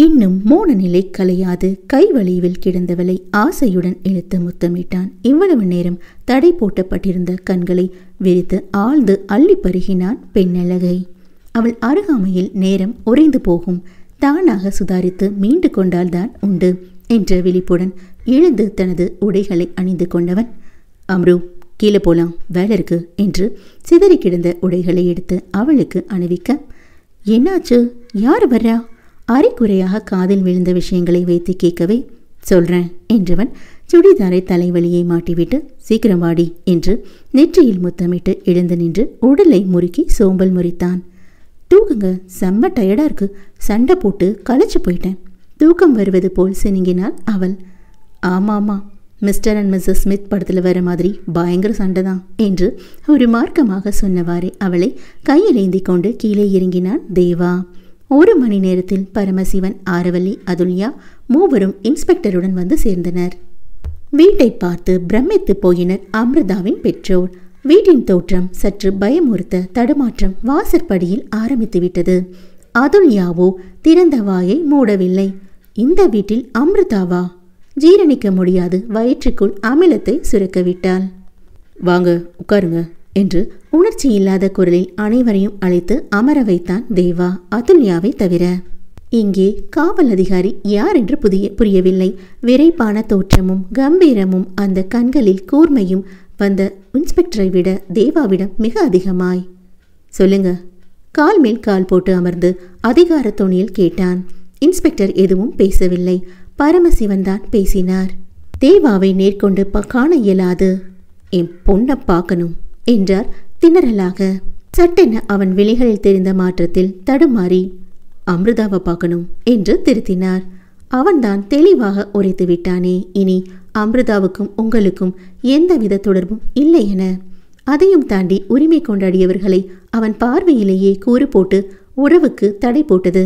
இன்னும் மோன நிலை கலையாது கை வளைவில் கிடந்தவளை ஆசையுடன் இழுத்து முத்தமிட்டான் இவ்வளவு நேரம் தடை போட்டப்பட்டிருந்த கண்களை விரித்து ஆழ்ந்து அள்ளி பருகினான் பெண்ணழகை அவள் அருகாமையில் நேரம் உறைந்து போகும் தானாக சுதாரித்து மீண்டு கொண்டால்தான் உண்டு என்ற விழிப்புடன் எழுந்து தனது உடைகளை அணிந்து கொண்டவன் அம்ரு கீழே போலாம் வேலை இருக்கு என்று சிதறி கிடந்த உடைகளை எடுத்து அவளுக்கு அணிவிக்க என்னாச்சு யார் வர்றா அரைக்குறையாக காதில் விழுந்த விஷயங்களை வைத்து கேட்கவே சொல்றேன் என்றவன் சுடிதாரை தலைவலியை மாட்டிவிட்டு சீக்கிரம் வாடி என்று நெற்றியில் முத்தமிட்டு எழுந்து நின்று உடலை முறுக்கி சோம்பல் முறித்தான் தூக்குங்க செம்ம டயர்டா இருக்கு சண்டை போட்டு களைச்சு போயிட்டேன் தூக்கம் வருவது போல் சினிங்கினாள் அவள் ஆமாமா மிஸ்டர் அண்ட் மிஸ்ஸஸ் ஸ்மித் படத்தில் வர மாதிரி பயங்கர சண்டை தான் என்று ஒரு மார்க்கமாக சொன்னவாறே அவளை ஏந்தி கொண்டு கீழே இறங்கினான் தேவா ஒரு மணி நேரத்தில் பரமசிவன் ஆரவல்லி அதுல்யா மூவரும் இன்ஸ்பெக்டருடன் வந்து சேர்ந்தனர் வீட்டை பார்த்து பிரமித்து போயினர் அமிர்தாவின் பெற்றோர் வீட்டின் தோற்றம் சற்று பயமுறுத்த தடுமாற்றம் வாசற்படியில் ஆரம்பித்துவிட்டது அதுல்யாவோ திறந்த வாயை மூடவில்லை இந்த வீட்டில் அமிர்தாவா ஜீரணிக்க முடியாது வயிற்றுக்குள் அமிலத்தை சுரக்க விட்டாள் வாங்க உட்காருங்க என்று உணர்ச்சி இல்லாத குரலில் அனைவரையும் அழைத்து அமர வைத்தான் தேவா அதுல்யாவை தவிர இங்கே காவல் அதிகாரி யார் என்று புதிய புரியவில்லை விரைப்பான தோற்றமும் கம்பீரமும் அந்த கண்களில் கூர்மையும் வந்த இன்ஸ்பெக்டரை விட தேவாவிடம் மிக அதிகமாய் சொல்லுங்க கால் மேல் கால் போட்டு அமர்ந்து அதிகார தோணியில் கேட்டான் இன்ஸ்பெக்டர் எதுவும் பேசவில்லை பரமசிவன் தான் பேசினார் தேவாவை நேர்கொண்டு காண இயலாது என் பொண்ணை பார்க்கணும் என்றார் திணறலாக சட்டென அவன் விழிகளில் தெரிந்த மாற்றத்தில் தடுமாறி அமிர்தாவை பார்க்கணும் என்று திருத்தினார் அவன்தான் தெளிவாக உரைத்து விட்டானே இனி அமிர்தாவுக்கும் உங்களுக்கும் எந்தவித தொடர்பும் இல்லை என அதையும் தாண்டி உரிமை கொண்டாடியவர்களை அவன் பார்வையிலேயே கூறு போட்டு உறவுக்கு தடை போட்டது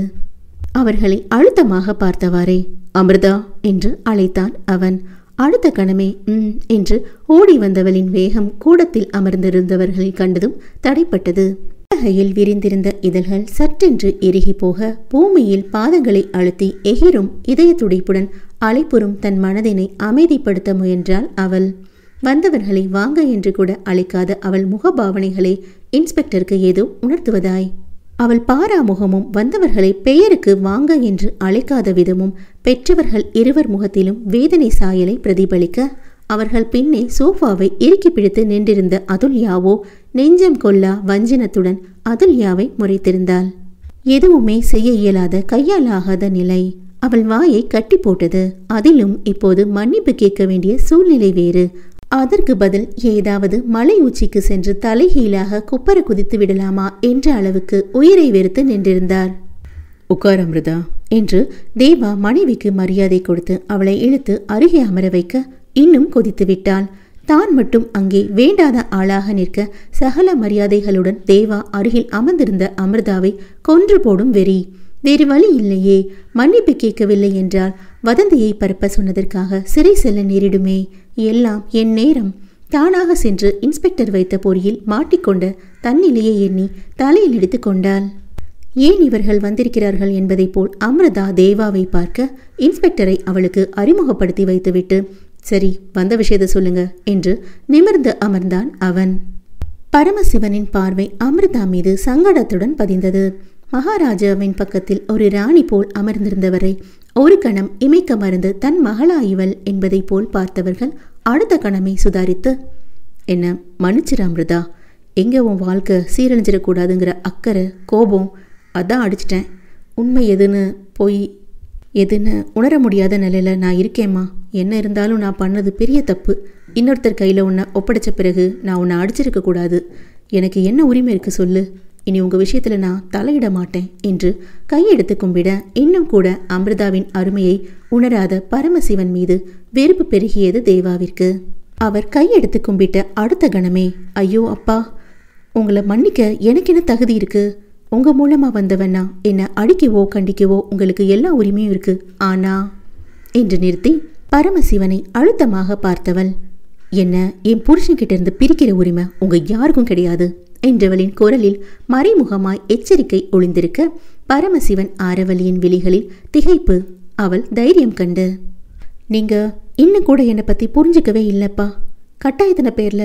அவர்களை அழுத்தமாக பார்த்தவாறே அமிர்தா என்று அழைத்தான் அவன் அடுத்த கணமே உம் என்று ஓடி வந்தவளின் வேகம் கூடத்தில் அமர்ந்திருந்தவர்கள் கண்டதும் தடைப்பட்டது உலகையில் விரிந்திருந்த இதழ்கள் சற்றென்று எருகி போக பூமியில் பாதங்களை அழுத்தி எகிரும் இதய துடிப்புடன் அலைப்புறும் தன் மனதினை அமைதிப்படுத்த முயன்றாள் அவள் வந்தவர்களை வாங்க என்று கூட அழைக்காத அவள் முகபாவனைகளை இன்ஸ்பெக்டருக்கு ஏதோ உணர்த்துவதாய் அவள் பாராமுகமும் வந்தவர்களை பெயருக்கு வாங்க என்று அழைக்காத விதமும் பெற்றவர்கள் இருவர் முகத்திலும் வேதனை சாயலை பிரதிபலிக்க அவர்கள் பின்னே சோஃபாவை இறுக்கி பிடித்து நின்றிருந்த அதுல்யாவோ நெஞ்சம் கொல்லா வஞ்சனத்துடன் அதுல்யாவை முறைத்திருந்தாள் எதுவுமே செய்ய இயலாத கையாலாகாத நிலை அவள் வாயை கட்டி போட்டது அதிலும் இப்போது மன்னிப்பு கேட்க வேண்டிய சூழ்நிலை வேறு அதற்கு பதில் ஏதாவது மலை உச்சிக்கு சென்று தலைகீழாக குப்பர குதித்து விடலாமா என்ற அளவுக்கு உயிரை வெறுத்து நின்றிருந்தார் உட்கார் அமிர்தா என்று தேவா மனைவிக்கு மரியாதை கொடுத்து அவளை இழுத்து அருகே அமர வைக்க இன்னும் கொதித்து விட்டாள் தான் மட்டும் அங்கே வேண்டாத ஆளாக நிற்க சகல மரியாதைகளுடன் தேவா அருகில் அமர்ந்திருந்த அமிர்தாவை கொன்று போடும் வெறி வேறு வழி இல்லையே மன்னிப்பு கேட்கவில்லை என்றால் வதந்தியை பரப்ப சொன்னதற்காக சிறை செல்ல நேரிடுமே எல்லாம் என் நேரம் தானாக சென்று இன்ஸ்பெக்டர் வைத்த பொறியில் மாட்டிக்கொண்ட தன்னிலையை எண்ணி தலையில் எடுத்து கொண்டாள் ஏன் இவர்கள் வந்திருக்கிறார்கள் என்பதைப் போல் அம்ரதா தேவாவை பார்க்க இன்ஸ்பெக்டரை அவளுக்கு அறிமுகப்படுத்தி வைத்துவிட்டு சரி வந்த விஷயத்தை சொல்லுங்க என்று நிமிர்ந்து அமர்ந்தான் அவன் பரமசிவனின் பார்வை அமிர்தா மீது சங்கடத்துடன் பதிந்தது மகாராஜாவின் பக்கத்தில் ஒரு ராணி போல் அமர்ந்திருந்தவரை ஒரு கணம் இமைக்க மருந்து தன் மகளா என்பதை போல் பார்த்தவர்கள் அடுத்த கணமே சுதாரித்து என்ன மன்னிச்சிரு அமிர்தா எங்கே உன் வாழ்க்கை சீரழிஞ்சிடக்கூடாதுங்கிற அக்கறை கோபம் அதான் அடிச்சிட்டேன் உண்மை எதுன்னு போய் எதுன்னு உணர முடியாத நிலையில் நான் இருக்கேம்மா என்ன இருந்தாலும் நான் பண்ணது பெரிய தப்பு இன்னொருத்தர் கையில் உன்னை ஒப்படைச்ச பிறகு நான் உன்னை அடிச்சிருக்கக்கூடாது எனக்கு என்ன உரிமை இருக்குது சொல்லு இனி உங்கள் விஷயத்தில் நான் தலையிட மாட்டேன் என்று கையெடுத்து கும்பிட இன்னும் கூட அமிர்தாவின் அருமையை உணராத பரமசிவன் மீது வெறுப்பு பெருகியது தேவாவிற்கு அவர் கையெடுத்து கும்பிட்ட அடுத்த கணமே ஐயோ அப்பா உங்களை மன்னிக்க எனக்கு என்ன தகுதி இருக்கு உங்க மூலமா வந்தவண்ணா என்ன அடிக்கவோ கண்டிக்கவோ உங்களுக்கு எல்லா உரிமையும் இருக்கு ஆனா என்று நிறுத்தி பரமசிவனை அழுத்தமாக பார்த்தவள் என்ன என் புருஷன்கிட்ட இருந்து பிரிக்கிற உரிமை உங்க யாருக்கும் கிடையாது என்றவளின் குரலில் மறைமுகமாய் எச்சரிக்கை ஒளிந்திருக்க பரமசிவன் ஆரவலியின் விழிகளில் திகைப்பு அவள் தைரியம் கண்டு நீங்க இன்னும் கூட என்னை பத்தி புரிஞ்சிக்கவே இல்லைப்பா கட்டாயத்தின பேர்ல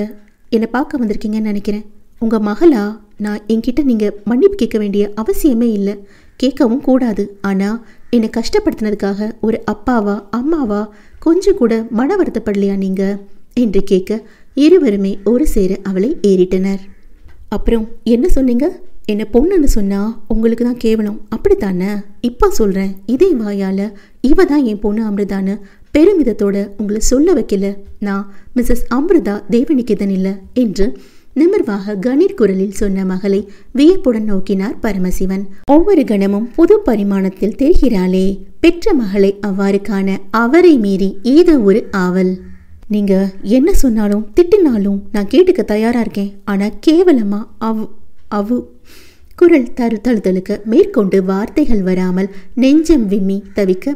என்னை பார்க்க வந்திருக்கீங்கன்னு நினைக்கிறேன் உங்க மகளா நான் என்கிட்ட நீங்கள் மன்னிப்பு கேட்க வேண்டிய அவசியமே இல்லை கேட்கவும் கூடாது ஆனால் என்னை கஷ்டப்படுத்தினதுக்காக ஒரு அப்பாவா அம்மாவா கொஞ்சம் கூட மன வருத்தப்படலையா நீங்க என்று கேட்க இருவருமே ஒரு சேர அவளை ஏறிட்டனர் அப்புறம் என்ன சொன்னீங்க என்னை பொண்ணுன்னு சொன்னால் உங்களுக்கு தான் கேவலம் அப்படித்தானே இப்போ சொல்கிறேன் இதே வாயால் இவ தான் என் பொண்ணு அமிர்தான்னு பெருமிதத்தோட உங்களை சொல்ல வைக்கல நான் மிஸ்ஸஸ் அமிர்தா தேவனிக்கிதன் இல்லை என்று நிமிர்வாக கணீர் குரலில் சொன்ன மகளை வியப்புடன் நோக்கினார் பரமசிவன் ஒவ்வொரு கணமும் புது பரிமாணத்தில் தெரிகிறாளே பெற்ற மகளை அவ்வாறு காண அவரை மீறி ஏதோ ஒரு ஆவல் நீங்கள் என்ன சொன்னாலும் திட்டினாலும் நான் கேட்டுக்க தயாராக இருக்கேன் ஆனால் கேவலமாக அவ் அவு குரல் தரு தழுதலுக்கு மேற்கொண்டு வார்த்தைகள் வராமல் நெஞ்சம் விம்மி தவிக்க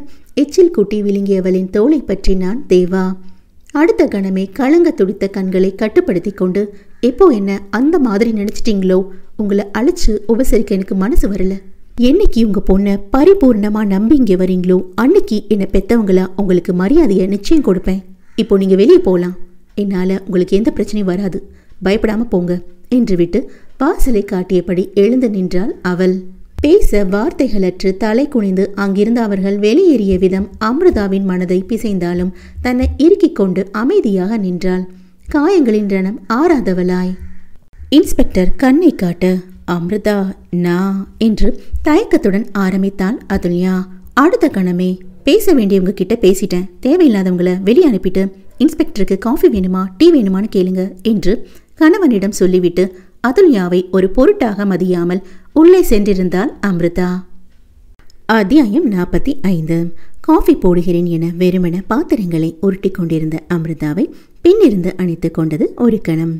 எச்சில் கூட்டி விழுங்கியவளின் தோலை பற்றி நான் தேவா அடுத்த கணமே கலங்க துடித்த கண்களை கட்டுப்படுத்தி கொண்டு எப்போ என்ன அந்த மாதிரி நினச்சிட்டிங்களோ உங்களை அழைச்சி உபசரிக்க எனக்கு மனசு வரல என்னைக்கு உங்கள் பொண்ணை பரிபூர்ணமாக நம்பி இங்கே வரீங்களோ அன்னைக்கு என்னை பெற்றவங்களா உங்களுக்கு மரியாதையை நிச்சயம் கொடுப்பேன் இப்போ நீங்கள் வெளியே போகலாம் என்னால் உங்களுக்கு எந்த பிரச்சனையும் வராது பயப்படாமல் போங்க என்று விட்டு வாசலை காட்டியபடி எழுந்து நின்றாள் அவள் பேச வார்த்தைகளற்று தலை குனிந்து அங்கிருந்து அவர்கள் வெளியேறிய விதம் அமிர்தாவின் மனதை பிசைந்தாலும் தன்னை இறுக்கிக் கொண்டு அமைதியாக நின்றாள் காயங்களின் ரணம் ஆறாதவளாய் இன்ஸ்பெக்டர் கண்ணை காட்ட அமிர்தா நா என்று தயக்கத்துடன் ஆரம்பித்தாள் அதுல்யா அடுத்த கணமே பேச வேண்டியவங்க கிட்ட பேசிட்டேன் தேவையில்லாதவங்கள வெளியே அனுப்பிட்டு இன்ஸ்பெக்டருக்கு காஃபி வேணுமா டீ வேணுமான்னு கேளுங்க என்று கணவனிடம் சொல்லிவிட்டு அதுல்யாவை ஒரு பொருட்டாக மதியாமல் உள்ளே சென்றிருந்தாள் அமிர்தா அத்தியாயம் நாற்பத்தி ஐந்து காஃபி போடுகிறேன் என வெறுமென பாத்திரங்களை உருட்டி கொண்டிருந்த அமிர்தாவை பின்னிருந்து அணைத்து கொண்டது ஒரு கணம்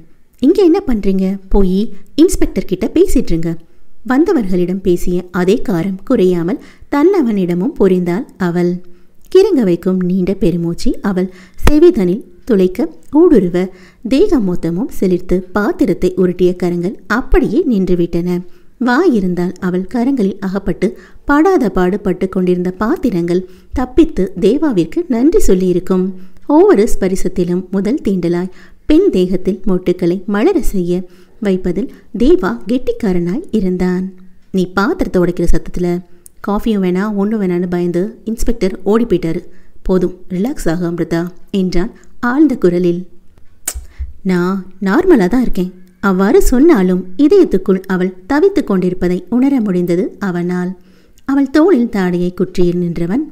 இங்கே என்ன பண்ணுறீங்க போய் இன்ஸ்பெக்டர் கிட்ட பேசிட்டுருங்க வந்தவர்களிடம் பேசிய அதே காரம் குறையாமல் தன்னவனிடமும் பொரிந்தாள் அவள் கிருங்க வைக்கும் நீண்ட பெருமூச்சி அவள் செவிதனில் துளைக்க ஊடுருவ தேக மொத்தமும் செழித்து பாத்திரத்தை உருட்டிய கரங்கள் அப்படியே நின்றுவிட்டன வாயிருந்தால் அவள் கரங்களில் அகப்பட்டு படாத பாடுபட்டு கொண்டிருந்த பாத்திரங்கள் தப்பித்து தேவாவிற்கு நன்றி சொல்லியிருக்கும் ஒவ்வொரு ஸ்பரிசத்திலும் முதல் தீண்டலாய் பெண் தேகத்தில் மொட்டுக்களை மலர செய்ய வைப்பதில் தேவா கெட்டிக்காரனாய் இருந்தான் நீ பாத்திரத்தை உடைக்கிற சத்தத்தில் காஃபியும் வேணா ஒன்றும் வேணான்னு பயந்து இன்ஸ்பெக்டர் ஓடி போயிட்டாரு போதும் ரிலாக்ஸ் ஆக அமிர்தா என்றான் ஆழ்ந்த குரலில் நான் நார்மலாக தான் இருக்கேன் அவ்வாறு சொன்னாலும் இதயத்துக்குள் அவள் தவித்து கொண்டிருப்பதை உணர முடிந்தது அவனால் அவள் தோளில் தாடையை குற்றியில் நின்றவன்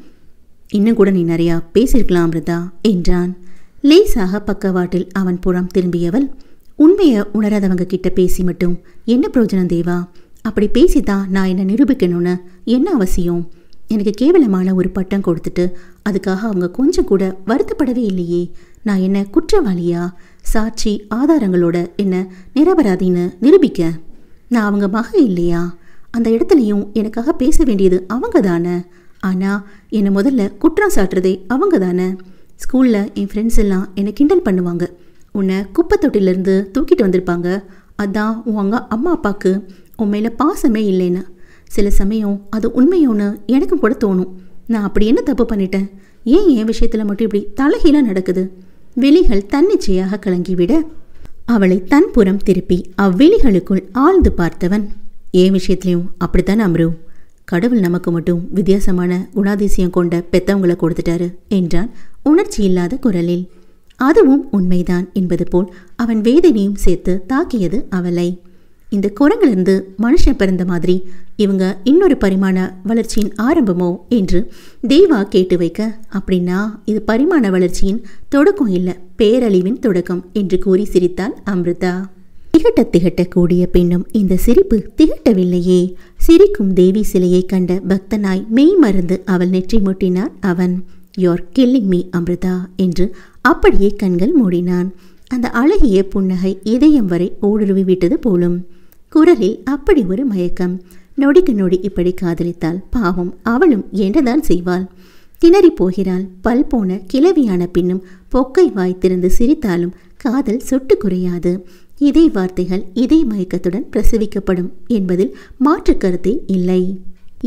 இன்னும் கூட நீ நிறையா பேசியிருக்கலாம் அமிர்தா என்றான் லேசாக பக்கவாட்டில் அவன் புறம் திரும்பியவள் உண்மையை உணராதவங்க கிட்ட பேசி மட்டும் என்ன பிரயோஜனம் தேவா அப்படி பேசி தான் நான் என்னை நிரூபிக்கணும்னு என்ன அவசியம் எனக்கு கேவலமான ஒரு பட்டம் கொடுத்துட்டு அதுக்காக அவங்க கொஞ்சம் கூட வருத்தப்படவே இல்லையே நான் என்ன குற்றவாளியா சாட்சி ஆதாரங்களோட என்ன நிரபராதின்னு நிரூபிக்க நான் அவங்க மக இல்லையா அந்த இடத்துலையும் எனக்காக பேச வேண்டியது அவங்க தானே ஆனால் என்னை முதல்ல குற்றம் சாட்டுறதே அவங்க தானே ஸ்கூலில் என் ஃப்ரெண்ட்ஸ் எல்லாம் என்னை கிண்டல் பண்ணுவாங்க உன்னை குப்பை தொட்டிலிருந்து தூக்கிட்டு வந்திருப்பாங்க அதான் உங்க அம்மா அப்பாவுக்கு உன் மேலே பாசமே இல்லைன்னு சில சமயம் அது உண்மையோன்னு எனக்கும் கூட தோணும் நான் அப்படி என்ன தப்பு பண்ணிட்டேன் ஏன் என் விஷயத்தில் மட்டும் இப்படி தலைகீழாக நடக்குது வெளிகள் தன்னிச்சையாக கலங்கிவிட அவளை தன் புறம் திருப்பி அவ்வெளிகளுக்குள் ஆழ்ந்து பார்த்தவன் என் விஷயத்துலையும் அப்படித்தான் அம்ரு கடவுள் நமக்கு மட்டும் வித்தியாசமான குணாதிசயம் கொண்ட பெத்தவங்களை கொடுத்துட்டாரு என்றான் உணர்ச்சி இல்லாத குரலில் அதுவும் உண்மைதான் என்பது போல் அவன் வேதனையும் சேர்த்து தாக்கியது அவளை இந்த குரங்கிலிருந்து மனுஷன் பிறந்த மாதிரி இவங்க இன்னொரு பரிமாண வளர்ச்சியின் ஆரம்பமோ என்று தெய்வா கேட்டு வைக்க அப்படின்னா இது பரிமாண வளர்ச்சியின் தொடக்கம் இல்லை பேரழிவின் தொடக்கம் என்று கூறி சிரித்தாள் அம்ருதா திகட்ட திகட்ட கூடிய பெண்ணும் இந்த சிரிப்பு திகட்டவில்லையே சிரிக்கும் தேவி சிலையை கண்ட பக்தனாய் மெய் மறந்து அவள் நெற்றி முட்டினார் அவன் யோர் கில்லிங் மீ அமிர்தா என்று அப்படியே கண்கள் மூடினான் அந்த அழகிய புன்னகை இதயம் வரை ஊடுருவி விட்டது போலும் குரலில் அப்படி ஒரு மயக்கம் நொடிக்கு நொடி இப்படி காதலித்தால் பாவம் அவளும் என்றுதான் செய்வாள் திணறி போகிறாள் பல் போன கிளவியான பின்னும் பொக்கை வாய்த்திருந்து சிரித்தாலும் காதல் சொட்டு குறையாது இதே வார்த்தைகள் இதே மயக்கத்துடன் பிரசவிக்கப்படும் என்பதில் மாற்று கருத்தே இல்லை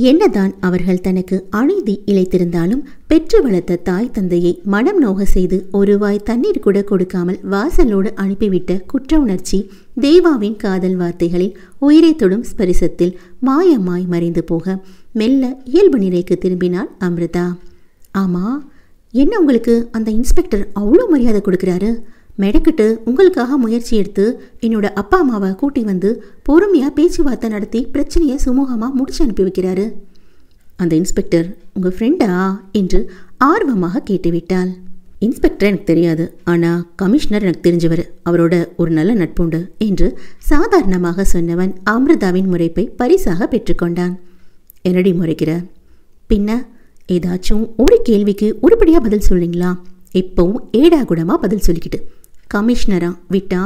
என்னதான் அவர்கள் தனக்கு அநீதி இழைத்திருந்தாலும் பெற்று வளர்த்த தாய் தந்தையை மனம் நோக செய்து ஒருவாய் தண்ணீர் கூட கொடுக்காமல் வாசலோடு அனுப்பிவிட்ட குற்ற உணர்ச்சி தேவாவின் காதல் வார்த்தைகளில் உயிரை தொடும் ஸ்பரிசத்தில் மாயமாய் மறைந்து போக மெல்ல இயல்பு நிலைக்கு திரும்பினாள் அமிர்தா ஆமா என்ன உங்களுக்கு அந்த இன்ஸ்பெக்டர் அவ்வளோ மரியாதை கொடுக்குறாரு மெடக்கிட்டு உங்களுக்காக முயற்சி எடுத்து என்னோட அப்பா அம்மாவை கூட்டி வந்து பொறுமையாக பேச்சுவார்த்தை நடத்தி பிரச்சனையை சுமூகமாக முடிச்சு அனுப்பி வைக்கிறாரு அந்த இன்ஸ்பெக்டர் உங்கள் ஃப்ரெண்டா என்று ஆர்வமாக கேட்டுவிட்டாள் இன்ஸ்பெக்டர் எனக்கு தெரியாது ஆனால் கமிஷனர் எனக்கு தெரிஞ்சவர் அவரோட ஒரு நல்ல நட்புண்டு என்று சாதாரணமாக சொன்னவன் அமிர்தாவின் முறைப்பை பரிசாக பெற்றுக்கொண்டான் என்னடி முறைக்கிற பின்ன ஏதாச்சும் ஒரு கேள்விக்கு உருப்படியாக பதில் சொல்லிங்களா இப்போவும் குடமாக பதில் சொல்லிக்கிட்டு கமிஷனரா விட்டா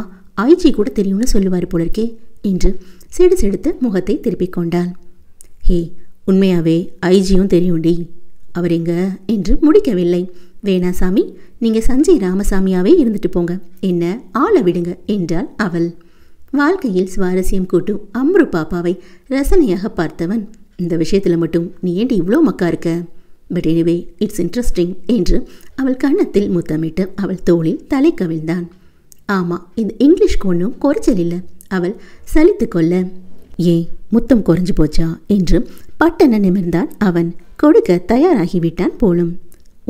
ஐஜி கூட தெரியும்னு சொல்லுவார் போல இருக்கே என்று செடு செடுத்து முகத்தை திருப்பிக் கொண்டாள் ஹே உண்மையாவே ஐஜியும் தெரியும்டி அவர் எங்க என்று முடிக்கவில்லை வேணாசாமி நீங்கள் சஞ்சய் ராமசாமியாவே இருந்துட்டு போங்க என்ன ஆளை விடுங்க என்றாள் அவள் வாழ்க்கையில் சுவாரஸ்யம் கூட்டும் அம்ரு பாப்பாவை ரசனையாக பார்த்தவன் இந்த விஷயத்தில் மட்டும் நீ ஏன்டி இவ்வளோ மக்கா இருக்க பட் எனிவே இட்ஸ் இன்ட்ரெஸ்டிங் என்று அவள் கன்னத்தில் முத்தமிட்டு அவள் தோளில் தலை கவிழ்ந்தான் ஆமாம் இது இங்கிலீஷ் ஒன்றும் குறைச்சல் இல்லை அவள் சலித்து கொள்ள ஏன் முத்தம் குறைஞ்சு போச்சா என்று பட்டன நிமிர்ந்தான் அவன் கொடுக்க தயாராகிவிட்டான் போலும்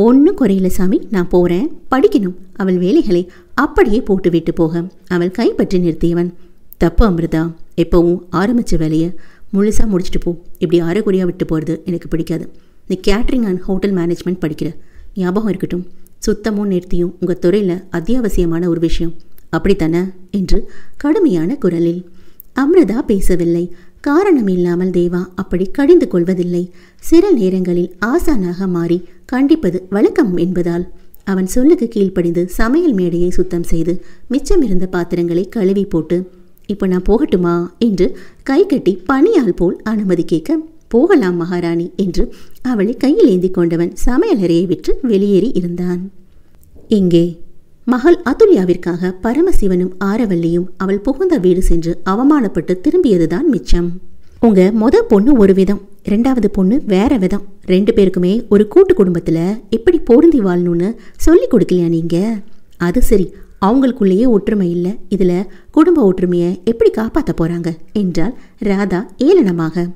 ஒன்றும் குறையில சாமி நான் போகிறேன் படிக்கணும் அவள் வேலைகளை அப்படியே போட்டுவிட்டு போக அவள் கைப்பற்றி நிறுத்தியவன் தப்பு அமிர்தா எப்போவும் ஆரம்பித்த வேலையை முழுசாக முடிச்சுட்டு போ இப்படி அரைக்குறையாக விட்டு போகிறது எனக்கு பிடிக்காது நீ கேட்ரிங் அண்ட் ஹோட்டல் மேனேஜ்மெண்ட் படிக்கிற ஞாபகம் இருக்கட்டும் சுத்தமும் நிறுத்தியும் உங்கள் துறையில் அத்தியாவசியமான ஒரு விஷயம் அப்படித்தானே என்று கடுமையான குரலில் அம்ரதா பேசவில்லை காரணம் இல்லாமல் தேவா அப்படி கடிந்து கொள்வதில்லை சில நேரங்களில் ஆசானாக மாறி கண்டிப்பது வழக்கம் என்பதால் அவன் சொல்லுக்கு கீழ்ப்படிந்து சமையல் மேடையை சுத்தம் செய்து மிச்சமிருந்த பாத்திரங்களை கழுவி போட்டு இப்போ நான் போகட்டுமா என்று கை கட்டி பணியால் போல் அனுமதி கேட்க போகலாம் மகாராணி என்று அவளை கையில் ஏந்தி கொண்டவன் சமையலறையை விற்று வெளியேறி இருந்தான் எங்கே மகள் அதுல்யாவிற்காக பரமசிவனும் ஆரவல்லியும் அவள் புகுந்த வீடு சென்று அவமானப்பட்டு திரும்பியதுதான் மிச்சம் உங்க மொத பொண்ணு ஒரு விதம் ரெண்டாவது பொண்ணு வேற விதம் ரெண்டு பேருக்குமே ஒரு கூட்டு குடும்பத்தில் எப்படி பொருந்தி வாழணும்னு சொல்லி கொடுக்கலையா நீங்க அது சரி அவங்களுக்குள்ளேயே ஒற்றுமை இல்லை இதில் குடும்ப ஒற்றுமையை எப்படி காப்பாற்ற போகிறாங்க என்றால் ராதா ஏளனமாக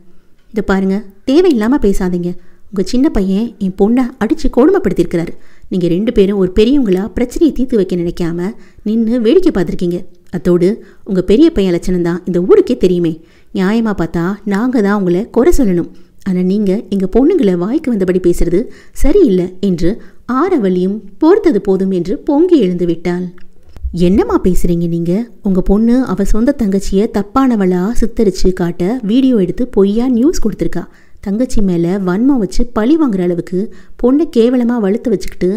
இது பாருங்கள் தேவையில்லாமல் பேசாதீங்க உங்கள் சின்ன பையன் என் பொண்ணை அடித்து கொடுமைப்படுத்தியிருக்கிறாரு நீங்கள் ரெண்டு பேரும் ஒரு பெரியவங்களா பிரச்சனையை தீர்த்து வைக்க நினைக்காம நின்று வேடிக்கை பார்த்துருக்கீங்க அதோடு உங்கள் பெரிய பையன் லட்சணம் தான் இந்த ஊருக்கே தெரியுமே நியாயமாக பார்த்தா நாங்கள் தான் உங்களை குறை சொல்லணும் ஆனால் நீங்கள் எங்கள் பொண்ணுங்களை வாய்க்கு வந்தபடி பேசுறது சரியில்லை என்று ஆரவழியும் பொறுத்தது போதும் என்று பொங்கி எழுந்து விட்டாள் என்னம்மா பேசுகிறீங்க நீங்கள் உங்கள் பொண்ணு அவள் சொந்த தங்கச்சியை தப்பானவளாக சித்தரிச்சு காட்ட வீடியோ எடுத்து பொய்யா நியூஸ் கொடுத்துருக்கா தங்கச்சி மேலே வன்மம் வச்சு பழி வாங்குற அளவுக்கு பொண்ணை கேவலமாக வலுத்து வச்சுக்கிட்டு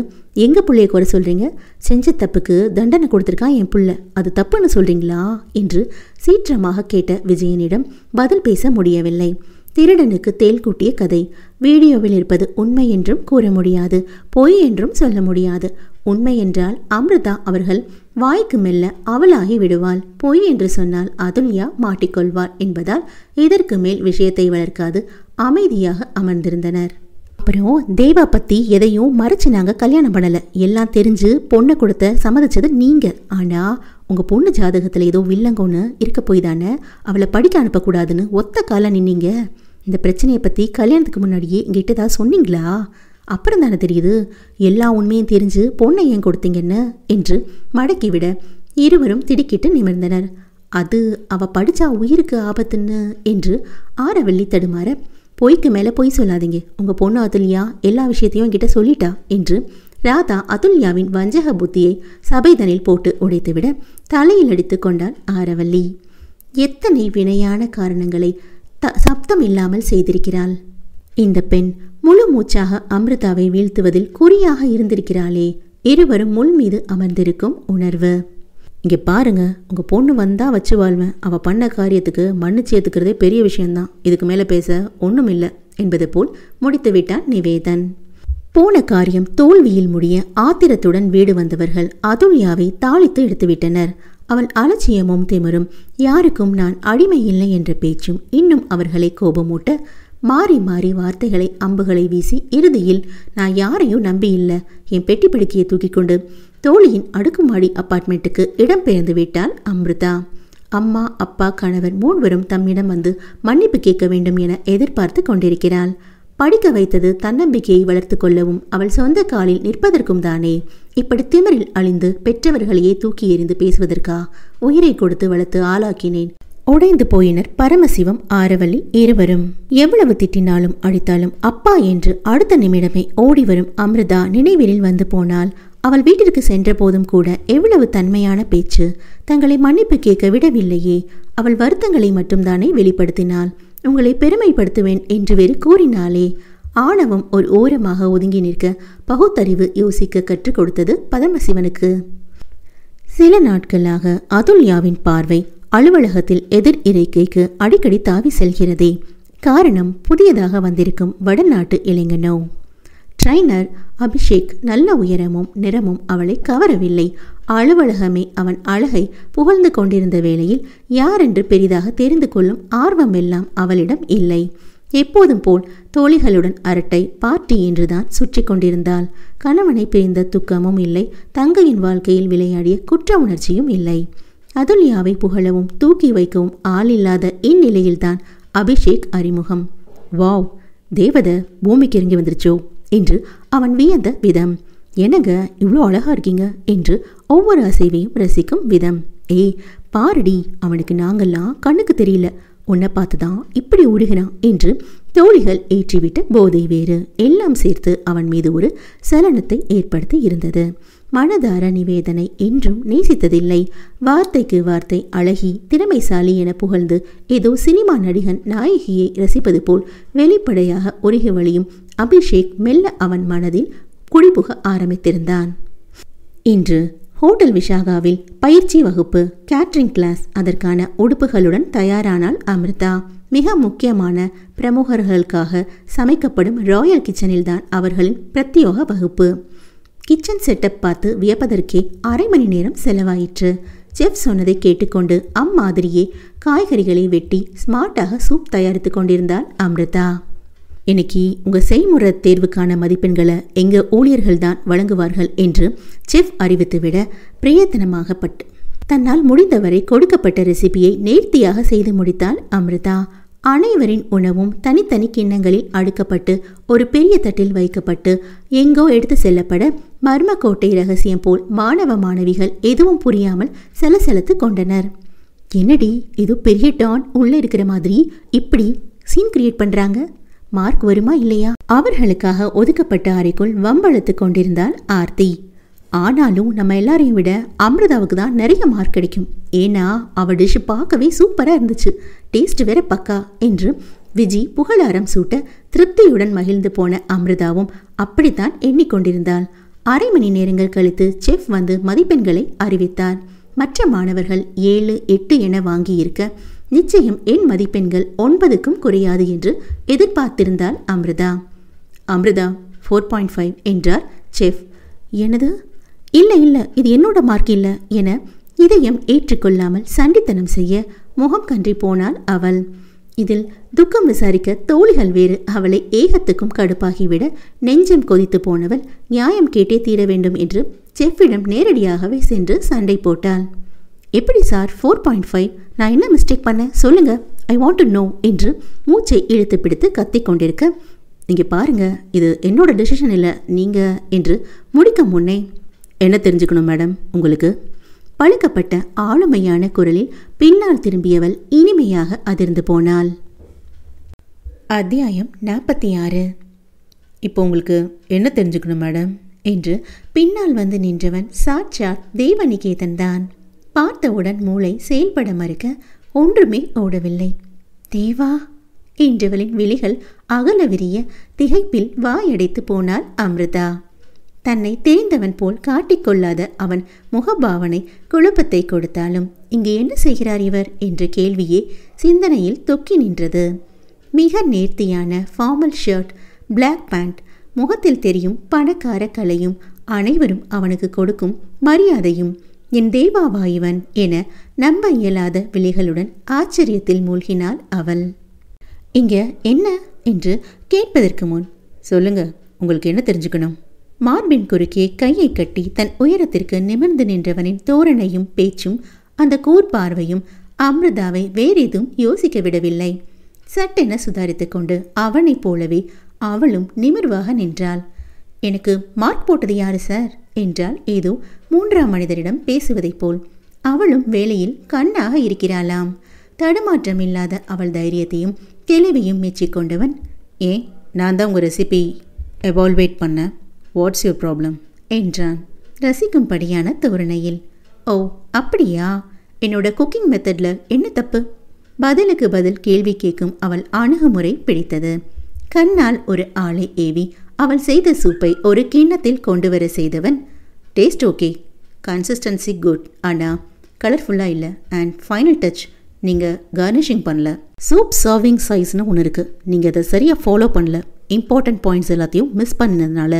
எங்கள் பிள்ளைய குறை சொல்கிறீங்க செஞ்ச தப்புக்கு தண்டனை கொடுத்துருக்கா என் புள்ள அது தப்புன்னு சொல்கிறீங்களா என்று சீற்றமாக கேட்ட விஜயனிடம் பதில் பேச முடியவில்லை திருடனுக்கு தேல் கூட்டிய கதை வீடியோவில் இருப்பது உண்மை என்றும் கூற முடியாது பொய் என்றும் சொல்ல முடியாது உண்மை என்றால் அமிர்தா அவர்கள் வாய்க்கு மெல்ல அவளாகி விடுவாள் பொய் என்று சொன்னால் அதுல்யா மாட்டிக்கொள்வாள் என்பதால் இதற்கு மேல் விஷயத்தை வளர்க்காது அமைதியாக அமர்ந்திருந்தனர் அப்புறம் தேவா பற்றி எதையும் மறைச்சு நாங்கள் கல்யாணம் பண்ணலை எல்லாம் தெரிஞ்சு பொண்ணை கொடுத்த சம்மதிச்சது நீங்கள் ஆனால் உங்கள் பொண்ணு ஜாதகத்தில் ஏதோ வில்லங்கோன்னு இருக்க போய் தானே அவளை படிக்க அனுப்பக்கூடாதுன்னு ஒத்த காலம் நின்னீங்க இந்த பிரச்சனையை பற்றி கல்யாணத்துக்கு முன்னாடியே எங்கிட்ட ஏதாவது சொன்னீங்களா அப்புறம் தானே தெரியுது எல்லா உண்மையும் தெரிஞ்சு பொண்ணை ஏன் கொடுத்தீங்கன்னு என்று மடக்கிவிட இருவரும் திடுக்கிட்டு நிமிர்ந்தனர் அது அவ படிச்சா உயிருக்கு ஆபத்துன்னு என்று ஆரவள்ளி தடுமாற பொய்க்கு மேலே பொய் சொல்லாதீங்க உங்கள் பொண்ணு அதுல்யா எல்லா விஷயத்தையும் என்கிட்ட சொல்லிட்டா என்று ராதா அதுல்யாவின் வஞ்சக புத்தியை சபைதனில் போட்டு உடைத்துவிட தலையில் அடித்து கொண்டான் ஆரவல்லி எத்தனை வினையான காரணங்களை த சப்தம் இல்லாமல் செய்திருக்கிறாள் இந்த பெண் முழு மூச்சாக அமிர்தாவை வீழ்த்துவதில் குறியாக இருந்திருக்கிறாளே இருவரும் முள் மீது அமர்ந்திருக்கும் உணர்வு இங்கே பாருங்க உங்க பொண்ணு வந்தால் வச்சு வாழ்வேன் அவள் பண்ண காரியத்துக்கு மன்னிச்சு ஏத்துக்கிறதே பெரிய விஷயம்தான் இதுக்கு மேலே பேச ஒண்ணும் இல்லை என்பது போல் முடித்து விட்டான் நிவேதன் போன காரியம் தோல்வியில் முடிய ஆத்திரத்துடன் வீடு வந்தவர்கள் அதுல்யாவை தாளித்து எடுத்துவிட்டனர் அவள் அலட்சியமும் திமரும் யாருக்கும் நான் அடிமை இல்லை என்ற பேச்சும் இன்னும் அவர்களை கோபமூட்ட மாறி மாறி வார்த்தைகளை அம்புகளை வீசி இறுதியில் நான் யாரையும் நம்பியில்லை என் பெட்டி படுக்கையை தூக்கிக்கொண்டு தோழியின் அடுக்குமாடி அப்பார்ட்மெண்ட்டுக்கு இடம்பெயர்ந்து விட்டாள் அம்ருதா அம்மா அப்பா கணவர் மூன்வரும் தம்மிடம் வந்து மன்னிப்பு கேட்க வேண்டும் என எதிர்பார்த்து கொண்டிருக்கிறாள் படிக்க வைத்தது தன்னம்பிக்கையை வளர்த்து கொள்ளவும் அவள் சொந்த காலில் நிற்பதற்கும் தானே இப்படி திமிரில் அழிந்து பெற்றவர்களையே தூக்கி எறிந்து பேசுவதற்கா உயிரை கொடுத்து வளர்த்து ஆளாக்கினேன் உடைந்து போயினர் பரமசிவம் ஆரவல்லி இருவரும் எவ்வளவு திட்டினாலும் அடித்தாலும் அப்பா என்று அடுத்த நிமிடமே ஓடிவரும் அமிர்தா நினைவிலில் வந்து போனால் அவள் வீட்டிற்கு சென்ற போதும் கூட எவ்வளவு தன்மையான பேச்சு தங்களை மன்னிப்பு கேட்க விடவில்லையே அவள் வருத்தங்களை மட்டும்தானே வெளிப்படுத்தினாள் உங்களை பெருமைப்படுத்துவேன் என்று வேறு கூறினாளே ஆணவம் ஒரு ஓரமாக ஒதுங்கி நிற்க பகுத்தறிவு யோசிக்க கற்றுக் கொடுத்தது பதமசிவனுக்கு சில நாட்களாக அதுல்யாவின் பார்வை அலுவலகத்தில் எதிர் இறைக்கைக்கு அடிக்கடி தாவி செல்கிறதே காரணம் புதியதாக வந்திருக்கும் வடநாட்டு இளைஞனோ ட்ரைனர் அபிஷேக் நல்ல உயரமும் நிறமும் அவளை கவரவில்லை அலுவலகமே அவன் அழகை புகழ்ந்து கொண்டிருந்த வேளையில் யாரென்று பெரிதாக தெரிந்து கொள்ளும் ஆர்வம் எல்லாம் அவளிடம் இல்லை எப்போதும் போல் தோழிகளுடன் அரட்டை பார்ட்டி என்றுதான் சுற்றி கொண்டிருந்தாள் கணவனை பிரிந்த துக்கமும் இல்லை தங்கையின் வாழ்க்கையில் விளையாடிய குற்ற உணர்ச்சியும் இல்லை அதுல்யாவை புகழவும் தூக்கி வைக்கவும் ஆள் இல்லாத இந்நிலையில்தான் அபிஷேக் அறிமுகம் வாவ் தேவத பூமிக்கு இறங்கி வந்துருச்சோ என்று அவன் வியந்த விதம் என்னங்க இவ்வளோ அழகா இருக்கீங்க என்று ஒவ்வொரு அசைவையும் ரசிக்கும் விதம் ஏய் பாரடி அவனுக்கு நாங்கள்லாம் கண்ணுக்கு தெரியல உன்னை பார்த்து தான் இப்படி ஓடுகிறான் என்று தோழிகள் ஏற்றிவிட்ட போதை வேறு எல்லாம் சேர்த்து அவன் மீது ஒரு சலனத்தை ஏற்படுத்தி இருந்தது மனதார நிவேதனை என்றும் நேசித்ததில்லை வார்த்தைக்கு வார்த்தை அழகி திறமைசாலி என புகழ்ந்து ஏதோ சினிமா நடிகன் நாயகியை ரசிப்பது போல் வெளிப்படையாக உருகி வழியும் அபிஷேக் மெல்ல அவன் மனதில் குடிபுக ஆரம்பித்திருந்தான் இன்று ஹோட்டல் விஷாகாவில் பயிற்சி வகுப்பு கேட்ரிங் கிளாஸ் அதற்கான உடுப்புகளுடன் தயாரானால் அமிர்தா மிக முக்கியமான பிரமுகர்களுக்காக சமைக்கப்படும் ராயல் கிச்சனில்தான் அவர்களின் பிரத்யோக வகுப்பு கிச்சன் செட்டப் பார்த்து வியப்பதற்கே அரை மணி நேரம் செலவாயிற்று ஜெஃப் சொன்னதை கேட்டுக்கொண்டு அம்மாதிரியே காய்கறிகளை வெட்டி ஸ்மார்ட்டாக சூப் தயாரித்து கொண்டிருந்தார் அம்ரிதா இன்னைக்கு உங்கள் செய்முறை தேர்வுக்கான மதிப்பெண்களை எங்கள் ஊழியர்கள் தான் வழங்குவார்கள் என்று செஃப் அறிவித்துவிட பிரயத்தனமாகப்பட்டு தன்னால் முடிந்தவரை கொடுக்கப்பட்ட ரெசிபியை நேர்த்தியாக செய்து முடித்தாள் அமிர்தா அனைவரின் உணவும் தனித்தனி கிண்ணங்களில் அடுக்கப்பட்டு ஒரு பெரிய தட்டில் வைக்கப்பட்டு எங்கோ எடுத்து செல்லப்பட மர்ம கோட்டை ரகசியம் போல் மாணவ மாணவிகள் எதுவும் புரியாமல் செலசெலத்து கொண்டனர் என்னடி இது பெரிய டான் உள்ளே இருக்கிற மாதிரி இப்படி சீன் கிரியேட் பண்ணுறாங்க மார்க் வருமா இல்லையா அவர்களுக்காக ஒதுக்கப்பட்ட அறைக்குள் வம்பழுத்து கொண்டிருந்தாள் ஆர்த்தி ஆனாலும் நம்ம எல்லாரையும் விட அமிர்தாவுக்கு தான் நிறைய மார்க் கிடைக்கும் ஏன்னா அவள் டிஷ் பார்க்கவே சூப்பராக இருந்துச்சு டேஸ்ட் வேற பக்கா என்று விஜி புகழாரம் சூட்ட திருப்தியுடன் மகிழ்ந்து போன அமிர்தாவும் அப்படித்தான் எண்ணிக்கொண்டிருந்தாள் அரை மணி நேரங்கள் கழித்து செஃப் வந்து மதிப்பெண்களை அறிவித்தார் மற்ற மாணவர்கள் ஏழு எட்டு என வாங்கியிருக்க நிச்சயம் என் மதிப்பெண்கள் ஒன்பதுக்கும் குறையாது என்று எதிர்பார்த்திருந்தாள் Amritha Amritha four point five என்றார் செஃப் எனது இல்லை இல்லை இது என்னோட மார்க் இல்லை என இதயம் ஏற்றுக்கொள்ளாமல் சண்டித்தனம் செய்ய முகம் கன்றி போனாள் அவள் இதில் துக்கம் விசாரிக்க தோழிகள் வேறு அவளை ஏகத்துக்கும் கடுப்பாகிவிட நெஞ்சம் கொதித்து போனவள் நியாயம் கேட்டே தீர வேண்டும் என்று செஃப்பிடம் நேரடியாகவே சென்று சண்டை போட்டாள் எப்படி சார் ஃபோர் பாயிண்ட் ஃபைவ் நான் என்ன மிஸ்டேக் பண்ண சொல்லுங்க ஐ வாண்ட் டு நோ என்று மூச்சை இழுத்து பிடித்து கத்தி கொண்டிருக்க நீங்கள் பாருங்கள் இது என்னோட டிசிஷன் இல்லை நீங்கள் என்று முடிக்க முன்னே என்ன தெரிஞ்சுக்கணும் மேடம் உங்களுக்கு பழுக்கப்பட்ட ஆளுமையான குரலில் பின்னால் திரும்பியவள் இனிமையாக அதிர்ந்து போனாள் அத்தியாயம் நாற்பத்தி ஆறு இப்போ உங்களுக்கு என்ன தெரிஞ்சுக்கணும் மேடம் என்று பின்னால் வந்து நின்றவன் சாட்சாத் தேவநிகேதன் தான் பார்த்தவுடன் மூளை செயல்பட மறுக்க ஒன்றுமே ஓடவில்லை தேவா என்றவளின் விழிகள் அகல விரிய திகைப்பில் வாயடைத்து போனாள் அமிர்தா தன்னை தெரிந்தவன் போல் காட்டிக்கொள்ளாத அவன் முகபாவனை குழப்பத்தை கொடுத்தாலும் இங்கு என்ன செய்கிறார் இவர் என்ற கேள்வியே சிந்தனையில் தொக்கி நின்றது மிக நேர்த்தியான ஃபார்மல் ஷர்ட் பிளாக் பேண்ட் முகத்தில் தெரியும் பணக்கார கலையும் அனைவரும் அவனுக்கு கொடுக்கும் மரியாதையும் என் தெய்வாவா இவன் என நம்ப இயலாத விலைகளுடன் ஆச்சரியத்தில் மூழ்கினாள் அவள் இங்கே என்ன என்று கேட்பதற்கு முன் சொல்லுங்க உங்களுக்கு என்ன தெரிஞ்சுக்கணும் மார்பின் குறுக்கே கையை கட்டி தன் உயரத்திற்கு நிமிர்ந்து நின்றவனின் தோரணையும் பேச்சும் அந்த கூர்பார்வையும் அமிர்தாவை வேறேதும் யோசிக்க விடவில்லை சட்டென சுதாரித்து கொண்டு அவனைப் போலவே அவளும் நிமிர்வாக நின்றாள் எனக்கு மார்க் போட்டது யாரு சார் என்றால் ஏதோ மூன்றாம் மனிதரிடம் பேசுவதைப் போல் அவளும் வேலையில் கண்ணாக இருக்கிறாளாம் தடுமாற்றம் இல்லாத அவள் தைரியத்தையும் தெளிவையும் மெச்சிக்கொண்டவன் ஏன் நான் தான் உங்கள் ரெசிபி எவால்வேட் பண்ணேன் வாட்ஸ் யூர் ப்ராப்ளம் என்றான் ரசிக்கும்படியான தோரணையில் ஓ அப்படியா என்னோட குக்கிங் மெத்தடில் என்ன தப்பு பதிலுக்கு பதில் கேள்வி கேட்கும் அவள் அணுகுமுறை பிடித்தது கண்ணால் ஒரு ஆளை ஏவி அவள் செய்த சூப்பை ஒரு கிண்ணத்தில் கொண்டு வர செய்தவன் டேஸ்ட் ஓகே கன்சிஸ்டன்சி குட் ஆனால் கலர்ஃபுல்லாக இல்லை அண்ட் ஃபைனல் டச் நீங்கள் கார்னிஷிங் பண்ணல சூப் சர்விங் சைஸ்னு ஒன்று இருக்குது நீங்கள் அதை சரியாக ஃபாலோ பண்ணல இம்பார்ட்டண்ட் பாயிண்ட்ஸ் எல்லாத்தையும் மிஸ் பண்ணினதுனால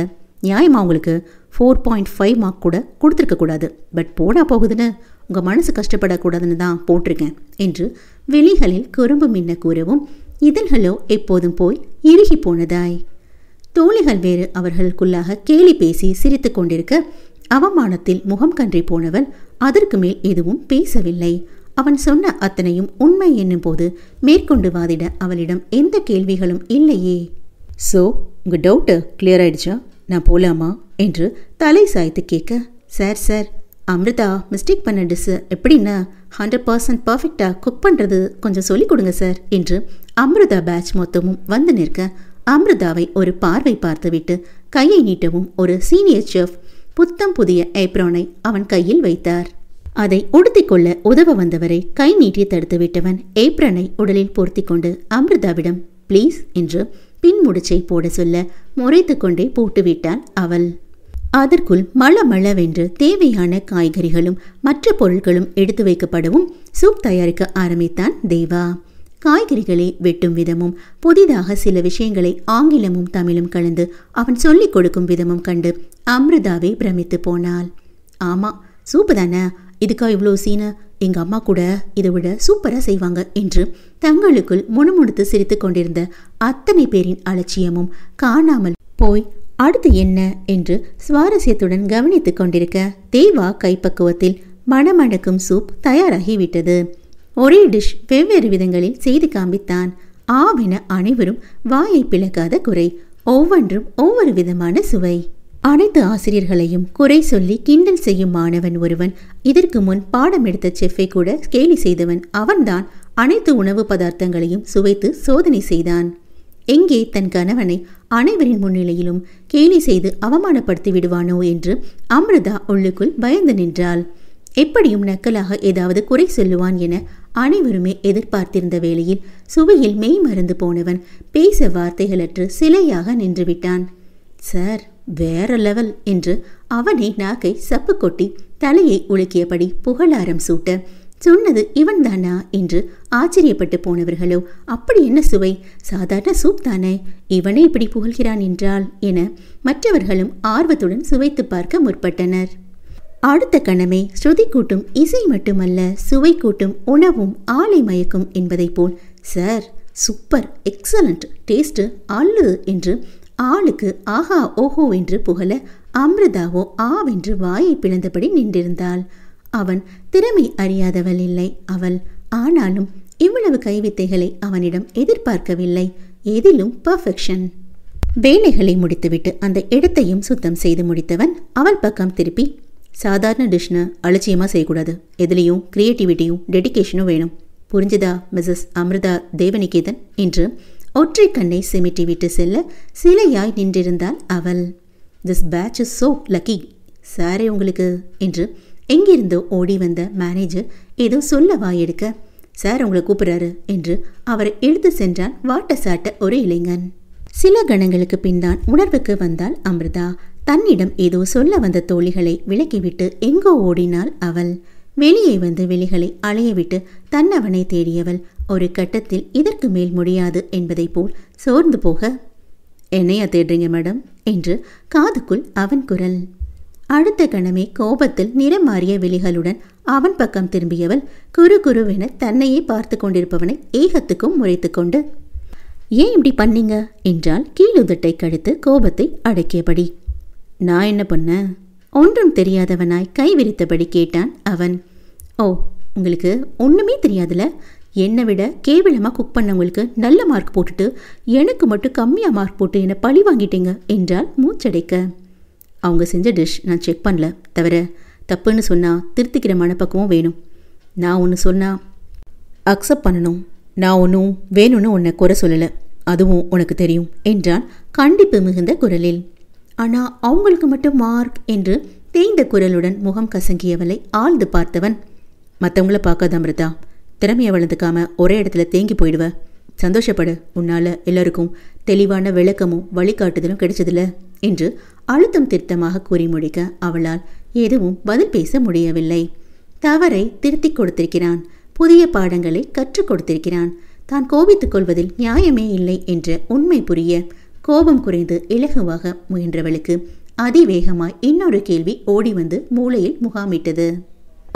நியாயமாக உங்களுக்கு ஃபோர் பாயிண்ட் ஃபைவ் மார்க் கூட கொடுத்துருக்கக்கூடாது பட் போடா போகுதுன்னு உங்கள் மனசு கஷ்டப்படக்கூடாதுன்னு தான் போட்டிருக்கேன் என்று வெளிகளில் குறும்பு மின்ன கூறவும் இதழ்களோ எப்போதும் போய் இறுகி போனதாய் தோழிகள் வேறு அவர்களுக்குள்ளாக கேலி பேசி சிரித்து கொண்டிருக்க அவமானத்தில் முகம் கன்றி போனவன் அதற்கு மேல் எதுவும் பேசவில்லை அவன் சொன்ன அத்தனையும் உண்மை என்னும் போது மேற்கொண்டு வாதிட அவளிடம் எந்த கேள்விகளும் இல்லையே ஸோ உங்கள் டவுட்டு கிளியர் ஆயிடுச்சா நான் போலாமா என்று தலை சாய்த்து கேட்க சார் சார் அமிர்தா மிஸ்டேக் பண்ண டிஷ்ஷு எப்படின்னா ஹண்ட்ரட் பர்சன்ட் பர்ஃபெக்டாக குக் பண்ணுறது கொஞ்சம் சொல்லிக் கொடுங்க சார் என்று அமிர்தா பேட்ச் மொத்தமும் வந்து நிற்க அமிர்தாவை ஒரு பார்வை பார்த்துவிட்டு கையை நீட்டவும் ஒரு சீனியர் செஃப் புத்தம் புதிய ஏப்ரானை அவன் கையில் வைத்தார் அதை உடுத்திக்கொள்ள உதவ வந்தவரை கை நீட்டி தடுத்துவிட்டவன் ஏப்ரனை உடலில் பொருத்தி கொண்டு அமிர்தாவிடம் ப்ளீஸ் என்று பின் முடிச்சை போட சொல்ல முறைத்து கொண்டே போட்டுவிட்டாள் அவள் அதற்குள் மளமளவென்று தேவையான காய்கறிகளும் மற்ற பொருட்களும் எடுத்து வைக்கப்படவும் சூப் தயாரிக்க ஆரம்பித்தான் தேவா காய்கறிகளை வெட்டும் விதமும் புதிதாக சில விஷயங்களை ஆங்கிலமும் தமிழும் கலந்து அவன் சொல்லிக் கொடுக்கும் விதமும் கண்டு அம்ருதாவை பிரமித்து போனாள் ஆமா சூப்பு தானே இதுக்கா இவ்வளோ சீன எங்க அம்மா கூட இதை விட சூப்பரா செய்வாங்க என்று தங்களுக்குள் முணுமுணுத்து சிரித்து கொண்டிருந்த அத்தனை பேரின் அலட்சியமும் காணாமல் போய் அடுத்து என்ன என்று சுவாரஸ்யத்துடன் கவனித்து கொண்டிருக்க தேவா கைப்பக்குவத்தில் மணமணக்கும் சூப் தயாராகிவிட்டது ஒரே டிஷ் வெவ்வேறு விதங்களில் செய்து காண்பித்தான் ஆவின அனைவரும் வாயை பிளக்காத குறை ஒவ்வொன்றும் ஒவ்வொரு விதமான சுவை அனைத்து ஆசிரியர்களையும் குறை சொல்லி கிண்டல் செய்யும் மாணவன் ஒருவன் இதற்கு முன் பாடம் எடுத்த செஃப்பை கூட கேலி செய்தவன் அவன்தான் அனைத்து உணவு பதார்த்தங்களையும் சுவைத்து சோதனை செய்தான் எங்கே தன் கணவனை அனைவரின் முன்னிலையிலும் கேலி செய்து அவமானப்படுத்தி விடுவானோ என்று அமிர்தா உள்ளுக்குள் பயந்து நின்றாள் எப்படியும் நக்கலாக ஏதாவது குறை சொல்லுவான் என அனைவருமே எதிர்பார்த்திருந்த வேளையில் சுவையில் மெய் மறந்து போனவன் பேச வார்த்தைகளற்று சிலையாக நின்றுவிட்டான் சார் வேற லெவல் என்று அவனை நாக்கை சப்பு கொட்டி தலையை உலுக்கியபடி புகழாரம் சூட்ட சொன்னது இவன் தானா என்று ஆச்சரியப்பட்டு போனவர்களோ அப்படி என்ன சுவை சாதாரண சூப் தானே இவனே இப்படி புகழ்கிறான் என்றால் என மற்றவர்களும் ஆர்வத்துடன் சுவைத்து பார்க்க முற்பட்டனர் அடுத்த கணமே ஸ்ருதி கூட்டும் இசை மட்டுமல்ல சுவை கூட்டும் உணவும் ஆலை மயக்கும் என்பதைப் போல் சார் சூப்பர் எக்ஸலண்ட் டேஸ்ட்டு அல்லு என்று ஆளுக்கு ஆஹா ஓஹோ என்று புகழ அமிர்தாவோ ஆவென்று வாயை பிளந்தபடி நின்றிருந்தாள் அவன் திறமை அறியாதவள் இல்லை அவள் ஆனாலும் இவ்வளவு கைவித்தைகளை அவனிடம் எதிர்பார்க்கவில்லை எதிலும் பர்ஃபெக்ஷன் வேலைகளை முடித்துவிட்டு அந்த இடத்தையும் சுத்தம் செய்து முடித்தவன் அவள் பக்கம் திருப்பி சாதாரண டிஷ்னு அலட்சியமாக செய்யக்கூடாது எதுலேயும் கிரியேட்டிவிட்டியும் டெடிக்கேஷனும் வேணும் புரிஞ்சுதா மிஸ்ஸஸ் அமிர்தா தேவநிகேதன் என்று ஒற்றை கண்ணை சிமிட்டிவிட்டு செல்ல சிலையாய் நின்றிருந்தாள் அவள் this batch is so lucky சாரே உங்களுக்கு என்று எங்கிருந்து ஓடி வந்த மேனேஜர் ஏதோ சொல்ல வாயெடுக்க சார் உங்களை கூப்பிடுறாரு என்று அவரை எழுத்து சென்றான் வாட்ட சாட்ட ஒரு இளைஞன் சில கணங்களுக்கு பின்தான் உணர்வுக்கு வந்தாள் அமிர்தா தன்னிடம் ஏதோ சொல்ல வந்த தோழிகளை விலக்கிவிட்டு எங்கோ ஓடினாள் அவள் வெளியே வந்து வெளிகளை அலையவிட்டு தன்னவனை தேடியவள் ஒரு கட்டத்தில் இதற்கு மேல் முடியாது என்பதை போல் சோர்ந்து போக என்னையா தேடுறீங்க மேடம் என்று காதுக்குள் அவன் குரல் அடுத்த கணமே கோபத்தில் நிறம் மாறிய விழிகளுடன் அவன் பக்கம் திரும்பியவள் குறு குருவென தன்னையே பார்த்து கொண்டிருப்பவனை ஏகத்துக்கும் முறைத்து கொண்டு ஏன் இப்படி பண்ணீங்க என்றால் கீழுதட்டை கழுத்து கோபத்தை அடக்கியபடி நான் என்ன பண்ண ஒன்றும் தெரியாதவனாய் கை விரித்தபடி கேட்டான் அவன் ஓ உங்களுக்கு ஒன்றுமே தெரியாதுல என்னை விட கேவலமாக குக் பண்ணவங்களுக்கு நல்ல மார்க் போட்டுட்டு எனக்கு மட்டும் கம்மியாக மார்க் போட்டு என்னை பழி வாங்கிட்டீங்க என்றால் மூச்சடைக்க அவங்க செஞ்ச டிஷ் நான் செக் பண்ணல தவிர தப்புன்னு சொன்னால் திருத்திக்கிற மனப்பக்கமும் வேணும் நான் ஒன்று சொன்னால் அக்செப்ட் பண்ணணும் நான் ஒன்றும் வேணும்னு உன்னை குறை சொல்லலை அதுவும் உனக்கு தெரியும் என்றான் கண்டிப்பு மிகுந்த குரலில் ஆனால் அவங்களுக்கு மட்டும் மார்க் என்று தேய்ந்த குரலுடன் முகம் கசங்கியவளை ஆழ்ந்து பார்த்தவன் மற்றவங்கள பார்க்காத அமிர்தா திறமையை வளர்ந்துக்காம ஒரே இடத்துல தேங்கி போயிடுவ சந்தோஷப்படு உன்னால எல்லாருக்கும் தெளிவான விளக்கமும் வழிகாட்டுதலும் கிடைச்சதில்ல என்று அழுத்தம் திருத்தமாக கூறி முடிக்க அவளால் எதுவும் பதில் பேச முடியவில்லை தவறை திருத்திக் கொடுத்திருக்கிறான் புதிய பாடங்களை கற்றுக் கொடுத்திருக்கிறான் தான் கோபித்துக் கொள்வதில் நியாயமே இல்லை என்ற உண்மை புரிய கோபம் குறைந்து இலகுவாக முயன்றவளுக்கு அதிவேகமாய் இன்னொரு கேள்வி ஓடி வந்து மூளையில் முகாமிட்டது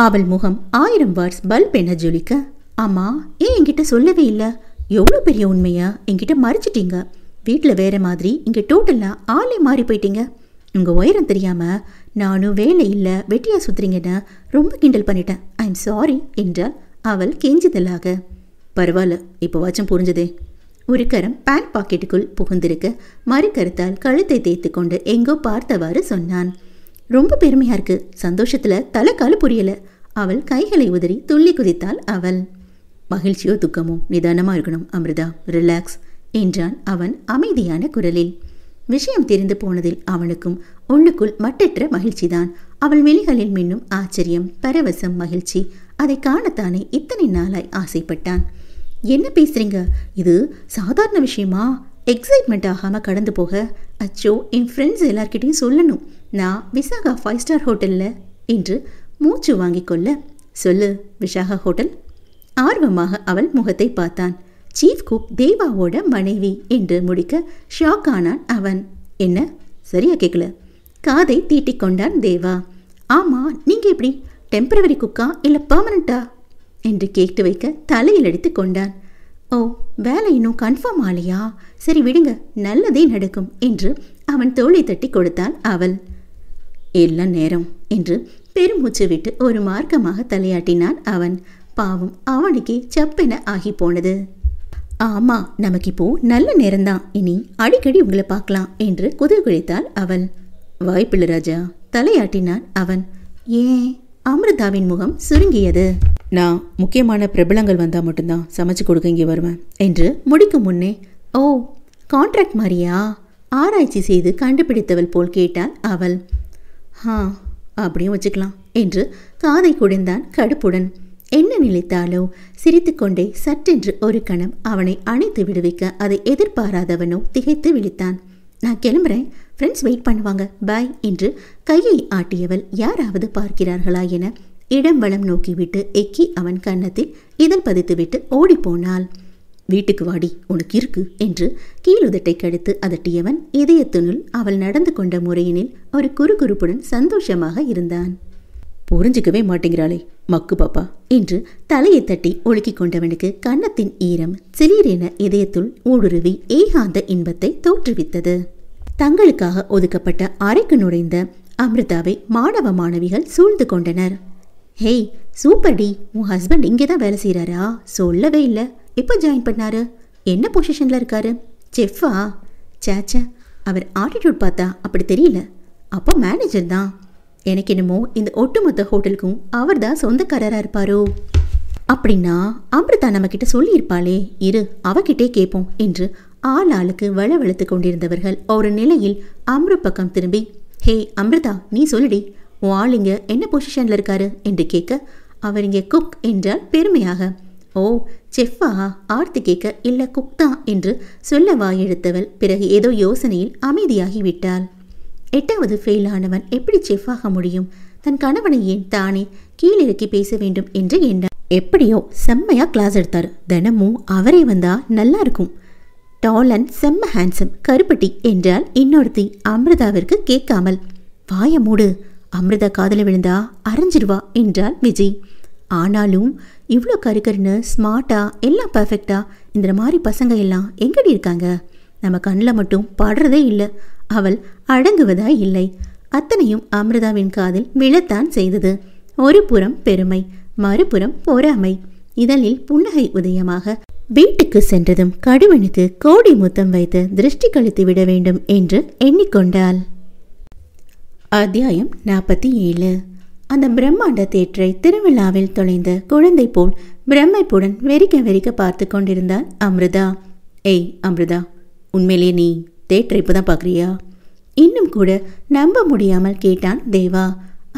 அவள் முகம் ஆயிரம் வார்ஸ் பல்ப் என ஜொலிக்க ஆமாம் ஏன் என்கிட்ட சொல்லவே இல்லை எவ்வளோ பெரிய உண்மையா என்கிட்ட மறைச்சிட்டீங்க வீட்டில் வேற மாதிரி இங்கே டோட்டலாக ஆளே மாறி போயிட்டீங்க உங்கள் உயரம் தெரியாமல் நானும் வேலை இல்லை வெட்டியாக சுற்றுறீங்கன்னு ரொம்ப கிண்டல் பண்ணிட்டேன் ஐ எம் சாரி என்றால் அவள் கெஞ்சுதலாக பரவாயில்ல இப்போவாச்சும் புரிஞ்சதே ஒரு கரம் பேண்ட் பாக்கெட்டுக்குள் புகுந்திருக்க மறுக்கருத்தால் கழுத்தை தேய்த்து கொண்டு எங்கோ பார்த்தவாறு சொன்னான் ரொம்ப பெருமையாக இருக்குது சந்தோஷத்தில் தலைக்கால புரியலை அவள் கைகளை உதறி துள்ளி குதித்தாள் அவள் மகிழ்ச்சியோ துக்கமோ நிதானமாக இருக்கணும் அமிர்தா ரிலாக்ஸ் என்றான் அவன் அமைதியான குரலில் விஷயம் தெரிந்து போனதில் அவனுக்கும் உள்ளுக்குள் மட்டற்ற மகிழ்ச்சிதான் அவள் விழிகளில் மின்னும் ஆச்சரியம் பரவசம் மகிழ்ச்சி அதை காணத்தானே இத்தனை நாளாய் ஆசைப்பட்டான் என்ன பேசுறீங்க இது சாதாரண விஷயமா எக்ஸைட்மெண்ட் ஆகாமல் கடந்து போக அச்சோ என் ஃப்ரெண்ட்ஸ் எல்லார்கிட்டையும் சொல்லணும் நான் விசாகா ஃபைவ் ஸ்டார் ஹோட்டலில் என்று மூச்சு வாங்கிக்கொள்ள சொல்லு விசாகா ஹோட்டல் ஆர்வமாக அவள் முகத்தை பார்த்தான் சீஃப் குக் தேவாவோட மனைவி என்று முடிக்க ஷாக் ஆனான் அவன் என்ன சரியா கேட்கல காதை தீட்டிக் கொண்டான் தேவா ஆமாம் நீங்கள் எப்படி டெம்பரவரி குக்கா இல்லை பர்மனண்டா என்று கேட்டு வைக்க தலையில் அடித்து கொண்டான் ஓ வேலை இன்னும் கன்ஃபார்ம் ஆலையா சரி விடுங்க நல்லதே நடக்கும் என்று அவன் தோளை தட்டி கொடுத்தாள் அவள் எல்லாம் நேரம் என்று பெருமூச்சு விட்டு ஒரு மார்க்கமாக தலையாட்டினான் அவன் பாவம் அவனுக்கே செப்பென ஆகி போனது ஆமா நமக்கு இப்போ நல்ல நேரம்தான் இனி அடிக்கடி உங்களை பார்க்கலாம் என்று குதிர்குழித்தாள் அவள் வாய்ப்பில்லை ராஜா தலையாட்டினான் அவன் ஏன் அமிர்தாவின் முகம் சுருங்கியது நான் முக்கியமான பிரபலங்கள் வந்தால் மட்டும்தான் சமைச்சு கொடுக்க இங்கே வருவேன் என்று முடிக்கும் முன்னே ஓ கான்ட்ராக்ட் மாதிரியா ஆராய்ச்சி செய்து கண்டுபிடித்தவள் போல் கேட்டாள் அவள் ஹா அப்படியும் வச்சுக்கலாம் என்று காதை குடைந்தான் கடுப்புடன் என்ன நினைத்தாலோ சிரித்துக்கொண்டே சற்றென்று ஒரு கணம் அவனை அணைத்து விடுவிக்க அதை எதிர்பாராதவனோ திகைத்து விழித்தான் நான் கிளம்புறேன் ஃப்ரெண்ட்ஸ் வெயிட் பண்ணுவாங்க பாய் என்று கையை ஆட்டியவள் யாராவது பார்க்கிறார்களா என இடம் வளம் நோக்கிவிட்டு எக்கி அவன் கன்னத்தில் இதழ் பதித்துவிட்டு ஓடிப்போனாள் வீட்டுக்கு வாடி உனக்கு இருக்கு என்று கீழுதட்டை கடித்து அதட்டியவன் இதயத்துனுள் அவள் நடந்து கொண்ட முறையினில் ஒரு குறுகுறுப்புடன் சந்தோஷமாக இருந்தான் புரிஞ்சுக்கவே மாட்டேங்கிறாளே மக்கு பாப்பா என்று தலையை தட்டி ஒழுக்கி கொண்டவனுக்கு கன்னத்தின் ஈரம் சிலீரென இதயத்துள் ஊடுருவி ஏகாந்த இன்பத்தை தோற்றுவித்தது தங்களுக்காக ஒதுக்கப்பட்ட அறைக்கு நுழைந்த அமிர்தாவை மாணவ மாணவிகள் சூழ்ந்து கொண்டனர் ஹேய் சூப்பர் டி உன் ஹஸ்பண்ட் இங்கே தான் வேலை செய்கிறாரா சொல்லவே இல்லை எப்போ ஜாயின் பண்ணாரு என்ன பொசிஷனில் இருக்காரு செஃப்பா சேச்சா அவர் ஆட்டிடியூட் பார்த்தா அப்படி தெரியல அப்போ மேனேஜர் தான் எனக்கு என்னமோ இந்த ஒட்டுமொத்த ஹோட்டலுக்கும் அவர் தான் சொந்தக்காரராக இருப்பாரோ அப்படின்னா அமிர்தா கிட்ட சொல்லியிருப்பாளே இரு அவகிட்டே கேட்போம் என்று ஆள் ஆளுக்கு வளவழுத்து கொண்டிருந்தவர்கள் ஒரு நிலையில் அம்ரு பக்கம் திரும்பி ஹே அமிர்தா நீ சொல்லுடி உன் ஆள் இங்கே என்ன பொசிஷனில் இருக்காரு என்று கேட்க அவர் இங்கே குக் என்றால் பெருமையாக ஓ செஃப்பா ஆர்த்து கேட்க இல்லை குக் தான் என்று சொல்ல வாயெழுத்தவள் பிறகு ஏதோ யோசனையில் அமைதியாகி விட்டாள் எட்டாவது ஃபெயில் ஆனவன் எப்படி ஆக முடியும் தன் கணவனை ஏன் தானே கீழிறக்கி பேச வேண்டும் என்று எண்ணம் எப்படியோ செம்மையா கிளாஸ் எடுத்தார் தினமும் அவரே வந்தால் நல்லா இருக்கும் டாலன் செம்ம ஹேண்ட்ஸம் கருப்பட்டி என்றால் இன்னொருத்தி அமிர்தாவிற்கு கேட்காமல் வாய மூடு அமிர்தா காதல விழுந்தா அரைஞ்சிருவா என்றால் விஜய் ஆனாலும் இவ்வளோ கருக்கருன்னு ஸ்மார்ட்டா எல்லாம் பர்ஃபெக்டா இந்த மாதிரி பசங்க எல்லாம் எங்கடி இருக்காங்க நம்ம கண்ணில் மட்டும் பாடுறதே இல்லை அவள் அடங்குவதாய் இல்லை அத்தனையும் அமிர்தாவின் காதில் விழத்தான் செய்தது ஒரு புறம் பெருமை மறுபுறம் பொறாமை இதழில் புன்னகை உதயமாக வீட்டுக்கு சென்றதும் கடுவனுக்கு கோடி முத்தம் வைத்து திருஷ்டி கழித்து விட வேண்டும் என்று எண்ணிக்கொண்டாள் அத்தியாயம் நாற்பத்தி ஏழு அந்த பிரம்மாண்ட தேற்றை திருவிழாவில் தொலைந்த குழந்தை போல் பிரம்மைப்புடன் வெறிக்க வெறிக்க பார்த்து கொண்டிருந்தாள் அமிர்தா ஏய் அமிர்தா உண்மையிலேயே நீ தேட்டர் இப்போ தான் பார்க்குறியா இன்னும் கூட நம்ப முடியாமல் கேட்டான் தேவா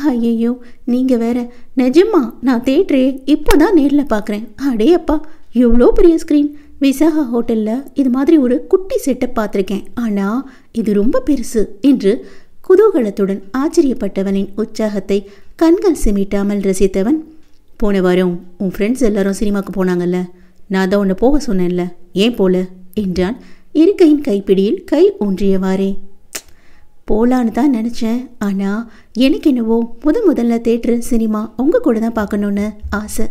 ஐயோ நீங்கள் வேற நிஜமா நான் தேட்டரே இப்போ தான் நேரில் பார்க்குறேன் அடே அப்பா எவ்வளோ பெரிய ஸ்க்ரீன் விசாகா ஹோட்டலில் இது மாதிரி ஒரு குட்டி செட்டப் பார்த்துருக்கேன் ஆனால் இது ரொம்ப பெருசு என்று குதூகலத்துடன் ஆச்சரியப்பட்டவனின் உற்சாகத்தை கண்கள் சிமிட்டாமல் ரசித்தவன் போன வாரம் உன் ஃப்ரெண்ட்ஸ் எல்லாரும் சினிமாவுக்கு போனாங்கல்ல நான் தான் உன்னை போக சொன்னேன்ல ஏன் போல என்றான் இருக்கையின் கைப்பிடியில் கை ஊன்றியவாறே போலான்னு தான் நினச்சேன் ஆனால் எனக்கு என்னவோ முத முதல்ல தேட்ரு சினிமா உங்கள் கூட தான் பார்க்கணுன்னு ஆசை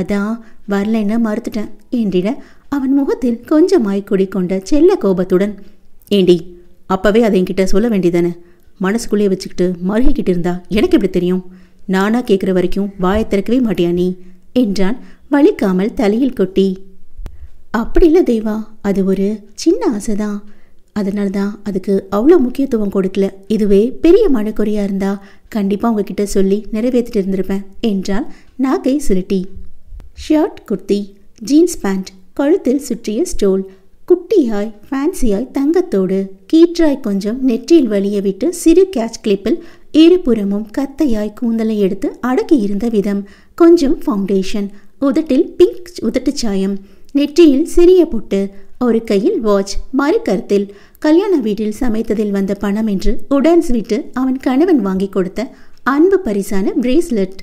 அதான் வரலைன்னு மறுத்துட்டேன் என்றிட அவன் முகத்தில் கொஞ்சமாய் குடிக்கொண்ட செல்ல கோபத்துடன் ஏண்டி அப்போவே அதை என்கிட்ட சொல்ல வேண்டியதானே மனசுக்குள்ளேயே வச்சுக்கிட்டு மருகிக்கிட்டு இருந்தா எனக்கு எப்படி தெரியும் நானாக கேட்குற வரைக்கும் வாயை திறக்கவே மாட்டியா நீ என்றான் வலிக்காமல் தலையில் கொட்டி அப்படி இல்லை தெய்வா அது ஒரு சின்ன ஆசை தான் அதனால தான் அதுக்கு அவ்வளோ முக்கியத்துவம் கொடுக்கல இதுவே பெரிய மழைக்குறையாக இருந்தால் கண்டிப்பாக உங்ககிட்ட சொல்லி நிறைவேற்றிட்டு இருந்திருப்பேன் என்றால் நாகை சுருட்டி ஷர்ட் குர்த்தி ஜீன்ஸ் பேண்ட் கழுத்தில் சுற்றிய ஸ்டோல் குட்டியாய் ஃபேன்சியாய் தங்கத்தோடு கீற்றாய் கொஞ்சம் நெற்றியில் வழிய விட்டு சிறு கேட்ச் கிளிப்பில் இருபுறமும் கத்தையாய் கூந்தலை எடுத்து அடக்கி இருந்த விதம் கொஞ்சம் ஃபவுண்டேஷன் உதட்டில் பிங்க் உதட்டு சாயம் நெற்றியில் சிறிய புட்டு ஒரு கையில் வாட்ச் மறு கருத்தில் கல்யாண வீட்டில் சமைத்ததில் வந்த பணம் என்று உடன்ஸ் விட்டு அவன் கணவன் வாங்கி கொடுத்த அன்பு பரிசான பிரேஸ்லெட்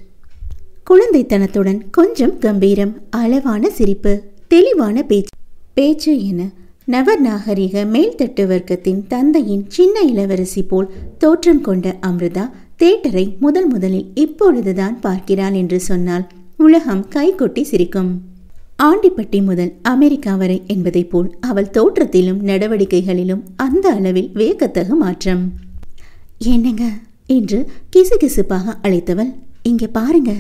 குழந்தைத்தனத்துடன் கொஞ்சம் கம்பீரம் அளவான சிரிப்பு தெளிவான பேச்சு பேச்சு என நவர் நாகரிக மேல்தட்டு வர்க்கத்தின் தந்தையின் சின்ன இளவரசி போல் தோற்றம் கொண்ட அம்ருதா தேட்டரை முதல் முதலில் இப்பொழுதுதான் பார்க்கிறாள் என்று சொன்னால் உலகம் கைகொட்டி சிரிக்கும் ஆண்டிப்பட்டி முதல் அமெரிக்கா வரை என்பதைப் போல் அவள் தோற்றத்திலும் நடவடிக்கைகளிலும் அந்த அளவில் வேகத்தக மாற்றம் என்னங்க என்று கிசுகிசுப்பாக அழைத்தவள் இங்கே பாருங்க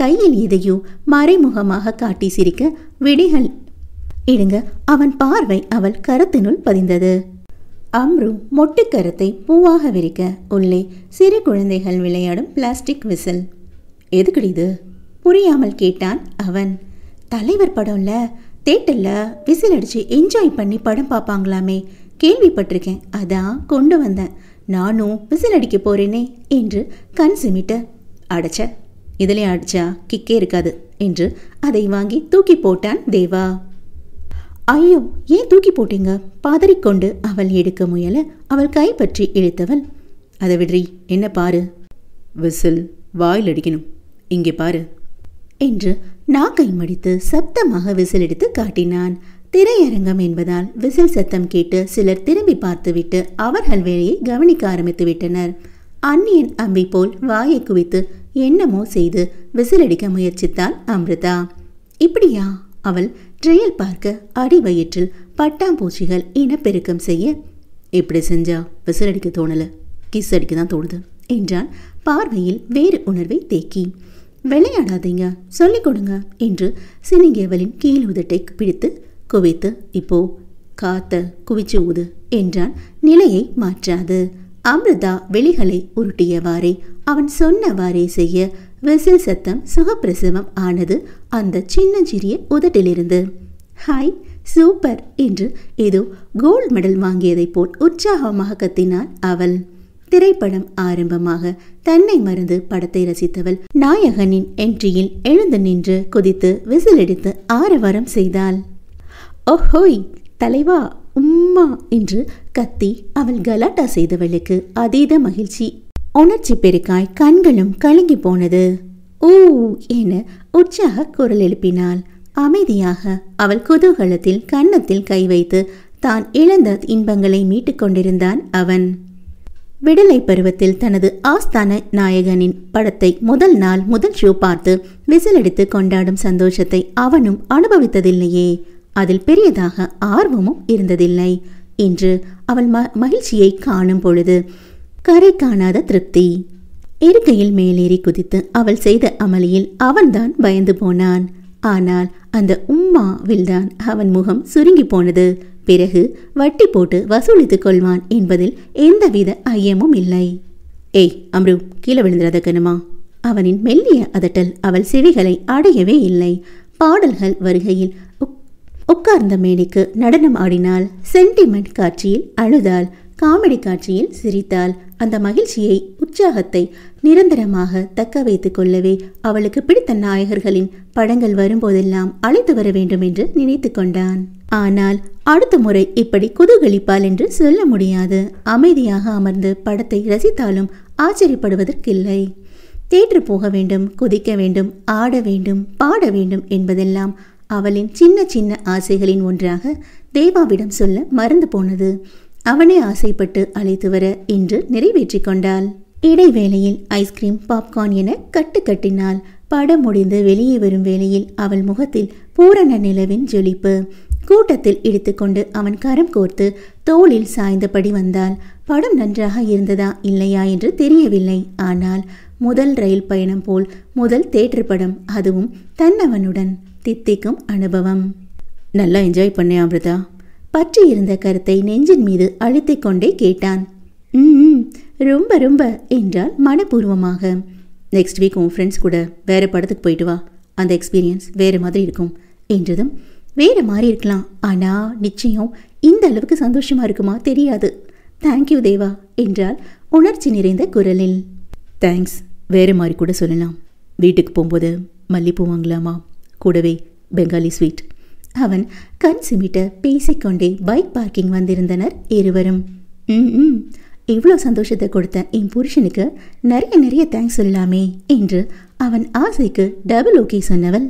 கையில் எதையோ மறைமுகமாக காட்டி சிரிக்க விடைகள் இடுங்க அவன் பார்வை அவள் கருத்தினுள் பதிந்தது அம்ரு மொட்டுக்கரத்தை கருத்தை பூவாக விரிக்க உள்ளே சிறு குழந்தைகள் விளையாடும் பிளாஸ்டிக் விசில் எதுக்குடிது புரியாமல் கேட்டான் அவன் தலைவர் படம்ல தேட்டரில் விசில் அடித்து என்ஜாய் பண்ணி படம் பார்ப்பாங்களாமே கேள்விப்பட்டிருக்கேன் அதான் கொண்டு வந்தேன் நானும் விசில் அடிக்க போகிறேனே என்று கண் சிமிட்ட அடைச்ச இதுலேயே அடிச்சா கிக்கே இருக்காது என்று அதை வாங்கி தூக்கி போட்டான் தேவா ஐயோ ஏன் தூக்கி போட்டீங்க பாதறிக்கொண்டு அவள் எடுக்க முயல அவள் கைப்பற்றி இழுத்தவள் அதை விடுறி என்ன பாரு விசில் வாயில் அடிக்கணும் இங்கே பாரு என்று நாக்கை மடித்து சப்தமாக எடுத்து காட்டினான் திரையரங்கம் என்பதால் விசில் சத்தம் கேட்டு சிலர் திரும்பி பார்த்துவிட்டு அவர்கள் வேலையை கவனிக்க ஆரம்பித்து விட்டனர் அந்நியன் அம்பி போல் வாயை குவித்து என்னமோ செய்து விசிலடிக்க முயற்சித்தாள் அமிர்தா இப்படியா அவள் ட்ரெயில் பார்க்க அடி வயிற்றில் பட்டாம்பூச்சிகள் இனப்பெருக்கம் செய்ய இப்படி செஞ்சா விசிலடிக்க தோணல கிஸ் அடிக்க தான் தோணுது என்றான் பார்வையில் வேறு உணர்வை தேக்கி விளையாடாதீங்க சொல்லிக் கொடுங்க என்று சினிங்கேவலின் கீழ் உதட்டை பிடித்து குவித்து இப்போ காத்த குவிச்சு ஊது என்றான் நிலையை மாற்றாது அமிர்தா வெளிகளை உருட்டியவாறே அவன் சொன்னவாறே செய்ய விசில் சத்தம் சுகப்பிரசவம் ஆனது அந்த சின்ன சிறிய உதட்டிலிருந்து ஹாய் சூப்பர் என்று ஏதோ கோல்டு மெடல் வாங்கியதைப் போல் உற்சாகமாக கத்தினாள் அவள் திரைப்படம் ஆரம்பமாக தன்னை மறந்து படத்தை ரசித்தவள் நாயகனின் என்ட்ரியில் எழுந்து நின்று குதித்து விசிலடித்து ஆரவாரம் செய்தாள் ஓஹோய் தலைவா உம்மா என்று கத்தி அவள் கலாட்டா செய்தவளுக்கு அதீத மகிழ்ச்சி உணர்ச்சி பெருக்காய் கண்களும் கலங்கி போனது ஊ என உற்சாக குரல் எழுப்பினாள் அமைதியாக அவள் குதூகலத்தில் கன்னத்தில் கை வைத்து தான் இழந்த இன்பங்களை மீட்டுக் கொண்டிருந்தான் அவன் விடுதலை பருவத்தில் தனது ஆஸ்தான நாயகனின் படத்தை முதல் நாள் முதல் ஷோ பார்த்து விசிலடித்து கொண்டாடும் சந்தோஷத்தை அவனும் அனுபவித்ததில்லையே அதில் பெரியதாக ஆர்வமும் இருந்ததில்லை என்று அவள் ம மகிழ்ச்சியை காணும் பொழுது கரை காணாத திருப்தி இருக்கையில் மேலேறி குதித்து அவள் செய்த அமளியில் அவன்தான் பயந்து போனான் ஆனால் அந்த உம்மாவில்தான் அவன் முகம் சுருங்கி போனது பிறகு வட்டி போட்டு வசூலித்துக் கொள்வான் என்பதில் எந்தவித ஐயமும் இல்லை ஏய் அம்ரு கீழே விழுந்துறத கணுமா அவனின் மெல்லிய அதட்டல் அவள் செவிகளை அடையவே இல்லை பாடல்கள் வருகையில் உட்கார்ந்த மேடைக்கு நடனம் ஆடினாள் சென்டிமெண்ட் காட்சியில் அழுதாள் காமெடி காட்சியில் சிரித்தாள் அந்த மகிழ்ச்சியை உற்சாகத்தை நிரந்தரமாக தக்க வைத்துக் கொள்ளவே அவளுக்கு பிடித்த நாயகர்களின் படங்கள் வரும்போதெல்லாம் அழைத்து வர வேண்டும் என்று நினைத்து கொண்டான் ஆனால் அடுத்த முறை இப்படி குதூகலிப்பாள் என்று சொல்ல முடியாது அமைதியாக அமர்ந்து படத்தை ரசித்தாலும் ஆச்சரியப்படுவதற்கில்லை தேற்று போக வேண்டும் குதிக்க வேண்டும் ஆட வேண்டும் பாட வேண்டும் என்பதெல்லாம் அவளின் சின்ன சின்ன ஆசைகளின் ஒன்றாக தேவாவிடம் சொல்ல மறந்து போனது அவனே ஆசைப்பட்டு அழைத்து வர இன்று நிறைவேற்றிக் கொண்டாள் இடைவேளையில் ஐஸ்கிரீம் பாப்கார்ன் என கட்டு கட்டினாள் படம் முடிந்து வெளியே வரும் வேளையில் அவள் முகத்தில் பூரண நிலவின் ஜொலிப்பு கூட்டத்தில் இடித்துக்கொண்டு அவன் கரம் கோர்த்து தோளில் சாய்ந்தபடி வந்தாள் படம் நன்றாக இருந்ததா இல்லையா என்று தெரியவில்லை ஆனால் முதல் ரயில் பயணம் போல் முதல் தேட்டர் படம் அதுவும் தன்னவனுடன் தித்திக்கும் அனுபவம் நல்லா என்ஜாய் பண்ணேன் அமிர்தா பற்றி இருந்த கருத்தை நெஞ்சின் மீது அழுத்திக் கொண்டே கேட்டான் ம் ரொம்ப ரொம்ப என்றால் மனப்பூர்வமாக நெக்ஸ்ட் வீக் உன் ஃப்ரெண்ட்ஸ் கூட வேறு படத்துக்கு போயிட்டு வா அந்த எக்ஸ்பீரியன்ஸ் வேறு மாதிரி இருக்கும் என்றதும் வேறு மாதிரி இருக்கலாம் ஆனால் நிச்சயம் இந்த அளவுக்கு சந்தோஷமாக இருக்குமா தெரியாது தேங்க்யூ தேவா என்றால் உணர்ச்சி நிறைந்த குரலில் தேங்க்ஸ் வேறு மாதிரி கூட சொல்லலாம் வீட்டுக்கு போகும்போது மல்லிப்பூ வாங்கலாமா கூடவே பெங்காலி ஸ்வீட் அவன் கண் சிமிட்ட பேசிக்கொண்டே பைக் பார்க்கிங் வந்திருந்தனர் இருவரும் ம் இவ்வளோ சந்தோஷத்தை கொடுத்த என் புருஷனுக்கு நிறைய நிறைய தேங்க்ஸ் சொல்லலாமே என்று அவன் ஆசைக்கு டபுள் ஓகே சொன்னவள்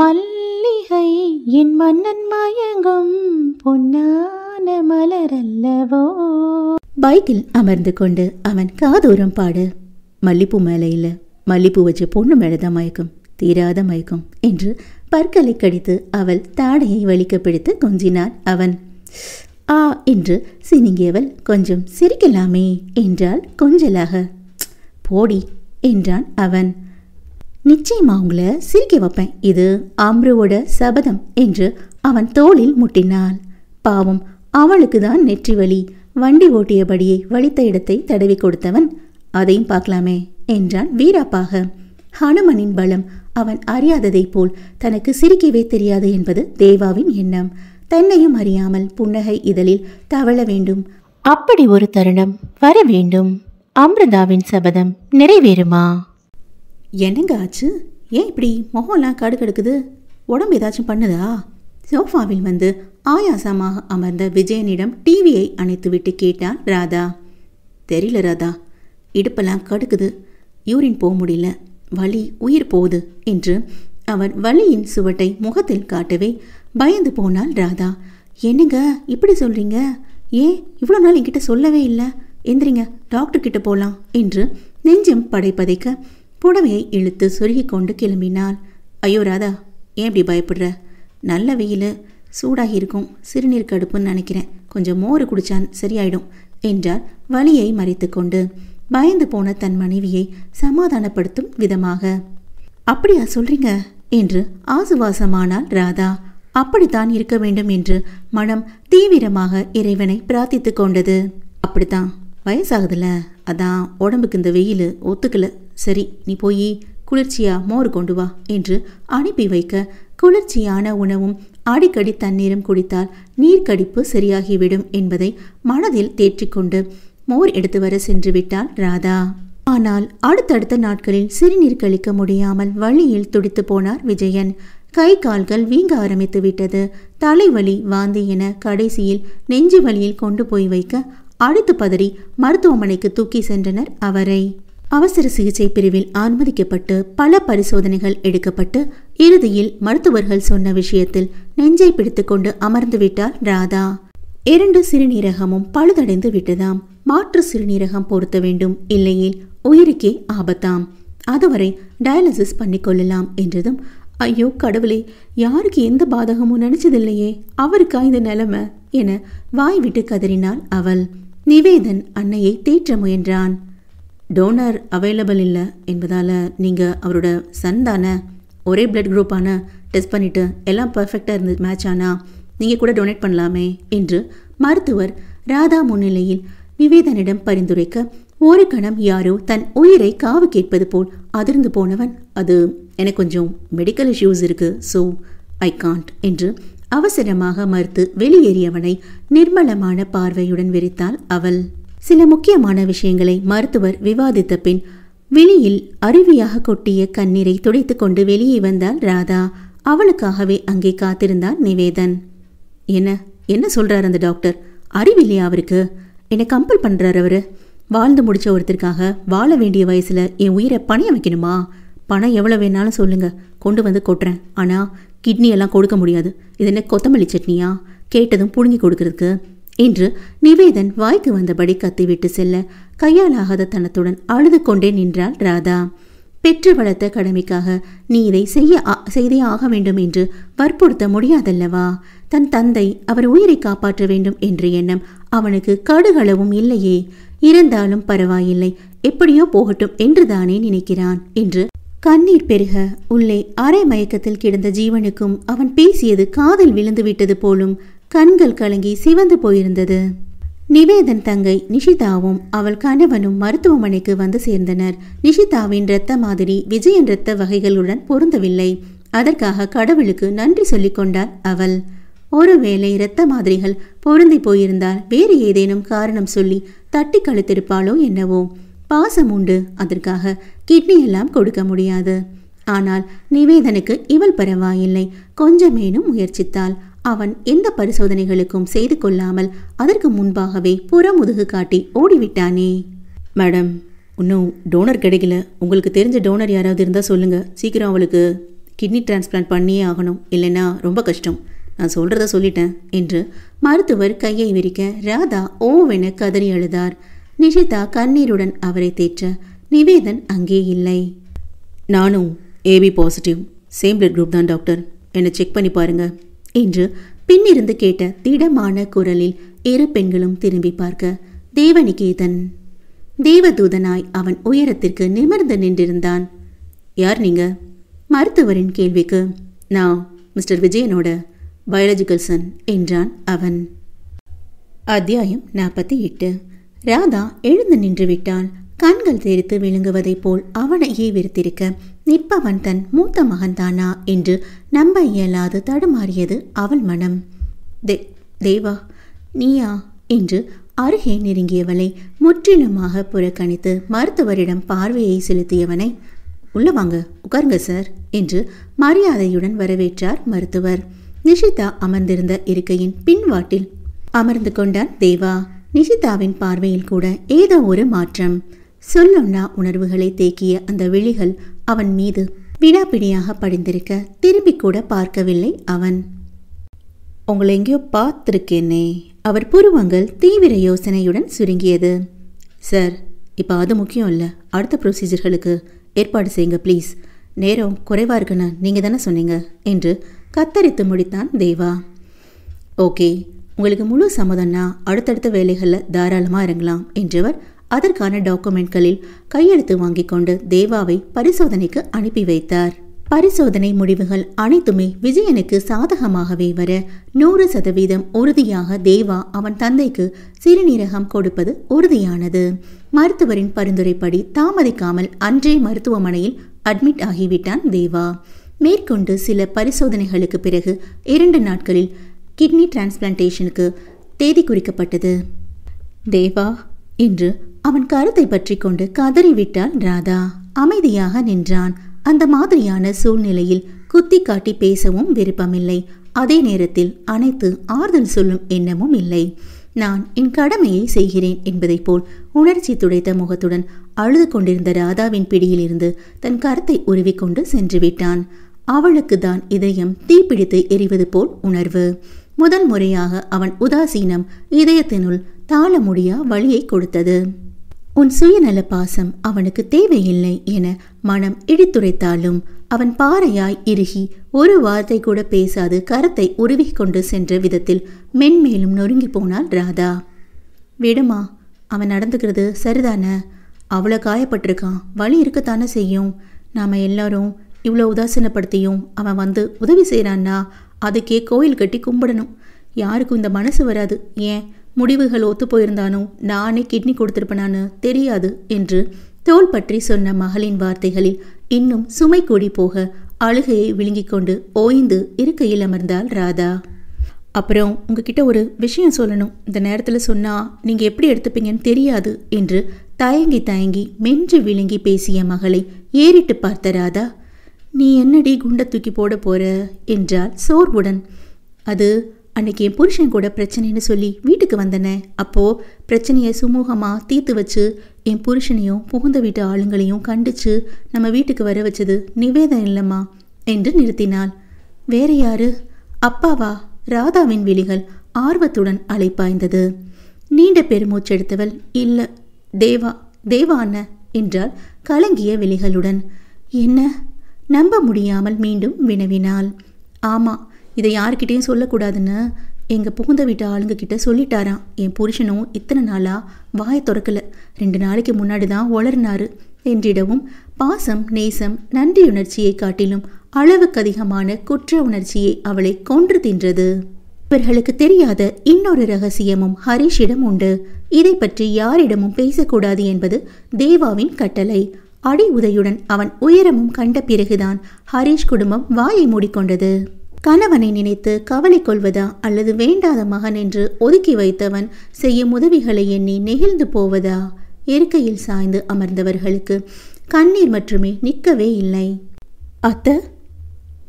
மல்லிகை என் மன்னன் மயங்கும் பொன்னான மலரல்லவோ பைக்கில் அமர்ந்து கொண்டு அவன் காதோரம் பாடு மல்லிப்பூ மேலே இல்லை மல்லிப்பூ வச்ச பொண்ணு மேலதான் மயக்கும் தீராத மயக்கும் என்று பற்களை கடித்து அவள் தாடையை வலிக்க பிடித்து கொஞ்சினான் அவன் ஆ என்று சினிங்கியவள் கொஞ்சம் சிரிக்கலாமே என்றாள் கொஞ்சலாக போடி என்றான் அவன் நிச்சயமா உங்களை சிரிக்க வைப்பேன் இது ஆம்ருவோட சபதம் என்று அவன் தோளில் முட்டினாள் பாவம் அவளுக்கு தான் நெற்றி வலி வண்டி ஓட்டியபடியே வலித்த இடத்தை தடவி கொடுத்தவன் அதையும் பார்க்கலாமே என்றான் வீராப்பாக ஹனுமனின் பலம் அவன் அறியாததை போல் தனக்கு சிரிக்கவே தெரியாது என்பது தேவாவின் எண்ணம் தன்னையும் அறியாமல் புன்னகை இதழில் தவழ வேண்டும் அப்படி ஒரு தருணம் வர வேண்டும் அமிர்தாவின் சபதம் நிறைவேறுமா என்னங்க ஆச்சு ஏன் இப்படி முகம்லாம் கெடுக்குது உடம்பு ஏதாச்சும் பண்ணுதா சோஃபாவில் வந்து ஆயாசமாக அமர்ந்த விஜயனிடம் டிவியை அணைத்துவிட்டு கேட்டான் ராதா தெரியல ராதா இடுப்பெல்லாம் கடுக்குது யூரின் போக முடியல வலி உயிர் போகுது என்று அவன் வலியின் சுவட்டை முகத்தில் காட்டவே பயந்து போனாள் ராதா என்னங்க இப்படி சொல்கிறீங்க ஏன் இவ்வளோ நாள் என்கிட்ட சொல்லவே இல்லை எந்திரிங்க டாக்டர் கிட்ட போகலாம் என்று நெஞ்சம் படைப்பதைக்க புடவையை இழுத்து சொருகி கொண்டு கிளம்பினாள் ஐயோ ராதா ஏன் இப்படி பயப்படுற நல்ல வெயில் சூடாகி இருக்கும் சிறுநீர் கடுப்புன்னு நினைக்கிறேன் கொஞ்சம் மோர் குடிச்சான் சரியாயிடும் என்றார் வலியை மறைத்து கொண்டு பயந்து போன தன் மனைவியை சமாதானப்படுத்தும் விதமாக அப்படியா சொல்றீங்க என்று ஆசுவாசமானாள் ராதா அப்படித்தான் இருக்க வேண்டும் என்று மனம் தீவிரமாக இறைவனை பிரார்த்தித்து கொண்டது அப்படித்தான் வயசாகுதுல அதான் உடம்புக்கு இந்த வெயில் ஒத்துக்கல சரி நீ போய் குளிர்ச்சியா மோர் கொண்டு வா என்று அனுப்பி வைக்க குளிர்ச்சியான உணவும் அடிக்கடி தண்ணீரும் குடித்தால் நீர் கடிப்பு சரியாகிவிடும் என்பதை மனதில் தேற்றிக்கொண்டு மோர் எடுத்து வர சென்று விட்டாள் ராதா ஆனால் அடுத்தடுத்த நாட்களில் சிறுநீர் கழிக்க முடியாமல் வழியில் துடித்து போனார் விஜயன் கை கால்கள் வீங்க ஆரம்பித்து விட்டது தலைவலி வாந்தி என கடைசியில் நெஞ்சு வழியில் கொண்டு போய் வைக்க அடுத்து பதறி மருத்துவமனைக்கு தூக்கி சென்றனர் அவரை அவசர சிகிச்சை பிரிவில் அனுமதிக்கப்பட்டு பல பரிசோதனைகள் எடுக்கப்பட்டு இறுதியில் மருத்துவர்கள் சொன்ன விஷயத்தில் நெஞ்சை பிடித்துக்கொண்டு அமர்ந்து விட்டார் ராதா இரண்டு சிறுநீரகமும் பழுதடைந்து விட்டதாம் மாற்று சிறுநீரகம் பொருத்த வேண்டும் இல்லையில் உயிருக்கே ஆபத்தாம் அதுவரை டயாலிசிஸ் பண்ணிக்கொள்ளலாம் என்றதும் ஐயோ கடவுளே யாருக்கு எந்த பாதகமும் நினைச்சதில்லையே அவருக்கா இந்த நிலைமை என வாய் விட்டு கதறினாள் அவள் நிவேதன் அன்னையை தேற்ற முயன்றான் டோனர் அவைலபிள் இல்லை என்பதால் நீங்கள் அவரோட சன் ஒரே பிளட் குரூப்பான டெஸ்ட் பண்ணிவிட்டு எல்லாம் பர்ஃபெக்டாக இருந்து மேட்ச் ஆனால் நீங்கள் கூட டொனேட் பண்ணலாமே என்று மருத்துவர் ராதா முன்னிலையில் நிவேதனிடம் பரிந்துரைக்க ஒரு கணம் யாரோ தன் உயிரை காவு கேட்பது போல் அதிர்ந்து போனவன் அது எனக்கு கொஞ்சம் மெடிக்கல் இஷ்யூஸ் இருக்கு ஸோ ஐ காண்ட் என்று அவசரமாக மறுத்து வெளியேறியவனை நிர்மலமான பார்வையுடன் வெறித்தாள் அவள் சில முக்கியமான விஷயங்களை மருத்துவர் விவாதித்த பின் வெளியில் அருவியாக கொட்டிய கண்ணீரை துடைத்து கொண்டு வெளியே வந்தாள் ராதா அவளுக்காகவே அங்கே காத்திருந்தான் நிவேதன் என்ன என்ன சொல்றார் அந்த டாக்டர் அறிவில்லையா அவருக்கு என்னை கம்பல் பண்றார் அவரு வாழ்ந்து முடிச்ச ஒருத்தருக்காக வாழ வேண்டிய வயசுல என் உயிரை பணி வைக்கணுமா பணம் எவ்வளவு வேணாலும் சொல்லுங்க கொண்டு வந்து கொட்டுறேன் ஆனா கிட்னி எல்லாம் கொடுக்க முடியாது இது என்ன கொத்தமல்லி சட்னியா கேட்டதும் புடுங்கி கொடுக்கறதுக்கு என்று நிவேதன் வாய்க்கு வந்தபடி கத்திவிட்டு செல்ல கையாலாகாத தனத்துடன் அழுது கொண்டே நின்றாள் ராதா பெற்று வளர்த்த கடமைக்காக நீ இதை செய்ய செய்தே ஆக வேண்டும் என்று வற்புறுத்த முடியாதல்லவா தன் தந்தை அவர் உயிரை காப்பாற்ற வேண்டும் என்ற எண்ணம் அவனுக்கு கடுகளவும் இல்லையே இருந்தாலும் பரவாயில்லை எப்படியோ போகட்டும் என்றுதானே நினைக்கிறான் என்று கண்ணீர் பெருக உள்ளே அரை மயக்கத்தில் கிடந்த ஜீவனுக்கும் அவன் பேசியது காதில் விட்டது போலும் கண்கள் கலங்கி சிவந்து போயிருந்தது நிவேதன் தங்கை நிஷிதாவும் அவள் கணவனும் மருத்துவமனைக்கு வந்து சேர்ந்தனர் நிஷிதாவின் இரத்த மாதிரி விஜயன் இரத்த வகைகளுடன் பொருந்தவில்லை அதற்காக கடவுளுக்கு நன்றி சொல்லிக் சொல்லிக்கொண்டாள் அவள் ஒருவேளை இரத்த மாதிரிகள் பொருந்தி போயிருந்தால் வேறு ஏதேனும் காரணம் சொல்லி தட்டி கழுத்திருப்பாளோ என்னவோ பாசம் உண்டு அதற்காக கிட்னி எல்லாம் கொடுக்க முடியாது ஆனால் நிவேதனுக்கு இவள் பரவாயில்லை கொஞ்சமேனும் முயற்சித்தாள் அவன் எந்த பரிசோதனைகளுக்கும் செய்து கொள்ளாமல் அதற்கு முன்பாகவே புறமுதுகு காட்டி ஓடிவிட்டானே மேடம் இன்னும் டோனர் கிடைக்கல உங்களுக்கு தெரிஞ்ச டோனர் யாராவது இருந்தால் சொல்லுங்கள் சீக்கிரம் அவளுக்கு கிட்னி டிரான்ஸ்பிளான்ட் பண்ணியே ஆகணும் இல்லைன்னா ரொம்ப கஷ்டம் நான் சொல்கிறத சொல்லிட்டேன் என்று மருத்துவர் கையை விரிக்க ராதா ஓவென கதறி அழுதார் நிஷிதா கண்ணீருடன் அவரை தேற்ற நிவேதன் அங்கே இல்லை நானும் AB positive same blood group தான் டாக்டர் என்னை செக் பண்ணி பாருங்க என்று பின்னிருந்து கேட்ட திடமான குரலில் இரு பெண்களும் திரும்பி பார்க்க தேவனிகேதன் தேவதூதனாய் அவன் உயரத்திற்கு நிமிர்ந்து நின்றிருந்தான் யார் நீங்க மருத்துவரின் கேள்விக்கு நான் மிஸ்டர் விஜயனோட பயாலஜிக்கல் சன் என்றான் அவன் அத்தியாயம் நாற்பத்தி எட்டு ராதா எழுந்து நின்று விட்டாள் கண்கள் தெரித்து விழுங்குவதைப் போல் அவனையே வெறுத்திருக்க நிற்பவன் தன் மூத்த மகன்தானா என்று நம்ப இயலாது தடுமாறியது அவள் மனம் தே தேவா நீயா என்று அருகே நெருங்கியவளை முற்றிலுமாக புறக்கணித்து மருத்துவரிடம் பார்வையை செலுத்தியவனை உள்ள வாங்க உட்காருங்க சார் என்று மரியாதையுடன் வரவேற்றார் மருத்துவர் நிஷிதா அமர்ந்திருந்த இருக்கையின் பின்வாட்டில் அமர்ந்து கொண்டார் தேவா நிஷிதாவின் பார்வையில் கூட ஏதோ ஒரு மாற்றம் சொல்லொண்ணா உணர்வுகளை தேக்கிய அந்த விழிகள் அவன் மீது விடாபிடியாக படிந்திருக்க திரும்பி கூட பார்க்கவில்லை அவன் உங்களை எங்கேயோ பார்த்துருக்கேனே அவர் புருவங்கள் தீவிர யோசனையுடன் சுருங்கியது சார் இப்போ அது முக்கியம் இல்லை அடுத்த ப்ரொசீஜர்களுக்கு ஏற்பாடு செய்யுங்க ப்ளீஸ் நேரம் குறைவாக இருக்குன்னு நீங்கள் தானே சொன்னீங்க என்று கத்தரித்து முடித்தான் தேவா ஓகே உங்களுக்கு முழு சம்மதம்னா அடுத்தடுத்த வேலைகளில் தாராளமாக இறங்கலாம் என்றவர் அதற்கான டாக்குமெண்ட்களில் கையெழுத்து வாங்கி கொண்டு தேவாவை பரிசோதனைக்கு அனுப்பி வைத்தார் பரிசோதனை முடிவுகள் அனைத்துமே விஜயனுக்கு சாதகமாகவே வர நூறு சதவீதம் உறுதியாக தேவா அவன் தந்தைக்கு சிறுநீரகம் கொடுப்பது உறுதியானது மருத்துவரின் பரிந்துரைப்படி தாமதிக்காமல் அன்றே மருத்துவமனையில் அட்மிட் ஆகிவிட்டான் தேவா மேற்கொண்டு சில பரிசோதனைகளுக்கு பிறகு இரண்டு நாட்களில் கிட்னி டிரான்ஸ்பிளான்டேஷனுக்கு தேதி குறிக்கப்பட்டது தேவா என்று அவன் கருத்தை பற்றி கொண்டு கதறிவிட்டான் ராதா அமைதியாக நின்றான் அந்த மாதிரியான சூழ்நிலையில் குத்தி காட்டி பேசவும் விருப்பமில்லை அதே நேரத்தில் அனைத்து ஆறுதல் சொல்லும் எண்ணமும் இல்லை நான் என் கடமையை செய்கிறேன் என்பதைப் போல் உணர்ச்சி துடைத்த முகத்துடன் அழுது கொண்டிருந்த ராதாவின் பிடியிலிருந்து தன் கருத்தை உருவிக்கொண்டு சென்றுவிட்டான் அவளுக்குதான் இதயம் தீப்பிடித்து எரிவது போல் உணர்வு முதன் முறையாக அவன் உதாசீனம் இதயத்தினுள் தாழ முடியா வழியை கொடுத்தது உன் சுயநல பாசம் அவனுக்கு தேவையில்லை என மனம் இடித்துரைத்தாலும் அவன் பாறையாய் இறுகி ஒரு வார்த்தை கூட பேசாது கரத்தை உருவி கொண்டு சென்ற விதத்தில் மென்மேலும் நொறுங்கி போனாள் ராதா விடுமா அவன் நடந்துக்கிறது சரிதானே அவ்வளோ காயப்பட்டிருக்கான் வழி இருக்கத்தானே செய்யும் நாம் எல்லாரும் இவ்வளோ உதாசீனப்படுத்தியும் அவன் வந்து உதவி செய்கிறான்னா அதுக்கே கோயில் கட்டி கும்பிடணும் யாருக்கும் இந்த மனசு வராது ஏன் முடிவுகள் ஒத்து போயிருந்தானோ நானே கிட்னி கொடுத்துருப்பேனான்னு தெரியாது என்று தோல் பற்றி சொன்ன மகளின் வார்த்தைகளில் இன்னும் சுமை கூடி போக அழுகையை விழுங்கிக் கொண்டு ஓய்ந்து இருக்கையில் அமர்ந்தாள் ராதா அப்புறம் உங்ககிட்ட ஒரு விஷயம் சொல்லணும் இந்த நேரத்தில் சொன்னால் நீங்கள் எப்படி எடுத்துப்பீங்கன்னு தெரியாது என்று தயங்கி தயங்கி மென்று விழுங்கி பேசிய மகளை ஏறிட்டு பார்த்த ராதா நீ என்னடி குண்டை தூக்கி போட போற என்றாள் சோர்வுடன் அது அன்னைக்கு என் புருஷன் கூட பிரச்சனைன்னு சொல்லி வீட்டுக்கு வந்தனே அப்போது பிரச்சனையை சுமூகமாக தீர்த்து வச்சு என் புருஷனையும் புகுந்த வீட்டு ஆளுங்களையும் கண்டித்து நம்ம வீட்டுக்கு வர வச்சது நிவேதம் இல்லைம்மா என்று நிறுத்தினாள் வேற யாரு அப்பாவா ராதாவின் விழிகள் ஆர்வத்துடன் அழைப்பாய்ந்தது நீண்ட பெருமூச்செடுத்தவள் இல்லை தேவா தேவா அண்ண என்றால் கலங்கிய விழிகளுடன் என்ன நம்ப முடியாமல் மீண்டும் வினவினாள் ஆமாம் இதை யார்கிட்டையும் சொல்லக்கூடாதுன்னு எங்கள் புகுந்த வீட்டு ஆளுங்க கிட்ட சொல்லிட்டாராம் என் புருஷனும் இத்தனை நாளாக வாயை திறக்கல ரெண்டு நாளைக்கு முன்னாடி தான் வளர்னாரு என்றிடவும் பாசம் நேசம் நன்றி உணர்ச்சியை காட்டிலும் அளவுக்கு அதிகமான குற்ற உணர்ச்சியை அவளை கொன்று தின்றது இவர்களுக்கு தெரியாத இன்னொரு ரகசியமும் ஹரீஷிடம் உண்டு இதை பற்றி யாரிடமும் பேசக்கூடாது என்பது தேவாவின் கட்டளை அடி உதையுடன் அவன் உயரமும் கண்ட பிறகுதான் ஹரீஷ் குடும்பம் வாயை மூடிக்கொண்டது கணவனை நினைத்து கவலை கொள்வதா அல்லது வேண்டாத மகன் என்று ஒதுக்கி வைத்தவன் செய்யும் உதவிகளை எண்ணி நெகிழ்ந்து போவதா இருக்கையில் சாய்ந்து அமர்ந்தவர்களுக்கு கண்ணீர் மட்டுமே நிற்கவே இல்லை அத்த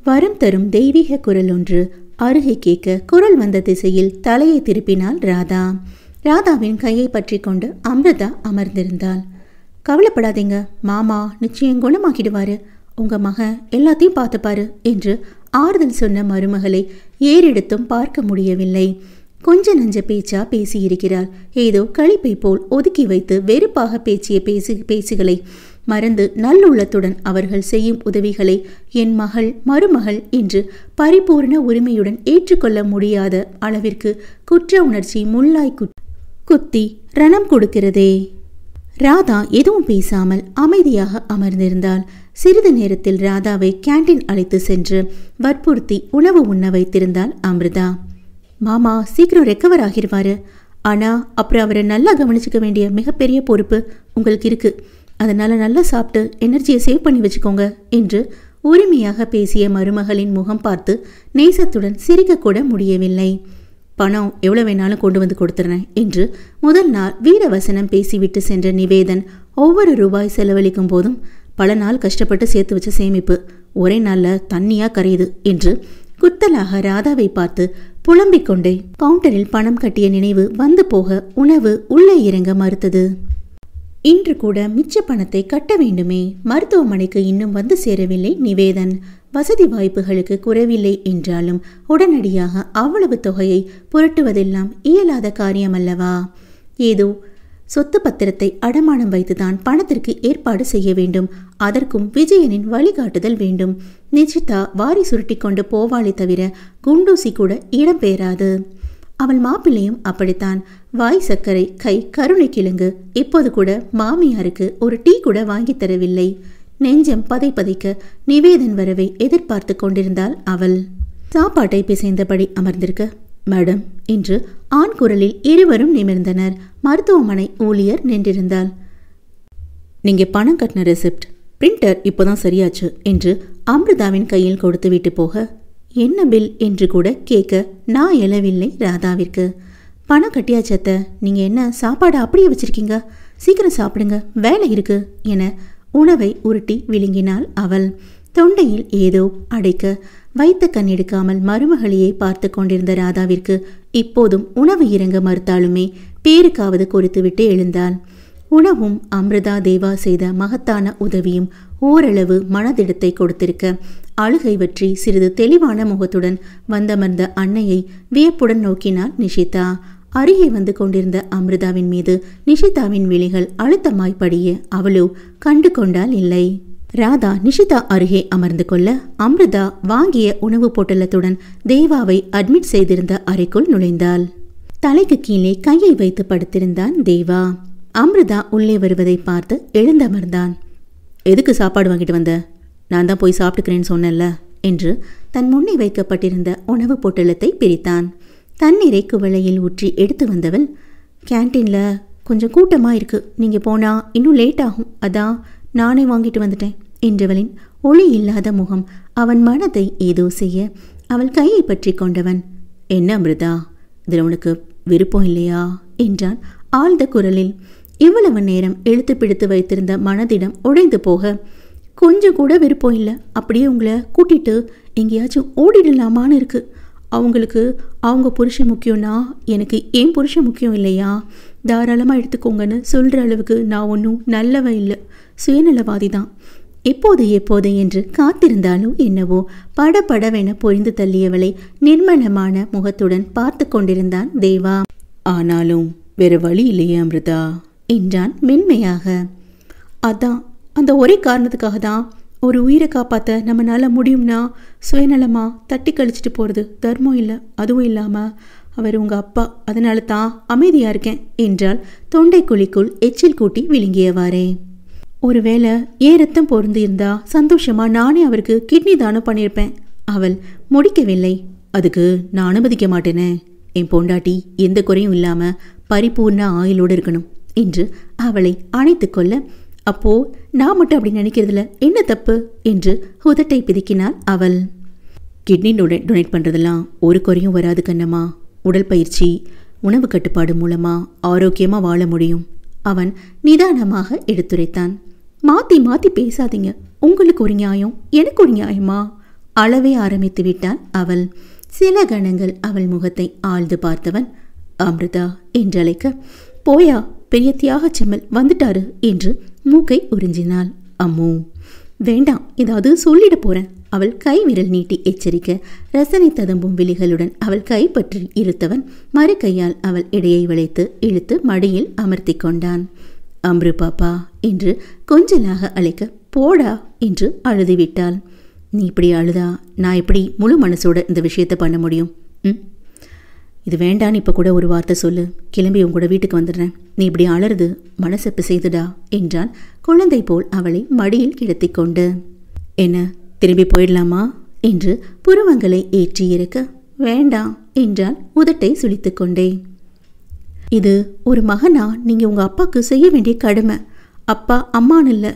வரம் தரும் தெய்வீக குரல் ஒன்று அருகே கேட்க குரல் வந்த திசையில் தலையை திருப்பினாள் ராதா ராதாவின் கையை பற்றி கொண்டு அமிர்தா அமர்ந்திருந்தாள் கவலைப்படாதீங்க மாமா நிச்சயம் குணமாக்கிடுவாரு உங்க மகன் எல்லாத்தையும் பார்த்துப்பாரு என்று ஆறுதல் சொன்ன மருமகளை ஏறெடுத்தும் பார்க்க முடியவில்லை கொஞ்ச நஞ்ச பேச்சா பேசியிருக்கிறார் ஏதோ கழிப்பை போல் ஒதுக்கி வைத்து வெறுப்பாக பேசிய பேசு பேசுகளை மறந்து நல்லுள்ளத்துடன் அவர்கள் செய்யும் உதவிகளை என் மகள் மருமகள் என்று பரிபூர்ண உரிமையுடன் ஏற்றுக்கொள்ள முடியாத அளவிற்கு குற்ற உணர்ச்சி முள்ளாய் குத்தி ரணம் கொடுக்கிறதே ராதா எதுவும் பேசாமல் அமைதியாக அமர்ந்திருந்தாள் சிறிது நேரத்தில் ராதாவை கேண்டீன் அழைத்து சென்று வற்புறுத்தி உணவு உண்ண வைத்திருந்தாள் அமிர்தா மாமா சீக்கிரம் ரெக்கவர் ஆகிடுவாரு ஆனால் அப்புறம் அவரை நல்லா கவனிச்சுக்க வேண்டிய மிகப்பெரிய பொறுப்பு உங்களுக்கு இருக்கு அதனால் நல்லா சாப்பிட்டு எனர்ஜியை சேவ் பண்ணி வச்சுக்கோங்க என்று உரிமையாக பேசிய மருமகளின் முகம் பார்த்து நேசத்துடன் சிரிக்கக்கூட முடியவில்லை பணம் எவ்வளவு வேணாலும் கொண்டு வந்து கொடுத்துறேன் என்று முதல் நாள் வீரவசனம் பேசிவிட்டு சென்ற நிவேதன் ஒவ்வொரு ரூபாய் செலவழிக்கும் போதும் பல நாள் கஷ்டப்பட்டு சேர்த்து வச்ச சேமிப்பு ஒரே நாளில் தண்ணியாக கரையுது என்று குத்தலாக ராதாவை பார்த்து புலம்பிக் கொண்டே கவுண்டரில் பணம் கட்டிய நினைவு வந்து போக உணவு உள்ளே இறங்க மறுத்தது இன்று கூட மிச்ச பணத்தை கட்ட வேண்டுமே மருத்துவமனைக்கு இன்னும் வந்து சேரவில்லை நிவேதன் வசதி வாய்ப்புகளுக்கு குறைவில்லை என்றாலும் உடனடியாக அவ்வளவு தொகையை புரட்டுவதெல்லாம் இயலாத காரியமல்லவா ஏதோ சொத்து பத்திரத்தை அடமானம் வைத்துதான் பணத்திற்கு ஏற்பாடு செய்ய வேண்டும் அதற்கும் விஜயனின் வழிகாட்டுதல் வேண்டும் நிஜிதா வாரி சுருட்டி கொண்டு போவாளே தவிர குண்டூசி கூட இடம்பெயராது அவள் மாப்பிள்ளையும் அப்படித்தான் வாய் சர்க்கரை கை கருணை கிழங்கு இப்போது கூட மாமியாருக்கு ஒரு டீ கூட வாங்கி தரவில்லை நெஞ்சம் பதை பதைக்க நிவேதன் வரவை எதிர்பார்த்து கொண்டிருந்தாள் அவள் சாப்பாட்டை பிசைந்தபடி அமர்ந்திருக்க மேடம் இன்று ஆண் குரலில் இருவரும் நிமிர்ந்தனர் மருத்துவமனை ஊழியர் நின்றிருந்தாள் நீங்க பணம் கட்டின ரெசிப்ட் பிரிண்டர் இப்போதான் சரியாச்சு என்று அமிர்தாவின் கையில் கொடுத்து விட்டு போக என்ன பில் என்று கூட கேட்க நான் எழவில்லை ராதாவிற்கு பணம் கட்டியாச்சத்த நீங்கள் என்ன சாப்பாடு அப்படியே வச்சுருக்கீங்க சீக்கிரம் சாப்பிடுங்க வேலை இருக்குது என உணவை உருட்டி விழுங்கினாள் அவள் தொண்டையில் ஏதோ அடைக்க வைத்த கண் எடுக்காமல் மருமகளையே பார்த்து கொண்டிருந்த ராதாவிற்கு இப்போதும் உணவு இறங்க மறுத்தாலுமே பேருக்காவது கொடுத்துவிட்டு எழுந்தாள் உணவும் அமிர்தா தேவா செய்த மகத்தான உதவியும் ஓரளவு மனதிடத்தை கொடுத்திருக்க அழுகை வற்றி சிறிது தெளிவான முகத்துடன் வந்தமர்ந்த அன்னையை வியப்புடன் நோக்கினாள் நிஷிதா அருகே வந்து கொண்டிருந்த அமிர்தாவின் மீது நிஷிதாவின் விழிகள் அழுத்தமாய் படிய அவளோ கண்டு கொண்டால் இல்லை ராதா நிஷிதா அருகே அமர்ந்து கொள்ள அமிர்தா வாங்கிய உணவு பொட்டலத்துடன் தேவாவை அட்மிட் செய்திருந்த அறைக்குள் நுழைந்தாள் தலைக்கு கீழே கையை வைத்து படுத்திருந்தான் தேவா அமிர்தா உள்ளே வருவதை பார்த்து எழுந்தமர்ந்தான் எதுக்கு சாப்பாடு வாங்கிட்டு வந்த நான் தான் போய் சாப்பிட்டுக்கிறேன்னு சொன்னேன்ல என்று தன் முன்னே வைக்கப்பட்டிருந்த உணவு பொட்டலத்தை பிரித்தான் தண்ணீரை குவளையில் ஊற்றி எடுத்து வந்தவள் கேன்டீனில் கொஞ்சம் கூட்டமாக இருக்குது நீங்கள் போனால் இன்னும் லேட் ஆகும் அதான் நானே வாங்கிட்டு வந்துட்டேன் என்றவளின் ஒளி இல்லாத முகம் அவன் மனதை ஏதோ செய்ய அவள் கையை பற்றி கொண்டவன் என்ன அமிர்தா இதில் உனக்கு விருப்பம் இல்லையா என்றான் ஆழ்ந்த குரலில் இவ்வளவு நேரம் இழுத்து பிடித்து வைத்திருந்த மனதிடம் உடைந்து போக கொஞ்சம் கூட விருப்பம் இல்லை அப்படியே உங்களை கூட்டிட்டு எங்கேயாச்சும் ஓடிடலாமான்னு இருக்குது அவங்களுக்கு அவங்க புருஷன் முக்கியம்னா எனக்கு ஏன் புருஷன் முக்கியம் இல்லையா தாராளமாக எடுத்துக்கோங்கன்னு சொல்கிற அளவுக்கு நான் ஒன்றும் நல்லவன் இல்லை சுயநலவாதி தான் எப்போது எப்போது என்று காத்திருந்தாலும் என்னவோ படபடவென பொழிந்து தள்ளியவளை நிர்மலமான முகத்துடன் பார்த்து கொண்டிருந்தான் தேவா ஆனாலும் வேறு வழி இல்லையே அமிர்தா என்றான் மென்மையாக அதான் அந்த ஒரே காரணத்துக்காக தான் ஒரு உயிரை காப்பாற்ற நம்மளால் முடியும்னா சுயநலமாக தட்டி கழிச்சிட்டு போகிறது தர்மம் இல்லை அதுவும் இல்லாமல் அவர் உங்கள் அப்பா அதனால தான் அமைதியாக இருக்கேன் என்றால் தொண்டை குழிக்குள் எச்சில் கூட்டி விழுங்கியவாறே ஒருவேளை ஏன் ரத்தம் பொருந்திருந்தா சந்தோஷமாக நானே அவருக்கு கிட்னி தானம் பண்ணியிருப்பேன் அவள் முடிக்கவில்லை அதுக்கு நான் அனுமதிக்க மாட்டேனே என் பொண்டாட்டி எந்த குறையும் இல்லாமல் பரிபூர்ண ஆயுளோடு இருக்கணும் என்று அவளை அணைத்து கொள்ள அப்போ நான் மட்டும் அப்படி நினைக்கிறதுல என்ன தப்பு என்று உதட்டை பிதுக்கினாள் அவள் கிட்னி டொனேட் டொனேட் பண்ணுறதெல்லாம் ஒரு குறையும் வராது கண்ணம்மா உடல் பயிற்சி உணவு கட்டுப்பாடு மூலமாக ஆரோக்கியமாக வாழ முடியும் அவன் நிதானமாக எடுத்துரைத்தான் மாற்றி மாற்றி பேசாதீங்க உங்களுக்கு ஒரு நியாயம் எனக்கு ஒரு நியாயமா அளவே ஆரம்பித்து விட்டான் அவள் சில கணங்கள் அவள் முகத்தை ஆழ்ந்து பார்த்தவன் அமிர்தா என்றழைக்க போயா பெரிய தியாக செம்மல் வந்துட்டாரு என்று மூக்கை உறிஞ்சினாள் அம்மோ வேண்டாம் ஏதாவது சொல்லிட போறேன் அவள் கை விரல் நீட்டி எச்சரிக்க ரசனை ததம்பும் விழிகளுடன் அவள் கை பற்றி இழுத்தவன் மறு கையால் அவள் இடையை வளைத்து இழுத்து மடியில் அமர்த்தி கொண்டான் அம்ரு பாப்பா என்று கொஞ்சலாக அழைக்க போடா என்று அழுதுவிட்டாள் நீ இப்படி அழுதா நான் இப்படி முழு மனசோட இந்த விஷயத்தை பண்ண முடியும் ம் இது வேண்டான்னு இப்போ கூட ஒரு வார்த்தை சொல்லு கிளம்பி கூட வீட்டுக்கு வந்துடுறேன் நீ இப்படி அலறுது மனசப்பு செய்துடா என்றான் குழந்தை போல் அவளை மடியில் கிடத்தி கொண்டு என்ன திரும்பி போயிடலாமா என்று புருவங்களை ஏற்றி இருக்க வேண்டாம் என்றான் உதட்டை சுழித்து கொண்டே இது ஒரு மகனா நீங்கள் உங்கள் அப்பாவுக்கு செய்ய வேண்டிய கடமை அப்பா அம்மானு இல்லை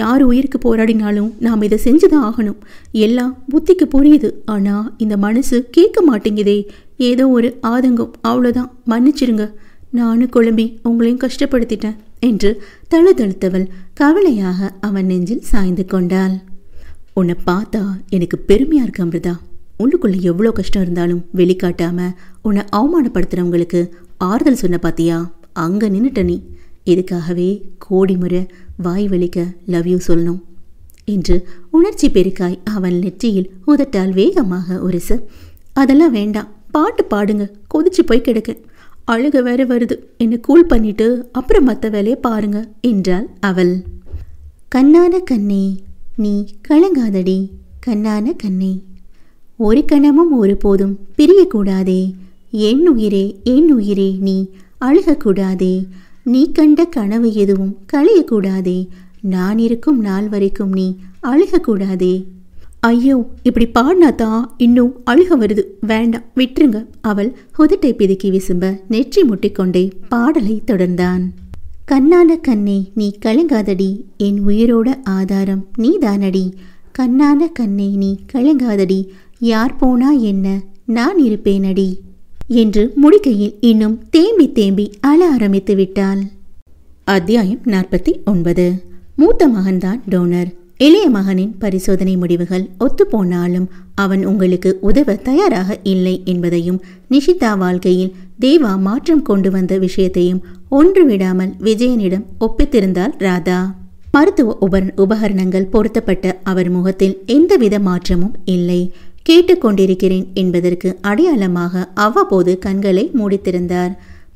யார் உயிருக்கு போராடினாலும் நாம் இதை செஞ்சு தான் ஆகணும் எல்லாம் புத்திக்கு புரியுது ஆனால் இந்த மனசு கேட்க மாட்டேங்குதே ஏதோ ஒரு ஆதங்கம் அவ்வளோதான் மன்னிச்சிருங்க நானும் குழம்பி உங்களையும் கஷ்டப்படுத்திட்டேன் என்று தழுதழுத்தவள் கவலையாக அவன் நெஞ்சில் சாய்ந்து கொண்டாள் உன்னை பார்த்தா எனக்கு பெருமையாக இருக்கு அமிர்தா உள்ளுக்குள்ள எவ்வளோ கஷ்டம் இருந்தாலும் வெளிக்காட்டாம உன்னை அவமானப்படுத்துறவங்களுக்கு ஆறுதல் சொன்ன பார்த்தியா அங்கே நின்னுட்ட நீ இதுக்காகவே கோடி முறை வாய் வலிக்க லவ் யூ சொல்லணும் என்று உணர்ச்சி பெருக்காய் அவன் நெற்றியில் உதட்டால் வேகமாக உரசு அதெல்லாம் வேண்டாம் பாட்டு பாடுங்க கொதிச்சு போய் கிடக்கு அழுக வேற வருது என்னை கூல் பண்ணிட்டு அப்புறம் மற்ற வேலையை பாருங்க என்றாள் அவள் கண்ணான கண்ணே நீ கலங்காதடி கண்ணான கண்ணே ஒரு கணமும் ஒரு போதும் பிரியக்கூடாதே என் உயிரே என் உயிரே நீ அழுகக்கூடாதே நீ கண்ட கனவு எதுவும் களையக்கூடாதே நான் இருக்கும் நாள் வரைக்கும் நீ அழுகக்கூடாதே ஐயோ இப்படி பாடினா தான் இன்னும் அழுக வருது வேண்டாம் விட்டுருங்க அவள் உதட்டை பிதுக்கி விசும்ப நெற்றி முட்டிக்கொண்டே பாடலை தொடர்ந்தான் கண்ணான கண்ணே நீ கலங்காதடி என் உயிரோட ஆதாரம் நீ தானடி கண்ணான கண்ணே நீ கலங்காதடி யார் போனா என்ன நான் இருப்பேனடி என்று முடிக்கையில் இன்னும் தேம்பி தேம்பி அழ ஆரம்பித்து விட்டாள் அத்தியாயம் நாற்பத்தி ஒன்பது மூத்த மகன்தான் டோனர் இளைய மகனின் பரிசோதனை முடிவுகள் ஒத்துப்போனாலும் அவன் உங்களுக்கு உதவ தயாராக இல்லை என்பதையும் நிஷிதா வாழ்க்கையில் தேவா மாற்றம் கொண்டு வந்த விஷயத்தையும் ஒன்று விடாமல் விஜயனிடம் ஒப்பித்திருந்தாள் ராதா மருத்துவ உபர் உபகரணங்கள் பொருத்தப்பட்ட அவர் முகத்தில் எந்தவித மாற்றமும் இல்லை கேட்டுக்கொண்டிருக்கிறேன் என்பதற்கு அடையாளமாக அவ்வப்போது கண்களை மூடித்திருந்தார்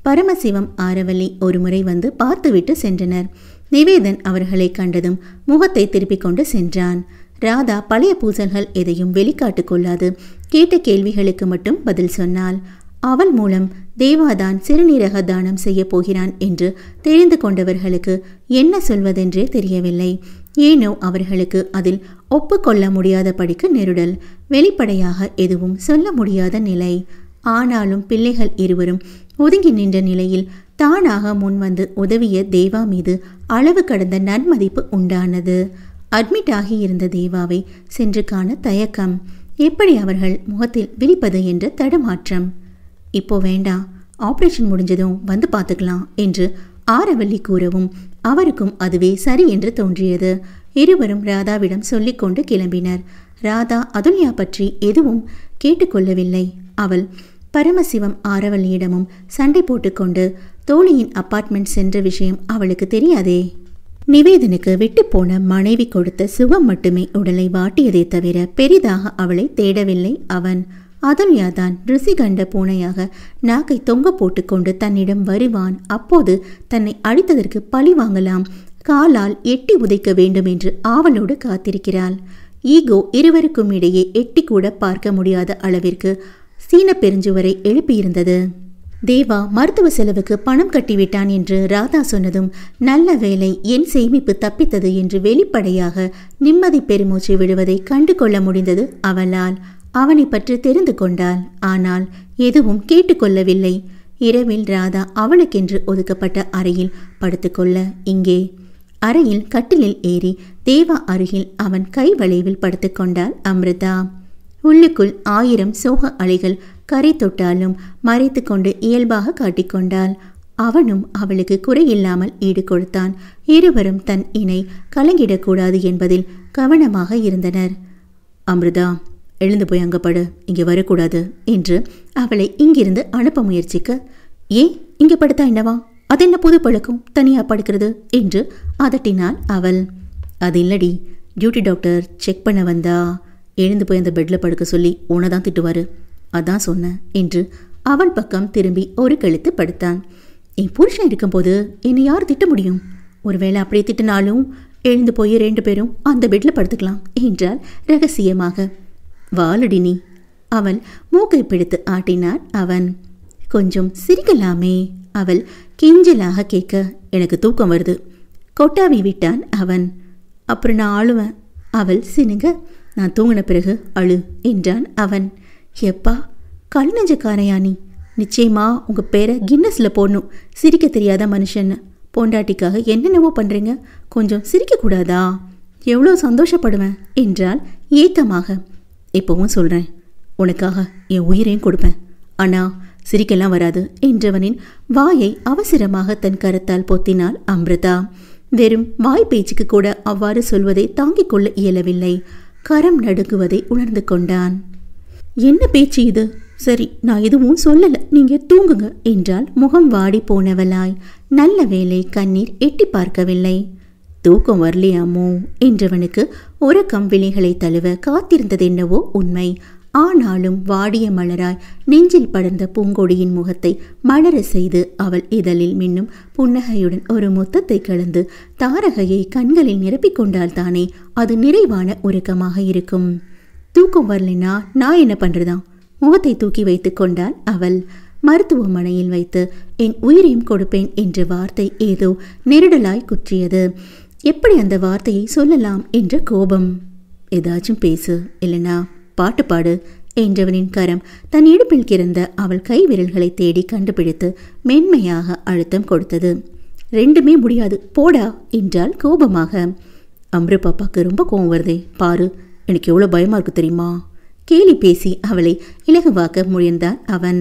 பரமசிவம் ஆரவல்லி ஒருமுறை வந்து பார்த்துவிட்டு சென்றனர் நிவேதன் அவர்களை கண்டதும் முகத்தை திருப்பிக் கொண்டு சென்றான் ராதா பழைய பூசல்கள் எதையும் வெளிக்காட்டு கொள்ளாது கேட்ட கேள்விகளுக்கு மட்டும் பதில் சொன்னாள் அவள் மூலம் தேவாதான் சிறுநீரக தானம் செய்ய போகிறான் என்று தெரிந்து கொண்டவர்களுக்கு என்ன சொல்வதென்றே தெரியவில்லை ஏனோ அவர்களுக்கு அதில் ஒப்புக்கொள்ள படிக்கு நெருடல் வெளிப்படையாக எதுவும் சொல்ல முடியாத நிலை ஆனாலும் பிள்ளைகள் இருவரும் ஒதுங்கி நின்ற நிலையில் தானாக முன்வந்து உதவிய தேவா மீது அளவு கடந்த நன்மதிப்பு உண்டானது அட்மிட் ஆகி இருந்த தேவாவை சென்று காண தயக்கம் எப்படி அவர்கள் முகத்தில் விழிப்பது என்ற தடுமாற்றம் இப்போ வேண்டாம் ஆப்ரேஷன் முடிஞ்சதும் வந்து பார்த்துக்கலாம் என்று ஆரவல்லி கூறவும் அவருக்கும் அதுவே சரி என்று தோன்றியது இருவரும் ராதாவிடம் சொல்லிக்கொண்டு கிளம்பினர் ராதா அதுல்யா பற்றி எதுவும் கேட்டுக்கொள்ளவில்லை அவள் பரமசிவம் ஆரவல்லியிடமும் சண்டை போட்டுக்கொண்டு தோழியின் அப்பார்ட்மெண்ட் சென்ற விஷயம் அவளுக்கு தெரியாதே நிவேதனுக்கு விட்டு போன மனைவி கொடுத்த சுகம் மட்டுமே உடலை வாட்டியதை தவிர பெரிதாக அவளை தேடவில்லை அவன் தான் ருசி கண்ட பூனையாக நாக்கை தொங்க போட்டுக்கொண்டு தன்னிடம் வருவான் அப்போது தன்னை அடித்ததற்கு பழி வாங்கலாம் காலால் எட்டி உதைக்க வேண்டும் என்று ஆவலோடு காத்திருக்கிறாள் ஈகோ இருவருக்கும் இடையே எட்டி கூட பார்க்க முடியாத அளவிற்கு சீன பெருஞ்சுவரை எழுப்பியிருந்தது தேவா மருத்துவ செலவுக்கு பணம் கட்டிவிட்டான் என்று ராதா சொன்னதும் நல்ல வேலை என் சேமிப்பு தப்பித்தது என்று வெளிப்படையாக நிம்மதி பெருமூச்சு விடுவதை கண்டு கொள்ள முடிந்தது அவளால் அவனை பற்றி தெரிந்து கொண்டாள் ஆனால் எதுவும் கேட்டுக்கொள்ளவில்லை இரவில் ராதா அவளுக்கென்று ஒதுக்கப்பட்ட அறையில் படுத்துக்கொள்ள இங்கே அறையில் கட்டிலில் ஏறி தேவா அருகில் அவன் கை வளைவில் படுத்துக்கொண்டாள் அமிர்தா உள்ளுக்குள் ஆயிரம் சோக அலைகள் கரை தொட்டாலும் மறைத்து கொண்டு இயல்பாக காட்டிக்கொண்டாள் அவனும் அவளுக்கு குறையில்லாமல் ஈடு கொடுத்தான் இருவரும் தன் இணை கலங்கிடக்கூடாது என்பதில் கவனமாக இருந்தனர் அமிர்தா எழுந்து போய் அங்கப்படு இங்கே வரக்கூடாது என்று அவளை இங்கிருந்து அனுப்ப முயற்சிக்க ஏன் இங்கே படுத்தா என்னவா அது என்ன புது பழக்கம் தனியாக படுக்கிறது என்று அதட்டினாள் அவள் அது இல்லடி டியூட்டி டாக்டர் செக் பண்ண வந்தா எழுந்து போய் அந்த பெட்டில் படுக்க சொல்லி உன்னை தான் திட்டுவார் அதான் சொன்னேன் என்று அவள் பக்கம் திரும்பி ஒரு கழுத்து படுத்தான் என் புருஷன் இருக்கும்போது என்னை யார் திட்ட முடியும் ஒருவேளை அப்படியே திட்டினாலும் எழுந்து போய் ரெண்டு பேரும் அந்த பெட்ல படுத்துக்கலாம் என்றால் ரகசியமாக வாலுடினி அவள் மூக்கை பிடித்து ஆட்டினார் அவன் கொஞ்சம் சிரிக்கலாமே அவள் கிஞ்சலாக கேட்க எனக்கு தூக்கம் வருது கொட்டாவி விட்டான் அவன் அப்புறம் நான் ஆளுவேன் அவள் சினுங்க நான் தூங்கின பிறகு அழு என்றான் அவன் எப்பா கல் நெஞ்சக்காரையா நீ நிச்சயமா உங்க பேரை கின்னஸ்ல போடணும் சிரிக்க தெரியாத மனுஷன்னு பொண்டாட்டிக்காக என்னென்னவோ பண்றீங்க கொஞ்சம் சிரிக்கக்கூடாதா எவ்வளோ சந்தோஷப்படுவேன் என்றால் ஏத்தமாக இப்போவும் சொல்கிறேன் உனக்காக என் உயிரையும் கொடுப்பேன் ஆனால் சிரிக்கெல்லாம் வராது என்றவனின் வாயை அவசரமாக தன் கரத்தால் பொத்தினாள் அம்ருதா வெறும் வாய் பேச்சுக்கு கூட அவ்வாறு சொல்வதை தாங்கிக் கொள்ள இயலவில்லை கரம் நடுங்குவதை உணர்ந்து கொண்டான் என்ன பேச்சு இது சரி நான் எதுவும் சொல்லலை நீங்க தூங்குங்க என்றால் முகம் வாடி போனவளாய் நல்ல வேலை கண்ணீர் எட்டி பார்க்கவில்லை தூக்கம் வரலையாமோ என்றவனுக்கு உறக்கம் விழிகளை தழுவ காத்திருந்தது என்னவோ உண்மை ஆனாலும் வாடிய மலராய் நெஞ்சில் படர்ந்த பூங்கொடியின் முகத்தை மலர செய்து அவள் இதழில் மின்னும் புன்னகையுடன் ஒரு முத்தத்தை கலந்து தாரகையை கண்களில் நிரப்பிக்கொண்டால்தானே அது நிறைவான உறக்கமாக இருக்கும் தூக்கம் வரலைன்னா நான் என்ன பண்ணுறதாம் முகத்தை தூக்கி வைத்து கொண்டாள் அவள் மருத்துவமனையில் வைத்து என் உயிரையும் கொடுப்பேன் என்ற வார்த்தை ஏதோ நெருடலாய் குற்றியது எப்படி அந்த வார்த்தையை சொல்லலாம் என்ற கோபம் ஏதாச்சும் பேசு இல்லைனா பாட்டு பாடு என்றவனின் கரம் தன் இடுப்பில் கிடந்த அவள் கை விரல்களை தேடி கண்டுபிடித்து மென்மையாக அழுத்தம் கொடுத்தது ரெண்டுமே முடியாது போடா என்றால் கோபமாக அம்ரு பாப்பாக்கு ரொம்ப கோபம் வருதே பாரு எனக்கு எவ்வளோ பயமாக இருக்குது தெரியுமா கேலி பேசி அவளை இலகுவாக்க முயன்றான் அவன்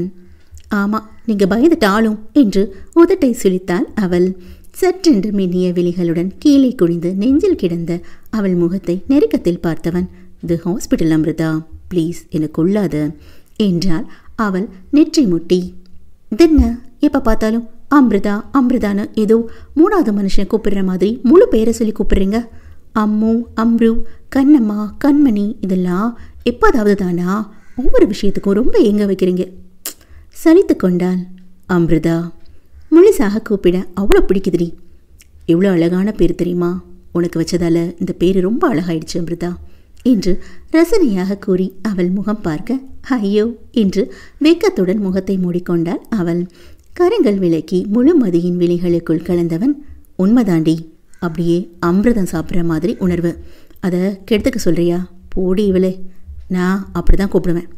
ஆமாம் நீங்கள் பயந்துட்டாலும் என்று உதட்டை சுழித்தாள் அவள் சற்றென்று மின்னிய விழிகளுடன் கீழே குனிந்து நெஞ்சில் கிடந்த அவள் முகத்தை நெருக்கத்தில் பார்த்தவன் தி ஹாஸ்பிட்டல் அமிர்தா ப்ளீஸ் எனக்கு கொள்ளாத என்றால் அவள் நெற்றி முட்டி தென்ன எப்போ பார்த்தாலும் அம்ருதா அம்ருதான்னு ஏதோ மூணாவது மனுஷன் கூப்பிடுற மாதிரி முழு பெயரை சொல்லி கூப்பிடுறீங்க அம்மு அம்ரு கண்ணம்மா கண்மணி இதெல்லாம் எப்போதாவது தானா ஒவ்வொரு விஷயத்துக்கும் ரொம்ப ஏங்க வைக்கிறீங்க சலித்து கொண்டாள் அம்ருதா முழுசாக கூப்பிட அவ்வளோ பிடிக்குதுடி எவ்வளோ அழகான பேர் தெரியுமா உனக்கு வச்சதால இந்த பேர் ரொம்ப அழகாயிடுச்சு அம்ருதா என்று ரசனையாக கூறி அவள் முகம் பார்க்க ஐயோ என்று வெக்கத்துடன் முகத்தை மூடிக்கொண்டாள் அவள் கரங்கள் விலக்கி மதியின் விழிகளுக்குள் கலந்தவன் உண்மைதாண்டி அப்படியே அம்ருதம் சாப்பிட்ற மாதிரி உணர்வு அதை கெடுத்துக்க சொல்கிறியா போடி இவளே நான் அப்படி தான் கூப்பிடுவேன்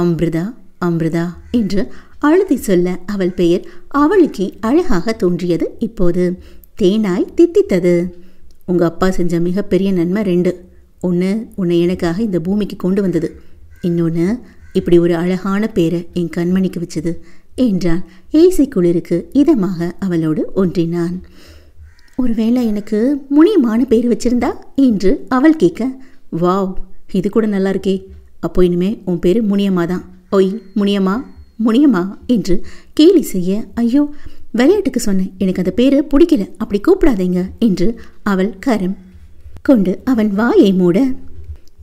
அம்ருதா அம்ருதா என்று அழுதி சொல்ல அவள் பெயர் அவளுக்கு அழகாக தோன்றியது இப்போது தேனாய் தித்தித்தது உங்கள் அப்பா செஞ்ச மிகப்பெரிய நன்மை ரெண்டு ஒன்று உன்னை எனக்காக இந்த பூமிக்கு கொண்டு வந்தது இன்னொன்று இப்படி ஒரு அழகான பேரை என் கண்மணிக்கு வச்சது என்றான் ஏசி குளிருக்கு இதமாக அவளோடு ஒன்றினான் ஒருவேளை எனக்கு முனியமான பேர் வச்சிருந்தா என்று அவள் கேட்க வாவ் இது கூட நல்லா இருக்கே அப்போ இனிமே உன் பேர் முனியம்மா தான் ஒய் முனியம்மா முனியம்மா என்று கேலி செய்ய ஐயோ விளையாட்டுக்கு சொன்னேன் எனக்கு அந்த பேர் பிடிக்கல அப்படி கூப்பிடாதீங்க என்று அவள் கரம் கொண்டு அவன் வாயை மூட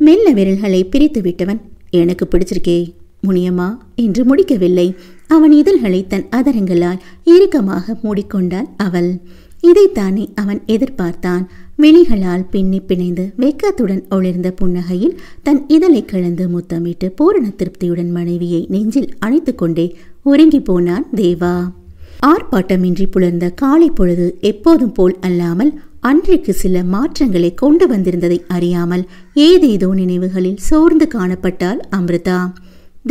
மெல்ல விரல்களை பிரித்து விட்டவன் எனக்கு பிடிச்சிருக்கே முனியம்மா என்று முடிக்கவில்லை அவன் இதழ்களை தன் அதரங்களால் இறுக்கமாக மூடிக்கொண்டாள் அவள் இதைத்தானே அவன் எதிர்பார்த்தான் விழிகளால் பின்னி பிணைந்து வெக்கத்துடன் ஒளிர்ந்த புன்னகையில் தன் இதழை கிழந்து முத்தமிட்டு பூரண திருப்தியுடன் மனைவியை நெஞ்சில் அணைத்து கொண்டே உறங்கி போனான் தேவா ஆர்ப்பாட்டமின்றி புலர்ந்த காலை பொழுது எப்போதும் போல் அல்லாமல் அன்றைக்கு சில மாற்றங்களை கொண்டு வந்திருந்ததை அறியாமல் ஏதேதோ நினைவுகளில் சோர்ந்து காணப்பட்டாள் அமிர்தா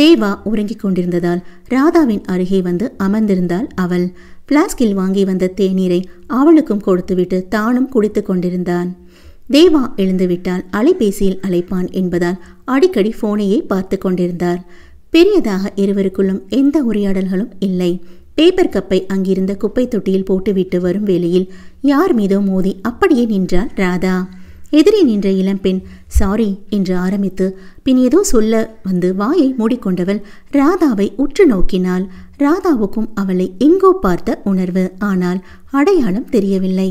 தேவா உறங்கிக் கொண்டிருந்ததால் ராதாவின் அருகே வந்து அமர்ந்திருந்தாள் அவள் பிளாஸ்கில் வாங்கி வந்த தேநீரை அவளுக்கும் கொடுத்துவிட்டு தானும் குடித்து கொண்டிருந்தான் தேவா எழுந்துவிட்டால் அலைபேசியில் அழைப்பான் என்பதால் அடிக்கடி போனையே பார்த்து கொண்டிருந்தார் பெரியதாக இருவருக்குள்ளும் எந்த உரையாடல்களும் இல்லை பேப்பர் கப்பை அங்கிருந்த குப்பை தொட்டியில் போட்டுவிட்டு வரும் வேளையில் யார் மீதோ மோதி அப்படியே நின்றாள் ராதா எதிரே நின்ற இளம்பெண் சாரி என்று ஆரம்பித்து பின் ஏதோ சொல்ல வந்து வாயை மூடிக்கொண்டவள் ராதாவை உற்று நோக்கினாள் ராதாவுக்கும் அவளை எங்கோ பார்த்த உணர்வு ஆனால் அடையாளம் தெரியவில்லை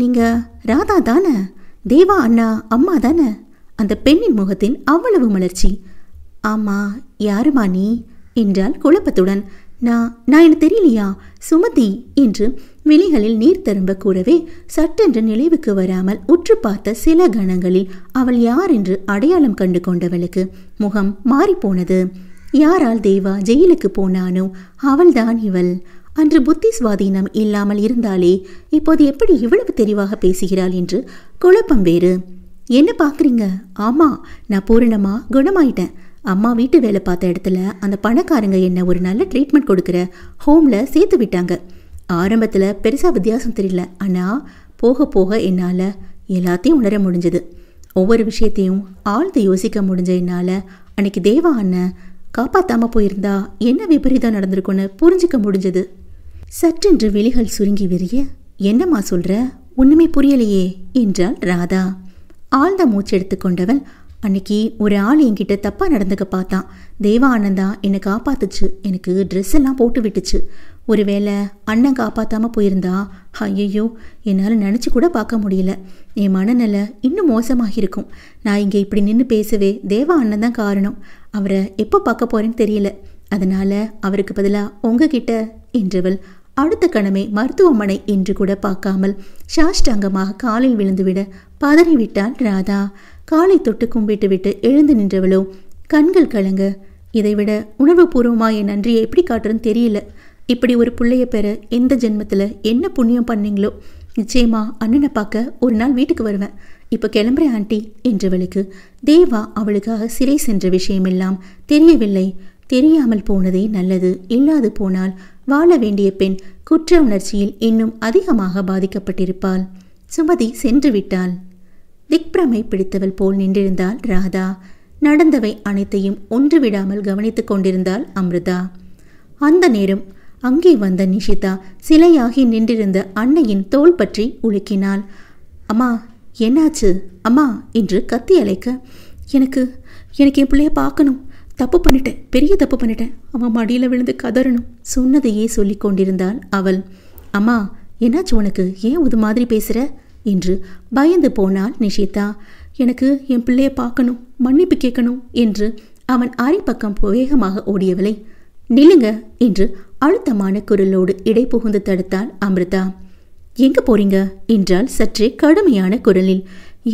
நீங்கள் ராதா தானே தேவா அண்ணா அம்மா தானே அந்த பெண்ணின் முகத்தின் அவ்வளவு மலர்ச்சி ஆமா யாருமா நீ என்றால் குழப்பத்துடன் நான் நான் எனக்கு தெரியலையா சுமதி என்று விழிகளில் நீர் திரும்ப கூடவே சட்டென்று நினைவுக்கு வராமல் உற்று பார்த்த சில கணங்களில் அவள் யார் என்று அடையாளம் கண்டு கொண்டவளுக்கு முகம் மாறிப்போனது யாரால் தேவா ஜெயிலுக்கு போனானோ அவள்தான் இவள் அன்று புத்தி சுவாதீனம் இல்லாமல் இருந்தாலே இப்போது எப்படி இவ்வளவு தெளிவாக பேசுகிறாள் என்று குழப்பம் வேறு என்ன பார்க்குறீங்க ஆமாம் நான் பூரணமா குணமாயிட்டேன் அம்மா வீட்டு வேலை பார்த்த இடத்துல அந்த பணக்காரங்க என்ன ஒரு நல்ல ட்ரீட்மெண்ட் கொடுக்குற ஹோமில் சேர்த்து விட்டாங்க ஆரம்பத்தில் பெருசாக வித்தியாசம் தெரியல ஆனால் போக போக என்னால் எல்லாத்தையும் உணர முடிஞ்சது ஒவ்வொரு விஷயத்தையும் ஆழ்ந்து யோசிக்க முடிஞ்ச என்னால் அன்னைக்கு தேவா அண்ணன் காப்பாற்றாமல் போயிருந்தா என்ன விபரீதம் நடந்திருக்கும்னு புரிஞ்சுக்க முடிஞ்சது சற்றென்று விழிகள் சுருங்கி விரிய என்னம்மா சொல்கிற ஒன்றுமே புரியலையே என்றாள் ராதா ஆழ்ந்த மூச்சு எடுத்துக்கொண்டவள் அன்னைக்கு ஒரு ஆள் என்கிட்ட தப்பாக நடந்துக்க பார்த்தான் தேவா ஆனந்தா என்னை காப்பாத்துச்சு எனக்கு ட்ரெஸ் எல்லாம் போட்டு விட்டுச்சு ஒருவேளை அண்ணன் காப்பாற்றாமல் போயிருந்தா ஐயையோ என்னால் நினச்சி கூட பார்க்க முடியல என் மனநிலை இன்னும் மோசமாக இருக்கும் நான் இங்கே இப்படி நின்று பேசவே தேவா அண்ணன் தான் காரணம் அவரை எப்போ பார்க்க போறேன்னு தெரியல அதனால அவருக்கு பதிலாக உங்ககிட்ட என்றவள் அடுத்த கணமே மருத்துவமனை என்று கூட பார்க்காமல் சாஷ்டாங்கமாக காலில் விழுந்துவிட பதறிவிட்டாள் ராதா காலை தொட்டு கும்பிட்டு விட்டு எழுந்து நின்றவளோ கண்கள் கலங்க இதைவிட உணர்வு பூர்வமாக என் நன்றியை எப்படி காட்டுறன்னு தெரியல இப்படி ஒரு பிள்ளைய பெற எந்த ஜென்மத்தில் என்ன புண்ணியம் பண்ணீங்களோ நிச்சயமா அண்ணனை பார்க்க ஒரு நாள் வீட்டுக்கு வருவேன் இப்போ கிளம்புறேன் ஆண்டி என்றவளுக்கு தேவா அவளுக்காக சிறை சென்ற விஷயமெல்லாம் தெரியவில்லை தெரியாமல் போனதே நல்லது இல்லாது போனால் வாழ வேண்டிய பெண் குற்ற உணர்ச்சியில் இன்னும் அதிகமாக பாதிக்கப்பட்டிருப்பாள் சுமதி சென்று விட்டாள் திக்பிரமை பிடித்தவள் போல் நின்றிருந்தாள் ராதா நடந்தவை அனைத்தையும் ஒன்று விடாமல் கவனித்துக் கொண்டிருந்தாள் அமிர்தா அந்த நேரம் அங்கே வந்த நிஷிதா சிலையாகி நின்றிருந்த அன்னையின் தோல் பற்றி உலுக்கினாள் அம்மா என்னாச்சு அம்மா என்று கத்தி அழைக்க எனக்கு எனக்கு என் பிள்ளைய பார்க்கணும் தப்பு பண்ணிட்டேன் பெரிய தப்பு பண்ணிட்டேன் அவன் மடியில் விழுந்து கதறணும் சொன்னதையே சொல்லி கொண்டிருந்தாள் அவள் அம்மா என்னாச்சு உனக்கு ஏன் இது மாதிரி பேசுகிற என்று பயந்து போனாள் நிஷிதா எனக்கு என் பிள்ளைய பார்க்கணும் மன்னிப்பு கேட்கணும் என்று அவன் அரைப்பக்கம் வேகமாக ஓடியவளை நில்லுங்க என்று அழுத்தமான குரலோடு இடை புகுந்து தடுத்தாள் அமிர்தா எங்கே போகிறீங்க என்றால் சற்றே கடுமையான குரலில்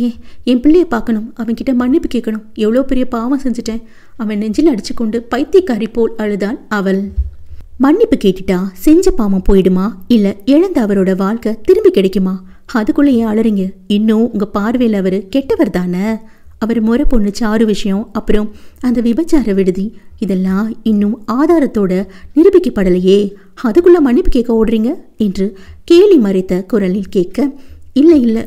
ஏ என் பிள்ளையை பார்க்கணும் அவன்கிட்ட மன்னிப்பு கேட்கணும் எவ்வளோ பெரிய பாவம் செஞ்சுட்டேன் அவன் நெஞ்சில் அடிச்சு கொண்டு பைத்தியக்காரி போல் அழுதாள் அவள் மன்னிப்பு கேட்டுட்டா செஞ்ச பாவம் போயிடுமா இல்லை இழந்த அவரோட வாழ்க்கை திரும்பி கிடைக்குமா அதுக்குள்ளேயே அழறிங்க இன்னும் உங்கள் பார்வையில் அவர் கெட்டவர் தானே அவர் முறை பொண்ணு ஆறு விஷயம் அப்புறம் அந்த விபச்சார விடுதி இதெல்லாம் இன்னும் ஆதாரத்தோட நிரூபிக்கப்படலையே அதுக்குள்ளே மன்னிப்பு கேட்க ஓடுறீங்க என்று கேலி மறைத்த குரலில் கேட்க இல்லை இல்லை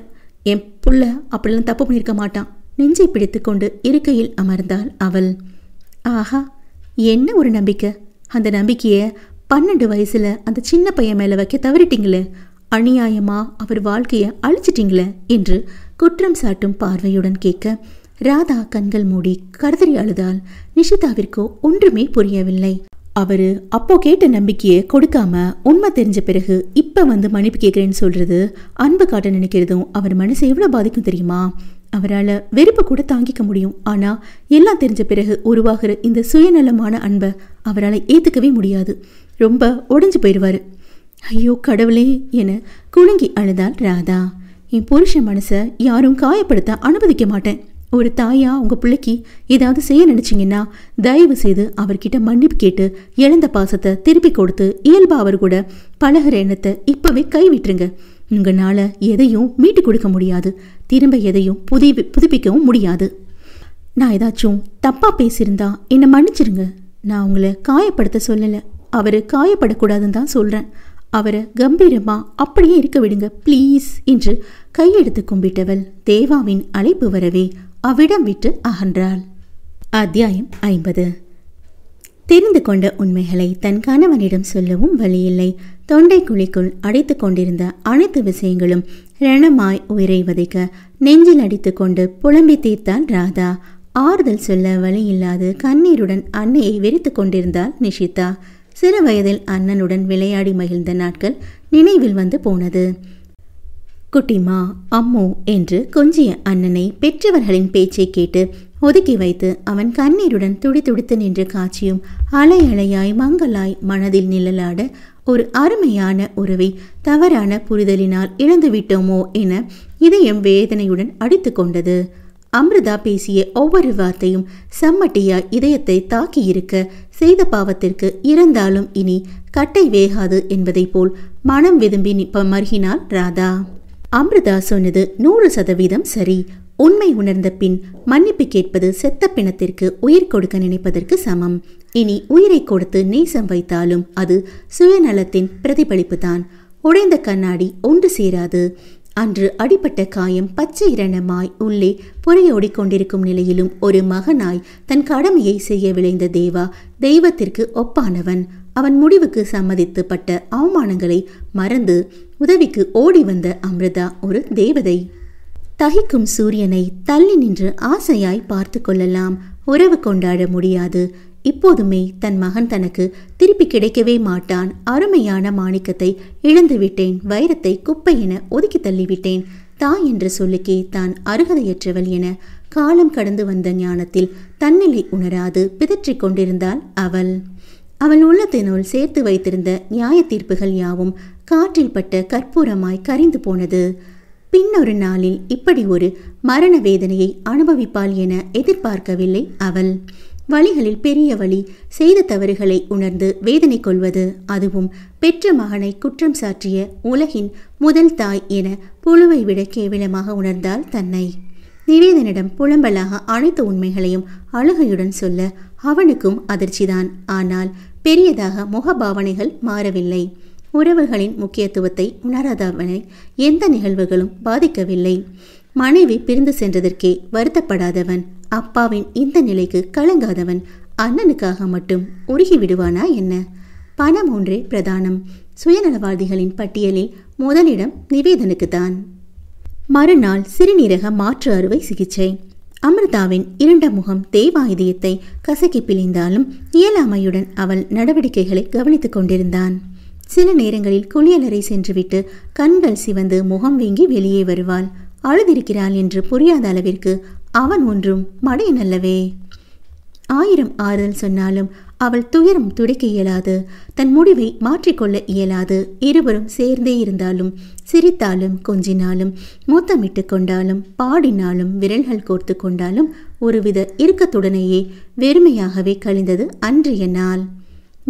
என் புள்ள அப்படிலாம் தப்பு பண்ணியிருக்க மாட்டான் நெஞ்சை பிடித்து கொண்டு இருக்கையில் அமர்ந்தாள் அவள் ஆஹா என்ன ஒரு நம்பிக்கை அந்த நம்பிக்கையை பன்னெண்டு வயசில் அந்த சின்ன பையன் மேலே வைக்க தவறிட்டீங்களே அநியாயமாக அவர் வாழ்க்கையை அழிச்சிட்டிங்களே என்று குற்றம் சாட்டும் பார்வையுடன் கேட்க ராதா கண்கள் மூடி கருதறி அழுதால் நிஷிதாவிற்கு ஒன்றுமே புரியவில்லை அவரு அப்போ கேட்ட நம்பிக்கையை கொடுக்காம உண்மை தெரிஞ்ச பிறகு இப்ப வந்து மன்னிப்பு கேட்கிறேன்னு சொல்றது அன்பு காட்ட நினைக்கிறதும் அவர் மனசை எவ்வளவு பாதிக்கும் தெரியுமா அவரால் வெறுப்பு கூட தாங்கிக்க முடியும் ஆனா எல்லாம் தெரிஞ்ச பிறகு உருவாகிற இந்த சுயநலமான அன்பை அவரால் ஏத்துக்கவே முடியாது ரொம்ப உடஞ்சு போயிடுவார் ஐயோ கடவுளே என குலுங்கி அழுதாள் ராதா என் புருஷ மனசை யாரும் காயப்படுத்த அனுமதிக்க மாட்டேன் ஒரு தாயா உங்கள் பிள்ளைக்கு ஏதாவது செய்ய நினச்சிங்கன்னா தயவு செய்து அவர்கிட்ட மன்னிப்பு கேட்டு இழந்த பாசத்தை திருப்பி கொடுத்து இயல்பாக அவர் கூட பழகிற எண்ணத்தை இப்போவே கைவிட்டுருங்க உங்களால் எதையும் மீட்டு கொடுக்க முடியாது திரும்ப எதையும் புதி புதுப்பிக்கவும் முடியாது நான் ஏதாச்சும் தப்பாக பேசியிருந்தா என்னை மன்னிச்சிருங்க நான் உங்களை காயப்படுத்த சொல்லலை அவர் காயப்படக்கூடாதுன்னு தான் சொல்கிறேன் அவரை கம்பீரமாக அப்படியே இருக்க விடுங்க ப்ளீஸ் என்று கையெடுத்து கும்பிட்டவள் தேவாவின் அழைப்பு வரவே அவ்விடம் விட்டு அகன்றாள் அத்தியாயம் ஐம்பது தெரிந்து கொண்ட உண்மைகளை தன் கணவனிடம் சொல்லவும் வழியில்லை தொண்டை குழிக்குள் அடைத்து கொண்டிருந்த அனைத்து விஷயங்களும் ரணமாய் உயிரை வதைக்க நெஞ்சில் அடித்து கொண்டு புலம்பி தீர்த்தாள் ராதா ஆறுதல் சொல்ல வழியில்லாது கண்ணீருடன் அன்னையை வெறித்து கொண்டிருந்தாள் நிஷிதா சிறு வயதில் அண்ணனுடன் விளையாடி மகிழ்ந்த நாட்கள் நினைவில் வந்து போனது குட்டிமா அம்மோ என்று கொஞ்சிய அண்ணனை பெற்றவர்களின் பேச்சை கேட்டு ஒதுக்கி வைத்து அவன் கண்ணீருடன் துடி துடித்து நின்ற காட்சியும் அலை அலையாய் மங்களாய் மனதில் நிழலாட ஒரு அருமையான உறவை தவறான புரிதலினால் இழந்துவிட்டோமோ என இதயம் வேதனையுடன் அடித்து கொண்டது அமிர்தா பேசிய ஒவ்வொரு வார்த்தையும் சம்மட்டியா இதயத்தை தாக்கியிருக்க செய்த பாவத்திற்கு இறந்தாலும் இனி கட்டை வேகாது என்பதைப் போல் மனம் விரும்பி மருகினாள் ராதா அமிர்தா சொன்னது நூறு சதவீதம் சரி உண்மை உணர்ந்த பின் மன்னிப்பு கேட்பது செத்த பிணத்திற்கு உயிர் கொடுக்க நினைப்பதற்கு சமம் இனி உயிரை கொடுத்து நேசம் வைத்தாலும் அது சுயநலத்தின் பிரதிபலிப்பு தான் உடைந்த கண்ணாடி ஒன்று சேராது அன்று அடிபட்ட காயம் பச்சை இரணமாய் உள்ளே புறையோடி கொண்டிருக்கும் நிலையிலும் ஒரு மகனாய் தன் கடமையை செய்ய விளைந்த தேவா தெய்வத்திற்கு ஒப்பானவன் அவன் முடிவுக்கு சம்மதித்து பட்ட அவமானங்களை மறந்து உதவிக்கு ஓடி வந்த அமிர்தா ஒரு தேவதை தகிக்கும் சூரியனை தள்ளி நின்று ஆசையாய் பார்த்து கொள்ளலாம் உறவு கொண்டாட முடியாது இப்போதுமே தன் மகன் தனக்கு திருப்பி கிடைக்கவே மாட்டான் அருமையான மாணிக்கத்தை இழந்துவிட்டேன் வைரத்தை குப்பை என ஒதுக்கி தள்ளிவிட்டேன் தாய் என்ற சொல்லுக்கே தான் அருகதையற்றவள் என காலம் கடந்து வந்த ஞானத்தில் தன்னிலை உணராது பிதற்றிக் கொண்டிருந்தாள் அவள் அவன் உள்ளத்தினுள் சேர்த்து வைத்திருந்த நியாய தீர்ப்புகள் யாவும் காற்றில் பட்ட கற்பூரமாய் கரிந்து போனது பின்னொரு நாளில் இப்படி ஒரு மரண வேதனையை அனுபவிப்பாள் என எதிர்பார்க்கவில்லை அவள் வழிகளில் பெரிய வழி செய்த தவறுகளை உணர்ந்து வேதனை கொள்வது அதுவும் பெற்ற மகனை குற்றம் சாற்றிய உலகின் முதல் தாய் என புழுவை விட கேவலமாக உணர்ந்தாள் தன்னை நிவேதனிடம் புலம்பலாக அனைத்து உண்மைகளையும் அழுகையுடன் சொல்ல அவனுக்கும் அதிர்ச்சிதான் ஆனால் பெரியதாக முகபாவனைகள் மாறவில்லை உறவுகளின் முக்கியத்துவத்தை உணராதவனை எந்த நிகழ்வுகளும் பாதிக்கவில்லை மனைவி பிரிந்து சென்றதற்கே வருத்தப்படாதவன் அப்பாவின் இந்த நிலைக்கு கலங்காதவன் அண்ணனுக்காக மட்டும் உருகி விடுவானா என்ன பணம் ஒன்றே பிரதானம் சுயநலவாதிகளின் பட்டியலில் முதலிடம் நிவேதனுக்குத்தான் மறுநாள் சிறுநீரக மாற்று அறுவை சிகிச்சை அமிர்தாவின் இரண்ட முகம் தேவா இதயத்தை கசக்கி பிழிந்தாலும் இயலாமையுடன் அவள் நடவடிக்கைகளை கவனித்துக் கொண்டிருந்தான் சில நேரங்களில் குளியலறை சென்றுவிட்டு கண்கள் சிவந்து முகம் வீங்கி வெளியே வருவாள் அழுதிருக்கிறாள் என்று புரியாத அளவிற்கு அவன் ஒன்றும் மடையன் நல்லவே ஆயிரம் ஆறுதல் சொன்னாலும் அவள் துயரம் துடைக்க இயலாது தன் முடிவை மாற்றிக்கொள்ள இயலாது இருவரும் சேர்ந்தே இருந்தாலும் சிரித்தாலும் கொஞ்சினாலும் மூத்தமிட்டு கொண்டாலும் பாடினாலும் விரல்கள் கோர்த்து கொண்டாலும் ஒருவித இறுக்கத்துடனேயே வெறுமையாகவே கழிந்தது அன்றைய நாள்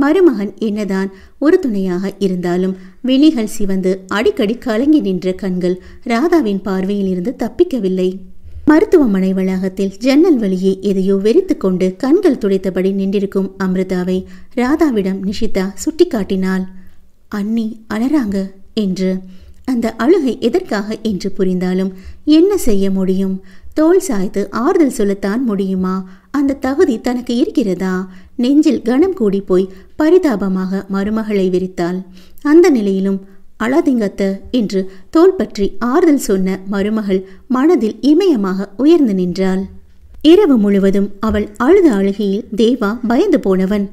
மருமகன் என்னதான் ஒரு துணையாக இருந்தாலும் விழிகள் சிவந்து அடிக்கடி கலங்கி நின்ற கண்கள் ராதாவின் பார்வையில் இருந்து தப்பிக்கவில்லை மருத்துவமனை வளாகத்தில் ஜன்னல் வழியே எதையோ வெறித்து கொண்டு கண்கள் துடைத்தபடி நின்றிருக்கும் அமிர்தாவை ராதாவிடம் நிஷிதா சுட்டிக்காட்டினாள் அண்ணி அலறாங்க என்று அந்த அழுகை எதற்காக என்று புரிந்தாலும் என்ன செய்ய முடியும் தோல் சாய்த்து ஆறுதல் சொல்லத்தான் முடியுமா அந்த தகுதி தனக்கு இருக்கிறதா நெஞ்சில் கனம் கூடி போய் பரிதாபமாக மருமகளை விரித்தாள் அந்த நிலையிலும் அழாதிங்கத்த என்று தோல் பற்றி ஆறுதல் சொன்ன மருமகள் மனதில் இமயமாக உயர்ந்து நின்றாள் இரவு முழுவதும் அவள் அழுத அழுகையில் தேவா பயந்து போனவன்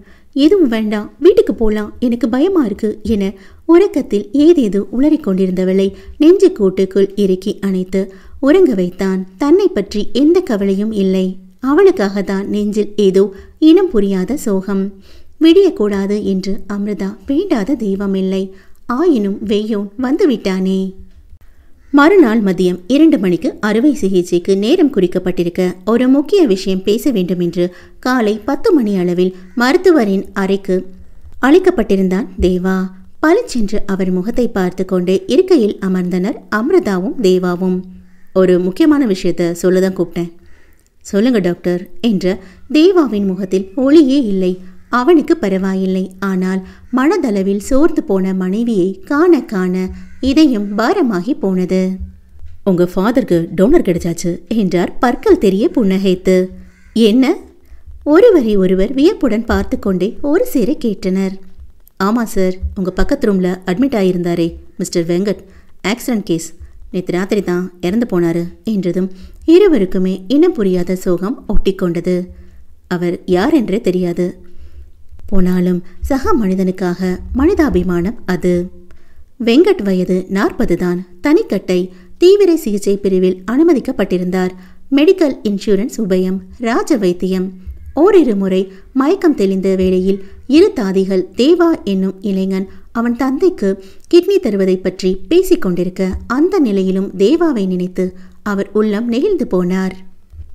எதுவும் வேண்டாம் வீட்டுக்கு போலாம் எனக்கு பயமா இருக்கு என உறக்கத்தில் ஏதேதோ உளறிக்கொண்டிருந்தவளை நெஞ்சு கூட்டுக்குள் இறுக்கி அணைத்து உறங்க வைத்தான் தன்னை பற்றி எந்த கவலையும் இல்லை அவளுக்காக தான் நெஞ்சில் ஏதோ இனம் புரியாத சோகம் விடியக்கூடாது என்று அமிர்தா வேண்டாத தெய்வம் இல்லை ஆயினும் வெய்யோன் வந்துவிட்டானே மறுநாள் மதியம் இரண்டு மணிக்கு அறுவை சிகிச்சைக்கு நேரம் குறிக்கப்பட்டிருக்க ஒரு முக்கிய விஷயம் பேச வேண்டும் என்று காலை பத்து மணி அளவில் மருத்துவரின் அறைக்கு அழைக்கப்பட்டிருந்தான் தேவா பளிச்சென்று அவர் முகத்தை பார்த்து கொண்டே இருக்கையில் அமர்ந்தனர் அமிர்தாவும் தேவாவும் ஒரு முக்கியமான விஷயத்த சொல்லதான் கூப்பிட்டேன் சொல்லுங்க டாக்டர் என்ற தேவாவின் முகத்தில் ஒளியே இல்லை அவனுக்கு பரவாயில்லை ஆனால் மனதளவில் சோர்ந்து போன மனைவியை காண காண இதையும் பாரமாகி போனது உங்க ஃபாதருக்கு டோனர் கிடைச்சாச்சு என்றார் பற்கள் தெரிய புன்னகைத்து என்ன ஒருவரை ஒருவர் வியப்புடன் பார்த்து கொண்டே ஒரு சேர கேட்டனர் ஆமாம் சார் உங்கள் பக்கத்து ரூமில் அட்மிட் ஆகியிருந்தாரே மிஸ்டர் வெங்கட் ஆக்சிடென்ட் கேஸ் நேற்று ராத்திரி தான் இறந்து போனார் என்றதும் இருவருக்குமே இனம் புரியாத சோகம் ஒட்டிக்கொண்டது அவர் யார் என்றே தெரியாது போனாலும் சக மனிதனுக்காக மனிதாபிமானம் அது வெங்கட் வயது நாற்பது தான் தனிக்கட்டை தீவிர சிகிச்சை பிரிவில் அனுமதிக்கப்பட்டிருந்தார் மெடிக்கல் இன்சூரன்ஸ் உபயம் ராஜ வைத்தியம் ஓரிரு முறை மயக்கம் தெளிந்த வேளையில் இரு தாதிகள் தேவா என்னும் இளைஞன் அவன் தந்தைக்கு கிட்னி தருவதை பற்றி பேசிக்கொண்டிருக்க அந்த நிலையிலும் தேவாவை நினைத்து அவர் உள்ளம் நெகிழ்ந்து போனார்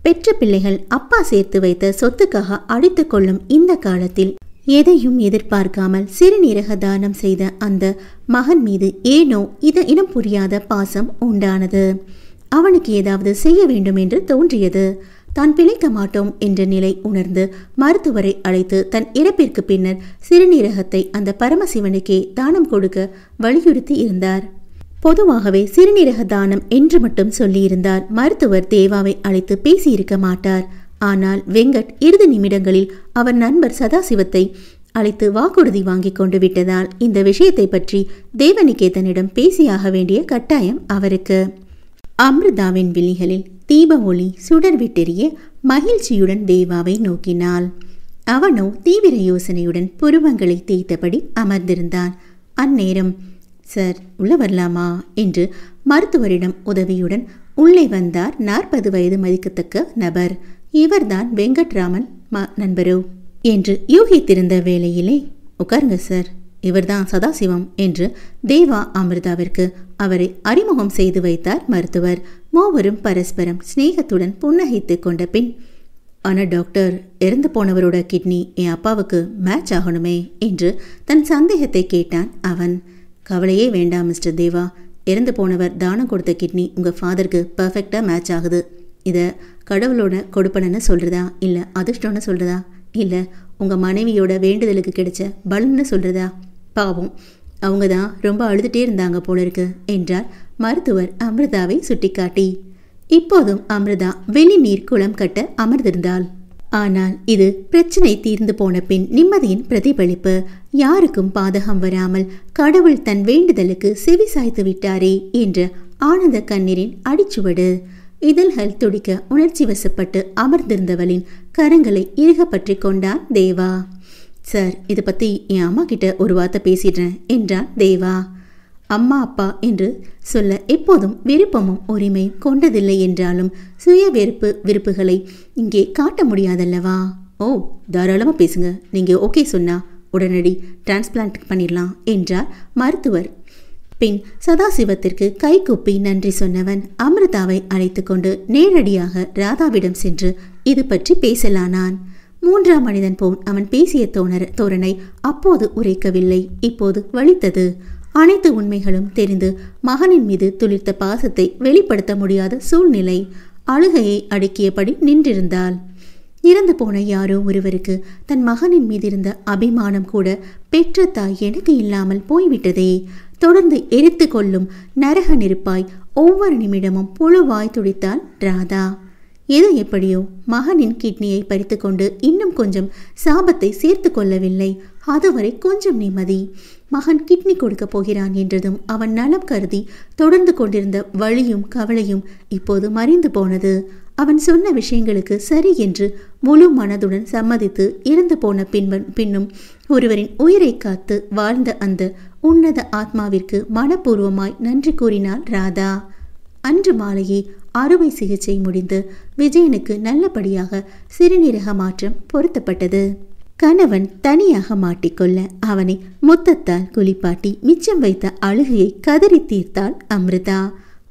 பெற்ற பிள்ளைகள் அப்பா சேர்த்து வைத்த சொத்துக்காக அடித்து கொள்ளும் இந்த காலத்தில் எதையும் எதிர்பார்க்காமல் சிறுநீரக தானம் செய்த அந்த மகன் மீது ஏனோ இத இனம் புரியாத பாசம் உண்டானது அவனுக்கு ஏதாவது செய்ய வேண்டும் என்று தோன்றியது தான் பிழைக்க மாட்டோம் என்ற நிலை உணர்ந்து மருத்துவரை அழைத்து தன் இறப்பிற்கு பின்னர் சிறுநீரகத்தை அந்த பரமசிவனுக்கே தானம் கொடுக்க வலியுறுத்தி இருந்தார் பொதுவாகவே சிறுநீரக தானம் என்று மட்டும் சொல்லியிருந்தார் மருத்துவர் தேவாவை அழைத்து பேசியிருக்க மாட்டார் ஆனால் வெங்கட் இறுதி நிமிடங்களில் அவர் நண்பர் சதாசிவத்தை அழைத்து வாக்குறுதி வாங்கி கொண்டு விட்டதால் இந்த விஷயத்தை பற்றி தேவநிகேதனிடம் பேசியாக வேண்டிய கட்டாயம் அவருக்கு அமிர்தாவின் விழிகளில் தீப ஒளி சுடர் விட்டெறிய மகிழ்ச்சியுடன் தேவாவை நோக்கினாள் அவனோ தீவிர யோசனையுடன் புருவங்களை தேய்த்தபடி அமர்ந்திருந்தான் அந்நேரம் சார் உள்ள வரலாமா என்று மருத்துவரிடம் உதவியுடன் உள்ளே வந்தார் நாற்பது வயது மதிக்கத்தக்க நபர் இவர்தான் வெங்கட்ராமன் மா நண்பரோ என்று யூகித்திருந்த வேளையிலே உட்காருங்க சார் இவர்தான் சதாசிவம் என்று தேவா அமிர்தாவிற்கு அவரை அறிமுகம் செய்து வைத்தார் மருத்துவர் மூவரும் பரஸ்பரம் சிநேகத்துடன் புன்னகைத்து கொண்ட பின் ஆனால் டாக்டர் இறந்து போனவரோட கிட்னி என் அப்பாவுக்கு மேட்ச் ஆகணுமே என்று தன் சந்தேகத்தை கேட்டான் அவன் கவலையே வேண்டாம் மிஸ்டர் தேவா இறந்து போனவர் தானம் கொடுத்த கிட்னி உங்கள் ஃபாதருக்கு பர்ஃபெக்டாக மேட்ச் ஆகுது இதை கடவுளோட கொடுப்பனன்னு சொல்கிறதா இல்லை அதிர்ஷ்டம்னு சொல்கிறதா இல்லை உங்கள் மனைவியோட வேண்டுதலுக்கு கிடைச்ச பலம்னு சொல்கிறதா பாவம் அவங்க தான் ரொம்ப அழுதுகிட்டே இருந்தாங்க போல இருக்கு என்றார் மருத்துவர் அமிர்தாவை சுட்டிக்காட்டி இப்போதும் அமிர்தா வெளி நீர் குளம் கட்ட அமர்ந்திருந்தாள் ஆனால் இது பிரச்சனை தீர்ந்து போன பின் நிம்மதியின் பிரதிபலிப்பு யாருக்கும் பாதகம் வராமல் கடவுள் தன் வேண்டுதலுக்கு செவி சாய்த்து விட்டாரே என்ற ஆனந்த கண்ணீரின் அடிச்சுவடு இதழ்கள் துடிக்க உணர்ச்சி வசப்பட்டு அமர்ந்திருந்தவளின் கரங்களை இறுகப்பற்றிக் கொண்டான் தேவா சார் இதை பற்றி என் அம்மா கிட்ட ஒரு வார்த்தை பேசிடுறேன் என்றான் தேவா அம்மா அப்பா என்று சொல்ல எப்போதும் விருப்பமும் உரிமையும் கொண்டதில்லை என்றாலும் சுய வெறுப்பு விருப்புகளை இங்கே காட்ட முடியாதல்லவா ஓ தாராளமாக பேசுங்க நீங்கள் ஓகே சொன்னா உடனடி டிரான்ஸ்பிளான்ட் பண்ணிடலாம் என்றார் மருத்துவர் பின் சதாசிவத்திற்கு கைகூப்பி நன்றி சொன்னவன் அமிர்தாவை அழைத்து கொண்டு நேரடியாக ராதாவிடம் சென்று இது பற்றி பேசலானான் மூன்றாம் மனிதன் போன் அவன் பேசிய தோணர் தோரனை அப்போது உரைக்கவில்லை இப்போது வலித்தது அனைத்து உண்மைகளும் தெரிந்து மகனின் மீது துளிர்த்த பாசத்தை வெளிப்படுத்த முடியாத சூழ்நிலை அழுகையை அடுக்கியபடி நின்றிருந்தாள் இறந்து போன யாரோ ஒருவருக்கு தன் மகனின் மீதிருந்த அபிமானம் கூட பெற்ற தாய் எனக்கு இல்லாமல் போய்விட்டதே தொடர்ந்து எரித்து கொள்ளும் நரக நெருப்பாய் ஒவ்வொரு நிமிடமும் புழுவாய் துடித்தாள் ராதா எது எப்படியோ மகனின் கிட்னியை பறித்துக்கொண்டு இன்னும் கொஞ்சம் சாபத்தை சேர்த்து கொள்ளவில்லை அதுவரை கொஞ்சம் நிம்மதி மகன் கிட்னி கொடுக்க போகிறான் என்றதும் அவன் நலம் கருதி தொடர்ந்து கொண்டிருந்த வழியும் கவலையும் இப்போது மறைந்து போனது அவன் சொன்ன விஷயங்களுக்கு சரி என்று முழு மனதுடன் சம்மதித்து இறந்து போன பின்பன் பின்னும் ஒருவரின் உயிரை காத்து வாழ்ந்த அந்த உன்னத ஆத்மாவிற்கு மனப்பூர்வமாய் நன்றி கூறினாள் ராதா அன்று மாலையே அறுவை சிகிச்சை முடிந்து விஜயனுக்கு நல்லபடியாக சிறுநீரக மாற்றம் பொருத்தப்பட்டது கணவன் தனியாக மாட்டிக்கொள்ள அவனை முத்தத்தால் குளிப்பாட்டி மிச்சம் வைத்த அழுகையை கதறி தீர்த்தாள் அமிர்தா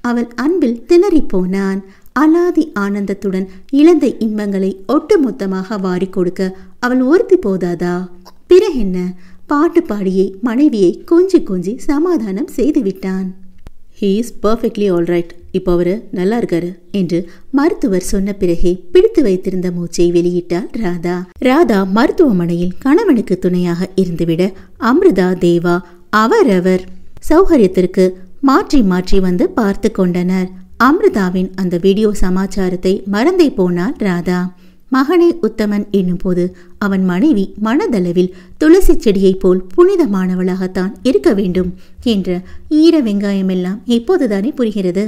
அவள் அன்பில் திணறி போனான் அலாதி ஆனந்தத்துடன் இழந்த இன்பங்களை ஒட்டுமொத்தமாக வாரி கொடுக்க அவள் ஒருத்தி போதாதா பிறகென்ன பாட்டு பாடியை மனைவியை கொஞ்சி கொஞ்சி சமாதானம் செய்துவிட்டான் ஹீ இஸ் பர்ஃபெக்ட்லி ஆல்ரைட் இப்போ அவர் நல்லா இருக்காரு என்று மருத்துவர் சொன்ன பிறகே பிடித்து வைத்திருந்த மூச்சை வெளியிட்டாள் ராதா ராதா மருத்துவமனையில் கணவனுக்கு துணையாக இருந்துவிட அமிர்தா தேவா அவரவர் சௌகரியத்திற்கு மாற்றி மாற்றி வந்து பார்த்து கொண்டனர் அமிர்தாவின் அந்த வீடியோ சமாச்சாரத்தை மறந்தே போனாள் ராதா மகனே உத்தமன் என்னும்போது அவன் மனைவி மனதளவில் துளசி செடியைப் போல் புனிதமானவளாகத்தான் இருக்க வேண்டும் என்ற ஈர வெங்காயமெல்லாம் இப்போதுதானே புரிகிறது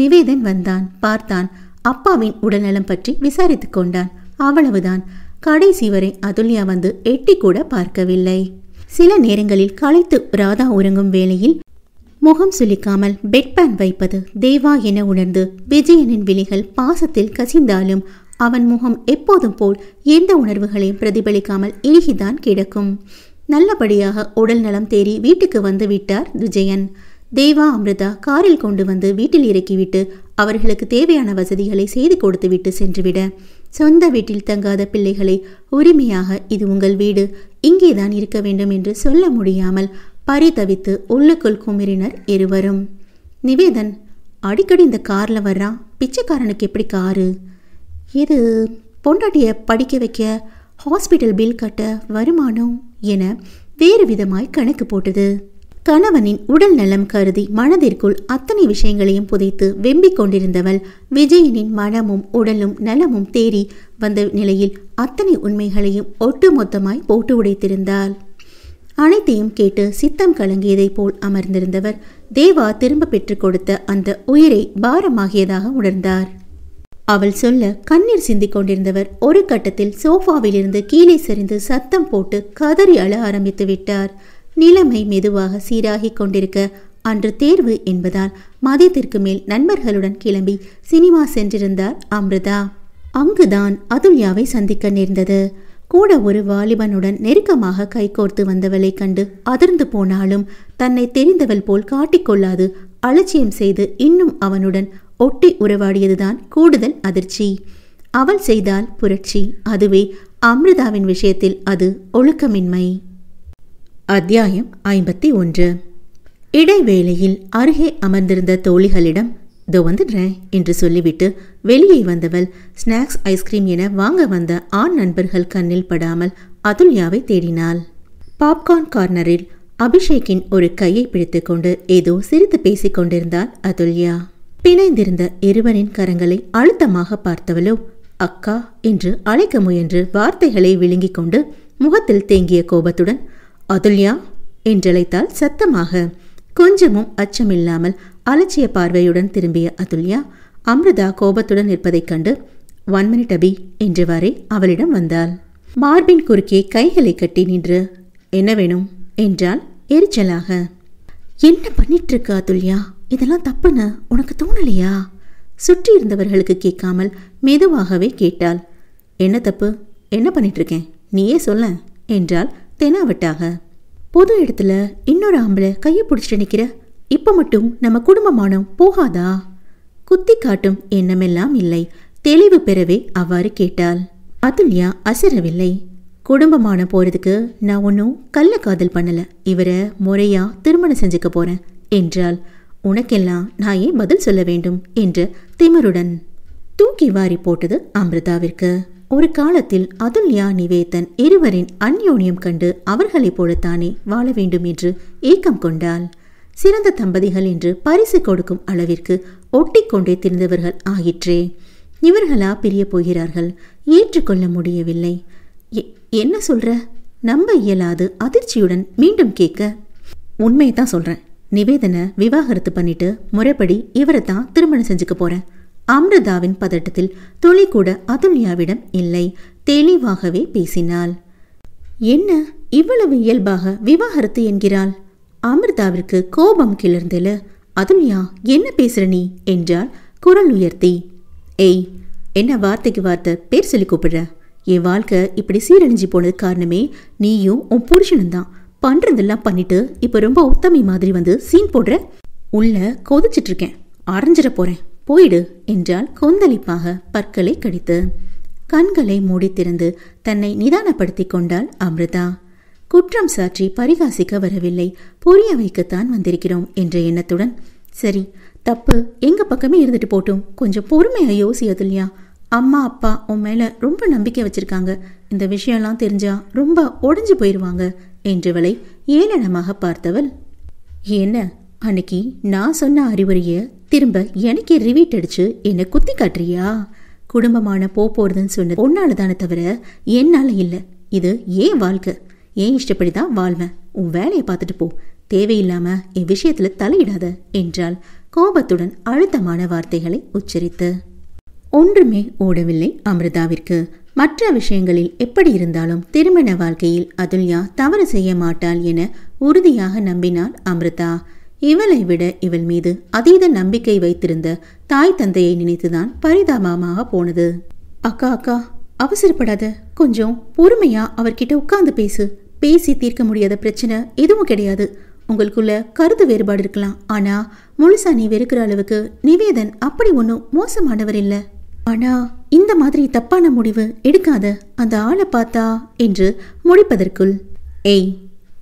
நிவேதன் வந்தான் பார்த்தான் அப்பாவின் உடல்நலம் பற்றி விசாரித்து கொண்டான் அவ்வளவுதான் கடைசி வரை அதுல்யா வந்து எட்டி கூட பார்க்கவில்லை சில நேரங்களில் களைத்து ராதா உறங்கும் வேளையில் முகம் சுலிக்காமல் பெட்பேன் வைப்பது தேவா என உணர்ந்து விஜயனின் விழிகள் பாசத்தில் கசிந்தாலும் அவன் முகம் எப்போதும் போல் எந்த உணர்வுகளையும் பிரதிபலிக்காமல் இழுகிதான் கிடக்கும் நல்லபடியாக உடல் நலம் தேறி வீட்டுக்கு வந்து விட்டார் விஜயன் தேவா அமிர்தா காரில் கொண்டு வந்து வீட்டில் இறக்கிவிட்டு அவர்களுக்கு தேவையான வசதிகளை செய்து கொடுத்துவிட்டு சென்றுவிட சொந்த வீட்டில் தங்காத பிள்ளைகளை உரிமையாக இது உங்கள் வீடு இங்கேதான் இருக்க வேண்டும் என்று சொல்ல முடியாமல் பரிதவித்து உள்ளுக்குள் குமிறினர் இருவரும் நிவேதன் அடிக்கடி இந்த காரில் வர்றான் பிச்சைக்காரனுக்கு எப்படி காரு இது பொண்டாட்டியை படிக்க வைக்க ஹாஸ்பிட்டல் பில் கட்ட வருமானம் என வேறு விதமாய் கணக்கு போட்டது கணவனின் உடல் நலம் கருதி மனதிற்குள் அத்தனை விஷயங்களையும் புதைத்து வெம்பிக் கொண்டிருந்தவள் விஜயனின் மனமும் உடலும் நலமும் தேறி வந்த நிலையில் அத்தனை உண்மைகளையும் ஒட்டுமொத்தமாய் போட்டு உடைத்திருந்தாள் அனைத்தையும் கேட்டு சித்தம் கலங்கியதைப் போல் அமர்ந்திருந்தவர் தேவா திரும்ப பெற்றுக் கொடுத்த அந்த உயிரை பாரமாகியதாக உணர்ந்தார் அவள் சொல்ல கண்ணீர் சிந்திக் கொண்டிருந்தவர் ஒரு கட்டத்தில் சோஃபாவிலிருந்து கீழே சரிந்து சத்தம் போட்டு கதறி அழ ஆரம்பித்து விட்டார் நிலைமை மெதுவாக சீராகி கொண்டிருக்க அன்று தேர்வு என்பதால் மதியத்திற்கு மேல் நண்பர்களுடன் கிளம்பி சினிமா சென்றிருந்தார் அம்ருதா அங்குதான் அதுல்யாவை சந்திக்க நேர்ந்தது கூட ஒரு வாலிபனுடன் நெருக்கமாக கைகோர்த்து வந்தவளை கண்டு அதிர்ந்து போனாலும் தன்னை தெரிந்தவள் போல் காட்டிக்கொள்ளாது அலட்சியம் செய்து இன்னும் அவனுடன் ஒட்டி உறவாடியதுதான் கூடுதல் அதிர்ச்சி அவள் செய்தால் புரட்சி அதுவே அமிர்தாவின் விஷயத்தில் அது ஒழுக்கமின்மை அத்தியாயம் ஐம்பத்தி ஒன்று இடைவேளையில் அருகே அமர்ந்திருந்த தோழிகளிடம் இதோ வந்துடுறேன் என்று சொல்லிவிட்டு வெளியே வந்தவள் ஸ்நாக்ஸ் ஐஸ்கிரீம் என வாங்க வந்த ஆண் நண்பர்கள் கண்ணில் படாமல் அதுல்யாவை தேடினாள் பாப்கார்ன் கார்னரில் அபிஷேக்கின் ஒரு கையை பிடித்துக்கொண்டு ஏதோ சிரித்து பேசிக் கொண்டிருந்தாள் அதுல்யா பிணைந்திருந்த இருவரின் கரங்களை அழுத்தமாக பார்த்தவளோ அக்கா என்று அழைக்க முயன்று வார்த்தைகளை விழுங்கிக் கொண்டு முகத்தில் தேங்கிய கோபத்துடன் அதுல்யா என்றழைத்தால் சத்தமாக கொஞ்சமும் அச்சமில்லாமல் அலட்சிய பார்வையுடன் திரும்பிய அதுல்யா அமிர்தா கோபத்துடன் நிற்பதைக் கண்டு ஒன் மினிட் அபி என்றவாறே அவளிடம் வந்தாள் மார்பின் குறுக்கே கைகளை கட்டி நின்று என்ன வேணும் என்றால் எரிச்சலாக என்ன பண்ணிட்டு இருக்கா அதுல்யா இதெல்லாம் தப்புன்னு உனக்கு தோணலையா சுற்றி இருந்தவர்களுக்கு கேட்காமல் மெதுவாகவே கேட்டாள் என்ன தப்பு என்ன பண்ணிட்டு இருக்கேன் நீயே சொல்ல என்றால் தெனாவட்டாக பொது இடத்துல இன்னொரு ஆம்பளை கையை பிடிச்சிட்டு நிற்கிற இப்போ மட்டும் நம்ம குடும்பமானம் போகாதா குத்தி காட்டும் எண்ணமெல்லாம் இல்லை தெளிவு பெறவே அவ்வாறு கேட்டாள் அதுல்யா அசரவில்லை குடும்பமான போறதுக்கு நான் ஒன்றும் கள்ள காதல் பண்ணல இவரை முறையா திருமணம் செஞ்சுக்க போறேன் என்றாள் உனக்கெல்லாம் நான் ஏன் பதில் சொல்ல வேண்டும் என்று திமிருடன் தூக்கி வாரி போட்டது அமிர்தாவிற்கு ஒரு காலத்தில் அதுல்யா நிவேதன் இருவரின் அந்யோன்யம் கண்டு அவர்களைப் போலத்தானே வாழ வேண்டும் என்று ஏக்கம் கொண்டாள் சிறந்த தம்பதிகள் என்று பரிசு கொடுக்கும் அளவிற்கு ஒட்டிக்கொண்டே திரிந்தவர்கள் ஆயிற்றே இவர்களா பிரிய போகிறார்கள் ஏற்றுக்கொள்ள முடியவில்லை என்ன சொல்ற நம்ப இயலாது அதிர்ச்சியுடன் மீண்டும் கேட்க உண்மையை தான் சொல்றேன் நிவேதனை விவாகரத்து பண்ணிட்டு முறைப்படி இவரை தான் திருமணம் செஞ்சுக்க போறேன் அமிர்தாவின் பதட்டத்தில் துளி கூட அதுல்யாவிடம் இல்லை தெளிவாகவே பேசினாள் என்ன இவ்வளவு இயல்பாக விவாகரத்து என்கிறாள் அமிர்தாவிற்கு கோபம் கிளர்ந்தல அதுல்யா என்ன பேசுற நீ என்றால் குரல் உயர்த்தி ஏய் என்ன வார்த்தைக்கு வார்த்தை பேர் சொல்லி கூப்பிடுற என் வாழ்க்கை இப்படி சீரழிஞ்சு போனது காரணமே நீயும் உன் புருஷனும் தான் பண்றதெல்லாம் பண்ணிட்டு இப்போ ரொம்ப உத்தமி மாதிரி வந்து சீன் போடுற உள்ள கொதிச்சிட்டு இருக்கேன் அரைஞ்சிட போறேன் போயிடு என்றால் கொந்தளிப்பாக பற்களை கடித்து கண்களை மூடி திறந்து தன்னை நிதானப்படுத்தி கொண்டாள் அமிர்தா குற்றம் சாற்றி பரிகாசிக்க வரவில்லை புரிய வைக்கத்தான் வந்திருக்கிறோம் என்ற எண்ணத்துடன் சரி தப்பு எங்க பக்கமே இருந்துட்டு போட்டும் கொஞ்சம் பொறுமையா யோசியது இல்லையா அம்மா அப்பா உன் மேல ரொம்ப நம்பிக்கை வச்சிருக்காங்க இந்த விஷயம்லாம் தெரிஞ்சா ரொம்ப உடஞ்சு போயிருவாங்க என்றவளை ஏளனமாக பார்த்தவள் என்ன அன்னைக்கு நான் சொன்ன அறிவுரைய திரும்ப எனக்கு ரிவீட் அடிச்சு என்னை குத்தி காட்டுறியா குடும்பமான போ போறதுன்னு சொன்னது உன்னால தானே தவிர என்னால இல்லை இது ஏன் வாழ்க்கை ஏன் இஷ்டப்படி தான் வாழ்வேன் உன் வேலையை பார்த்துட்டு போ தேவையில்லாம என் விஷயத்துல தலையிடாத என்றால் கோபத்துடன் அழுத்தமான வார்த்தைகளை உச்சரித்து ஒன்றுமே ஓடவில்லை அமிர்தாவிற்கு மற்ற விஷயங்களில் எப்படி இருந்தாலும் திருமண வாழ்க்கையில் அதுல்யா தவறு செய்ய மாட்டாள் என உறுதியாக நம்பினாள் அமிர்தா இவளை விட இவள் மீது அதீத நம்பிக்கை வைத்திருந்த தாய் தந்தையை நினைத்துதான் பரிதாபமாக போனது அக்கா அக்கா அவசரப்படாத கொஞ்சம் பொறுமையா அவர்கிட்ட உட்கார்ந்து பேசு பேசி தீர்க்க முடியாத பிரச்சனை எதுவும் கிடையாது உங்களுக்குள்ள கருத்து வேறுபாடு இருக்கலாம் ஆனா முழுசா நீ வெறுக்கிற அளவுக்கு நிவேதன் அப்படி ஒன்றும் மோசமானவர் இல்லை ஆனா இந்த மாதிரி தப்பான முடிவு எடுக்காத அந்த ஆளை பார்த்தா என்று முடிப்பதற்குள் ஏய்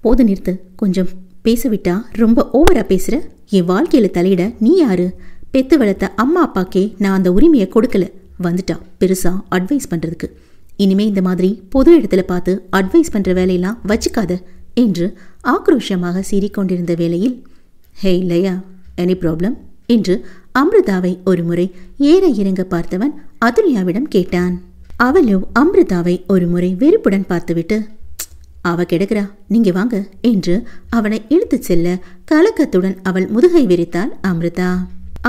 போது நிறுத்து கொஞ்சம் பேசவிட்டா ரொம்ப ஓவரா பேசுற என் வாழ்க்கையில தலையிட நீ யாரு பெத்து வளர்த்த அம்மா அப்பாக்கே நான் அந்த உரிமையை கொடுக்கல வந்துட்டா பெருசா அட்வைஸ் பண்றதுக்கு இனிமே இந்த மாதிரி பொது இடத்துல பார்த்து அட்வைஸ் பண்ற வேலையெல்லாம் வச்சுக்காத என்று ஆக்ரோஷமாக சீறிக்கொண்டிருந்த வேளையில் ஹே இல்லையா எனி ப்ராப்ளம் என்று அம்ருதாவை ஒருமுறை ஏற இறங்க பார்த்தவன் அதுல்யாவிடம் கேட்டான் அவளோ அம்ருதாவை ஒருமுறை வெறுப்புடன் பார்த்துவிட்டு அவ கிடக்கிறா நீங்க வாங்க என்று அவனை இழுத்துச் செல்ல கலக்கத்துடன் அவள் முதுகை விரித்தாள் அம்ருதா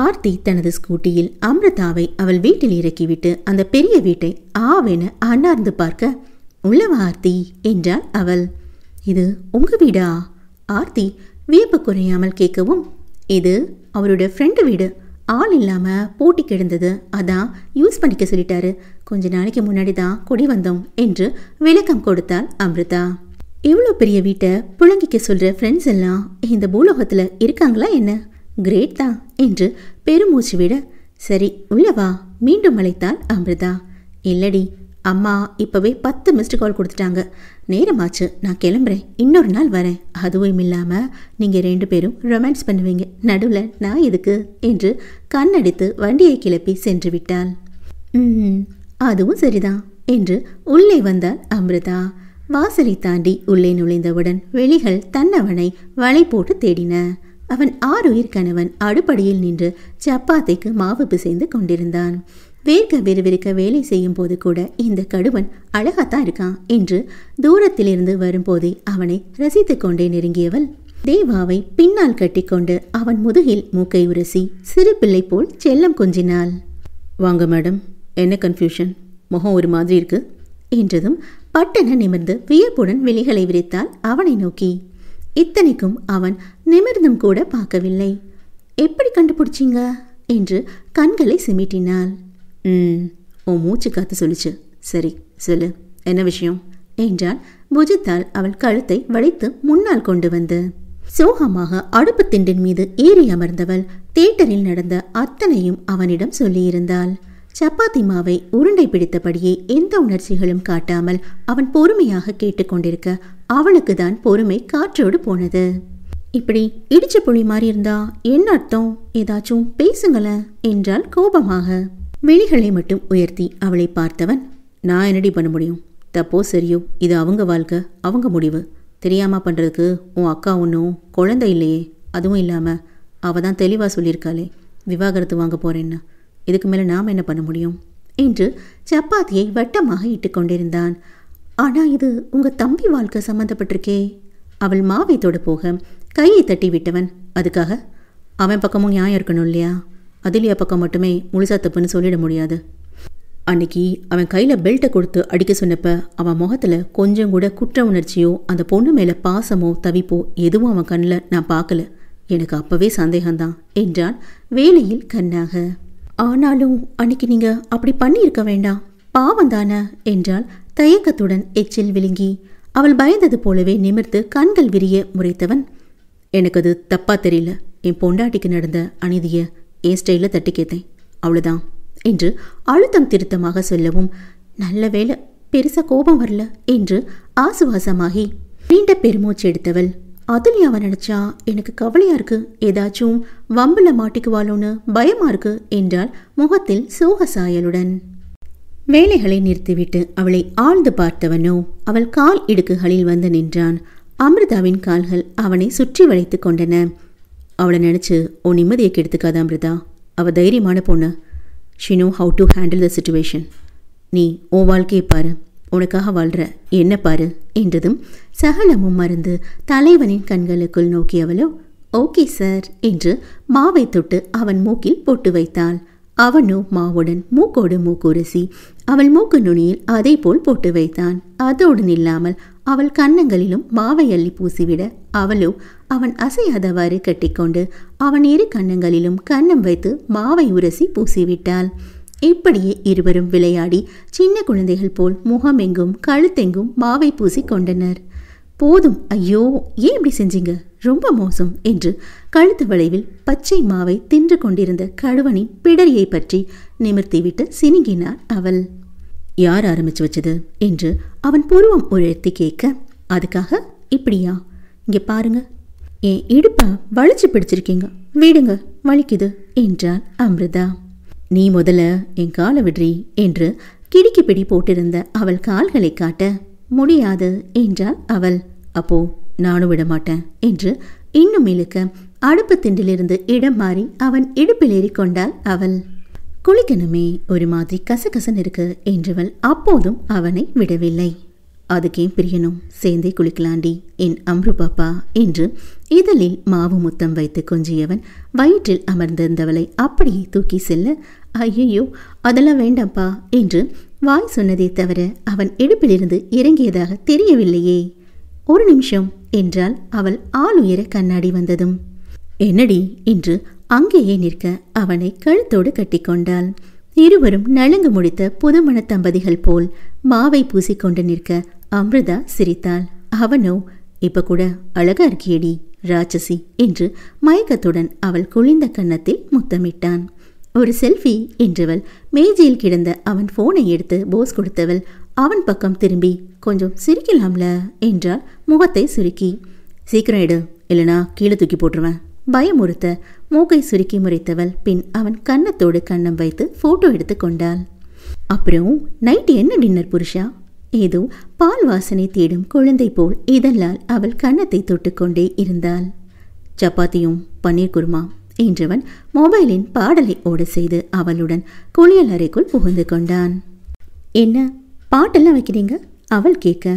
ஆர்த்தி தனது ஸ்கூட்டியில் அம்ருதாவை அவள் வீட்டில் இறக்கிவிட்டு அந்த பெரிய வீட்டை ஆவென அண்ணார்ந்து பார்க்க உள்ளவா ஆர்த்தி என்றாள் அவள் இது உங்க வீடா ஆர்த்தி வியப்பு குறையாமல் கேட்கவும் இது அவருடைய ஃப்ரெண்டு வீடு ஆள் இல்லாமல் போட்டி கிடந்தது அதான் யூஸ் பண்ணிக்க சொல்லிட்டாரு கொஞ்ச நாளைக்கு முன்னாடி தான் குடி வந்தோம் என்று விளக்கம் கொடுத்தால் அமிர்தா இவ்வளோ பெரிய வீட்டை புழங்கிக்க சொல்கிற ஃப்ரெண்ட்ஸ் எல்லாம் இந்த பூலோகத்தில் இருக்காங்களா என்ன கிரேட் தான் என்று பெருமூச்சு விட சரி உள்ளவா மீண்டும் அழைத்தாள் அமிர்தா இல்லடி அம்மா இப்போவே பத்து மிஸ்டு கால் கொடுத்துட்டாங்க நேரமாச்சு நான் கிளம்புறேன் இன்னொரு நாள் வரேன் அதுவும் இல்லாமல் நீங்கள் ரெண்டு பேரும் ரொமான்ஸ் பண்ணுவீங்க நடுவில் நான் எதுக்கு என்று கண்ணடித்து வண்டியை கிளப்பி சென்று விட்டாள் அதுவும் சரிதான் என்று உள்ளே வந்தாள் அமிர்தா வாசலை தாண்டி உள்ளே நுழைந்தவுடன் வெளிகள் தன்னவனை வலை போட்டு தேடின அவன் ஆறு உயிர் கணவன் அடுப்படியில் நின்று சப்பாத்திக்கு மாவு பிசைந்து கொண்டிருந்தான் வேர்க்க விறுவிறுக்க வேலை செய்யும் போது கூட இந்த கடுவன் அழகாத்தான் இருக்கான் என்று தூரத்திலிருந்து வரும்போதே அவனை ரசித்து கொண்டே நெருங்கியவள் தேவாவை பின்னால் கட்டிக்கொண்டு அவன் முதுகில் மூக்கை உரசி சிறு பிள்ளை போல் செல்லம் கொஞ்சினாள் வாங்க மேடம் என்ன கன்ஃபியூஷன் முகம் ஒரு மாதிரி இருக்கு என்றதும் பட்டன நிமிர்ந்து வியப்புடன் விழிகளை விரித்தாள் அவனை நோக்கி இத்தனைக்கும் அவன் நிமிர்ந்தும் கூட பார்க்கவில்லை எப்படி கண்டுபிடிச்சிங்க என்று கண்களை சிமிட்டினாள் உன் மூச்சு காத்து சொல்லிச்சு சரி சொல்லு என்ன விஷயம் என்றால் புஜித்தால் அவள் கழுத்தை வளைத்து முன்னால் கொண்டு வந்து சோகமாக அடுப்பு திண்டின் மீது ஏறி அமர்ந்தவள் தேட்டரில் நடந்த அத்தனையும் அவனிடம் சொல்லியிருந்தாள் சப்பாத்தி மாவை உருண்டை பிடித்தபடியே எந்த உணர்ச்சிகளும் காட்டாமல் அவன் பொறுமையாக கேட்டுக்கொண்டிருக்க அவளுக்கு தான் பொறுமை காற்றோடு போனது இப்படி இடிச்ச புளி மாறியிருந்தா என்ன அர்த்தம் ஏதாச்சும் பேசுங்களேன் என்றால் கோபமாக விழிகளை மட்டும் உயர்த்தி அவளை பார்த்தவன் நான் என்னடி பண்ண முடியும் தப்போ சரியோ இது அவங்க வாழ்க்கை அவங்க முடிவு தெரியாமல் பண்ணுறதுக்கு உன் அக்கா ஒன்றும் குழந்தை இல்லையே அதுவும் இல்லாமல் அவள் தான் தெளிவாக சொல்லியிருக்காளே விவாகரத்து வாங்க போகிறேன்னு இதுக்கு மேலே நாம் என்ன பண்ண முடியும் என்று சப்பாத்தியை வட்டமாக இட்டு கொண்டிருந்தான் ஆனால் இது உங்கள் தம்பி வாழ்க்கை சம்மந்தப்பட்டிருக்கே அவள் மாவை தொட போக கையை தட்டி விட்டவன் அதுக்காக அவன் பக்கமும் நியாயம் இருக்கணும் இல்லையா அதிலியா பக்கம் மட்டுமே முழுசா தப்புன்னு சொல்லிட முடியாது அன்னைக்கு அவன் கையில் பெல்ட்டை கொடுத்து அடிக்க சொன்னப்ப அவன் முகத்தில் கொஞ்சம் கூட குற்ற உணர்ச்சியோ அந்த பொண்ணு மேலே பாசமோ தவிப்போ எதுவும் அவன் கண்ணில் நான் பார்க்கல எனக்கு அப்போவே சந்தேகம்தான் என்றான் வேலையில் கண்ணாக ஆனாலும் அன்னைக்கு நீங்கள் அப்படி பண்ணியிருக்க வேண்டாம் பாவம் தானே என்றால் தயக்கத்துடன் எச்சில் விழுங்கி அவள் பயந்தது போலவே நிமிர்த்து கண்கள் விரிய முறைத்தவன் எனக்கு அது தப்பாக தெரியல என் பொண்டாட்டிக்கு நடந்த அநீதியை என் ஸ்டைலில் தட்டி கேட்டேன் அவ்வளோதான் என்று அழுத்தம் திருத்தமாக சொல்லவும் நல்ல வேலை பெருசாக கோபம் வரல என்று ஆசுவாசமாகி நீண்ட பெருமூச்சு எடுத்தவள் அவன் நினச்சா எனக்கு கவலையாக இருக்குது ஏதாச்சும் வம்பில் மாட்டிக்குவாளோன்னு பயமாக இருக்கு என்றால் முகத்தில் சோக சாயலுடன் வேலைகளை நிறுத்திவிட்டு அவளை ஆழ்ந்து பார்த்தவனோ அவள் கால் இடுக்குகளில் வந்து நின்றான் அமிர்தாவின் கால்கள் அவனை சுற்றி வளைத்து கொண்டன அவளை நினச்சி உன் நிம்மதியை கெடுத்துக்காத அமிர்தா அவள் தைரியமான பொண்ணு she know how to handle the situation நீ உன் வாழ்க்கையை பாரு உனக்காக வாழ்கிற என்ன பாரு என்றதும் சகலமும் மறந்து தலைவனின் கண்களுக்குள் நோக்கியவளோ ஓகே சார் என்று மாவை தொட்டு அவன் மூக்கில் போட்டு வைத்தாள் அவனோ மாவுடன் மூக்கோடு மூக்குரசி அவள் மூக்கு நுனியில் அதை போல் போட்டு வைத்தான் அதோடு நில்லாமல் அவள் கன்னங்களிலும் மாவை அள்ளி பூசிவிட அவளோ அவன் அசையாதவாறு கட்டிக்கொண்டு அவன் இரு கன்னங்களிலும் கன்னம் வைத்து மாவை உரசி பூசிவிட்டாள் இப்படியே இருவரும் விளையாடி சின்ன குழந்தைகள் போல் முகமெங்கும் கழுத்தெங்கும் மாவை பூசி கொண்டனர் போதும் ஐயோ ஏன் இப்படி செஞ்சீங்க ரொம்ப மோசம் என்று கழுத்து வளைவில் பச்சை மாவை தின்று கொண்டிருந்த கழுவனின் பிடரியை பற்றி நிமிர்த்திவிட்டு சினுங்கினார் அவள் யார் ஆரம்பிச்சு வச்சது என்று அவன் பூர்வம் உழைத்து கேட்க அதுக்காக இப்படியா இங்கே பாருங்க என் இடுப்ப வளைச்சு பிடிச்சிருக்கீங்க விடுங்க வலிக்குது என்றாள் அமிர்தா நீ முதல்ல என் காலை விடுறி என்று கிடிக்கு பிடி போட்டிருந்த அவள் கால்களை காட்ட முடியாது என்றாள் அவள் அப்போ நானும் விட மாட்டேன் என்று இன்னும் இழுக்க அடுப்பு திண்டிலிருந்து இடம் மாறி அவன் இடுப்பில் ஏறிக்கொண்டாள் அவள் குளிக்கணுமே ஒரு மாதிரி கசகசன் இருக்கு என்றவள் அப்போதும் அவனை விடவில்லை அதுக்கே பிரியனும் சேர்ந்தே குளிக்கலாண்டி என் அம்ரு பாப்பா என்று இதழில் மாவு முத்தம் வைத்து கொஞ்சியவன் வயிற்றில் அமர்ந்திருந்தவளை அப்படியே தூக்கி செல்ல ஐயோ அதெல்லாம் வேண்டாம்ப்பா என்று வாய் சொன்னதே தவிர அவன் இடுப்பிலிருந்து இறங்கியதாக தெரியவில்லையே ஒரு நிமிஷம் என்றால் அவள் ஆளுயர கண்ணாடி வந்ததும் என்னடி என்று அங்கேயே நிற்க அவனை கழுத்தோடு கட்டிக்கொண்டாள் இருவரும் நலுங்கு முடித்த புதுமண தம்பதிகள் போல் மாவை பூசிக்கொண்டு நிற்க அம்ருதா சிரித்தாள் அவனோ இப்ப கூட அழகா இருக்கியடி ராட்சசி என்று மயக்கத்துடன் அவள் குளிந்த கன்னத்தில் முத்தமிட்டான் ஒரு செல்ஃபி என்றவள் மேஜையில் கிடந்த அவன் போனை எடுத்து போஸ் கொடுத்தவள் அவன் பக்கம் திரும்பி கொஞ்சம் சிரிக்கலாம்ல என்றாள் முகத்தை சுருக்கி சீக்கிரம் எடு இல்லைனா கீழே தூக்கி போட்டுருவேன் பயமுறுத்த மூக்கை சுருக்கி முறைத்தவள் பின் அவன் கன்னத்தோடு கண்ணம் வைத்து ஃபோட்டோ எடுத்து கொண்டாள் அப்புறம் நைட் என்ன டின்னர் புருஷா ஏதோ பால் வாசனை தேடும் குழந்தை போல் இதெல்லாம் அவள் கன்னத்தை தொட்டுக்கொண்டே இருந்தாள் சப்பாத்தியும் பன்னீர் குருமா என்றவன் மொபைலின் பாடலை ஓட செய்து அவளுடன் குளியல் அறைக்குள் புகுந்து கொண்டான் என்ன பாட்டெல்லாம் வைக்கிறீங்க அவள் கேட்க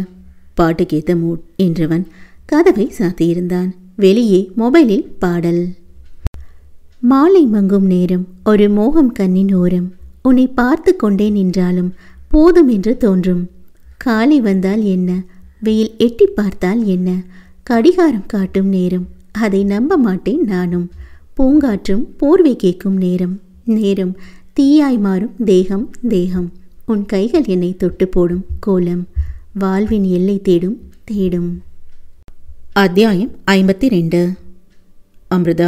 பாட்டுக்கேத்த மூட் என்றவன் கதவை சாத்தியிருந்தான் வெளியே மொபைலில் பாடல் மாலை மங்கும் நேரம் ஒரு மோகம் கண்ணின் ஓரம் உன்னை பார்த்து கொண்டே நின்றாலும் போதும் என்று தோன்றும் காலை வந்தால் என்ன வெயில் எட்டி பார்த்தால் என்ன கடிகாரம் காட்டும் நேரம் அதை நம்ப மாட்டேன் நானும் பூங்காற்றும் போர்வை கேட்கும் நேரம் நேரம் தீயாய் மாறும் தேகம் தேகம் உன் கைகள் என்னை தொட்டு போடும் கோலம் வாழ்வின் எல்லை தேடும் தேடும் அத்தியாயம் ஐம்பத்தி ரெண்டு அமிர்தா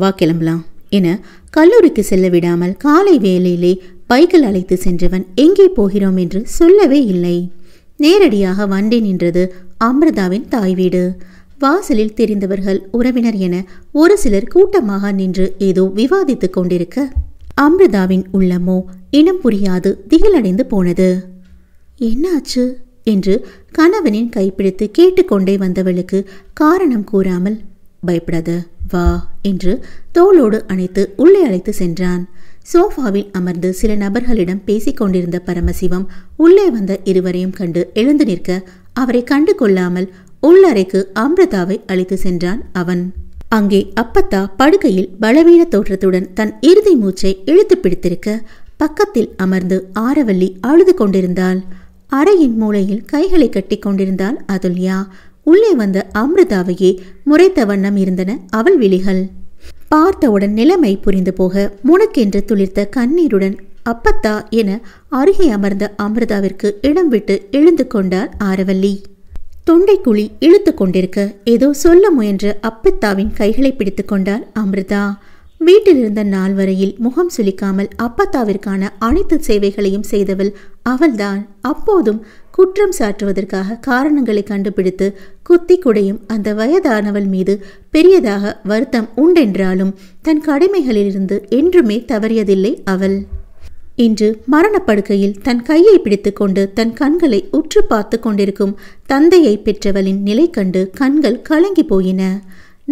வா கிளம்பலாம் என கல்லூரிக்கு செல்ல விடாமல் காலை வேலையிலே பைக்கில் அழைத்து சென்றவன் எங்கே போகிறோம் என்று சொல்லவே இல்லை நேரடியாக வண்டி நின்றது அமிர்தாவின் தாய் வீடு வாசலில் தெரிந்தவர்கள் உறவினர் என ஒரு சிலர் கூட்டமாக நின்று ஏதோ விவாதித்துக் கொண்டிருக்க அமிர்தாவின் உள்ளமோ இனம் புரியாது திகிலடைந்து போனது என்னாச்சு என்று கணவனின் கைப்பிடித்து கேட்டுக்கொண்டே வந்தவளுக்கு காரணம் கூறாமல் பயப்படாத வா என்று தோளோடு அணைத்து உள்ளே அழைத்து சென்றான் சோஃபாவில் அமர்ந்து சில நபர்களிடம் பேசிக்கொண்டிருந்த பரமசிவம் உள்ளே வந்த இருவரையும் கண்டு எழுந்து நிற்க அவரை கண்டு கொள்ளாமல் உள்ளறைக்கு அம்ரதாவை அழைத்து சென்றான் அவன் அங்கே அப்பத்தா படுக்கையில் பலவீன தோற்றத்துடன் தன் இறுதி மூச்சை இழுத்து பிடித்திருக்க பக்கத்தில் அமர்ந்து ஆரவல்லி அழுது கொண்டிருந்தாள் அறையின் மூலையில் கைகளை கட்டி கொண்டிருந்தாள் அதுல்யா உள்ளே வந்த அமிர்தாவையே முறைத்த வண்ணம் இருந்தன அவள் விழிகள் பார்த்தவுடன் நிலைமை புரிந்து போக முனக்கென்று துளிர்த்த கண்ணீருடன் அப்பத்தா என அருகே அமர்ந்த அமிர்தாவிற்கு இடம் விட்டு எழுந்து கொண்டார் ஆரவல்லி தொண்டைக்குழி இழுத்து கொண்டிருக்க ஏதோ சொல்ல முயன்ற அப்பத்தாவின் கைகளை பிடித்து கொண்டாள் அமிர்தா வீட்டில் இருந்த நாள் வரையில் முகம் சுளிக்காமல் அப்பத்தாவிற்கான அனைத்து சேவைகளையும் செய்தவள் அவள்தான் அப்போதும் குற்றம் சாட்டுவதற்காக காரணங்களை கண்டுபிடித்து குத்தி குடையும் அந்த வயதானவள் மீது பெரியதாக வருத்தம் உண்டென்றாலும் தன் கடமைகளிலிருந்து என்றுமே தவறியதில்லை அவள் இன்று மரணப்படுக்கையில் தன் கையை பிடித்துக்கொண்டு தன் கண்களை உற்று பார்த்து கொண்டிருக்கும் தந்தையை பெற்றவளின் நிலை கண்டு கண்கள் கலங்கி போயின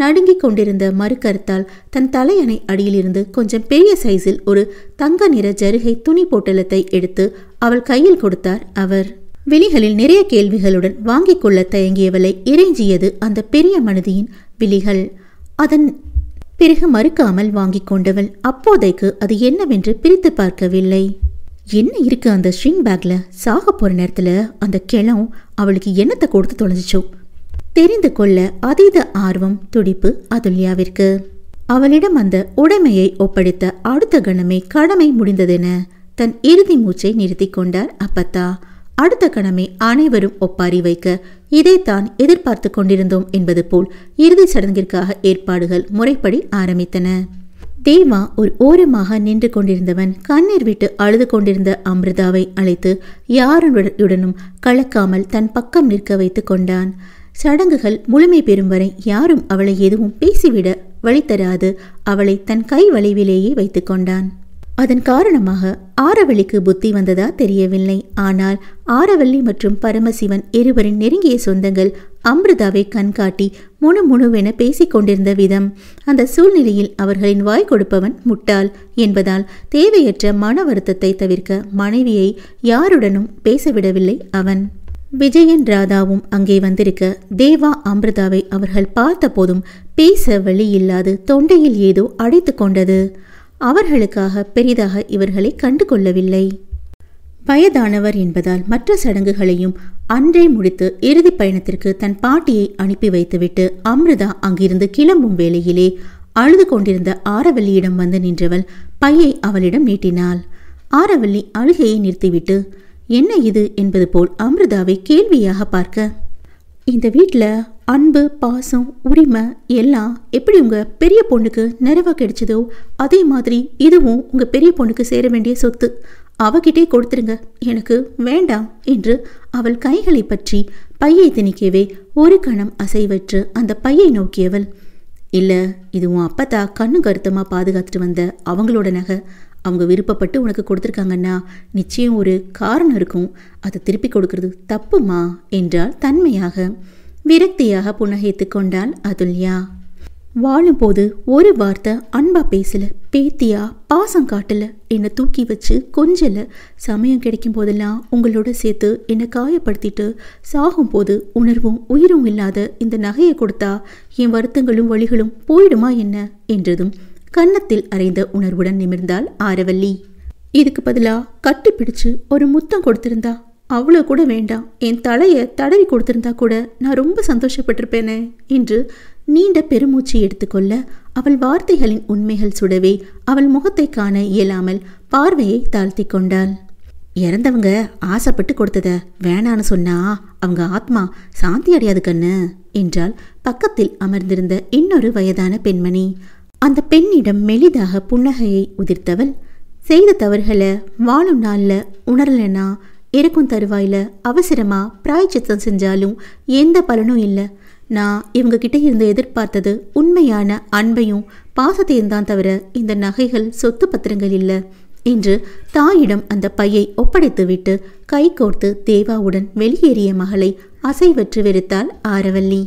நடுங்கிக் கொண்டிருந்த மறுக்கருத்தால் தன் தலையணை அடியிலிருந்து கொஞ்சம் பெரிய சைஸில் ஒரு தங்க நிற ஜருகை துணி போட்டலத்தை எடுத்து அவள் கையில் கொடுத்தார் அவர் விழிகளில் நிறைய கேள்விகளுடன் வாங்கிக் கொள்ள தயங்கியவளை இறைஞ்சியது அந்த பெரிய மனதியின் விழிகள் அதன் பிறகு மறுக்காமல் வாங்கிக் கொண்டவள் அப்போதைக்கு அது என்னவென்று பிரித்து பார்க்கவில்லை என்ன இருக்கு அந்த ஸ்ட்ரிங் பேக்ல சாக போற நேரத்துல அந்த கிளம் அவளுக்கு என்னத்தை கொடுத்து தொலைஞ்சிச்சோ தெரிந்து கொள்ள அதீத ஆர்வம் துடிப்பு அதுல்யாவிற்கு அவளிடம் அந்த உடைமையை ஒப்படைத்த அடுத்த கணமே கடமை முடிந்ததென தன் இறுதி மூச்சை நிறுத்தி கொண்டார் அப்பத்தா அடுத்த கணமே அனைவரும் ஒப்பாரி வைக்க இதைத்தான் எதிர்பார்த்து கொண்டிருந்தோம் என்பது போல் இறுதி சடங்கிற்காக ஏற்பாடுகள் முறைப்படி ஆரம்பித்தன தேவா ஒரு ஓரமாக நின்று கொண்டிருந்தவன் கண்ணீர் விட்டு அழுது கொண்டிருந்த அமிர்தாவை அழைத்து யாருடனும் கலக்காமல் தன் பக்கம் நிற்க வைத்து கொண்டான் சடங்குகள் முழுமை பெறும் வரை யாரும் அவளை எதுவும் பேசிவிட வழித்தராது அவளை தன் கை வளைவிலேயே வைத்து கொண்டான் அதன் காரணமாக ஆரவள்ளிக்கு புத்தி வந்ததா தெரியவில்லை ஆனால் ஆரவள்ளி மற்றும் பரமசிவன் இருவரின் நெருங்கிய சொந்தங்கள் அமிர்தாவை கண்காட்டி முணு முணுவென கொண்டிருந்த விதம் அந்த சூழ்நிலையில் அவர்களின் வாய் கொடுப்பவன் முட்டாள் என்பதால் தேவையற்ற மன வருத்தத்தை தவிர்க்க மனைவியை யாருடனும் பேசவிடவில்லை அவன் விஜயன் ராதாவும் அங்கே வந்திருக்க தேவா அமிர்தாவை அவர்கள் பார்த்தபோதும் பேச வழி இல்லாது தொண்டையில் ஏதோ அடைத்து கொண்டது அவர்களுக்காக பெரிதாக இவர்களை கண்டு கொள்ளவில்லை வயதானவர் என்பதால் மற்ற சடங்குகளையும் அன்றே முடித்து இறுதி பயணத்திற்கு தன் பாட்டியை அனுப்பி வைத்துவிட்டு அமிர்தா அங்கிருந்து கிளம்பும் வேளையிலே அழுது கொண்டிருந்த ஆரவல்லியிடம் வந்து நின்றவள் பையை அவளிடம் நீட்டினாள் ஆரவல்லி அழுகையை நிறுத்திவிட்டு என்ன இது என்பது போல் அமிர்தாவை கேள்வியாக பார்க்க இந்த வீட்டில் அன்பு பாசம் உரிமை எல்லாம் எப்படி உங்கள் பெரிய பொண்ணுக்கு நிறைவாக கிடைச்சதோ அதே மாதிரி இதுவும் உங்கள் பெரிய பொண்ணுக்கு சேர வேண்டிய சொத்து அவகிட்டே கொடுத்துருங்க எனக்கு வேண்டாம் என்று அவள் கைகளை பற்றி பையை திணிக்கவே ஒரு கணம் அசைவற்று அந்த பையை நோக்கியவள் இல்லை இதுவும் அப்பத்தா கண்ணு கருத்தமாக பாதுகாத்துட்டு வந்த அவங்களோட நகை அவங்க விருப்பப்பட்டு உனக்கு கொடுத்துருக்காங்கன்னா நிச்சயம் ஒரு காரணம் இருக்கும் அதை திருப்பி கொடுக்கறது தப்புமா என்றால் தன்மையாக விரக்தியாக புன்னகைத்து கொண்டாள் அதுல்யா வாழும்போது ஒரு வார்த்தை அன்பா பேசல பேத்தியா பாசம் காட்டல என்னை தூக்கி வச்சு கொஞ்சல சமயம் கிடைக்கும் போதெல்லாம் உங்களோட சேர்த்து என்னை காயப்படுத்திட்டு சாகும் போது உணர்வும் உயிரும் இல்லாத இந்த நகையை கொடுத்தா என் வருத்தங்களும் வழிகளும் போயிடுமா என்ன என்றதும் கன்னத்தில் அறைந்த உணர்வுடன் நிமிர்ந்தாள் ஆரவல்லி இதுக்கு பதிலா கட்டி பிடிச்சு ஒரு முத்தம் கொடுத்திருந்தா அவ்வளோ கூட வேண்டாம் என் தலையை தடவி கொடுத்திருந்தா கூட நான் ரொம்ப சந்தோஷப்பட்டிருப்பேனே என்று நீண்ட பெருமூச்சு எடுத்துக்கொள்ள அவள் வார்த்தைகளின் உண்மைகள் சுடவே அவள் முகத்தை காண இயலாமல் பார்வையை தாழ்த்தி கொண்டாள் இறந்தவங்க ஆசைப்பட்டு கொடுத்தத வேணான்னு சொன்னா அவங்க ஆத்மா சாந்தி அடையாது கண்ணு என்றால் பக்கத்தில் அமர்ந்திருந்த இன்னொரு வயதான பெண்மணி அந்த பெண்ணிடம் மெலிதாக புன்னகையை உதிர்த்தவள் செய்த தவறுகளை வாழும் நாளில் உணரலைன்னா இறக்கும் தருவாயில் அவசரமாக பிராய்ச்சித்தம் செஞ்சாலும் எந்த பலனும் இல்லை நான் இவங்க கிட்ட இருந்து எதிர்பார்த்தது உண்மையான அன்பையும் பாசத்தையும் தான் தவிர இந்த நகைகள் சொத்து பத்திரங்கள் இல்லை என்று தாயிடம் அந்த பையை ஒப்படைத்துவிட்டு கை கோர்த்து தேவாவுடன் வெளியேறிய மகளை அசைவற்று வெறுத்தாள் ஆரவல்லி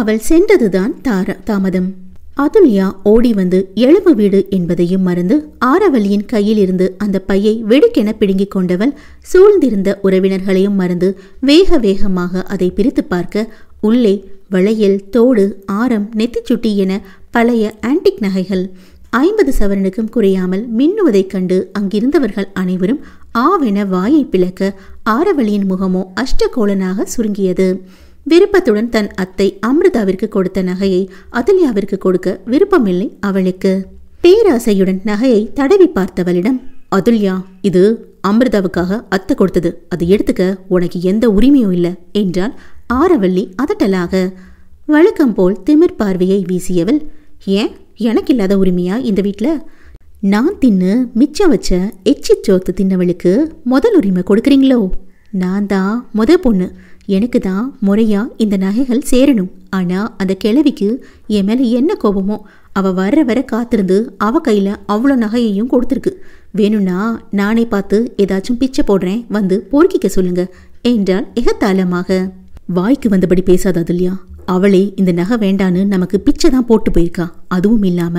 அவள் சென்றதுதான் தார தாமதம் அதுலியா ஓடி வந்து எழும்பு வீடு என்பதையும் மறந்து ஆரவல்லியின் கையில் இருந்து அந்த பையை வெடுக்கென பிடுங்கிக் கொண்டவள் சூழ்ந்திருந்த உறவினர்களையும் மறந்து வேக வேகமாக அதை பிரித்து பார்க்க உள்ளே வளையல் தோடு ஆரம் நெத்திச்சுட்டி என பழைய ஆன்டிக் நகைகள் ஐம்பது சவரனுக்கும் குறையாமல் மின்னுவதைக் கண்டு அங்கிருந்தவர்கள் அனைவரும் ஆவென வாயை பிளக்க ஆரவழியின் முகமோ அஷ்டகோலனாக சுருங்கியது விருப்பத்துடன் தன் அத்தை அமிர்தாவிற்கு கொடுத்த நகையை அதுல்யாவிற்கு கொடுக்க விருப்பமில்லை அவளுக்கு பேராசையுடன் நகையை தடவி பார்த்தவளிடம் அதுல்யா இது அமிர்தாவுக்காக அத்தை கொடுத்தது அது எடுத்துக்க உனக்கு எந்த உரிமையும் இல்லை என்றால் ஆரவள்ளி அதட்டலாக வழக்கம் போல் திமிர் பார்வையை வீசியவள் ஏன் எனக்கு இல்லாத உரிமையா இந்த வீட்டில் நான் தின்னு மிச்சம் வச்ச எச்சி சோத்து தின்னவளுக்கு முதல் உரிமை கொடுக்குறீங்களோ நான் தான் முத பொண்ணு எனக்கு தான் முறையாக இந்த நகைகள் சேரணும் ஆனால் அந்த கிழவிக்கு என் மேலே என்ன கோபமோ அவள் வர்ற வர காத்திருந்து அவள் கையில அவ்வளோ நகையையும் கொடுத்துருக்கு வேணும்னா நானே பார்த்து ஏதாச்சும் பிச்சை போடுறேன் வந்து பொறுக்கிக்க சொல்லுங்க என்றால் எகத்தாளமாக வாய்க்கு வந்தபடி பேசாத இல்லையா அவளே இந்த நகை வேண்டான்னு நமக்கு பிச்சை தான் போட்டு போயிருக்கா அதுவும் இல்லாம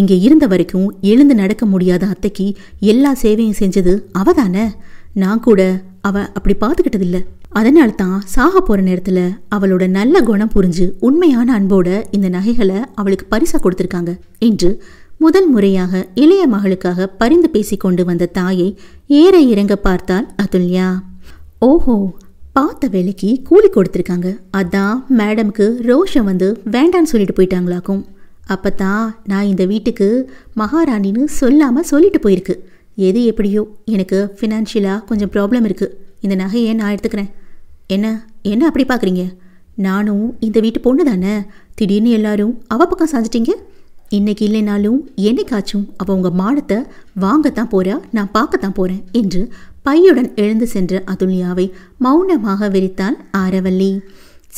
இங்கே இருந்த வரைக்கும் எழுந்து நடக்க முடியாத அத்தைக்கு எல்லா சேவையும் செஞ்சது அவதானே நான் கூட அவ அப்படி பார்த்துக்கிட்டதில்லை அதனால் தான் சாக போகிற நேரத்தில் அவளோட நல்ல குணம் புரிஞ்சு உண்மையான அன்போட இந்த நகைகளை அவளுக்கு பரிசாக கொடுத்துருக்காங்க என்று முதல் முறையாக இளைய மகளுக்காக பரிந்து பேசி கொண்டு வந்த தாயை ஏற இறங்க பார்த்தால் அதுல்யா ஓஹோ பார்த்த வேலைக்கு கூலி கொடுத்துருக்காங்க அதான் மேடம்க்கு ரோஷம் வந்து வேண்டான்னு சொல்லிட்டு போயிட்டாங்களாக்கும் அப்போ தான் நான் இந்த வீட்டுக்கு மகாராணின்னு சொல்லாமல் சொல்லிட்டு போயிருக்கு எது எப்படியோ எனக்கு ஃபினான்ஷியலாக கொஞ்சம் ப்ராப்ளம் இருக்குது இந்த நகையை நான் எடுத்துக்கிறேன் என்ன என்ன அப்படி பார்க்குறீங்க நானும் இந்த வீட்டு பொண்ணு தானே திடீர்னு எல்லாரும் அவ பக்கம் சாஞ்சிட்டீங்க இன்னைக்கு இல்லைனாலும் என்னைக்காச்சும் அவள் உங்கள் மானத்தை வாங்கத்தான் போகிறா நான் பார்க்கத்தான் போகிறேன் என்று பையுடன் எழுந்து சென்ற அதுல்யாவை மௌனமாக விரித்தாள் ஆரவல்லி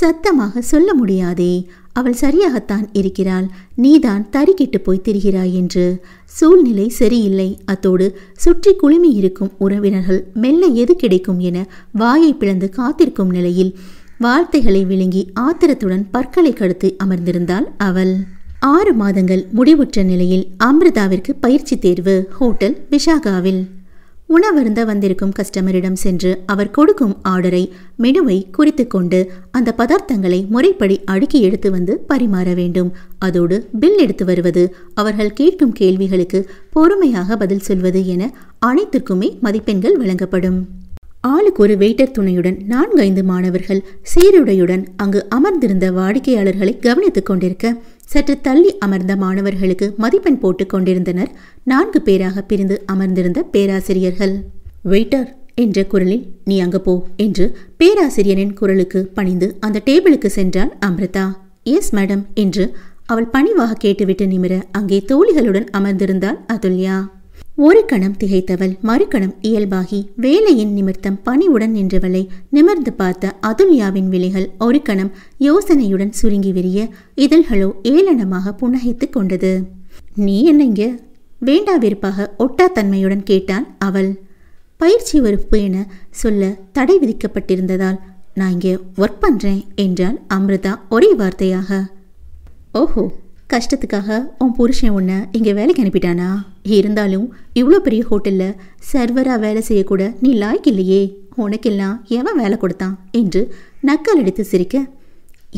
சத்தமாக சொல்ல முடியாதே அவள் சரியாகத்தான் இருக்கிறாள் நீதான் தறிக்கிட்டு போய் திரிகிறாய் என்று சூழ்நிலை சரியில்லை அத்தோடு சுற்றி குழுமி இருக்கும் உறவினர்கள் மெல்ல எது கிடைக்கும் என வாயை பிளந்து காத்திருக்கும் நிலையில் வார்த்தைகளை விழுங்கி ஆத்திரத்துடன் பற்களை கடுத்து அமர்ந்திருந்தாள் அவள் ஆறு மாதங்கள் முடிவுற்ற நிலையில் அமிர்தாவிற்கு பயிற்சி தேர்வு ஹோட்டல் விஷாகாவில் உணவருந்த வந்திருக்கும் கஸ்டமரிடம் சென்று அவர் கொடுக்கும் ஆர்டரை மெனுவை குறித்து கொண்டு அந்த பதார்த்தங்களை முறைப்படி அடுக்கி எடுத்து வந்து பரிமாற வேண்டும் அதோடு பில் எடுத்து வருவது அவர்கள் கேட்கும் கேள்விகளுக்கு பொறுமையாக பதில் சொல்வது என அனைத்திற்குமே மதிப்பெண்கள் வழங்கப்படும் ஆளுக்கு ஒரு வெயிட்டர் துணையுடன் நான்கு ஐந்து மாணவர்கள் சீருடையுடன் அங்கு அமர்ந்திருந்த வாடிக்கையாளர்களை கவனித்துக் கொண்டிருக்க சற்று தள்ளி அமர்ந்த மாணவர்களுக்கு மதிப்பெண் போட்டுக் கொண்டிருந்தனர் நான்கு பேராக பிரிந்து அமர்ந்திருந்த பேராசிரியர்கள் வெயிட்டர் என்ற குரலில் நீ அங்கு போ என்று பேராசிரியரின் குரலுக்கு பணிந்து அந்த டேபிளுக்கு சென்றான் அமிர்தா எஸ் மேடம் என்று அவள் பணிவாக கேட்டுவிட்டு நிமிர அங்கே தோழிகளுடன் அமர்ந்திருந்தாள் அதுல்யா ஒரு கணம் திகைத்தவள் மறுகணம் இயல்பாகி வேலையின் நிமித்தம் பணிவுடன் நின்றவளை நிமிர்ந்து பார்த்த அதுல்யாவின் விலைகள் ஒரு கணம் யோசனையுடன் சுருங்கி விரிய இதழ்களோ ஏளனமாக புன்னகைத்து கொண்டது நீ என்னங்க வேண்டா வெறுப்பாக ஒட்டாத்தன்மையுடன் கேட்டான் அவள் பயிற்சி வெறுப்பு என சொல்ல தடை விதிக்கப்பட்டிருந்ததால் நான் இங்கே ஒர்க் பண்ணுறேன் என்றாள் அமிர்தா ஒரே வார்த்தையாக ஓஹோ கஷ்டத்துக்காக உன் புருஷன் உன்னை இங்கே வேலைக்கு அனுப்பிட்டானா இருந்தாலும் இவ்வளோ பெரிய ஹோட்டலில் சர்வராக வேலை செய்யக்கூட நீ லாய்க்கு இல்லையே உனக்கெல்லாம் எவன் வேலை கொடுத்தான் என்று நக்கால் எடுத்து சிரிக்க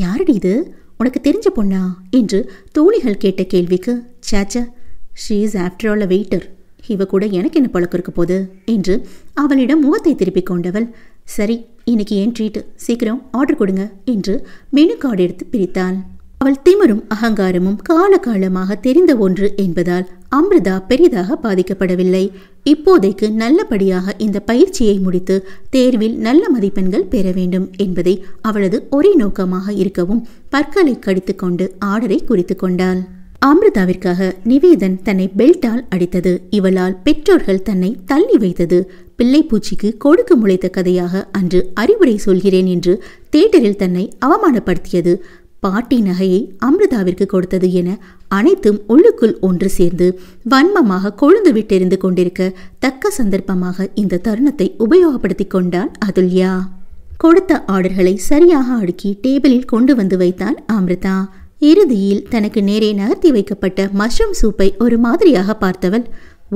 யாரடி இது உனக்கு தெரிஞ்ச பொண்ணா என்று தோழிகள் கேட்ட கேள்விக்கு சாச்சா she is after all a waiter இவ கூட எனக்கு என்ன பழக்கம் இருக்க போது என்று அவளிடம் முகத்தை திருப்பிக் கொண்டவள் சரி இன்னைக்கு ஏன் ட்ரீட்டு சீக்கிரம் ஆர்டர் கொடுங்க என்று மெனு கார்டு எடுத்து பிரித்தாள் அவள் திமிரும் அகங்காரமும் காலகாலமாக தெரிந்த ஒன்று என்பதால் அமிர்தா பெரிதாக பாதிக்கப்படவில்லை இப்போதைக்கு நல்லபடியாக இந்த பயிற்சியை முடித்து தேர்வில் நல்ல மதிப்பெண்கள் பெற வேண்டும் என்பதை அவளது ஒரே நோக்கமாக இருக்கவும் பற்களை கடித்துக்கொண்டு ஆர்டரை குறித்து கொண்டாள் அமிர்தாவிற்காக நிவேதன் தன்னை பெல்ட்டால் அடித்தது இவளால் பெற்றோர்கள் தன்னை தள்ளி வைத்தது பிள்ளை பூச்சிக்கு கொடுக்கு முளைத்த கதையாக அன்று அறிவுரை சொல்கிறேன் என்று தேட்டரில் தன்னை அவமானப்படுத்தியது பாட்டி நகையை அமிர்தாவிற்கு கொடுத்தது என அனைத்தும் உள்ளுக்குள் ஒன்று சேர்ந்து வன்மமாக கொழுந்து விட்டிருந்து கொண்டிருக்க தக்க சந்தர்ப்பமாக இந்த தருணத்தை உபயோகப்படுத்தி கொண்டாள் அதுல்யா கொடுத்த ஆர்டர்களை சரியாக அடுக்கி டேபிளில் கொண்டு வந்து வைத்தாள் அமிர்தா இறுதியில் தனக்கு நேரே நகர்த்தி வைக்கப்பட்ட மஷ்ரூம் சூப்பை ஒரு மாதிரியாக பார்த்தவள்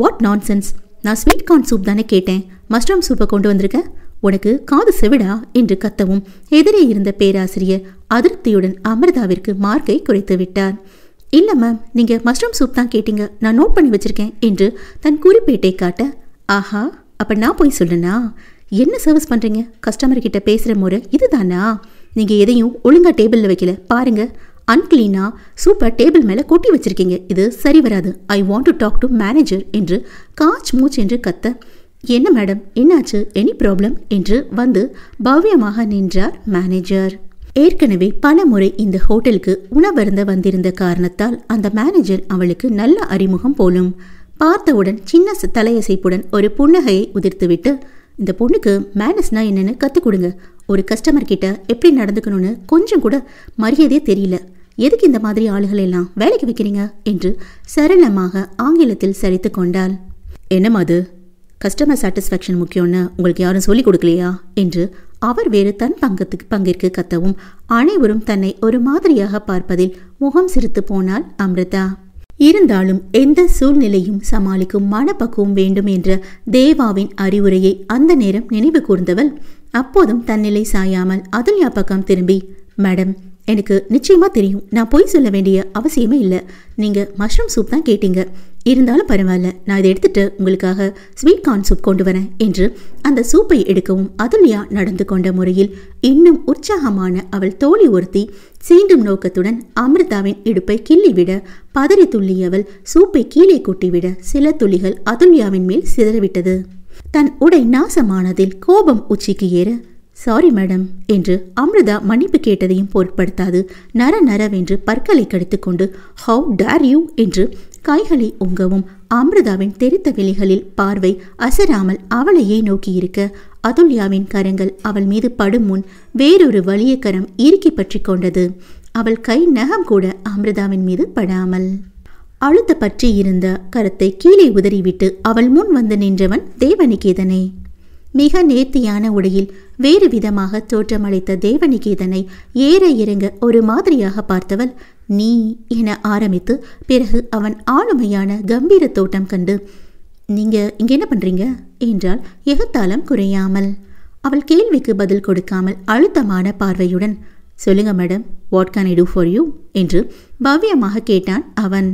வாட் நான்சென்ஸ் நான் ஸ்வீட் கார்ன் சூப் தானே கேட்டேன் மஷ்ரூம் சூப்பை கொண்டு வந்திருக்கேன் உனக்கு காது செவிடா என்று கத்தவும் எதிரே இருந்த பேராசிரியர் அதிருப்தியுடன் அமிர்தாவிற்கு மார்க்கை குறைத்து விட்டார் இல்ல மேம் நீங்க மஷ்ரூம் சூப் தான் கேட்டீங்க நான் நோட் பண்ணி வச்சிருக்கேன் என்று தன் குறிப்பேட்டை காட்ட ஆஹா அப்ப நான் போய் சொல்லுனா என்ன சர்வீஸ் கஸ்டமர் கிட்ட பேசுற முறை இதுதானா நீங்க எதையும் ஒழுங்கா டேபிள்ல வைக்கல பாருங்க அன்கிளீனா சூப்பர் டேபிள் மேல கொட்டி வச்சிருக்கீங்க இது சரி வராது I want to talk to manager என்று காச் மூச் என்று கத்த என்ன மேடம் என்னாச்சு எனி ப்ராப்ளம் என்று வந்து பவ்யமாக நின்றார் மேனேஜர் ஏற்கனவே பல முறை இந்த ஹோட்டலுக்கு உணவருந்த வந்திருந்த காரணத்தால் அந்த மேனேஜர் அவளுக்கு நல்ல அறிமுகம் போலும் பார்த்தவுடன் சின்ன தலையசைப்புடன் ஒரு புன்னகையை உதிர்த்துவிட்டு இந்த பொண்ணுக்கு மேனஸ்னா என்னென்னு கற்றுக் கொடுங்க ஒரு கஸ்டமர் கிட்ட எப்படி நடந்துக்கணும்னு கொஞ்சம் கூட மரியாதையே தெரியல எதுக்கு இந்த மாதிரி ஆளுகள் எல்லாம் வேலைக்கு வைக்கிறீங்க என்று சரளமாக ஆங்கிலத்தில் சரித்து கொண்டாள் என்னமாது கஸ்டமர் சாட்டிஸ்ஃபேக்ஷன் முக்கியம்னு உங்களுக்கு யாரும் சொல்லிக் கொடுக்கலையா என்று அவர் வேறு தன் பங்கத்துக்கு பங்கிற்கு கத்தவும் அனைவரும் தன்னை ஒரு மாதிரியாக பார்ப்பதில் முகம் சிரித்து போனாள் அம்ரிதா இருந்தாலும் எந்த சூழ்நிலையும் சமாளிக்கும் மனப்பக்குவம் வேண்டும் என்ற தேவாவின் அறிவுரையை அந்த நேரம் நினைவு கூர்ந்தவள் அப்போதும் தன்னிலை சாயாமல் அதுல்யா பக்கம் திரும்பி மேடம் எனக்கு நிச்சயமாக தெரியும் நான் பொய் சொல்ல வேண்டிய அவசியமே இல்லை நீங்கள் மஷ்ரூம் சூப் தான் கேட்டீங்க இருந்தாலும் பரவாயில்ல நான் இதை எடுத்துட்டு உங்களுக்காக ஸ்வீட் கார்ன் சூப் கொண்டு வரேன் என்று அந்த சூப்பை எடுக்கவும் அதுல்யா நடந்து கொண்ட முறையில் இன்னும் உற்சாகமான அவள் தோழி ஒருத்தி சீண்டும் நோக்கத்துடன் அமிர்தாவின் இடுப்பை கிள்ளிவிட பதறி அவள் சூப்பை கீழே கொட்டிவிட சில துளிகள் அதுல்யாவின் மேல் சிதறவிட்டது தன் உடை நாசமானதில் கோபம் உச்சிக்கு ஏற சாரி மேடம் என்று அமிர்தா மன்னிப்பு கேட்டதையும் பொருட்படுத்தாது நர நரவென்று பற்களை கடித்துக்கொண்டு ஹவு டேர் யூ என்று கைகளை உங்கவும் அமிர்தாவின் தெரித்த விலைகளில் பார்வை அசராமல் அவளையே நோக்கியிருக்க அதுல்யாவின் கரங்கள் அவள் மீது படும் முன் வேறொரு வலிய கரம் இறுக்கி பற்றி கொண்டது அவள் கை நகம் கூட அமிர்தாவின் மீது படாமல் அழுத்த பற்றி இருந்த கரத்தை கீழே உதறிவிட்டு அவள் முன் வந்து நின்றவன் தேவநிகேதனே மிக நேர்த்தியான உடையில் வேறு விதமாக தோற்றமளித்த தேவநிகேதனை ஏற இறங்க ஒரு மாதிரியாக பார்த்தவள் நீ என ஆரம்பித்து பிறகு அவன் ஆளுமையான கம்பீர தோட்டம் கண்டு நீங்க இங்க என்ன பண்றீங்க என்றால் எகத்தாளம் குறையாமல் அவள் கேள்விக்கு பதில் கொடுக்காமல் அழுத்தமான பார்வையுடன் சொல்லுங்க madam what can I do for you என்று பவ்யமாக கேட்டான் அவன்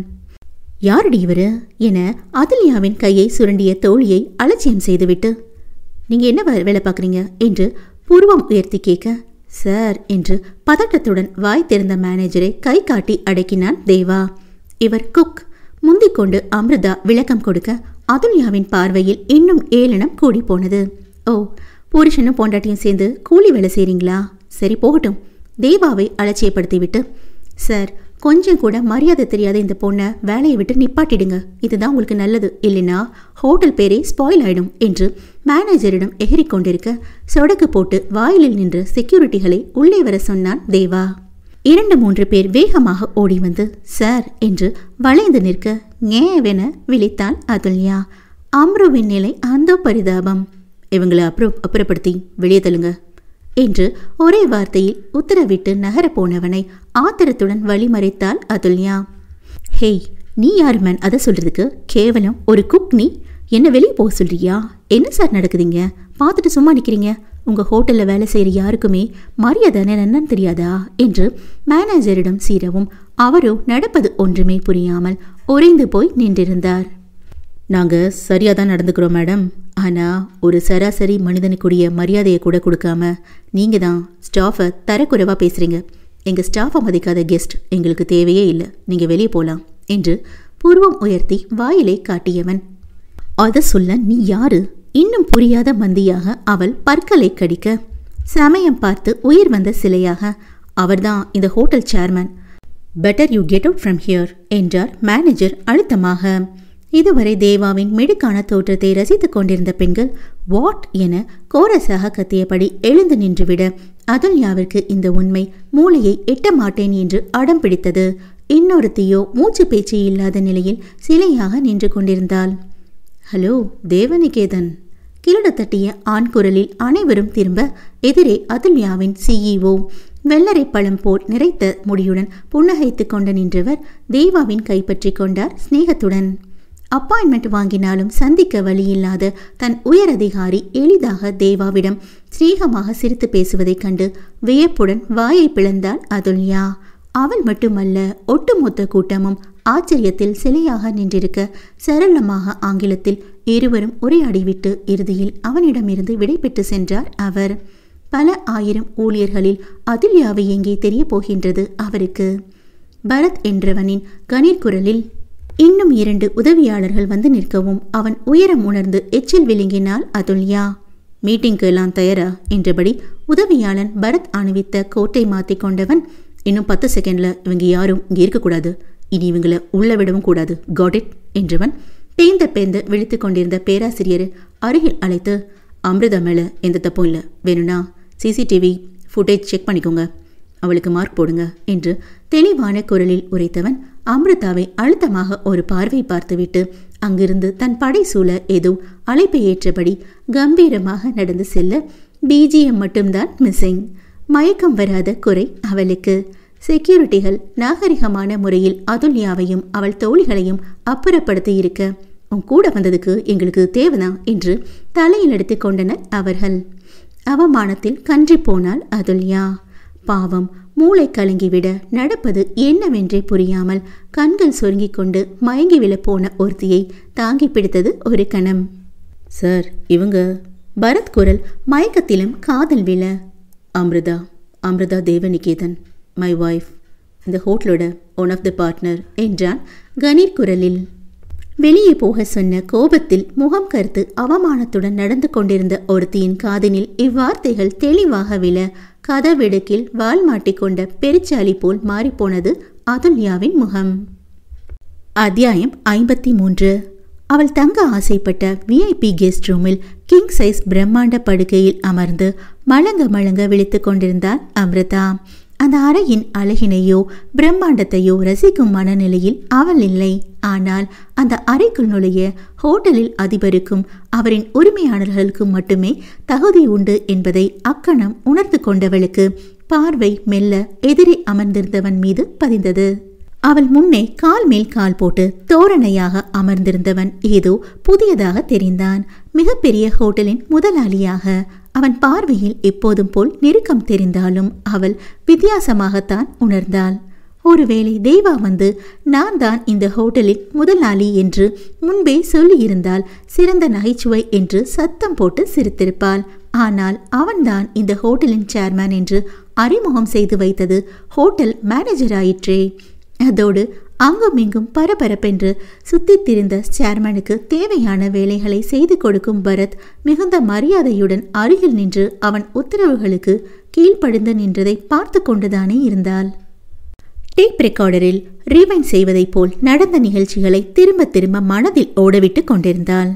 யாரடி இவரு என அதிலியாவின் கையை சுருண்டிய தோழியை அலட்சியம் செய்துவிட்டு நீங்கள் என்ன வேலை பார்க்குறீங்க என்று புருவம் உயர்த்தி கேட்க சார் என்று பதட்டத்துடன் வாய் திறந்த மேனேஜரை கை காட்டி அடக்கினான் தேவா இவர் குக் முந்திக் கொண்டு அமிர்தா விளக்கம் கொடுக்க அதுன்யாவின் பார்வையில் இன்னும் ஏளனம் கூடி போனது ஓ புருஷனும் பொண்டாட்டியும் சேர்ந்து கூலி வேலை செய்கிறீங்களா சரி போகட்டும் தேவாவை அலட்சியப்படுத்திவிட்டு சார் கொஞ்சம் கூட மரியாதை தெரியாத இந்த பொண்ணை வேலையை விட்டு நிப்பாட்டிடுங்க இதுதான் உங்களுக்கு நல்லது இல்லைன்னா ஹோட்டல் பேரே ஸ்பாயில் ஆயிடும் என்று மேனேஜரிடம் கொண்டிருக்க சொடக்கு போட்டு வாயிலில் நின்ற செக்யூரிட்டிகளை உள்ளே வர சொன்னான் தேவா இரண்டு மூன்று பேர் வேகமாக ஓடி வந்து சார் என்று வளைந்து நிற்க ஏவென விழித்தான் அதுல்யா அம்ருவின் நிலை அந்த பரிதாபம் இவங்களை அப்புறம் அப்புறப்படுத்தி வெளியே தள்ளுங்க என்று ஒரே வார்த்தையில் உத்தரவிட்டு நகரப் போனவனை ஆத்திரத்துடன் வழிமறைத்தாள் அதுல்யா ஹேய் நீ யார் மேன் அதை சொல்கிறதுக்கு கேவலம் ஒரு குக் நீ என்ன வெளியே போக சொல்றியா என்ன சார் நடக்குதுங்க பார்த்துட்டு சும்மா நிற்கிறீங்க உங்கள் ஹோட்டலில் வேலை செய்கிற யாருக்குமே மரியாதை என்னன்னு தெரியாதா என்று மேனேஜரிடம் சீரவும் அவரோ நடப்பது ஒன்றுமே புரியாமல் உறைந்து போய் நின்றிருந்தார் நாங்கள் சரியாக தான் நடந்துக்கிறோம் மேடம் ஆனால் ஒரு சராசரி மனிதனுக்குரிய மரியாதையை கூட கொடுக்காம நீங்கள் தான் ஸ்டாஃபை தரக்குறைவாக பேசுகிறீங்க எங்கள் ஸ்டாஃபை மதிக்காத கெஸ்ட் எங்களுக்கு தேவையே இல்லை நீங்கள் வெளியே போகலாம் என்று பூர்வம் உயர்த்தி வாயிலை காட்டியவன் அதை சொல்ல நீ யாரு இன்னும் புரியாத மந்தியாக அவள் பற்களை கடிக்க சமயம் பார்த்து உயிர் வந்த சிலையாக அவர்தான் இந்த hotel chairman better you get out from here என்றார் மேனேஜர் அழுத்தமாக இதுவரை தேவாவின் மிடுக்கான தோற்றத்தை ரசித்துக் கொண்டிருந்த பெண்கள் வாட் என கோரசாக கத்தியபடி எழுந்து நின்றுவிட அதுல்யாவிற்கு இந்த உண்மை மூளையை எட்ட மாட்டேன் என்று அடம் பிடித்தது இன்னொருத்தையோ மூச்சு பேச்சு இல்லாத நிலையில் சிலையாக நின்று கொண்டிருந்தாள் ஹலோ தேவநிகேதன் கிரடு தட்டிய ஆண் குரலில் அனைவரும் திரும்ப எதிரே அதுல்யாவின் சிஇஓ e வெள்ளரை பழம் போல் நிறைத்த முடியுடன் புன்னகைத்து கொண்டு நின்றவர் தேவாவின் கைப்பற்றி கொண்டார் சிநேகத்துடன் அப்பாயின்மெண்ட் வாங்கினாலும் சந்திக்க வழியில்லாத தன் உயரதிகாரி எளிதாக தேவாவிடம் ஸ்ரீகமாக சிரித்து பேசுவதைக் கண்டு வியப்புடன் வாயை பிளந்தாள் அதுல்யா அவள் மட்டுமல்ல ஒட்டுமொத்த கூட்டமும் ஆச்சரியத்தில் சிலையாக நின்றிருக்க சரளமாக ஆங்கிலத்தில் இருவரும் உரையாடிவிட்டு இறுதியில் அவனிடமிருந்து விடைபெற்று சென்றார் அவர் பல ஆயிரம் ஊழியர்களில் அதுல்யாவை எங்கே தெரியப் போகின்றது அவருக்கு பரத் என்றவனின் கணீர் குரலில் இன்னும் இரண்டு உதவியாளர்கள் வந்து நிற்கவும் அவன் உயரம் உணர்ந்து எச்சில் விழுங்கினால் அதுல்யா மீட்டிங்க்கு எல்லாம் தயாரா என்றபடி உதவியாளன் பரத் அணிவித்த கோட்டை மாத்திக் கொண்டவன் இன்னும் பத்து செகண்ட்ல இவங்க யாரும் இங்கே இருக்கக்கூடாது இனி இவங்களை உள்ள விடவும் கூடாது காட் இட் என்றவன் பேந்த பேந்த விழித்து கொண்டிருந்த பேராசிரியர் அருகில் அழைத்து அமிர்தா மேல எந்த தப்பும் இல்லை வேணும்னா சிசிடிவி ஃபுட்டேஜ் செக் பண்ணிக்கோங்க அவளுக்கு மார்க் போடுங்க என்று தெளிவான குரலில் உரைத்தவன் அமிர்தாவை அழுத்தமாக ஒரு பார்வை பார்த்துவிட்டு அங்கிருந்து தன் படை சூழ ஏதோ அழைப்பை ஏற்றபடி கம்பீரமாக நடந்து செல்ல பிஜிஎம் மட்டும்தான் மிஸ்ஸிங் மயக்கம் வராத குறை அவளுக்கு செக்யூரிட்டிகள் நாகரிகமான முறையில் அதுல்யாவையும் அவள் தோழிகளையும் அப்புறப்படுத்தி இருக்க உன் கூட வந்ததுக்கு எங்களுக்கு தேவைதான் என்று தலையில் எடுத்து கொண்டனர் அவர்கள் அவமானத்தில் கன்றி போனாள் அதுல்யா பாவம் மூளை கலங்கிவிட நடப்பது என்னவென்றே புரியாமல் கண்கள் சொருங்கிக் கொண்டு மயங்கி விழப்போன ஒருத்தியை தாங்கி பிடித்தது ஒரு கணம் சார் இவங்க பரத் குரல் மயக்கத்திலும் காதல் விழ அம்ருதா அம்ருதா தேவநிகேதன் மை ஒய்ஃப் இந்த ஹோட்டலோட ஒன் ஆஃப் த பார்ட்னர் என்றான் கணீர் குரலில் வெளியே போக சொன்ன கோபத்தில் முகம் கருத்து அவமானத்துடன் நடந்து கொண்டிருந்த ஒருத்தியின் காதினில் இவ்வார்த்தைகள் தெளிவாக விழ கதவிடுக்கில் வால் மாட்டிக்கொண்ட பெருச்சாலி போல் மாறிப்போனது அதுல்யாவின் முகம் அத்தியாயம் ஐம்பத்தி மூன்று அவள் தங்க ஆசைப்பட்ட விஐபி கெஸ்ட் ரூமில் கிங் சைஸ் பிரம்மாண்ட படுக்கையில் அமர்ந்து மழங்க மழங்க விழித்து கொண்டிருந்தாள் அமிர்தா அந்த அறையின் அழகினையோ பிரம்மாண்டத்தையோ ரசிக்கும் மனநிலையில் அவள் இல்லை ஆனால் அந்த அறைக்குள் நுழைய ஹோட்டலில் அதிபருக்கும் அவரின் உரிமையாளர்களுக்கும் மட்டுமே தகுதி உண்டு என்பதை அக்கணம் உணர்ந்து கொண்டவளுக்கு பார்வை மெல்ல எதிரே அமர்ந்திருந்தவன் மீது பதிந்தது அவள் முன்னே கால் மேல் கால் போட்டு தோரணையாக அமர்ந்திருந்தவன் ஏதோ புதியதாக தெரிந்தான் மிகப்பெரிய ஹோட்டலின் முதலாளியாக அவன் பார்வையில் எப்போதும் போல் நெருக்கம் தெரிந்தாலும் அவள் வித்தியாசமாகத்தான் உணர்ந்தாள் ஒருவேளை தேவா வந்து நான் தான் இந்த ஹோட்டலின் முதல் நாளி என்று முன்பே சொல்லியிருந்தால் சிறந்த நகைச்சுவை என்று சத்தம் போட்டு சிரித்திருப்பாள் ஆனால் அவன்தான் இந்த ஹோட்டலின் சேர்மேன் என்று அறிமுகம் செய்து வைத்தது ஹோட்டல் மேனேஜர் ஆயிற்றே அதோடு அங்குமிங்கும் பரபரப்பென்று சுத்தி திரிந்த சேர்மனுக்கு தேவையான வேலைகளை செய்து கொடுக்கும் பரத் மிகுந்த மரியாதையுடன் அருகில் நின்று அவன் உத்தரவுகளுக்கு கீழ்ப்படிந்து நின்றதை பார்த்து கொண்டுதானே இருந்தாள் டேப் ரெக்கார்டரில் ரீவைன் செய்வதைப் போல் நடந்த நிகழ்ச்சிகளை திரும்ப திரும்ப மனதில் ஓடவிட்டு கொண்டிருந்தாள்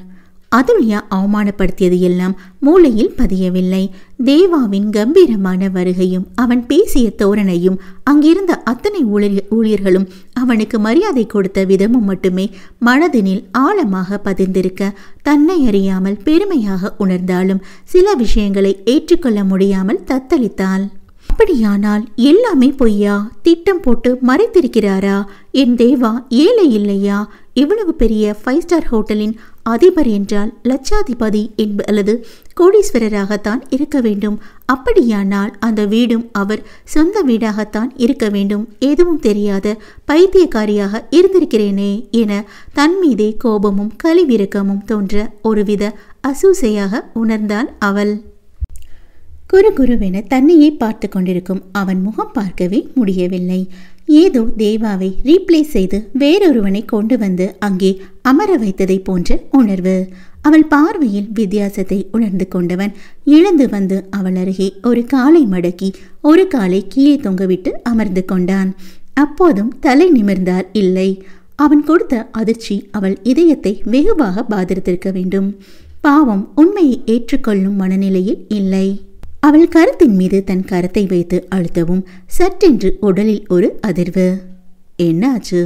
அதுல்யா அவமானப்படுத்தியது எல்லாம் மூளையில் பதியவில்லை தேவாவின் கம்பீரமான வருகையும் அவன் பேசிய தோரணையும் அங்கிருந்த அத்தனை ஊழியர்களும் அவனுக்கு மரியாதை கொடுத்த விதமும் மட்டுமே மனதினில் ஆழமாக பதிந்திருக்க தன்னை அறியாமல் பெருமையாக உணர்ந்தாலும் சில விஷயங்களை ஏற்றுக்கொள்ள முடியாமல் தத்தளித்தாள் அப்படியானால் எல்லாமே பொய்யா திட்டம் போட்டு மறைத்திருக்கிறாரா என் தேவா ஏழை இல்லையா இவ்வளவு பெரிய ஃபைவ் ஸ்டார் ஹோட்டலின் அதிபர் என்றால் லட்சாதிபதி என்ப அல்லது கோடீஸ்வரராகத்தான் இருக்க வேண்டும் அப்படியானால் அந்த வீடும் அவர் சொந்த வீடாகத்தான் இருக்க வேண்டும் எதுவும் தெரியாத பைத்தியக்காரியாக இருந்திருக்கிறேனே என தன் மீதே கோபமும் கலிவிறக்கமும் தோன்ற ஒருவித அசூசையாக உணர்ந்தாள் அவள் குரு குருவென தன்னையே பார்த்து கொண்டிருக்கும் அவன் முகம் பார்க்கவே முடியவில்லை ஏதோ தேவாவை ரீப்ளேஸ் செய்து வேறொருவனை கொண்டு வந்து அங்கே அமர வைத்ததை போன்ற உணர்வு அவள் பார்வையில் வித்தியாசத்தை உணர்ந்து கொண்டவன் எழுந்து வந்து அவள் அருகே ஒரு காலை மடக்கி ஒரு காலை கீழே தொங்கவிட்டு அமர்ந்து கொண்டான் அப்போதும் தலை நிமிர்ந்தார் இல்லை அவன் கொடுத்த அதிர்ச்சி அவள் இதயத்தை வெகுவாக பாதித்திருக்க வேண்டும் பாவம் உண்மையை ஏற்றுக்கொள்ளும் மனநிலையில் இல்லை அவள் கரத்தின் மீது தன் கரத்தை வைத்து அழுத்தவும் சற்றென்று உடலில் ஒரு அதிர்வு என்னாச்சு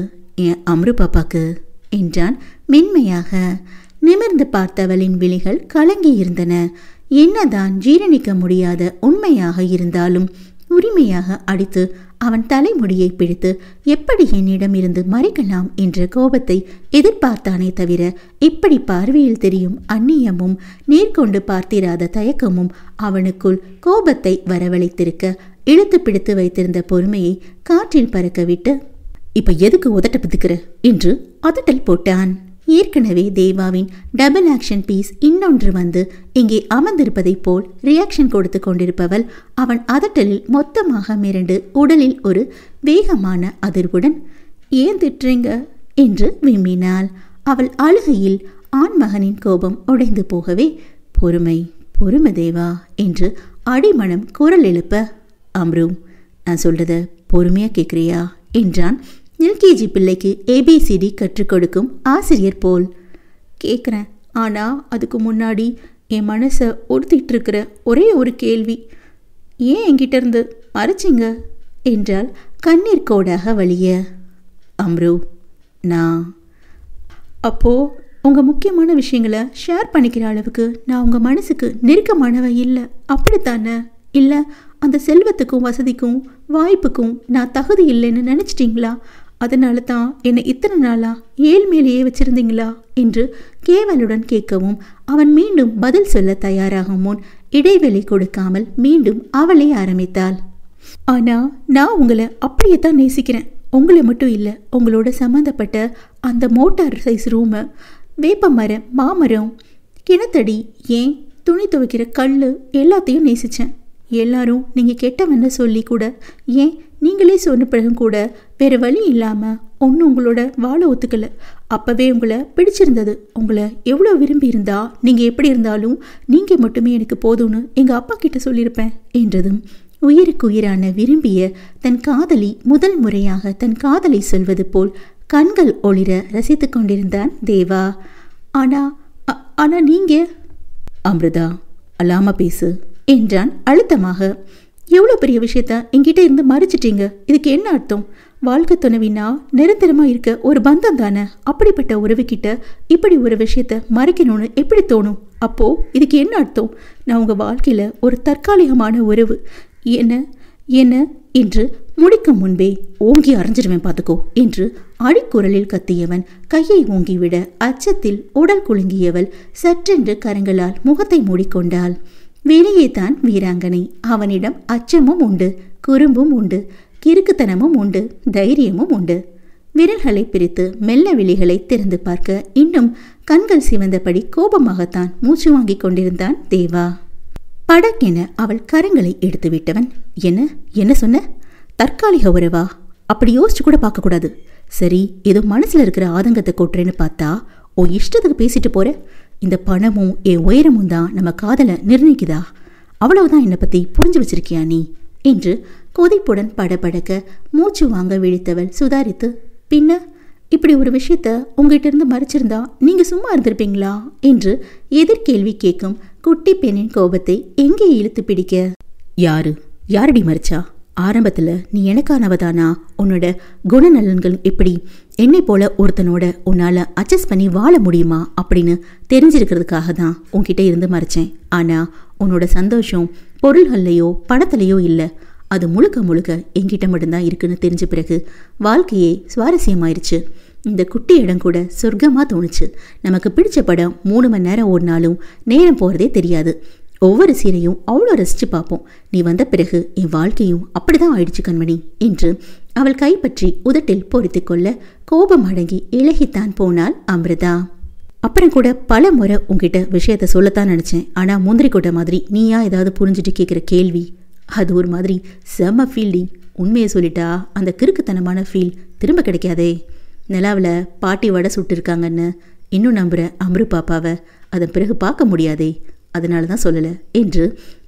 என் அம்ரு பாப்பாக்கு என்றான் மென்மையாக நிமிர்ந்து பார்த்தவளின் விழிகள் கலங்கியிருந்தன என்னதான் ஜீரணிக்க முடியாத உண்மையாக இருந்தாலும் உரிமையாக அடித்து அவன் தலைமுடியை பிடித்து எப்படி என்னிடம் இருந்து மறைக்கலாம் என்ற கோபத்தை எதிர்பார்த்தானே தவிர இப்படி பார்வையில் தெரியும் அந்நியமும் நேர்கொண்டு பார்த்திராத தயக்கமும் அவனுக்குள் கோபத்தை வரவழைத்திருக்க இழுத்து பிடித்து வைத்திருந்த பொறுமையை காற்றில் பறக்கவிட்டு இப்ப எதுக்கு உதட்ட பிதுக்கிற என்று அதட்டல் போட்டான் ஏற்கனவே தேவாவின் டபுள் ஆக்ஷன் பீஸ் இன்னொன்று வந்து இங்கே அமர்ந்திருப்பதைப் போல் ரியாக்ஷன் கொடுத்து கொண்டிருப்பவள் அவன் அதட்டலில் மொத்தமாக மிரண்டு உடலில் ஒரு வேகமான அதிர்வுடன் ஏன் திட்டுறீங்க என்று விம்மினாள் அவள் அழுகையில் ஆண்மகனின் கோபம் உடைந்து போகவே பொறுமை பொறுமை தேவா என்று அடிமணம் குரல் எழுப்ப அம்ரு நான் சொல்றத பொறுமையா கேட்குறியா என்றான் எல்கேஜி பிள்ளைக்கு ஏபிசிடி கற்றுக் கொடுக்கும் ஆசிரியர் போல் கேட்குறேன் ஆனால் அதுக்கு முன்னாடி என் மனசை இருக்கிற ஒரே ஒரு கேள்வி ஏன் என்கிட்ட இருந்து மறைச்சிங்க என்றால் கண்ணீர் கோடாக வழிய அம்ரு நான் அப்போது உங்கள் முக்கியமான விஷயங்களை ஷேர் பண்ணிக்கிற அளவுக்கு நான் உங்கள் மனசுக்கு நெருக்கமானவ இல்லை அப்படித்தானே இல்லை அந்த செல்வத்துக்கும் வசதிக்கும் வாய்ப்புக்கும் நான் தகுதி இல்லைன்னு நினச்சிட்டிங்களா அதனால தான் என்னை இத்தனை நாளா ஏழ் மேலேயே வச்சிருந்தீங்களா என்று கேவலுடன் கேட்கவும் அவன் மீண்டும் பதில் சொல்ல தயாராகும் முன் இடைவெளி கொடுக்காமல் மீண்டும் அவளே ஆரம்பித்தாள் ஆனா நான் உங்களை அப்படியே தான் நேசிக்கிறேன் உங்களை மட்டும் இல்லை உங்களோட சம்மந்தப்பட்ட அந்த மோட்டார் சைஸ் ரூமு வேப்பமரம் மாமரம் கிணத்தடி ஏன் துணி துவைக்கிற கல் எல்லாத்தையும் நேசித்தேன் எல்லாரும் நீங்கள் கெட்டவன்னு சொல்லி கூட ஏன் நீங்களே சொன்ன பிறகு கூட வேறு வழி இல்லாமல் ஒன்று உங்களோட வாழ ஒத்துக்கலை அப்போவே உங்களை பிடிச்சிருந்தது உங்களை எவ்வளோ விரும்பி இருந்தா நீங்கள் எப்படி இருந்தாலும் நீங்கள் மட்டுமே எனக்கு போதும்னு எங்கள் அப்பா கிட்ட சொல்லியிருப்பேன் என்றதும் உயிருக்கு உயிரான விரும்பிய தன் காதலி முதல் முறையாக தன் காதலை சொல்வது போல் கண்கள் ஒளிர ரசித்து கொண்டிருந்தான் தேவா ஆனால் ஆனால் நீங்கள் அமிர்தா அல்லாம பேசு என்றான் அழுத்தமாக எவ்வளோ பெரிய விஷயத்த எங்கிட்ட இருந்து மறைச்சிட்டீங்க இதுக்கு என்ன அர்த்தம் வாழ்க்கை துணைவினா நிரந்தரமாக இருக்க ஒரு பந்தம் தானே அப்படிப்பட்ட உறவுக்கிட்ட இப்படி ஒரு விஷயத்த மறைக்கணும்னு எப்படி தோணும் அப்போது இதுக்கு என்ன அர்த்தம் நான் உங்கள் வாழ்க்கையில் ஒரு தற்காலிகமான உறவு என்ன என்ன என்று முடிக்கும் முன்பே ஓங்கி அரைஞ்சிருவேன் பார்த்துக்கோ என்று அடிக்குரலில் கத்தியவன் கையை ஓங்கிவிட அச்சத்தில் உடல் குலுங்கியவள் சற்றென்று கரங்களால் முகத்தை மூடிக்கொண்டாள் வெளியே தான் வீராங்கனை அவனிடம் அச்சமும் உண்டு குறும்பும் உண்டு கிறுக்குத்தனமும் உண்டு தைரியமும் உண்டு விரல்களை பிரித்து மெல்ல விழிகளை திறந்து பார்க்க இன்னும் கண்கள் சிவந்தபடி கோபமாகத்தான் மூச்சு வாங்கிக் கொண்டிருந்தான் தேவா படக்கென அவள் கரங்களை எடுத்து விட்டவன் என்ன என்ன சொன்ன தற்காலிக உறவா அப்படி யோசிச்சு கூட பார்க்கக்கூடாது சரி ஏதோ மனசில் இருக்கிற ஆதங்கத்தை கொட்டுறேன்னு பார்த்தா உன் இஷ்டத்துக்கு பேசிட்டு போற இந்த பணமும் என் உயரமும் தான் நம்ம காதலை நிர்ணயிக்குதா அவ்வளவுதான் என்னை பற்றி புரிஞ்சு வச்சிருக்கியா நீ என்று கொதிப்புடன் படபடக்க மூச்சு வாங்க விழித்தவள் சுதாரித்து பின்ன இப்படி ஒரு விஷயத்த உங்ககிட்ட இருந்து மறைச்சிருந்தா நீங்க சும்மா இருந்திருப்பீங்களா என்று எதிர்கேள்வி கேட்கும் குட்டி பெண்ணின் கோபத்தை எங்கே இழுத்து பிடிக்க யாரு யாரடி மறைச்சா ஆரம்பத்தில் நீ எனக்கானவ தானா உன்னோட குணநலன்கள் எப்படி என்னை போல ஒருத்தனோட உன்னால் அட்ஜஸ்ட் பண்ணி வாழ முடியுமா அப்படின்னு தெரிஞ்சிருக்கிறதுக்காக தான் உன்கிட்ட இருந்து மறைச்சேன் ஆனால் உன்னோட சந்தோஷம் பொருள்கள்லையோ படத்துலையோ இல்லை அது முழுக்க முழுக்க எங்கிட்ட மட்டும்தான் இருக்குன்னு தெரிஞ்ச பிறகு வாழ்க்கையே சுவாரஸ்யமாயிருச்சு இந்த குட்டி இடம் கூட சொர்க்கமாக தோணுச்சு நமக்கு பிடிச்ச படம் மூணு மணி நேரம் ஓடினாலும் நேரம் போகிறதே தெரியாது ஒவ்வொரு சீனையும் அவ்வளோ ரசித்து பார்ப்போம் நீ வந்த பிறகு என் வாழ்க்கையும் அப்படி தான் ஆயிடுச்சு கண்மணி என்று அவள் கைப்பற்றி உதட்டில் பொறித்து கொள்ள கோபம் அடங்கி இழகித்தான் போனாள் அமிர்தா அப்புறம் கூட பல முறை உங்ககிட்ட விஷயத்த சொல்லத்தான் நினச்சேன் ஆனால் முந்திரி கொட்டை மாதிரி நீயா ஏதாவது புரிஞ்சுட்டு கேட்குற கேள்வி அது ஒரு மாதிரி செம்ம ஃபீல்டிங் உண்மையை சொல்லிட்டா அந்த கிறுக்குத்தனமான ஃபீல் திரும்ப கிடைக்காதே நிலாவில் பாட்டி வடை சுட்டுருக்காங்கன்னு இன்னும் நம்புகிற அம்ரு பாப்பாவை அதன் பிறகு பார்க்க முடியாதே அதனால தான் சொல்லலை என்று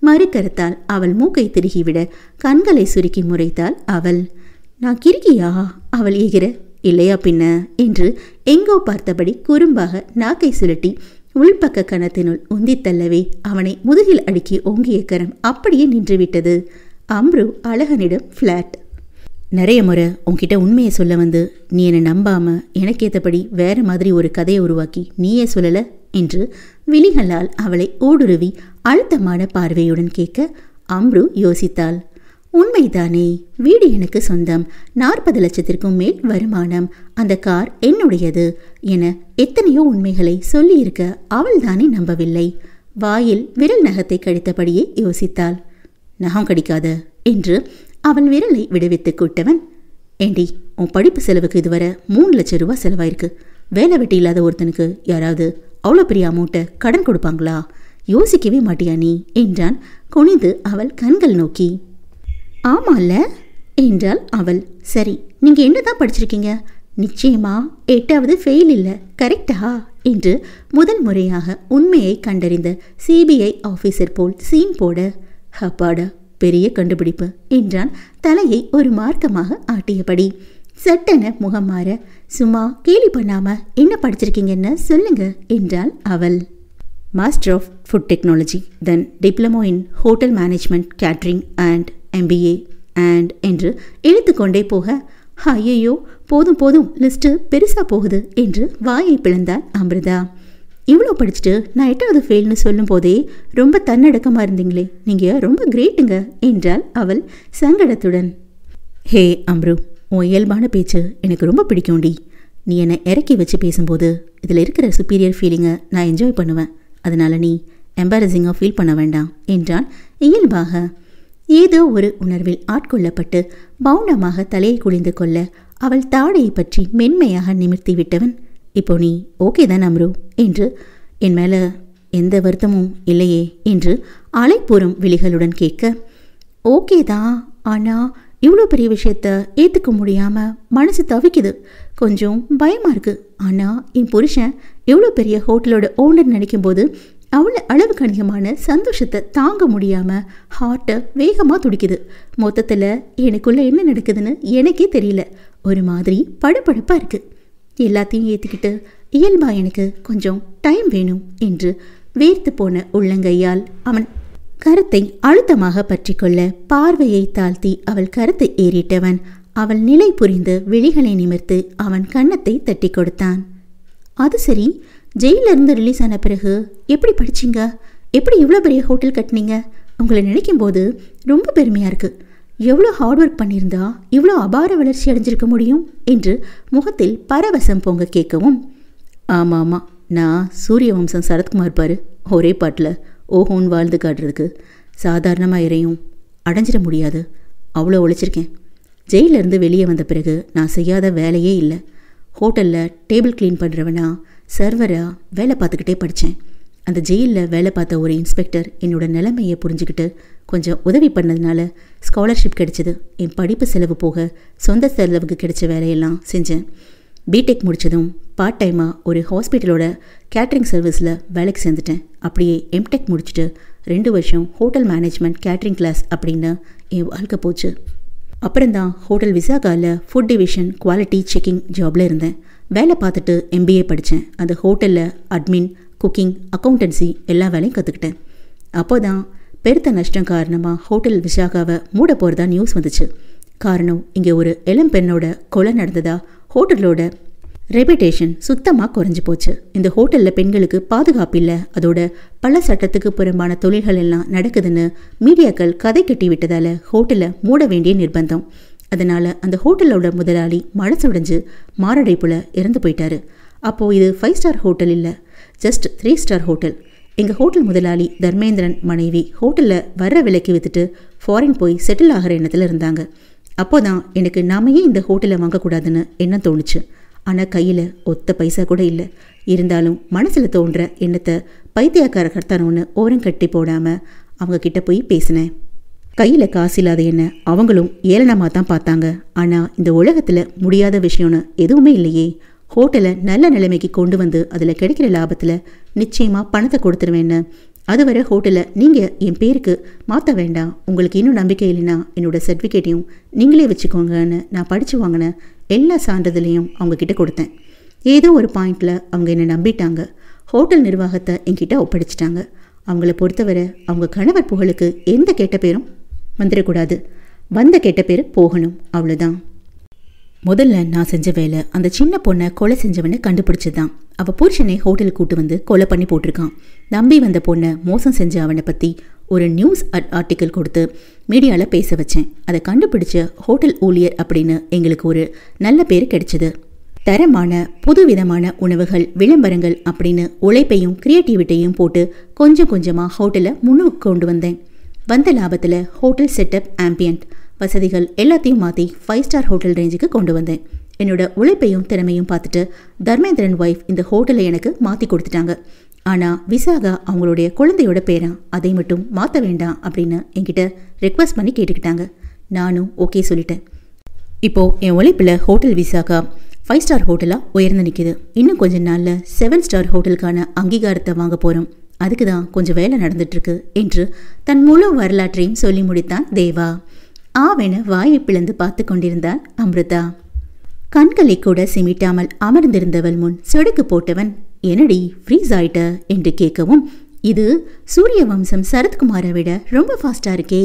மறுக்கரத்தால் அவள் மூக்கை திருகிவிட கண்களை சுருக்கி முறைத்தாள் அவள் நான் கிருக்கியா அவள் ஏகிற இல்லையா பின்ன என்று எங்கோ பார்த்தபடி குறும்பாக நாக்கை சுழட்டி உள்பக்க கணத்தினுள் உந்தித் தள்ளவே அவனை முதுகில் அடுக்கி ஓங்கிய கரம் அப்படியே நின்றுவிட்டது அம்ரு அழகனிடம் ஃப்ளாட் நிறைய முறை உன்கிட்ட உண்மையை சொல்ல வந்து நீ என்னை நம்பாமல் எனக்கேற்றபடி வேறு மாதிரி ஒரு கதையை உருவாக்கி நீயே சொல்லலை என்று விழிகளால் அவளை ஊடுருவி அழுத்தமான பார்வையுடன் கேட்க அம்ரு யோசித்தாள் உண்மைதானே வீடு எனக்கு சொந்தம் நாற்பது லட்சத்திற்கும் மேல் வருமானம் அந்த கார் என்னுடையது என எத்தனையோ உண்மைகளை சொல்லியிருக்க அவள் தானே நம்பவில்லை வாயில் விரல் நகத்தை கழித்தபடியே யோசித்தாள் நகம் கடிக்காத என்று அவன் விரலை விடுவித்து கூட்டவன் ஏண்டி உன் படிப்பு செலவுக்கு இதுவரை மூணு லட்சம் ரூபா செலவாயிருக்கு வேலை வெட்டி இல்லாத ஒருத்தனுக்கு யாராவது அவ்வளோ பெரிய அமௌண்ட்டை கடன் கொடுப்பாங்களா யோசிக்கவே மாட்டியா நீ என்றான் குனிந்து அவள் கண்கள் நோக்கி ஆமாம்ல என்றாள் அவள் சரி நீங்கள் என்ன தான் படிச்சிருக்கீங்க நிச்சயமா எட்டாவது ஃபெயில் இல்லை கரெக்டா என்று முதல் முறையாக உண்மையை கண்டறிந்த சிபிஐ ஆஃபீஸர் போல் சீன் போட ஹப்பாடா பெரிய கண்டுபிடிப்பு என்றான் தலையை ஒரு மார்க்கமாக ஆட்டியபடி சட்டன முகம் மாற சும்மா கேலி பண்ணாமல் என்ன படிச்சிருக்கீங்கன்னு சொல்லுங்க என்றாள் அவள் master of food technology then diploma in hotel management catering and MBA and என்று இழுத்து கொண்டே போக ஐயையோ போதும் போதும் லிஸ்ட்டு பெருசாக போகுது என்று வாயை பிளந்தார் அமிர்தா இவ்வளோ படிச்சுட்டு நான் எட்டாவது ஃபெயில்னு சொல்லும் போதே ரொம்ப தன்னடக்கமாக இருந்தீங்களே நீங்கள் ரொம்ப கிரேட்டுங்க என்றாள் அவள் சங்கடத்துடன் ஹே அம்ரு உன் இயல்பான பேச்சு எனக்கு ரொம்ப பிடிக்கும்டி நீ என்னை இறக்கி வச்சு பேசும்போது இதில் இருக்கிற சுப்பீரியர் ஃபீலிங்கை நான் என்ஜாய் பண்ணுவேன் அதனால் நீ எம்பாரசிங்காக ஃபீல் பண்ண வேண்டாம் என்றான் இயல்பாக ஏதோ ஒரு உணர்வில் ஆட்கொள்ளப்பட்டு மௌனமாக தலையை குளிந்து கொள்ள அவள் தாடையை பற்றி மென்மையாக நிமிர்த்தி விட்டவன் இப்போ நீ ஓகே தான் அம்ரு என்று என் மேல எந்த வருத்தமும் இல்லையே என்று அலைப்பூறும் விழிகளுடன் கேட்க ஓகே தான் இவ்வளோ பெரிய விஷயத்த ஏற்றுக்க முடியாமல் மனசு தவிக்குது கொஞ்சம் பயமாக இருக்குது ஆனால் என் புருஷன் இவ்வளோ பெரிய ஹோட்டலோட ஓனர் நினைக்கும் போது அவ்வளோ அளவுக்கு அதிகமான சந்தோஷத்தை தாங்க முடியாமல் ஹார்ட்டை வேகமாக துடிக்குது மொத்தத்தில் எனக்குள்ளே என்ன நடக்குதுன்னு எனக்கே தெரியல ஒரு மாதிரி படுபடுப்பா இருக்கு எல்லாத்தையும் ஏத்துக்கிட்டு இயல்பா எனக்கு கொஞ்சம் டைம் வேணும் என்று வேர்த்து போன உள்ளங்கையால் அவன் கருத்தை அழுத்தமாக பற்றிக்கொள்ள பார்வையை தாழ்த்தி அவள் கருத்தை ஏறிட்டவன் அவள் நிலை புரிந்து விழிகளை நிமிர்த்து அவன் கன்னத்தை தட்டி கொடுத்தான் அது சரி ஜெயிலிருந்து ரிலீஸ் ஆன பிறகு எப்படி படிச்சிங்க எப்படி இவ்வளோ பெரிய ஹோட்டல் கட்டினீங்க உங்களை நினைக்கும் போது ரொம்ப பெருமையாக இருக்குது எவ்வளோ ஹார்ட் ஒர்க் பண்ணியிருந்தா இவ்வளோ அபார வளர்ச்சி அடைஞ்சிருக்க முடியும் என்று முகத்தில் பரவசம் பொங்க கேட்கவும் ஆமாம் ஆமாம் நான் சூரிய வம்சம் சரத்குமார் பாரு ஒரே பாட்டில் ஓஹோன்னு வாழ்ந்து காட்டுறதுக்கு சாதாரணமாக இறையும் அடைஞ்சிட முடியாது அவ்வளோ உழைச்சிருக்கேன் ஜெயிலிருந்து வெளியே வந்த பிறகு நான் செய்யாத வேலையே இல்லை ஹோட்டலில் டேபிள் க்ளீன் பண்ணுறவனா சர்வராக வேலை பார்த்துக்கிட்டே படித்தேன் அந்த ஜெயிலில் வேலை பார்த்த ஒரு இன்ஸ்பெக்டர் என்னோடய நிலைமையை புரிஞ்சுக்கிட்டு கொஞ்சம் உதவி பண்ணதுனால ஸ்காலர்ஷிப் கிடைச்சிது என் படிப்பு செலவு போக சொந்த செலவுக்கு கிடைச்ச வேலையெல்லாம் செஞ்சேன் பிடெக் முடித்ததும் பார்ட் டைமாக ஒரு ஹாஸ்பிட்டலோட கேட்ரிங் சர்வீஸில் வேலைக்கு சேர்ந்துட்டேன் அப்படியே எம்டெக் முடிச்சுட்டு ரெண்டு வருஷம் ஹோட்டல் மேனேஜ்மெண்ட் கேட்ரிங் கிளாஸ் அப்படின்னு என் வாழ்க்கை போச்சு அப்புறம்தான் ஹோட்டல் விசாகாவில் ஃபுட் டிவிஷன் குவாலிட்டி செக்கிங் ஜாபில் இருந்தேன் வேலை பார்த்துட்டு எம்பிஏ படித்தேன் அந்த ஹோட்டலில் அட்மின் குக்கிங் அக்கௌண்டன்சி எல்லா வேலையும் கற்றுக்கிட்டேன் அப்போ தான் பெருத்த நஷ்டம் காரணமாக ஹோட்டல் விசாகாவை மூட போகிறதா நியூஸ் வந்துச்சு காரணம் இங்கே ஒரு இளம் பெண்ணோட கொலை நடந்ததா ஹோட்டலோட ரெபுடேஷன் சுத்தமாக குறைஞ்சி போச்சு இந்த ஹோட்டலில் பெண்களுக்கு பாதுகாப்பு இல்லை அதோட பல சட்டத்துக்கு புறம்பான தொழில்கள் எல்லாம் நடக்குதுன்னு மீடியாக்கள் கதை கட்டி விட்டதால் ஹோட்டலை மூட வேண்டிய நிர்பந்தம் அதனால் அந்த ஹோட்டலோட முதலாளி உடைஞ்சு மாரடைப்பில் இறந்து போயிட்டாரு அப்போது இது ஃபைவ் ஸ்டார் ஹோட்டல் இல்லை ஜஸ்ட் த்ரீ ஸ்டார் ஹோட்டல் எங்கள் ஹோட்டல் முதலாளி தர்மேந்திரன் மனைவி ஹோட்டலில் வர்ற விலைக்கு விற்றுட்டு ஃபாரின் போய் செட்டில் ஆகிற எண்ணத்தில் இருந்தாங்க அப்போ தான் எனக்கு நாமையே இந்த ஹோட்டலை வாங்கக்கூடாதுன்னு எண்ணம் தோணுச்சு ஆனால் கையில் ஒத்த பைசா கூட இல்லை இருந்தாலும் மனசில் தோன்ற எண்ணத்தை பைத்தியக்கார கர்த்தானோன்னு ஓரம் கட்டி போடாமல் அவங்கக்கிட்ட போய் பேசினேன் கையில் காசு இல்லாத என்ன அவங்களும் ஏளனமாக தான் பார்த்தாங்க ஆனால் இந்த உலகத்தில் முடியாத விஷயம்னு எதுவுமே இல்லையே ஹோட்டலை நல்ல நிலைமைக்கு கொண்டு வந்து அதில் கிடைக்கிற லாபத்தில் நிச்சயமாக பணத்தை கொடுத்துருவேன்னு அதுவரை ஹோட்டலை நீங்கள் என் பேருக்கு மாற்ற வேண்டாம் உங்களுக்கு இன்னும் நம்பிக்கை இல்லைன்னா என்னோடய சர்டிஃபிகேட்டையும் நீங்களே வச்சுக்கோங்கன்னு நான் படித்து வாங்கின எல்லா சான்றிதழையும் அவங்கக்கிட்ட கொடுத்தேன் ஏதோ ஒரு பாயிண்டில் அவங்க என்னை நம்பிட்டாங்க ஹோட்டல் நிர்வாகத்தை என்கிட்ட ஒப்படைச்சிட்டாங்க அவங்கள பொறுத்தவரை அவங்க கணவர் புகழுக்கு எந்த கெட்ட பேரும் வந்துடக்கூடாது வந்த கேட்ட பேர் போகணும் அவ்வளோதான் முதல்ல நான் செஞ்ச வேலை அந்த சின்ன பொண்ணை கொலை செஞ்சவனை கண்டுபிடிச்சது தான் அவள் புருஷனை ஹோட்டலுக்கு கூட்டு வந்து கொலை பண்ணி போட்டிருக்கான் நம்பி வந்த பொண்ணை மோசம் செஞ்ச அவனை பற்றி ஒரு நியூஸ் ஆர்டிக்கல் கொடுத்து மீடியாவில் பேச வச்சேன் அதை கண்டுபிடிச்ச ஹோட்டல் ஊழியர் அப்படின்னு எங்களுக்கு ஒரு நல்ல பேர் கிடைச்சிது தரமான புதுவிதமான உணவுகள் விளம்பரங்கள் அப்படின்னு உழைப்பையும் கிரியேட்டிவிட்டியும் போட்டு கொஞ்சம் கொஞ்சமாக ஹோட்டலை முன்னுக்கு கொண்டு வந்தேன் வந்த லாபத்தில் ஹோட்டல் செட்டப் ஆம்பியன்ட் வசதிகள் எல்லாத்தையும் மாற்றி ஃபைவ் ஸ்டார் ஹோட்டல் ரேஞ்சுக்கு கொண்டு வந்தேன் என்னோட உழைப்பையும் திறமையும் பார்த்துட்டு தர்மேந்திரன் ஒய்ஃப் இந்த ஹோட்டலை எனக்கு மாற்றி கொடுத்துட்டாங்க ஆனால் விசாகா அவங்களுடைய குழந்தையோட பேரா அதை மட்டும் மாற்ற வேண்டாம் அப்படின்னு என்கிட்ட ரெக்வஸ்ட் பண்ணி கேட்டுக்கிட்டாங்க நானும் ஓகே சொல்லிட்டேன் இப்போது என் உழைப்பில் ஹோட்டல் விசாகா ஃபைவ் ஸ்டார் ஹோட்டலாக உயர்ந்து நிற்கிது இன்னும் கொஞ்சம் நாளில் செவன் ஸ்டார் ஹோட்டலுக்கான அங்கீகாரத்தை வாங்க போகிறோம் அதுக்கு தான் கொஞ்சம் வேலை நடந்துட்டுருக்கு என்று தன் முழு வரலாற்றையும் சொல்லி முடித்தான் தேவா ஆவென வாயை பிளந்து பார்த்து கொண்டிருந்தாள் அமிர்தா கண்களை கூட சிமிட்டாமல் அமர்ந்திருந்தவள் முன் செடுக்கு போட்டவன் என்னடி ஃப்ரீஸ் ஆயிட்ட என்று கேட்கவும் இது சூரிய வம்சம் சரத்குமாரை விட ரொம்ப ஃபாஸ்ட்டாக இருக்கே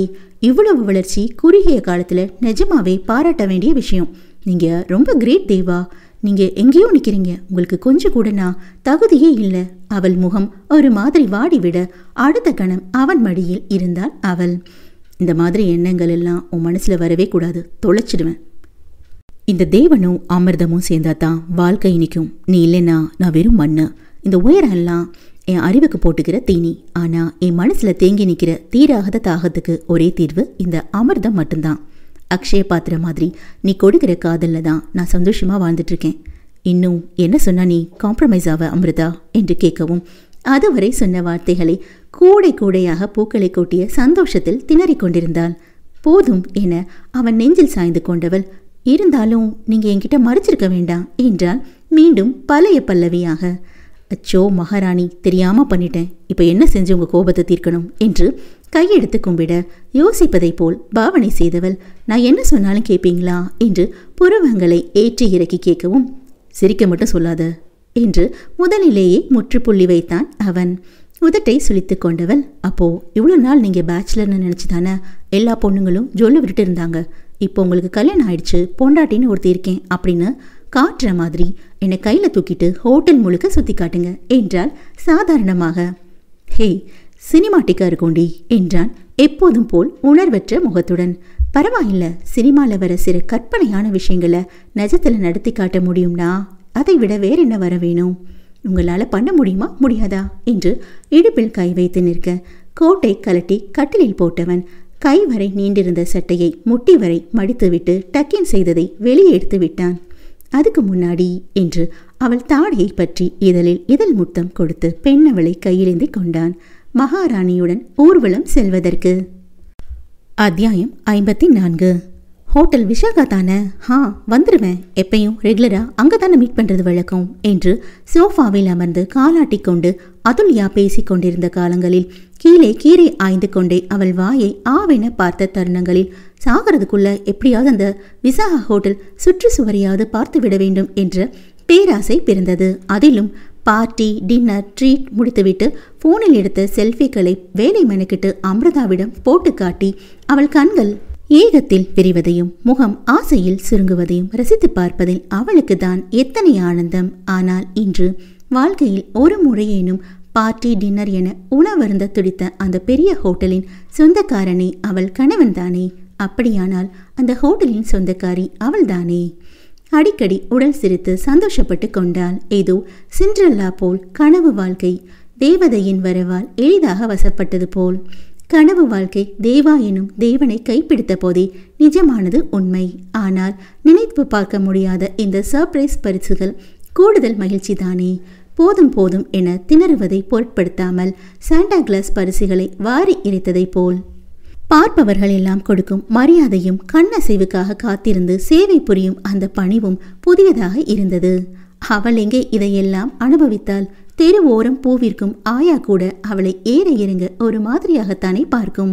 இவ்வளவு வளர்ச்சி குறுகிய காலத்தில் நிஜமாவே பாராட்ட வேண்டிய விஷயம் நீங்கள் ரொம்ப கிரேட் தேவா நீங்கள் எங்கேயோ நிற்கிறீங்க உங்களுக்கு கொஞ்சம் கூட நான் தகுதியே இல்லை அவள் முகம் ஒரு மாதிரி வாடிவிட அடுத்த கணம் அவன் மடியில் இருந்தாள் அவள் இந்த மாதிரி எண்ணங்கள் எல்லாம் உன் மனசில் வரவே கூடாது தொலைச்சிடுவேன் இந்த தேவனும் அமிர்தமும் சேர்ந்தா தான் வாழ்க்கை இனிக்கும் நீ இல்லைன்னா நான் வெறும் மண்ணு இந்த உயரம் எல்லாம் என் அறிவுக்கு போட்டுக்கிற தீனி ஆனால் என் மனசில் தேங்கி நிற்கிற தீராகாத தாகத்துக்கு ஒரே தீர்வு இந்த அமிர்தம் மட்டும்தான் அக்ஷய பாத்திர மாதிரி நீ கொடுக்குற காதலில் தான் நான் சந்தோஷமாக வாழ்ந்துட்டுருக்கேன் இன்னும் என்ன சொன்னா நீ காம்ப்ரமைஸ் ஆவ அமிர்தா என்று கேட்கவும் அதுவரை சொன்ன வார்த்தைகளை கூடை கூடையாக பூக்களை கூட்டிய சந்தோஷத்தில் திணறிக் கொண்டிருந்தாள் போதும் என அவன் நெஞ்சில் சாய்ந்து கொண்டவள் இருந்தாலும் நீங்கள் என்கிட்ட மறைச்சிருக்க வேண்டாம் என்றால் மீண்டும் பழைய பல்லவியாக அச்சோ மகாராணி தெரியாமல் பண்ணிட்டேன் இப்போ என்ன செஞ்சு உங்க கோபத்தை தீர்க்கணும் என்று கையெடுத்து கும்பிட யோசிப்பதைப் போல் பாவனை செய்தவள் நான் என்ன சொன்னாலும் கேட்பீங்களா என்று புருவங்களை ஏற்றி இறக்கி கேட்கவும் சிரிக்க மட்டும் சொல்லாத என்று முதலிலேயே முற்றுப்புள்ளி வைத்தான் அவன் உதட்டை சுழித்து கொண்டவள் அப்போ இவ்வளோ நாள் நீங்கள் பேச்சுலர்னு நினச்சி தானே எல்லா பொண்ணுங்களும் ஜொல்லு விட்டுட்டு இருந்தாங்க இப்போ உங்களுக்கு கல்யாணம் ஆயிடுச்சு பொண்டாட்டின்னு ஒருத்தி இருக்கேன் அப்படின்னு காட்டுற மாதிரி என்னை கையில் தூக்கிட்டு ஹோட்டல் முழுக்க சுற்றி காட்டுங்க என்றால் சாதாரணமாக ஹேய் சினிமாட்டிக்கா இருக்கோண்டி என்றான் எப்போதும் போல் உணர்வற்ற முகத்துடன் பரவாயில்ல சினிமாவில் வர சில கற்பனையான விஷயங்களை நிஜத்தில் நடத்தி காட்ட முடியும்னா அதை விட வேற என்ன வர வேணும் உங்களால் பண்ண முடியுமா முடியாதா என்று இடுப்பில் கை வைத்து நிற்க கோட்டை கலட்டி கட்டிலில் போட்டவன் கை வரை நீண்டிருந்த சட்டையை முட்டி வரை மடித்துவிட்டு டக்கின் செய்ததை வெளியே எடுத்து விட்டான் அதுக்கு முன்னாடி என்று அவள் தாடையை பற்றி இதழில் இதழ் முத்தம் கொடுத்து பெண் அவளை கையிலேந்தி கொண்டான் மகாராணியுடன் ஊர்வலம் செல்வதற்கு அத்தியாயம் ஐம்பத்தி நான்கு ஹோட்டல் விஷாகா தானே ஹா வந்துடுவேன் எப்பயும் ரெகுலராக அங்கே தானே மீட் பண்ணுறது வழக்கம் என்று சோஃபாவில் அமர்ந்து காலாட்டி கொண்டு அதுல்யா பேசி கொண்டிருந்த காலங்களில் கீழே கீரை ஆய்ந்து கொண்டே அவள் வாயை ஆவென பார்த்த தருணங்களில் சாகிறதுக்குள்ள எப்படியாவது அந்த விசாகா ஹோட்டல் சுற்றுச்சுவரையாவது பார்த்து விட வேண்டும் என்ற பேராசை பிறந்தது அதிலும் பார்ட்டி டின்னர் ட்ரீட் முடித்துவிட்டு போனில் எடுத்த செல்ஃபிகளை வேலை மெனக்கிட்டு அமிர்தாவிடம் போட்டு காட்டி அவள் கண்கள் ஏகத்தில் விரிவதையும் முகம் ஆசையில் சுருங்குவதையும் ரசித்து பார்ப்பதில் அவளுக்கு தான் எத்தனை ஆனந்தம் ஆனால் இன்று வாழ்க்கையில் ஒரு முறையேனும் பார்ட்டி டின்னர் என உணவருந்த துடித்த அந்த பெரிய ஹோட்டலின் சொந்தக்காரனை அவள் கணவன் தானே அப்படியானால் அந்த ஹோட்டலின் சொந்தக்காரி அவள் தானே அடிக்கடி உடல் சிரித்து சந்தோஷப்பட்டு கொண்டாள் ஏதோ சிண்ட்ரல்லா போல் கனவு வாழ்க்கை தேவதையின் வரவால் எளிதாக வசப்பட்டது போல் கனவு வாழ்க்கை தேவா எனும் தேவனை கைப்பிடித்த போதே நிஜமானது உண்மை ஆனால் நினைத்து பார்க்க முடியாத இந்த சர்ப்ரைஸ் பரிசுகள் கூடுதல் மகிழ்ச்சி தானே போதும் போதும் என திணறுவதை பொருட்படுத்தாமல் சாண்டா கிளாஸ் பரிசுகளை வாரி இறைத்ததைப் போல் பார்ப்பவர்கள் எல்லாம் கொடுக்கும் மரியாதையும் கண்ணசைவுக்காக காத்திருந்து சேவை புரியும் அந்த பணிவும் புதியதாக இருந்தது அவள் எங்கே இதையெல்லாம் அனுபவித்தாள் தெரு ஓரம் பூவிற்கும் ஆயா கூட அவளை ஏற இறங்க ஒரு மாதிரியாகத்தானே பார்க்கும்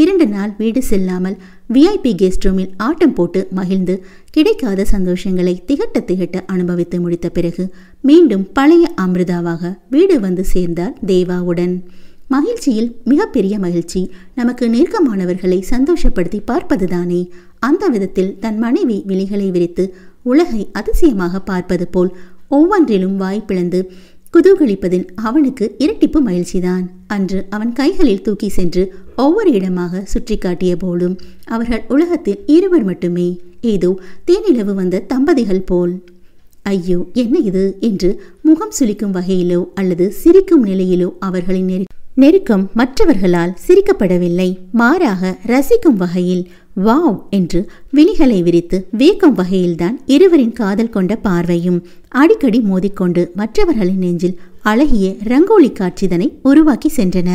இரண்டு நாள் வீடு செல்லாமல் விஐபி கெஸ்ட் ரூமில் ஆட்டம் போட்டு மகிழ்ந்து கிடைக்காத சந்தோஷங்களை திகட்ட திகட்ட அனுபவித்து முடித்த பிறகு மீண்டும் பழைய அமிர்தாவாக வீடு வந்து சேர்ந்தார் தேவாவுடன் மகிழ்ச்சியில் மிகப்பெரிய மகிழ்ச்சி நமக்கு நெருக்கமானவர்களை சந்தோஷப்படுத்தி பார்ப்பதுதானே அந்த விதத்தில் தன் மனைவி விழிகளை விரித்து உலகை அதிசயமாக பார்ப்பது போல் ஒவ்வொன்றிலும் வாய் குதூகலிப்பதில் அவனுக்கு இரட்டிப்பு மகிழ்ச்சிதான் அன்று அவன் கைகளில் தூக்கி சென்று ஒவ்வொரு இடமாக சுற்றி காட்டிய போலும் அவர்கள் உலகத்தில் இருவர் மட்டுமே ஏதோ தேனிலவு வந்த தம்பதிகள் போல் ஐயோ என்ன இது என்று முகம் சுளிக்கும் வகையிலோ அல்லது சிரிக்கும் நிலையிலோ அவர்களின் நெருக்கி நெருக்கம் மற்றவர்களால் சிரிக்கப்படவில்லை மாறாக ரசிக்கும் வகையில் வாவ் என்று விழிகளை விரித்து வேக்கும் வகையில்தான் இருவரின் காதல் கொண்ட பார்வையும் அடிக்கடி மோதிக்கொண்டு மற்றவர்களின் நெஞ்சில் அழகிய ரங்கோலி காட்சிதனை உருவாக்கி சென்றன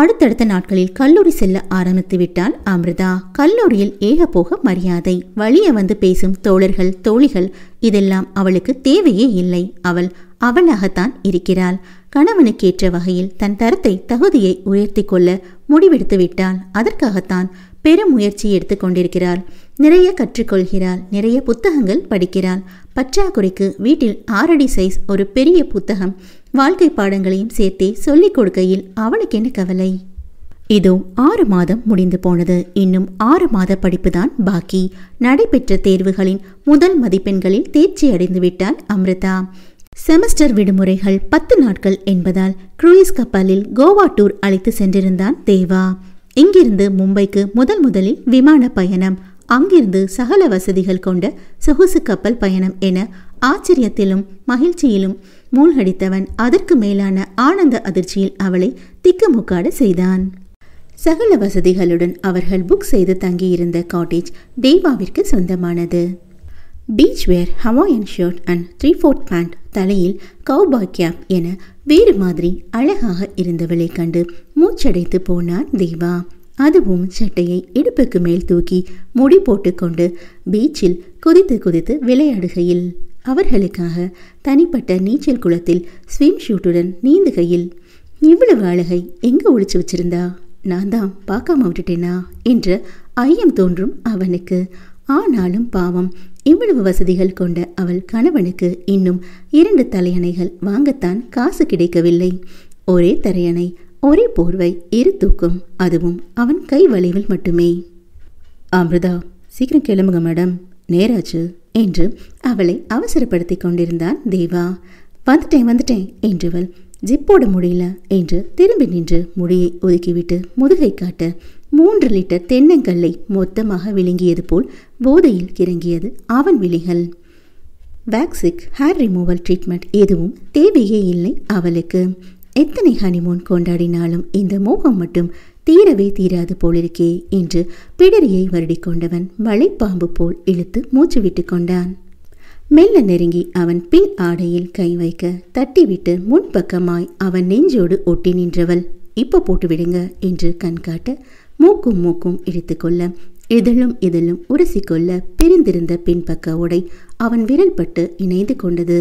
அடுத்தடுத்த நாட்களில் கல்லூரி செல்ல ஆரம்பித்து விட்டால் அமிர்தா கல்லூரியில் ஏகப்போக மரியாதை வழிய வந்து பேசும் தோழர்கள் தோழிகள் இதெல்லாம் அவளுக்கு தேவையே இல்லை அவள் அவளாகத்தான் இருக்கிறாள் கணவனுக்கேற்ற வகையில் தன் தரத்தை தகுதியை உயர்த்தி கொள்ள முடிவெடுத்து விட்டால் அதற்காகத்தான் பெரும் முயற்சி கொண்டிருக்கிறாள் நிறைய கற்றுக்கொள்கிறாள் நிறைய புத்தகங்கள் படிக்கிறாள் பற்றாக்குறைக்கு வீட்டில் ஆறடி சைஸ் ஒரு பெரிய புத்தகம் வாழ்க்கை பாடங்களையும் சேர்த்தே சொல்லிக் கொடுக்கையில் அவளுக்கென்ன கவலை இதோ ஆறு மாதம் முடிந்து போனது இன்னும் ஆறு மாத படிப்பு தான் பாக்கி நடைபெற்ற தேர்வுகளின் முதல் மதிப்பெண்களில் தேர்ச்சி அடைந்துவிட்டாள் அம்ரிதா செமஸ்டர் விடுமுறைகள் பத்து நாட்கள் என்பதால் குரூயிஸ் கப்பலில் கோவா டூர் அழைத்து சென்றிருந்தான் தேவா இங்கிருந்து மும்பைக்கு முதல் முதலில் விமான பயணம் அங்கிருந்து சகல வசதிகள் கொண்ட சொகுசு கப்பல் பயணம் என ஆச்சரியத்திலும் மகிழ்ச்சியிலும் மூழ்கடித்தவன் அதற்கு மேலான ஆனந்த அதிர்ச்சியில் அவளை திக்கமுக்காடு செய்தான் சகல வசதிகளுடன் அவர்கள் புக் செய்து தங்கியிருந்த காட்டேஜ் தேவாவிற்கு சொந்தமானது beach wear Hawaiian shirt and three fourth pant தலையில் கௌபாக்கியா என வேறு மாதிரி அழகாக இருந்தவளை கண்டு மூச்சடைத்து போனார் தேவா அதுவும் சட்டையை இடுப்புக்கு மேல் தூக்கி முடி போட்டுக்கொண்டு பீச்சில் குதித்து குதித்து விளையாடுகையில் அவர்களுக்காக தனிப்பட்ட நீச்சல் குளத்தில் ஸ்விம் ஷூட்டுடன் நீந்துகையில் இவ்வளவு அழகை எங்க ஒழிச்சு வச்சிருந்தா நான் தான் பார்க்காம விட்டுட்டேனா என்ற ஐயம் தோன்றும் அவனுக்கு ஆனாலும் பாவம் இவ்வளவு வசதிகள் கொண்ட அவள் கணவனுக்கு இன்னும் இரண்டு தலையணைகள் வாங்கத்தான் காசு கிடைக்கவில்லை ஒரே தலையணை ஒரே போர்வை இரு தூக்கும் அதுவும் அவன் கை வளைவில் மட்டுமே அமிர்தா சீக்கிரம் கிளம்புங்க மேடம் நேராச்சு என்று அவளை அவசரப்படுத்தி கொண்டிருந்தான் தேவா வந்துட்டேன் வந்துட்டேன் என்றவள் ஜிப்போட முடியல என்று திரும்பி நின்று முடியை ஒதுக்கிவிட்டு முதுகை காட்ட மூன்று லிட்டர் தென்னங்கல்லை மொத்தமாக விழுங்கியது போல் போதையில் கிறங்கியது அவன் விழிகள் வேக்சிக் ஹேர் ரிமூவல் ட்ரீட்மெண்ட் எதுவும் தேவையே இல்லை அவளுக்கு எத்தனை ஹனிமூன் கொண்டாடினாலும் இந்த மோகம் மட்டும் தீரவே தீராது போலிருக்கே என்று பிடரியை வருடிக்கொண்டவன் மலைப்பாம்பு போல் இழுத்து மூச்சு கொண்டான் மெல்ல நெருங்கி அவன் பின் ஆடையில் கை வைக்க தட்டிவிட்டு முன்பக்கமாய் அவன் நெஞ்சோடு ஒட்டி நின்றவள் இப்போ போட்டுவிடுங்க என்று கண்காட்ட மூக்கும் மூக்கும் இழுத்துக்கொள்ள இதழும் இதழும் உரசிக்கொள்ள பிரிந்திருந்த பின்பக்க உடை அவன் விரல் பட்டு இணைந்து கொண்டது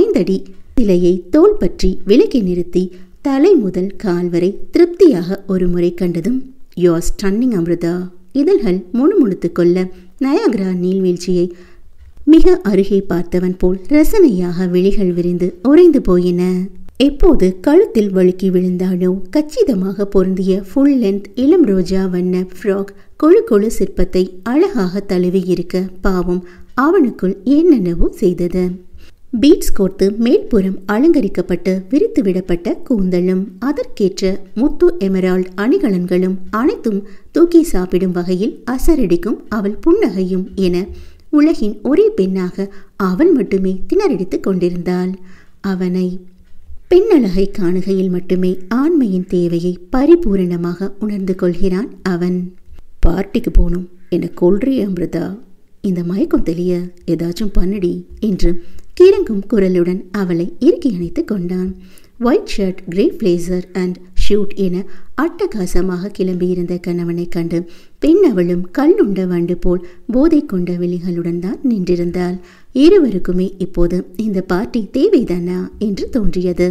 ஐந்தடி சிலையை தோல் பற்றி விலக்கி நிறுத்தி தலை முதல் கால் வரை திருப்தியாக ஒரு முறை கண்டதும் யோ ஸ்டன்னிங் அமிர்தா இதழ்கள் முணுமுணுத்து கொள்ள நயாகரா நீள்வீழ்ச்சியை மிக அருகே பார்த்தவன் போல் ரசனையாக விழிகள் விரிந்து உறைந்து போயின எப்போது கழுத்தில் வழுக்கி விழுந்தானோ கச்சிதமாக பொருந்திய ஃபுல் லென்த் இளம் ரோஜா வண்ண ஃப்ராக் கொழு கொழு சிற்பத்தை அழகாக தழுவி இருக்க பாவம் அவனுக்குள் என்னென்னவோ செய்தது பீட்ஸ் கோர்த்து மேற்புறம் அலங்கரிக்கப்பட்டு விரித்துவிடப்பட்ட கூந்தலும் அதற்கேற்ற முத்து எமரால்ட் அணிகலன்களும் அனைத்தும் தூக்கி சாப்பிடும் வகையில் அசரடிக்கும் அவள் புன்னகையும் என உலகின் ஒரே பெண்ணாக அவள் மட்டுமே திணறடித்துக் கொண்டிருந்தாள் அவனை பெண்ணழகை காணுகையில் மட்டுமே ஆண்மையின் தேவையை பரிபூரணமாக உணர்ந்து கொள்கிறான் அவன் பார்ட்டிக்கு போகணும் என கொள்றி அமிர்தா இந்த மயக்கம் தெளிய ஏதாச்சும் பண்ணடி என்று கிறங்கும் குரலுடன் அவளை இறுக்கி அணைத்து கொண்டான் white shirt grey blazer and suit என அட்டகாசமாக கிளம்பியிருந்த கணவனை கண்டு பெண் அவளும் கல்லுண்ட வண்டு போல் போதை கொண்ட விழிகளுடன் தான் நின்றிருந்தாள் இருவருக்குமே இப்போது இந்த பார்ட்டி தேவைதானா என்று தோன்றியது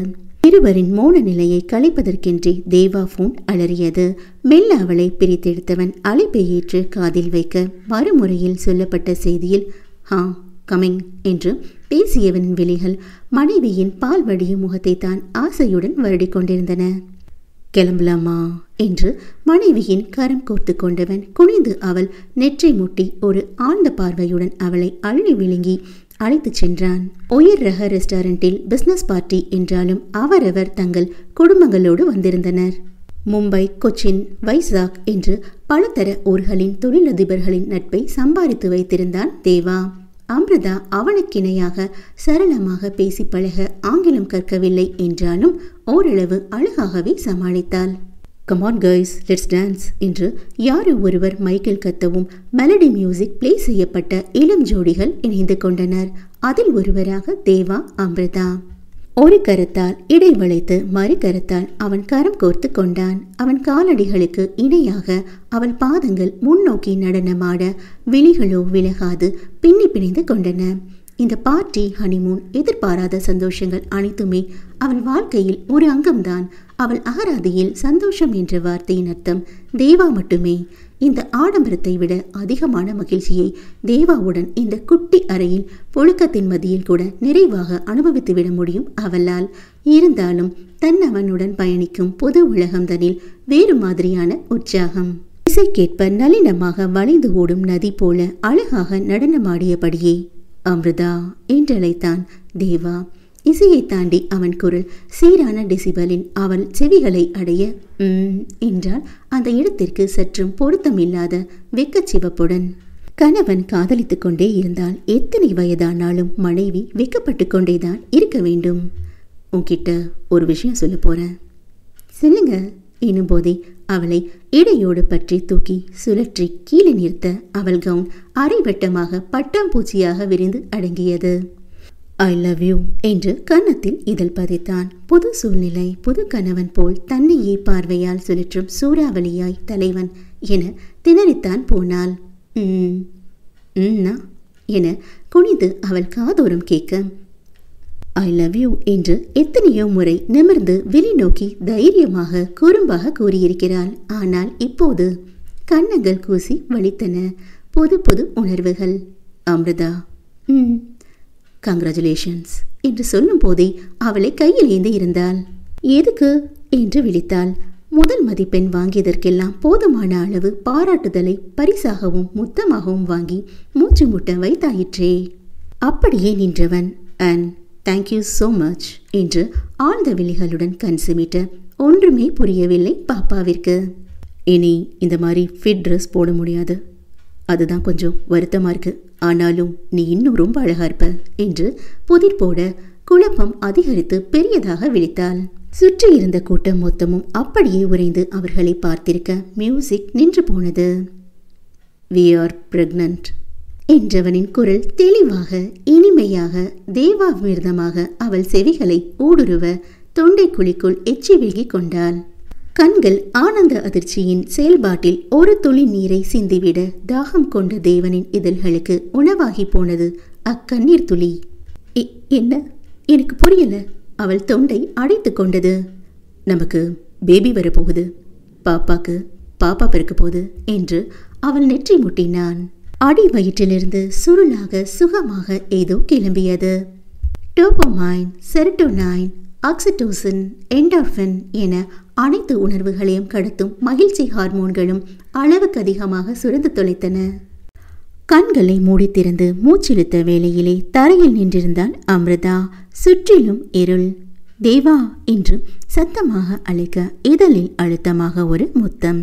இருவரின் மோன நிலையை கலைப்பதற்கென்றே தேவா போன் அலறியது மெல்ல அவளை பிரித்தெடுத்தவன் அழைப்பை ஏற்று காதில் வைக்க மறுமுறையில் சொல்லப்பட்ட செய்தியில் ஹா கமிங் என்று பேசியவனின் விழிகள் மனைவியின் பால் வடியும் முகத்தை தான் ஆசையுடன் வருடிக்கொண்டிருந்தன கிளம்பலாமா என்று மனைவியின் கரம் கோர்த்து கொண்டவன் குனிந்து அவள் நெற்றை முட்டி ஒரு ஆழ்ந்த பார்வையுடன் அவளை அள்ளி விழுங்கி அழைத்துச் சென்றான் உயர் ரக ரெஸ்டாரண்டில் பிஸ்னஸ் பார்ட்டி என்றாலும் அவரவர் தங்கள் குடும்பங்களோடு வந்திருந்தனர் மும்பை கொச்சின் வைசாக் என்று பலதர ஊர்களின் தொழிலதிபர்களின் நட்பை சம்பாதித்து வைத்திருந்தான் தேவா அம்ருதா அவனுக்கிணையாக சரளமாக பேசி பழக ஆங்கிலம் கற்கவில்லை என்றாலும் ஓரளவு அழகாகவே சமாளித்தாள் கமான் கேர்ள்ஸ் லெட்ஸ் டான்ஸ் என்று யாரோ ஒருவர் மைக்கில் கத்தவும் மெலடி மியூசிக் பிளே செய்யப்பட்ட இளம் ஜோடிகள் இணைந்து கொண்டனர் அதில் ஒருவராக தேவா அம்ருதா ஒரு கருத்தால் இடை வளைத்து மறு கருத்தால் அவன் கரம் கோர்த்து கொண்டான் அவன் காலடிகளுக்கு இணையாக அவள் பாதங்கள் முன்னோக்கி நடனமாட விழிகளோ விலகாது பின்னி பிணைந்து கொண்டன இந்த பார்ட்டி ஹனிமூன் எதிர்பாராத சந்தோஷங்கள் அனைத்துமே அவள் வாழ்க்கையில் ஒரு அங்கம்தான் அவள் அகராதியில் சந்தோஷம் என்ற வார்த்தையின் அர்த்தம் தேவா மட்டுமே இந்த ஆடம்பரத்தை விட அதிகமான மகிழ்ச்சியை தேவாவுடன் இந்த குட்டி அறையில் புழுக்கத்தின் மதியில் கூட நிறைவாக அனுபவித்துவிட முடியும் அவளால் இருந்தாலும் தன் அவனுடன் பயணிக்கும் பொது உலகம்தனில் வேறு மாதிரியான உற்சாகம் இசைக்கேற்ப நளினமாக வளைந்து ஓடும் நதி போல அழகாக நடனமாடியபடியே அமிர்தா என்றழைத்தான் தேவா இசையை தாண்டி அவன் குரல் சீரான டெசிபலின் அவள் செவிகளை அடைய என்றால் அந்த இடத்திற்கு சற்றும் பொருத்தமில்லாத வெக்கச்சிவப்புடன் கணவன் காதலித்துக் கொண்டே இருந்தால் எத்தனை வயதானாலும் மனைவி வெக்கப்பட்டு கொண்டேதான் தான் இருக்க வேண்டும் உன்கிட்ட ஒரு விஷயம் சொல்ல போறேன் சொல்லுங்க என்னும் போதே அவளை இடையோடு பற்றி தூக்கி சுழற்றி கீழே நிறுத்த அவள் கவுன் அரைவட்டமாக பட்டாம்பூச்சியாக விரிந்து அடங்கியது ஐ லவ் யூ என்று கன்னத்தில் இதழ் பதித்தான் புது சூழ்நிலை புது கணவன் போல் தன்னையே பார்வையால் சுழற்றும் சூறாவளியாய் தலைவன் என திணறித்தான் போனாள் ம் என குனிந்து அவள் காதோரம் கேட்க ஐ லவ் யூ என்று எத்தனையோ முறை நிமிர்ந்து வெளி நோக்கி தைரியமாக குறும்பாக கூறியிருக்கிறாள் ஆனால் இப்போது கண்ணங்கள் கூசி வலித்தன புது புது உணர்வுகள் அமிர்தா ம் கங்க்ராச்சுலேஷன்ஸ் என்று சொல்லும் போதே அவளை கையில் ஏந்தி இருந்தாள் எதுக்கு என்று விழித்தாள் முதல் மதிப்பெண் வாங்கியதற்கெல்லாம் போதுமான அளவு பாராட்டுதலை பரிசாகவும் முத்தமாகவும் வாங்கி மூச்சு முட்ட வைத்தாயிற்றே அப்படியே நின்றவன் அண்ட் தேங்க்யூ சோ மச் என்று ஆழ்ந்த விழிகளுடன் கண் சிமிட்ட ஒன்றுமே புரியவில்லை பாப்பாவிற்கு இனி இந்த மாதிரி ஃபிட் ட்ரெஸ் போட முடியாது அதுதான் கொஞ்சம் வருத்தமாக இருக்குது ஆனாலும் நீ இன்னும் ரொம்ப அழகா இருப்ப என்று புதிர் போட குழப்பம் அதிகரித்து பெரியதாக விழித்தாள் சுற்றி இருந்த கூட்டம் மொத்தமும் அப்படியே உறைந்து அவர்களை பார்த்திருக்க மியூசிக் நின்று போனது வி ஆர் பிரெக்னன்ட் என்றவனின் குரல் தெளிவாக இனிமையாக தேவாமிர்தமாக அவள் செவிகளை ஊடுருவ தொண்டை குழிக்குள் எச்சி விழுகிக் கொண்டாள் கண்கள் ஆனந்த அதிர்ச்சியின் செயல்பாட்டில் ஒரு துளி நீரை சிந்திவிட தாகம் கொண்ட தேவனின் இதழ்களுக்கு உணவாகி போனது அக்கண்ணீர் துளி என்ன எனக்கு புரியல அவள் தொண்டை அடைத்து கொண்டது நமக்கு பேபி வரப்போகுது பாப்பாக்கு பாப்பா பிறக்க போகுது என்று அவள் நெற்றி முட்டினான் அடி வயிற்றிலிருந்து சுருளாக சுகமாக ஏதோ கிளம்பியது டோபோமைன் செரட்டோனைன் ஆக்சிடோசின் என்டார்ஃபின் என அனைத்து உணர்வுகளையும் கடத்தும் மகிழ்ச்சி ஹார்மோன்களும் அளவுக்கு அதிகமாக சுரந்து தொலைத்தன கண்களை மூடி திறந்து மூச்சிழுத்த வேளையிலே தரையில் நின்றிருந்தாள் அமிர்தா சுற்றிலும் இருள் தேவா என்று சத்தமாக அழைக்க இதழில் அழுத்தமாக ஒரு முத்தம்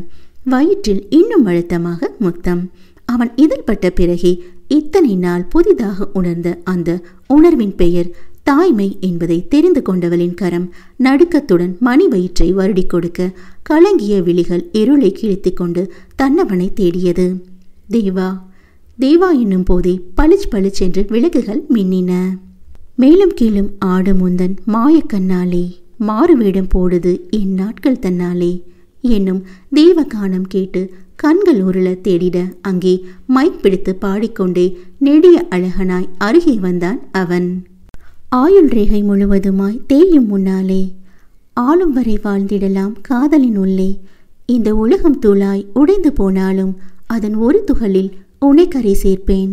வயிற்றில் இன்னும் அழுத்தமாக முத்தம் அவன் இதழ்பட்ட பிறகே இத்தனை நாள் புதிதாக உணர்ந்த அந்த உணர்வின் பெயர் தாய்மை என்பதை தெரிந்து கொண்டவளின் கரம் நடுக்கத்துடன் மணி வயிற்றை வருடி கொடுக்க கலங்கிய விழிகள் இருளை கிழித்து கொண்டு தன்னவனை தேடியது தேவா தேவா என்னும் போதே பளிச் பளிச் என்று விளக்குகள் மின்னின மேலும் கீழும் ஆடு முந்தன் மாயக்கண்ணாலே வேடம் போடுது என் நாட்கள் தன்னாலே என்னும் தெய்வ கானம் கேட்டு கண்கள் உருள தேடிட அங்கே மைக் பிடித்து பாடிக்கொண்டே நெடிய அழகனாய் அருகே வந்தான் அவன் ஆயுள் ரேகை முழுவதுமாய் தேயும் முன்னாலே ஆளும் வரை வாழ்ந்திடலாம் காதலின் உள்ளே இந்த உலகம் தூளாய் உடைந்து போனாலும் அதன் ஒரு துகளில் உனைக்கரை சேர்ப்பேன்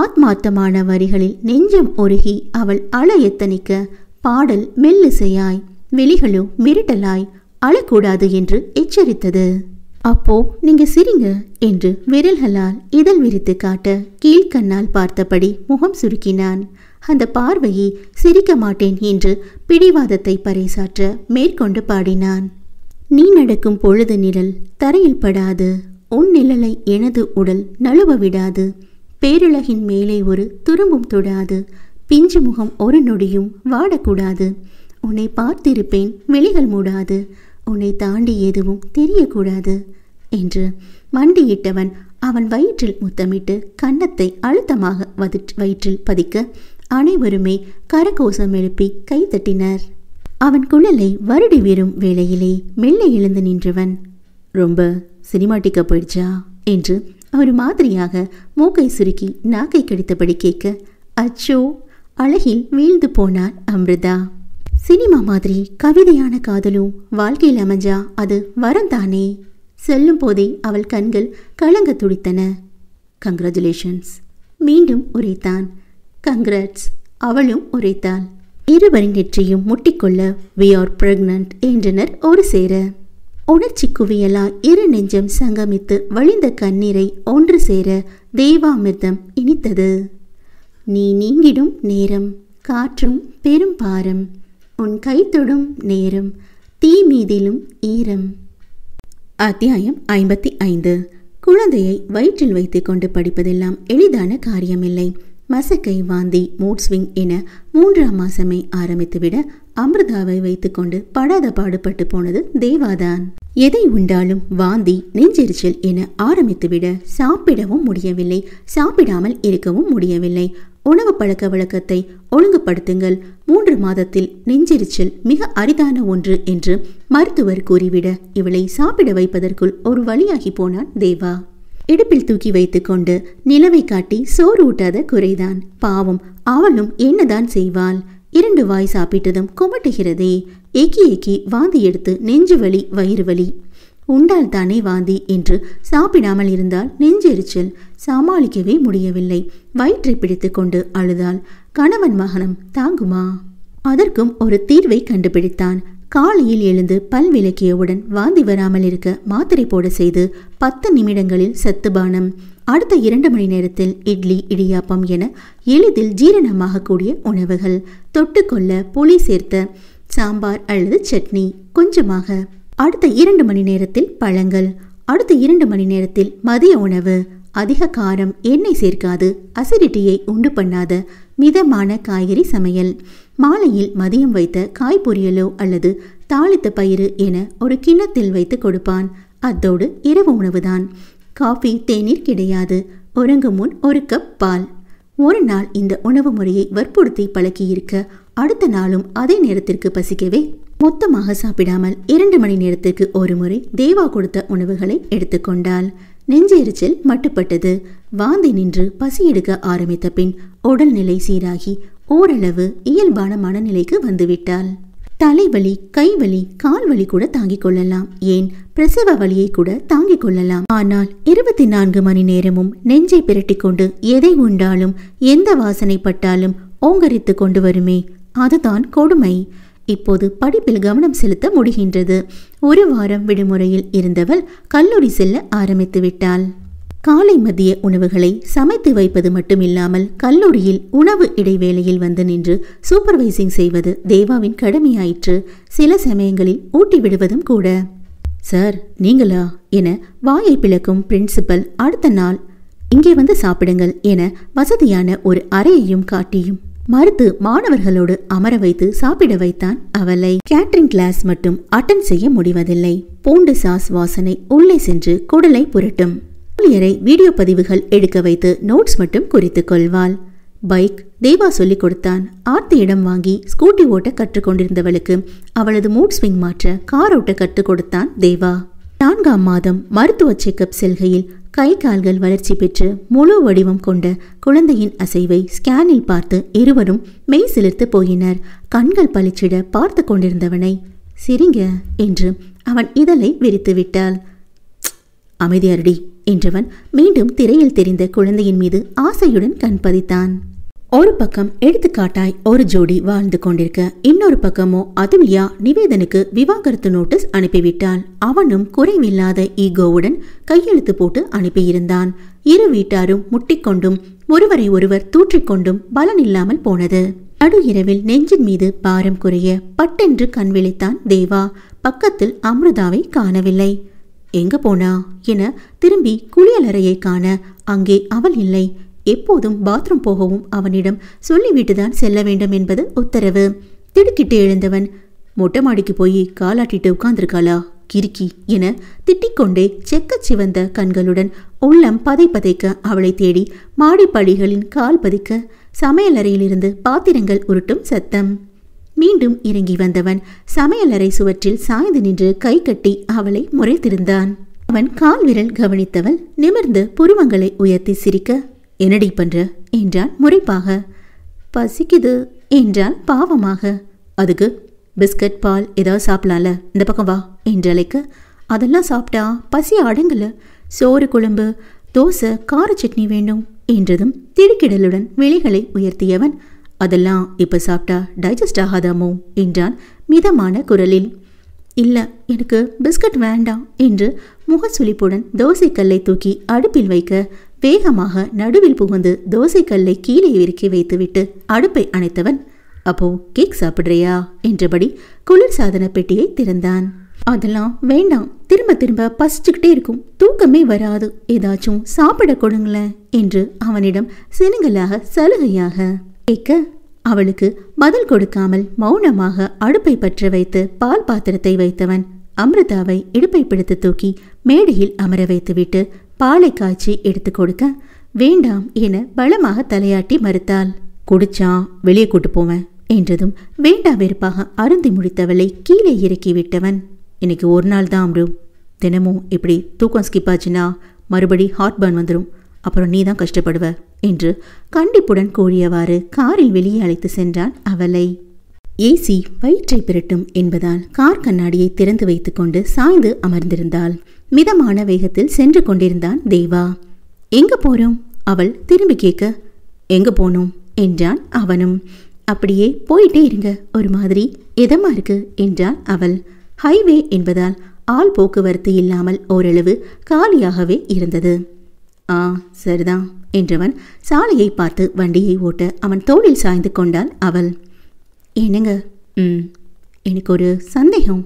ஆத்மார்த்தமான வரிகளில் நெஞ்சம் ஒருகி அவள் அழ எத்தனிக்க பாடல் மெல்லிசையாய் விழிகளோ மிரட்டலாய் அழக்கூடாது என்று எச்சரித்தது அப்போ நீங்க சிரிங்க என்று விரல்களால் இதழ் விரித்து காட்ட கீழ்கண்ணால் பார்த்தபடி முகம் சுருக்கினான் அந்த பார்வையை சிரிக்க மாட்டேன் என்று பிடிவாதத்தை பறைசாற்ற மேற்கொண்டு பாடினான் நீ நடக்கும் பொழுது நிழல் தரையில் படாது உன் நிழலை எனது உடல் நழுவ விடாது பேரிழகின் மேலே ஒரு துரும்பும் தொடாது பிஞ்சு முகம் ஒரு நொடியும் வாடக்கூடாது உன்னை பார்த்திருப்பேன் விழிகள் மூடாது உன்னை தாண்டி எதுவும் தெரியக்கூடாது என்று மண்டியிட்டவன் அவன் வயிற்றில் முத்தமிட்டு கன்னத்தை அழுத்தமாக வயிற்றில் பதிக்க அனைவருமே கரகோசம் எழுப்பி கைதட்டினர் அவன் குழலை வருடி வீறும் வேளையிலே மெல்ல எழுந்து நின்றவன் ரொம்ப சினிமாட்டிக்க போயிடுச்சா என்று ஒரு மாதிரியாக மூக்கை சுருக்கி நாக்கை கடித்தபடி கேட்க அச்சோ அழகில் வீழ்ந்து போனார் அம்ருதா சினிமா மாதிரி கவிதையான காதலும் வாழ்க்கையில் அமைஞ்சா அது வரந்தானே செல்லும் போதே அவள் கண்கள் கலங்க துடித்தன கங்க்ராச்சுலேஷன்ஸ் மீண்டும் உரைத்தான் கங்க்ராட்ஸ் அவளும் உரைத்தாள் இருவரின் நெற்றியும் முட்டிக்கொள்ள வி ஆர் பிரெக்னன்ட் என்றனர் ஒரு சேர உணர்ச்சி குவியலால் இரு நெஞ்சம் சங்கமித்து வழிந்த கண்ணீரை ஒன்று சேர தேவாமிர்தம் இனித்தது நீ நீங்கிடும் நேரம் காற்றும் பெரும் பாரம் உன் கைத்தொடும் நேரம் தீ மீதிலும் ஈரம் அத்தியாயம் ஐம்பத்தி ஐந்து குழந்தையை வயிற்றில் வைத்து கொண்டு படிப்பதெல்லாம் எளிதான காரியமில்லை மசக்கை வாந்தி மூட் ஸ்விங் என மூன்றாம் மாசமே ஆரம்பித்துவிட அமிர்தாவை வைத்துக்கொண்டு படாத பாடுபட்டு போனது தேவாதான் எதை உண்டாலும் வாந்தி நெஞ்செரிச்சல் என ஆரம்பித்துவிட சாப்பிடவும் முடியவில்லை சாப்பிடாமல் இருக்கவும் முடியவில்லை உணவு பழக்க வழக்கத்தை ஒழுங்குபடுத்துங்கள் மூன்று மாதத்தில் நெஞ்செரிச்சல் மிக அரிதான ஒன்று என்று மருத்துவர் கூறிவிட இவளை சாப்பிட வைப்பதற்குள் ஒரு வழியாகி போனான் தேவா இடுப்பில் தூக்கி வைத்துக்கொண்டு நிலவை காட்டி சோறு ஊட்டாத குறைதான் பாவம் அவளும் என்னதான் செய்வாள் இரண்டு வாய் சாப்பிட்டதும் குமட்டுகிறதே ஏக்கி ஏக்கி வாந்தி எடுத்து நெஞ்சு வலி வயிறு வலி உண்டால் தானே வாந்தி என்று சாப்பிடாமல் இருந்தால் நெஞ்செரிச்சல் சமாளிக்கவே முடியவில்லை வயிற்றை பிடித்து கொண்டு அழுதாள் கணவன் மகனம் தாங்குமா அதற்கும் ஒரு தீர்வை கண்டுபிடித்தான் காலையில் எழுந்து பல் விளக்கியவுடன் வாந்தி வராமல் இருக்க மாத்திரை போட செய்து பத்து நிமிடங்களில் சத்துபானம் அடுத்த இரண்டு மணி நேரத்தில் இட்லி இடியாப்பம் என எளிதில் ஜீரணமாகக்கூடிய உணவுகள் தொட்டுக்கொள்ள புளி சேர்த்த சாம்பார் அல்லது சட்னி கொஞ்சமாக அடுத்த இரண்டு மணி நேரத்தில் பழங்கள் அடுத்த இரண்டு மணி நேரத்தில் மதிய உணவு அதிக காரம் எண்ணெய் சேர்க்காது அசிடிட்டியை உண்டு பண்ணாத மிதமான காய்கறி சமையல் மாலையில் மதியம் வைத்த காய் பொரியலோ அல்லது தாளித்த பயிறு என ஒரு கிண்ணத்தில் வைத்து கொடுப்பான் அத்தோடு இரவு உணவுதான் காஃபி தேநீர் கிடையாது உறங்கும் முன் ஒரு கப் பால் ஒரு நாள் இந்த உணவு முறையை வற்புறுத்தி பழக்கியிருக்க அடுத்த நாளும் அதே நேரத்திற்கு பசிக்கவே மொத்தமாக சாப்பிடாமல் இரண்டு மணி நேரத்திற்கு ஒரு முறை தேவா கொடுத்த உணவுகளை எடுத்துக்கொண்டாள் நெஞ்செரிச்சல் மட்டுப்பட்டது வாந்தி நின்று பசி எடுக்க ஆரம்பித்த பின் உடல்நிலை சீராகி ஓரளவு இயல்பான மனநிலைக்கு வந்துவிட்டாள் தலைவலி கைவலி கால்வலி கூட தாங்கிக் கொள்ளலாம் ஏன் பிரசவ வலியை கூட தாங்கிக் கொள்ளலாம் ஆனால் இருபத்தி நான்கு மணி நேரமும் நெஞ்சை பிரட்டி கொண்டு எதை உண்டாலும் எந்த வாசனை பட்டாலும் ஓங்கரித்து கொண்டு வருமே அதுதான் கொடுமை இப்போது படிப்பில் கவனம் செலுத்த முடிகின்றது ஒரு வாரம் விடுமுறையில் இருந்தவள் கல்லூரி செல்ல ஆரம்பித்து விட்டாள் காலை மதிய உணவுகளை சமைத்து வைப்பது மட்டுமில்லாமல் கல்லூரியில் உணவு இடைவேளையில் வந்து நின்று சூப்பர்வைசிங் செய்வது தேவாவின் கடமையாயிற்று சில சமயங்களில் ஊட்டி விடுவதும் கூட சார் நீங்களா என வாயை பிளக்கும் பிரின்சிபல் அடுத்த நாள் இங்கே வந்து சாப்பிடுங்கள் என வசதியான ஒரு அறையையும் காட்டியும் மறுத்து மாணவர்களோடு அமர வைத்து சாப்பிட வைத்தான் அவளை கேட்ரிங் கிளாஸ் மட்டும் அட்டன் செய்ய முடிவதில்லை பூண்டு சாஸ் வாசனை உள்ளே சென்று குடலை புரட்டும் ஊழியரை வீடியோ பதிவுகள் எடுக்க வைத்து நோட்ஸ் மட்டும் குறித்து கொள்வாள் பைக் தேவா சொல்லிக் கொடுத்தான் ஆர்த்தியிடம் வாங்கி ஸ்கூட்டி ஓட்ட கற்றுக்கொண்டிருந்தவளுக்கு அவளது மூட் ஸ்விங் மாற்ற கார் ஓட்ட கற்றுக் கொடுத்தான் தேவா நான்காம் மாதம் மருத்துவ செக்அப் செல்கையில் கை கால்கள் வளர்ச்சி பெற்று முழு வடிவம் கொண்ட குழந்தையின் அசைவை ஸ்கேனில் பார்த்து இருவரும் மெய் சிலிர்த்து போயினர் கண்கள் பளிச்சிட பார்த்து கொண்டிருந்தவனை சிரிங்க என்று அவன் இதழை விரித்து விட்டாள் அமைதியாரடி என்றவன் மீண்டும் திரையில் தெரிந்த குழந்தையின் மீது ஆசையுடன் கண் பதித்தான் ஒரு பக்கம் எடுத்துக்காட்டாய் ஒரு ஜோடி வாழ்ந்து கொண்டிருக்க இன்னொரு பக்கமோ அதுல்யா நிவேதனுக்கு விவாகரத்து நோட்டீஸ் அனுப்பிவிட்டாள் அவனும் குறைவில்லாத ஈகோவுடன் கையெழுத்து போட்டு அனுப்பியிருந்தான் இரு வீட்டாரும் முட்டிக்கொண்டும் ஒருவரை ஒருவர் தூற்றிக்கொண்டும் பலன் இல்லாமல் போனது நடு இரவில் நெஞ்சின் மீது பாரம் குறைய பட்டென்று கண் விழித்தான் தேவா பக்கத்தில் அமிர்தாவை காணவில்லை எங்க போனா என திரும்பி குளியலறையை காண அங்கே அவள் இல்லை எப்போதும் பாத்ரூம் போகவும் அவனிடம் சொல்லிவிட்டுதான் செல்ல வேண்டும் என்பது உத்தரவு திடுக்கிட்டு எழுந்தவன் மொட்டை போய் காலாட்டிட்டு உட்கார்ந்திருக்காளா கிறுக்கி என திட்டிக்கொண்டே செக்கச் சிவந்த கண்களுடன் உள்ளம் பதை பதைக்க அவளை தேடி மாடிப்பழிகளின் கால் பதிக்க சமையலறையிலிருந்து பாத்திரங்கள் உருட்டும் சத்தம் மீண்டும் இறங்கி வந்தவன் சமையலறை சுவற்றில் சாய்ந்து நின்று கை கட்டி அவளை முறைத்திருந்தான் அவன் கால் விரல் கவனித்தவள் நிமிர்ந்து புருவங்களை உயர்த்தி சிரிக்க என்னடி பண்ற என்றான் முறைப்பாக பசிக்குது என்றால் பாவமாக அதுக்கு பிஸ்கட் பால் ஏதாவது சாப்பிடலாம்ல இந்த பக்கம் வா என்றழைக்க அதெல்லாம் சாப்பிட்டா பசி அடங்கல சோறு குழம்பு தோசை கார சட்னி வேண்டும் என்றதும் திடுக்கிடலுடன் விழிகளை உயர்த்தியவன் அதெல்லாம் இப்போ சாப்பிட்டா டைஜஸ்ட் ஆகாதாமோ என்றான் மிதமான குரலில் இல்லை எனக்கு பிஸ்கட் வேண்டாம் என்று முகசுளிப்புடன் கல்லை தூக்கி அடுப்பில் வைக்க வேகமாக நடுவில் புகுந்து தோசை கல்லை கீழே விரிக்கி வைத்துவிட்டு அடுப்பை அணைத்தவன் அப்போ கேக் சாப்பிடுறியா என்றபடி குளிர் சாதன பெட்டியை திறந்தான் அதெல்லாம் வேண்டாம் திரும்ப திரும்ப பசிச்சுக்கிட்டே இருக்கும் தூக்கமே வராது ஏதாச்சும் சாப்பிட கொடுங்களேன் என்று அவனிடம் சினுங்கலாக சலுகையாக கேட்க அவளுக்கு பதில் கொடுக்காமல் மௌனமாக அடுப்பை பற்ற வைத்து பால் பாத்திரத்தை வைத்தவன் அமிர்தாவை இடுப்பை பிடித்து தூக்கி மேடையில் அமர வைத்துவிட்டு பாலை காய்ச்சி எடுத்து கொடுக்க வேண்டாம் என பலமாக தலையாட்டி மறுத்தாள் குடிச்சா வெளியே கூட்டு போவேன் என்றதும் வேண்டா வெறுப்பாக அருந்தி முடித்தவளை கீழே இறக்கி விட்டவன் இன்னைக்கு ஒரு நாள் தான் அம்ரு தினமும் இப்படி தூக்கம் ஸ்கிப் ஆச்சுன்னா மறுபடி ஹாட் பர்ன் வந்துடும் அப்புறம் நீ தான் கஷ்டப்படுவ என்று கண்டிப்புடன் கூறியவாறு காரில் வெளியே அழைத்து சென்றான் அவளை ஏசி வயிற்றை பிரட்டும் என்பதால் கார் கண்ணாடியை திறந்து வைத்துக்கொண்டு சாய்ந்து அமர்ந்திருந்தாள் மிதமான வேகத்தில் சென்று கொண்டிருந்தான் தேவா எங்க போறோம் அவள் திரும்பி கேட்க எங்க போனோம் என்றான் அவனும் அப்படியே போயிட்டே இருங்க ஒரு மாதிரி இதமா இருக்கு என்றாள் அவள் ஹைவே என்பதால் ஆள் போக்குவரத்து இல்லாமல் ஓரளவு காலியாகவே இருந்தது ஆ சரிதான் என்றவன் சாலையை பார்த்து வண்டியை ஓட்ட அவன் தோளில் சாய்ந்து கொண்டாள் அவள் என்னங்க ம் எனக்கு ஒரு சந்தேகம்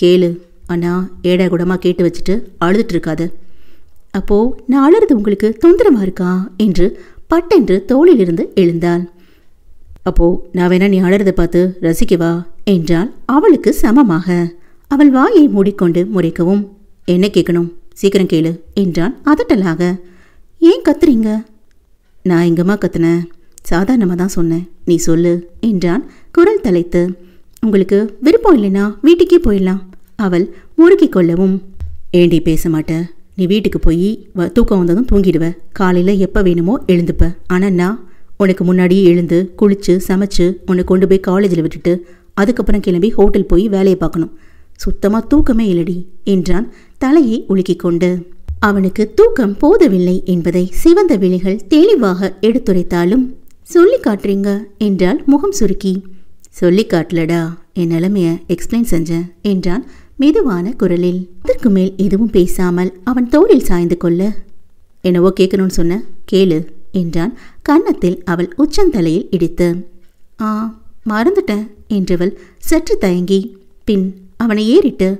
கேளு ஆனால் ஏடா குடமாக கேட்டு வச்சுட்டு அழுதுட்டு இருக்காது அப்போது நான் அழுறது உங்களுக்கு தொந்தரமாக இருக்கா என்று பட்டென்று தோளிலிருந்து எழுந்தாள் அப்போது நான் வேணா நீ அழறதை பார்த்து ரசிக்கவா என்றால் அவளுக்கு சமமாக அவள் வாயை மூடிக்கொண்டு முறைக்கவும் என்ன கேட்கணும் சீக்கிரம் கேளு என்றான் அதட்டலாக ஏன் கத்துறீங்க நான் எங்கம்மா கத்துனேன் சாதாரணமாக தான் சொன்னேன் நீ சொல்லு என்றான் குரல் தலைத்து உங்களுக்கு விருப்பம் இல்லைனா வீட்டுக்கே போயிடலாம் அவள் முறுக்கி கொள்ளவும் ஏண்டி பேச மாட்டேன் நீ வீட்டுக்கு போய் தூக்கம் வந்ததும் தூங்கிடுவ காலையில் எப்போ வேணுமோ எழுந்துப்ப ஆனால் உனக்கு முன்னாடியே எழுந்து குளித்து சமைச்சு உன்னை கொண்டு போய் காலேஜில் விட்டுட்டு அதுக்கப்புறம் கிளம்பி ஹோட்டல் போய் வேலையை பார்க்கணும் சுத்தமாக தூக்கமே இல்லடி என்றான் தலையை உலுக்கிக் கொண்டு அவனுக்கு தூக்கம் போதவில்லை என்பதை சிவந்த விழிகள் தெளிவாக எடுத்துரைத்தாலும் சொல்லி காட்டுறீங்க என்றால் முகம் சுருக்கி சொல்லி காட்டலடா என் நிலைமைய எக்ஸ்பிளைன் செஞ்சேன் என்றான் மெதுவான குரலில் அதற்கு மேல் எதுவும் பேசாமல் அவன் தோளில் சாய்ந்து கொள்ள என்னவோ கேட்கணும்னு சொன்ன கேளு என்றான் கன்னத்தில் அவள் உச்சந்தலையில் இடித்து ஆ மறந்துட்டேன் என்றவள் சற்று தயங்கி பின் அவனை ஏறிட்டு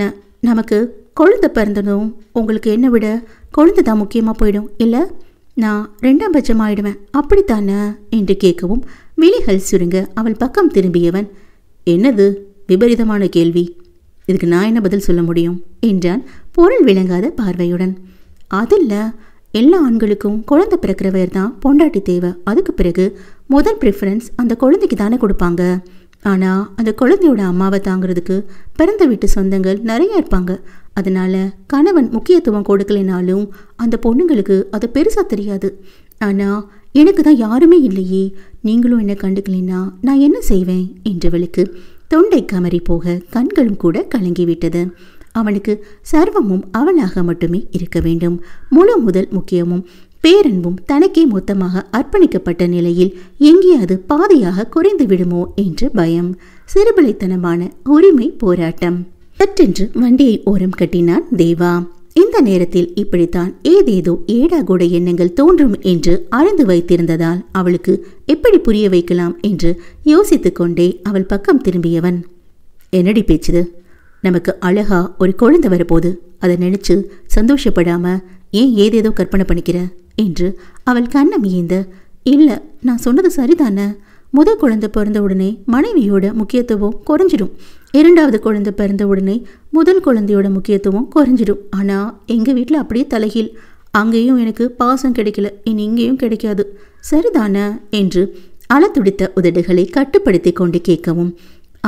ந நமக்கு கொழுந்த பிறந்ததும் உங்களுக்கு என்ன விட குழந்தை தான் முக்கியமாக போயிடும் இல்லை நான் ரெண்டாம் பட்சம் ஆயிடுவேன் அப்படித்தானே என்று கேட்கவும் விழிகள் சுருங்க அவள் பக்கம் திரும்பியவன் என்னது விபரீதமான கேள்வி இதுக்கு நான் என்ன பதில் சொல்ல முடியும் என்றான் பொருள் விளங்காத பார்வையுடன் அதில் எல்லா ஆண்களுக்கும் குழந்தை பிறக்கிறவர் தான் பொண்டாட்டி தேவை அதுக்கு பிறகு முதல் ப்ரிஃபரன்ஸ் அந்த குழந்தைக்கு தானே கொடுப்பாங்க ஆனால் அந்த குழந்தையோட அம்மாவை தாங்கிறதுக்கு பிறந்த வீட்டு சொந்தங்கள் நிறைய இருப்பாங்க அதனால் கணவன் முக்கியத்துவம் கொடுக்கலைனாலும் அந்த பொண்ணுங்களுக்கு அது பெருசாக தெரியாது ஆனால் எனக்கு தான் யாருமே இல்லையே நீங்களும் என்ன கண்டுக்கலைன்னா நான் என்ன செய்வேன் என்றவளுக்கு தொண்டை கமரி போக கண்களும் கூட கலங்கிவிட்டது அவனுக்கு சர்வமும் அவனாக மட்டுமே இருக்க வேண்டும் முழு முதல் முக்கியமும் பேரன்பும் தனக்கே மொத்தமாக அர்ப்பணிக்கப்பட்ட நிலையில் எங்கேயாவது பாதையாக குறைந்து விடுமோ என்று பயம் சிறுபிளைத்தனமான உரிமை போராட்டம் சற்றென்று வண்டியை ஓரம் கட்டினான் தேவா இந்த நேரத்தில் இப்படித்தான் ஏதேதோ ஏடாகூட எண்ணங்கள் தோன்றும் என்று அறிந்து வைத்திருந்ததால் அவளுக்கு எப்படி புரிய வைக்கலாம் என்று யோசித்து கொண்டே அவள் பக்கம் திரும்பியவன் என்னடி பேச்சுது நமக்கு அழகா ஒரு குழந்தை வரப்போது அதை நினைச்சு சந்தோஷப்படாம ஏன் ஏதேதோ கற்பனை பண்ணிக்கிற என்று அவள் கண்ணம் ஏந்த இல்லை நான் சொன்னது சரிதானே முதல் குழந்தை பிறந்த உடனே மனைவியோட முக்கியத்துவம் குறைஞ்சிடும் இரண்டாவது குழந்தை பிறந்த உடனே முதல் குழந்தையோட முக்கியத்துவம் குறைஞ்சிடும் ஆனால் எங்கள் வீட்டில் அப்படியே தலைகீழ் அங்கேயும் எனக்கு பாசம் கிடைக்கல இனி இங்கேயும் கிடைக்காது சரிதானே என்று அளத்துடித்த உதடுகளை கட்டுப்படுத்தி கொண்டு கேட்கவும்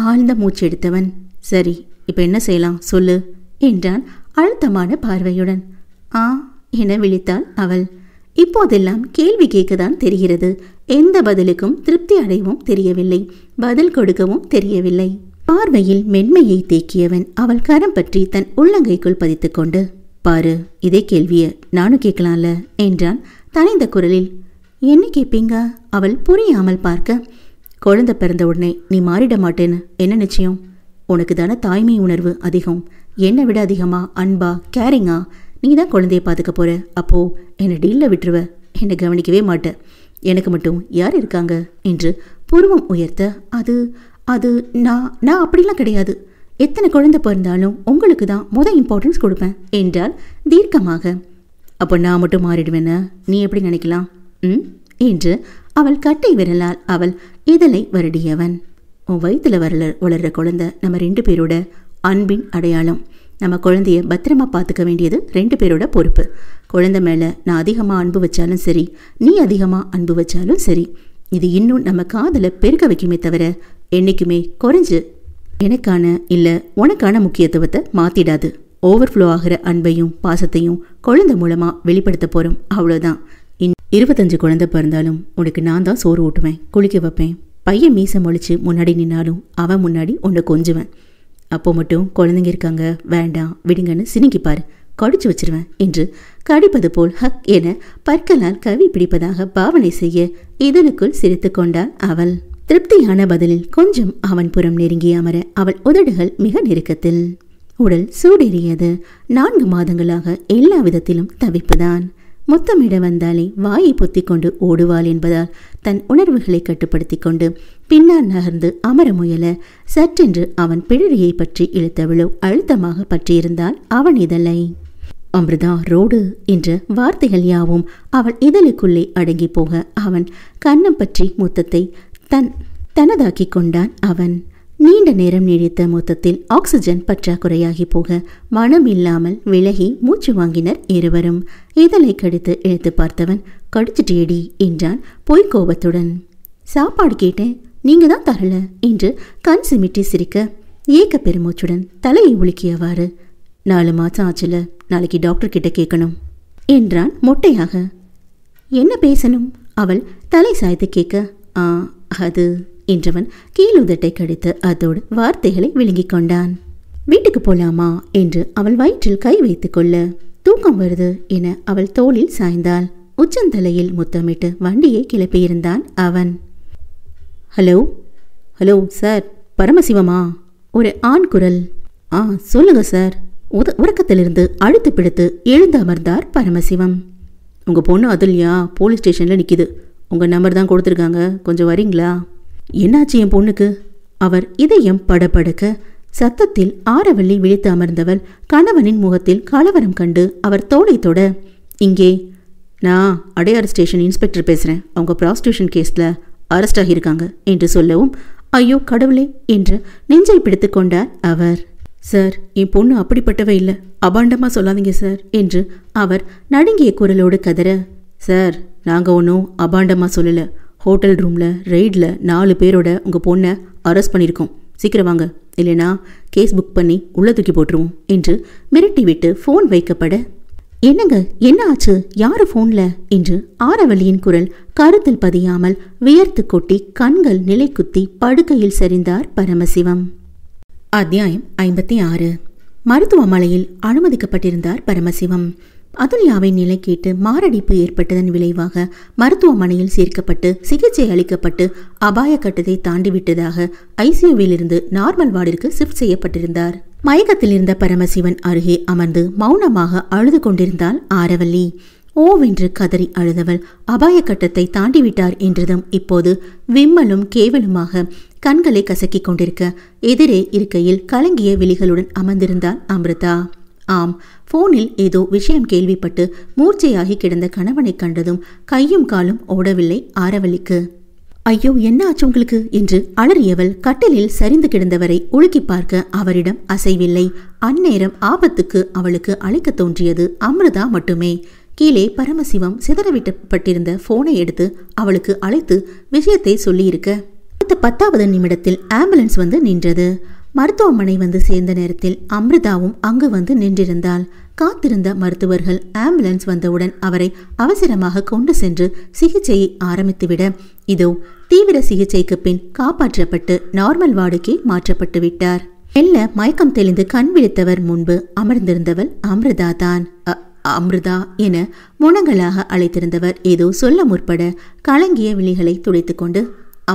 ஆழ்ந்த மூச்சு எடுத்தவன் சரி இப்போ என்ன செய்யலாம் சொல்லு என்றான் அழுத்தமான பார்வையுடன் ஆ என விழித்தாள் அவள் இப்போதெல்லாம் கேள்வி கேட்கத்தான் தெரிகிறது எந்த பதிலுக்கும் திருப்தி அடையவும் தெரியவில்லை பதில் கொடுக்கவும் தெரியவில்லை பார்வையில் மென்மையை தேக்கியவன் அவள் கரம் பற்றி தன் உள்ளங்கைக்குள் பதித்து கொண்டு பாரு இதே கேள்விய நானும் கேட்கலாம்ல என்றான் தனிந்த குரலில் என்ன கேட்பீங்க அவள் புரியாமல் பார்க்க குழந்தை பிறந்த உடனே நீ மாறிட மாட்டேன்னு என்ன நிச்சயம் உனக்கு தானே தாய்மை உணர்வு அதிகம் என்னை விட அதிகமா அன்பா கேரிங்கா நீ தான் குழந்தைய பார்த்துக்க போற அப்போ என்னை டீலில் விட்டுருவ என்னை கவனிக்கவே மாட்டேன் எனக்கு மட்டும் யார் இருக்காங்க என்று புருவம் உயர்த்த அது அது நான் நான் அப்படிலாம் கிடையாது எத்தனை குழந்தை பிறந்தாலும் உங்களுக்கு தான் முத இம்பார்ட்டன்ஸ் கொடுப்பேன் என்றால் தீர்க்கமாக அப்போ நான் மட்டும் மாறிடுவேன்னு நீ எப்படி நினைக்கலாம் ம் என்று அவள் கட்டை விரலால் அவள் இதழை வருடியவன் உன் வயிற்றில் வரல வளர்கிற குழந்தை நம்ம ரெண்டு பேரோட அன்பின் அடையாளம் நம்ம குழந்தைய பத்திரமா பார்த்துக்க வேண்டியது ரெண்டு பேரோட பொறுப்பு குழந்தை மேலே நான் அதிகமாக அன்பு வச்சாலும் சரி நீ அதிகமாக அன்பு வச்சாலும் சரி இது இன்னும் நம்ம காதலை பெருக்க வைக்குமே தவிர என்றைக்குமே குறைஞ்சு எனக்கான இல்லை உனக்கான முக்கியத்துவத்தை மாத்திடாது ஓவர்ஃப்ளோ ஆகிற அன்பையும் பாசத்தையும் குழந்தை மூலமாக வெளிப்படுத்த போகிறோம் அவ்வளோதான் இன் இருபத்தஞ்சு குழந்தை பிறந்தாலும் உனக்கு நான் தான் சோறு ஊட்டுவேன் குளிக்க வைப்பேன் பையன் மீசை முழிச்சு முன்னாடி நின்னாலும் அவன் முன்னாடி உன்னை கொஞ்சுவேன் அப்போ மட்டும் குழந்தைங்க இருக்காங்க வேண்டாம் விடுங்கன்னு சினிங்கிப்பார் கடிச்சு வச்சிருவேன் என்று கடிப்பது போல் ஹக் என பற்களால் கவி பிடிப்பதாக பாவனை செய்ய இதனுக்குள் சிரித்து கொண்டாள் அவள் திருப்தியான பதிலில் கொஞ்சம் அவன் புறம் நெருங்கி அமர அவள் உதடுகள் மிக நெருக்கத்தில் உடல் சூடேறியது நான்கு மாதங்களாக எல்லா விதத்திலும் தவிப்புதான் முத்தமிட வந்தாலே வாயை பொத்தி கொண்டு ஓடுவாள் என்பதால் தன் உணர்வுகளை கட்டுப்படுத்தி கொண்டு பின்னால் நகர்ந்து அமர முயல சற்றென்று அவன் பிழறியை பற்றி இழுத்தவளோ அழுத்தமாக பற்றியிருந்தால் அவன் இதழை அமிர்தா ரோடு என்ற வார்த்தைகள் யாவும் அவள் இதழுக்குள்ளே அடங்கி போக அவன் கண்ணம் பற்றி முத்தத்தை தன் தனதாக்கி கொண்டான் அவன் நீண்ட நேரம் நீடித்த மொத்தத்தில் ஆக்சிஜன் பற்றாக்குறையாகி போக மனம் இல்லாமல் விலகி மூச்சு வாங்கினர் இருவரும் இதழை கடித்து இழுத்து பார்த்தவன் கடிச்சிட்டேடி என்றான் பொய்கோபத்துடன் சாப்பாடு கேட்டேன் நீங்க தான் தரல என்று கண் சிமிட்டி சிரிக்க ஏக்க பெருமூச்சுடன் தலையை உலுக்கியவாறு நாலு மாதம் ஆச்சுல நாளைக்கு டாக்டர் கிட்ட கேட்கணும் என்றான் மொட்டையாக என்ன பேசணும் அவள் தலை சாய்த்து கேட்க ஆ அது என்றவன் கீழுதட்டை கடித்து அதோடு வார்த்தைகளை விழுங்கிக் கொண்டான் வீட்டுக்கு போலாமா என்று அவள் வயிற்றில் கை வைத்துக் கொள்ள தூக்கம் வருது என அவள் தோளில் சாய்ந்தாள் உச்சந்தலையில் முத்தமிட்டு வண்டியை கிளப்பியிருந்தான் அவன் ஹலோ ஹலோ சார் பரமசிவமா ஒரு ஆண் குரல் ஆ சொல்லுங்க சார் உத உறக்கத்திலிருந்து அழுத்து பிடித்து எழுந்து அமர்ந்தார் பரமசிவம் உங்கள் பொண்ணு அதுல்யா போலீஸ் ஸ்டேஷனில் நிற்கிது உங்கள் நம்பர் தான் கொடுத்துருக்காங்க கொஞ்சம் வரீங்களா என்னாச்சு என் பொண்ணுக்கு அவர் இதயம் படபடக்க சத்தத்தில் ஆரவள்ளி விழித்து அமர்ந்தவள் கணவனின் முகத்தில் கலவரம் கண்டு அவர் தோலை தொட இங்கே நான் அடையாறு ஸ்டேஷன் இன்ஸ்பெக்டர் பேசுகிறேன் அவங்க ப்ராஸ்டியூஷன் கேஸில் அரெஸ்ட் ஆகியிருக்காங்க என்று சொல்லவும் ஐயோ கடவுளே என்று நெஞ்சை பிடித்து கொண்டார் அவர் சார் என் பொண்ணு அப்படிப்பட்டவை இல்லை அபாண்டமாக சொல்லாதீங்க சார் என்று அவர் நடுங்கிய குரலோடு கதற சார் நாங்கள் ஒன்றும் அபாண்டமாக சொல்லலை ஹோட்டல் ரூமில் ரைடில் நாலு பேரோட உங்கள் பொண்ணை அரெஸ்ட் பண்ணியிருக்கோம் சீக்கிரம் வாங்க இல்லைனா கேஸ் புக் பண்ணி உள்ளே தூக்கி போட்டுருவோம் என்று மிரட்டிவிட்டு ஃபோன் வைக்கப்பட என்னங்க என்ன ஆச்சு யார் ஃபோனில் என்று ஆரவல்லியின் குரல் கருத்தில் பதியாமல் வியர்த்து கொட்டி கண்கள் நிலை குத்தி படுக்கையில் சரிந்தார் பரமசிவம் அத்தியாயம் ஐம்பத்தி ஆறு மருத்துவமனையில் அனுமதிக்கப்பட்டிருந்தார் பரமசிவம் அதுல்யாவின் நிலை கேட்டு மாரடைப்பு ஏற்பட்டதன் விளைவாக மருத்துவமனையில் சேர்க்கப்பட்டு சிகிச்சை அளிக்கப்பட்டு அபாய கட்டத்தை தாண்டிவிட்டதாக ஐசியூவிலிருந்து நார்மல் வார்டிற்கு ஷிஃப்ட் செய்யப்பட்டிருந்தார் மயக்கத்தில் இருந்த பரமசிவன் அருகே அமர்ந்து மௌனமாக அழுது கொண்டிருந்தாள் ஆரவல்லி ஓவென்று கதறி அழுதவள் அபாய கட்டத்தை தாண்டிவிட்டார் என்றதும் இப்போது விம்மலும் கேவலுமாக கண்களை கசக்கிக் கொண்டிருக்க எதிரே இருக்கையில் கலங்கிய விழிகளுடன் அமர்ந்திருந்தாள் அமிர்தா ஆம் போனில் ஏதோ விஷயம் கேள்விப்பட்டு மூர்ச்சையாகி கிடந்த கணவனை கண்டதும் கையும் காலும் ஓடவில்லை ஆரவலிக்கு ஐயோ என்ன ஆச்சு உங்களுக்கு என்று அலறியவள் கட்டலில் சரிந்து கிடந்தவரை உலுக்கி பார்க்க அவரிடம் அசைவில்லை அந்நேரம் ஆபத்துக்கு அவளுக்கு அழைக்க தோன்றியது அமிர்தா மட்டுமே கீழே பரமசிவம் சிதறவிட்டப்பட்டிருந்த போனை எடுத்து அவளுக்கு அழைத்து விஷயத்தை சொல்லியிருக்க அடுத்த பத்தாவது நிமிடத்தில் ஆம்புலன்ஸ் வந்து நின்றது மருத்துவமனை வந்து சேர்ந்த நேரத்தில் அமிர்தாவும் அங்கு வந்து நின்றிருந்தாள் காத்திருந்த மருத்துவர்கள் ஆம்புலன்ஸ் வந்தவுடன் அவரை அவசரமாக கொண்டு சென்று சிகிச்சையை ஆரம்பித்துவிட இதோ தீவிர சிகிச்சைக்கு பின் காப்பாற்றப்பட்டு நார்மல் வார்டுக்கே மாற்றப்பட்டு விட்டார் மெல்ல மயக்கம் தெளிந்து கண் விழித்தவர் முன்பு அமர்ந்திருந்தவள் அமிர்தா தான் அமிர்தா என முனங்களாக அழைத்திருந்தவர் ஏதோ சொல்ல முற்பட கலங்கிய விழிகளை துடைத்துக்கொண்டு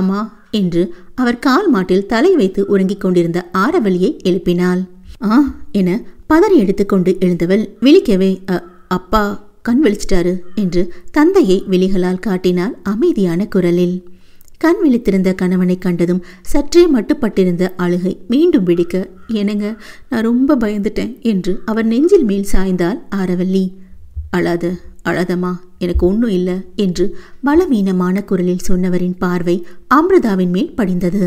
அம்மா என்று அவர் கால் மாட்டில் தலை வைத்து உறங்கிக் கொண்டிருந்த ஆரவலியை எழுப்பினாள் ஆ என பதறி எடுத்துக்கொண்டு எழுந்தவள் விழிக்கவே அப்பா கண் விழிச்சிட்டாரு என்று தந்தையை விழிகளால் காட்டினாள் அமைதியான குரலில் கண் விழித்திருந்த கணவனை கண்டதும் சற்றே மட்டுப்பட்டிருந்த அழுகை மீண்டும் பிடிக்க எனங்க நான் ரொம்ப பயந்துட்டேன் என்று அவர் நெஞ்சில் மேல் சாய்ந்தாள் ஆரவல்லி அழாத அழாதம்மா எனக்கு ஒன்றும் இல்லை என்று பலவீனமான குரலில் சொன்னவரின் பார்வை அமிர்தாவின் மேல் படிந்தது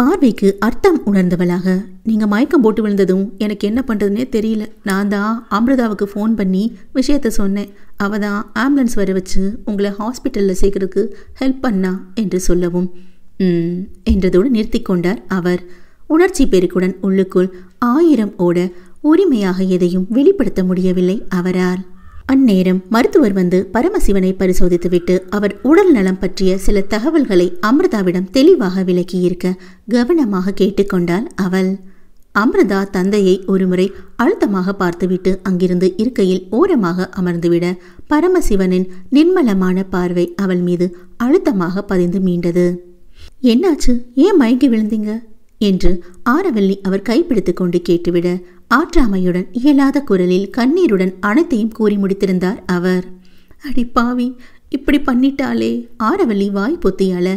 பார்வைக்கு அர்த்தம் உணர்ந்தவளாக நீங்கள் மயக்கம் போட்டு விழுந்ததும் எனக்கு என்ன பண்ணுறதுனே தெரியல நான் தான் அமிர்தாவுக்கு ஃபோன் பண்ணி விஷயத்த சொன்னேன் அவள் தான் ஆம்புலன்ஸ் வர வச்சு உங்களை ஹாஸ்பிட்டலில் சேர்க்கறதுக்கு ஹெல்ப் பண்ணா என்று சொல்லவும் என்றதோடு நிறுத்தி கொண்டார் அவர் உணர்ச்சி பெருக்குடன் உள்ளுக்குள் ஆயிரம் ஓட உரிமையாக எதையும் வெளிப்படுத்த முடியவில்லை அவரால் அந்நேரம் மருத்துவர் வந்து பரமசிவனை பரிசோதித்துவிட்டு அவர் உடல் நலம் பற்றிய சில தகவல்களை அமிர்தாவிடம் தெளிவாக விளக்கியிருக்க கவனமாக கேட்டுக்கொண்டாள் அவள் அமிர்தா தந்தையை ஒருமுறை அழுத்தமாக பார்த்துவிட்டு அங்கிருந்து இருக்கையில் ஓரமாக அமர்ந்துவிட பரமசிவனின் நிர்மலமான பார்வை அவள் மீது அழுத்தமாக பதிந்து மீண்டது என்னாச்சு ஏன் மயங்கி விழுந்தீங்க என்று ஆரவல்லி அவர் கைப்பிடித்துக் கொண்டு கேட்டுவிட ஆற்றாமையுடன் இயலாத குரலில் கண்ணீருடன் அனைத்தையும் கூறி முடித்திருந்தார் அவர் அடி பாவி இப்படி பண்ணிட்டாலே ஆரவல்லி வாய் பொத்தியால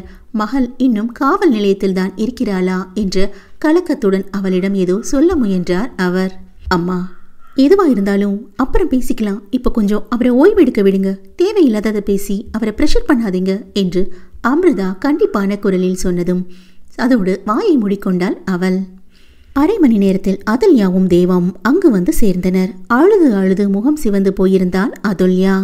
மகள் இன்னும் காவல் நிலையத்தில் தான் இருக்கிறாளா என்று கலக்கத்துடன் அவளிடம் ஏதோ சொல்ல முயன்றார் அவர் அம்மா எதுவா இருந்தாலும் அப்புறம் பேசிக்கலாம் இப்போ கொஞ்சம் அவரை ஓய்வெடுக்க விடுங்க தேவையில்லாததை பேசி அவரை ப்ரெஷர் பண்ணாதீங்க என்று அமிர்தா கண்டிப்பான குரலில் சொன்னதும் அதோடு வாயை மூடிக்கொண்டாள் அவள் அரை மணி நேரத்தில் அதுல்யாவும் தேவாவும் அங்கு வந்து சேர்ந்தனர் அழுது அழுது முகம் சிவந்து போயிருந்தால் அதுல்யா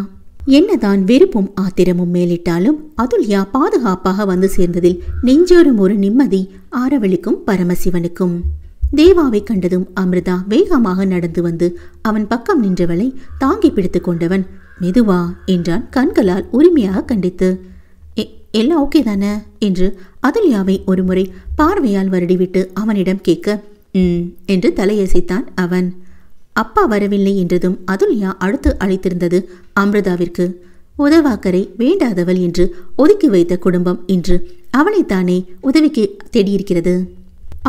என்னதான் வெறுப்பும் ஆத்திரமும் மேலிட்டாலும் அதுல்யா பாதுகாப்பாக வந்து சேர்ந்ததில் நெஞ்சோறும் ஒரு நிம்மதி ஆரவழிக்கும் பரமசிவனுக்கும் தேவாவை கண்டதும் அமிர்தா வேகமாக நடந்து வந்து அவன் பக்கம் நின்றவளை தாங்கி பிடித்து கொண்டவன் மெதுவா என்றான் கண்களால் உரிமையாக கண்டித்து எல்லாம் ஓகே தானே என்று அதுல்யாவை ஒருமுறை பார்வையால் வருடிவிட்டு அவனிடம் கேட்க என்று தலையசைத்தான் அவன் அப்பா வரவில்லை என்றதும் அதுல்யா அடுத்து அழைத்திருந்தது அமிர்தாவிற்கு உதவாக்கரை வேண்டாதவள் என்று ஒதுக்கி வைத்த குடும்பம் இன்று அவனைத்தானே உதவிக்கு தேடியிருக்கிறது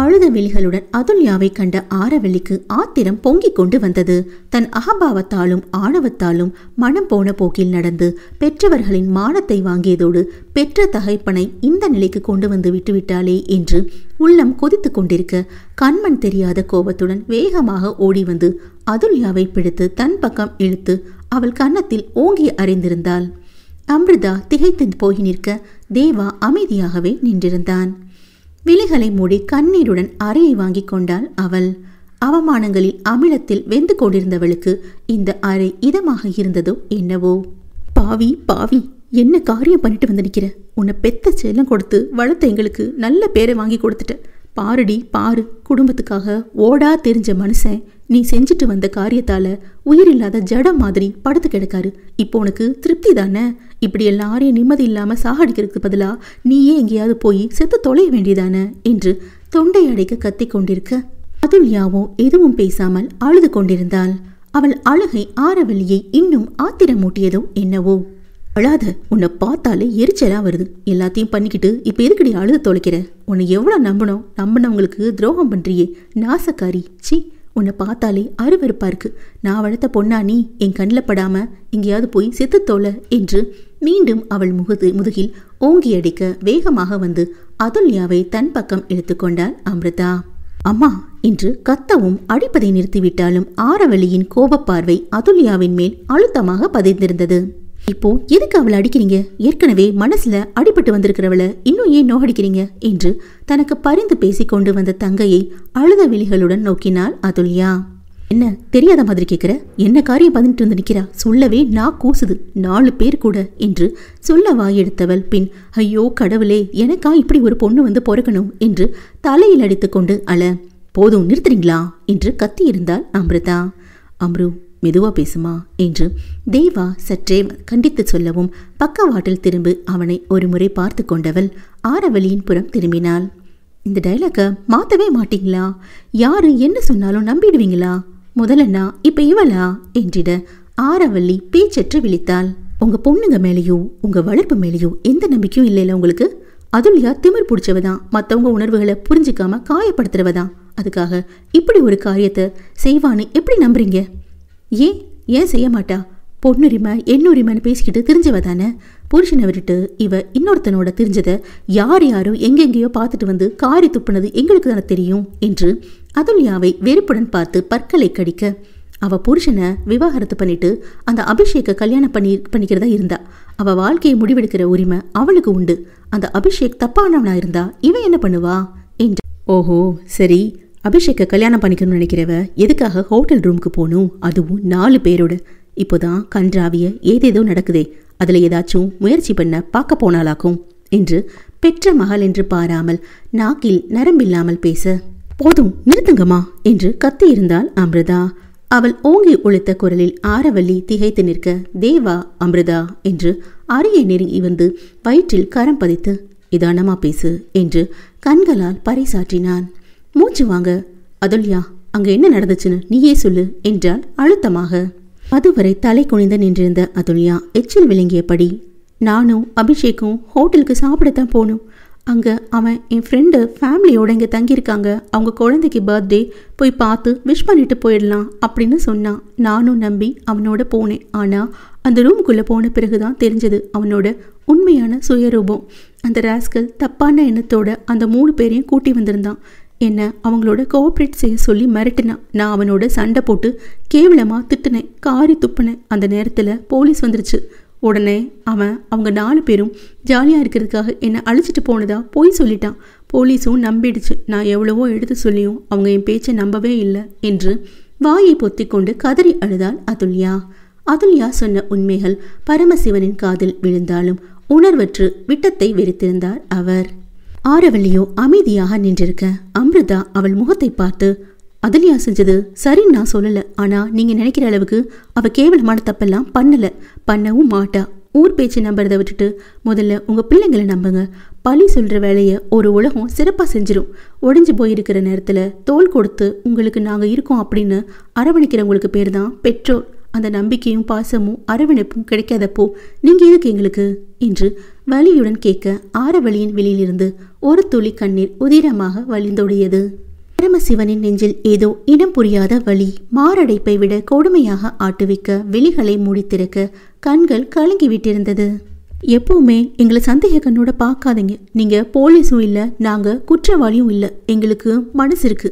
அழுத விழிகளுடன் அதுல்யாவை கண்ட ஆரவெள்ளிக்கு ஆத்திரம் பொங்கிக் கொண்டு வந்தது தன் அகபாவத்தாலும் ஆணவத்தாலும் மனம் போன போக்கில் நடந்து பெற்றவர்களின் மானத்தை வாங்கியதோடு பெற்ற தகைப்பனை இந்த நிலைக்கு கொண்டு வந்து விட்டுவிட்டாளே என்று உள்ளம் கொதித்து கொண்டிருக்க கண்மண் தெரியாத கோபத்துடன் வேகமாக ஓடி வந்து அதுல்யாவை பிடித்து தன் பக்கம் இழுத்து அவள் கன்னத்தில் ஓங்கி அறிந்திருந்தாள் அம்ருதா திகைத்து போய் நிற்க தேவா அமைதியாகவே நின்றிருந்தான் விழிகளை மூடி கண்ணீருடன் அறையை வாங்கி கொண்டாள் அவள் அவமானங்களில் அமிலத்தில் வெந்து கொண்டிருந்தவளுக்கு இந்த அறை இதமாக இருந்ததோ என்னவோ பாவி பாவி என்ன காரியம் பண்ணிட்டு வந்து உன்னை பெத்த செல்லம் கொடுத்து வளர்த்த எங்களுக்கு நல்ல பேரை வாங்கி கொடுத்துட்ட பாருடி பாரு குடும்பத்துக்காக ஓடா தெரிஞ்ச மனுஷன் நீ செஞ்சுட்டு வந்த காரியத்தால உயிர் இல்லாத ஜடம் மாதிரி படுத்து கிடக்காரு இப்போ உனக்கு திருப்தி தானே இப்படி எல்லாரையும் நிம்மதி இல்லாம சாகடிக்கிறதுக்கு பதிலா நீயே எங்கேயாவது போய் செத்து தொலைய வேண்டியதானே என்று தொண்டை அடைக்க கத்தி கொண்டிருக்க அதுல் யாவோ எதுவும் பேசாமல் அழுது கொண்டிருந்தாள் அவள் அழுகை ஆரவெளியை இன்னும் ஆத்திரமூட்டியதோ என்னவோ அழாத உன்னை பார்த்தாலே எரிச்சலா வருது எல்லாத்தையும் பண்ணிக்கிட்டு இப்போ எதுக்கடி அழுது தொலைக்கிற உன்னை எவ்வளவு நம்பணும் நம்பினவங்களுக்கு துரோகம் பண்றியே நாசக்காரி சி உன்னை பார்த்தாலே அருவறுப்பாக இருக்கு நான் வளர்த்த பொண்ணா நீ என் கண்ணில் படாம எங்கேயாவது போய் செத்துத்தோல என்று மீண்டும் அவள் முகுது முதுகில் ஓங்கி அடிக்க வேகமாக வந்து அதுல்யாவை தன் பக்கம் இழுத்துக்கொண்டாள் அமிர்தா அம்மா என்று கத்தவும் அடிப்பதை நிறுத்திவிட்டாலும் ஆரவழியின் கோபப்பார்வை அதுல்யாவின் மேல் அழுத்தமாக பதிந்திருந்தது இப்போ எதுக்கு அவளை அடிக்கிறீங்க ஏற்கனவே மனசுல அடிபட்டு வந்திருக்கிறவளை இன்னும் ஏன் நோகடிக்கிறீங்க என்று தனக்கு பரிந்து பேசி கொண்டு வந்த தங்கையை அழுத விழிகளுடன் நோக்கினாள் அதுல்யா என்ன தெரியாத மாதிரி கேட்குற என்ன காரியம் பதினிட்டு வந்து நிற்கிறா சொல்லவே நான் கூசுது நாலு பேர் கூட என்று சொல்ல வாயெடுத்தவள் பின் ஐயோ கடவுளே எனக்கா இப்படி ஒரு பொண்ணு வந்து பிறக்கணும் என்று தலையில் அடித்து கொண்டு அழ போதும் நிறுத்துறீங்களா என்று கத்தியிருந்தாள் அமிர்தா அம்ரு மெதுவா பேசுமா என்று தேவா சற்றே கண்டித்து சொல்லவும் பக்கவாட்டில் திரும்ப அவனை ஒரு முறை பார்த்து கொண்டவள் ஆரவழியின் புறம் திரும்பினாள் இந்த டைலாக்கை மாத்தவே மாட்டீங்களா யாரு என்ன சொன்னாலும் நம்பிடுவீங்களா முதலண்ணா இப்ப இவளா என்றிட ஆரவள்ளி பேச்சற்று விழித்தாள் உங்க பொண்ணுங்க மேலேயோ உங்க வளர்ப்பு மேலேயோ எந்த நம்பிக்கையும் இல்லைல்ல உங்களுக்கு அதுலையா திமிர் பிடிச்சவதான் மத்தவங்க மற்றவங்க உணர்வுகளை புரிஞ்சிக்காம காயப்படுத்துறவதான் அதுக்காக இப்படி ஒரு காரியத்தை செய்வான்னு எப்படி நம்புறீங்க ஏன் ஏன் செய்ய மாட்டா பொண்ணுரிமை என்னுரிமைன்னு பேசிக்கிட்டு தெரிஞ்சவ தானே புருஷனை விட்டுட்டு இவ இன்னொருத்தனோட தெரிஞ்சதை யார் யாரோ எங்கெங்கேயோ பார்த்துட்டு வந்து காரி துப்புனது எங்களுக்கு தானே தெரியும் என்று அதுல்யாவை வெறுப்புடன் பார்த்து பற்களை கடிக்க அவ புருஷனை விவாகரத்து பண்ணிட்டு அந்த அபிஷேக கல்யாணம் பண்ணி பண்ணிக்கிறதா இருந்தா அவ வாழ்க்கையை முடிவெடுக்கிற உரிமை அவளுக்கு உண்டு அந்த அபிஷேக் தப்பானவனா இருந்தா இவன் என்ன பண்ணுவா என்று ஓஹோ சரி அபிஷேக்கை கல்யாணம் பண்ணிக்கணும்னு நினைக்கிறவ எதுக்காக ஹோட்டல் ரூமுக்கு போகணும் அதுவும் நாலு பேரோட இப்போதான் கன்றாவிய ஏதேதோ நடக்குதே அதில் ஏதாச்சும் முயற்சி பண்ண பார்க்க போனாலாக்கும் என்று பெற்ற மகள் என்று பாராமல் நாக்கில் நரம்பில்லாமல் பேச போதும் நிறுத்துங்கம்மா என்று கத்தியிருந்தாள் அமிர்தா அவள் ஓங்கி ஒழித்த குரலில் ஆரவல்லி திகைத்து நிற்க தேவா அமிர்தா என்று அரிய நெருங்கி வந்து வயிற்றில் கரம் பதித்து இதானமா பேசு என்று கண்களால் பறைசாற்றினான் மூச்சு வாங்க அதுல்யா அங்கே என்ன நடந்துச்சுன்னு நீயே சொல்லு என்றால் அழுத்தமாக அதுவரை தலை குனிந்து நின்றிருந்த அதுல்யா எச்சில் விளங்கியபடி நானும் அபிஷேக்கும் ஹோட்டலுக்கு சாப்பிடத்தான் போனோம் அங்கே அவன் என் ஃப்ரெண்டு ஃபேமிலியோட இங்கே தங்கியிருக்காங்க அவங்க குழந்தைக்கு பர்த்டே போய் பார்த்து விஷ் பண்ணிட்டு போயிடலாம் அப்படின்னு சொன்னான் நானும் நம்பி அவனோட போனேன் ஆனால் அந்த ரூமுக்குள்ளே போன பிறகு தான் தெரிஞ்சது அவனோட உண்மையான சுயரூபம் அந்த ராஸ்கல் தப்பான எண்ணத்தோட அந்த மூணு பேரையும் கூட்டி வந்திருந்தான் என்னை அவங்களோட கோஆப்ரேட் செய்ய சொல்லி மிரட்டினான் நான் அவனோட சண்டை போட்டு கேவலமாக திட்டினேன் காரி துப்பினேன் அந்த நேரத்தில் போலீஸ் வந்துருச்சு உடனே அவன் அவங்க நாலு பேரும் ஜாலியாக இருக்கிறதுக்காக என்னை அழிச்சிட்டு போனதா போய் சொல்லிட்டான் போலீஸும் நம்பிடுச்சு நான் எவ்வளவோ எடுத்து சொல்லியும் அவங்க என் பேச்சை நம்பவே இல்லை என்று வாயை பொத்தி கொண்டு கதறி அழுதாள் அதுல்யா அதுல்யா சொன்ன உண்மைகள் பரமசிவனின் காதில் விழுந்தாலும் உணர்வற்று விட்டத்தை வெறித்திருந்தார் அவர் ஆரவல்லியோ அமைதியாக நின்றிருக்க அமிர்தா அவள் முகத்தை பார்த்து அதுலையா செஞ்சது சரின்னு நான் சொல்லல ஆனா நீங்க நினைக்கிற அளவுக்கு அவள் கேவலமான தப்பெல்லாம் பண்ணல பண்ணவும் மாட்டா ஊர் பேச்சு நம்புறதை விட்டுட்டு முதல்ல உங்க பிள்ளைங்களை நம்புங்க பழி சொல்ற வேலையை ஒரு உலகம் சிறப்பா செஞ்சிடும் ஒடிஞ்சு போயிருக்கிற நேரத்துல தோல் கொடுத்து உங்களுக்கு நாங்க இருக்கோம் அப்படின்னு அரவணைக்கிறவங்களுக்கு பேர் தான் பெற்றோர் அந்த நம்பிக்கையும் பாசமும் அரவணைப்பும் கிடைக்காதப்போ நீங்க எதுக்கு எங்களுக்கு என்று வலியுடன் கேட்க ஆரவழியின் வெளியிலிருந்து ஒரு துளி கண்ணீர் உதிரமாக வழிந்தோடியது பரமசிவனின் நெஞ்சில் ஏதோ இனம் புரியாத வழி மாரடைப்பை விட கொடுமையாக ஆட்டுவிக்க விழிகளை மூடித்திருக்க கண்கள் கலங்கிவிட்டிருந்தது எப்பவுமே எங்களை சந்தேக கண்ணோட பார்க்காதீங்க நீங்க போலீஸும் இல்லை நாங்க குற்றவாளியும் இல்லை எங்களுக்கு மனசு இருக்கு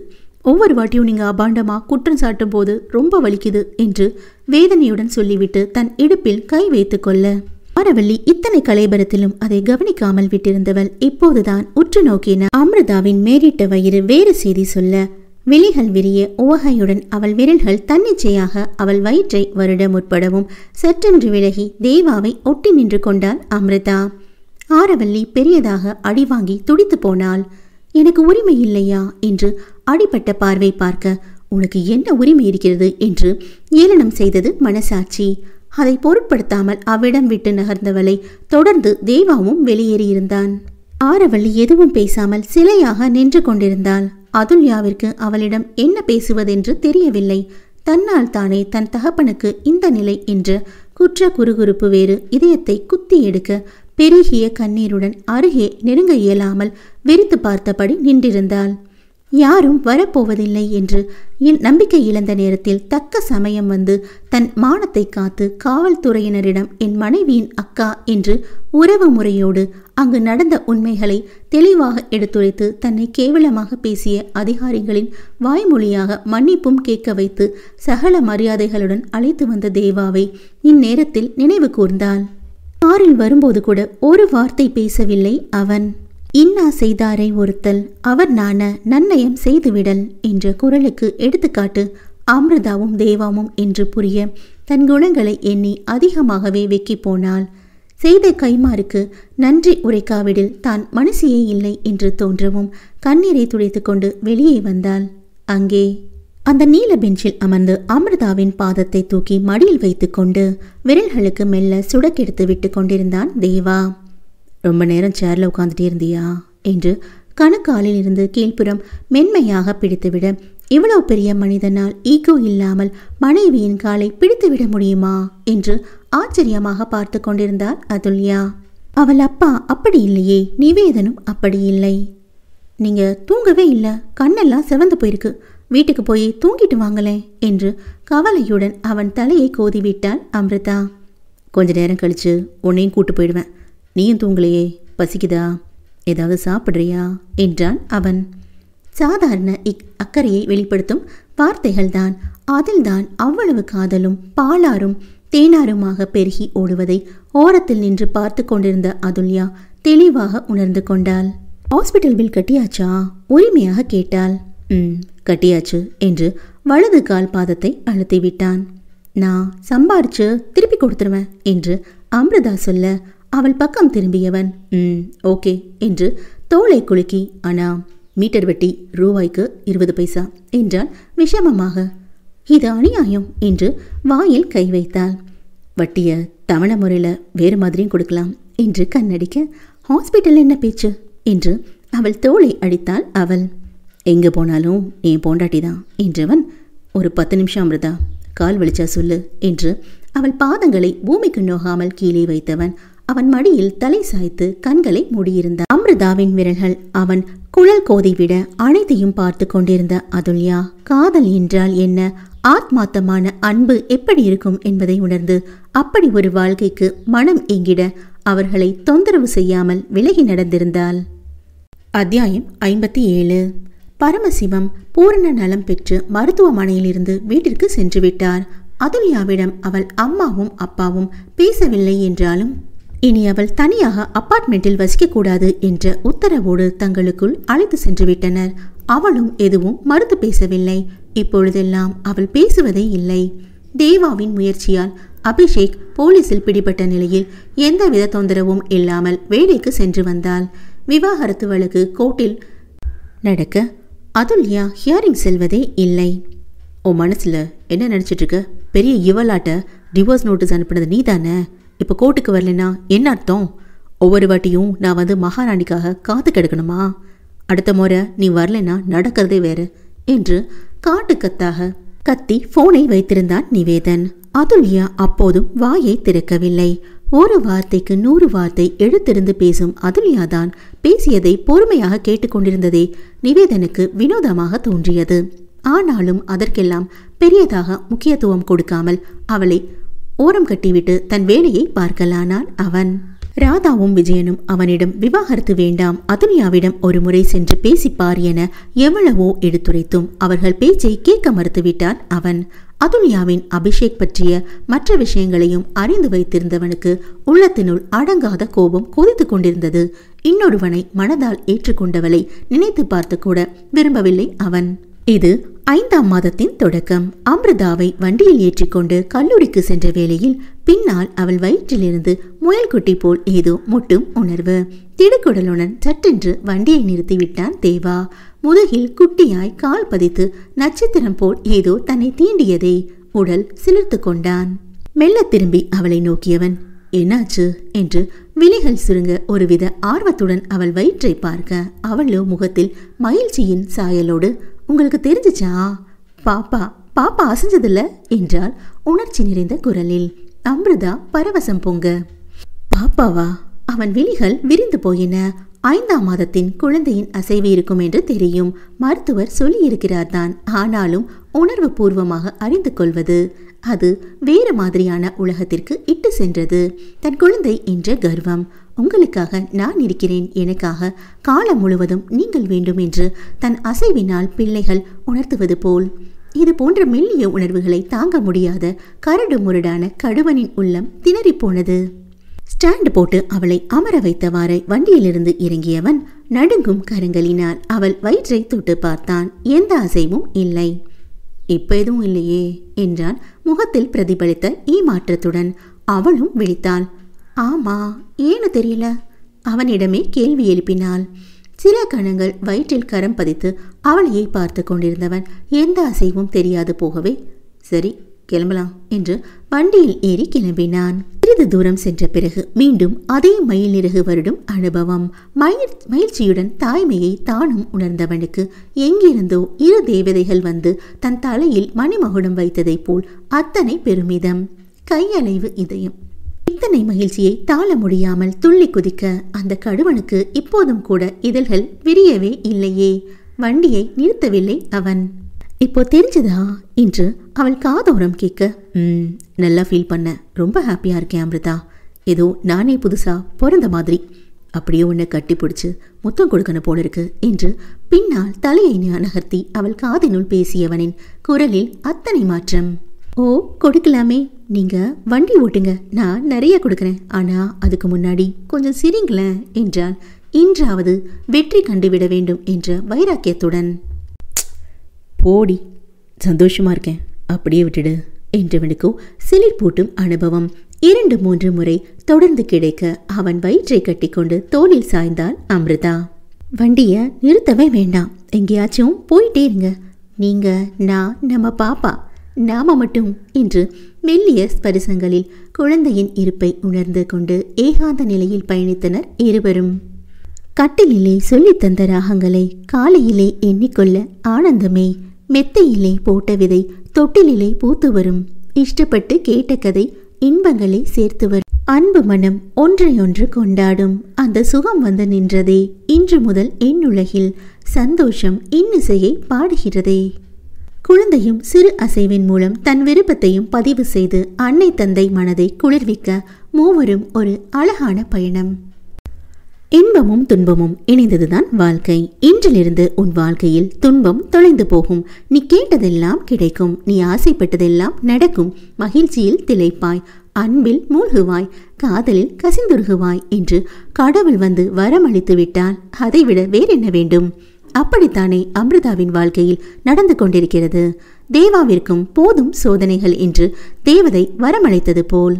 ஒவ்வொரு வாட்டியும் நீங்க அபாண்டமா குற்றம் சாட்டும் போது ரொம்ப வலிக்குது என்று வேதனையுடன் சொல்லிவிட்டு தன் இடுப்பில் கை வைத்து கொள்ள மரவள்ளி இத்தனை கலைபரத்திலும் அதை கவனிக்காமல் விட்டிருந்தவள் இப்போதுதான் உற்று நோக்கின அமிர்தாவின் மேறிட்ட வயிறு வேறு செய்தி சொல்ல விழிகள் விரிய உவகையுடன் அவள் விரல்கள் தன்னிச்சையாக அவள் வயிற்றை வருட முற்படவும் சற்றென்று விலகி தேவாவை ஒட்டி நின்று கொண்டாள் அமிர்தா ஆரவல்லி பெரியதாக அடி வாங்கி துடித்து போனாள் எனக்கு உரிமை இல்லையா என்று அடிபட்ட பார்வை பார்க்க உனக்கு என்ன உரிமை இருக்கிறது என்று ஏளனம் செய்தது மனசாட்சி அதை பொருட்படுத்தாமல் அவ்விடம் விட்டு நகர்ந்தவளை தொடர்ந்து தேவாவும் வெளியேறியிருந்தான் ஆரவள்ளி எதுவும் பேசாமல் சிலையாக நின்று கொண்டிருந்தாள் அதுல்யாவிற்கு அவளிடம் என்ன பேசுவதென்று தெரியவில்லை தன்னால் தானே தன் தகப்பனுக்கு இந்த நிலை என்று குற்ற குறுகுறுப்பு வேறு இதயத்தை குத்தி எடுக்க பெருகிய கண்ணீருடன் அருகே நெருங்க இயலாமல் வெறித்து பார்த்தபடி நின்றிருந்தாள் யாரும் வரப்போவதில்லை என்று நம்பிக்கை இழந்த நேரத்தில் தக்க சமயம் வந்து தன் மானத்தை காத்து காவல்துறையினரிடம் என் மனைவியின் அக்கா என்று உறவு முறையோடு அங்கு நடந்த உண்மைகளை தெளிவாக எடுத்துரைத்து தன்னை கேவலமாக பேசிய அதிகாரிகளின் வாய்மொழியாக மன்னிப்பும் கேட்க வைத்து சகல மரியாதைகளுடன் அழைத்து வந்த தேவாவை இந்நேரத்தில் நினைவு கூர்ந்தாள் காரில் வரும்போது கூட ஒரு வார்த்தை பேசவில்லை அவன் இன்னா செய்தாரை ஒருத்தல் அவர் நாண நன்னயம் செய்துவிடல் என்ற குரலுக்கு எடுத்துக்காட்டு அமிர்தாவும் தேவாமும் என்று புரிய தன் குணங்களை எண்ணி அதிகமாகவே வெக்கி போனாள் செய்த கைமாருக்கு நன்றி உரைக்காவிடில் தான் மனசியே இல்லை என்று தோன்றவும் கண்ணீரை துடைத்து கொண்டு வெளியே வந்தாள் அங்கே அந்த நீல பெஞ்சில் அமர்ந்து அமிர்தாவின் பாதத்தை தூக்கி மடியில் வைத்துக்கொண்டு விரல்களுக்கு மெல்ல சுடக்கெடுத்து விட்டு கொண்டிருந்தான் தேவா ரொம்ப நேரம் சேரில் உட்காந்துட்டே இருந்தியா என்று கணுக்காலில் இருந்து கீழ்ப்புறம் மென்மையாக பிடித்துவிட இவ்வளவு பெரிய மனிதனால் ஈகோ இல்லாமல் மனைவியின் காலை பிடித்துவிட முடியுமா என்று ஆச்சரியமாக பார்த்து கொண்டிருந்தாள் அதுல்யா அவள் அப்பா அப்படி இல்லையே நிவேதனும் அப்படி இல்லை நீங்கள் தூங்கவே இல்லை கண்ணெல்லாம் சிவந்து போயிருக்கு வீட்டுக்கு போய் தூங்கிட்டு வாங்களேன் என்று கவலையுடன் அவன் தலையை கோதிவிட்டான் அமிர்தா கொஞ்ச நேரம் கழிச்சு உன்னையும் கூட்டு போயிடுவேன் நீயும் தூங்கலையே பசிக்குதா ஏதாவது சாப்பிட்றியா என்றான் அவன் சாதாரண இக் அக்கறையை வெளிப்படுத்தும் வார்த்தைகள்தான் அதில்தான் அவ்வளவு காதலும் பாலாரும் தேனாருமாக பெருகி ஓடுவதை ஓரத்தில் நின்று பார்த்து கொண்டிருந்த அதுல்யா தெளிவாக உணர்ந்து கொண்டாள் ஹாஸ்பிட்டல் பில் கட்டியாச்சா உரிமையாக கேட்டாள் ம் கட்டியாச்சு என்று வலது கால் பாதத்தை அழுத்திவிட்டான் நான் சம்பாரிச்சு திருப்பி கொடுத்துருவேன் என்று அமிர்தா சொல்ல அவள் பக்கம் திரும்பியவன் ம் ஓகே என்று தோலை குலுக்கி அனா மீட்டர் வெட்டி ரூபாய்க்கு இருபது பைசா என்றால் விஷமமாக இது அநியாயம் என்று வாயில் கை வைத்தாள் வட்டிய தவண முறையில் வேறு மாதிரியும் கொடுக்கலாம் என்று கண்ணடிக்க ஹாஸ்பிட்டல் என்ன பேச்சு என்று அவள் தோலை அடித்தாள் அவள் எங்கே போனாலும் என் போண்டாட்டி தான் என்றவன் ஒரு பத்து நிமிஷம் அமிர்தா கால் வலிச்சா சொல்லு என்று அவள் பாதங்களை பூமிக்கு நோகாமல் கீழே வைத்தவன் அவன் மடியில் தலை சாய்த்து கண்களை மூடியிருந்தான் அமிர்தாவின் விரல்கள் அவன் குழல் கோதை விட அனைத்தையும் பார்த்து கொண்டிருந்த அதுல்யா காதல் என்றால் என்ன ஆத்மாத்தமான அன்பு எப்படி இருக்கும் என்பதை உணர்ந்து அப்படி ஒரு வாழ்க்கைக்கு மனம் எங்கிட அவர்களை தொந்தரவு செய்யாமல் விலகி நடந்திருந்தாள் அத்தியாயம் ஐம்பத்தி ஏழு பரமசிவம் பூரண நலம் பெற்று மருத்துவமனையிலிருந்து வீட்டிற்கு சென்றுவிட்டார் அதுல்யாவிடம் அவள் அம்மாவும் அப்பாவும் பேசவில்லை என்றாலும் இனி அவள் தனியாக அப்பார்ட்மெண்ட்டில் வசிக்கக்கூடாது என்ற உத்தரவோடு தங்களுக்குள் அழைத்து சென்று விட்டனர் அவளும் எதுவும் மறுத்து பேசவில்லை இப்பொழுதெல்லாம் அவள் பேசுவதே இல்லை தேவாவின் முயற்சியால் அபிஷேக் போலீசில் பிடிபட்ட நிலையில் எந்தவித தொந்தரவும் இல்லாமல் வேலைக்கு சென்று வந்தாள் விவாகரத்து வழக்கு கோர்ட்டில் நடக்க அதுல்யா ஹியரிங் செல்வதே இல்லை உன் மனசில் என்ன நினச்சிட்ருக்க பெரிய இவளாட்ட டிவோர்ஸ் நோட்டீஸ் அனுப்பினது நீ தானே இப்போ கோர்ட்டுக்கு வரலனா என்ன அர்த்தம் ஒவ்வொரு வாட்டியும் நான் வந்து மகாராணிக்காக காத்து கெடுக்கணுமா அடுத்த முறை நீ வரலனா நடக்கிறதே வேறு என்று காட்டுக்கத்தாக கத்தி போனை வைத்திருந்தான் நிவேதன் அதுல்யா அப்போதும் வாயை திறக்கவில்லை ஒரு வார்த்தைக்கு நூறு வார்த்தை எழுத்திருந்து பேசும் அதுல்யா தான் பேசியதை பொறுமையாக கேட்டுக்கொண்டிருந்ததே நிவேதனுக்கு வினோதமாக தோன்றியது ஆனாலும் அதற்கெல்லாம் பெரியதாக முக்கியத்துவம் கொடுக்காமல் அவளை ஓரம் கட்டிவிட்டு தன் வேலையை பார்க்கலானான் அவன் ராதாவும் விஜயனும் அவனிடம் விவாகரத்து வேண்டாம் அதுனியாவிடம் ஒரு முறை சென்று பேசிப்பார் என எவ்வளவோ எடுத்துரைத்தும் அவர்கள் பேச்சை கேட்க மறுத்துவிட்டான் அவன் அதுனியாவின் அபிஷேக் பற்றிய மற்ற விஷயங்களையும் அறிந்து வைத்திருந்தவனுக்கு உள்ளத்தினுள் அடங்காத கோபம் கொதித்து கொண்டிருந்தது இன்னொருவனை மனதால் ஏற்றுக்கொண்டவளை நினைத்து பார்த்து கூட விரும்பவில்லை அவன் இது ஐந்தாம் மாதத்தின் தொடக்கம் அமிர்தாவை வண்டியில் ஏற்றிக்கொண்டு கல்லூரிக்கு சென்ற வேளையில் பின்னால் அவள் வயிற்றிலிருந்து முயல்குட்டி போல் ஏதோ முட்டும் உணர்வு திடுக்குடலுடன் சட்டென்று வண்டியை நிறுத்திவிட்டான் தேவா முதுகில் குட்டியாய் கால் பதித்து நட்சத்திரம் போல் ஏதோ தன்னை தீண்டியதை உடல் சிலிர்த்து கொண்டான் மெல்ல திரும்பி அவளை நோக்கியவன் என்னாச்சு என்று விலைகள் சுருங்க ஒருவித ஆர்வத்துடன் அவள் வயிற்றை பார்க்க அவளோ முகத்தில் மகிழ்ச்சியின் சாயலோடு உங்களுக்கு தெரிஞ்சிச்சா பாப்பா பாப்பா அசைஞ்சதில்ல என்றால் உணர்ச்சி நிறைந்த குரலில் அம்ருதா பரவசம் பொங்க பாப்பாவா அவன் விழிகள் விரிந்து போயின ஐந்தாம் மாதத்தின் குழந்தையின் அசைவு இருக்கும் என்று தெரியும் மருத்துவர் சொல்லியிருக்கிறார் தான் ஆனாலும் உணர்வு பூர்வமாக அறிந்து கொள்வது அது வேறு மாதிரியான உலகத்திற்கு இட்டு சென்றது தன் குழந்தை என்ற கர்வம் உங்களுக்காக நான் இருக்கிறேன் எனக்காக காலம் முழுவதும் நீங்கள் வேண்டும் என்று தன் அசைவினால் பிள்ளைகள் உணர்த்துவது போல் இது போன்ற மெல்லிய உணர்வுகளை தாங்க முடியாத கரடு முரடான கடுவனின் உள்ளம் போனது ஸ்டாண்ட் போட்டு அவளை அமர வைத்தவாறு வண்டியிலிருந்து இறங்கியவன் நடுங்கும் கரங்களினால் அவள் வயிற்றை தொட்டு பார்த்தான் எந்த அசைவும் இல்லை இப்ப எதுவும் இல்லையே என்றான் முகத்தில் பிரதிபலித்த ஈமாற்றத்துடன் அவளும் விழித்தாள் ஆமா ஏன்னு தெரியல அவனிடமே கேள்வி எழுப்பினாள் சில கணங்கள் வயிற்றில் கரம் பதித்து அவளையை பார்த்து கொண்டிருந்தவன் எந்த அசைவும் தெரியாது போகவே சரி கிளம்பலாம் என்று வண்டியில் ஏறி கிளம்பினான் சிறிது தூரம் சென்ற பிறகு மீண்டும் அதே மயில் நிறகு வருடும் அனுபவம் மயில் மகிழ்ச்சியுடன் தாய்மையை தானும் உணர்ந்தவனுக்கு எங்கிருந்தோ இரு தேவதைகள் வந்து தன் தலையில் மணிமகுடம் வைத்ததைப் போல் அத்தனை பெருமிதம் கையளைவு இதயம் இத்தனை மகிழ்ச்சியை தாழ முடியாமல் துள்ளி குதிக்க அந்த கடுவனுக்கு இப்போதும் கூட இதழ்கள் விரியவே இல்லையே வண்டியை நிறுத்தவில்லை அவன் இப்போ தெரிஞ்சதா என்று அவள் காதோரம் கேட்க உம் நல்லா ஃபீல் பண்ண ரொம்ப ஹாப்பியா இருக்கேன் அமிர்தா ஏதோ நானே புதுசா பிறந்த மாதிரி அப்படியே உன்னை கட்டி பிடிச்சு முத்தம் கொடுக்கணும் போல இருக்கு என்று பின்னால் தலையை நகர்த்தி அவள் காதினுள் பேசியவனின் குரலில் அத்தனை மாற்றம் ஓ கொடுக்கலாமே நீங்கள் வண்டி ஓட்டுங்க நான் நிறைய கொடுக்குறேன் ஆனால் அதுக்கு முன்னாடி கொஞ்சம் சிரிங்களேன் என்றால் இன்றாவது வெற்றி கண்டுவிட வேண்டும் என்ற வைராக்கியத்துடன் போடி சந்தோஷமாக இருக்கேன் அப்படியே விட்டுடு சிலிர் போட்டும் அனுபவம் இரண்டு மூன்று முறை தொடர்ந்து கிடைக்க அவன் வயிற்றை கட்டிக்கொண்டு தோளில் சாய்ந்தாள் அமிர்தா வண்டியை நிறுத்தவே வேண்டாம் எங்கேயாச்சும் போயிட்டே இருங்க நீங்கள் நான் நம்ம பாப்பா நாம மட்டும் இன்று மெல்லிய ஸ்பரிசங்களில் குழந்தையின் இருப்பை உணர்ந்து கொண்டு ஏகாந்த நிலையில் பயணித்தனர் இருவரும் கட்டிலே சொல்லித்தந்த ராகங்களை காலையிலே எண்ணிக்கொள்ள ஆனந்தமே மெத்தையிலே போட்ட விதை தொட்டிலே பூத்து வரும் இஷ்டப்பட்டு கேட்ட கதை இன்பங்களை சேர்த்து வரும் அன்பு மனம் ஒன்றையொன்று கொண்டாடும் அந்த சுகம் வந்து நின்றதே இன்று முதல் என் உலகில் சந்தோஷம் இன்னிசையை பாடுகிறதே குழந்தையும் சிறு அசைவின் மூலம் தன் விருப்பத்தையும் பதிவு செய்து அன்னை தந்தை மனதை குளிர்விக்க மூவரும் ஒரு அழகான பயணம் இன்பமும் துன்பமும் இணைந்ததுதான் வாழ்க்கை இன்றிலிருந்து உன் வாழ்க்கையில் துன்பம் தொலைந்து போகும் நீ கேட்டதெல்லாம் கிடைக்கும் நீ ஆசைப்பட்டதெல்லாம் நடக்கும் மகிழ்ச்சியில் திளைப்பாய் அன்பில் மூழ்குவாய் காதலில் கசிந்துருகுவாய் என்று கடவுள் வந்து வரமளித்து விட்டால் அதைவிட வேறென்ன வேண்டும் அப்படித்தானே அமிர்தாவின் வாழ்க்கையில் நடந்து கொண்டிருக்கிறது தேவாவிற்கும் போதும் சோதனைகள் என்று தேவதை வரமழைத்தது போல்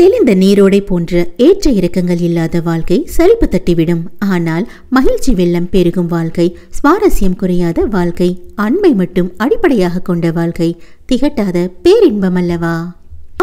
தெளிந்த நீரோடை போன்ற ஏற்ற இறக்கங்கள் இல்லாத வாழ்க்கை சரிப்பு தட்டிவிடும் ஆனால் மகிழ்ச்சி வெள்ளம் பெருகும் வாழ்க்கை சுவாரஸ்யம் குறையாத வாழ்க்கை அன்பை மட்டும் அடிப்படையாக கொண்ட வாழ்க்கை திகட்டாத பேரின்பம் அல்லவா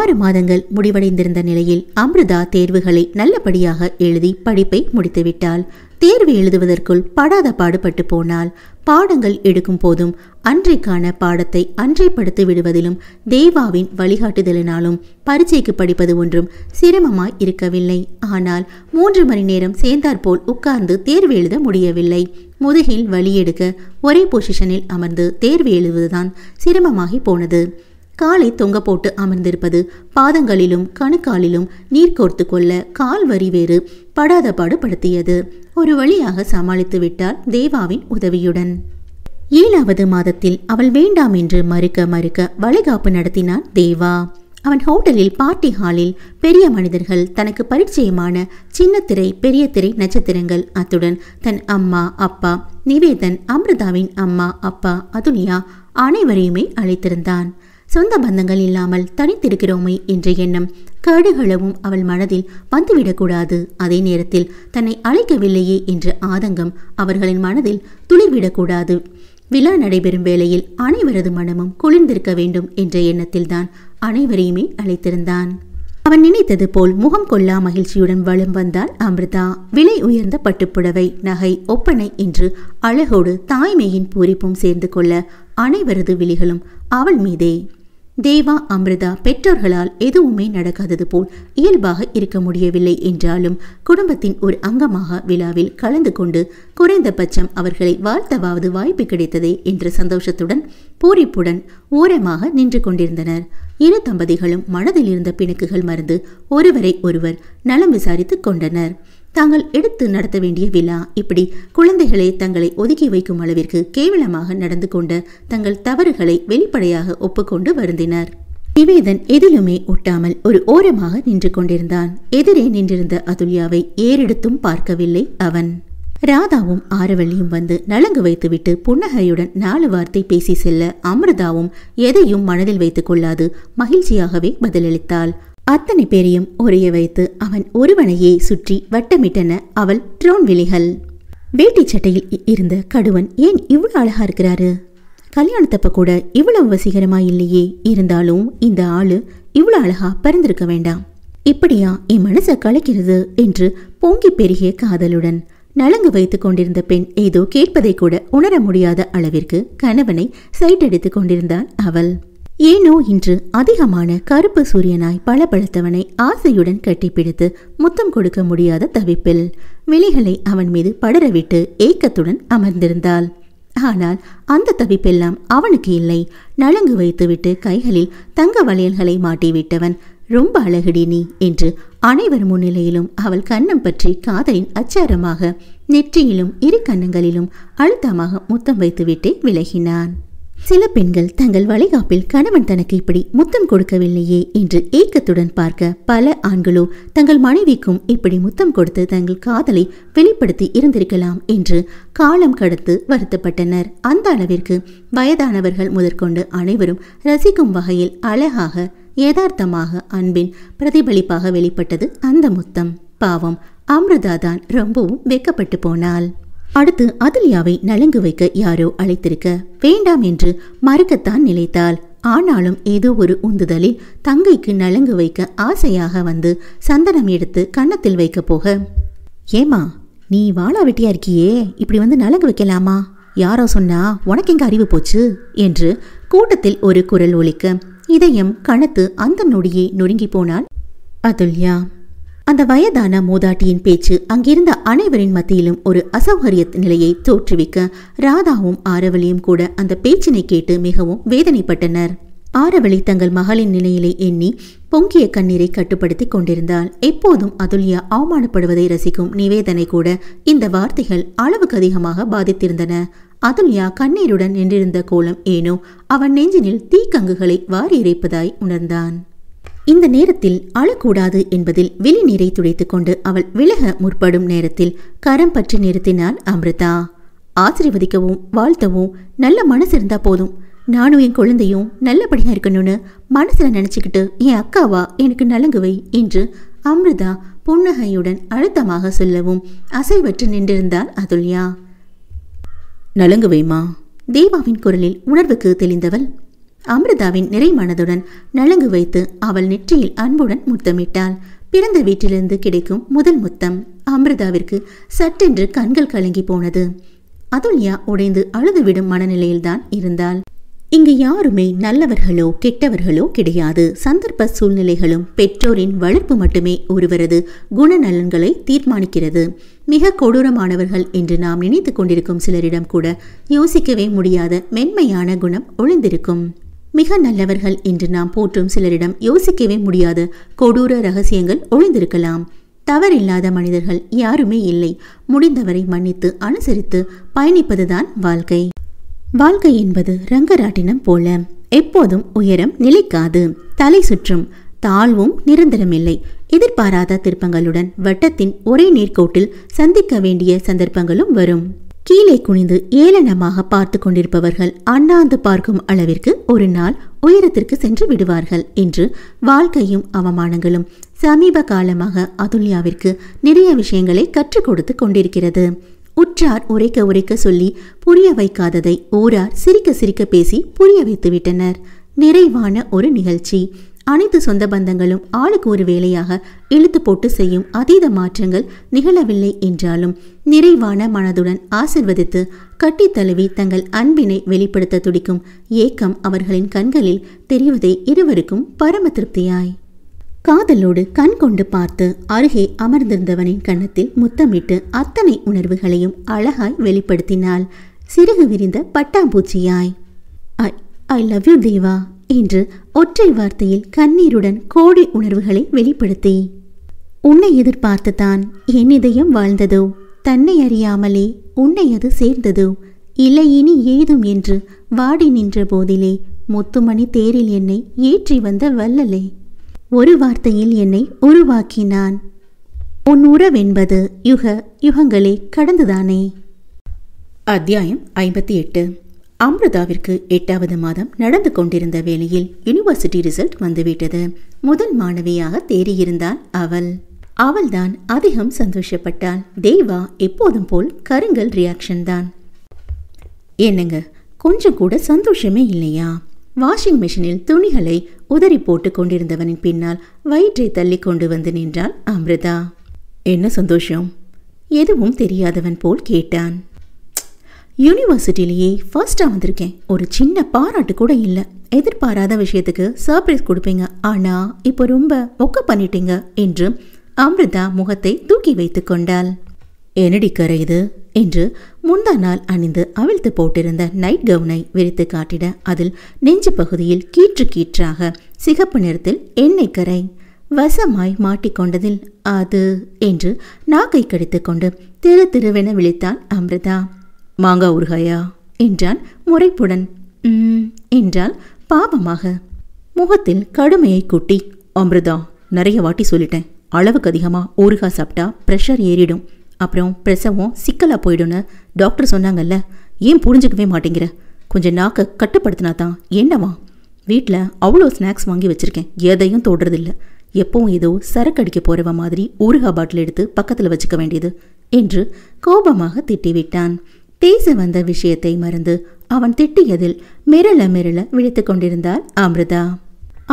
ஆறு மாதங்கள் முடிவடைந்திருந்த நிலையில் அமிர்தா தேர்வுகளை நல்லபடியாக எழுதி படிப்பை முடித்துவிட்டாள் தேர்வு எழுதுவதற்குள் படாத பாடுபட்டு போனால் பாடங்கள் எடுக்கும் போதும் அன்றைக்கான பாடத்தை அன்றை படுத்து விடுவதிலும் தேவாவின் வழிகாட்டுதலினாலும் பரீட்சைக்கு படிப்பது ஒன்றும் சிரமமாய் இருக்கவில்லை ஆனால் மூன்று மணி நேரம் சேர்ந்தாற்போல் உட்கார்ந்து தேர்வு எழுத முடியவில்லை முதுகில் வழி எடுக்க ஒரே பொசிஷனில் அமர்ந்து தேர்வு எழுதுவதுதான் சிரமமாகி போனது காலை தொங்க போட்டு அமர்ந்திருப்பது பாதங்களிலும் கணுக்காலிலும் நீர் கோர்த்து கொள்ள கால் வரி வேறு படாத பாடுபடுத்தியது ஒரு வழியாக சமாளித்து விட்டார் தேவாவின் உதவியுடன் ஏழாவது மாதத்தில் அவள் வேண்டாம் என்று மறுக்க மறுக்க வளைகாப்பு நடத்தினான் தேவா அவன் ஹோட்டலில் பார்ட்டி ஹாலில் பெரிய மனிதர்கள் தனக்கு பரிச்சயமான சின்ன திரை பெரிய திரை நட்சத்திரங்கள் அத்துடன் தன் அம்மா அப்பா நிவேதன் அமிர்தாவின் அம்மா அப்பா அதுனியா அனைவரையுமே அழைத்திருந்தான் சொந்த பந்தங்கள் இல்லாமல் தனித்திருக்கிறோமே என்ற எண்ணம் கேடுகளவும் அவள் மனதில் வந்துவிடக்கூடாது அதே நேரத்தில் தன்னை அழைக்கவில்லையே என்ற ஆதங்கம் அவர்களின் மனதில் துளிவிடக்கூடாது விழா நடைபெறும் வேளையில் அனைவரது மனமும் குளிர்ந்திருக்க வேண்டும் என்ற எண்ணத்தில்தான் அனைவரையுமே அழைத்திருந்தான் அவன் நினைத்தது போல் முகம் கொள்ளா மகிழ்ச்சியுடன் வலம் வந்தால் அமிர்தா விலை உயர்ந்த பட்டுப்புடவை நகை ஒப்பனை என்று அழகோடு தாய்மையின் பூரிப்பும் சேர்ந்து கொள்ள அனைவரது விழிகளும் அவள் மீதே தேவா அமிர்தா பெற்றோர்களால் எதுவுமே நடக்காதது போல் இயல்பாக இருக்க முடியவில்லை என்றாலும் குடும்பத்தின் ஒரு அங்கமாக விழாவில் கலந்து கொண்டு குறைந்தபட்சம் அவர்களை வாழ்த்தவாவது வாய்ப்பு கிடைத்ததே என்ற சந்தோஷத்துடன் பூரிப்புடன் ஓரமாக நின்று கொண்டிருந்தனர் இரு தம்பதிகளும் மனதில் இருந்த பிணக்குகள் மறந்து ஒருவரை ஒருவர் நலம் விசாரித்துக் கொண்டனர் தாங்கள் எடுத்து நடத்த வேண்டிய விழா இப்படி குழந்தைகளை தங்களை ஒதுக்கி வைக்கும் அளவிற்கு கேவலமாக நடந்து கொண்ட தங்கள் தவறுகளை வெளிப்படையாக ஒப்புக்கொண்டு வருந்தினர் நிவேதன் எதிலுமே ஒட்டாமல் ஒரு ஓரமாக நின்று கொண்டிருந்தான் எதிரே நின்றிருந்த அதுல்யாவை ஏறெடுத்தும் பார்க்கவில்லை அவன் ராதாவும் ஆரவள்ளியும் வந்து நலங்கு வைத்துவிட்டு புன்னகையுடன் நாலு வார்த்தை பேசி செல்ல அமிர்தாவும் எதையும் மனதில் வைத்துக் கொள்ளாது மகிழ்ச்சியாகவே பதிலளித்தாள் அத்தனை பேரையும் ஒரே வைத்து அவன் ஒருவனையே சுற்றி வட்டமிட்டன அவள் ட்ரோன் விழிகள் வேட்டி சட்டையில் இருந்த கடுவன் ஏன் இவ்வளவு அழகா இருக்கிறாரு கல்யாணத்தப்ப கூட இவ்வளவு வசீகரமா இல்லையே இருந்தாலும் இந்த ஆளு இவ்வளோ அழகா பறந்திருக்க வேண்டாம் இப்படியா என் மனசை கலைக்கிறது என்று பொங்கி பெருகிய காதலுடன் நலங்கு வைத்துக் கொண்டிருந்த பெண் ஏதோ கேட்பதை கூட உணர முடியாத அளவிற்கு கணவனை சைட்டடித்துக் கொண்டிருந்தாள் அவள் ஏனோ இன்று அதிகமான கருப்பு சூரியனாய் பளபளத்தவனை ஆசையுடன் கட்டிப்பிடித்து முத்தம் கொடுக்க முடியாத தவிப்பில் விழிகளை அவன் மீது படரவிட்டு ஏக்கத்துடன் அமர்ந்திருந்தாள் ஆனால் அந்த தவிப்பெல்லாம் அவனுக்கு இல்லை நலங்கு வைத்துவிட்டு கைகளில் தங்க வளையல்களை மாட்டிவிட்டவன் ரொம்ப அழகுடி நீ என்று அனைவர் முன்னிலையிலும் அவள் கன்னம் பற்றி காதலின் அச்சாரமாக நெற்றியிலும் இரு கன்னங்களிலும் அழுத்தமாக முத்தம் வைத்துவிட்டே விலகினான் சில பெண்கள் தங்கள் வளைகாப்பில் கணவன் தனக்கு இப்படி முத்தம் கொடுக்கவில்லையே என்று ஏக்கத்துடன் பார்க்க பல ஆண்களோ தங்கள் மனைவிக்கும் இப்படி முத்தம் கொடுத்து தங்கள் காதலை வெளிப்படுத்தி இருந்திருக்கலாம் என்று காலம் கடத்து வருத்தப்பட்டனர் அந்த அளவிற்கு வயதானவர்கள் முதற்கொண்டு அனைவரும் ரசிக்கும் வகையில் அழகாக யதார்த்தமாக அன்பின் பிரதிபலிப்பாக வெளிப்பட்டது அந்த முத்தம் பாவம் அமிர்தா தான் ரொம்பவும் வெக்கப்பட்டு போனாள் அடுத்து அதுலியாவை நலங்கு வைக்க யாரோ அழைத்திருக்க வேண்டாம் என்று மறுக்கத்தான் நிலைத்தாள் ஆனாலும் ஏதோ ஒரு உந்துதலில் தங்கைக்கு நலங்கு வைக்க ஆசையாக வந்து சந்தனம் எடுத்து கன்னத்தில் வைக்க போக ஏமா நீ வாழா வெட்டியா இருக்கியே இப்படி வந்து நலங்கு வைக்கலாமா யாரோ சொன்னா உனக்கு எங்க அறிவு போச்சு என்று கூட்டத்தில் ஒரு குரல் ஒலிக்க இதயம் கணத்து அந்த நொடியே நொறுங்கி போனான் அதுல்யா அந்த வயதான மூதாட்டியின் பேச்சு அங்கிருந்த அனைவரின் மத்தியிலும் ஒரு அசௌகரிய நிலையை தோற்றுவிக்க ராதாவும் ஆரவலியும் கூட அந்த பேச்சினை கேட்டு மிகவும் வேதனைப்பட்டனர் ஆரவழி தங்கள் மகளின் நிலையிலே எண்ணி பொங்கிய கண்ணீரை கட்டுப்படுத்தி கொண்டிருந்தால் எப்போதும் அதுல்யா அவமானப்படுவதை ரசிக்கும் நிவேதனை கூட இந்த வார்த்தைகள் அளவுக்கு அதிகமாக பாதித்திருந்தன அதுல்யா கண்ணீருடன் நின்றிருந்த கோலம் ஏனோ அவன் நெஞ்சினில் தீக்கங்குகளை வாரி இறைப்பதாய் உணர்ந்தான் இந்த நேரத்தில் அழக்கூடாது என்பதில் விழிநீரை துடைத்துக் கொண்டு அவள் விலக முற்படும் நேரத்தில் கரம் பற்றி நிறுத்தினாள் அமிர்தா ஆசிர்வதிக்கவும் வாழ்த்தவும் நல்ல மனசு இருந்தா போதும் நானும் என் குழந்தையும் நல்லபடியாக இருக்கணும்னு மனசில் நினச்சிக்கிட்டு என் அக்காவா எனக்கு நலங்குவை என்று அமிர்தா புன்னகையுடன் அழுத்தமாக சொல்லவும் அசைவற்று நின்றிருந்தாள் அதுல்யா நலங்குவைமா தேவாவின் குரலில் உணர்வுக்கு தெளிந்தவள் அமிர்தாவின் நிறை மனதுடன் நலங்கு வைத்து அவள் நெற்றியில் அன்புடன் முத்தமிட்டாள் பிறந்த வீட்டிலிருந்து கிடைக்கும் முதல் முத்தம் அமிர்தாவிற்கு சட்டென்று கண்கள் கலங்கி போனது அதுல்யா உடைந்து அழுதுவிடும் மனநிலையில்தான் இருந்தாள் இங்கு யாருமே நல்லவர்களோ கெட்டவர்களோ கிடையாது சந்தர்ப்ப சூழ்நிலைகளும் பெற்றோரின் வளர்ப்பு மட்டுமே ஒருவரது குணநலன்களை தீர்மானிக்கிறது மிக கொடூரமானவர்கள் என்று நாம் நினைத்து கொண்டிருக்கும் சிலரிடம் கூட யோசிக்கவே முடியாத மென்மையான குணம் ஒளிந்திருக்கும் மிக நல்லவர்கள் என்று நாம் போற்றும் சிலரிடம் யோசிக்கவே முடியாத கொடூர ரகசியங்கள் ஒளிந்திருக்கலாம் தவறில்லாத மனிதர்கள் யாருமே இல்லை முடிந்தவரை மன்னித்து அனுசரித்து பயணிப்பதுதான் வாழ்க்கை வாழ்க்கை என்பது ரங்கராட்டினம் போல எப்போதும் உயரம் நிலைக்காது தலை சுற்றும் தாழ்வும் நிரந்தரமில்லை எதிர்பாராத திருப்பங்களுடன் வட்டத்தின் ஒரே நேர்கோட்டில் சந்திக்க வேண்டிய சந்தர்ப்பங்களும் வரும் கீழே குனிந்து ஏளனமாக பார்த்து கொண்டிருப்பவர்கள் அண்ணாந்து பார்க்கும் அளவிற்கு ஒரு நாள் உயரத்திற்கு சென்று விடுவார்கள் என்று வாழ்க்கையும் அவமானங்களும் சமீப காலமாக அதுல்யாவிற்கு நிறைய விஷயங்களை கற்றுக் கொடுத்து கொண்டிருக்கிறது உற்றார் உரைக்க உரைக்க சொல்லி புரிய வைக்காததை ஊரார் சிரிக்க சிரிக்க பேசி புரிய வைத்து விட்டனர் நிறைவான ஒரு நிகழ்ச்சி அனைத்து சொந்த பந்தங்களும் ஆளுக்கு ஒரு வேலையாக இழுத்து போட்டு செய்யும் அதீத மாற்றங்கள் நிகழவில்லை என்றாலும் நிறைவான மனதுடன் ஆசிர்வதித்து கட்டி தழுவி தங்கள் அன்பினை வெளிப்படுத்த துடிக்கும் ஏக்கம் அவர்களின் கண்களில் தெரிவதே இருவருக்கும் பரம திருப்தியாய் காதலோடு கண் கொண்டு பார்த்து அருகே அமர்ந்திருந்தவனின் கன்னத்தில் முத்தமிட்டு அத்தனை உணர்வுகளையும் அழகாய் வெளிப்படுத்தினாள் சிறுகு விரிந்த பட்டாம்பூச்சியாய் ஐ லவ் யூ தேவா என்று ஒற்றை வார்த்தையில் கண்ணீருடன் கோடி உணர்வுகளை வெளிப்படுத்தி உன்னை எதிர்பார்த்துத்தான் என் இதயம் வாழ்ந்ததோ தன்னை அறியாமலே உன்னை அது சேர்ந்ததோ இல்லை இனி ஏதும் என்று வாடி நின்ற போதிலே முத்துமணி தேரில் என்னை ஏற்றி வந்த வல்லலே ஒரு வார்த்தையில் என்னை உருவாக்கினான் உன் உறவென்பது யுக யுகங்களே கடந்துதானே அத்தியாயம் ஐம்பத்தி எட்டு அமிர்தாவிற்கு எட்டாவது மாதம் நடந்து கொண்டிருந்த வேளையில் யூனிவர்சிட்டி ரிசல்ட் வந்துவிட்டது முதல் மாணவியாக தேறியிருந்தாள் அவள் அவள்தான் அதிகம் சந்தோஷப்பட்டாள் தேவா எப்போதும் போல் கருங்கல் ரியாக்ஷன் தான் என்னங்க கொஞ்சம் கூட சந்தோஷமே இல்லையா வாஷிங் மிஷினில் துணிகளை உதறி போட்டு கொண்டிருந்தவனின் பின்னால் வயிற்றை தள்ளி கொண்டு வந்து நின்றாள் அமிர்தா என்ன சந்தோஷம் எதுவும் தெரியாதவன் போல் கேட்டான் யூனிவர்சிட்டிலேயே ஃபர்ஸ்ட்டாக வந்திருக்கேன் ஒரு சின்ன பாராட்டு கூட இல்லை எதிர்பாராத விஷயத்துக்கு சர்ப்ரைஸ் கொடுப்பீங்க ஆனால் இப்போ ரொம்ப ஒக்க பண்ணிட்டீங்க என்று அமிர்தா முகத்தை தூக்கி வைத்து கொண்டாள் என்னடி கரை இது என்று முந்தா நாள் அணிந்து அவிழ்த்து போட்டிருந்த நைட் கவுனை விரித்து காட்டிட அதில் நெஞ்சு பகுதியில் கீற்று கீற்றாக சிகப்பு நிறத்தில் எண்ணெய் கரை வசமாய் மாட்டிக்கொண்டதில் அது என்று நாக்கை கடித்து கொண்டு திரு திருவென விழித்தான் அமிர்தா மாங்கா ஊறுகாயா என்றான் முறைப்புடன் என்றால் பாவமாக முகத்தில் கடுமையை கொட்டி அமிர்தா நிறைய வாட்டி சொல்லிட்டேன் அளவுக்கு அதிகமாக ஊறுகாய் சாப்பிட்டா ப்ரெஷர் ஏறிடும் அப்புறம் பிரசவம் சிக்கலாக போயிடும்னு டாக்டர் சொன்னாங்கல்ல ஏன் புரிஞ்சுக்கவே மாட்டேங்கிற கொஞ்சம் நாக்க கட்டுப்படுத்தினா தான் என்னவா வீட்டில் அவ்வளோ ஸ்நாக்ஸ் வாங்கி வச்சுருக்கேன் எதையும் தோடுறதில்ல எப்பவும் ஏதோ சரக்கு அடிக்க போகிறவ மாதிரி ஊறுகாய் பாட்டில் எடுத்து பக்கத்தில் வச்சுக்க வேண்டியது என்று கோபமாக திட்டிவிட்டான் பேச வந்த விஷயத்தை மறந்து அவன் திட்டியதில் மிரள மிரள விழித்து கொண்டிருந்தாள் அமிர்தா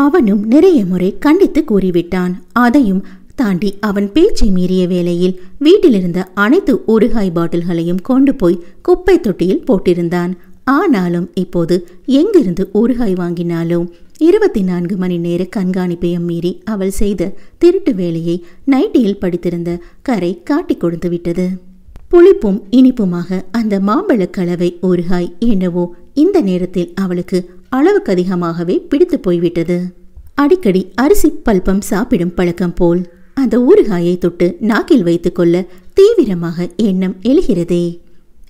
அவனும் நிறைய முறை கண்டித்து கூறிவிட்டான் அதையும் தாண்டி அவன் பேச்சை மீறிய வேளையில் வீட்டிலிருந்த அனைத்து ஊறுகாய் பாட்டில்களையும் கொண்டு போய் குப்பை தொட்டியில் போட்டிருந்தான் ஆனாலும் இப்போது எங்கிருந்து ஊறுகாய் வாங்கினாலும் இருபத்தி நான்கு மணி நேர கண்காணிப்பையும் மீறி அவள் செய்த திருட்டு வேலையை நைட்டியில் படித்திருந்த கரை காட்டி கொடுத்து விட்டது புளிப்பும் இனிப்புமாக அந்த மாம்பழ கலவை ஊறுகாய் என்னவோ இந்த நேரத்தில் அவளுக்கு அளவுக்கு அதிகமாகவே பிடித்து போய்விட்டது அடிக்கடி அரிசி பல்பம் சாப்பிடும் பழக்கம் போல் அந்த ஊறுகாயை தொட்டு நாக்கில் கொள்ள தீவிரமாக எண்ணம் எழுகிறதே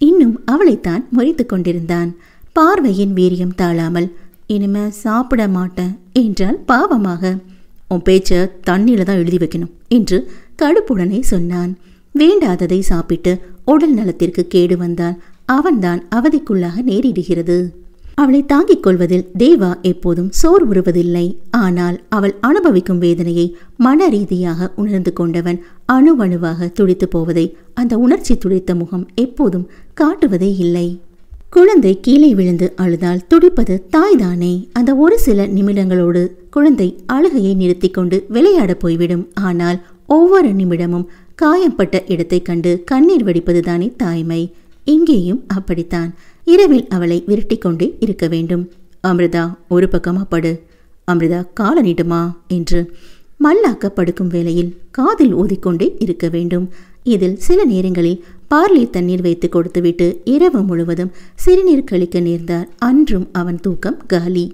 இன்னும் அவளைத்தான் முறைத்து கொண்டிருந்தான் பார்வையின் வீரியம் தாழாமல் இனிமே சாப்பிட மாட்டேன் என்றால் பாவமாக உன் பேச்ச தண்ணியில தான் எழுதி வைக்கணும் என்று கடுப்புடனே சொன்னான் வேண்டாததை சாப்பிட்டு உடல் நலத்திற்கு கேடு வந்தால் அவன்தான் அவதிக்குள்ளாக நேரிடுகிறது அவளை தாங்கிக் கொள்வதில் தேவா எப்போதும் சோர் உருவதில்லை ஆனால் அவள் அனுபவிக்கும் வேதனையை மன ரீதியாக உணர்ந்து கொண்டவன் அணுவணுவாக துடித்து போவதை அந்த உணர்ச்சி துடித்த முகம் எப்போதும் காட்டுவதே இல்லை குழந்தை கீழே விழுந்து அழுதால் துடிப்பது தாய்தானே அந்த ஒரு சில நிமிடங்களோடு குழந்தை அழுகையை நிறுத்தி கொண்டு விளையாட போய்விடும் ஆனால் ஒவ்வொரு நிமிடமும் காயப்பட்ட இடத்தை கண்டு கண்ணீர் வடிப்பதுதானே தாய்மை இங்கேயும் அப்படித்தான் இரவில் அவளை விரட்டி கொண்டே இருக்க வேண்டும் அமிர்தா ஒரு பக்கமா படு அமிர்தா கால நீட்டுமா என்று மல்லாக்க படுக்கும் வேளையில் காதில் ஓதிக்கொண்டே இருக்க வேண்டும் இதில் சில நேரங்களில் பார்லி தண்ணீர் வைத்து கொடுத்துவிட்டு இரவு முழுவதும் சிறுநீர் கழிக்க நேர்ந்தார் அன்றும் அவன் தூக்கம் காலி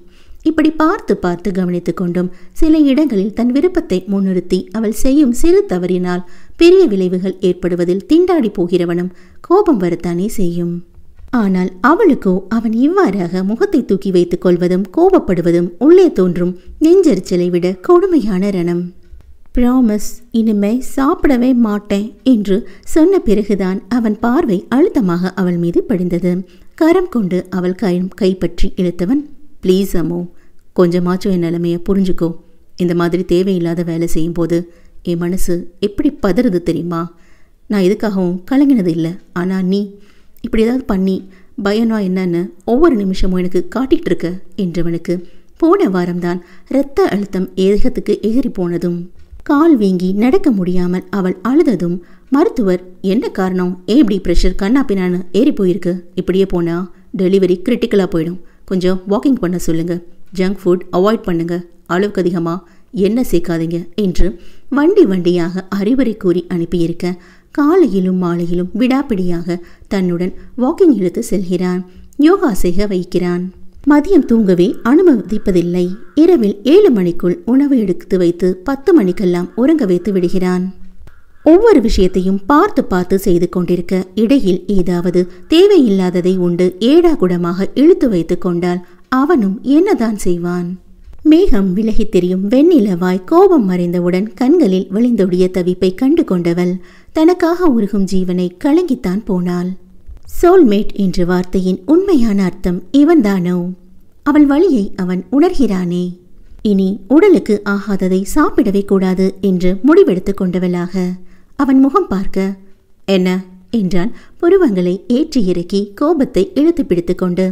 இப்படி பார்த்து பார்த்து கவனித்துக் கொண்டும் சில இடங்களில் தன் விருப்பத்தை முன்னிறுத்தி அவள் செய்யும் சிறு தவறினால் பெரிய விளைவுகள் ஏற்படுவதில் திண்டாடி போகிறவனும் கோபம் வரத்தானே செய்யும் ஆனால் அவளுக்கோ அவன் இவ்வாறாக முகத்தை தூக்கி வைத்துக் கொள்வதும் கோபப்படுவதும் உள்ளே தோன்றும் நெஞ்சரிச்சலை விட கொடுமையான ரணம் பிராமஸ் இனிமே சாப்பிடவே மாட்டேன் என்று சொன்ன பிறகுதான் அவன் பார்வை அழுத்தமாக அவள் மீது படிந்தது கரம் கொண்டு அவள் கை கைப்பற்றி இழுத்தவன் ப்ளீஸ் அம்மோ கொஞ்சமாச்சும் என் நிலைமையை புரிஞ்சுக்கோ இந்த மாதிரி தேவையில்லாத வேலை செய்யும் போது என் மனசு எப்படி பதறது தெரியுமா நான் எதுக்காகவும் கலங்கினது இல்லை ஆனால் நீ இப்படி ஏதாவது பண்ணி பயனா என்னன்னு ஒவ்வொரு நிமிஷமும் எனக்கு காட்டிகிட்டு இருக்க என்றவனுக்கு போன வாரம்தான் இரத்த அழுத்தம் ஏகத்துக்கு எகிரி போனதும் கால் வீங்கி நடக்க முடியாமல் அவள் அழுததும் மருத்துவர் என்ன காரணம் ஏன் இப்படி ப்ரெஷர் கண்ணா பின்னான்னு ஏறி போயிருக்கு இப்படியே போனால் டெலிவரி கிரிட்டிக்கலாக போயிடும் கொஞ்சம் வாக்கிங் பண்ண சொல்லுங்கள் ஜங்க் ஃபுட் அவாய்ட் பண்ணுங்கள் அளவுக்கு அதிகமாக என்ன சேர்க்காதீங்க என்று வண்டி வண்டியாக அறிவுரை கூறி அனுப்பியிருக்க காலையிலும் மாலையிலும் விடாப்பிடியாக தன்னுடன் வாக்கிங் இழுத்து செல்கிறான் யோகா செய்க வைக்கிறான் மதியம் தூங்கவே அனுமதிப்பதில்லை இரவில் ஏழு மணிக்குள் உணவு எடுத்து வைத்து பத்து மணிக்கெல்லாம் உறங்க வைத்து விடுகிறான் ஒவ்வொரு விஷயத்தையும் பார்த்து பார்த்து செய்து கொண்டிருக்க இடையில் ஏதாவது தேவையில்லாததை உண்டு ஏடாகுடமாக இழுத்து வைத்து கொண்டால் அவனும் என்னதான் செய்வான் மேகம் விலகி தெரியும் வெண்ணிலவாய் கோபம் மறைந்தவுடன் கண்களில் விளைந்தொடிய தவிப்பை கண்டு கொண்டவள் தனக்காக உருகும் ஜீவனை கலங்கித்தான் போனாள் சோல்மேட் என்ற வார்த்தையின் உண்மையான அர்த்தம் இவன்தானோ அவள் வழியை அவன் உணர்கிறானே இனி உடலுக்கு ஆகாததை சாப்பிடவே கூடாது என்று முடிவெடுத்து கொண்டவளாக அவன் முகம் பார்க்க என்ன என்றான் புருவங்களை ஏற்றி இறக்கி கோபத்தை இழுத்து பிடித்து கொண்டு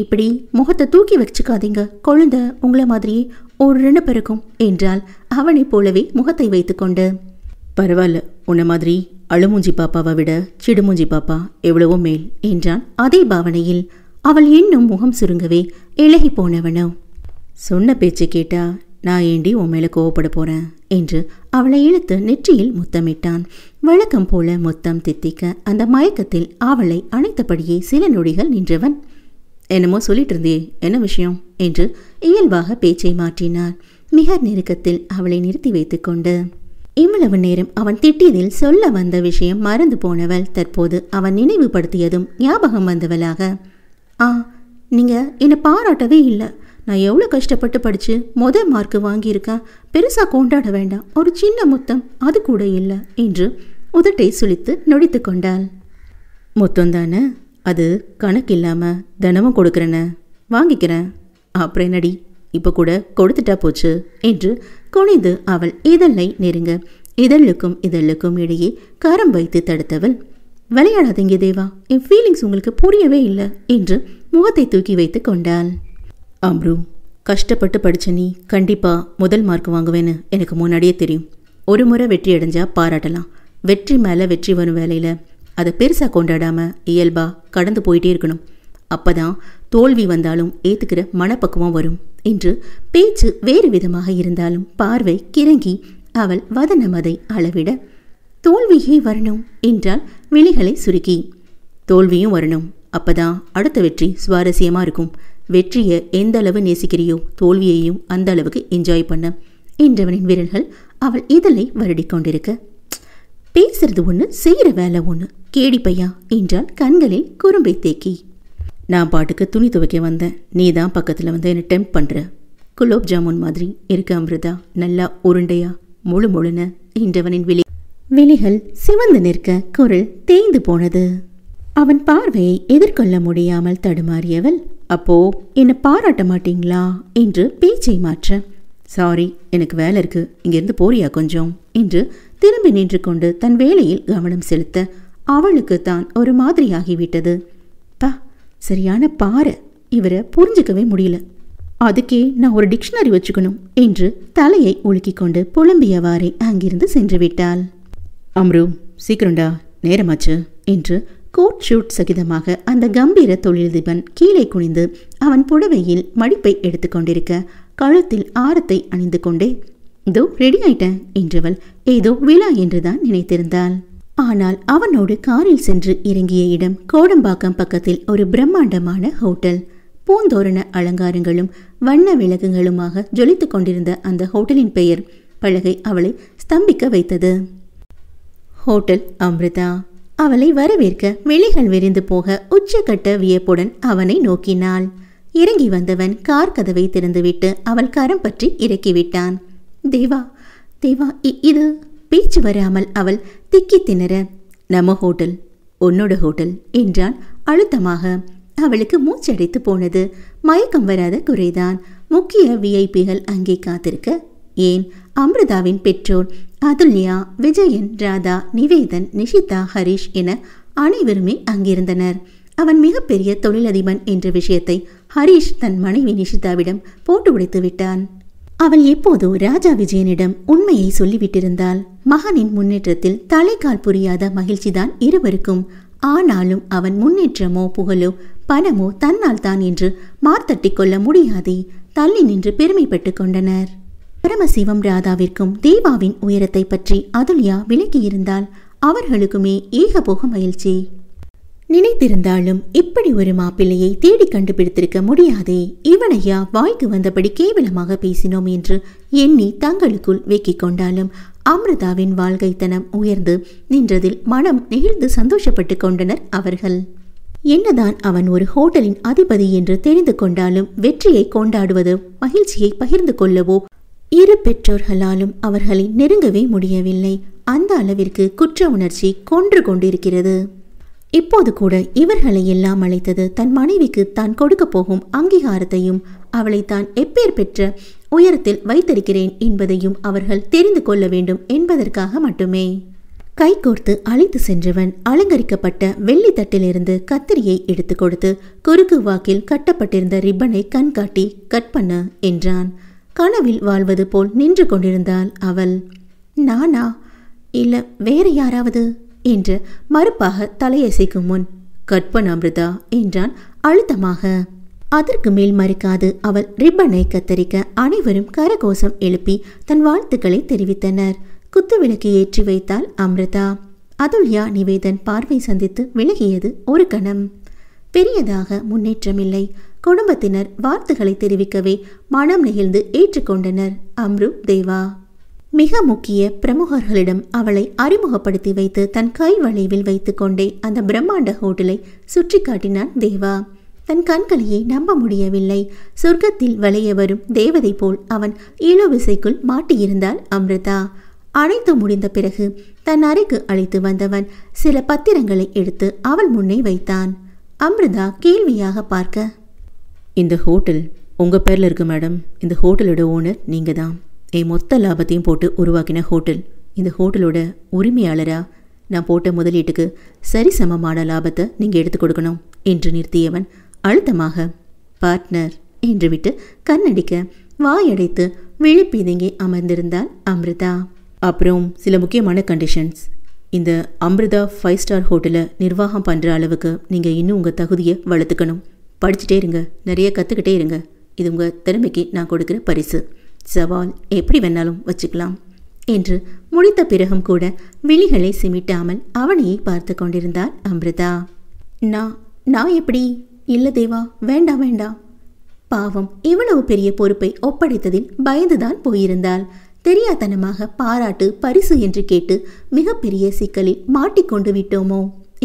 இப்படி முகத்தை தூக்கி வச்சுக்காதீங்க குழந்தை உங்களை மாதிரியே ஒரு ரெண்டு பிறக்கும் என்றால் அவனைப் போலவே முகத்தை வைத்துக்கொண்டு பரவாயில்ல உன்னை மாதிரி அழுமூஞ்சி பாப்பாவை விட சிடுமூஞ்சி பாப்பா எவ்வளவோ மேல் என்றான் அதே பாவனையில் அவள் இன்னும் முகம் சுருங்கவே இழகி போனவனோ சொன்ன பேச்சு கேட்டா நான் ஏண்டி உன் மேலே கோவப்பட போறேன் என்று அவளை இழுத்து நெற்றியில் முத்தமிட்டான் வழக்கம் போல முத்தம் தித்திக்க அந்த மயக்கத்தில் அவளை அணைத்தபடியே சில நொடிகள் நின்றவன் என்னமோ சொல்லிட்டு இருந்தே என்ன விஷயம் என்று இயல்பாக பேச்சை மாற்றினார் மிக நெருக்கத்தில் அவளை நிறுத்தி கொண்டு இவ்வளவு நேரம் அவன் திட்டியதில் சொல்ல வந்த விஷயம் மறந்து போனவள் தற்போது அவன் நினைவுபடுத்தியதும் ஞாபகம் வந்தவளாக ஆ நீங்கள் என்னை பாராட்டவே இல்லை நான் எவ்வளோ கஷ்டப்பட்டு படித்து முத மார்க் வாங்கியிருக்கேன் பெருசாக கொண்டாட வேண்டாம் ஒரு சின்ன முத்தம் அது கூட இல்லை என்று உதட்டை சுழித்து நொடித்து கொண்டாள் முத்தம் தானே அது கணக்கு இல்லாமல் தினமும் கொடுக்குறேன்னு வாங்கிக்கிறேன் அப்புறம் என்னடி இப்போ கூட கொடுத்துட்டா போச்சு என்று குனிந்து அவள் இதழை நெருங்க இதழுக்கும் இதழுக்கும் இடையே கரம் வைத்து தடுத்தவள் விளையாடாதீங்க தேவா என் ஃபீலிங்ஸ் உங்களுக்கு புரியவே இல்லை என்று முகத்தை தூக்கி வைத்து கொண்டாள் அம்ரு கஷ்டப்பட்டு படித்த நீ கண்டிப்பாக முதல் மார்க் வாங்குவேன்னு எனக்கு முன்னாடியே தெரியும் ஒரு முறை வெற்றி அடைஞ்சா பாராட்டலாம் வெற்றி மேலே வெற்றி வரும் வேலையில் அதை பெருசாக கொண்டாடாமல் இயல்பாக கடந்து போயிட்டே இருக்கணும் அப்பதான் தோல்வி வந்தாலும் ஏத்துக்கிற மனப்பக்குவம் வரும் என்று பேச்சு வேறு விதமாக இருந்தாலும் பார்வை கிறங்கி அவள் வதனமதை அளவிட தோல்வியை வரணும் என்றால் விழிகளை சுருக்கி தோல்வியும் வரணும் அப்பதான் அடுத்த வெற்றி சுவாரஸ்யமா இருக்கும் வெற்றியை எந்த அளவு நேசிக்கிறியோ தோல்வியையும் அந்த அளவுக்கு என்ஜாய் பண்ண என்றவனின் விரல்கள் அவள் இதழை வருடிக்கொண்டிருக்க பேசுறது ஒன்று செய்கிற வேலை ஒன்று கேடி பையா என்றால் கண்களில் குறும்பை தேக்கி நான் பாட்டுக்கு துணி துவைக்க வந்தேன் நீ தான் பக்கத்தில் வந்து என்னை டெம்ப் பண்ணுற குலோப் ஜாமுன் மாதிரி இருக்க அமிர்தா நல்லா உருண்டையா முழு முழுன என்றவனின் விழி விழிகள் சிவந்து நிற்க குரல் தேய்ந்து போனது அவன் பார்வையை எதிர்கொள்ள முடியாமல் தடுமாறியவள் அப்போ என்னை பாராட்ட மாட்டீங்களா என்று பேச்சை மாற்ற சாரி எனக்கு வேலை இருக்கு இங்கிருந்து போறியா கொஞ்சம் என்று திரும்பி நின்று கொண்டு தன் வேலையில் கவனம் செலுத்த அவளுக்கு தான் ஒரு மாதிரியாகிவிட்டது பா சரியான பாரு இவரை புரிஞ்சுக்கவே முடியல அதுக்கே நான் ஒரு டிக்ஷனரி வச்சுக்கணும் என்று தலையை உலுக்கிக் கொண்டு புலம்பியவாறே அங்கிருந்து சென்று விட்டாள் அம்ரு சீக்கிரண்டா நேரமாச்சு என்று கோட் ஷூட் சகிதமாக அந்த கம்பீர தொழிலதிபன் கீழே குனிந்து அவன் புடவையில் மடிப்பை எடுத்துக்கொண்டிருக்க கழுத்தில் ஆரத்தை அணிந்து கொண்டே இதோ ரெடி ஆயிட்டேன் என்றவள் ஏதோ விழா என்றுதான் நினைத்திருந்தாள் ஆனால் அவனோடு காரில் சென்று இறங்கிய இடம் கோடம்பாக்கம் பக்கத்தில் ஒரு பிரம்மாண்டமான ஹோட்டல் பூந்தோரண அலங்காரங்களும் வண்ண விளக்குகளுமாக ஜொலித்துக் கொண்டிருந்த அந்த ஹோட்டலின் பெயர் பலகை அவளை ஸ்தம்பிக்க வைத்தது ஹோட்டல் அம்ரிதா அவளை வரவேற்க விழிகள் விரிந்து போக உச்சக்கட்ட வியப்புடன் அவனை நோக்கினாள் இறங்கி வந்தவன் கார் கதவை திறந்துவிட்டு அவள் கரம் பற்றி இறக்கிவிட்டான் தேவா தேவா இது பேச்சு வராமல் அவள் திக்கி திணற நம்ம ஹோட்டல் உன்னோட ஹோட்டல் என்றான் அழுத்தமாக அவளுக்கு மூச்சடைத்து போனது மயக்கம் வராத குறைதான் முக்கிய விஐபிகள் அங்கே காத்திருக்க ஏன் அமிர்தாவின் பெற்றோர் அதுல்யா விஜயன் ராதா நிவேதன் நிஷிதா ஹரிஷ் என அனைவருமே அங்கிருந்தனர் அவன் மிகப்பெரிய தொழிலதிபன் என்ற விஷயத்தை ஹரீஷ் தன் மனைவி நிஷிதாவிடம் போட்டு உடைத்து விட்டான் அவள் எப்போதோ ராஜா விஜயனிடம் உண்மையை சொல்லிவிட்டிருந்தாள் மகனின் முன்னேற்றத்தில் தலைக்கால் புரியாத மகிழ்ச்சிதான் இருவருக்கும் ஆனாலும் அவன் முன்னேற்றமோ புகழோ பணமோ தன்னால் தான் என்று மார்த்தட்டிக் கொள்ள முடியாதே தள்ளி நின்று பெருமைப்பட்டு கொண்டனர் பரமசிவம் ராதாவிற்கும் தேவாவின் உயரத்தை பற்றி அதுல்யா விலகியிருந்தால் அவர்களுக்குமே ஏகபோக மகிழ்ச்சி நினைத்திருந்தாலும் இப்படி ஒரு மாப்பிள்ளையை தேடி கண்டுபிடித்திருக்க முடியாதே இவனையா வாய்க்கு வந்தபடி கேவலமாக பேசினோம் என்று எண்ணி தங்களுக்குள் வெக்கிக் கொண்டாலும் அமிர்தாவின் வாழ்கைத்தனம் உயர்ந்து நின்றதில் மனம் நெகிழ்ந்து சந்தோஷப்பட்டு கொண்டனர் அவர்கள் என்னதான் அவன் ஒரு ஹோட்டலின் அதிபதி என்று தெரிந்து கொண்டாலும் வெற்றியை கொண்டாடுவதோ மகிழ்ச்சியை பகிர்ந்து கொள்ளவோ இரு பெற்றோர்களாலும் அவர்களை நெருங்கவே முடியவில்லை அந்த அளவிற்கு குற்ற உணர்ச்சி கொன்று கொண்டிருக்கிறது இப்போது கூட இவர்களை எல்லாம் அழைத்தது தன் மனைவிக்கு தான் கொடுக்க போகும் அங்கீகாரத்தையும் அவளை தான் எப்பேர் பெற்ற உயரத்தில் வைத்திருக்கிறேன் என்பதையும் அவர்கள் தெரிந்து கொள்ள வேண்டும் என்பதற்காக மட்டுமே கைகோர்த்து அழைத்து சென்றவன் அலங்கரிக்கப்பட்ட வெள்ளித்தட்டிலிருந்து கத்திரியை எடுத்து கொடுத்து குறுக்கு வாக்கில் கட்டப்பட்டிருந்த ரிப்பனை கண்காட்டி கட் பண்ண என்றான் கனவில் வாழ்வது போல் நின்று கொண்டிருந்தாள் அவள் நானா இல்லை வேறு யாராவது என்று மறுப்பாக தலையசைக்கும் முன் கற்பன் அமிர்தா என்றான் அழுத்தமாக அதற்கு மேல் மறுக்காது அவள் ரிப்பனை கத்தரிக்க அனைவரும் கரகோஷம் எழுப்பி தன் வாழ்த்துக்களை தெரிவித்தனர் குத்துவிளக்கு ஏற்றி வைத்தாள் அமிர்தா அதுல்யா நிவேதன் பார்வை சந்தித்து விலகியது ஒரு கணம் பெரியதாக முன்னேற்றமில்லை குடும்பத்தினர் வார்த்தைகளை தெரிவிக்கவே மனம் நெகிழ்ந்து ஏற்றுக்கொண்டனர் அம்ரு தேவா மிக முக்கிய பிரமுகர்களிடம் அவளை அறிமுகப்படுத்தி வைத்து தன் கை வளைவில் வைத்துக்கொண்டே அந்த பிரம்மாண்ட ஹோட்டலை சுற்றி காட்டினான் தேவா தன் கண்களையே நம்ப முடியவில்லை சொர்க்கத்தில் வளைய வரும் தேவதை போல் அவன் இழுவிசைக்குள் மாட்டியிருந்தாள் அம்ரிதா அனைத்து முடிந்த பிறகு தன் அறைக்கு அழைத்து வந்தவன் சில பத்திரங்களை எடுத்து அவள் முன்னே வைத்தான் அமிர்தா கேள்வியாக பார்க்க இந்த ஹோட்டல் உங்கள் பேரில் இருக்கு மேடம் இந்த ஹோட்டலோட ஓனர் நீங்கள் தான் என் மொத்த லாபத்தையும் போட்டு உருவாக்கின ஹோட்டல் இந்த ஹோட்டலோட உரிமையாளரா நான் போட்ட முதலீட்டுக்கு சரிசமமான லாபத்தை நீங்கள் எடுத்துக் கொடுக்கணும் என்று நிறுத்தியவன் அழுத்தமாக பார்ட்னர் என்று விட்டு கண்ணடிக்க வாயடைத்து விழிப்பிதுங்கி அமர்ந்திருந்தால் அமிர்தா அப்புறம் சில முக்கியமான கண்டிஷன்ஸ் இந்த அமிர்தா ஃபைவ் ஸ்டார் ஹோட்டலை நிர்வாகம் பண்ணுற அளவுக்கு நீங்கள் இன்னும் உங்கள் தகுதியை வளர்த்துக்கணும் படிச்சுட்டே இருங்க நிறைய கற்றுக்கிட்டே இருங்க இது உங்கள் திறமைக்கு நான் கொடுக்குற பரிசு சவால் எப்படி வேணாலும் வச்சுக்கலாம் என்று முடித்த பிறகும் கூட விழிகளை சிமிட்டாமல் அவனையே பார்த்து கொண்டிருந்தார் அமிர்தா நான் நான் எப்படி இல்லை தேவா வேண்டாம் வேண்டாம் பாவம் இவ்வளவு பெரிய பொறுப்பை ஒப்படைத்ததில் பயந்துதான் போயிருந்தாள் தெரியாதனமாக பாராட்டு பரிசு என்று கேட்டு மிகப்பெரிய சிக்கலில் மாட்டிக்கொண்டு விட்டோமோ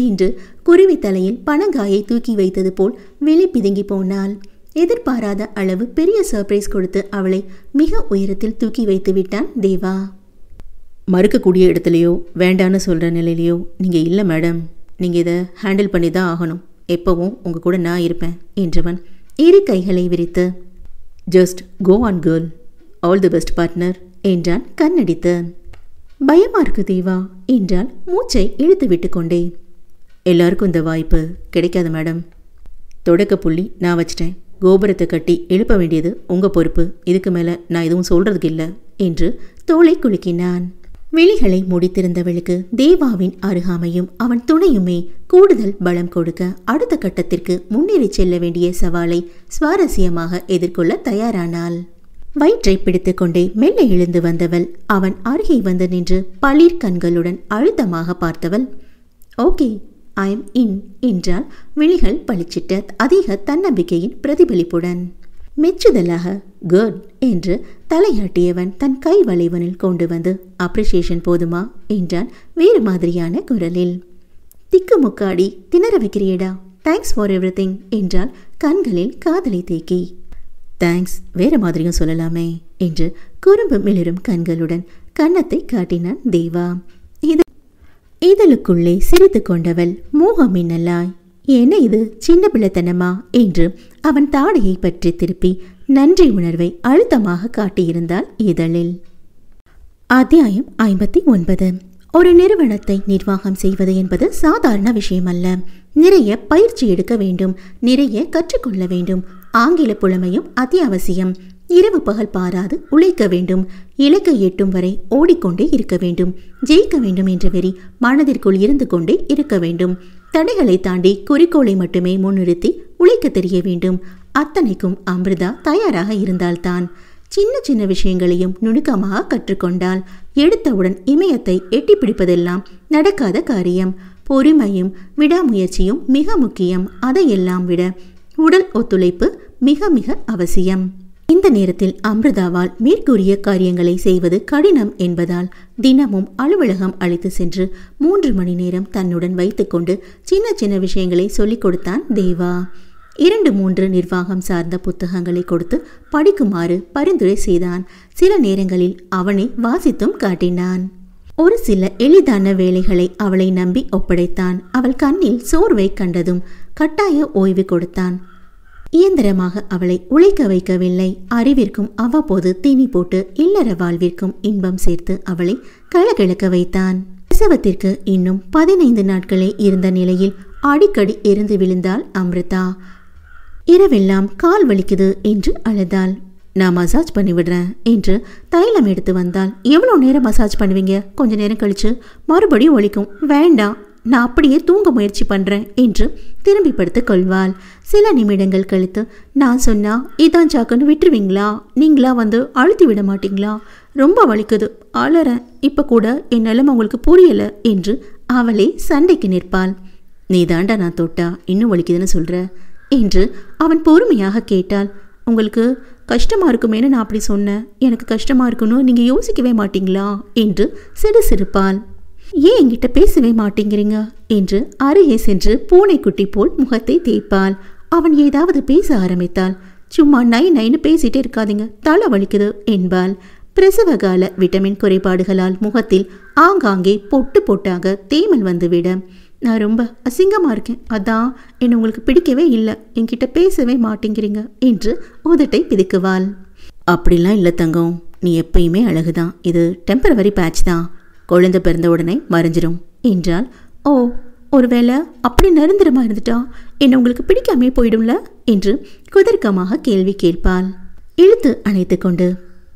என்று குருவி தலையில் பனங்காயை தூக்கி வைத்தது போல் விழி பிதுங்கி போனாள் எதிர்பாராத அளவு பெரிய சர்ப்ரைஸ் கொடுத்து அவளை மிக உயரத்தில் தூக்கி வைத்து விட்டான் தேவா மறுக்கக்கூடிய இடத்துலையோ வேண்டான்னு சொல்கிற நிலையிலையோ நீங்கள் இல்லை மேடம் நீங்கள் இதை ஹேண்டில் பண்ணி தான் ஆகணும் எப்போவும் உங்கள் கூட நான் இருப்பேன் என்றவன் இரு கைகளை விரித்து just go on girl all the best partner என்றான் கண்ணடித்து பயமாக இருக்கு தேவா என்றால் மூச்சை இழுத்து விட்டு கொண்டே எல்லாருக்கும் இந்த வாய்ப்பு கிடைக்காது மேடம் தொடக்க புள்ளி நான் வச்சிட்டேன் கோபுரத்தை கட்டி எழுப்ப வேண்டியது உங்க பொறுப்பு இதுக்கு மேல நான் எதுவும் சொல்றதுக்கு இல்ல என்று தோலை குலுக்கினான் விழிகளை முடித்திருந்தவளுக்கு தேவாவின் அருகாமையும் அவன் துணையுமே கூடுதல் பலம் கொடுக்க அடுத்த கட்டத்திற்கு முன்னேறி செல்ல வேண்டிய சவாலை சுவாரஸ்யமாக எதிர்கொள்ள தயாரானாள் வயிற்றை பிடித்து கொண்டே மெல்ல எழுந்து வந்தவள் அவன் அருகே வந்து நின்று பளிர் கண்களுடன் அழுத்தமாக பார்த்தவள் ஓகே ஐ எம் இன் என்றால் விழிகள் பளிச்சிட்ட அதிக தன்னம்பிக்கையின் பிரதிபலிப்புடன் மெச்சுதலாக குட் என்று தலையாட்டியவன் தன் கை வளைவனில் கொண்டு வந்து அப்ரிசியேஷன் போதுமா என்றான் வேறு மாதிரியான குரலில் திக்கு முக்காடி திணற வைக்கிறியடா தேங்க்ஸ் ஃபார் எவ்ரி திங் என்றால் கண்களில் காதலை தேக்கி தேங்க்ஸ் வேறு மாதிரியும் சொல்லலாமே என்று குறும்பு மிளிரும் கண்களுடன் கன்னத்தை காட்டினான் தேவா இதழுக்குள்ளே சிரித்து கொண்டவள் மோகமின்னலாய் என்ன இது சின்ன பிள்ளைத்தனமா என்று அவன் தாடையை பற்றி திருப்பி நன்றி உணர்வை அழுத்தமாக காட்டியிருந்தாள் இதழில் அத்தியாயம் ஐம்பத்தி ஒன்பது ஒரு நிறுவனத்தை நிர்வாகம் செய்வது என்பது சாதாரண விஷயம் அல்ல நிறைய பயிற்சி எடுக்க வேண்டும் நிறைய கற்றுக்கொள்ள வேண்டும் ஆங்கில புலமையும் அத்தியாவசியம் இரவு பகல் பாராது உழைக்க வேண்டும் இலக்கை எட்டும் வரை ஓடிக்கொண்டே இருக்க வேண்டும் ஜெயிக்க வேண்டும் என்ற வெறி மனதிற்குள் இருந்து கொண்டே இருக்க வேண்டும் தடைகளை தாண்டி குறிக்கோளை மட்டுமே முன்னிறுத்தி உழைக்க தெரிய வேண்டும் அத்தனைக்கும் அமிர்தா தயாராக இருந்தால்தான் சின்ன சின்ன விஷயங்களையும் நுணுக்கமாக கற்றுக்கொண்டால் எடுத்தவுடன் இமயத்தை எட்டி பிடிப்பதெல்லாம் நடக்காத காரியம் பொறுமையும் விடாமுயற்சியும் மிக முக்கியம் அதையெல்லாம் விட உடல் ஒத்துழைப்பு மிக மிக அவசியம் இந்த நேரத்தில் அமிர்தாவால் மேற்கூறிய காரியங்களை செய்வது கடினம் என்பதால் தினமும் அலுவலகம் அழைத்து சென்று மூன்று மணி நேரம் தன்னுடன் வைத்துக்கொண்டு சின்ன சின்ன விஷயங்களை சொல்லிக் கொடுத்தான் தேவா இரண்டு மூன்று நிர்வாகம் சார்ந்த புத்தகங்களை கொடுத்து படிக்குமாறு பரிந்துரை செய்தான் சில நேரங்களில் அவனை வாசித்தும் காட்டினான் ஒரு சில எளிதான வேலைகளை அவளை நம்பி ஒப்படைத்தான் அவள் கண்ணில் சோர்வை கண்டதும் கட்டாய ஓய்வு கொடுத்தான் இயந்திரமாக அவளை உழைக்க வைக்கவில்லை அறிவிற்கும் அவ்வப்போது தீனி போட்டு இல்லற வாழ்விற்கும் இன்பம் சேர்த்து அவளை கலகிழக்க வைத்தான் பிரசவத்திற்கு இன்னும் பதினைந்து நாட்களே இருந்த நிலையில் அடிக்கடி இருந்து விழுந்தாள் அம்ரிதா இரவெல்லாம் கால் வலிக்குது என்று அழுதாள் நான் மசாஜ் பண்ணிவிடுறேன் என்று தைலம் எடுத்து வந்தால் எவ்வளோ நேரம் மசாஜ் பண்ணுவீங்க கொஞ்ச நேரம் கழித்து மறுபடியும் ஒழிக்கும் வேண்டாம் நான் அப்படியே தூங்க முயற்சி பண்ணுறேன் என்று திரும்பி படுத்து கொள்வாள் சில நிமிடங்கள் கழித்து நான் சொன்னால் இதான் சாக்குன்னு விட்டுருவீங்களா நீங்களா வந்து அழுத்தி விட மாட்டீங்களா ரொம்ப வலிக்குது அழறேன் இப்போ கூட என் நிலம் உங்களுக்கு புரியலை என்று அவளே சண்டைக்கு நிற்பாள் நீ தாண்டா நான் தொட்டா இன்னும் வலிக்குதுன்னு சொல்கிற என்று அவன் பொறுமையாக கேட்டாள் உங்களுக்கு கஷ்டமாக இருக்குமேனு நான் அப்படி சொன்னேன் எனக்கு கஷ்டமாக இருக்குன்னு நீங்கள் யோசிக்கவே மாட்டீங்களா என்று சிறு சிரிப்பாள் ஏன் என்கிட்ட பேசவே மாட்டேங்கிறீங்க என்று அருகே சென்று பூனைக்குட்டி போல் முகத்தை தேய்ப்பாள் அவன் ஏதாவது பேச ஆரம்பித்தாள் சும்மா நை நைன்னு பேசிட்டே இருக்காதீங்க தலை வலிக்குது என்பாள் பிரசவகால விட்டமின் குறைபாடுகளால் முகத்தில் ஆங்காங்கே பொட்டு பொட்டாக தேமல் வந்துவிட நான் ரொம்ப அசிங்கமாக இருக்கேன் அதான் என்னை உங்களுக்கு பிடிக்கவே இல்லை என்கிட்ட பேசவே மாட்டேங்கிறீங்க என்று உதட்டை பிதுக்குவாள் அப்படிலாம் இல்லை தங்கம் நீ எப்பயுமே அழகுதான் இது டெம்பரவரி பேட்ச் தான் குழந்தை பிறந்த உடனே மறைஞ்சிரும் என்றால் ஓ ஒருவேளை அப்படி நிரந்தரமா இருந்துட்டா என்ன உங்களுக்கு பிடிக்காமே போயிடும்ல என்று குதர்க்கமாக கேள்வி கேட்பாள் இழுத்து அணைத்து கொண்டு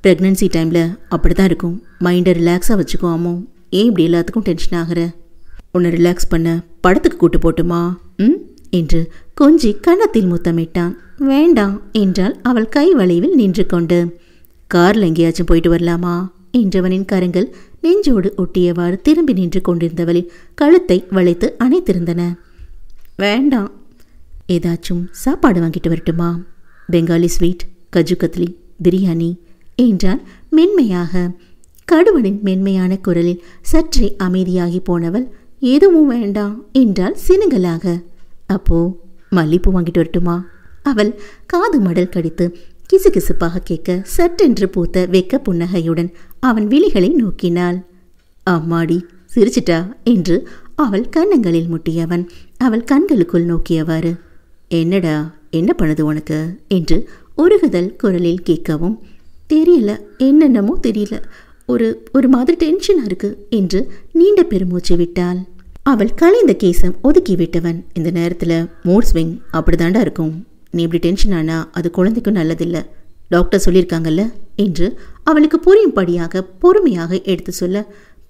ப்ரெக்னன்சி டைமில் அப்படி தான் இருக்கும் மைண்டை ரிலாக்ஸாக அம்மோ ஏன் இப்படி எல்லாத்துக்கும் டென்ஷன் ஆகிற உன்னை ரிலாக்ஸ் பண்ண படத்துக்கு கூட்டு போட்டுமா ம் என்று கொஞ்சி கன்னத்தில் முத்தமிட்டான் வேண்டாம் என்றால் அவள் கை வளைவில் நின்று கொண்டு காரில் எங்கேயாச்சும் போயிட்டு வரலாமா என்றவனின் கரங்கள் நெஞ்சோடு ஒட்டியவாறு திரும்பி நின்று கொண்டிருந்தவளின் கழுத்தை வளைத்து அணைத்திருந்தன வேண்டாம் ஏதாச்சும் சாப்பாடு வாங்கிட்டு வரட்டுமா பெங்காலி ஸ்வீட் கஜு கத்லி பிரியாணி என்றான் மென்மையாக கடுவனின் மென்மையான குரலில் சற்றே அமைதியாகி போனவள் எதுவும் வேண்டாம் என்றால் சினுங்களாக அப்போ மல்லிப்பூ வாங்கிட்டு வரட்டுமா அவள் காது மடல் கடித்து கிசுகிசுப்பாக கேட்க சற்றென்று பூத்த வெக்க புன்னகையுடன் அவன் விழிகளை நோக்கினாள் அம்மாடி சிரிச்சிட்டா என்று அவள் கன்னங்களில் முட்டியவன் அவள் கண்களுக்குள் நோக்கியவாறு என்னடா என்ன பண்ணுது உனக்கு என்று ஒருகுதல் குரலில் கேட்கவும் தெரியல என்னென்னமோ தெரியல ஒரு ஒரு மாதிரி டென்ஷனாக இருக்கு என்று நீண்ட பெருமூச்சு விட்டாள் அவள் கலைந்த கேசம் ஒதுக்கி விட்டவன் இந்த நேரத்தில் மூட் ஸ்விங் தாண்டா இருக்கும் நீ இப்படி டென்ஷன் ஆனால் அது குழந்தைக்கும் நல்லதில்லை டாக்டர் சொல்லியிருக்காங்கல்ல என்று அவளுக்கு புரியும்படியாக பொறுமையாக எடுத்து சொல்ல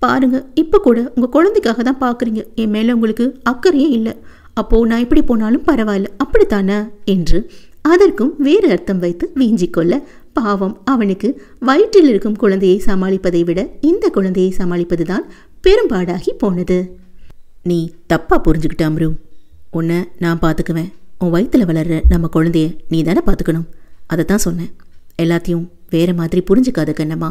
பாருங்க இப்போ கூட உங்கள் குழந்தைக்காக தான் பார்க்குறீங்க என் மேலே உங்களுக்கு அக்கறையே இல்லை அப்போது நான் இப்படி போனாலும் பரவாயில்ல அப்படித்தானே என்று அதற்கும் வேறு அர்த்தம் வைத்து வீஞ்சிக்கொள்ள பாவம் அவனுக்கு வயிற்றில் இருக்கும் குழந்தையை சமாளிப்பதை விட இந்த குழந்தையை சமாளிப்பது தான் பெரும்பாடாகி போனது நீ தப்பாக புரிஞ்சுக்கிட்ட அம்ரு உன்னை நான் பார்த்துக்குவேன் உன் வயிற்றில் வளர்ற நம்ம குழந்தைய நீ தானே பார்த்துக்கணும் அதை தான் சொன்னேன் எல்லாத்தையும் வேற மாதிரி புரிஞ்சுக்காத கண்ணம்மா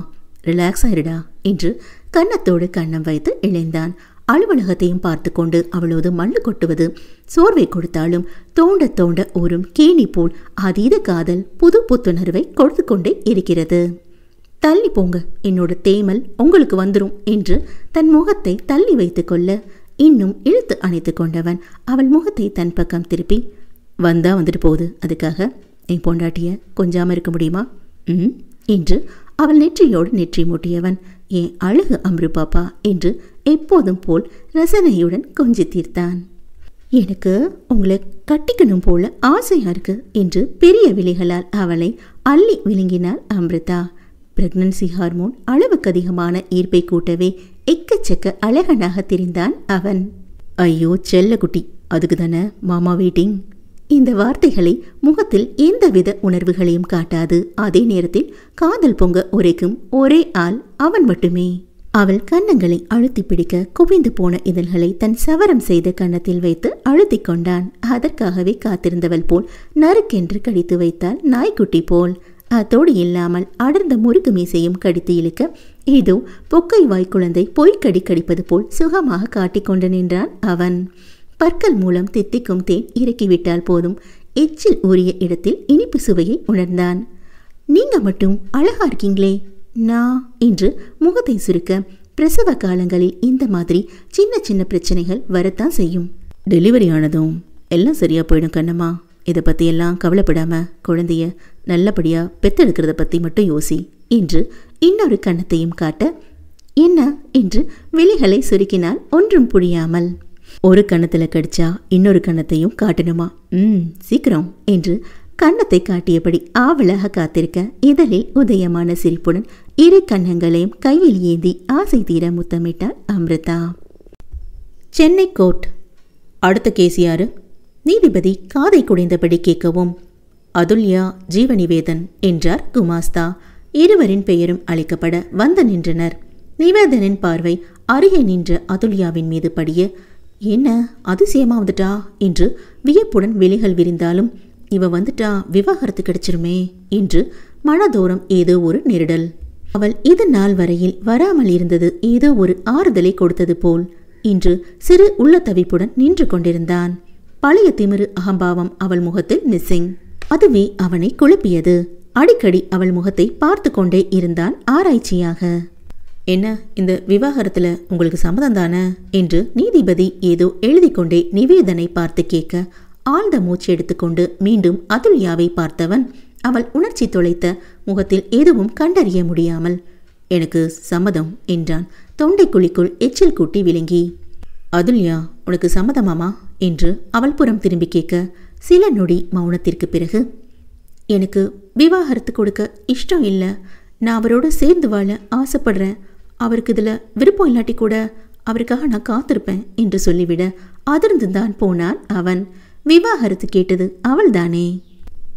ரிலாக்ஸ் ஆயிருடா என்று கன்னத்தோடு கண்ணம் வைத்து இணைந்தான் அலுவலகத்தையும் பார்த்து கொண்டு அவளோது மண்ணு கொட்டுவது சோர்வை கொடுத்தாலும் தோண்ட தோண்ட ஊரும் கேணி போல் அதீத காதல் புது புத்துணர்வை கொடுத்து கொண்டே இருக்கிறது தள்ளி போங்க என்னோட தேமல் உங்களுக்கு வந்துடும் என்று தன் முகத்தை தள்ளி வைத்து கொள்ள இன்னும் இழுத்து அணைத்து கொண்டவன் அவள் முகத்தை தன் பக்கம் திருப்பி வந்தா வந்துட்டு போகுது அதுக்காக என் பொண்டாட்டியை கொஞ்சாமல் இருக்க முடியுமா ம் என்று அவள் நெற்றியோடு நெற்றி மூட்டியவன் ஏன் அழகு அம்ரு பாப்பா என்று எப்போதும் போல் ரசனையுடன் கொஞ்சி தீர்த்தான் எனக்கு உங்களை கட்டிக்கணும் போல ஆசையா இருக்கு என்று பெரிய விலைகளால் அவளை அள்ளி விழுங்கினாள் அம்ருதா பிரெக்னன்சி ஹார்மோன் அளவுக்கு அதிகமான ஈர்ப்பை கூட்டவே எக்கச்சக்க அழகனாக தெரிந்தான் அவன் ஐயோ செல்ல குட்டி அதுக்கு தானே மாமா வீட்டிங் இந்த வார்த்தைகளை முகத்தில் எந்தவித உணர்வுகளையும் காட்டாது அதே நேரத்தில் காதல் பொங்க உரைக்கும் ஒரே ஆள் அவன் மட்டுமே அவள் கன்னங்களை அழுத்தி பிடிக்க குவிந்து போன இதழ்களை தன் சவரம் செய்த கன்னத்தில் வைத்து அழுத்தி கொண்டான் அதற்காகவே காத்திருந்தவள் போல் நறுக்கென்று கடித்து வைத்தாள் நாய்க்குட்டி போல் அத்தோடு இல்லாமல் அடர்ந்த முறுக்கு மீசையும் கடித்து இழுக்க ஏதோ பொக்கை வாய்க்குழந்தை பொய்க்கடி கடிப்பது போல் சுகமாக காட்டிக்கொண்டு நின்றான் அவன் பற்கள் மூலம் தித்திக்கும் தேன் இறக்கிவிட்டால் போதும் எச்சில் ஊறிய இடத்தில் இனிப்பு சுவையை உணர்ந்தான் நீங்க மட்டும் அழகா இருக்கீங்களே நான் என்று முகத்தை சுருக்க பிரசவ காலங்களில் இந்த மாதிரி சின்ன சின்ன பிரச்சனைகள் வரத்தான் செய்யும் டெலிவரி ஆனதும் எல்லாம் சரியா போயிடும் கண்ணம்மா இதை பற்றியெல்லாம் கவலைப்படாம குழந்தைய நல்லபடியாக பெத்தெடுக்கிறத பற்றி மட்டும் யோசி என்று இன்னொரு கண்ணத்தையும் காட்ட என்ன என்று விழிகளை சுருக்கினால் ஒன்றும் புரியாமல் ஒரு கன்னத்தில் கடிச்சா இன்னொரு கன்னத்தையும் காட்டணுமா ம் சீக்கிரம் என்று கன்னத்தை காட்டியபடி ஆவலாக காத்திருக்க இதழில் உதயமான சிரிப்புடன் இரு கன்னங்களையும் கையில் ஏந்தி ஆசை தீர முத்தமிட்டார் அமிர்தா சென்னை கோர்ட் அடுத்த கேசியாரு நீதிபதி காதை குடைந்தபடி கேட்கவும் அதுல்யா ஜீவநிவேதன் என்றார் குமாஸ்தா இருவரின் பெயரும் அழைக்கப்பட வந்து நின்றனர் நிவேதனின் பார்வை அருகே நின்ற அதுல்யாவின் மீது படிய என்ன அதிசயமா வந்துட்டா என்று வியப்புடன் விழிகள் விரிந்தாலும் இவ வந்துட்டா விவாகரத்து கிடைச்சிருமே என்று மனதோரம் ஏதோ ஒரு நெருடல் அவள் இது நாள் வரையில் வராமல் இருந்தது ஏதோ ஒரு ஆறுதலை கொடுத்தது போல் இன்று சிறு உள்ள தவிப்புடன் நின்று கொண்டிருந்தான் பழைய திமிரு அகம்பாவம் அவள் முகத்தில் மிஸ்ஸிங் அதுவே அவனை குழப்பியது அடிக்கடி அவள் முகத்தை பார்த்து கொண்டே இருந்தான் ஆராய்ச்சியாக என்ன இந்த விவாகரத்தில் உங்களுக்கு சம்மதம் தானே என்று நீதிபதி ஏதோ எழுதி கொண்டே நிவேதனை பார்த்து கேட்க ஆழ்ந்த மூச்சு எடுத்துக்கொண்டு மீண்டும் அதுல்யாவை பார்த்தவன் அவள் உணர்ச்சி தொலைத்த முகத்தில் எதுவும் கண்டறிய முடியாமல் எனக்கு சம்மதம் என்றான் தொண்டை குழிக்குள் எச்சில் கூட்டி விளங்கி அதுல்யா உனக்கு சம்மதமாமா என்று அவள் புறம் திரும்பி கேட்க சில நொடி மௌனத்திற்கு பிறகு எனக்கு விவாகரத்து கொடுக்க இஷ்டம் இல்லை நான் அவரோடு சேர்ந்து வாழ ஆசைப்படுறேன் அவருக்கு இதில் விருப்பம் இல்லாட்டி கூட அவருக்காக நான் காத்திருப்பேன் என்று சொல்லிவிட அதிர்ந்து தான் போனான் அவன் விவாகரத்து கேட்டது அவள்தானே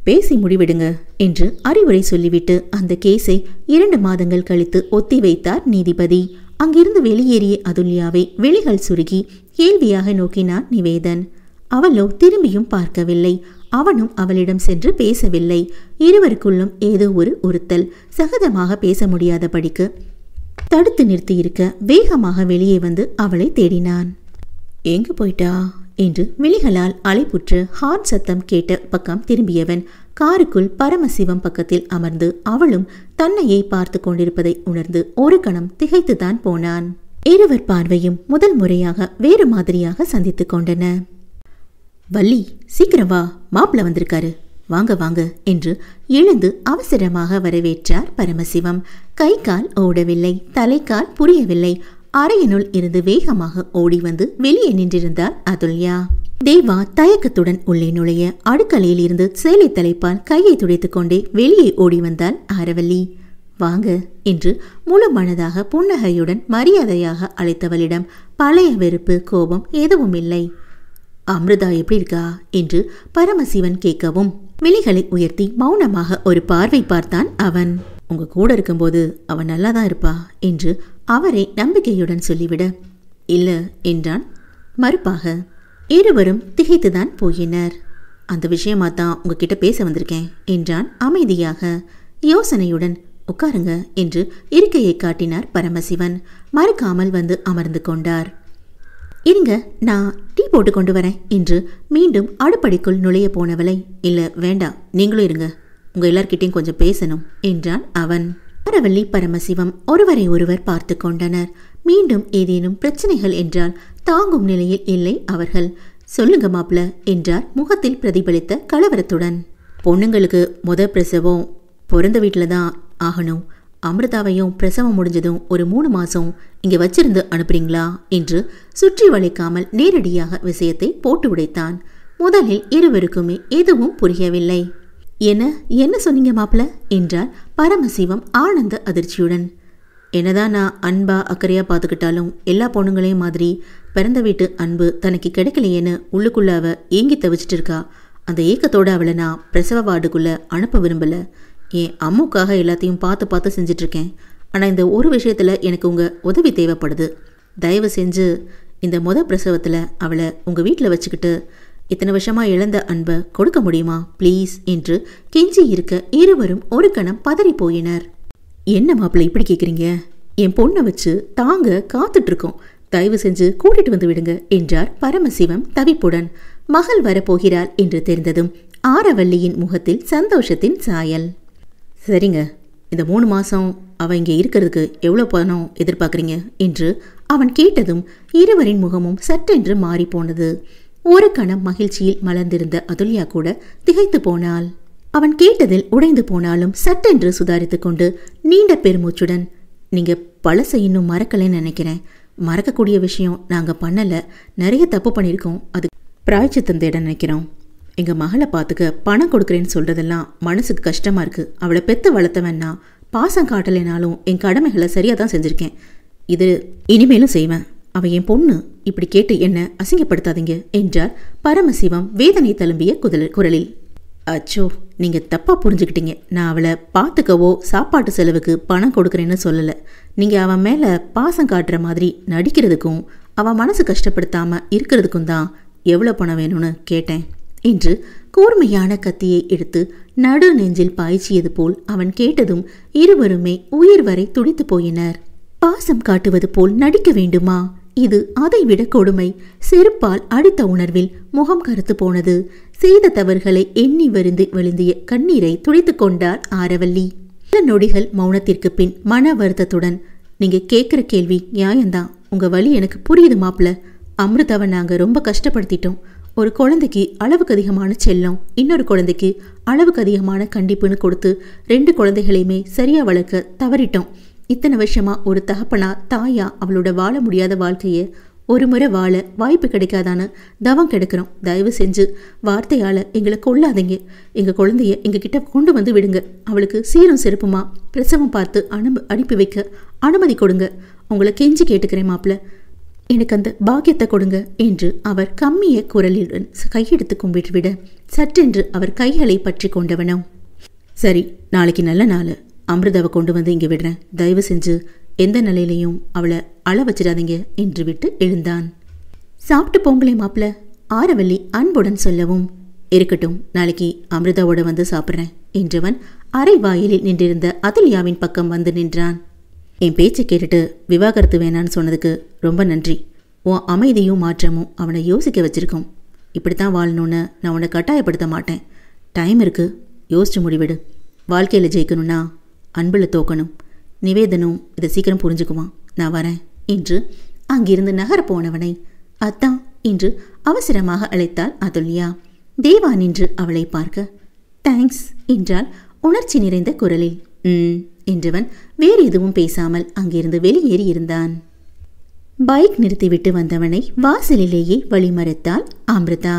பேசி முடிவிடுங்க என்று அறிவுரை சொல்லிவிட்டு அந்த கேஸை இரண்டு மாதங்கள் கழித்து ஒத்தி வைத்தார் நீதிபதி அங்கிருந்து வெளியேறிய அதுல்யாவை விழிகள் சுருகி கேள்வியாக நோக்கினான் நிவேதன் அவளோ திரும்பியும் பார்க்கவில்லை அவனும் அவளிடம் சென்று பேசவில்லை இருவருக்குள்ளும் ஏதோ ஒரு உறுத்தல் சகஜமாக பேச முடியாதபடிக்கு தடுத்து நிறுத்தியிருக்க வேகமாக வெளியே வந்து அவளை தேடினான் எங்கு போயிட்டா என்று விழிகளால் அலைப்புற்று ஹார்ன் சத்தம் கேட்ட பக்கம் திரும்பியவன் காருக்குள் பரமசிவம் பக்கத்தில் அமர்ந்து அவளும் தன்னையை பார்த்து கொண்டிருப்பதை உணர்ந்து ஒரு கணம் திகைத்துதான் போனான் இருவர் பார்வையும் முதல் முறையாக வேறு மாதிரியாக சந்தித்துக் கொண்டன வள்ளி சீக்கிரம் வா மாப்பிள்ள வந்திருக்காரு வாங்க வாங்க என்று எழுந்து அவசரமாக வரவேற்றார் பரமசிவம் கை கால் ஓடவில்லை தலைக்கால் புரியவில்லை அறையினுள் இருந்து வேகமாக ஓடி வந்து வெளியே நின்றிருந்தார் அதுல்யா தேவா தயக்கத்துடன் உள்ளே நுழைய அடுக்கலையில் இருந்து சேலை தலைப்பால் கையை துடைத்துக் கொண்டே வெளியே ஓடி வந்தால் ஆரவல்லி வாங்க என்று முழு மனதாக புன்னகையுடன் மரியாதையாக அழைத்தவளிடம் பழைய வெறுப்பு கோபம் எதுவும் இல்லை அமிர்தா எப்படி இருக்கா என்று பரமசிவன் கேட்கவும் விழிகளை உயர்த்தி மௌனமாக ஒரு பார்வை பார்த்தான் அவன் உங்க கூட இருக்கும்போது அவன் நல்லா தான் இருப்பா என்று அவரே நம்பிக்கையுடன் சொல்லிவிட இல்ல என்றான் மறுப்பாக இருவரும் திகைத்துதான் போயினர் அந்த விஷயமா தான் உங்ககிட்ட பேச வந்திருக்கேன் என்றான் அமைதியாக யோசனையுடன் உட்காருங்க என்று இருக்கையை காட்டினார் பரமசிவன் மறுக்காமல் வந்து அமர்ந்து கொண்டார் இருங்க நான் போட்டு கொண்டு வரேன் என்று மீண்டும் அடுப்படிக்குள் நுழைய போனவளை இல்ல வேண்டாம் நீங்களும் இருங்க உங்க எல்லார்கிட்டையும் கொஞ்சம் பேசணும் என்றான் அவன் பரவள்ளி பரமசிவம் ஒருவரை ஒருவர் பார்த்து கொண்டனர் மீண்டும் ஏதேனும் பிரச்சனைகள் என்றால் தாங்கும் நிலையில் இல்லை அவர்கள் சொல்லுங்க மாப்ள என்றார் முகத்தில் பிரதிபலித்த கலவரத்துடன் பொண்ணுங்களுக்கு முத பிரசவம் பிறந்த வீட்டில் தான் ஆகணும் அமிர்தாவையும் பிரசவம் முடிஞ்சதும் ஒரு மூணு மாதம் இங்கே வச்சிருந்து அனுப்புறீங்களா என்று சுற்றி வளைக்காமல் நேரடியாக விஷயத்தை போட்டு உடைத்தான் முதலில் இருவருக்குமே எதுவும் புரியவில்லை என்ன என்ன சொன்னீங்க மாப்பிள்ள என்றார் பரமசிவம் ஆனந்த அதிர்ச்சியுடன் என்னதான் நான் அன்பா அக்கறையாக பார்த்துக்கிட்டாலும் எல்லா பொண்ணுங்களையும் மாதிரி பிறந்த வீட்டு அன்பு தனக்கு கிடைக்கலையேன்னு உள்ளுக்குள்ள அவ ஏங்கி தவிச்சிட்டு இருக்கா அந்த ஏக்கத்தோட அவளை நான் பிரசவ வார்டுக்குள்ளே அனுப்ப விரும்பல என் அம்முக்காக எல்லாத்தையும் பார்த்து பார்த்து செஞ்சிட்ருக்கேன் ஆனால் இந்த ஒரு விஷயத்தில் எனக்கு உங்கள் உதவி தேவைப்படுது தயவு செஞ்சு இந்த முத பிரசவத்தில் அவளை உங்கள் வீட்டில் வச்சுக்கிட்டு இத்தனை வருஷமாக இழந்த அன்பை கொடுக்க முடியுமா ப்ளீஸ் என்று கெஞ்சி இருக்க இருவரும் ஒரு கணம் பதறி போயினர் என்ன மாப்பிள்ளை இப்படி கேட்குறீங்க என் பொண்ணை வச்சு தாங்க காத்துட்ருக்கோம் தயவு செஞ்சு கூட்டிட்டு வந்து விடுங்க என்றார் பரமசிவம் தவிப்புடன் மகள் வரப்போகிறாள் என்று தெரிந்ததும் ஆரவல்லியின் முகத்தில் சந்தோஷத்தின் சாயல் சரிங்க இந்த மூணு மாதம் அவன் இங்கே இருக்கிறதுக்கு எவ்வளோ பணம் எதிர்பார்க்குறீங்க என்று அவன் கேட்டதும் இருவரின் முகமும் சட்டென்று மாறி போனது ஒரு கணம் மகிழ்ச்சியில் மலர்ந்திருந்த அதுல்யா கூட திகைத்து போனாள் அவன் கேட்டதில் உடைந்து போனாலும் சட்டென்று சுதாரித்து கொண்டு நீண்ட பெருமூச்சுடன் நீங்கள் பழசை இன்னும் மறக்கலைன்னு நினைக்கிறேன் மறக்கக்கூடிய விஷயம் நாங்கள் பண்ணலை நிறைய தப்பு பண்ணியிருக்கோம் அது பிராய்ச்சித்தம் தேட நினைக்கிறோம் எங்கள் மகளை பார்த்துக்க பணம் கொடுக்குறேன்னு சொல்கிறதெல்லாம் மனசுக்கு கஷ்டமாக இருக்கு அவளை வளர்த்த வேணா பாசம் காட்டலைனாலும் என் கடமைகளை சரியாக தான் செஞ்சுருக்கேன் இது இனிமேலும் செய்வேன் அவ என் பொண்ணு இப்படி கேட்டு என்ன அசிங்கப்படுத்தாதீங்க என்றார் பரமசிவம் வேதனை தழும்பிய குதல் குரலில் அச்சோ நீங்கள் தப்பாக புரிஞ்சுக்கிட்டீங்க நான் அவளை பார்த்துக்கவோ சாப்பாட்டு செலவுக்கு பணம் கொடுக்குறேன்னு சொல்லலை நீங்கள் அவன் மேலே பாசம் காட்டுற மாதிரி நடிக்கிறதுக்கும் அவன் மனசு கஷ்டப்படுத்தாமல் இருக்கிறதுக்கும் தான் எவ்வளோ பணம் வேணும்னு கேட்டேன் என்று கூர்மையான கத்தியை எடுத்து நடு நெஞ்சில் பாய்ச்சியது போல் அவன் கேட்டதும் இருவருமே உயிர் வரை துடித்து போயினர் பாசம் காட்டுவது போல் நடிக்க வேண்டுமா இது அதைவிட கொடுமை செருப்பால் அடித்த உணர்வில் முகம் கருத்து போனது செய்த தவறுகளை எண்ணி வருந்து வெளிந்திய கண்ணீரை துடித்து கொண்டார் ஆரவல்லி சில நொடிகள் மௌனத்திற்கு பின் மன வருத்தத்துடன் நீங்க கேட்குற கேள்வி நியாயம்தான் உங்க வழி எனக்கு புரியுது மாப்பிள்ள அமிர்தாவை நாங்க ரொம்ப கஷ்டப்படுத்திட்டோம் ஒரு குழந்தைக்கு அளவுக்கு அதிகமான செல்லம் இன்னொரு குழந்தைக்கு அளவுக்கு அதிகமான கண்டிப்புன்னு கொடுத்து ரெண்டு குழந்தைகளையுமே சரியா வளர்க்க தவறிட்டோம் இத்தனை வருஷமா ஒரு தகப்பனா தாயா அவளோட வாழ முடியாத வாழ்க்கையை ஒரு முறை வாழ வாய்ப்பு கிடைக்காதான்னு தவம் கெடுக்கிறோம் தயவு செஞ்சு வார்த்தையால் எங்களை கொல்லாதீங்க எங்கள் குழந்தைய எங்கள் கிட்ட கொண்டு வந்து விடுங்க அவளுக்கு சீரும் சிறப்புமா பிரசவம் பார்த்து அனுப்பு அனுப்பி வைக்க அனுமதி கொடுங்க உங்களை கெஞ்சி கேட்டுக்கிறேன் மாப்பிள்ள எனக்கு அந்த பாக்கியத்தை கொடுங்க என்று அவர் கம்மிய குரலுடன் கையெடுத்து கும்பிட்டுவிட சற்றென்று அவர் கைகளை பற்றி கொண்டவனும் சரி நாளைக்கு நல்ல நாள் அமிர்தாவை கொண்டு வந்து இங்கே விடுறேன் தயவு செஞ்சு எந்த நிலையிலையும் அவளை அள வச்சிடாதீங்க என்று விட்டு எழுந்தான் சாப்பிட்டு போங்களே மாப்பிள்ள ஆரவல்லி அன்புடன் சொல்லவும் இருக்கட்டும் நாளைக்கு அமிர்தாவோட வந்து சாப்பிட்றேன் என்றவன் அரை வாயிலில் நின்றிருந்த அதுல்யாவின் பக்கம் வந்து நின்றான் என் பேச்சை கேட்டுட்டு விவாகரத்து வேணான்னு சொன்னதுக்கு ரொம்ப நன்றி உன் அமைதியும் மாற்றமும் அவனை யோசிக்க வச்சிருக்கோம் இப்படித்தான் வாழணும்னு நான் உன்னை கட்டாயப்படுத்த மாட்டேன் டைம் இருக்கு யோசிச்சு முடிவிடு வாழ்க்கையில் ஜெயிக்கணும்னா அன்பில் தோக்கணும் நிவேதனும் இதை சீக்கிரம் புரிஞ்சுக்குவான் நான் வரேன் என்று அங்கிருந்து நகர போனவனை அத்தான் என்று அவசரமாக அழைத்தாள் அதுல்யா தேவா நின்று அவளை பார்க்க தேங்க்ஸ் என்றால் உணர்ச்சி நிறைந்த குரலில் என்றவன் வேறு எதுவும் பேசாமல் அங்கிருந்து வெளியேறியிருந்தான் பைக் நிறுத்திவிட்டு வந்தவனை வாசலிலேயே வழிமறைத்தாள் அம்ருதா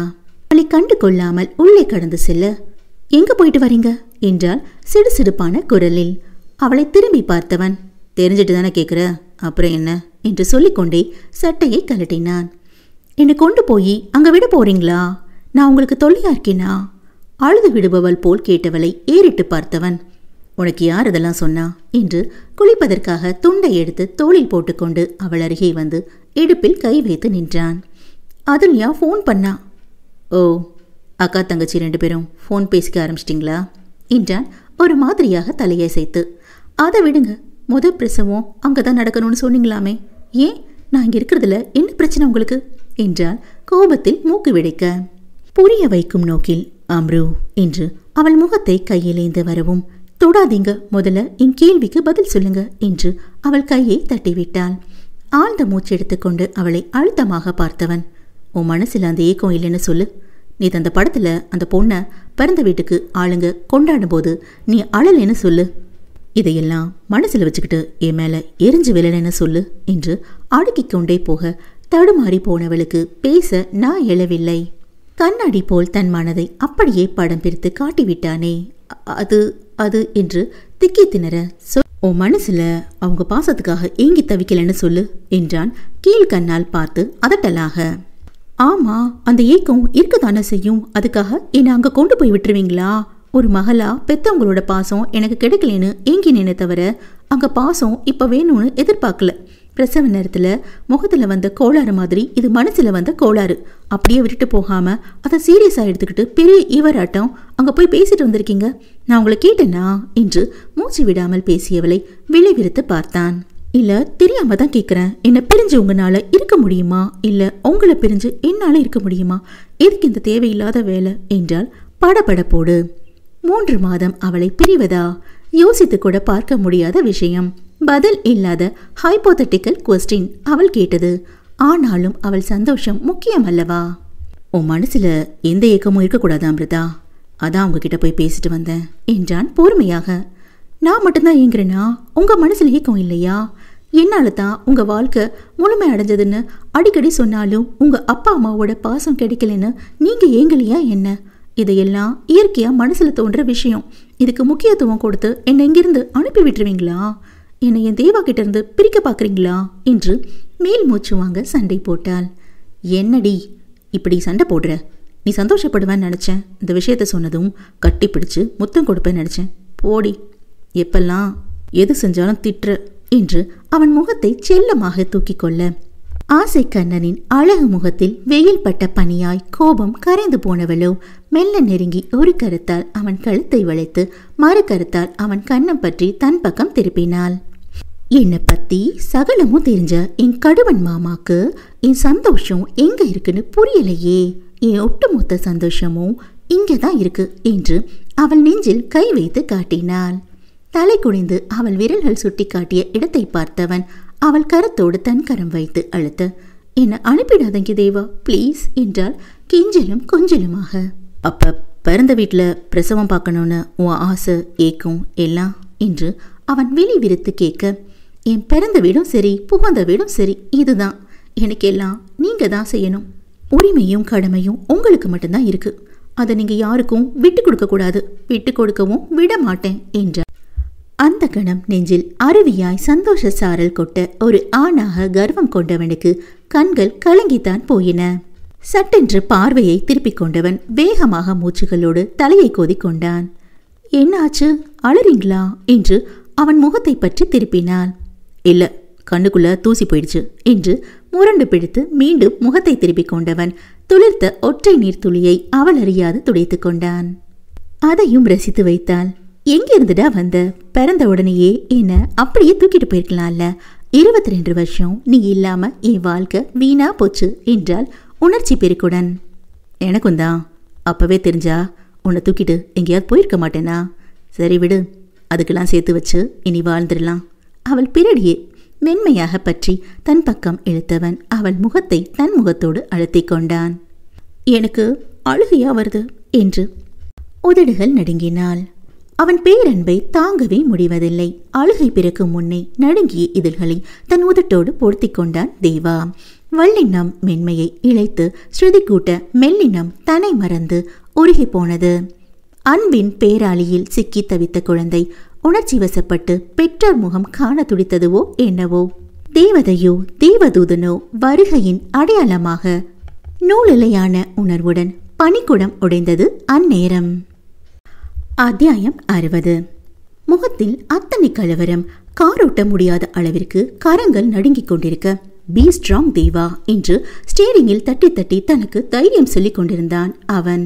அவளை கண்டு கொள்ளாமல் உள்ளே கடந்து செல்ல எங்க போயிட்டு வரீங்க என்றால் சிடுசிடுப்பான குரலில் அவளை திரும்பி பார்த்தவன் தெரிஞ்சிட்டு தானே கேட்குற அப்புறம் என்ன என்று சொல்லிக்கொண்டே சட்டையை கலட்டினான் என்னை கொண்டு போய் அங்க விட போறீங்களா நான் உங்களுக்கு தொல்லையா இருக்கேனா அழுது விடுபவள் போல் கேட்டவளை ஏறிட்டு பார்த்தவன் உனக்கு யார் இதெல்லாம் சொன்னா என்று குளிப்பதற்காக துண்டை எடுத்து தோளில் போட்டுக்கொண்டு அவள் அருகே வந்து இடுப்பில் கை வைத்து நின்றான் அதுல்யா ஃபோன் பண்ணா ஓ அக்கா தங்கச்சி ரெண்டு பேரும் ஃபோன் பேசிக்க ஆரம்பிச்சிட்டிங்களா என்றான் ஒரு மாதிரியாக தலையை சேர்த்து அதை விடுங்க முத பிரசவம் அங்கே தான் நடக்கணும்னு சொன்னீங்களாமே ஏன் நான் இங்கே இருக்கிறதுல என்ன பிரச்சனை உங்களுக்கு என்றால் கோபத்தில் மூக்கு விடைக்க புரிய வைக்கும் நோக்கில் அம்ரு என்று அவள் முகத்தை கையிலேந்து வரவும் தொடாதீங்க முதல்ல என் கேள்விக்கு பதில் சொல்லுங்க என்று அவள் கையை தட்டிவிட்டாள் ஆழ்ந்த மூச்சு எடுத்துக்கொண்டு அவளை அழுத்தமாக பார்த்தவன் உன் மனசில் அந்த ஏக்கம் இல்லைன்னு சொல்லு நீ அந்த படத்தில் அந்த பொண்ணை பிறந்த வீட்டுக்கு ஆளுங்க கொண்டாடும் போது நீ அழலைன்னு சொல்லு இதையெல்லாம் மனசில் வச்சுக்கிட்டு என் மேலே எரிஞ்சு விழலைன்னு சொல்லு என்று அடுக்கிக் கொண்டே போக தடுமாறி போனவளுக்கு பேச நான் எழவில்லை கண்ணாடி போல் தன் மனதை அப்படியே படம் பிரித்து காட்டிவிட்டானே அது அது என்று திக்கி திணற சொல் உன் மனசுல அவங்க பாசத்துக்காக ஏங்கி தவிக்கலன்னு சொல்லு என்றான் கீழ்கண்ணால் பார்த்து அதட்டலாக ஆமா அந்த ஏக்கம் இருக்கத்தானே செய்யும் அதுக்காக என்னை அங்க கொண்டு போய் விட்டுருவீங்களா ஒரு மகளா பெத்தவங்களோட பாசம் எனக்கு கிடைக்கலன்னு ஏங்கி நினை தவிர அங்க பாசம் இப்ப வேணும்னு எதிர்பார்க்கல பிரசவ நேரத்தில் முகத்தில் வந்த கோளாறு மாதிரி இது மனசில் வந்த கோளாறு அப்படியே விட்டுட்டு போகாமல் அதை சீரியஸாக எடுத்துக்கிட்டு பெரிய இவராட்டம் அங்கே போய் பேசிட்டு வந்திருக்கீங்க நான் உங்களை கேட்டேனா என்று மூச்சு விடாமல் பேசியவளை விளைவிருத்து பார்த்தான் இல்லை தெரியாமல் தான் கேட்குறேன் என்னை பிரிஞ்சு உங்களால் இருக்க முடியுமா இல்லை உங்களை பிரிஞ்சு என்னால் இருக்க முடியுமா எதுக்கு இந்த தேவையில்லாத வேலை என்றால் போடு மூன்று மாதம் அவளை பிரிவதா யோசித்து கூட பார்க்க முடியாத விஷயம் பதில் இல்லாத ஹைப்போதட்டிக்கல் கொஸ்டின் அவள் கேட்டது ஆனாலும் அவள் சந்தோஷம் முக்கியம் அல்லவா உன் மனசில் எந்த ஏக்கமும் இருக்கக்கூடாது அமிர்தா அதான் உங்ககிட்ட போய் பேசிட்டு வந்தேன் என்றான் பொறுமையாக நான் மட்டும்தான் ஏங்குறேன்னா உங்க மனசில் ஏக்கம் இல்லையா என்னால் தான் உங்கள் வாழ்க்கை முழுமை அடைஞ்சதுன்னு அடிக்கடி சொன்னாலும் உங்கள் அப்பா அம்மாவோட பாசம் கிடைக்கலன்னு நீங்கள் ஏங்கலையா என்ன இதையெல்லாம் இயற்கையாக மனசுல தோன்ற விஷயம் இதுக்கு முக்கியத்துவம் கொடுத்து என்னை இங்கிருந்து அனுப்பி விட்டுருவீங்களா என்னை என் தேவா இருந்து பிரிக்க பார்க்குறீங்களா என்று மேல் மூச்சு வாங்க சண்டை போட்டாள் என்னடி இப்படி சண்டை போடுற நீ சந்தோஷப்படுவேன்னு நினச்சேன் இந்த விஷயத்த சொன்னதும் கட்டி பிடிச்சு முத்தம் கொடுப்பேன்னு நினச்சேன் போடி எப்பெல்லாம் எது செஞ்சாலும் திட்டுற என்று அவன் முகத்தை செல்லமாக தூக்கி கொள்ள ஆசைக்கண்ணனின் அழகு முகத்தில் வெயில் பட்ட பனியாய் கோபம் கரைந்து போனவளோ மெல்ல நெருங்கி ஒரு கருத்தால் அவன் கழுத்தை வளைத்து மறு கருத்தால் அவன் கண்ணம் பற்றி தன் பக்கம் திருப்பினாள் என்னை பத்தி சகலமும் தெரிஞ்ச என் கடுவன் மாமாக்கு என் சந்தோஷம் எங்க இருக்குன்னு புரியலையே என் ஒட்டுமொத்த சந்தோஷமும் இங்கே தான் இருக்கு என்று அவள் நெஞ்சில் கை வைத்து காட்டினாள் தலை குனிந்து அவள் விரல்கள் சுட்டி காட்டிய இடத்தை பார்த்தவன் அவள் கரத்தோடு தன் கரம் வைத்து அழுத்த என்ன அனுப்பிடாதங்க தேவா ப்ளீஸ் என்றால் கெஞ்சலும் கொஞ்சலுமாக அப்ப பிறந்த வீட்டில் பிரசவம் பார்க்கணும்னு உன் ஆசை ஏக்கும் எல்லாம் என்று அவன் வெளி விரித்து கேட்க என் பிறந்த வீடும் சரி புகுந்த வீடும் சரி இதுதான் எனக்கு எல்லாம் நீங்கள் தான் செய்யணும் உரிமையும் கடமையும் உங்களுக்கு மட்டும்தான் இருக்கு அதை நீங்கள் யாருக்கும் விட்டு கொடுக்கக்கூடாது விட்டு கொடுக்கவும் விட மாட்டேன் என்றார் அந்த கணம் நெஞ்சில் அருவியாய் சந்தோஷ சாரல் கொட்ட ஒரு ஆணாக கர்வம் கொண்டவனுக்கு கண்கள் கலங்கித்தான் போயின சட்டென்று பார்வையை திருப்பிக் கொண்டவன் வேகமாக மூச்சுகளோடு தலையை கொதிக்கொண்டான் என்னாச்சு அழறீங்களா என்று அவன் முகத்தை பற்றி திருப்பினாள் இல்ல கண்ணுக்குள்ள தூசி போயிடுச்சு என்று முரண்டு பிடித்து மீண்டும் முகத்தை திருப்பிக் கொண்டவன் துளிர்த்த ஒற்றை நீர்த்துளியை அவள் அறியாது துடைத்துக் கொண்டான் அதையும் ரசித்து வைத்தாள் எங்கே வந்த பிறந்த உடனேயே என்னை அப்படியே தூக்கிட்டு போயிருக்கலாம்ல இருபத்தி ரெண்டு வருஷம் நீ இல்லாமல் என் வாழ்க்கை வீணா போச்சு என்றால் உணர்ச்சி பெருக்குடன் எனக்கும் தான் அப்போவே தெரிஞ்சா உன்னை தூக்கிட்டு எங்கேயாவது போயிருக்க மாட்டேனா சரி விடு அதுக்கெல்லாம் சேர்த்து வச்சு இனி வாழ்ந்துடலாம் அவள் பிறடியே மென்மையாக பற்றி தன் பக்கம் இழுத்தவன் அவள் முகத்தை தன் முகத்தோடு அழுத்தி கொண்டான் எனக்கு அழுகையா வருது என்று உதடுகள் நடுங்கினாள் அவன் பேரன்பை தாங்கவே முடிவதில்லை அழுகை பிறக்கும் முன்னே நடுங்கிய இதழ்களை தன் உதட்டோடு பொருத்தி கொண்டான் தேவா வள்ளினம் மென்மையை இழைத்து ஸ்ருதி கூட்ட மெல்லினம் தனை மறந்து உருகி போனது அன்பின் பேராளியில் சிக்கி தவித்த குழந்தை உணர்ச்சி வசப்பட்டு பெற்றோர் முகம் காண துடித்ததுவோ என்னவோ தேவதையோ தேவதூதனோ வருகையின் அடையாளமாக நூலிலையான உணர்வுடன் பனிக்குடம் உடைந்தது அந்நேரம் அத்தியாயம் அறுபது முகத்தில் அத்தனை கலவரம் காரோட்ட முடியாத அளவிற்கு கரங்கள் நடுங்கிக் கொண்டிருக்க பி ஸ்ட்ராங் தேவா என்று ஸ்டீரிங்கில் தட்டி தட்டி தனக்கு தைரியம் சொல்லிக் கொண்டிருந்தான் அவன்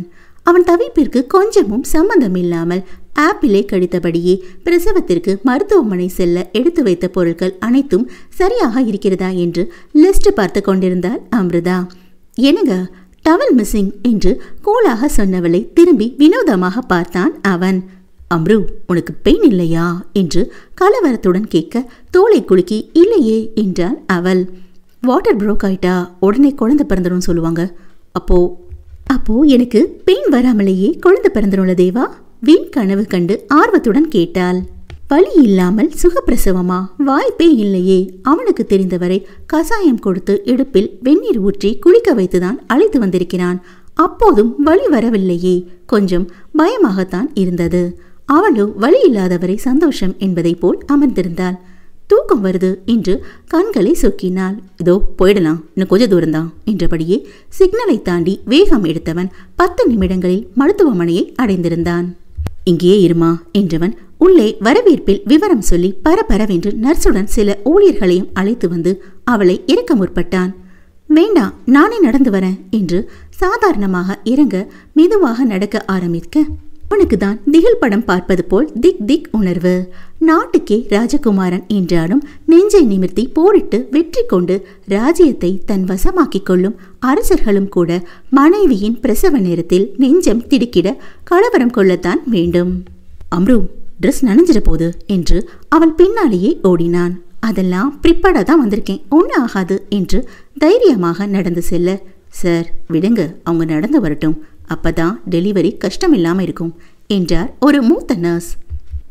அவன் தவிப்பிற்கு கொஞ்சமும் சம்பந்தம் இல்லாமல் ஆப்பிளை கடித்தபடியே பிரசவத்திற்கு மருத்துவமனை செல்ல எடுத்து வைத்த பொருட்கள் அனைத்தும் சரியாக இருக்கிறதா என்று லிஸ்ட் பார்த்து கொண்டிருந்தாள் அமிர்தா என்னங்க டவல் மிஸ்ஸிங் என்று கூலாக சொன்னவளை திரும்பி வினோதமாக பார்த்தான் அவன் அம்ரு உனக்கு பெயின் இல்லையா என்று கலவரத்துடன் கேட்க தோலை குலுக்கி இல்லையே என்றாள் அவள் வாட்டர் ப்ரோக் ஆயிட்டா உடனே குழந்தை பிறந்துடும் சொல்லுவாங்க அப்போ அப்போ எனக்கு பெயின் வராமலேயே குழந்தை பிறந்துடும்ல தேவா வீண் கனவு கண்டு ஆர்வத்துடன் கேட்டாள் வலி இல்லாமல் சுகப்பிரசவமா வாய்ப்பே இல்லையே அவனுக்கு தெரிந்தவரை கசாயம் கொடுத்து இடுப்பில் வெந்நீர் ஊற்றி குளிக்க வைத்துதான் அழைத்து வந்திருக்கிறான் அப்போதும் வழி வரவில்லையே கொஞ்சம் பயமாகத்தான் இருந்தது அவளோ வழி இல்லாதவரை சந்தோஷம் என்பதை போல் அமர்ந்திருந்தாள் தூக்கம் வருது என்று கண்களை சொக்கினாள் இதோ போயிடலாம் இன்னும் கொஞ்ச தூரம்தான் என்றபடியே சிக்னலை தாண்டி வேகம் எடுத்தவன் பத்து நிமிடங்களில் மருத்துவமனையை அடைந்திருந்தான் இங்கேயே இருமா என்றவன் உள்ளே வரவேற்பில் விவரம் சொல்லி பரபரவென்று நர்ஸுடன் சில ஊழியர்களையும் அழைத்து வந்து அவளை இறக்க முற்பட்டான் வேண்டாம் நானே நடந்து வரேன் என்று சாதாரணமாக இறங்க மெதுவாக நடக்க ஆரம்பிக்க உனக்குதான் தான் திகில் படம் பார்ப்பது போல் திக் திக் உணர்வு நாட்டுக்கே ராஜகுமாரன் என்றாலும் நெஞ்சை நிமிர்த்தி போரிட்டு வெற்றி கொண்டு ராஜ்யத்தை தன் வசமாக்கிக் கொள்ளும் அரசர்களும் கூட மனைவியின் பிரசவ நேரத்தில் நெஞ்சம் திடுக்கிட கலவரம் கொள்ளத்தான் வேண்டும் அம்ரு ட்ரெஸ் நனைஞ்சிட போகுது என்று அவன் பின்னாலேயே ஓடினான் அதெல்லாம் ப்ரிப்பேர்டாக தான் வந்திருக்கேன் ஒன்றும் ஆகாது என்று தைரியமாக நடந்து செல்ல சார் விடுங்க அவங்க நடந்து வரட்டும் அப்போ தான் டெலிவரி கஷ்டம் இல்லாமல் இருக்கும் என்றார் ஒரு மூத்த நர்ஸ்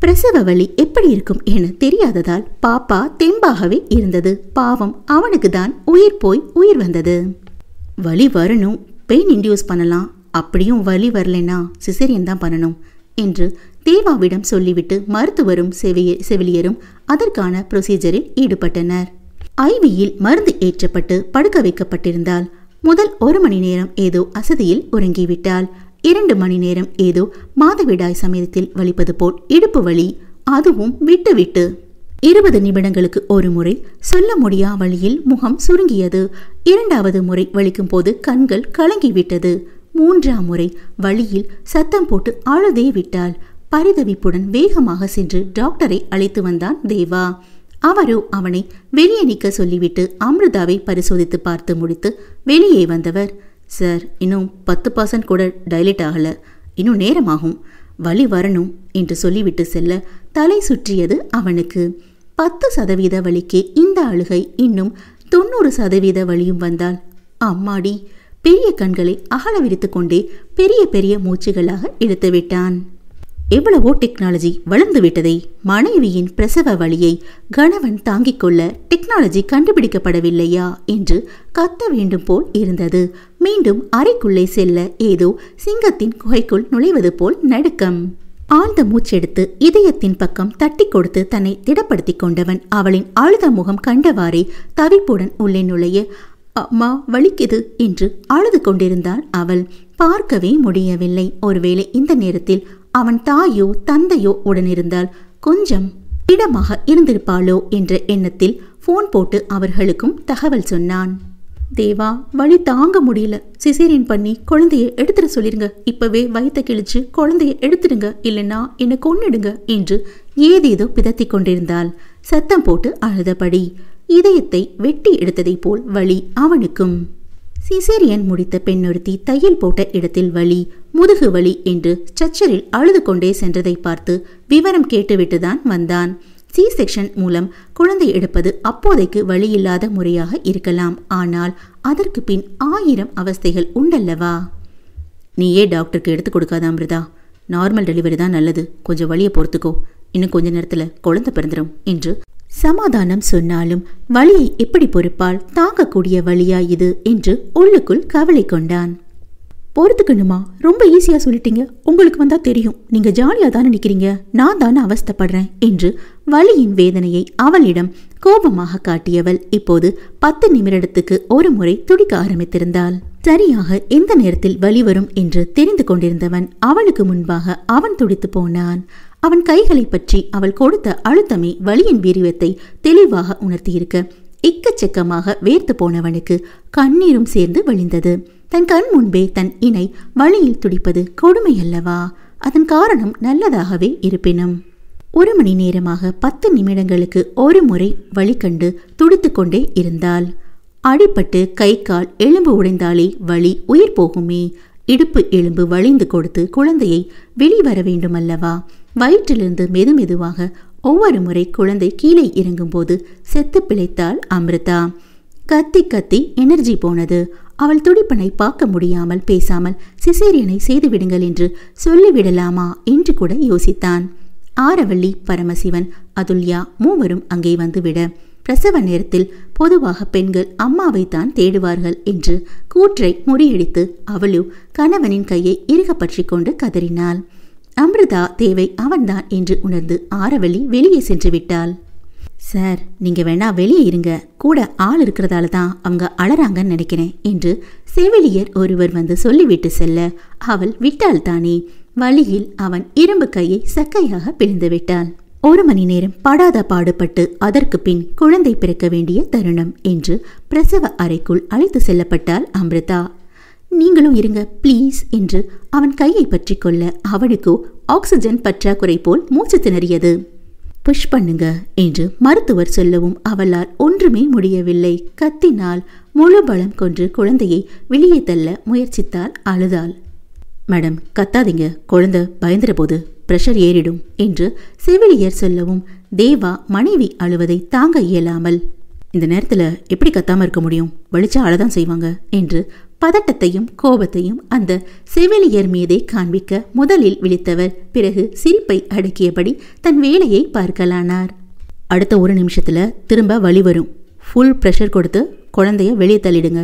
பிரசவ வழி எப்படி இருக்கும் என தெரியாததால் பாப்பா தெம்பாகவே இருந்தது பாவம் அவனுக்கு தான் உயிர் போய் உயிர் வந்தது வலி வரணும் பெயின் இன்டியூஸ் பண்ணலாம் அப்படியும் வலி வரலைன்னா சிசேரியன் தான் பண்ணணும் என்று தேவாவிடம் சொல்லிவிட்டு மருத்துவரும் செவிலியரும் அதற்கான புரொசீஜரில் ஈடுபட்டனர் ஐவியில் மருந்து ஏற்றப்பட்டு படுக்க வைக்கப்பட்டிருந்தால் முதல் ஒரு மணி நேரம் ஏதோ அசதியில் உறங்கிவிட்டால் இரண்டு மணி நேரம் ஏதோ மாதவிடாய் சமயத்தில் வலிப்பது போல் இடுப்பு வலி அதுவும் விட்டு விட்டு இருபது நிமிடங்களுக்கு ஒரு முறை சொல்ல முடியா வழியில் முகம் சுருங்கியது இரண்டாவது முறை வலிக்கும் போது கண்கள் கலங்கிவிட்டது மூன்றாம் முறை வழியில் சத்தம் போட்டு அழுதே விட்டாள் பரிதவிப்புடன் வேகமாக சென்று டாக்டரை அழைத்து வந்தான் தேவா அவரோ அவனை வெளியே நிற்க சொல்லிவிட்டு அமிர்தாவை பரிசோதித்து பார்த்து முடித்து வெளியே வந்தவர் சார் இன்னும் பத்து பர்சன்ட் கூட டைலட் ஆகல இன்னும் நேரமாகும் வழி வரணும் என்று சொல்லிவிட்டு செல்ல தலை சுற்றியது அவனுக்கு பத்து சதவீத வழிக்கு இந்த அழுகை இன்னும் தொண்ணூறு சதவீத வழியும் வந்தால் அம்மாடி பெரிய கண்களை அகல விரித்து கொண்டே பெரிய பெரிய மூச்சுகளாக எடுத்துவிட்டான் எவ்வளவோ டெக்னாலஜி வளர்ந்து விட்டதை மனைவியின் பிரசவ வழியை கணவன் தாங்கிக் கொள்ள டெக்னாலஜி கண்டுபிடிக்கப்படவில்லையா என்று கத்த வேண்டும் போல் இருந்தது மீண்டும் அறைக்குள்ளே செல்ல ஏதோ சிங்கத்தின் குகைக்குள் நுழைவது போல் நடுக்கம் ஆழ்ந்த மூச்செடுத்து இதயத்தின் பக்கம் தட்டி கொடுத்து தன்னை திடப்படுத்தி கொண்டவன் அவளின் அழுத முகம் கண்டவாறே தவிப்புடன் உள்ளே நுழைய அம்மா வலிக்குது என்று அழுது கொண்டிருந்தாள் அவள் பார்க்கவே முடியவில்லை ஒருவேளை இந்த நேரத்தில் அவன் தாயோ தந்தையோ உடனிருந்தால் கொஞ்சம் இடமாக இருந்திருப்பாளோ என்ற எண்ணத்தில் ஃபோன் போட்டு அவர்களுக்கும் தகவல் சொன்னான் தேவா வழி தாங்க முடியல சிசேரியன் பண்ணி குழந்தைய எடுத்துட சொல்லிருங்க இப்பவே வயிற்ற கிழிச்சு குழந்தைய எடுத்துடுங்க இல்லைன்னா என்னை கொன்னிடுங்க என்று ஏதேதோ பிதத்தி கொண்டிருந்தாள் சத்தம் போட்டு அழுதபடி இதயத்தை வெட்டி எடுத்ததைப் போல் வழி அவனுக்கும் சிசேரியன் முடித்த பெண்ணொருத்தி தையல் போட்ட இடத்தில் வலி முதுகு வலி என்று சச்சரில் அழுது கொண்டே சென்றதை பார்த்து விவரம் கேட்டுவிட்டுதான் வந்தான் சி செக்ஷன் மூலம் குழந்தை எடுப்பது அப்போதைக்கு வழியில்லாத முறையாக இருக்கலாம் ஆனால் அதற்கு பின் ஆயிரம் அவஸ்தைகள் உண்டல்லவா நீயே டாக்டருக்கு எடுத்து கொடுக்காத அமிர்தா நார்மல் டெலிவரி தான் நல்லது கொஞ்சம் வழியை பொறுத்துக்கோ இன்னும் கொஞ்ச நேரத்தில் குழந்தை பிறந்துடும் என்று சமாதானம் சொன்னாலும் வழியை எப்படி பொறுப்பால் தாங்கக்கூடிய வழியா இது என்று உள்ளுக்குள் கவலை கொண்டான் பொறுத்துக்கணுமா ரொம்ப ஈஸியா சொல்லிட்டீங்க உங்களுக்கு வந்தா தெரியும் நீங்க ஜாலியா தானே நிற்கிறீங்க நான் தானே அவஸ்தப்படுறேன் என்று வலியின் வேதனையை அவளிடம் கோபமாக காட்டியவள் இப்போது பத்து நிமிடத்துக்கு ஒரு முறை துடிக்க ஆரம்பித்திருந்தாள் சரியாக எந்த நேரத்தில் வலி வரும் என்று தெரிந்து கொண்டிருந்தவன் அவளுக்கு முன்பாக அவன் துடித்து போனான் அவன் கைகளை பற்றி அவள் கொடுத்த அழுத்தமே வலியின் வீரியத்தை தெளிவாக உணர்த்தியிருக்க இக்கச்சக்கமாக வேர்த்து போனவனுக்கு கண்ணீரும் சேர்ந்து வழிந்தது தன் கண் முன்பே தன் இணை வழியில் துடிப்பது கொடுமையல்லவா அதன் காரணம் நல்லதாகவே இருப்பினும் ஒரு மணி நேரமாக பத்து நிமிடங்களுக்கு ஒரு முறை வழி கண்டு துடித்து கொண்டே இருந்தாள் அடிபட்டு கை கால் எலும்பு உடைந்தாலே வழி உயிர் போகுமே இடுப்பு எலும்பு வழிந்து கொடுத்து குழந்தையை வெளிவர வேண்டுமல்லவா வயிற்றிலிருந்து மெது மெதுவாக ஒவ்வொரு முறை குழந்தை கீழே இறங்கும்போது செத்து பிழைத்தாள் அமிர்தா கத்தி கத்தி எனர்ஜி போனது அவள் துடிப்பனை பார்க்க முடியாமல் பேசாமல் சிசேரியனை செய்துவிடுங்கள் என்று சொல்லிவிடலாமா என்று கூட யோசித்தான் ஆரவள்ளி பரமசிவன் அதுல்யா மூவரும் அங்கே வந்துவிட பிரசவ நேரத்தில் பொதுவாக பெண்கள் அம்மாவை தான் தேடுவார்கள் என்று கூற்றை முறியடித்து அவளு கணவனின் கையை இறுக பற்றி கொண்டு கதறினாள் அமிர்தா தேவை அவன்தான் என்று உணர்ந்து ஆரவள்ளி வெளியே சென்று விட்டாள் சார் நீங்கள் வேணா வெளியே இருங்க கூட ஆள் இருக்கிறதால தான் அவங்க அழறாங்கன்னு நினைக்கிறேன் என்று செவிலியர் ஒருவர் வந்து சொல்லிவிட்டு செல்ல அவள் விட்டாள் தானே வழியில் அவன் இரும்பு கையை சக்கையாக பிழிந்து விட்டாள் ஒரு மணி நேரம் படாத பாடுபட்டு அதற்கு பின் குழந்தை பிறக்க வேண்டிய தருணம் என்று பிரசவ அறைக்குள் அழைத்து செல்லப்பட்டாள் அம்ரிதா நீங்களும் இருங்க ப்ளீஸ் என்று அவன் கையை பற்றி கொள்ள அவனுக்கு ஆக்சிஜன் பற்றாக்குறை போல் மூச்சு திணறியது புஷ் பண்ணுங்க என்று மருத்துவர் சொல்லவும் அவளால் ஒன்றுமே முடியவில்லை கத்தினால் முழு பலம் கொன்று குழந்தையை வெளியே தள்ள முயற்சித்தால் அழுதாள் மேடம் கத்தாதீங்க குழந்தை பயந்துற போது பிரஷர் ஏறிடும் என்று செவிலியர் சொல்லவும் தேவா மனைவி அழுவதை தாங்க இயலாமல் இந்த நேரத்தில் எப்படி கத்தாமல் இருக்க முடியும் வலிச்சா அழதான் செய்வாங்க என்று பதட்டத்தையும் கோபத்தையும் அந்த செவிலியர் மீதே காண்பிக்க முதலில் விழித்தவர் பிறகு சிரிப்பை அடக்கியபடி தன் வேலையை பார்க்கலானார் அடுத்த ஒரு நிமிஷத்துல திரும்ப வழி வரும் ஃபுல் ப்ரெஷர் கொடுத்து குழந்தைய வெளியே தள்ளிடுங்க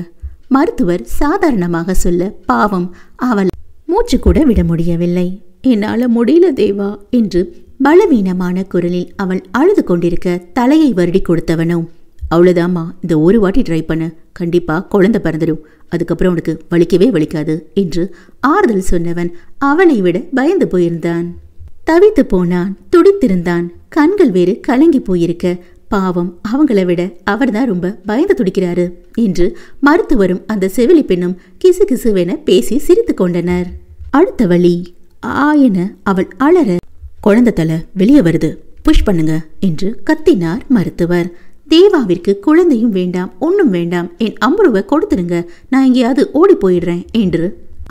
மருத்துவர் சாதாரணமாக சொல்ல பாவம் அவள் மூச்சு கூட விட முடியவில்லை என்னால் முடியல தேவா என்று பலவீனமான குரலில் அவள் அழுது கொண்டிருக்க தலையை வருடி கொடுத்தவனும் அவ்வளோதாம்மா இந்த ஒரு வாட்டி ட்ரை பண்ணு கண்டிப்பாக குழந்தை பிறந்துடும் அதுக்கப்புறம் உனக்கு வலிக்கவே வலிக்காது என்று ஆறுதல் சொன்னவன் அவனை விட பயந்து போயிருந்தான் தவித்து போனான் துடித்திருந்தான் கண்கள் வேறு கலங்கி போயிருக்க பாவம் அவங்கள விட அவர்தான் ரொம்ப பயந்து துடிக்கிறாரு என்று மருத்துவரும் அந்த செவிலி பெண்ணும் கிசு கிசுவென பேசி சிரித்து கொண்டனர் அடுத்த வழி ஆயின அவள் அலற குழந்தை தலை வெளியே வருது புஷ் பண்ணுங்க என்று கத்தினார் மருத்துவர் தேவாவிற்கு குழந்தையும் வேண்டாம் ஒன்றும் வேண்டாம் என் அம்ருவை கொடுத்துருங்க நான் எங்கேயாவது ஓடி போயிடுறேன் என்று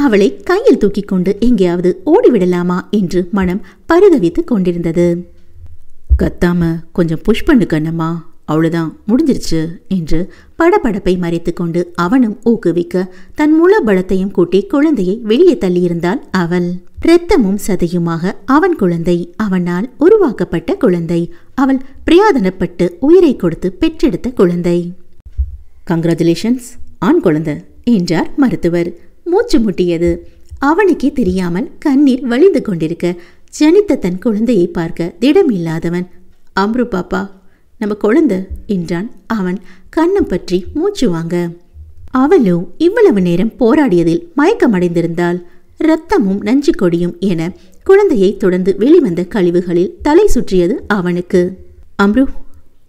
அவளை கையில் தூக்கி கொண்டு எங்கேயாவது ஓடிவிடலாமா என்று மனம் பரிதவித்துக் கொண்டிருந்தது கத்தாம கொஞ்சம் புஷ் பண்ணு கண்ணம்மா அவ்வளோதான் முடிஞ்சிருச்சு என்று படபடப்பை மறைத்து கொண்டு அவனும் ஊக்குவிக்க தன் முழு பலத்தையும் கூட்டி குழந்தையை வெளியே தள்ளியிருந்தாள் அவள் இரத்தமும் சதையுமாக அவன் குழந்தை அவனால் உருவாக்கப்பட்ட குழந்தை அவள் பிரயாதனப்பட்டு உயிரை கொடுத்து பெற்றெடுத்த குழந்தை கங்க்ராச்சுலேஷன்ஸ் ஆண் குழந்தை என்றார் மருத்துவர் மூச்சு முட்டியது அவனுக்கே தெரியாமல் கண்ணீர் வழிந்து கொண்டிருக்க ஜனித்த தன் குழந்தையை பார்க்க திடமில்லாதவன் அம்ரு பாப்பா நம்ம குழந்தை என்றான் அவன் கண்ணம் பற்றி மூச்சு வாங்க அவளோ இவ்வளவு நேரம் போராடியதில் மயக்கமடைந்திருந்தாள் இரத்தமும் நஞ்சு கொடியும் என குழந்தையை தொடர்ந்து வெளிவந்த கழிவுகளில் தலை சுற்றியது அவனுக்கு அம்ரு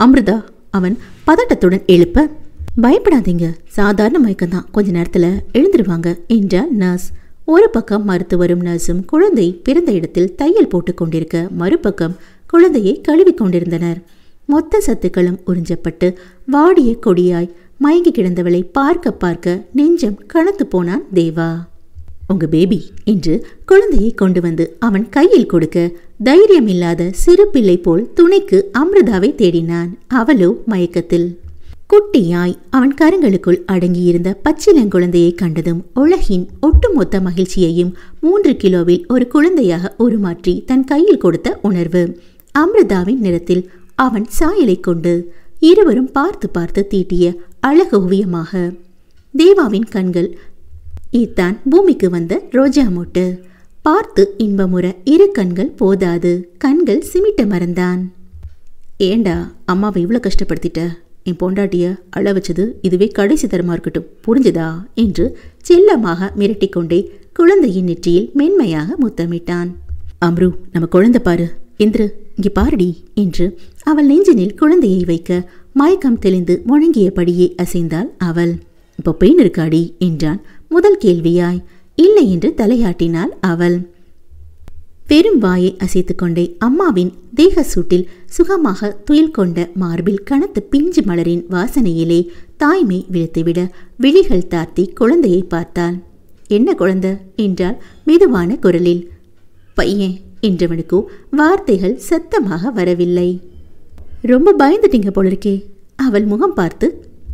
அம்ருதா அவன் பதட்டத்துடன் எழுப்ப பயப்படாதீங்க சாதாரண மயக்கம்தான் கொஞ்ச நேரத்தில் எழுந்துருவாங்க என்றார் நர்ஸ் ஒரு பக்கம் மருத்துவரும் நர்ஸும் குழந்தை பிறந்த இடத்தில் தையல் போட்டுக் கொண்டிருக்க மறுபக்கம் குழந்தையை கழுவி கொண்டிருந்தனர் மொத்த சத்துக்களும் உறிஞ்சப்பட்டு வாடிய கொடியாய் மயங்கி கிடந்தவளை பார்க்க பார்க்க நெஞ்சம் கணத்து போனான் தேவா உங்க பேபி என்று குழந்தையை கொண்டு வந்து அவன் கையில் கொடுக்க தைரியம் இல்லாத சிறு பிள்ளை போல் துணைக்கு அமிர்தாவை தேடினான் அவளோ மயக்கத்தில் குட்டியாய் அவன் கருங்களுக்குள் அடங்கியிருந்த பச்சிலங்குழந்தையை கண்டதும் உலகின் ஒட்டுமொத்த மகிழ்ச்சியையும் மூன்று கிலோவில் ஒரு குழந்தையாக உருமாற்றி தன் கையில் கொடுத்த உணர்வு அமிர்தாவின் நிறத்தில் அவன் சாயலை கொண்டு இருவரும் பார்த்து பார்த்து தீட்டிய அழகு ஓவியமாக தேவாவின் கண்கள் இத்தான் பூமிக்கு வந்த ரோஜா மொட்டு பார்த்து இன்பமுற இரு கண்கள் போதாது கண்கள் சிமிட்ட மறந்தான் ஏண்டா அம்மாவை இவ்வளோ கஷ்டப்படுத்திட்ட என் பொண்டாட்டிய அழ வச்சது இதுவே கடைசி தரமாக இருக்கட்டும் புரிஞ்சுதா என்று செல்லமாக மிரட்டி கொண்டே குழந்தையின் நெற்றியில் மென்மையாக முத்தமிட்டான் அம்ரு நம்ம குழந்தை பாரு இந்திரு இங்கே பாருடி என்று அவள் நெஞ்சினில் குழந்தையை வைக்க மயக்கம் தெளிந்து முழங்கியபடியே அசைந்தாள் அவள் இப்போ பெயின் இருக்காடி என்றான் முதல் கேள்வியாய் இல்லை என்று தலையாட்டினாள் அவள் பெரும் வாயை அசைத்து கொண்டே அம்மாவின் தேக சூட்டில் சுகமாக துயில் கொண்ட மார்பில் கனத்து பிஞ்சு மலரின் வாசனையிலே தாய்மை விழுத்துவிட விழிகள் தாத்தி குழந்தையை பார்த்தாள் என்ன குழந்தை என்றால் மெதுவான குரலில் பையன் என்றவனுக்கோ வார்த்தைகள் சத்தமாக வரவில்லை ரொம்ப பயந்துட்டீங்க போலிருக்கே அவள் முகம் பார்த்து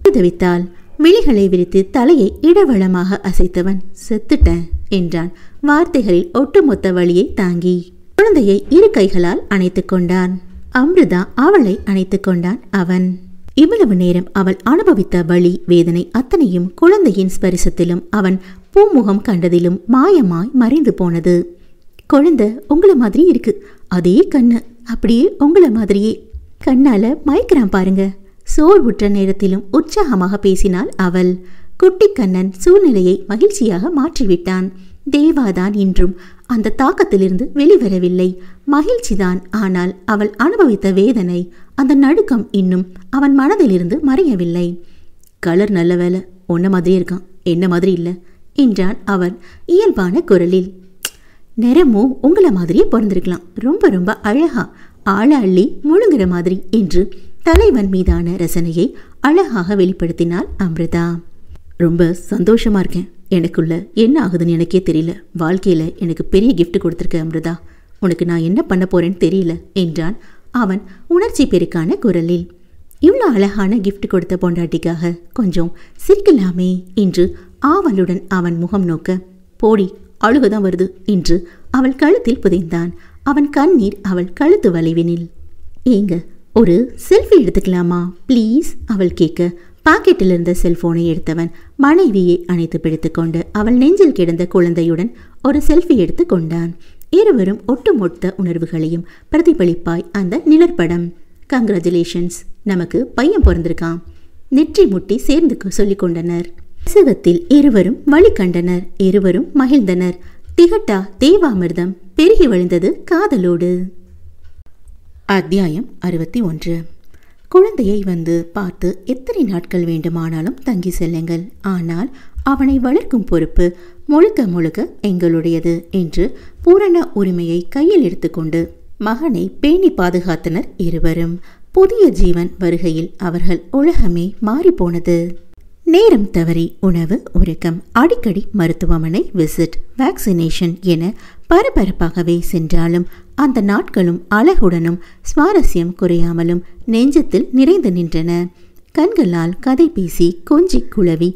உதவித்தாள் விழிகளை விரித்து தலையை இடவளமாக அசைத்தவன் செத்துட்டேன் என்றான் வார்த்தைகளில் ஒட்டுமொத்த வழியை தாங்கி குழந்தையை இரு கைகளால் அணைத்து கொண்டான் அம்ருதா அவளை அணைத்து கொண்டான் அவன் இவ்வளவு நேரம் அவள் அனுபவித்த வழி வேதனை அத்தனையும் குழந்தையின் ஸ்பரிசத்திலும் அவன் பூமுகம் கண்டதிலும் மாயமாய் மறைந்து போனது குழந்தை உங்களை மாதிரி இருக்கு அதே கண்ணு அப்படியே உங்களை மாதிரியே கண்ணால மயக்கிறான் பாருங்க சோர் உற்ற நேரத்திலும் உற்சாகமாக பேசினாள் அவள் குட்டி கண்ணன் சூழ்நிலையை மகிழ்ச்சியாக மாற்றிவிட்டான் தேவாதான் இன்றும் அந்த தாக்கத்திலிருந்து வெளிவரவில்லை மகிழ்ச்சிதான் ஆனால் அவள் அனுபவித்த வேதனை அந்த நடுக்கம் இன்னும் அவன் மனதிலிருந்து மறையவில்லை கலர் நல்ல வேலை ஒன்ன மாதிரி இருக்கான் என்ன மாதிரி இல்லை என்றான் அவன் இயல்பான குரலில் நிறமும் உங்களை மாதிரியே பிறந்திருக்கலாம் ரொம்ப ரொம்ப அழகா ஆள அள்ளி முழுங்குற மாதிரி என்று தலைவன் மீதான ரசனையை அழகாக வெளிப்படுத்தினாள் அமிர்தா ரொம்ப சந்தோஷமா இருக்கேன் எனக்குள்ள என்ன ஆகுதுன்னு எனக்கே தெரியல வாழ்க்கையில எனக்கு பெரிய கிஃப்ட் கொடுத்துருக்க அமிர்தா உனக்கு நான் என்ன பண்ண போறேன்னு தெரியல என்றான் அவன் உணர்ச்சி பெருக்கான குரலில் இவ்வளோ அழகான கிஃப்ட் கொடுத்த பொண்டாட்டிக்காக கொஞ்சம் சிரிக்கலாமே என்று ஆவலுடன் அவன் முகம் நோக்க போடி அழுகதான் வருது என்று அவள் கழுத்தில் புதைந்தான் அவன் கண்ணீர் அவள் கழுத்து வளைவினில் ஏங்க ஒரு செல்ஃபி எடுத்துக்கலாமா ப்ளீஸ் அவள் கேட்க பாக்கெட்டில் இருந்த செல்போனை எடுத்தவன் மனைவியை அணைத்து பிடித்துக்கொண்டு அவள் நெஞ்சில் கிடந்த குழந்தையுடன் ஒரு செல்ஃபி எடுத்து கொண்டான் இருவரும் ஒட்டுமொத்த உணர்வுகளையும் பிரதிபலிப்பாய் அந்த நிழற்படம் கங்க்ராச்சுலேஷன்ஸ் நமக்கு பையன் பிறந்திருக்கான் நெற்றி முட்டி சேர்ந்து சொல்லிக் கொண்டனர் பிரசவத்தில் இருவரும் வழி கண்டனர் இருவரும் மகிழ்ந்தனர் திகட்டா தேவாமிர்தம் பெருகி வழிந்தது காதலோடு அத்தியாயம் அறுபத்தி ஒன்று குழந்தையை வந்து பார்த்து எத்தனை நாட்கள் வேண்டுமானாலும் தங்கி செல்லுங்கள் ஆனால் அவனை வளர்க்கும் பொறுப்பு முழுக்க முழுக்க எங்களுடையது என்று பூரண உரிமையை கையில் எடுத்துக்கொண்டு மகனை பேணி பாதுகாத்தனர் இருவரும் புதிய ஜீவன் வருகையில் அவர்கள் உலகமே மாறிப்போனது நேரம் தவறி உணவு உறக்கம் அடிக்கடி மருத்துவமனை விசிட் வேக்சினேஷன் என பரபரப்பாகவே சென்றாலும் அந்த நாட்களும் அழகுடனும் சுவாரஸ்யம் குறையாமலும் நெஞ்சத்தில் நிறைந்து நின்றன கண்களால் கதை பேசி கொஞ்சி குழவி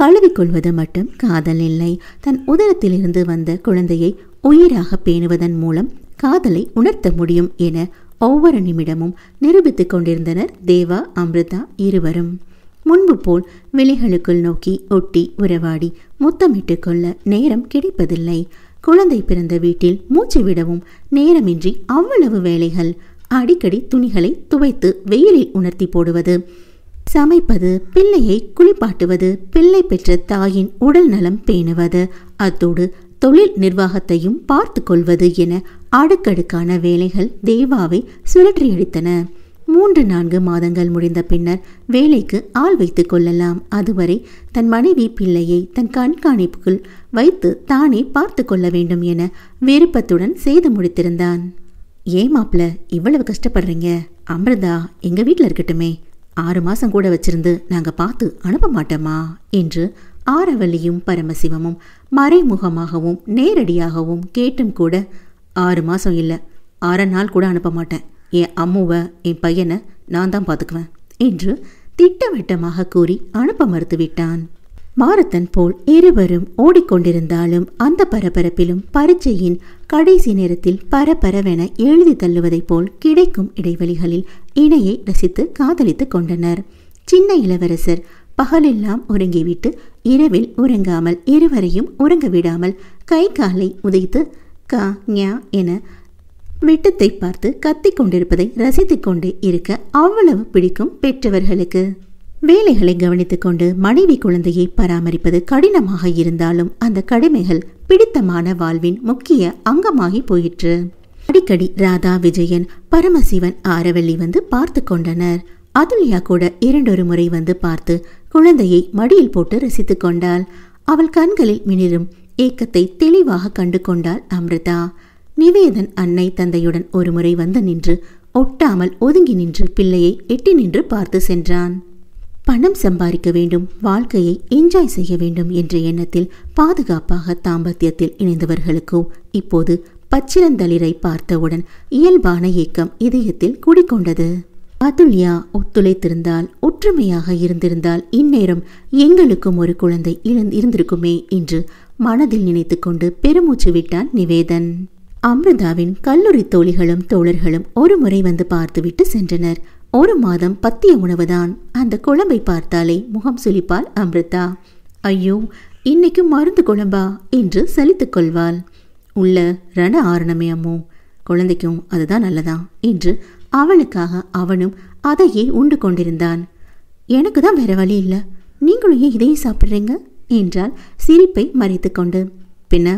கழுவிக்கொள்வது மட்டும் காதல் இல்லை தன் உதரத்திலிருந்து வந்த குழந்தையை உயிராக பேணுவதன் மூலம் காதலை உணர்த்த முடியும் என ஒவ்வொரு நிமிடமும் நிரூபித்துக் கொண்டிருந்தனர் தேவா அம்ருதா இருவரும் முன்பு போல் விலைகளுக்குள் நோக்கி ஒட்டி உறவாடி முத்தமிட்டு கொள்ள நேரம் கிடைப்பதில்லை குழந்தை பிறந்த வீட்டில் மூச்சு விடவும் நேரமின்றி அவ்வளவு வேலைகள் அடிக்கடி துணிகளை துவைத்து வெயிலில் உணர்த்தி போடுவது சமைப்பது பிள்ளையை குளிப்பாட்டுவது பிள்ளை பெற்ற தாயின் உடல் நலம் பேணுவது அத்தோடு தொழில் நிர்வாகத்தையும் பார்த்து கொள்வது என அடுக்கடுக்கான வேலைகள் தேவாவை சுழற்றியடித்தன மூன்று நான்கு மாதங்கள் முடிந்த பின்னர் வேலைக்கு ஆள் வைத்து கொள்ளலாம் அதுவரை தன் மனைவி பிள்ளையை தன் கண்காணிப்புக்குள் வைத்து தானே பார்த்து கொள்ள வேண்டும் என விருப்பத்துடன் செய்து முடித்திருந்தான் மாப்பிள்ள இவ்வளவு கஷ்டப்படுறீங்க அமிர்தா எங்க வீட்டில் இருக்கட்டுமே ஆறு மாசம் கூட வச்சிருந்து நாங்க பார்த்து அனுப்ப மாட்டோமா என்று ஆரவல்லியும் பரமசிவமும் மறைமுகமாகவும் நேரடியாகவும் கேட்டும் கூட ஆறு மாசம் இல்லை ஆறு நாள் கூட அனுப்ப மாட்டேன் என் அம்முவை என் பையனை நான் தான் பார்த்துக்குவேன் என்று திட்டவட்டமாக கூறி அனுப்ப மறுத்துவிட்டான் மாரத்தன் போல் இருவரும் ஓடிக்கொண்டிருந்தாலும் அந்த பரபரப்பிலும் பரீட்சையின் கடைசி நேரத்தில் பரபரவென எழுதி தள்ளுவதைப் போல் கிடைக்கும் இடைவெளிகளில் இணையை ரசித்து காதலித்துக் கொண்டனர் சின்ன இளவரசர் பகலெல்லாம் உறங்கிவிட்டு இரவில் உறங்காமல் இருவரையும் உறங்க விடாமல் கை காலை உதைத்து கா ஞா என வெட்டத்தை பார்த்து கத்திக் கொண்டிருப்பதை ரசித்துக் கொண்டே இருக்க அவ்வளவு பிடிக்கும் பெற்றவர்களுக்கு வேலைகளை கவனித்துக்கொண்டு மனைவி குழந்தையை பராமரிப்பது கடினமாக இருந்தாலும் அந்த கடமைகள் பிடித்தமான வாழ்வின் முக்கிய அங்கமாகி போயிற்று அடிக்கடி ராதா விஜயன் பரமசிவன் ஆரவள்ளி வந்து பார்த்து கொண்டனர் அதுல்யா கூட இரண்டொரு முறை வந்து பார்த்து குழந்தையை மடியில் போட்டு ரசித்துக் கொண்டாள் அவள் கண்களில் மினிரும் ஏக்கத்தை தெளிவாக கண்டு கொண்டாள் அமிர்தா நிவேதன் அன்னை தந்தையுடன் ஒருமுறை வந்து நின்று ஒட்டாமல் ஒதுங்கி நின்று பிள்ளையை எட்டி நின்று பார்த்து சென்றான் பணம் சம்பாதிக்க வேண்டும் வாழ்க்கையை என்ஜாய் செய்ய வேண்டும் என்ற எண்ணத்தில் பாதுகாப்பாக தாம்பத்தியத்தில் இணைந்தவர்களுக்கோ இப்போது பச்சிலந்தளிரை பார்த்தவுடன் இயல்பான ஏக்கம் இதயத்தில் குடிக்கொண்டது அதுல்யா ஒத்துழைத்திருந்தால் ஒற்றுமையாக இருந்திருந்தால் இந்நேரம் எங்களுக்கும் ஒரு குழந்தை இருந்திருக்குமே என்று மனதில் நினைத்து கொண்டு பெருமூச்சு விட்டான் நிவேதன் அமிர்தாவின் கல்லூரி தோழிகளும் தோழர்களும் ஒரு முறை வந்து பார்த்துவிட்டு சென்றனர் ஒரு மாதம் பத்திய உணவுதான் அந்த குழம்பை பார்த்தாலே முகம் சுழிப்பாள் அமிர்தா ஐயோ இன்னைக்கு மருந்து குழம்பா என்று சலித்துக் கொள்வாள் உள்ள ரண ஆரணமே அம்மோ குழந்தைக்கும் அதுதான் நல்லதா என்று அவளுக்காக அவனும் அதையே உண்டு கொண்டிருந்தான் எனக்கு தான் வேற வழி இல்லை நீங்களும் ஏன் இதையே சாப்பிட்றீங்க என்றால் சிரிப்பை மறைத்து கொண்டு பின்ன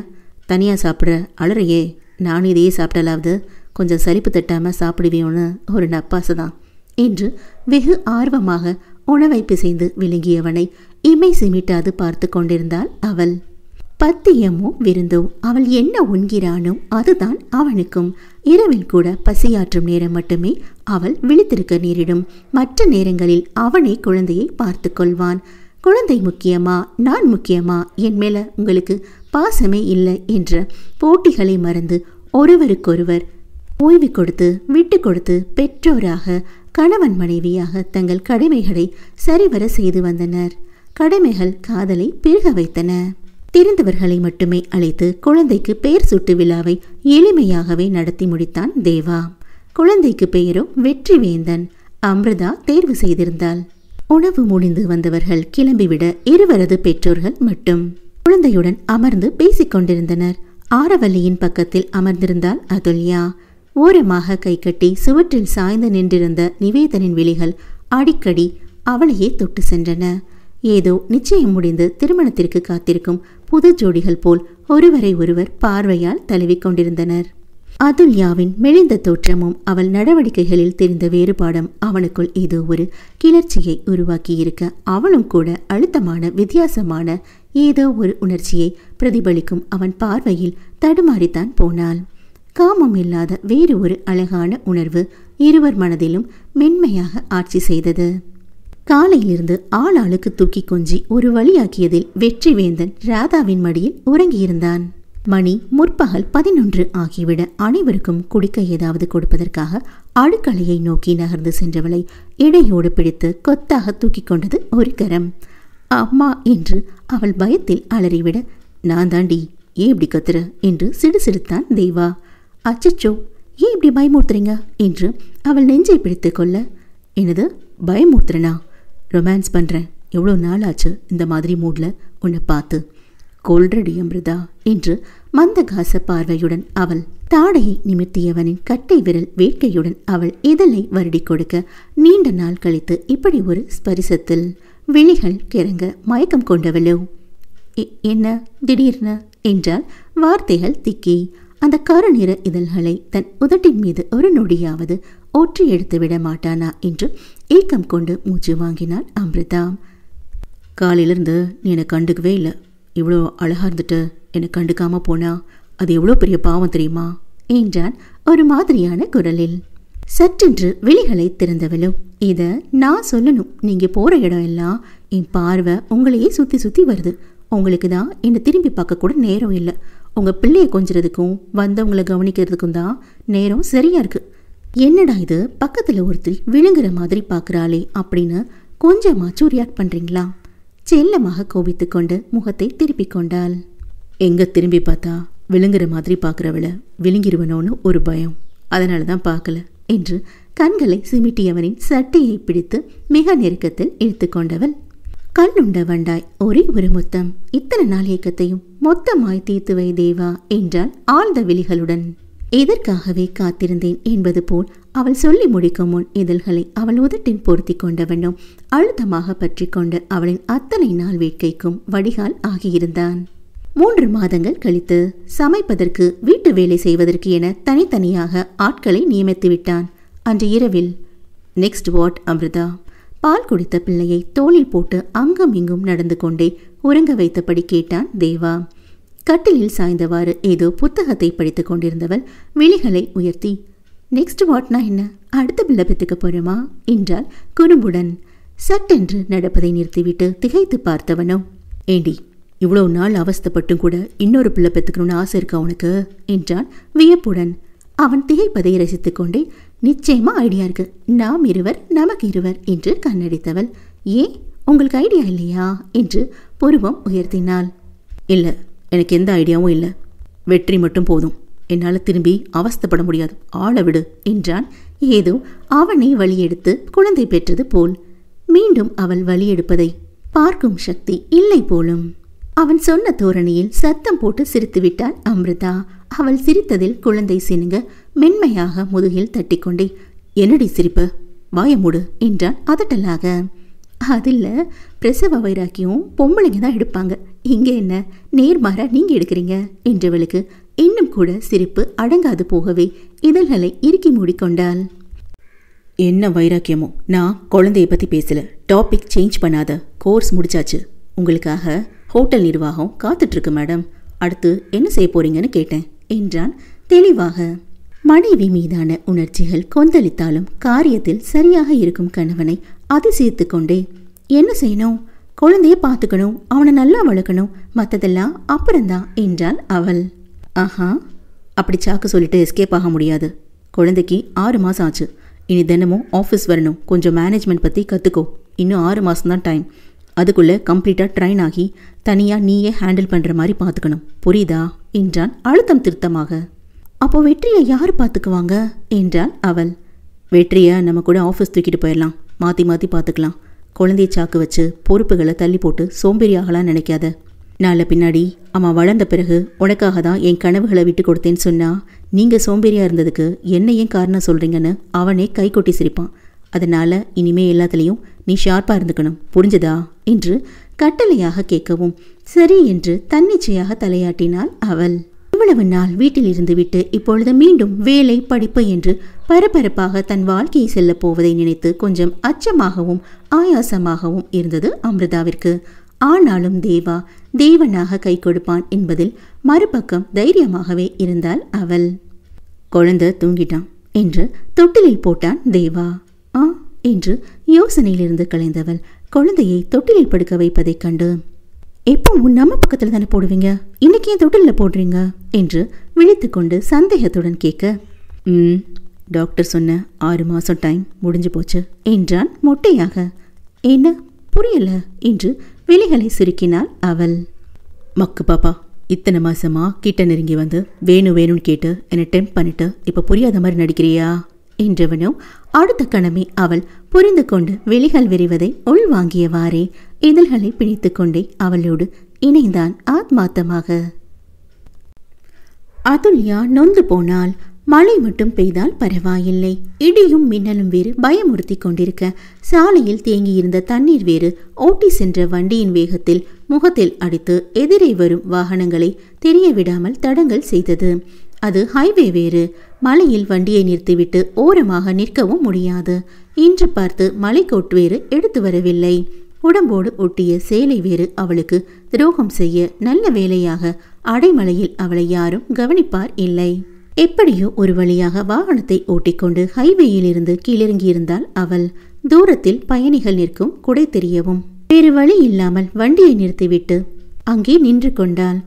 தனியாக சாப்பிட்ற அழறையே நானும் இதையே சாப்பிட்டலாவது கொஞ்சம் சலிப்பு தட்டாமல் சாப்பிடுவேன்னு ஒரு நப்பாசு தான் என்று வெகு ஆர்வமாக உணவை பிசைந்து விழுங்கியவனை இமை சிமிட்டாது பார்த்து கொண்டிருந்தாள் அவள் பத்தியமோ விருந்தோ அவள் என்ன உண்கிறானோ அதுதான் அவனுக்கும் இரவில் கூட பசியாற்றும் நேரம் மட்டுமே அவள் விழித்திருக்க நேரிடும் மற்ற நேரங்களில் அவனே குழந்தையை பார்த்து கொள்வான் குழந்தை முக்கியமா நான் முக்கியமா என் மேல உங்களுக்கு பாசமே இல்லை என்ற போட்டிகளை மறந்து ஒருவருக்கொருவர் ஓய்வு கொடுத்து விட்டு கொடுத்து பெற்றோராக கணவன் மனைவியாக தங்கள் கடமைகளை சரிவர செய்து வந்தனர் கடமைகள் காதலை பிறக வைத்தன தெரிந்தவர்களை மட்டுமே அழைத்து குழந்தைக்கு பெயர் சுட்டு விழாவை எளிமையாகவே நடத்தி முடித்தான் தேவா குழந்தைக்கு வெற்றி வெற்றிவேந்தன் அம்ருதா தேர்வு செய்திருந்தாள் உணவு முடிந்து வந்தவர்கள் கிளம்பிவிட இருவரது பெற்றோர்கள் மட்டும் குழந்தையுடன் அமர்ந்து பேசிக் கொண்டிருந்தனர் ஆரவல்லியின் பக்கத்தில் அமர்ந்திருந்தால் அதுல்யா ஓரமாக கை கட்டி சுவற்றில் சாய்ந்து நின்றிருந்த நிவேதனின் விழிகள் அடிக்கடி அவளையே தொட்டு சென்றன ஏதோ நிச்சயம் முடிந்து திருமணத்திற்கு காத்திருக்கும் புது ஜோடிகள் போல் ஒருவரை ஒருவர் பார்வையால் தழுவிக் கொண்டிருந்தனர் அதுல்யாவின் மெலிந்த தோற்றமும் அவள் நடவடிக்கைகளில் தெரிந்த வேறுபாடும் அவனுக்குள் ஏதோ ஒரு கிளர்ச்சியை உருவாக்கியிருக்க அவளும் கூட அழுத்தமான வித்தியாசமான ஏதோ ஒரு உணர்ச்சியை பிரதிபலிக்கும் அவன் பார்வையில் தடுமாறித்தான் போனாள் காமம் இல்லாத வேறு ஒரு அழகான உணர்வு இருவர் மனதிலும் மென்மையாக ஆட்சி செய்தது காலையிலிருந்து ஆளாளுக்கு தூக்கி கொஞ்சி ஒரு வழியாக்கியதில் வெற்றிவேந்தன் ராதாவின் மடியில் உறங்கியிருந்தான் மணி முற்பகல் பதினொன்று ஆகிவிட அனைவருக்கும் குடிக்க ஏதாவது கொடுப்பதற்காக அடுக்கலையை நோக்கி நகர்ந்து சென்றவளை இடையோடு பிடித்து கொத்தாக தூக்கி கொண்டது ஒரு கரம் அம்மா என்று அவள் பயத்தில் அலறிவிட நான் தாண்டி ஏன் இப்படி கத்துற என்று சிடுசிடுத்தான் தெய்வா அச்சச்சோ ஏன் இப்படி பயமூர்த்துறீங்க என்று அவள் நெஞ்சை பிடித்து கொள்ள எனது பயமூர்த்துறனா ரொமான்ஸ் பண்ணுறேன் எவ்வளோ நாள் ஆச்சு இந்த மாதிரி மூடில் உன்னை பார்த்து கொல்றடி அமிர்தா என்று மந்தகாச பார்வையுடன் அவள் தாடையை நிமித்தியவனின் கட்டை விரல் வேட்கையுடன் அவள் இதழை வருடிக் கொடுக்க நீண்ட நாள் கழித்து இப்படி ஒரு ஸ்பரிசத்தில் விழிகள் கிறங்க மயக்கம் கொண்டவளோ என்ன திடீர்னு என்றால் வார்த்தைகள் திக்கி அந்த கருநிற இதழ்களை தன் உதட்டின் மீது ஒரு நொடியாவது ஒற்றி எடுத்து விட மாட்டானா என்று ஏக்கம் கொண்டு மூச்சு வாங்கினாள் அம்ருதா காலையிலிருந்து நீ என்னை கண்டுக்கவே இல்லை இவ்வளோ அழகாக இருந்துட்டு என்னை கண்டுக்காமல் போனா அது எவ்வளோ பெரிய பாவம் தெரியுமா என்றான் ஒரு மாதிரியான குரலில் சற்றென்று விழிகளை திறந்தவளும் இதை நான் சொல்லணும் நீங்கள் போகிற இடம் எல்லாம் என் பார்வை உங்களையே சுற்றி சுற்றி வருது உங்களுக்கு தான் என்னை திரும்பி பார்க்க கூட நேரம் இல்லை உங்கள் பிள்ளையை கொஞ்சிறதுக்கும் வந்தவங்களை கவனிக்கிறதுக்கும் தான் நேரம் சரியாக இருக்குது என்னடா இது பக்கத்தில் ஒருத்தர் விழுங்குற மாதிரி பார்க்குறாளே அப்படின்னு கொஞ்சமாச்சும் ரியாக்ட் பண்ணுறீங்களா செல்லமாக கொண்டு முகத்தை திருப்பிக் கொண்டாள் எங்க திரும்பி பார்த்தா விழுங்குற மாதிரி பார்க்குறவள விழுங்கிருவனோன்னு ஒரு பயம் அதனால தான் பார்க்கல என்று கண்களை சிமிட்டியவனின் சட்டையை பிடித்து மிக நெருக்கத்தில் இழுத்து கொண்டவள் கண்ணுண்ட வண்டாய் ஒரே ஒரு மொத்தம் இத்தனை நாள் இயக்கத்தையும் மொத்தமாய் தீர்த்து வை தேவா என்றால் ஆழ்ந்த விழிகளுடன் எதற்காகவே காத்திருந்தேன் என்பது போல் அவள் சொல்லி முடிக்கும் முன் இதழ்களை அவள் உதட்டின் பொருத்தி கொண்டவனும் அழுத்தமாக பற்றி கொண்டு அவளின் அத்தனை நாள் வேட்கைக்கும் வடிகால் ஆகியிருந்தான் மூன்று மாதங்கள் கழித்து சமைப்பதற்கு வீட்டு வேலை செய்வதற்கு என தனித்தனியாக ஆட்களை நியமித்து விட்டான் அன்று இரவில் நெக்ஸ்ட் வாட் அமிர்தா பால் குடித்த பிள்ளையை தோளில் போட்டு அங்கும் இங்கும் நடந்து கொண்டே உறங்க வைத்தபடி கேட்டான் தேவா கட்டிலில் சாய்ந்தவாறு ஏதோ புத்தகத்தை படித்துக் கொண்டிருந்தவள் விழிகளை உயர்த்தி நெக்ஸ்ட் வாட்னா என்ன அடுத்த பிள்ளை போறோமா போகிறோமா என்றால் குறும்புடன் சட்டென்று நடப்பதை நிறுத்திவிட்டு திகைத்து பார்த்தவனோ ஏண்டி இவ்வளோ நாள் அவஸ்தப்பட்டும் கூட இன்னொரு பிள்ளை பெற்றுக்கணும்னு ஆசை இருக்கா உனக்கு என்றான் வியப்புடன் அவன் திகைப்பதை ரசித்து கொண்டே நிச்சயமா ஐடியா இருக்கு நாம் இருவர் நமக்கு இருவர் என்று கண்ணடித்தவள் ஏன் உங்களுக்கு ஐடியா இல்லையா என்று பொருவம் உயர்த்தினாள் இல்லை எனக்கு எந்த ஐடியாவும் இல்லை வெற்றி மட்டும் போதும் என்னால் திரும்பி அவஸ்தப்பட முடியாது ஆள விடு என்றான் ஏதோ அவனை வழியெடுத்து குழந்தை பெற்றது போல் மீண்டும் அவள் வழியெடுப்பதை பார்க்கும் சக்தி இல்லை போலும் அவன் சொன்ன தோரணையில் சத்தம் போட்டு சிரித்து விட்டாள் அவள் சிரித்ததில் குழந்தை சினுங்க மென்மையாக முதுகில் தட்டிக்கொண்டே என்னடி சிரிப்பு வாயமூடு என்றான் அதட்டலாக அதில் பிரசவ வைராக்கியம் பொம்பளைங்க தான் எடுப்பாங்க இங்கே என்ன நேர்மாற நீங்கள் எடுக்கிறீங்க என்றவளுக்கு இன்னும் கூட சிரிப்பு அடங்காது போகவே இதழ்களை இறுக்கி மூடிக்கொண்டாள் என்ன வைராக்கியமோ நான் குழந்தைய பற்றி பேசல டாபிக் சேஞ்ச் பண்ணாத கோர்ஸ் முடிச்சாச்சு உங்களுக்காக ஹோட்டல் நிர்வாகம் இருக்கு மேடம் அடுத்து என்ன செய்ய போறீங்கன்னு கேட்டேன் என்றான் தெளிவாக மனைவி மீதான உணர்ச்சிகள் கொந்தளித்தாலும் காரியத்தில் சரியாக இருக்கும் கணவனை அதிசயித்து கொண்டே என்ன செய்யணும் குழந்தைய பார்த்துக்கணும் அவனை நல்லா வளர்க்கணும் மற்றதெல்லாம் அப்புறம்தான் என்றாள் அவள் ஆஹா அப்படி சாக்கு சொல்லிட்டு எஸ்கேப் ஆக முடியாது குழந்தைக்கு ஆறு மாதம் ஆச்சு இனி தினமும் ஆஃபீஸ் வரணும் கொஞ்சம் மேனேஜ்மெண்ட் பற்றி கற்றுக்கோ இன்னும் ஆறு மாதம் தான் டைம் அதுக்குள்ளே கம்ப்ளீட்டாக ட்ரைன் ஆகி தனியாக நீயே ஹேண்டில் பண்ணுற மாதிரி பார்த்துக்கணும் புரியுதா என்றான் அழுத்தம் திருத்தமாக அப்போ வெற்றியை யார் பார்த்துக்குவாங்க என்றாள் அவள் வெற்றியை நம்ம கூட ஆஃபீஸ் தூக்கிட்டு போயிடலாம் மாற்றி மாற்றி பார்த்துக்கலாம் குழந்தைய சாக்கு வச்சு பொறுப்புகளை தள்ளி போட்டு சோம்பேறி ஆகலாம் நினைக்காத நாளை பின்னாடி அவன் வளர்ந்த பிறகு உனக்காக தான் என் கனவுகளை விட்டு கொடுத்தேன்னு சொன்னா நீங்க சோம்பேறியா இருந்ததுக்கு என்ன ஏன் காரணம் சொல்றீங்கன்னு அவனே கை கொட்டி சிரிப்பான் அதனால இனிமே எல்லாத்துலேயும் நீ ஷார்ப்பாக இருந்துக்கணும் புரிஞ்சதா என்று கட்டளையாக கேட்கவும் சரி என்று தன்னிச்சையாக தலையாட்டினாள் அவள் இவ்வளவு நாள் வீட்டில் இருந்து விட்டு இப்பொழுது மீண்டும் வேலை படிப்பு என்று பரபரப்பாக தன் வாழ்க்கையை செல்லப் போவதை நினைத்து கொஞ்சம் அச்சமாகவும் ஆயாசமாகவும் இருந்தது அமிர்தாவிற்கு ஆனாலும் தேவா தேவனாக கை கொடுப்பான் என்பதில் மறுபக்கம் தைரியமாகவே இருந்தாள் அவள் குழந்தை தூங்கிட்டான் என்று தொட்டிலில் போட்டான் தேவா ஆ என்று யோசனையிலிருந்து கலைந்தவள் குழந்தையை தொட்டிலில் படுக்க வைப்பதைக் கண்டு எப்போ நம்ம பக்கத்தில் தானே போடுவீங்க இன்னைக்கு ஏன் தொட்டிலில் போடுறீங்க என்று விழித்து கொண்டு சந்தேகத்துடன் கேட்க ம் டாக்டர் சொன்ன ஆறு மாதம் டைம் முடிஞ்சு போச்சு என்றான் மொட்டையாக என்ன புரியல என்று விழிகளை சுருக்கினாள் அவள் மக்கு பாப்பா இத்தனை மாசமா கிட்ட நெருங்கி வந்து வேணும் வேணும்னு கேட்டு என்னை டெம்ப் பண்ணிட்டு இப்போ புரியாத மாதிரி நடிக்கிறியா என்றவனும் அடுத்த கணமே அவள் புரிந்து கொண்டு வெளிகள் விரிவதை உள்வாங்கியவாறே இதழ்களை பிடித்து கொண்டே அவளோடு இணைந்தான் ஆத்மாத்தமாக அதுல்யா நொந்து போனால் மழை மட்டும் பெய்தால் பரவாயில்லை இடியும் மின்னலும் வேறு பயமுறுத்தி கொண்டிருக்க சாலையில் தேங்கியிருந்த தண்ணீர் வேறு ஓட்டி சென்ற வண்டியின் வேகத்தில் முகத்தில் அடித்து எதிரே வரும் வாகனங்களை தெரிய விடாமல் தடங்கள் செய்தது அது ஹைவே வேறு மலையில் வண்டியை நிறுத்திவிட்டு ஓரமாக நிற்கவும் முடியாது இன்று பார்த்து கோட் வேறு எடுத்து வரவில்லை உடம்போடு ஒட்டிய சேலை வேறு அவளுக்கு துரோகம் செய்ய நல்ல வேலையாக அடைமலையில் அவளை யாரும் கவனிப்பார் இல்லை எப்படியோ ஒரு வழியாக வாகனத்தை ஓட்டிக்கொண்டு ஹைவேயிலிருந்து கீழிறங்கியிருந்தாள் அவள் தூரத்தில் பயணிகள் நிற்கும் குடை தெரியவும் வேறு வழி இல்லாமல் வண்டியை நிறுத்திவிட்டு அங்கே நின்று கொண்டாள்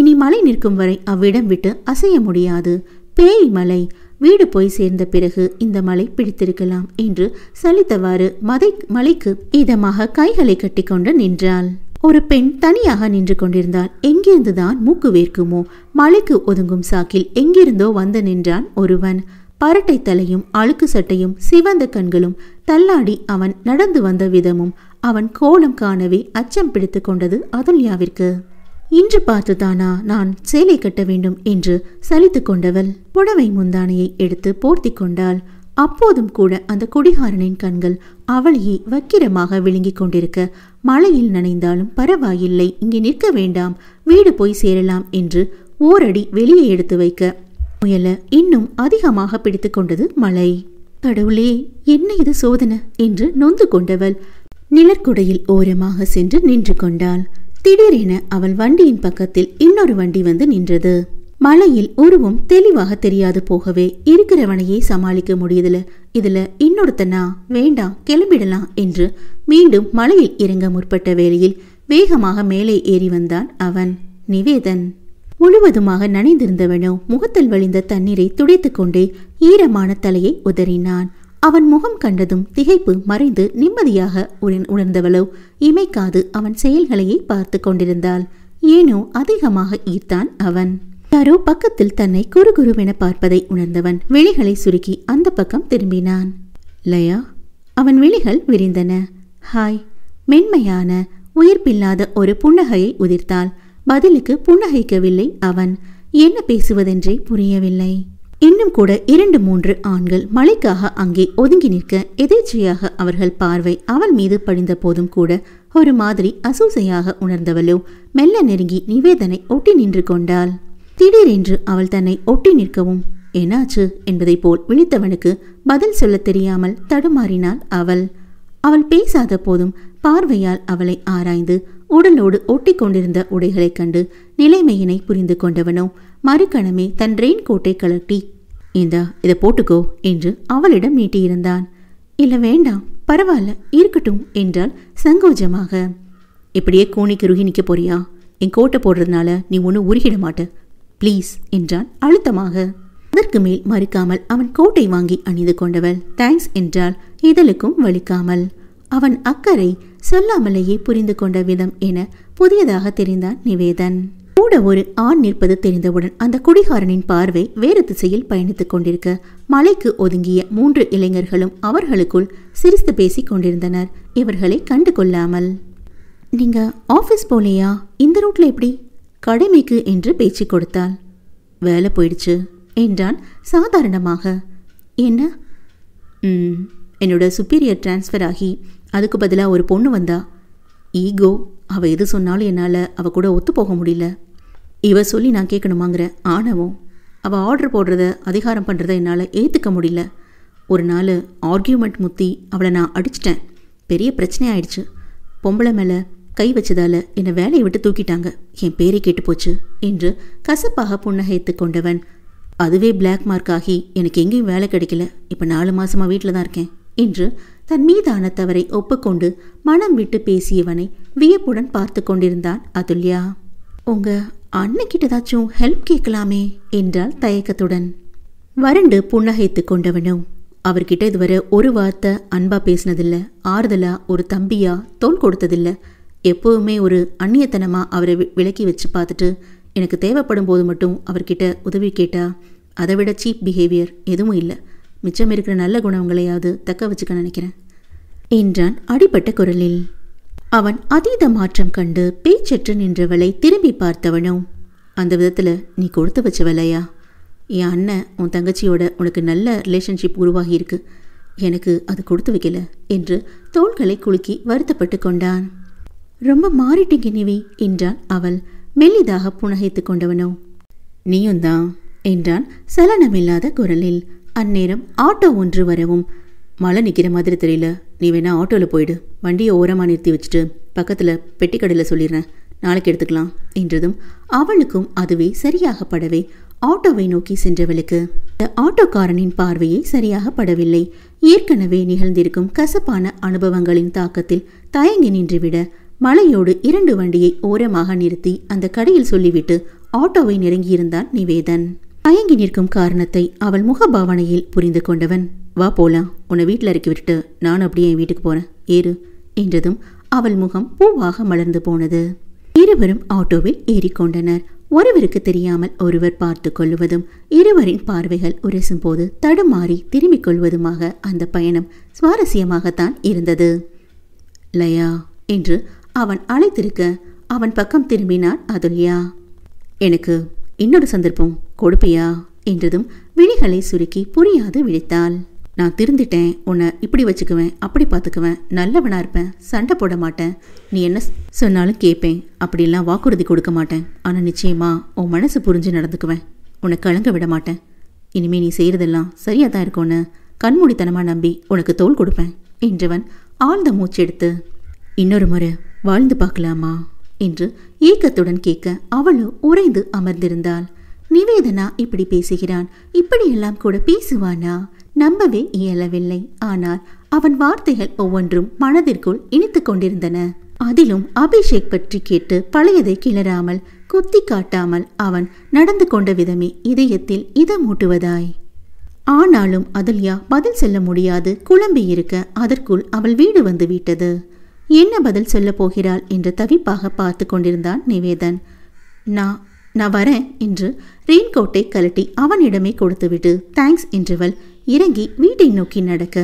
இனி மலை நிற்கும் வரை அவ்விடம் விட்டு அசைய முடியாது பேய் மலை வீடு போய் சேர்ந்த பிறகு இந்த மலை பிடித்திருக்கலாம் என்று சலித்தவாறு மதை மலைக்கு இதமாக கைகளை கட்டிக்கொண்டு நின்றாள் ஒரு பெண் தனியாக நின்று கொண்டிருந்தாள் எங்கிருந்துதான் மூக்கு வேர்க்குமோ மலைக்கு ஒதுங்கும் சாக்கில் எங்கிருந்தோ வந்து நின்றான் ஒருவன் பரட்டை தலையும் அழுக்கு சட்டையும் சிவந்த கண்களும் தள்ளாடி அவன் நடந்து வந்த விதமும் அவன் கோலம் காணவே அச்சம் பிடித்து கொண்டது அதுல்யாவிற்கு இன்று பார்த்துதானா நான் சேலை கட்ட வேண்டும் என்று சலித்து கொண்டவள் புடவை முந்தானையை எடுத்து போர்த்தி கொண்டாள் அப்போதும் கூட அந்த குடிகாரனின் கண்கள் அவளையே வக்கிரமாக விழுங்கிக் கொண்டிருக்க மழையில் நனைந்தாலும் பரவாயில்லை இங்கே நிற்க வேண்டாம் வீடு போய் சேரலாம் என்று ஓரடி வெளியே எடுத்து வைக்க முயல இன்னும் அதிகமாக பிடித்து கொண்டது மழை கடவுளே என்ன இது சோதனை என்று நொந்து கொண்டவள் நிழற்குடையில் ஓரமாக சென்று நின்று கொண்டாள் திடீரென அவள் வண்டியின் பக்கத்தில் இன்னொரு வண்டி வந்து நின்றது மலையில் உருவம் தெளிவாக தெரியாது போகவே இருக்கிறவனையே சமாளிக்க முடியதில்ல இதுல இன்னொருத்தனா வேண்டாம் கிளம்பிடலாம் என்று மீண்டும் மலையில் இறங்க முற்பட்ட வேளையில் வேகமாக மேலே ஏறி வந்தான் அவன் நிவேதன் முழுவதுமாக நனைந்திருந்தவனோ முகத்தில் வழிந்த தண்ணீரை துடைத்து கொண்டே ஈரமான தலையை உதறினான் அவன் முகம் கண்டதும் திகைப்பு மறைந்து நிம்மதியாக உணர்ந்தவளோ இமைக்காது அவன் செயல்களையே பார்த்து கொண்டிருந்தாள் ஏனோ அதிகமாக ஈர்த்தான் அவன் தரோ பக்கத்தில் தன்னை குறுகுருவென பார்ப்பதை உணர்ந்தவன் விழிகளை சுருக்கி அந்த பக்கம் திரும்பினான் லயா அவன் விழிகள் விரிந்தன ஹாய் மென்மையான உயிர்ப்பில்லாத ஒரு புன்னகையை உதிர்த்தாள் பதிலுக்கு புன்னகைக்கவில்லை அவன் என்ன பேசுவதென்றே புரியவில்லை இன்னும் கூட இரண்டு மூன்று ஆண்கள் மலைக்காக அங்கே ஒதுங்கி நிற்க எதேச்சையாக அவர்கள் பார்வை அவள் மீது படிந்த போதும் கூட ஒரு மாதிரி அசூசையாக உணர்ந்தவளோ மெல்ல நெருங்கி நிவேதனை ஒட்டி நின்று கொண்டாள் திடீரென்று அவள் தன்னை ஒட்டி நிற்கவும் என்னாச்சு என்பதை போல் விழித்தவனுக்கு பதில் சொல்ல தெரியாமல் தடுமாறினாள் அவள் அவள் பேசாத போதும் பார்வையால் அவளை ஆராய்ந்து உடலோடு ஒட்டி கொண்டிருந்த உடைகளைக் கண்டு நிலைமையினை புரிந்து கொண்டவனோ மறுக்கணமே தன் ரெயின் கோட்டை கலட்டி இந்தா இதை போட்டுக்கோ என்று அவளிடம் நீட்டியிருந்தான் இல்லை வேண்டாம் பரவாயில்ல இருக்கட்டும் என்றால் சங்கோஜமாக இப்படியே கோணிக்கு ருகி நிற்க போறியா என் கோட்டை போடுறதுனால நீ ஒன்றும் உருகிட மாட்ட ப்ளீஸ் என்றான் அழுத்தமாக அதற்கு மேல் மறுக்காமல் அவன் கோட்டை வாங்கி அணிந்து கொண்டவள் தேங்க்ஸ் என்றால் இதழுக்கும் வலிக்காமல் அவன் அக்கறை சொல்லாமலேயே புரிந்து கொண்ட விதம் என புதியதாக தெரிந்தான் நிவேதன் கூட ஒரு ஆண் நிற்பது தெரிந்தவுடன் அந்த குடிகாரனின் பார்வை வேறு திசையில் பயணித்துக் கொண்டிருக்க மலைக்கு ஒதுங்கிய மூன்று இளைஞர்களும் அவர்களுக்குள் சிரித்து பேசிக் கொண்டிருந்தனர் இவர்களை கண்டு கொள்ளாமல் நீங்க ஆபீஸ் போலையா இந்த ரூட்ல எப்படி கடமைக்கு என்று பேச்சு கொடுத்தாள் வேலை போயிடுச்சு என்றான் சாதாரணமாக என்ன ம் என்னோட சுப்பீரியர் டிரான்ஸ்ஃபர் ஆகி அதுக்கு பதிலாக ஒரு பொண்ணு வந்தா ஈகோ அவள் எது சொன்னாலும் என்னால் அவள் கூட ஒத்து போக முடியல இவ சொல்லி நான் கேட்கணுமாங்கிற ஆணவம் அவள் ஆர்டர் போடுறத அதிகாரம் பண்ணுறத என்னால் ஏற்றுக்க முடியல ஒரு நாள் ஆர்கியூமெண்ட் முத்தி அவளை நான் அடிச்சிட்டேன் பெரிய பிரச்சனை ஆயிடுச்சு பொம்பளை மேலே கை வச்சதால என்னை வேலையை விட்டு தூக்கிட்டாங்க என் பேரை கேட்டு போச்சு என்று கசப்பாக புன்னகைத்து கொண்டவன் அதுவே பிளாக் மார்க் ஆகி எனக்கு எங்கேயும் வேலை கிடைக்கல இப்போ நாலு மாசமா வீட்டில் தான் இருக்கேன் என்று தன் மீதான தவறை ஒப்புக்கொண்டு மனம் விட்டு பேசியவனை வியப்புடன் பார்த்து கொண்டிருந்தான் அதுல்யா உங்க அன்னைக்கிட்ட ஏதாச்சும் ஹெல்ப் கேட்கலாமே என்றால் தயக்கத்துடன் வறண்டு புன்னகைத்து கொண்டவனும் அவர்கிட்ட இதுவரை ஒரு வார்த்தை அன்பா பேசினதில்லை ஆறுதலா ஒரு தம்பியா தோல் கொடுத்ததில்லை எப்போவுமே ஒரு அந்நியத்தனமாக அவரை விலக்கி வச்சு பார்த்துட்டு எனக்கு தேவைப்படும் போது மட்டும் அவர்கிட்ட உதவி கேட்டால் அதை விட சீப் பிஹேவியர் எதுவும் இல்லை மிச்சம் இருக்கிற நல்ல குணங்களையாவது தக்க வச்சுக்க நினைக்கிறேன் என்றான் அடிப்பட்ட குரலில் அவன் அதீத மாற்றம் கண்டு பேச்சற்று நின்றவளை திரும்பி பார்த்தவனோ அந்த விதத்தில் நீ கொடுத்து வலையா என் அண்ணன் உன் தங்கச்சியோட உனக்கு நல்ல ரிலேஷன்ஷிப் உருவாகியிருக்கு எனக்கு அது கொடுத்து வைக்கல என்று தோள்களை குலுக்கி வருத்தப்பட்டு கொண்டான் ரொம்ப மாறிட்டீங்க நிவி என்றான் அவள் மெல்லிதாக புனகைத்து கொண்டவனோ நீயும் தான் என்றான் சலனமில்லாத குரலில் அந்நேரம் ஆட்டோ ஒன்று வரவும் மழை நிற்கிற மாதிரி தெரியல நீ வேணா ஆட்டோவில் போயிடு வண்டியை ஓரமாக நிறுத்தி வச்சுட்டு பக்கத்தில் பெட்டி கடையில் சொல்லிடுறேன் நாளைக்கு எடுத்துக்கலாம் என்றதும் அவளுக்கும் அதுவே சரியாக படவே ஆட்டோவை நோக்கி சென்றவளுக்கு இந்த ஆட்டோக்காரனின் பார்வையை சரியாக படவில்லை ஏற்கனவே நிகழ்ந்திருக்கும் கசப்பான அனுபவங்களின் தாக்கத்தில் தயங்கி நின்றுவிட மலையோடு இரண்டு வண்டியை ஓரமாக நிறுத்தி அந்த கடையில் சொல்லிவிட்டு ஆட்டோவை நெருங்கியிருந்தான் நிவேதன் தயங்கி நிற்கும் காரணத்தை அவள் முகபாவனையில் புரிந்து கொண்டவன் வா போலாம் உன்னை வீட்டில் இறக்கி விட்டுட்டு நான் அப்படியே என் வீட்டுக்கு போறேன் ஏறு என்றதும் அவள் முகம் பூவாக மலர்ந்து போனது இருவரும் ஆட்டோவில் ஏறிக்கொண்டனர் ஒருவருக்கு தெரியாமல் ஒருவர் பார்த்து கொள்வதும் இருவரின் பார்வைகள் உரசும் போது தடுமாறி திரும்பிக் கொள்வதுமாக அந்த பயணம் சுவாரஸ்யமாகத்தான் இருந்தது லயா என்று அவன் அழைத்திருக்க அவன் பக்கம் திரும்பினார் அதுல்யா எனக்கு இன்னொரு சந்தர்ப்பம் கொடுப்பியா என்றதும் விழிகளை சுருக்கி புரியாது விழித்தாள் நான் திருந்திட்டேன் உன்னை இப்படி வச்சுக்குவேன் அப்படி பார்த்துக்குவேன் நல்லவனாக இருப்பேன் சண்டை போட மாட்டேன் நீ என்ன சொன்னாலும் கேட்பேன் அப்படிலாம் வாக்குறுதி கொடுக்க மாட்டேன் ஆனால் நிச்சயமா உன் மனசு புரிஞ்சு நடந்துக்குவேன் உன்னை கலங்க விட மாட்டேன் இனிமேல் நீ செய்கிறதெல்லாம் சரியாக தான் இருக்கும்னு கண்மூடித்தனமாக நம்பி உனக்கு தோல் கொடுப்பேன் என்றவன் ஆழ்ந்த மூச்சு எடுத்து இன்னொரு முறை வாழ்ந்து பார்க்கலாமா என்று ஏக்கத்துடன் கேட்க அவளோ உறைந்து அமர்ந்திருந்தாள் நிவேதனா இப்படி பேசுகிறான் இப்படியெல்லாம் கூட பேசுவானா நம்பவே இயலவில்லை ஆனால் அவன் வார்த்தைகள் ஒவ்வொன்றும் மனதிற்குள் இணைத்து கொண்டிருந்தன அதிலும் அபிஷேக் பற்றி கேட்டு பழையதை கிளறாமல் குத்தி காட்டாமல் அவன் நடந்து கொண்ட விதமே இதயத்தில் இதமூட்டுவதாய் ஆனாலும் அதுல்யா பதில் செல்ல முடியாது குழம்பி இருக்க அதற்குள் அவள் வீடு வந்து விட்டது என்ன பதில் சொல்ல போகிறாள் என்று தவிப்பாக பார்த்து கொண்டிருந்தான் நிவேதன் நான் நான் வரேன் என்று ரெயின்கோட்டை கலட்டி அவனிடமே கொடுத்துவிட்டு தேங்க்ஸ் என்றவள் இறங்கி வீட்டை நோக்கி நடக்க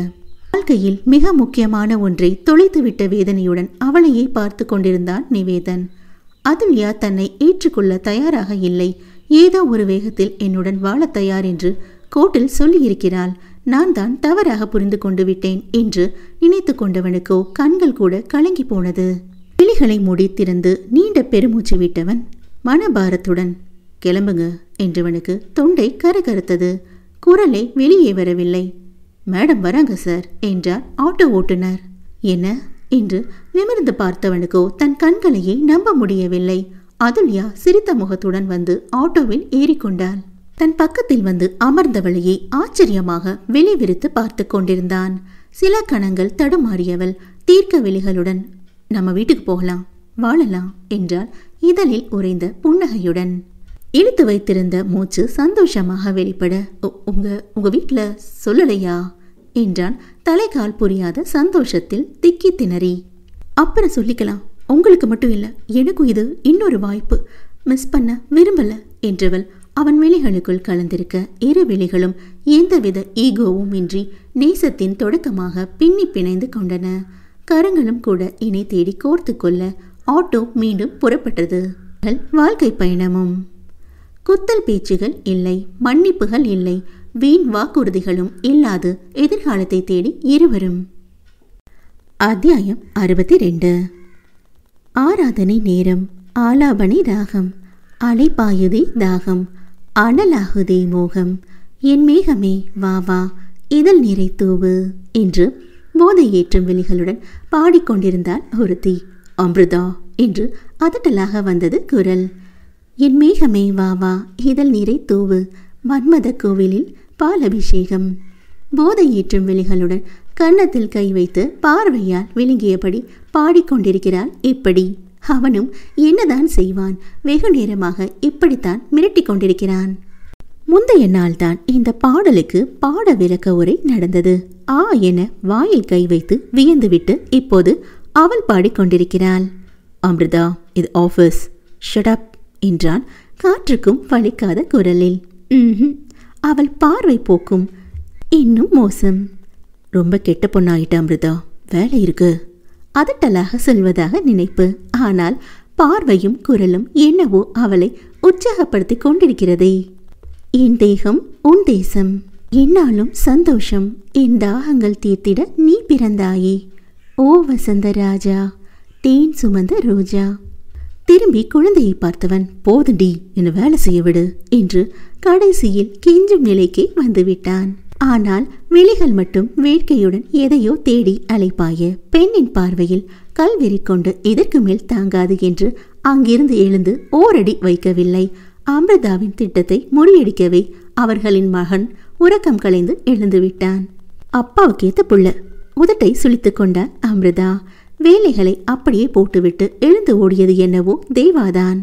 வாழ்க்கையில் மிக முக்கியமான ஒன்றை தொலைத்துவிட்ட வேதனையுடன் அவளையே பார்த்து கொண்டிருந்தான் நிவேதன் அதுல்யா தன்னை ஏற்றுக்கொள்ள தயாராக இல்லை ஏதோ ஒரு வேகத்தில் என்னுடன் வாழ தயார் என்று கோட்டில் சொல்லியிருக்கிறாள் நான் தான் தவறாக புரிந்து கொண்டு விட்டேன் என்று நினைத்து கொண்டவனுக்கோ கண்கள் கூட கலங்கி போனது விழிகளை மூடி திறந்து நீண்ட பெருமூச்சு விட்டவன் மனபாரத்துடன் கிளம்புங்க என்றவனுக்கு தொண்டை கரகரத்தது குரலை வெளியே வரவில்லை மேடம் வராங்க சார் என்றார் ஆட்டோ ஓட்டுநர் என்ன என்று நிமிர்ந்து பார்த்தவனுக்கோ தன் கண்களையே நம்ப முடியவில்லை அதுல்யா சிரித்த முகத்துடன் வந்து ஆட்டோவில் ஏறிக்கொண்டாள் தன் பக்கத்தில் வந்து அமர்ந்தவளையே ஆச்சரியமாக வெளிவிரித்து பார்த்து கொண்டிருந்தான் சில கணங்கள் தடுமாறியவள் தீர்க்க விழிகளுடன் நம்ம வீட்டுக்கு போகலாம் வாழலாம் என்றால் இதழில் உறைந்த புன்னகையுடன் இழுத்து வைத்திருந்த மூச்சு சந்தோஷமாக வெளிப்பட உங்க உங்க வீட்டில் சொல்லலையா என்றான் தலைகால் புரியாத சந்தோஷத்தில் திக்கி திணறி அப்புறம் சொல்லிக்கலாம் உங்களுக்கு மட்டும் இல்லை எனக்கும் இது இன்னொரு வாய்ப்பு மிஸ் பண்ண விரும்பல என்றவள் அவன் விழிகளுக்குள் கலந்திருக்க இரு விழிகளும் எந்தவித ஈகோவும் இன்றி நேசத்தின் தொடக்கமாக பின்னி பிணைந்து கொண்டன கரங்களும் கூட இணை தேடி கோர்த்து கொள்ள ஆட்டோ மீண்டும் புறப்பட்டது வாழ்க்கை பயணமும் குத்தல் பேச்சுகள் இல்லை மன்னிப்புகள் இல்லை வீண் வாக்குறுதிகளும் இல்லாது எதிர்காலத்தை தேடி இருவரும் அத்தியாயம் அறுபத்தி ரெண்டு ஆராதனை நேரம் ஆலாபனை ராகம் அலைப்பாயுதி தாகம் அனலாகுதே மோகம் என் மேகமே வா வா இதழ் நிறை தூவு என்று போதை ஏற்றும் விழிகளுடன் பாடிக்கொண்டிருந்தார் ஒருத்தி அம்ருதா என்று அதட்டலாக வந்தது குரல் என் மேகமே வா வா இதழ் நிறை தூவு மன்மத கோவிலில் பால் அபிஷேகம் போதை ஏற்றும் விழிகளுடன் கன்னத்தில் கை வைத்து பார்வையால் விழுங்கியபடி பாடிக்கொண்டிருக்கிறார் இப்படி அவனும் என்னதான் செய்வான் வெகு நேரமாக இப்படித்தான் மிரட்டி கொண்டிருக்கிறான் முந்தைய நாள்தான் இந்த பாடலுக்கு பாட விளக்க உரை நடந்தது ஆ என வாயில் கை வைத்து வியந்துவிட்டு இப்போது அவள் பாடிக்கொண்டிருக்கிறாள் அமிர்தா இது ஆஃபீஸ் ஷடப் என்றான் காற்றுக்கும் வலிக்காத குரலில் அவள் பார்வை போக்கும் இன்னும் மோசம் ரொம்ப கெட்ட பொண்ணாகிட்ட அமிர்தா வேலை இருக்குது அதட்டலாக சொல்வதாக நினைப்பு ஆனால் பார்வையும் குரலும் என்னவோ அவளை உற்சாகப்படுத்தி கொண்டிருக்கிறதே என் தேகம் உன் தேசம் என்னாலும் சந்தோஷம் என் தாகங்கள் தீர்த்திட நீ பிறந்தாயே ஓ வசந்த ராஜா தேன் சுமந்த ரோஜா திரும்பி குழந்தையை பார்த்தவன் போதுடி என வேலை செய்ய விடு என்று கடைசியில் கெஞ்சும் நிலைக்கே வந்துவிட்டான் ஆனால் விழிகள் மட்டும் வேட்கையுடன் எதையோ தேடி அலைப்பாய பெண்ணின் பார்வையில் கல் கொண்டு இதற்கு மேல் தாங்காது என்று அங்கிருந்து எழுந்து ஓரடி வைக்கவில்லை அமிர்தாவின் திட்டத்தை முறியடிக்கவே அவர்களின் மகன் உறக்கம் கலைந்து எழுந்து விட்டான் அப்பாவுக்கு ஏத்த புள்ள உதட்டை சுழித்து கொண்டான் அமிர்தா வேலைகளை அப்படியே போட்டுவிட்டு எழுந்து ஓடியது என்னவோ தேவாதான்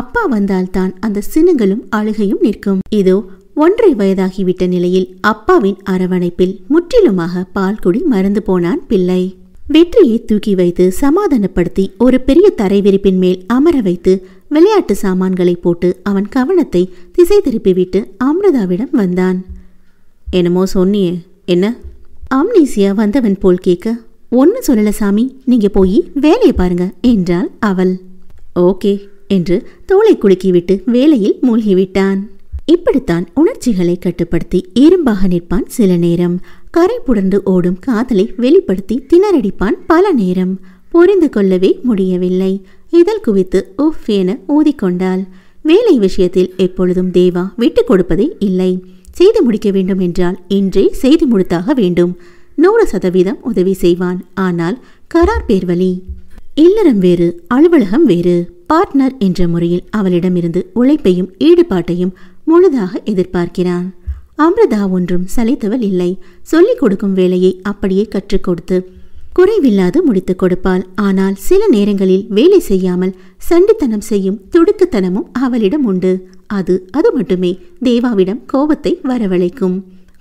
அப்பா வந்தால்தான் அந்த சினுங்களும் அழுகையும் நிற்கும் இதோ ஒன்றை வயதாகிவிட்ட நிலையில் அப்பாவின் அரவணைப்பில் முற்றிலுமாக பால்குடி மறந்து போனான் பிள்ளை வெற்றியை தூக்கி வைத்து சமாதானப்படுத்தி ஒரு பெரிய தரைவிரிப்பின் மேல் அமர வைத்து விளையாட்டு சாமான்களை போட்டு அவன் கவனத்தை திசை திருப்பிவிட்டு அமிர்தாவிடம் வந்தான் என்னமோ சொன்னியே என்ன அம்னீசியா வந்தவன் போல் கேட்க ஒன்னு சொல்லல சாமி நீங்க போய் வேலையை பாருங்க என்றாள் அவள் ஓகே என்று தோலை குலுக்கிவிட்டு வேலையில் மூழ்கிவிட்டான் இப்படித்தான் உணர்ச்சிகளை கட்டுப்படுத்தி இரும்பாக நிற்பான் சில நேரம் கரை புடர்ந்து ஓடும் காதலை வெளிப்படுத்தி திணறடிப்பான் பல நேரம் புரிந்து கொள்ளவே முடியவில்லை இதழ் குவித்து உஃப் என ஊதிக்கொண்டாள் வேலை விஷயத்தில் எப்பொழுதும் தேவா விட்டு கொடுப்பதே இல்லை செய்து முடிக்க வேண்டும் என்றால் இன்றே செய்து முடித்தாக வேண்டும் நூறு சதவீதம் உதவி செய்வான் ஆனால் கரார் பேர்வழி இல்லறம் வேறு அலுவலகம் வேறு பார்ட்னர் என்ற முறையில் அவளிடமிருந்து உழைப்பையும் ஈடுபாட்டையும் முழுதாக எதிர்பார்க்கிறான் அமிர்தா ஒன்றும் சலித்தவள் இல்லை சொல்லிக் கொடுக்கும் வேலையை அப்படியே கற்றுக் கொடுத்து குறைவில்லாது முடித்துக் கொடுப்பாள் ஆனால் சில நேரங்களில் வேலை செய்யாமல் சண்டித்தனம் செய்யும் துடுக்குத்தனமும் அவளிடம் உண்டு அது அது மட்டுமே தேவாவிடம் கோபத்தை வரவழைக்கும்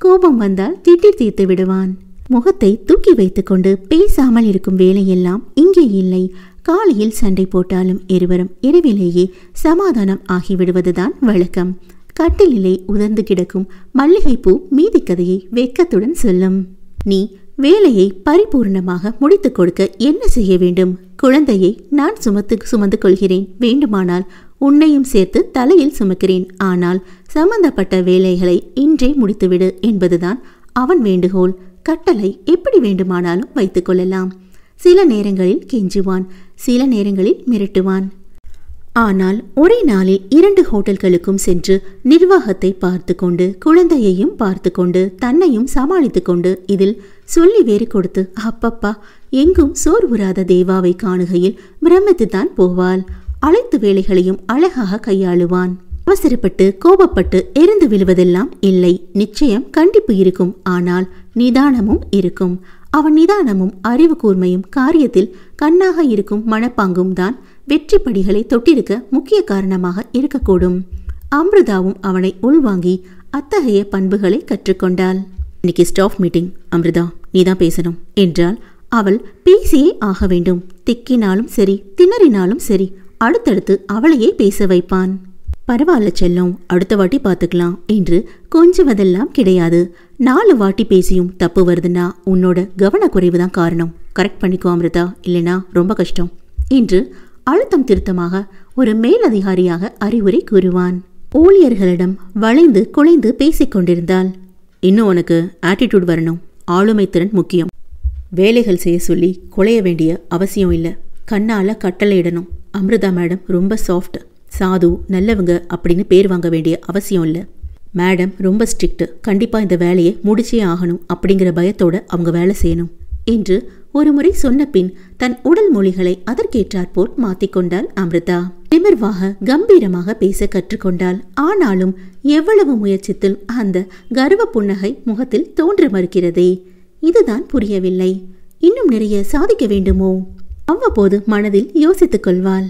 கோபம் வந்தால் திட்டி தீர்த்து விடுவான் முகத்தை தூக்கி வைத்துக்கொண்டு பேசாமல் இருக்கும் வேலையெல்லாம் இங்கே இல்லை காலையில் சண்டை போட்டாலும் இருவரும் இரவிலேயே சமாதானம் ஆகிவிடுவதுதான் வழக்கம் கட்டிலே உதர்ந்து கிடக்கும் மல்லிகைப்பூ மீதி கதையை வெக்கத்துடன் சொல்லும் நீ வேலையை பரிபூர்ணமாக முடித்து கொடுக்க என்ன செய்ய வேண்டும் குழந்தையை நான் சுமத்து சுமந்து கொள்கிறேன் வேண்டுமானால் உன்னையும் சேர்த்து தலையில் சுமக்கிறேன் ஆனால் சம்பந்தப்பட்ட வேலைகளை இன்றே முடித்துவிடு என்பதுதான் அவன் வேண்டுகோள் கட்டளை எப்படி வேண்டுமானாலும் வைத்துக்கொள்ளலாம் சில நேரங்களில் கெஞ்சுவான் சில நேரங்களில் மிரட்டுவான் ஆனால் ஒரே நாளில் இரண்டு ஹோட்டல்களுக்கும் சென்று நிர்வாகத்தை பார்த்து கொண்டு குழந்தையையும் பார்த்து கொண்டு தன்னையும் சமாளித்து கொண்டு இதில் சொல்லி வேறு கொடுத்து அப்பப்பா எங்கும் சோர் தேவாவை காணுகையில் பிரமித்து தான் போவாள் அழைத்து வேலைகளையும் அழகாக கையாளுவான் அவசரப்பட்டு கோபப்பட்டு எரிந்து விழுவதெல்லாம் இல்லை நிச்சயம் கண்டிப்பு இருக்கும் ஆனால் நிதானமும் இருக்கும் அவன் நிதானமும் அறிவு கூர்மையும் காரியத்தில் கண்ணாக இருக்கும் மனப்பாங்கும் தான் வெற்றி படிகளை தொட்டிருக்க முக்கிய காரணமாக இருக்கக்கூடும் அமிர்தாவும் அவனை உள்வாங்கி அத்தகைய பண்புகளை கற்றுக்கொண்டாள் இன்னைக்கு ஸ்டாஃப் மீட்டிங் அமிர்தா நீ தான் பேசணும் என்றால் அவள் பேசியே ஆக வேண்டும் திக்கினாலும் சரி திணறினாலும் சரி அடுத்தடுத்து அவளையே பேச வைப்பான் பரவாயில்ல செல்லும் அடுத்த வாட்டி பார்த்துக்கலாம் என்று கொஞ்சவதெல்லாம் கிடையாது நாலு வாட்டி பேசியும் தப்பு வருதுன்னா உன்னோட கவனக்குறைவு தான் காரணம் கரெக்ட் பண்ணிக்கோ அமிர்தா இல்லைனா ரொம்ப கஷ்டம் என்று அழுத்தம் திருத்தமாக ஒரு மேலதிகாரியாக அறிவுரை கூறுவான் ஊழியர்களிடம் வளைந்து குலைந்து பேசிக்கொண்டிருந்தாள் இன்னும் உனக்கு ஆட்டிடியூட் வரணும் ஆளுமை திறன் முக்கியம் வேலைகள் செய்ய சொல்லி குலைய வேண்டிய அவசியம் இல்லை கண்ணால் கட்டளையிடணும் அமிர்தா மேடம் ரொம்ப சாஃப்ட் சாது நல்லவங்க அப்படின்னு பேர் வாங்க வேண்டிய அவசியம் இல்லை மேடம் ரொம்ப ஸ்ட்ரிக்ட் கண்டிப்பாக இந்த வேலையை முடிச்சே ஆகணும் அப்படிங்கிற பயத்தோட அவங்க வேலை செய்யணும் என்று ஒருமுறை சொன்னபின் தன் உடல் மொழிகளை அதற்கேற்றாற்போல் மாத்திக்கொண்டாள் அமிர்தா நிமிர்வாக கம்பீரமாக பேச கற்றுக்கொண்டாள் ஆனாலும் எவ்வளவு முயற்சித்தும் அந்த கர்வ புன்னகை முகத்தில் தோன்ற மறுக்கிறதே இதுதான் புரியவில்லை இன்னும் நிறைய சாதிக்க வேண்டுமோ அவ்வப்போது மனதில் யோசித்துக் கொள்வாள்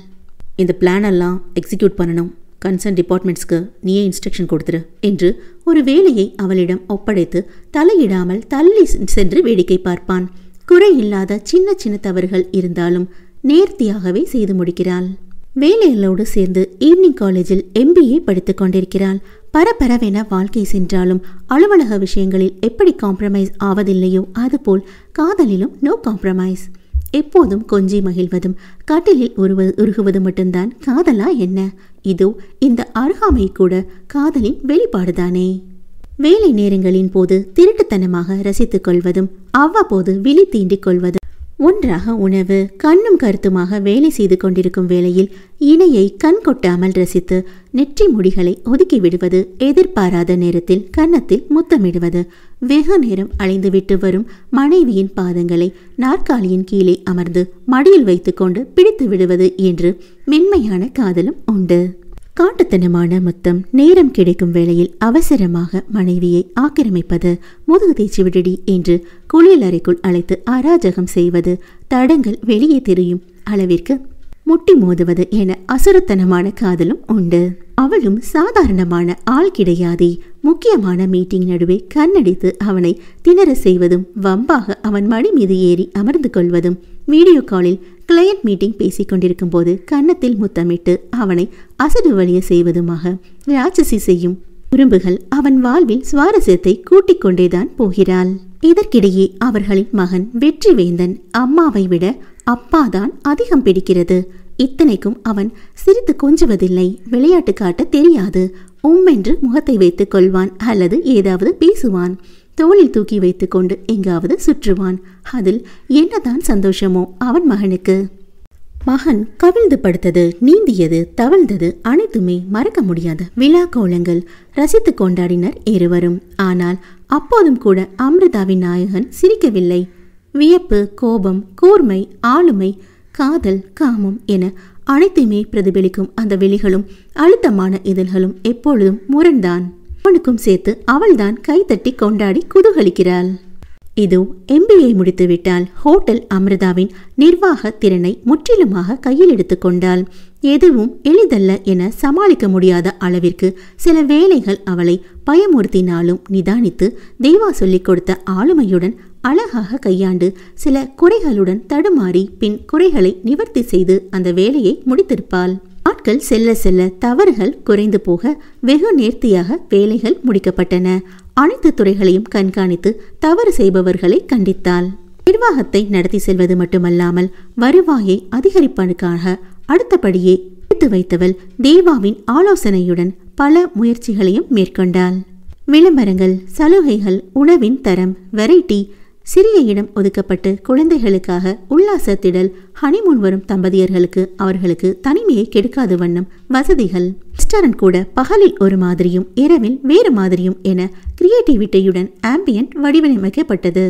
இந்த பிளான் எல்லாம் எக்ஸிக்யூட் பண்ணணும் கன்சர்ன் டிபார்ட்மெண்ட்ஸ்க்கு நீயே இன்ஸ்ட்ரக்ஷன் கொடுத்துரு என்று ஒரு வேலையை அவளிடம் ஒப்படைத்து தலையிடாமல் தள்ளி சென்று வேடிக்கை பார்ப்பான் குறை இல்லாத சின்ன சின்ன தவறுகள் இருந்தாலும் நேர்த்தியாகவே செய்து முடிக்கிறாள் வேலைகளோடு சேர்ந்து ஈவினிங் காலேஜில் எம்பிஏ படித்துக் கொண்டிருக்கிறாள் பரபரவென வாழ்க்கை சென்றாலும் அலுவலக விஷயங்களில் எப்படி காம்ப்ரமைஸ் ஆவதில்லையோ அதுபோல் காதலிலும் நோ காம்ப்ரமைஸ் எப்போதும் கொஞ்சி மகிழ்வதும் கட்டிலில் உருவது உருகுவது மட்டும்தான் காதலா என்ன இதோ இந்த அருகாமை கூட காதலின் வெளிப்பாடுதானே வேலை நேரங்களின் போது திருட்டுத்தனமாக ரசித்துக் கொள்வதும் அவ்வப்போது விழி தீண்டிக் கொள்வதும் ஒன்றாக உணவு கண்ணும் கருத்துமாக வேலை செய்து கொண்டிருக்கும் வேளையில் இணையை கண் கொட்டாமல் ரசித்து நெற்றி முடிகளை ஒதுக்கி விடுவது எதிர்பாராத நேரத்தில் கன்னத்தில் முத்தமிடுவது வெகு நேரம் அலைந்துவிட்டு வரும் மனைவியின் பாதங்களை நாற்காலியின் கீழே அமர்ந்து மடியில் வைத்துக்கொண்டு பிடித்து விடுவது என்று மென்மையான காதலும் உண்டு காட்டுத்தனமான முத்தம் நேரம் கிடைக்கும் வேளையில் அவசரமாக மனைவியை ஆக்கிரமிப்பது முதுகு தேய்ச்சி விடுடி என்று குளியல் அறைக்குள் அழைத்து அராஜகம் செய்வது தடங்கள் வெளியே தெரியும் அளவிற்கு முட்டி மோதுவது என அசுரத்தனமான காதலும் உண்டு அவளும் சாதாரணமான ஆள் கிடையாதே முக்கியமான மீட்டிங் நடுவே கண்ணடித்து அவனை திணற செய்வதும் வம்பாக அவன் மடி மீது ஏறி அமர்ந்து கொள்வதும் வீடியோ காலில் கிளையண்ட் மீட்டிங் பேசி கொண்டிருக்கும் போது கன்னத்தில் முத்தமிட்டு அவனை அசடு வழிய செய்வதுமாக ராட்சசி செய்யும் குறும்புகள் அவன் வாழ்வில் சுவாரஸ்யத்தை கூட்டிக் கொண்டேதான் போகிறாள் இதற்கிடையே அவர்களின் மகன் வெற்றிவேந்தன் அம்மாவை விட அப்பாதான் அதிகம் பிடிக்கிறது இத்தனைக்கும் அவன் சிரித்து கொஞ்சுவதில்லை விளையாட்டு காட்ட தெரியாது உம்மென்று முகத்தை வைத்துக் கொள்வான் அல்லது ஏதாவது பேசுவான் தோளில் தூக்கி வைத்துக்கொண்டு எங்காவது சுற்றுவான் அதில் என்னதான் சந்தோஷமோ அவன் மகனுக்கு மகன் கவிழ்ந்து படுத்தது நீந்தியது தவழ்ந்தது அனைத்துமே மறக்க முடியாத விழா கோலங்கள் ரசித்து கொண்டாடினர் இருவரும் ஆனால் அப்போதும் கூட அமிர்தாவின் நாயகன் சிரிக்கவில்லை வியப்பு கோபம் கூர்மை ஆளுமை காதல் காமம் என அனைத்தையுமே பிரதிபலிக்கும் அந்த வெளிகளும் அழுத்தமான இதழ்களும் எப்பொழுதும் முரண்தான் அவனுக்கும் சேர்த்து அவள்தான் கைதட்டி கொண்டாடி குதூகலிக்கிறாள் இதோ எம்பிஏ முடித்துவிட்டால் ஹோட்டல் அமிர்தாவின் நிர்வாக திறனை முற்றிலுமாக கையில் கொண்டாள் எதுவும் எளிதல்ல என சமாளிக்க முடியாத அளவிற்கு சில வேலைகள் அவளை பயமுறுத்தினாலும் நிதானித்து தெய்வா சொல்லிக் கொடுத்த ஆளுமையுடன் அழகாக கையாண்டு சில குறைகளுடன் தடுமாறி பின் குறைகளை நிவர்த்தி செய்து அந்த வேலையை முடித்திருப்பாள் நாட்கள் செல்ல செல்ல தவறுகள் குறைந்து போக வெகு நேர்த்தியாக வேலைகள் முடிக்கப்பட்டன அனைத்து துறைகளையும் கண்காணித்து தவறு செய்பவர்களை கண்டித்தாள் நிர்வாகத்தை நடத்தி செல்வது மட்டுமல்லாமல் வருவாயை அதிகரிப்பதற்காக அடுத்தபடியே எடுத்து வைத்தவள் தேவாவின் ஆலோசனையுடன் பல முயற்சிகளையும் மேற்கொண்டாள் விளம்பரங்கள் சலுகைகள் உணவின் தரம் வெரைட்டி சிறிய இடம் ஒதுக்கப்பட்டு குழந்தைகளுக்காக உல்லாச திடல் ஹனிமூன் வரும் தம்பதியர்களுக்கு அவர்களுக்கு தனிமையை கெடுக்காத வண்ணம் வசதிகள் ரெஸ்டாரண்ட் கூட பகலில் ஒரு மாதிரியும் இரவில் வேறு மாதிரியும் என கிரியேட்டிவிட்டியுடன் ஆம்பியன்ட் வடிவமைக்கப்பட்டது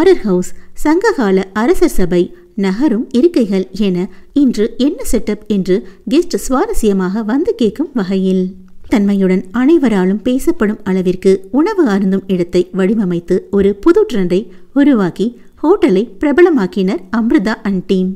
ஆரர் ஹவுஸ் சங்ககால அரசர் சபை நகரும் இருக்கைகள் என இன்று என்ன செட்டப் என்று கெஸ்ட் சுவாரஸ்யமாக வந்து கேட்கும் வகையில் தன்மையுடன் அனைவராலும் பேசப்படும் அளவிற்கு உணவு அருந்தும் இடத்தை வடிவமைத்து ஒரு புது ட்ரெண்டை உருவாக்கி ஹோட்டலை பிரபலமாக்கினர் Amruta and team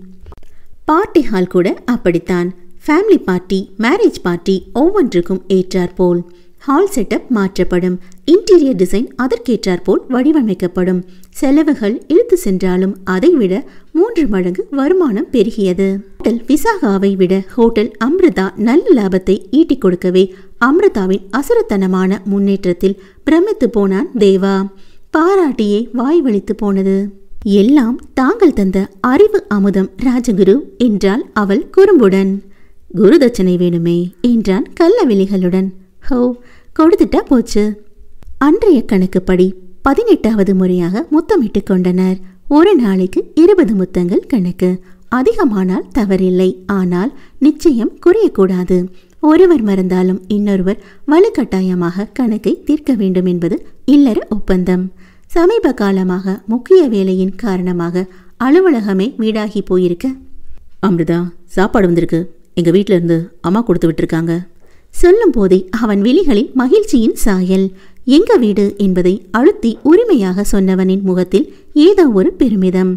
party hall கூட அப்படித்தான் ஃபேமிலி பார்ட்டி மேரேஜ் பார்ட்டி ஒவ்வொன்றுக்கும் ஏற்றாற்போல் ஹால் செட்டப் மாற்றப்படும் இன்டீரியர் டிசைன் அதற்கேற்றாற்போல் வடிவமைக்கப்படும் செலவுகள் இழுத்து சென்றாலும் அதைவிட மூன்று மடங்கு வருமானம் பெருகியது ஹோட்டல் விசாகாவை விட ஹோட்டல் அம்ருதா நல்ல லாபத்தை ஈட்டிக் கொடுக்கவே அம்ருதாவின் அசுரத்தனமான முன்னேற்றத்தில் பிரமித்து போனான் தேவா பாராட்டியே வாய் வலித்து போனது எல்லாம் தாங்கள் தந்த அறிவு அமுதம் ராஜகுரு என்றாள் அவள் குறும்புடன் குரு தட்சணை வேணுமே என்றான் கல்லவெளிகளுடன் ஹோ கொடுத்துட்டா போச்சு அன்றைய கணக்குப்படி பதினெட்டாவது முறையாக முத்தமிட்டு கொண்டனர் ஒரு நாளைக்கு இருபது முத்தங்கள் கணக்கு அதிகமானால் தவறில்லை ஆனால் நிச்சயம் குறையக்கூடாது ஒருவர் மறந்தாலும் இன்னொருவர் வலுக்கட்டாயமாக கணக்கை தீர்க்க வேண்டும் என்பது இல்லற ஒப்பந்தம் சமீப காலமாக முக்கிய வேலையின் காரணமாக அலுவலகமே வீடாகி போயிருக்க அமிர்தா சாப்பாடு வந்திருக்கு எங்கள் இருந்து அம்மா கொடுத்து விட்டுருக்காங்க சொல்லும் போதே அவன் விழிகளில் மகிழ்ச்சியின் சாயல் எங்க வீடு என்பதை அழுத்தி உரிமையாக சொன்னவனின் முகத்தில் ஏதோ ஒரு பெருமிதம்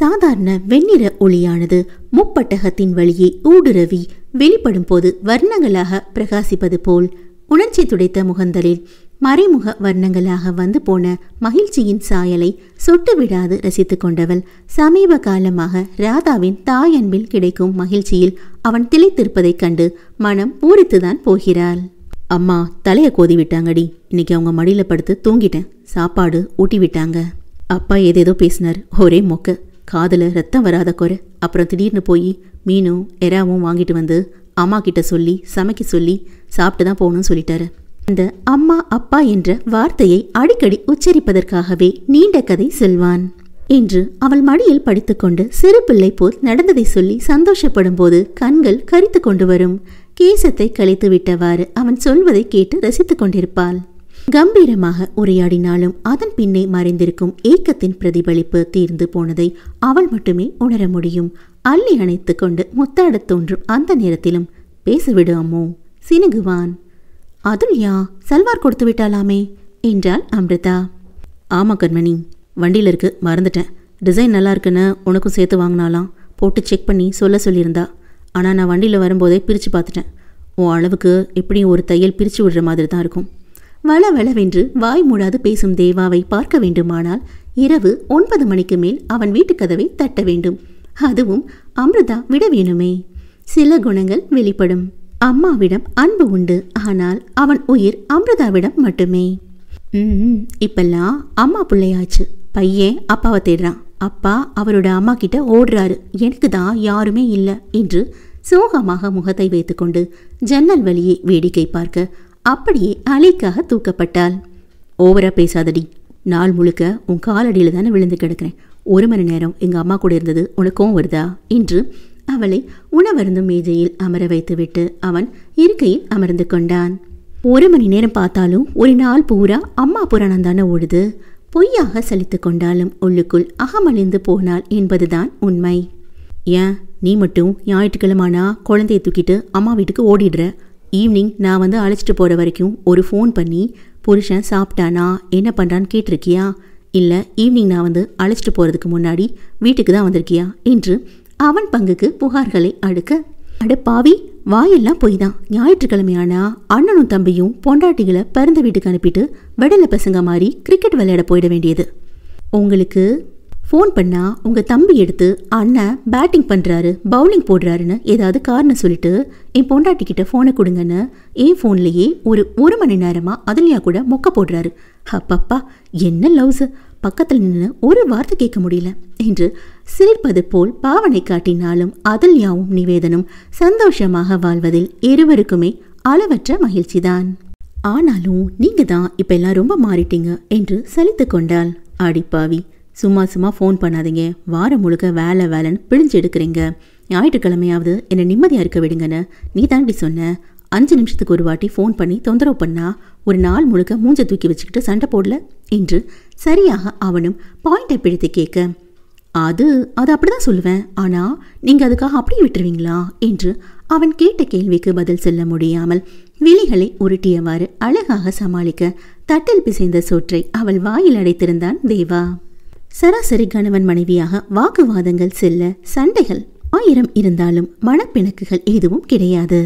சாதாரண வெண்ணிற ஒளியானது முப்பட்டகத்தின் வழியே ஊடுருவி வெளிப்படும் போது வர்ணங்களாக பிரகாசிப்பது போல் உணர்ச்சி துடைத்த முகந்தலில் மறைமுக வர்ணங்களாக வந்து போன மகிழ்ச்சியின் சாயலை சொட்டு விடாது ரசித்து கொண்டவள் சமீப காலமாக ராதாவின் தாயன்பில் கிடைக்கும் மகிழ்ச்சியில் அவன் திளைத்திருப்பதைக் கண்டு மனம் பூரித்துதான் போகிறாள் அம்மா தலையை கோதி விட்டாங்கடி இன்னைக்கு அவங்க மடியில் படுத்து தூங்கிட்டேன் சாப்பாடு ஊட்டி விட்டாங்க அப்பா ஏதேதோ பேசினார் ஒரே மொக்க காதில் ரத்தம் வராத குறை அப்புறம் திடீர்னு போய் மீனும் எறாவும் வாங்கிட்டு வந்து அம்மா கிட்ட சொல்லி சமைக்க சொல்லி சாப்பிட்டு தான் போகணும்னு சொல்லிட்டாரு அந்த அம்மா அப்பா என்ற வார்த்தையை அடிக்கடி உச்சரிப்பதற்காகவே நீண்ட கதை சொல்வான் என்று அவள் மடியில் படித்துக்கொண்டு சிறு பிள்ளை போல் நடந்ததை சொல்லி சந்தோஷப்படும் போது கண்கள் கரித்து கொண்டு வரும் கேசத்தை கலைத்து விட்டவாறு அவன் சொல்வதை கேட்டு ரசித்துக் கொண்டிருப்பாள் கம்பீரமாக உரையாடினாலும் அதன் பின்னே மறைந்திருக்கும் ஏக்கத்தின் பிரதிபலிப்பு தீர்ந்து போனதை அவள் மட்டுமே உணர முடியும் அள்ளி அணைத்து கொண்டு முத்தாடத் தோன்றும் அந்த நேரத்திலும் பேசிவிடு அம்மோ சினுகுவான் அதுல்யா சல்வார் கொடுத்து விட்டாலாமே என்றாள் அம்ரிதா ஆமாம் கண்மணி வண்டியில் இருக்கு மறந்துட்டேன் டிசைன் நல்லா இருக்குன்னு உனக்கும் சேர்த்து வாங்கினாலாம் போட்டு செக் பண்ணி சொல்ல சொல்லியிருந்தா ஆனால் நான் வண்டியில் வரும்போதே பிரித்து பார்த்துட்டேன் உன் அளவுக்கு எப்படியும் ஒரு தையல் பிரித்து விடுற மாதிரி தான் இருக்கும் வள வளவென்று வாய் மூடாது பேசும் தேவாவை பார்க்க வேண்டுமானால் இரவு ஒன்பது மணிக்கு மேல் அவன் வீட்டுக்கதவை தட்ட வேண்டும் அதுவும் அமிர்தா விட வேணுமே சில குணங்கள் வெளிப்படும் அம்மாவிடம் அன்பு உண்டு ஆனால் அவன் உயிர் அமிர்தாவிடம் மட்டுமே ம் இப்பெல்லாம் அம்மா பிள்ளையாச்சு பையன் அப்பாவை தேடுறான் அப்பா அவரோட அம்மா கிட்ட ஓடுறாரு எனக்கு தான் யாருமே இல்லை என்று சோகமாக முகத்தை வைத்துக்கொண்டு ஜன்னல் வழியே வேடிக்கை பார்க்க அப்படியே அலைக்காக தூக்கப்பட்டாள் ஓவரா பேசாதடி நாள் முழுக்க உன் காலடியில் தானே விழுந்து கிடக்கிறேன் ஒரு மணி நேரம் எங்கள் அம்மா கூட இருந்தது உனக்கும் வருதா என்று அவளை உணவருந்தும் மேஜையில் அமர வைத்துவிட்டு அவன் இருக்கையில் அமர்ந்து கொண்டான் ஒரு மணி நேரம் பார்த்தாலும் ஒரு நாள் பூரா அம்மா புராணம் தானே ஓடுது பொய்யாக சலித்து கொண்டாலும் உள்ளுக்குள் அகமழிந்து போனாள் என்பதுதான் உண்மை ஏன் நீ மட்டும் ஞாயிற்றுக்கிழமானா குழந்தையை தூக்கிட்டு அம்மா வீட்டுக்கு ஓடிடுற ஈவினிங் நான் வந்து அழைச்சிட்டு போகிற வரைக்கும் ஒரு ஃபோன் பண்ணி புருஷன் சாப்பிட்டானா என்ன பண்ணுறான்னு கேட்டிருக்கியா இல்லை ஈவினிங் நான் வந்து அழைச்சிட்டு போகிறதுக்கு முன்னாடி வீட்டுக்கு தான் வந்திருக்கியா என்று அவன் பங்குக்கு புகார்களை அடுக்க அட பாவி வாயெல்லாம் போய் தான் ஞாயிற்றுக்கிழமையானா அண்ணனும் தம்பியும் பொண்டாட்டிகளை பிறந்த வீட்டுக்கு அனுப்பிட்டு வெடல பசங்க மாதிரி கிரிக்கெட் விளையாட போயிட வேண்டியது உங்களுக்கு ஃபோன் பண்ணால் உங்கள் தம்பி எடுத்து அண்ணன் பேட்டிங் பண்ணுறாரு பவுலிங் போடுறாருன்னு ஏதாவது காரணம் சொல்லிட்டு என் பொண்டாட்டிக்கிட்ட ஃபோனை கொடுங்கன்னு என் ஃபோன்லேயே ஒரு ஒரு மணி நேரமாக அதுலையா கூட மொக்க போடுறாரு அப்பப்பா என்ன லவ்ஸு பக்கத்தில் நின்று ஒரு வார்த்தை கேட்க முடியல என்று சிரிப்பது போல் பாவனை காட்டினாலும் அதல்யாவும் நிவேதனும் சந்தோஷமாக வாழ்வதில் இருவருக்குமே அளவற்ற மகிழ்ச்சிதான் ஆனாலும் நீங்க தான் இப்ப எல்லாம் ரொம்ப மாறிட்டீங்க என்று சலித்து கொண்டாள் பாவி சும்மா சும்மா ஃபோன் பண்ணாதீங்க வாரம் முழுக்க வேலை வேலைன்னு பிழிஞ்சு எடுக்கிறீங்க ஞாயிற்றுக்கிழமையாவது என்னை நிம்மதியாக இருக்க விடுங்கன்னு நீ தாண்டி சொன்ன அஞ்சு நிமிஷத்துக்கு ஒரு வாட்டி ஃபோன் பண்ணி தொந்தரவு பண்ணா ஒரு நாள் முழுக்க மூஞ்சை தூக்கி வச்சுக்கிட்டு சண்டை போடல என்று சரியாக அவனும் பாயிண்டை பிடித்து கேட்க அது அது அப்படிதான் சொல்லுவேன் ஆனால் நீங்கள் அதுக்காக அப்படி விட்டுருவீங்களா என்று அவன் கேட்ட கேள்விக்கு பதில் சொல்ல முடியாமல் விழிகளை உருட்டியவாறு அழகாக சமாளிக்க தட்டில் பிசைந்த சோற்றை அவள் வாயில் அடைத்திருந்தான் தேவா சராசரி கணவன் மனைவியாக வாக்குவாதங்கள் செல்ல சண்டைகள் ஆயிரம் இருந்தாலும் மனப்பிணக்குகள் எதுவும் கிடையாது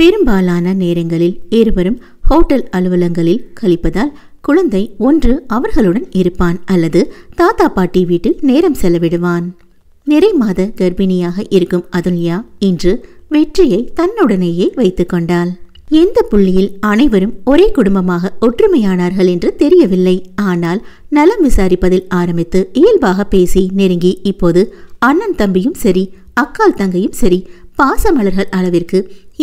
பெரும்பாலான நேரங்களில் இருவரும் ஹோட்டல் அலுவலங்களில் கழிப்பதால் குழந்தை ஒன்று அவர்களுடன் இருப்பான் அல்லது தாத்தா பாட்டி வீட்டில் நேரம் செலவிடுவான் நிறை மாத கர்ப்பிணியாக இருக்கும் அதுல்யா இன்று வெற்றியை தன்னுடனேயே வைத்து கொண்டாள் எந்த புள்ளியில் அனைவரும் ஒரே குடும்பமாக ஒற்றுமையானார்கள் என்று தெரியவில்லை ஆனால் நலம் விசாரிப்பதில் ஆரம்பித்து இயல்பாக பேசி நெருங்கி இப்போது அண்ணன் தம்பியும் சரி அக்கால் தங்கையும் சரி பாசமலர்கள் அளவிற்கு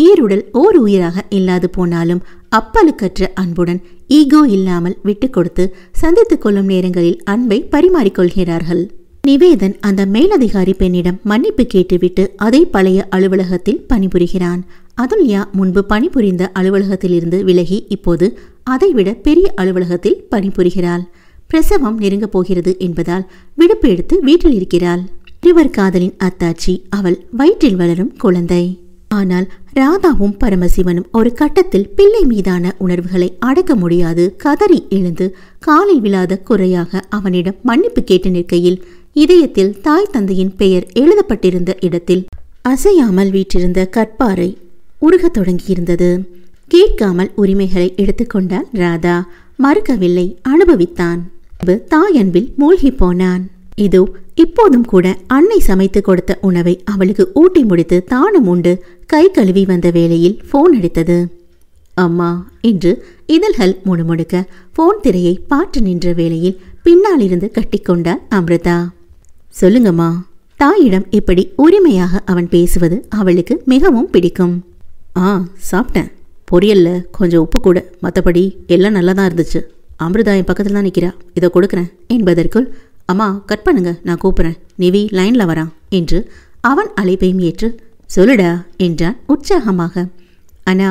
ஈருடல் ஓர் உயிராக இல்லாது போனாலும் அப்பழுக்கற்ற அன்புடன் ஈகோ இல்லாமல் விட்டு கொடுத்து சந்தித்துக் கொள்ளும் நேரங்களில் அன்பை பரிமாறிக்கொள்கிறார்கள் நிவேதன் அந்த மேலதிகாரி பெண்ணிடம் மன்னிப்பு கேட்டுவிட்டு அதே பழைய அலுவலகத்தில் பணிபுரிகிறான் அதுல்யா முன்பு பணிபுரிந்த அலுவலகத்திலிருந்து விலகி இப்போது அதைவிட பெரிய அலுவலகத்தில் பணிபுரிகிறாள் பிரசவம் நெருங்கப் போகிறது என்பதால் விடுப்பு எடுத்து வீட்டில் இருக்கிறாள் இவர் காதலின் அத்தாச்சி அவள் வயிற்றில் வளரும் குழந்தை ஆனால் ராதாவும் பரமசிவனும் ஒரு கட்டத்தில் பிள்ளை மீதான உணர்வுகளை அடக்க முடியாது கதறி எழுந்து காலில் விழாத குறையாக அவனிடம் மன்னிப்பு கேட்டு நிற்கையில் இதயத்தில் தாய் தந்தையின் பெயர் எழுதப்பட்டிருந்த இடத்தில் அசையாமல் வீற்றிருந்த கற்பாறை உருகத் தொடங்கியிருந்தது கேட்காமல் உரிமைகளை எடுத்துக்கொண்டான் ராதா மறுக்கவில்லை அனுபவித்தான் தாயன்பில் மூழ்கி போனான் இதோ இப்போதும் கூட அன்னை சமைத்து கொடுத்த உணவை அவளுக்கு ஊட்டி முடித்து தானும் உண்டு கை கழுவி வந்த வேளையில் ஃபோன் அடித்தது அம்மா என்று இதழ்கள் முணுமுணுக்க ஃபோன் திரையை பாற்று நின்ற வேளையில் பின்னால் இருந்து கட்டிக்கொண்டார் அமிர்தா சொல்லுங்கம்மா தாயிடம் இப்படி உரிமையாக அவன் பேசுவது அவளுக்கு மிகவும் பிடிக்கும் ஆ சாப்பிட்டேன் பொரியல்ல கொஞ்சம் உப்பு கூட மற்றபடி எல்லாம் நல்லா தான் இருந்துச்சு அமிர்தா என் பக்கத்தில் தான் நிற்கிறா இதை கொடுக்குறேன் என்பதற்குள் அம்மா கட் பண்ணுங்க நான் கூப்பிட்றேன் நிவி லைன்ல வரான் என்று அவன் அழைப்பையும் ஏற்று சொல்லுடா என்றான் உற்சாகமாக அண்ணா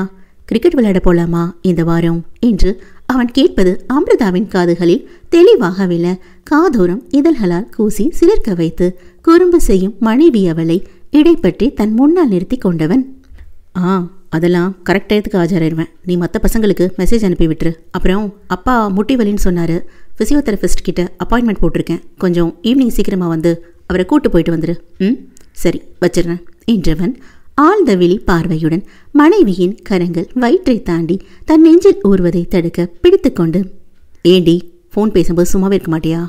கிரிக்கெட் விளையாட போலாமா இந்த வாரம் என்று அவன் கேட்பது அமிர்தாவின் காதுகளில் தெளிவாக விழ காதோரம் இதழ்களால் கூசி சிலிர்க்க வைத்து குறும்பு செய்யும் மனைவி அவளை இடைப்பற்றி தன் முன்னால் நிறுத்தி கொண்டவன் ஆ அதெல்லாம் கரெக்ட் ஆஜராயிருவேன் நீ மற்ற பசங்களுக்கு மெசேஜ் அனுப்பி விட்டுரு அப்புறம் அப்பா முட்டி வலின்னு ஃபிசியோதெரபிஸ்ட் கிட்ட அப்பாயின்மெண்ட் போட்டிருக்கேன் கொஞ்சம் ஈவினிங் சீக்கிரமாக வந்து அவரை கூப்பிட்டு போயிட்டு வந்துடு ம் சரி வச்சிடுறேன் என்றவன் ஆழ்ந்த விழி பார்வையுடன் மனைவியின் கரங்கள் வயிற்றை தாண்டி தன் நெஞ்சில் ஊறுவதை தடுக்க பிடித்து கொண்டு ஏண்டி ஃபோன் பேசும்போது சும்மாவே இருக்க மாட்டியா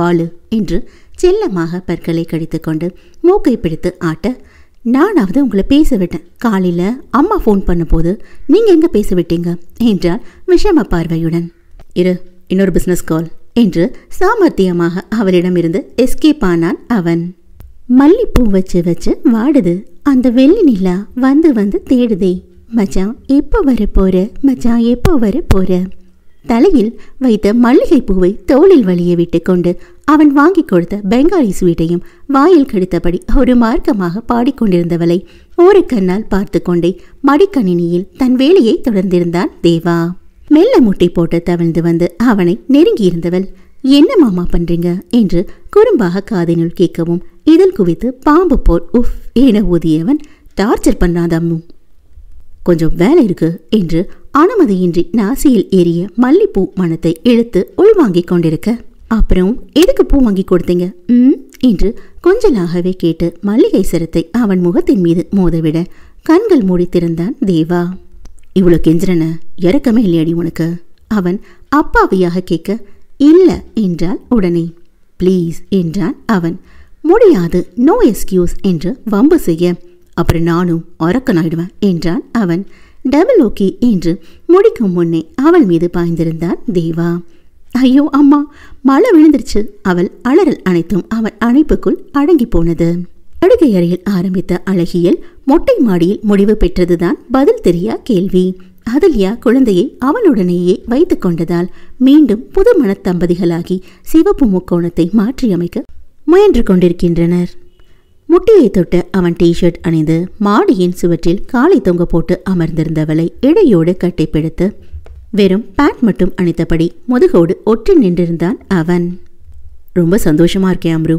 வாழு என்று செல்லமாக பற்களை கடித்து கொண்டு மூக்கை பிடித்து ஆட்ட நானாவது உங்களை பேச விட்டேன் காலையில் அம்மா ஃபோன் பண்ணும்போது நீங்கள் எங்கே பேச விட்டீங்க என்றால் விஷம பார்வையுடன் இரு இன்னொரு பிஸ்னஸ் கால் என்று சாமர்த்தியமாக அவளிடமிருந்து எஸ்கேப் ஆனான் அவன் மல்லிப்பூ வச்சு வச்சு வாடுது அந்த வெள்ளி நிலா வந்து வந்து தேடுதே மச்சான் எப்போ வர போற மச்சான் எப்போ வர போற தலையில் வைத்த மல்லிகை பூவை தோளில் வழிய விட்டு கொண்டு அவன் வாங்கி கொடுத்த பெங்காலி ஸ்வீட்டையும் வாயில் கடித்தபடி ஒரு மார்க்கமாக பாடிக்கொண்டிருந்தவளை ஒரு கண்ணால் பார்த்து கொண்டே மடிக்கணினியில் தன் வேலையை தொடர்ந்திருந்தான் தேவா மெல்ல முட்டி போட்டு தவிழ்ந்து வந்து அவனை நெருங்கியிருந்தவள் என்ன மாமா பண்றீங்க என்று குறும்பாக காதினுள் கேட்கவும் இதில் குவித்து பாம்பு போல் உஃப் என ஊதியவன் டார்ச்சர் பண்ணாதம்மும் கொஞ்சம் வேலை இருக்கு என்று அனுமதியின்றி நாசியில் ஏறிய மல்லிப்பூ மனத்தை இழுத்து உள்வாங்கி கொண்டிருக்க அப்புறம் எதுக்கு பூ வாங்கி கொடுத்தீங்க என்று கொஞ்சலாகவே கேட்டு மல்லிகை சிரத்தை அவன் முகத்தின் மீது மோதவிட கண்கள் மூடி திறந்தான் தேவா இவ்வளோ கெஞ்சிரன இறக்கமே இல்லையாடி உனக்கு அவன் அப்பாவியாக கேட்க இல்லை என்றால் உடனே ப்ளீஸ் என்றான் அவன் முடியாது நோ எஸ்கியூஸ் என்று வம்பு செய்ய அப்புறம் நானும் அரக்கனாயிடுவேன் என்றான் அவன் டபுள் ஓகே என்று முடிக்கும் முன்னே அவள் மீது பாய்ந்திருந்தான் தேவா ஐயோ அம்மா மழை விழுந்துருச்சு அவள் அலறல் அனைத்தும் அவன் அணைப்புக்குள் அடங்கி போனது அழுகை அறையில் ஆரம்பித்த அழகியல் மொட்டை மாடியில் முடிவு பெற்றதுதான் பதில் தெரியா கேள்வி அதல்யா குழந்தையை அவளுடனேயே வைத்து கொண்டதால் மீண்டும் புது மனத்தம்பதிகளாகி சிவப்பு முக்கோணத்தை மாற்றியமைக்க முயன்று கொண்டிருக்கின்றனர் முட்டியை தொட்டு அவன் டிஷர்ட் அணிந்து மாடியின் சுவற்றில் காலை தொங்க போட்டு அமர்ந்திருந்தவளை இடையோடு கட்டிப்பிடித்து வெறும் பேண்ட் மட்டும் அணித்தபடி முதுகோடு ஒற்றி நின்றிருந்தான் அவன் ரொம்ப சந்தோஷமா இருக்கேன் அம்ரு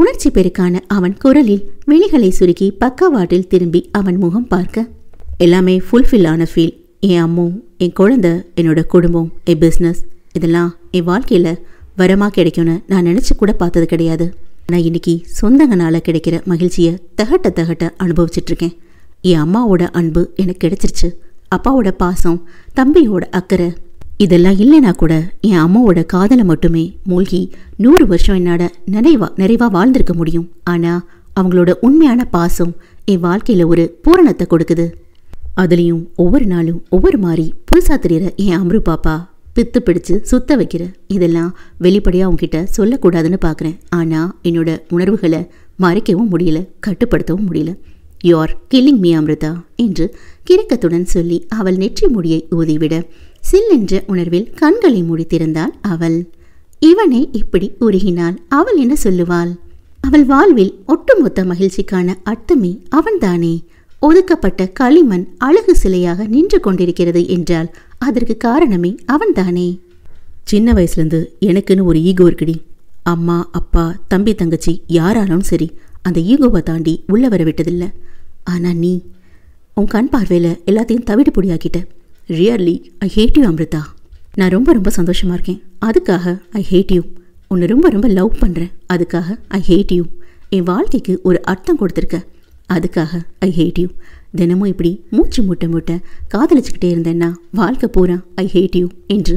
உணர்ச்சி பெருக்கான அவன் குரலில் விழிகளை சுருக்கி பக்கவாட்டில் திரும்பி அவன் முகம் பார்க்க எல்லாமே ஃபுல்ஃபில் ஆன ஃபீல் என் அம்மும் என் குழந்த என்னோட குடும்பம் என் பிஸ்னஸ் இதெல்லாம் என் வாழ்க்கையில் வரமாக கிடைக்கும்னு நான் நினச்சி கூட பார்த்தது கிடையாது நான் இன்னைக்கு சொந்தங்கனால கிடைக்கிற மகிழ்ச்சியை தகட்ட தகட்ட அனுபவிச்சிட்ருக்கேன் என் அம்மாவோட அன்பு எனக்கு கிடைச்சிருச்சு அப்பாவோட பாசம் தம்பியோட அக்கறை இதெல்லாம் இல்லைனா கூட என் அம்மாவோட காதலை மட்டுமே மூழ்கி நூறு வருஷம் என்னோட நிறைவா நிறைவாக வாழ்ந்திருக்க முடியும் ஆனால் அவங்களோட உண்மையான பாசம் என் வாழ்க்கையில் ஒரு பூரணத்தை கொடுக்குது அதுலேயும் ஒவ்வொரு நாளும் ஒவ்வொரு மாதிரி புதுசாக தெரியற என் அம்ரு பாப்பா பித்து பிடிச்சு சுத்த வைக்கிற இதெல்லாம் வெளிப்படையாக அவங்ககிட்ட சொல்லக்கூடாதுன்னு பார்க்குறேன் ஆனால் என்னோட உணர்வுகளை மறைக்கவும் முடியல கட்டுப்படுத்தவும் முடியல யூஆர் கில்லிங் மீ அமிர்தா என்று கிரக்கத்துடன் சொல்லி அவள் நெற்றி முடியை ஊதிவிட சில்லென்ற உணர்வில் கண்களை முடித்திருந்தாள் அவள் இவனை இப்படி உருகினாள் அவள் என்ன சொல்லுவாள் அவள் வாழ்வில் ஒட்டுமொத்த மகிழ்ச்சிக்கான அர்த்தமே அவன்தானே ஒதுக்கப்பட்ட களிமண் அழகு சிலையாக நின்று கொண்டிருக்கிறது என்றால் அதற்கு காரணமே அவன்தானே சின்ன வயசுலேருந்து எனக்குன்னு ஒரு ஈகோ இருக்குடி அம்மா அப்பா தம்பி தங்கச்சி யாராலும் சரி அந்த ஈகோவை தாண்டி உள்ளே வர விட்டதில்லை ஆனால் நீ உன் கண் பார்வையில் எல்லாத்தையும் தவிடு பொடியாக்கிட்ட really I hate you Amrita நான் ரொம்ப ரொம்ப சந்தோஷமாக இருக்கேன் அதுக்காக ஐ ஹேட் யூ உன்னை ரொம்ப ரொம்ப லவ் பண்ணுறேன் அதுக்காக ஐ ஹேட் யூ என் வாழ்க்கைக்கு ஒரு அர்த்தம் கொடுத்துருக்க அதுக்காக ஐ ஹேட் யூ தினமும் இப்படி மூச்சு முட்டை முட்டை காதலிச்சுக்கிட்டே இருந்தேன்னா வாழ்க்கை பூரா ஐ ஹேட் யூ என்று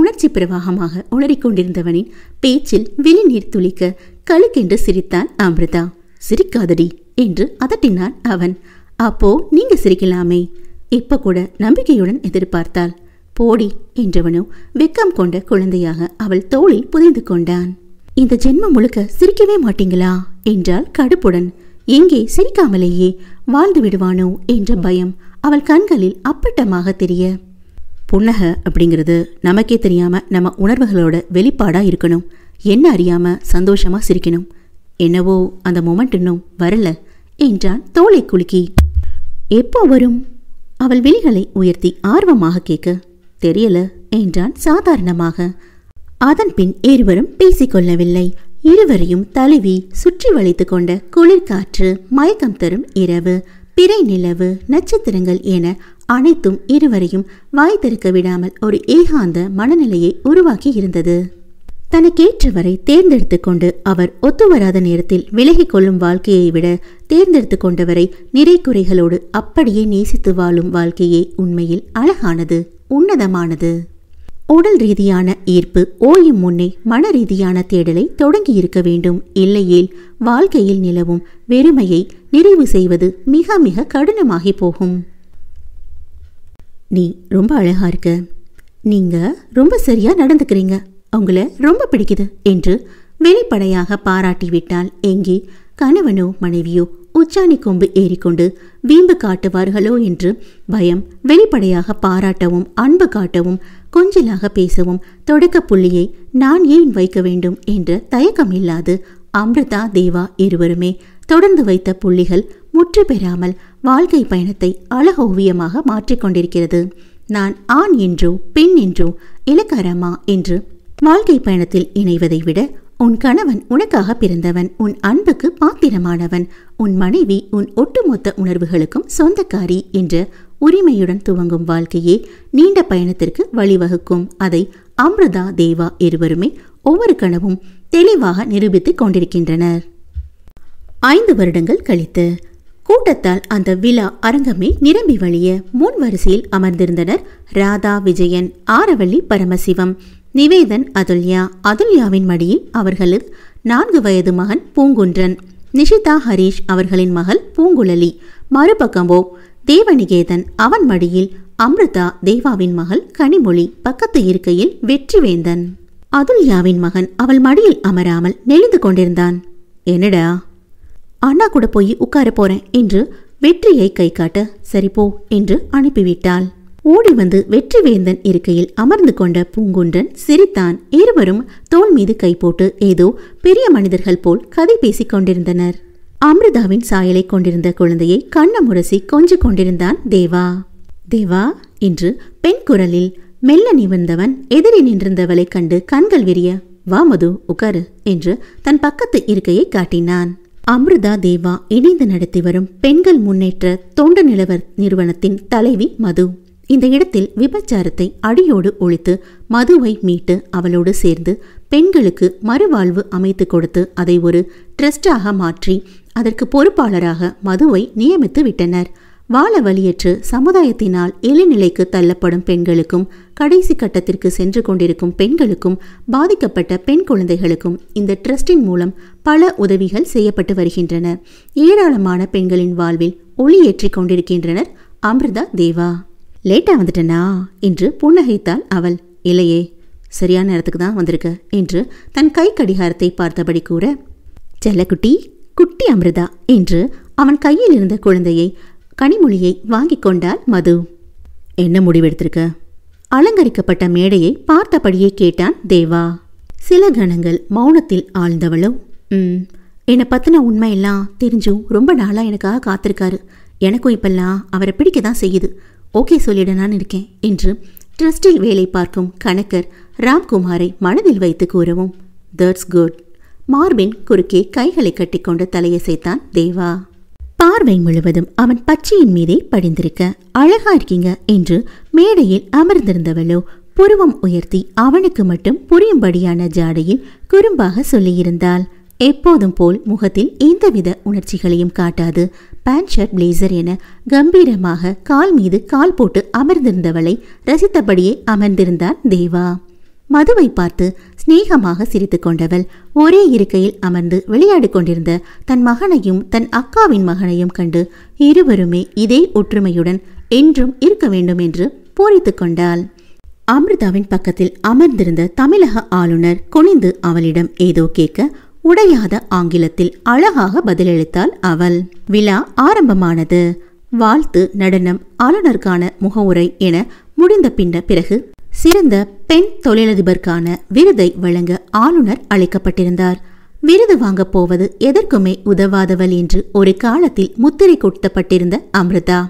உணர்ச்சி பிரவாகமாக கொண்டிருந்தவனின் பேச்சில் வெளிநீர் துளிக்க கழுக்கென்று சிரித்தான் அமிர்தா சிரிக்காதடி என்று அதட்டினான் அவன் அப்போ நீங்க சிரிக்கலாமே இப்ப கூட நம்பிக்கையுடன் எதிர்பார்த்தாள் போடி என்றவனோ வெக்கம் கொண்ட குழந்தையாக அவள் தோளில் புதைந்து கொண்டான் இந்த ஜென்மம் முழுக்க சிரிக்கவே மாட்டீங்களா என்றால் கடுப்புடன் எங்கே சிரிக்காமலேயே வாழ்ந்து விடுவானோ என்ற பயம் அவள் கண்களில் அப்பட்டமாக தெரிய புன்னக அப்படிங்கிறது நமக்கே தெரியாம நம்ம உணர்வுகளோட வெளிப்பாடா இருக்கணும் என்ன அறியாம சந்தோஷமா சிரிக்கணும் என்னவோ அந்த மொமெண்ட் இன்னும் வரல என்றான் தோலை குலுக்கி எப்போ வரும் அவள் விழிகளை உயர்த்தி ஆர்வமாக கேட்க தெரியல என்றான் சாதாரணமாக அதன் பின் இருவரும் பேசிக்கொள்ளவில்லை இருவரையும் தழுவி சுற்றி வளைத்து கொண்ட குளிர்காற்று மயக்கம் தரும் இரவு பிறை நிலவு நட்சத்திரங்கள் என அனைத்தும் இருவரையும் வாய் திறக்க விடாமல் ஒரு ஏகாந்த மனநிலையை உருவாக்கி இருந்தது தனக்கேற்றவரை தேர்ந்தெடுத்து கொண்டு அவர் ஒத்துவராத நேரத்தில் விலகிக் கொள்ளும் வாழ்க்கையை விட தேர்ந்தெடுத்து கொண்டவரை நிறை குறைகளோடு அப்படியே நேசித்து வாழும் வாழ்க்கையே உண்மையில் அழகானது உன்னதமானது உடல் ரீதியான ஈர்ப்பு ஓயும் முன்னே மன ரீதியான தேடலை தொடங்கியிருக்க வேண்டும் இல்லையேல் வாழ்க்கையில் நிலவும் வெறுமையை நிறைவு செய்வது மிக மிக கடினமாகி போகும் நீ ரொம்ப அழகா இருக்க நீங்க ரொம்ப சரியா நடந்துக்கிறீங்க அவங்கள ரொம்ப பிடிக்குது என்று வெளிப்படையாக பாராட்டிவிட்டால் எங்கே கணவனோ மனைவியோ உச்சாணி கொம்பு ஏறிக்கொண்டு வீம்பு காட்டுவார்களோ என்று பயம் வெளிப்படையாக பாராட்டவும் அன்பு காட்டவும் கொஞ்சலாக பேசவும் தொடக்க புள்ளியை நான் ஏன் வைக்க வேண்டும் என்ற தயக்கம் இல்லாது அம்ருதா தேவா இருவருமே தொடர்ந்து வைத்த புள்ளிகள் முற்று பெறாமல் வாழ்க்கை பயணத்தை ஓவியமாக மாற்றிக்கொண்டிருக்கிறது நான் ஆண் என்றோ பெண் என்றோ இலக்கரமா என்று வாழ்க்கை பயணத்தில் இணைவதை விட உன் கணவன் உனக்காக பிறந்தவன் உன் அன்புக்கு பாத்திரமானவன் உன் மனைவி உன் ஒட்டுமொத்த உணர்வுகளுக்கும் சொந்தக்காரி என்ற உரிமையுடன் துவங்கும் வாழ்க்கையே நீண்ட பயணத்திற்கு வழிவகுக்கும் அதை அம்ருதா தேவா இருவருமே ஒவ்வொரு கனவும் தெளிவாக நிரூபித்துக் கொண்டிருக்கின்றனர் ஐந்து வருடங்கள் கழித்து கூட்டத்தால் அந்த விழா அரங்கமே நிரம்பி வழிய முன் வரிசையில் அமர்ந்திருந்தனர் ராதா விஜயன் ஆரவள்ளி பரமசிவம் நிவேதன் அதுல்யா அதுல்யாவின் மடியில் அவர்களது நான்கு வயது மகன் பூங்குன்றன் நிஷிதா ஹரீஷ் அவர்களின் மகள் பூங்குழலி மறுபக்கமோ தேவநிகேதன் அவன் மடியில் அம்ருதா தேவாவின் மகள் கனிமொழி பக்கத்து இருக்கையில் வெற்றிவேந்தன் அதுல்யாவின் மகன் அவள் மடியில் அமராமல் நெளிந்து கொண்டிருந்தான் என்னடா அண்ணா கூட போய் உட்கார போறேன் என்று வெற்றியை கை காட்ட சரி போ என்று அனுப்பிவிட்டாள் ஓடி வந்து வெற்றிவேந்தன் இருக்கையில் அமர்ந்து கொண்ட பூங்குன்றன் சிரித்தான் இருவரும் தோல் மீது கை போட்டு ஏதோ பெரிய மனிதர்கள் போல் கதை பேசிக் கொண்டிருந்தனர் அமிர்தாவின் சாயலை கொண்டிருந்த குழந்தையை கண்ண முரசி கொஞ்சி கொண்டிருந்தான் தேவா தேவா என்று பெண் குரலில் மெல்ல நிவர்ந்தவன் எதிரே நின்றிருந்தவளை கண்டு கண்கள் விரிய வா மது உகரு என்று தன் பக்கத்து இருக்கையை காட்டினான் அமிர்தா தேவா இணைந்து நடத்தி வரும் பெண்கள் முன்னேற்ற தொண்டு நிலவர் நிறுவனத்தின் தலைவி மது இந்த இடத்தில் விபச்சாரத்தை அடியோடு ஒழித்து மதுவை மீட்டு அவளோடு சேர்ந்து பெண்களுக்கு மறுவாழ்வு அமைத்து கொடுத்து அதை ஒரு ட்ரஸ்டாக மாற்றி அதற்கு பொறுப்பாளராக மதுவை நியமித்து விட்டனர் வாழ வழியற்று சமுதாயத்தினால் இலைநிலைக்கு தள்ளப்படும் பெண்களுக்கும் கடைசி கட்டத்திற்கு சென்று கொண்டிருக்கும் பெண்களுக்கும் பாதிக்கப்பட்ட பெண் குழந்தைகளுக்கும் இந்த ட்ரஸ்டின் மூலம் பல உதவிகள் செய்யப்பட்டு வருகின்றன ஏராளமான பெண்களின் வாழ்வில் ஒளியேற்றிக் கொண்டிருக்கின்றனர் அமிர்தா தேவா லேட்டாக வந்துட்டேனா என்று புன்னகைத்தாள் அவள் இல்லையே சரியான நேரத்துக்கு தான் வந்திருக்க என்று தன் கை கடிகாரத்தை பார்த்தபடி கூற செல்லக்குட்டி குட்டி அமிர்தா என்று அவன் கையில் இருந்த குழந்தையை கனிமொழியை வாங்கி கொண்டாள் மது என்ன முடிவெடுத்திருக்க அலங்கரிக்கப்பட்ட மேடையை பார்த்தபடியே கேட்டான் தேவா சில கணங்கள் மௌனத்தில் ஆழ்ந்தவளோ ம் என்னை பற்றின உண்மையெல்லாம் தெரிஞ்சும் ரொம்ப நாளாக எனக்காக காத்திருக்காரு எனக்கும் இப்பெல்லாம் அவரை பிடிக்க தான் செய்யுது ஓகே சொல்லிட நான் இருக்கேன் என்று ட்ரஸ்டில் வேலை பார்க்கும் கணக்கர் ராம்குமாரை மனதில் வைத்து கூறவும் தட்ஸ் குட் மார்பின் குறுக்கே கைகளை கட்டிக்கொண்டு தலையசைத்தான் தேவா பார்வை முழுவதும் அவன் பச்சையின் மீதே படிந்திருக்க அழகா இருக்கீங்க என்று மேடையில் அமர்ந்திருந்தவளோ புருவம் உயர்த்தி அவனுக்கு மட்டும் புரியும்படியான ஜாடையில் குறும்பாக சொல்லியிருந்தாள் எப்போதும் போல் முகத்தில் எந்தவித உணர்ச்சிகளையும் காட்டாது பேண்ட் ஷர்ட் பிளேசர் என கம்பீரமாக கால் மீது கால் போட்டு அமர்ந்திருந்தவளை ரசித்தபடியே அமர்ந்திருந்தார் தேவா மதுவை பார்த்து சிநேகமாக சிரித்து கொண்டவள் ஒரே இருக்கையில் அமர்ந்து விளையாடி கொண்டிருந்த தன் மகனையும் தன் அக்காவின் மகனையும் கண்டு இருவருமே இதே ஒற்றுமையுடன் என்றும் இருக்க வேண்டும் என்று பூரித்து கொண்டாள் அமிர்தாவின் பக்கத்தில் அமர்ந்திருந்த தமிழக ஆளுநர் குனிந்து அவளிடம் ஏதோ கேட்க உடையாத ஆங்கிலத்தில் அழகாக பதிலளித்தாள் அவள் விழா ஆரம்பமானது வாழ்த்து நடனம் ஆளுநருக்கான முகவுரை என முடிந்த பின்ன பிறகு சிறந்த பெண் தொழிலதிபருக்கான விருதை வழங்க ஆளுநர் அழைக்கப்பட்டிருந்தார் விருது வாங்க போவது எதற்குமே உதவாதவள் என்று ஒரு காலத்தில் முத்திரை கொடுத்தப்பட்டிருந்த அமிர்தா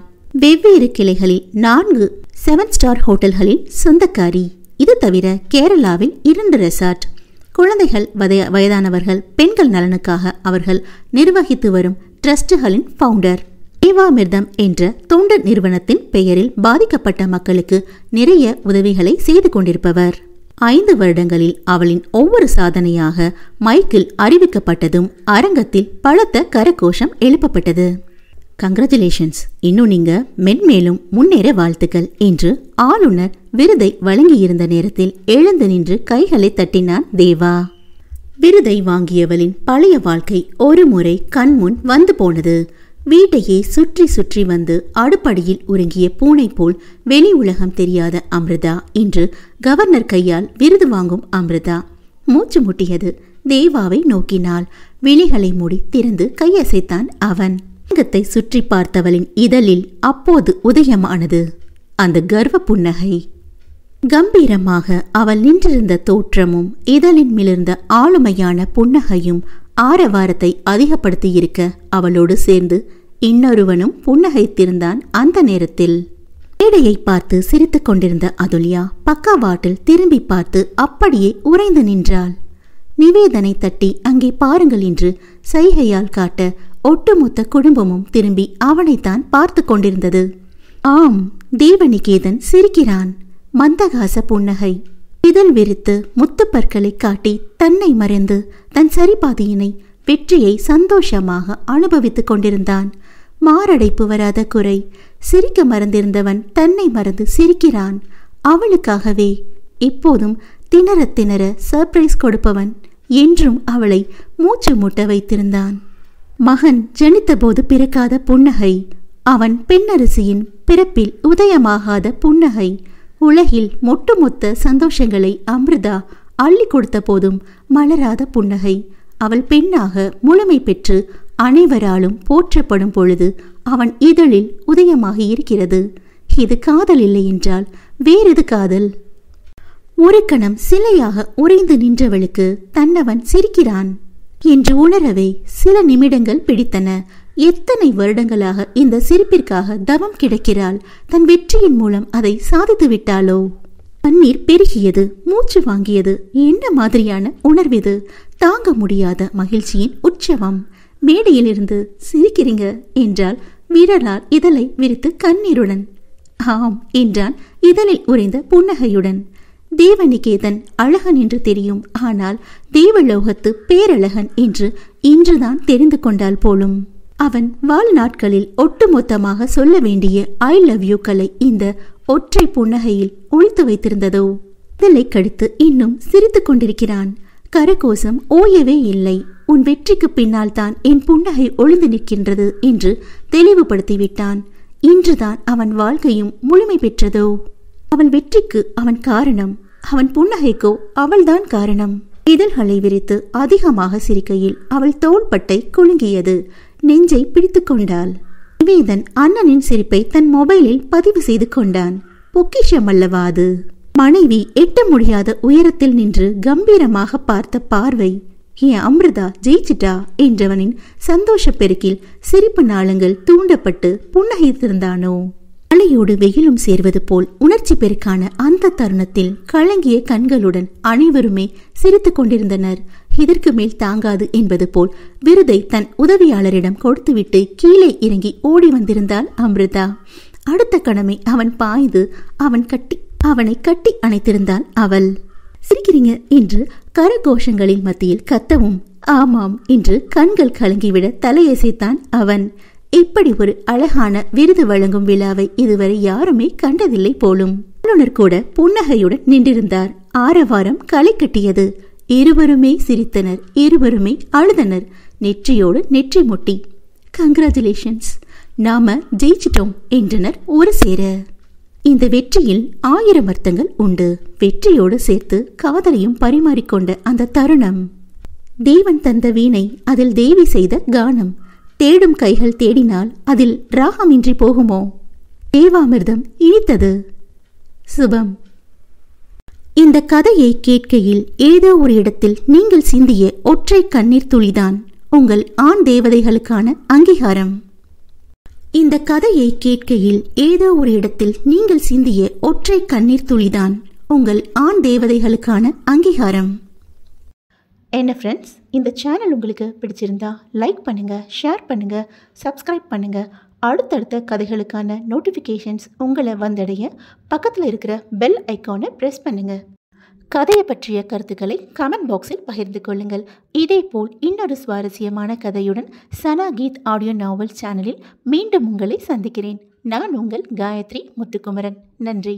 வெவ்வேறு கிளைகளில் நான்கு செவன் ஸ்டார் ஹோட்டல்களில் சொந்தக்காரி இது தவிர கேரளாவில் இரண்டு ரெசார்ட் குழந்தைகள் வயதானவர்கள் பெண்கள் நலனுக்காக அவர்கள் நிர்வகித்து வரும் ட்ரஸ்டுகளின் ஃபவுண்டர் ஈவாமிர்தம் என்ற தொண்டு நிறுவனத்தின் பெயரில் பாதிக்கப்பட்ட மக்களுக்கு நிறைய உதவிகளை செய்து கொண்டிருப்பவர் ஐந்து வருடங்களில் அவளின் ஒவ்வொரு சாதனையாக மைக்கில் அறிவிக்கப்பட்டதும் அரங்கத்தில் பலத்த கரகோஷம் எழுப்பப்பட்டது கங்க்ராச்சுலேஷன்ஸ் இன்னும் நீங்க மென்மேலும் முன்னேற வாழ்த்துக்கள் என்று ஆளுநர் விருதை வழங்கியிருந்த நேரத்தில் எழுந்து நின்று கைகளை தட்டினான் தேவா விருதை வாங்கியவளின் பழைய வாழ்க்கை ஒரு முறை கண்முன் வந்து போனது வீட்டையே சுற்றி சுற்றி வந்து அடுப்படியில் உறங்கிய பூனை போல் வெளி உலகம் தெரியாத அமிர்தா இன்று கவர்னர் கையால் விருது வாங்கும் அமிர்தா மூச்சு முட்டியது தேவாவை நோக்கினாள் விழிகளை மூடி திறந்து கையசைத்தான் அவன் சிங்கத்தை சுற்றி பார்த்தவளின் இதழில் அப்போது உதயமானது அந்த கர்வ புன்னகை கம்பீரமாக அவள் நின்றிருந்த தோற்றமும் இதழின் மிளர்ந்த ஆளுமையான புன்னகையும் ஆரவாரத்தை அதிகப்படுத்தியிருக்க அவளோடு சேர்ந்து இன்னொருவனும் புன்னகைத்திருந்தான் அந்த நேரத்தில் மேடையை பார்த்து சிரித்துக் கொண்டிருந்த அதுல்யா பக்கவாட்டில் திரும்பி பார்த்து அப்படியே உறைந்து நின்றாள் நிவேதனை தட்டி அங்கே பாருங்கள் என்று சைகையால் காட்ட ஒட்டுமொத்த குடும்பமும் திரும்பி அவனைத்தான் பார்த்து கொண்டிருந்தது ஆம் தேவநிகேதன் சிரிக்கிறான் மந்தகாச புன்னகை இதழ் விரித்து முத்துப்பற்களை காட்டி தன்னை மறைந்து தன் சரிபாதியினை வெற்றியை சந்தோஷமாக அனுபவித்துக் கொண்டிருந்தான் மாரடைப்பு வராத குறை சிரிக்க மறந்திருந்தவன் தன்னை மறந்து சிரிக்கிறான் அவளுக்காகவே இப்போதும் திணற திணற சர்ப்ரைஸ் கொடுப்பவன் என்றும் அவளை மூச்சு மூட்ட வைத்திருந்தான் மகன் ஜனித்தபோது பிறக்காத புன்னகை அவன் பெண்ணரசியின் பிறப்பில் உதயமாகாத புன்னகை உலகில் மொட்டுமொத்த சந்தோஷங்களை அமிர்தா அள்ளி கொடுத்த போதும் மலராத புன்னகை அவள் பெண்ணாக முழுமை பெற்று அனைவராலும் போற்றப்படும் பொழுது அவன் இதழில் உதயமாகி இருக்கிறது இது காதல் இல்லை என்றால் வேறெது காதல் ஒரு கணம் சிலையாக உறைந்து நின்றவளுக்கு தன்னவன் சிரிக்கிறான் என்று உணரவை சில நிமிடங்கள் பிடித்தன எத்தனை வருடங்களாக இந்த சிரிப்பிற்காக தவம் கிடக்கிறாள் தன் வெற்றியின் மூலம் அதை சாதித்து விட்டாளோ கண்ணீர் பெருகியது மூச்சு வாங்கியது என்ன மாதிரியான உணர்வு தாங்க முடியாத மகிழ்ச்சியின் உற்சவம் மேடையிலிருந்து சிரிக்கிறீங்க என்றால் விரலால் இதழை விரித்து கண்ணீருடன் ஆம் என்றான் இதழில் உறைந்த புன்னகையுடன் தேவநிகேதன் அழகன் என்று தெரியும் ஆனால் தேவலோகத்து பேரழகன் என்று இன்றுதான் தெரிந்து கொண்டால் போலும் அவன் வாழ்நாட்களில் ஒட்டுமொத்தமாக சொல்ல வேண்டிய ஐ லவ் யூக்களை இந்த ஒற்றை புன்னகையில் ஒழித்து வைத்திருந்ததோ இதனை கடித்து இன்னும் சிரித்து கொண்டிருக்கிறான் கரகோசம் ஓயவே இல்லை உன் வெற்றிக்கு பின்னால் தான் என் புன்னகை ஒளிந்து நிற்கின்றது என்று தெளிவுபடுத்திவிட்டான் இன்றுதான் அவன் வாழ்க்கையும் முழுமை பெற்றதோ அவன் வெற்றிக்கு அவன் காரணம் அவன் புன்னகைக்கோ அவள்தான் காரணம் இதழ்களை விரித்து அதிகமாக சிரிக்கையில் அவள் தோள்பட்டை குலுங்கியது நெஞ்சை பிடித்து கொண்டாள் நிவேதன் அண்ணனின் சிரிப்பை தன் மொபைலில் பதிவு செய்து கொண்டான் பொக்கிஷம் அல்லவா அது மனைவி எட்ட முடியாத உயரத்தில் நின்று கம்பீரமாக பார்த்த பார்வை ஏ அம்ருதா ஜெயிச்சிட்டா என்றவனின் சந்தோஷப் பெருக்கில் சிரிப்பு நாளங்கள் தூண்டப்பட்டு புன்னகைத்திருந்தானோ மழையோடு வெயிலும் சேர்வது போல் உணர்ச்சி பெருக்கான அந்த தருணத்தில் கலங்கிய கண்களுடன் அனைவருமே சிரித்துக் கொண்டிருந்தனர் இதற்கு மேல் தாங்காது என்பது போல் விருதை தன் உதவியாளரிடம் கொடுத்துவிட்டு கீழே இறங்கி ஓடி வந்திருந்தாள் அமிர்தா அடுத்த கணமே அவன் பாய்ந்து அவன் கட்டி அவனை கட்டி அணைத்திருந்தாள் அவள் சிரிக்கிறீங்க என்று கரகோஷங்களின் மத்தியில் கத்தவும் ஆமாம் என்று கண்கள் கலங்கிவிட தலையசைத்தான் அவன் இப்படி ஒரு அழகான விருது வழங்கும் விழாவை இதுவரை யாருமே கண்டதில்லை போலும் ஆளுநர் கூட புன்னகையுடன் நின்றிருந்தார் ஆரவாரம் களை கட்டியது இருவருமே சிரித்தனர் இருவருமே அழுதனர் நெற்றியோடு நெற்றி முட்டி கங்கராச்சுலேஷன்ஸ் நாம ஜெயிச்சிட்டோம் என்றனர் ஒரு சேர இந்த வெற்றியில் ஆயிரம் அர்த்தங்கள் உண்டு வெற்றியோடு சேர்த்து காதலையும் பரிமாறிக்கொண்ட அந்த தருணம் தேவன் தந்த வீணை அதில் தேவி செய்த கானம் தேடும் கைகள் தேடினால் அதில் ராகமின்றி போகுமோ தேவாமிர்தம் இனித்தது சுபம் இந்த கதையை கேட்கையில் ஏதோ ஒரு இடத்தில் நீங்கள் சிந்திய ஒற்றை கண்ணீர் துளிதான் உங்கள் ஆண் தேவதைகளுக்கான அங்கீகாரம் இந்த கதையை கேட்கையில் ஏதோ ஒரு இடத்தில் நீங்கள் சிந்திய ஒற்றை கண்ணீர் துளிதான் உங்கள் ஆண் தேவதைகளுக்கான அங்கீகாரம் என்ன ஃப்ரெண்ட்ஸ் இந்த சேனல் உங்களுக்கு பிடிச்சிருந்தா லைக் பண்ணுங்கள் ஷேர் பண்ணுங்கள் சப்ஸ்கிரைப் பண்ணுங்கள் அடுத்தடுத்த கதைகளுக்கான நோட்டிஃபிகேஷன்ஸ் உங்களை வந்தடைய பக்கத்தில் இருக்கிற பெல் ஐக்கானை ப்ரெஸ் பண்ணுங்கள் கதையை பற்றிய கருத்துக்களை கமெண்ட் பாக்ஸில் பகிர்ந்து கொள்ளுங்கள் இதேபோல் இன்னொரு சுவாரஸ்யமான கதையுடன் சனா கீத் ஆடியோ நாவல் சேனலில் மீண்டும் உங்களை சந்திக்கிறேன் நான் உங்கள் காயத்ரி முத்துக்குமரன் நன்றி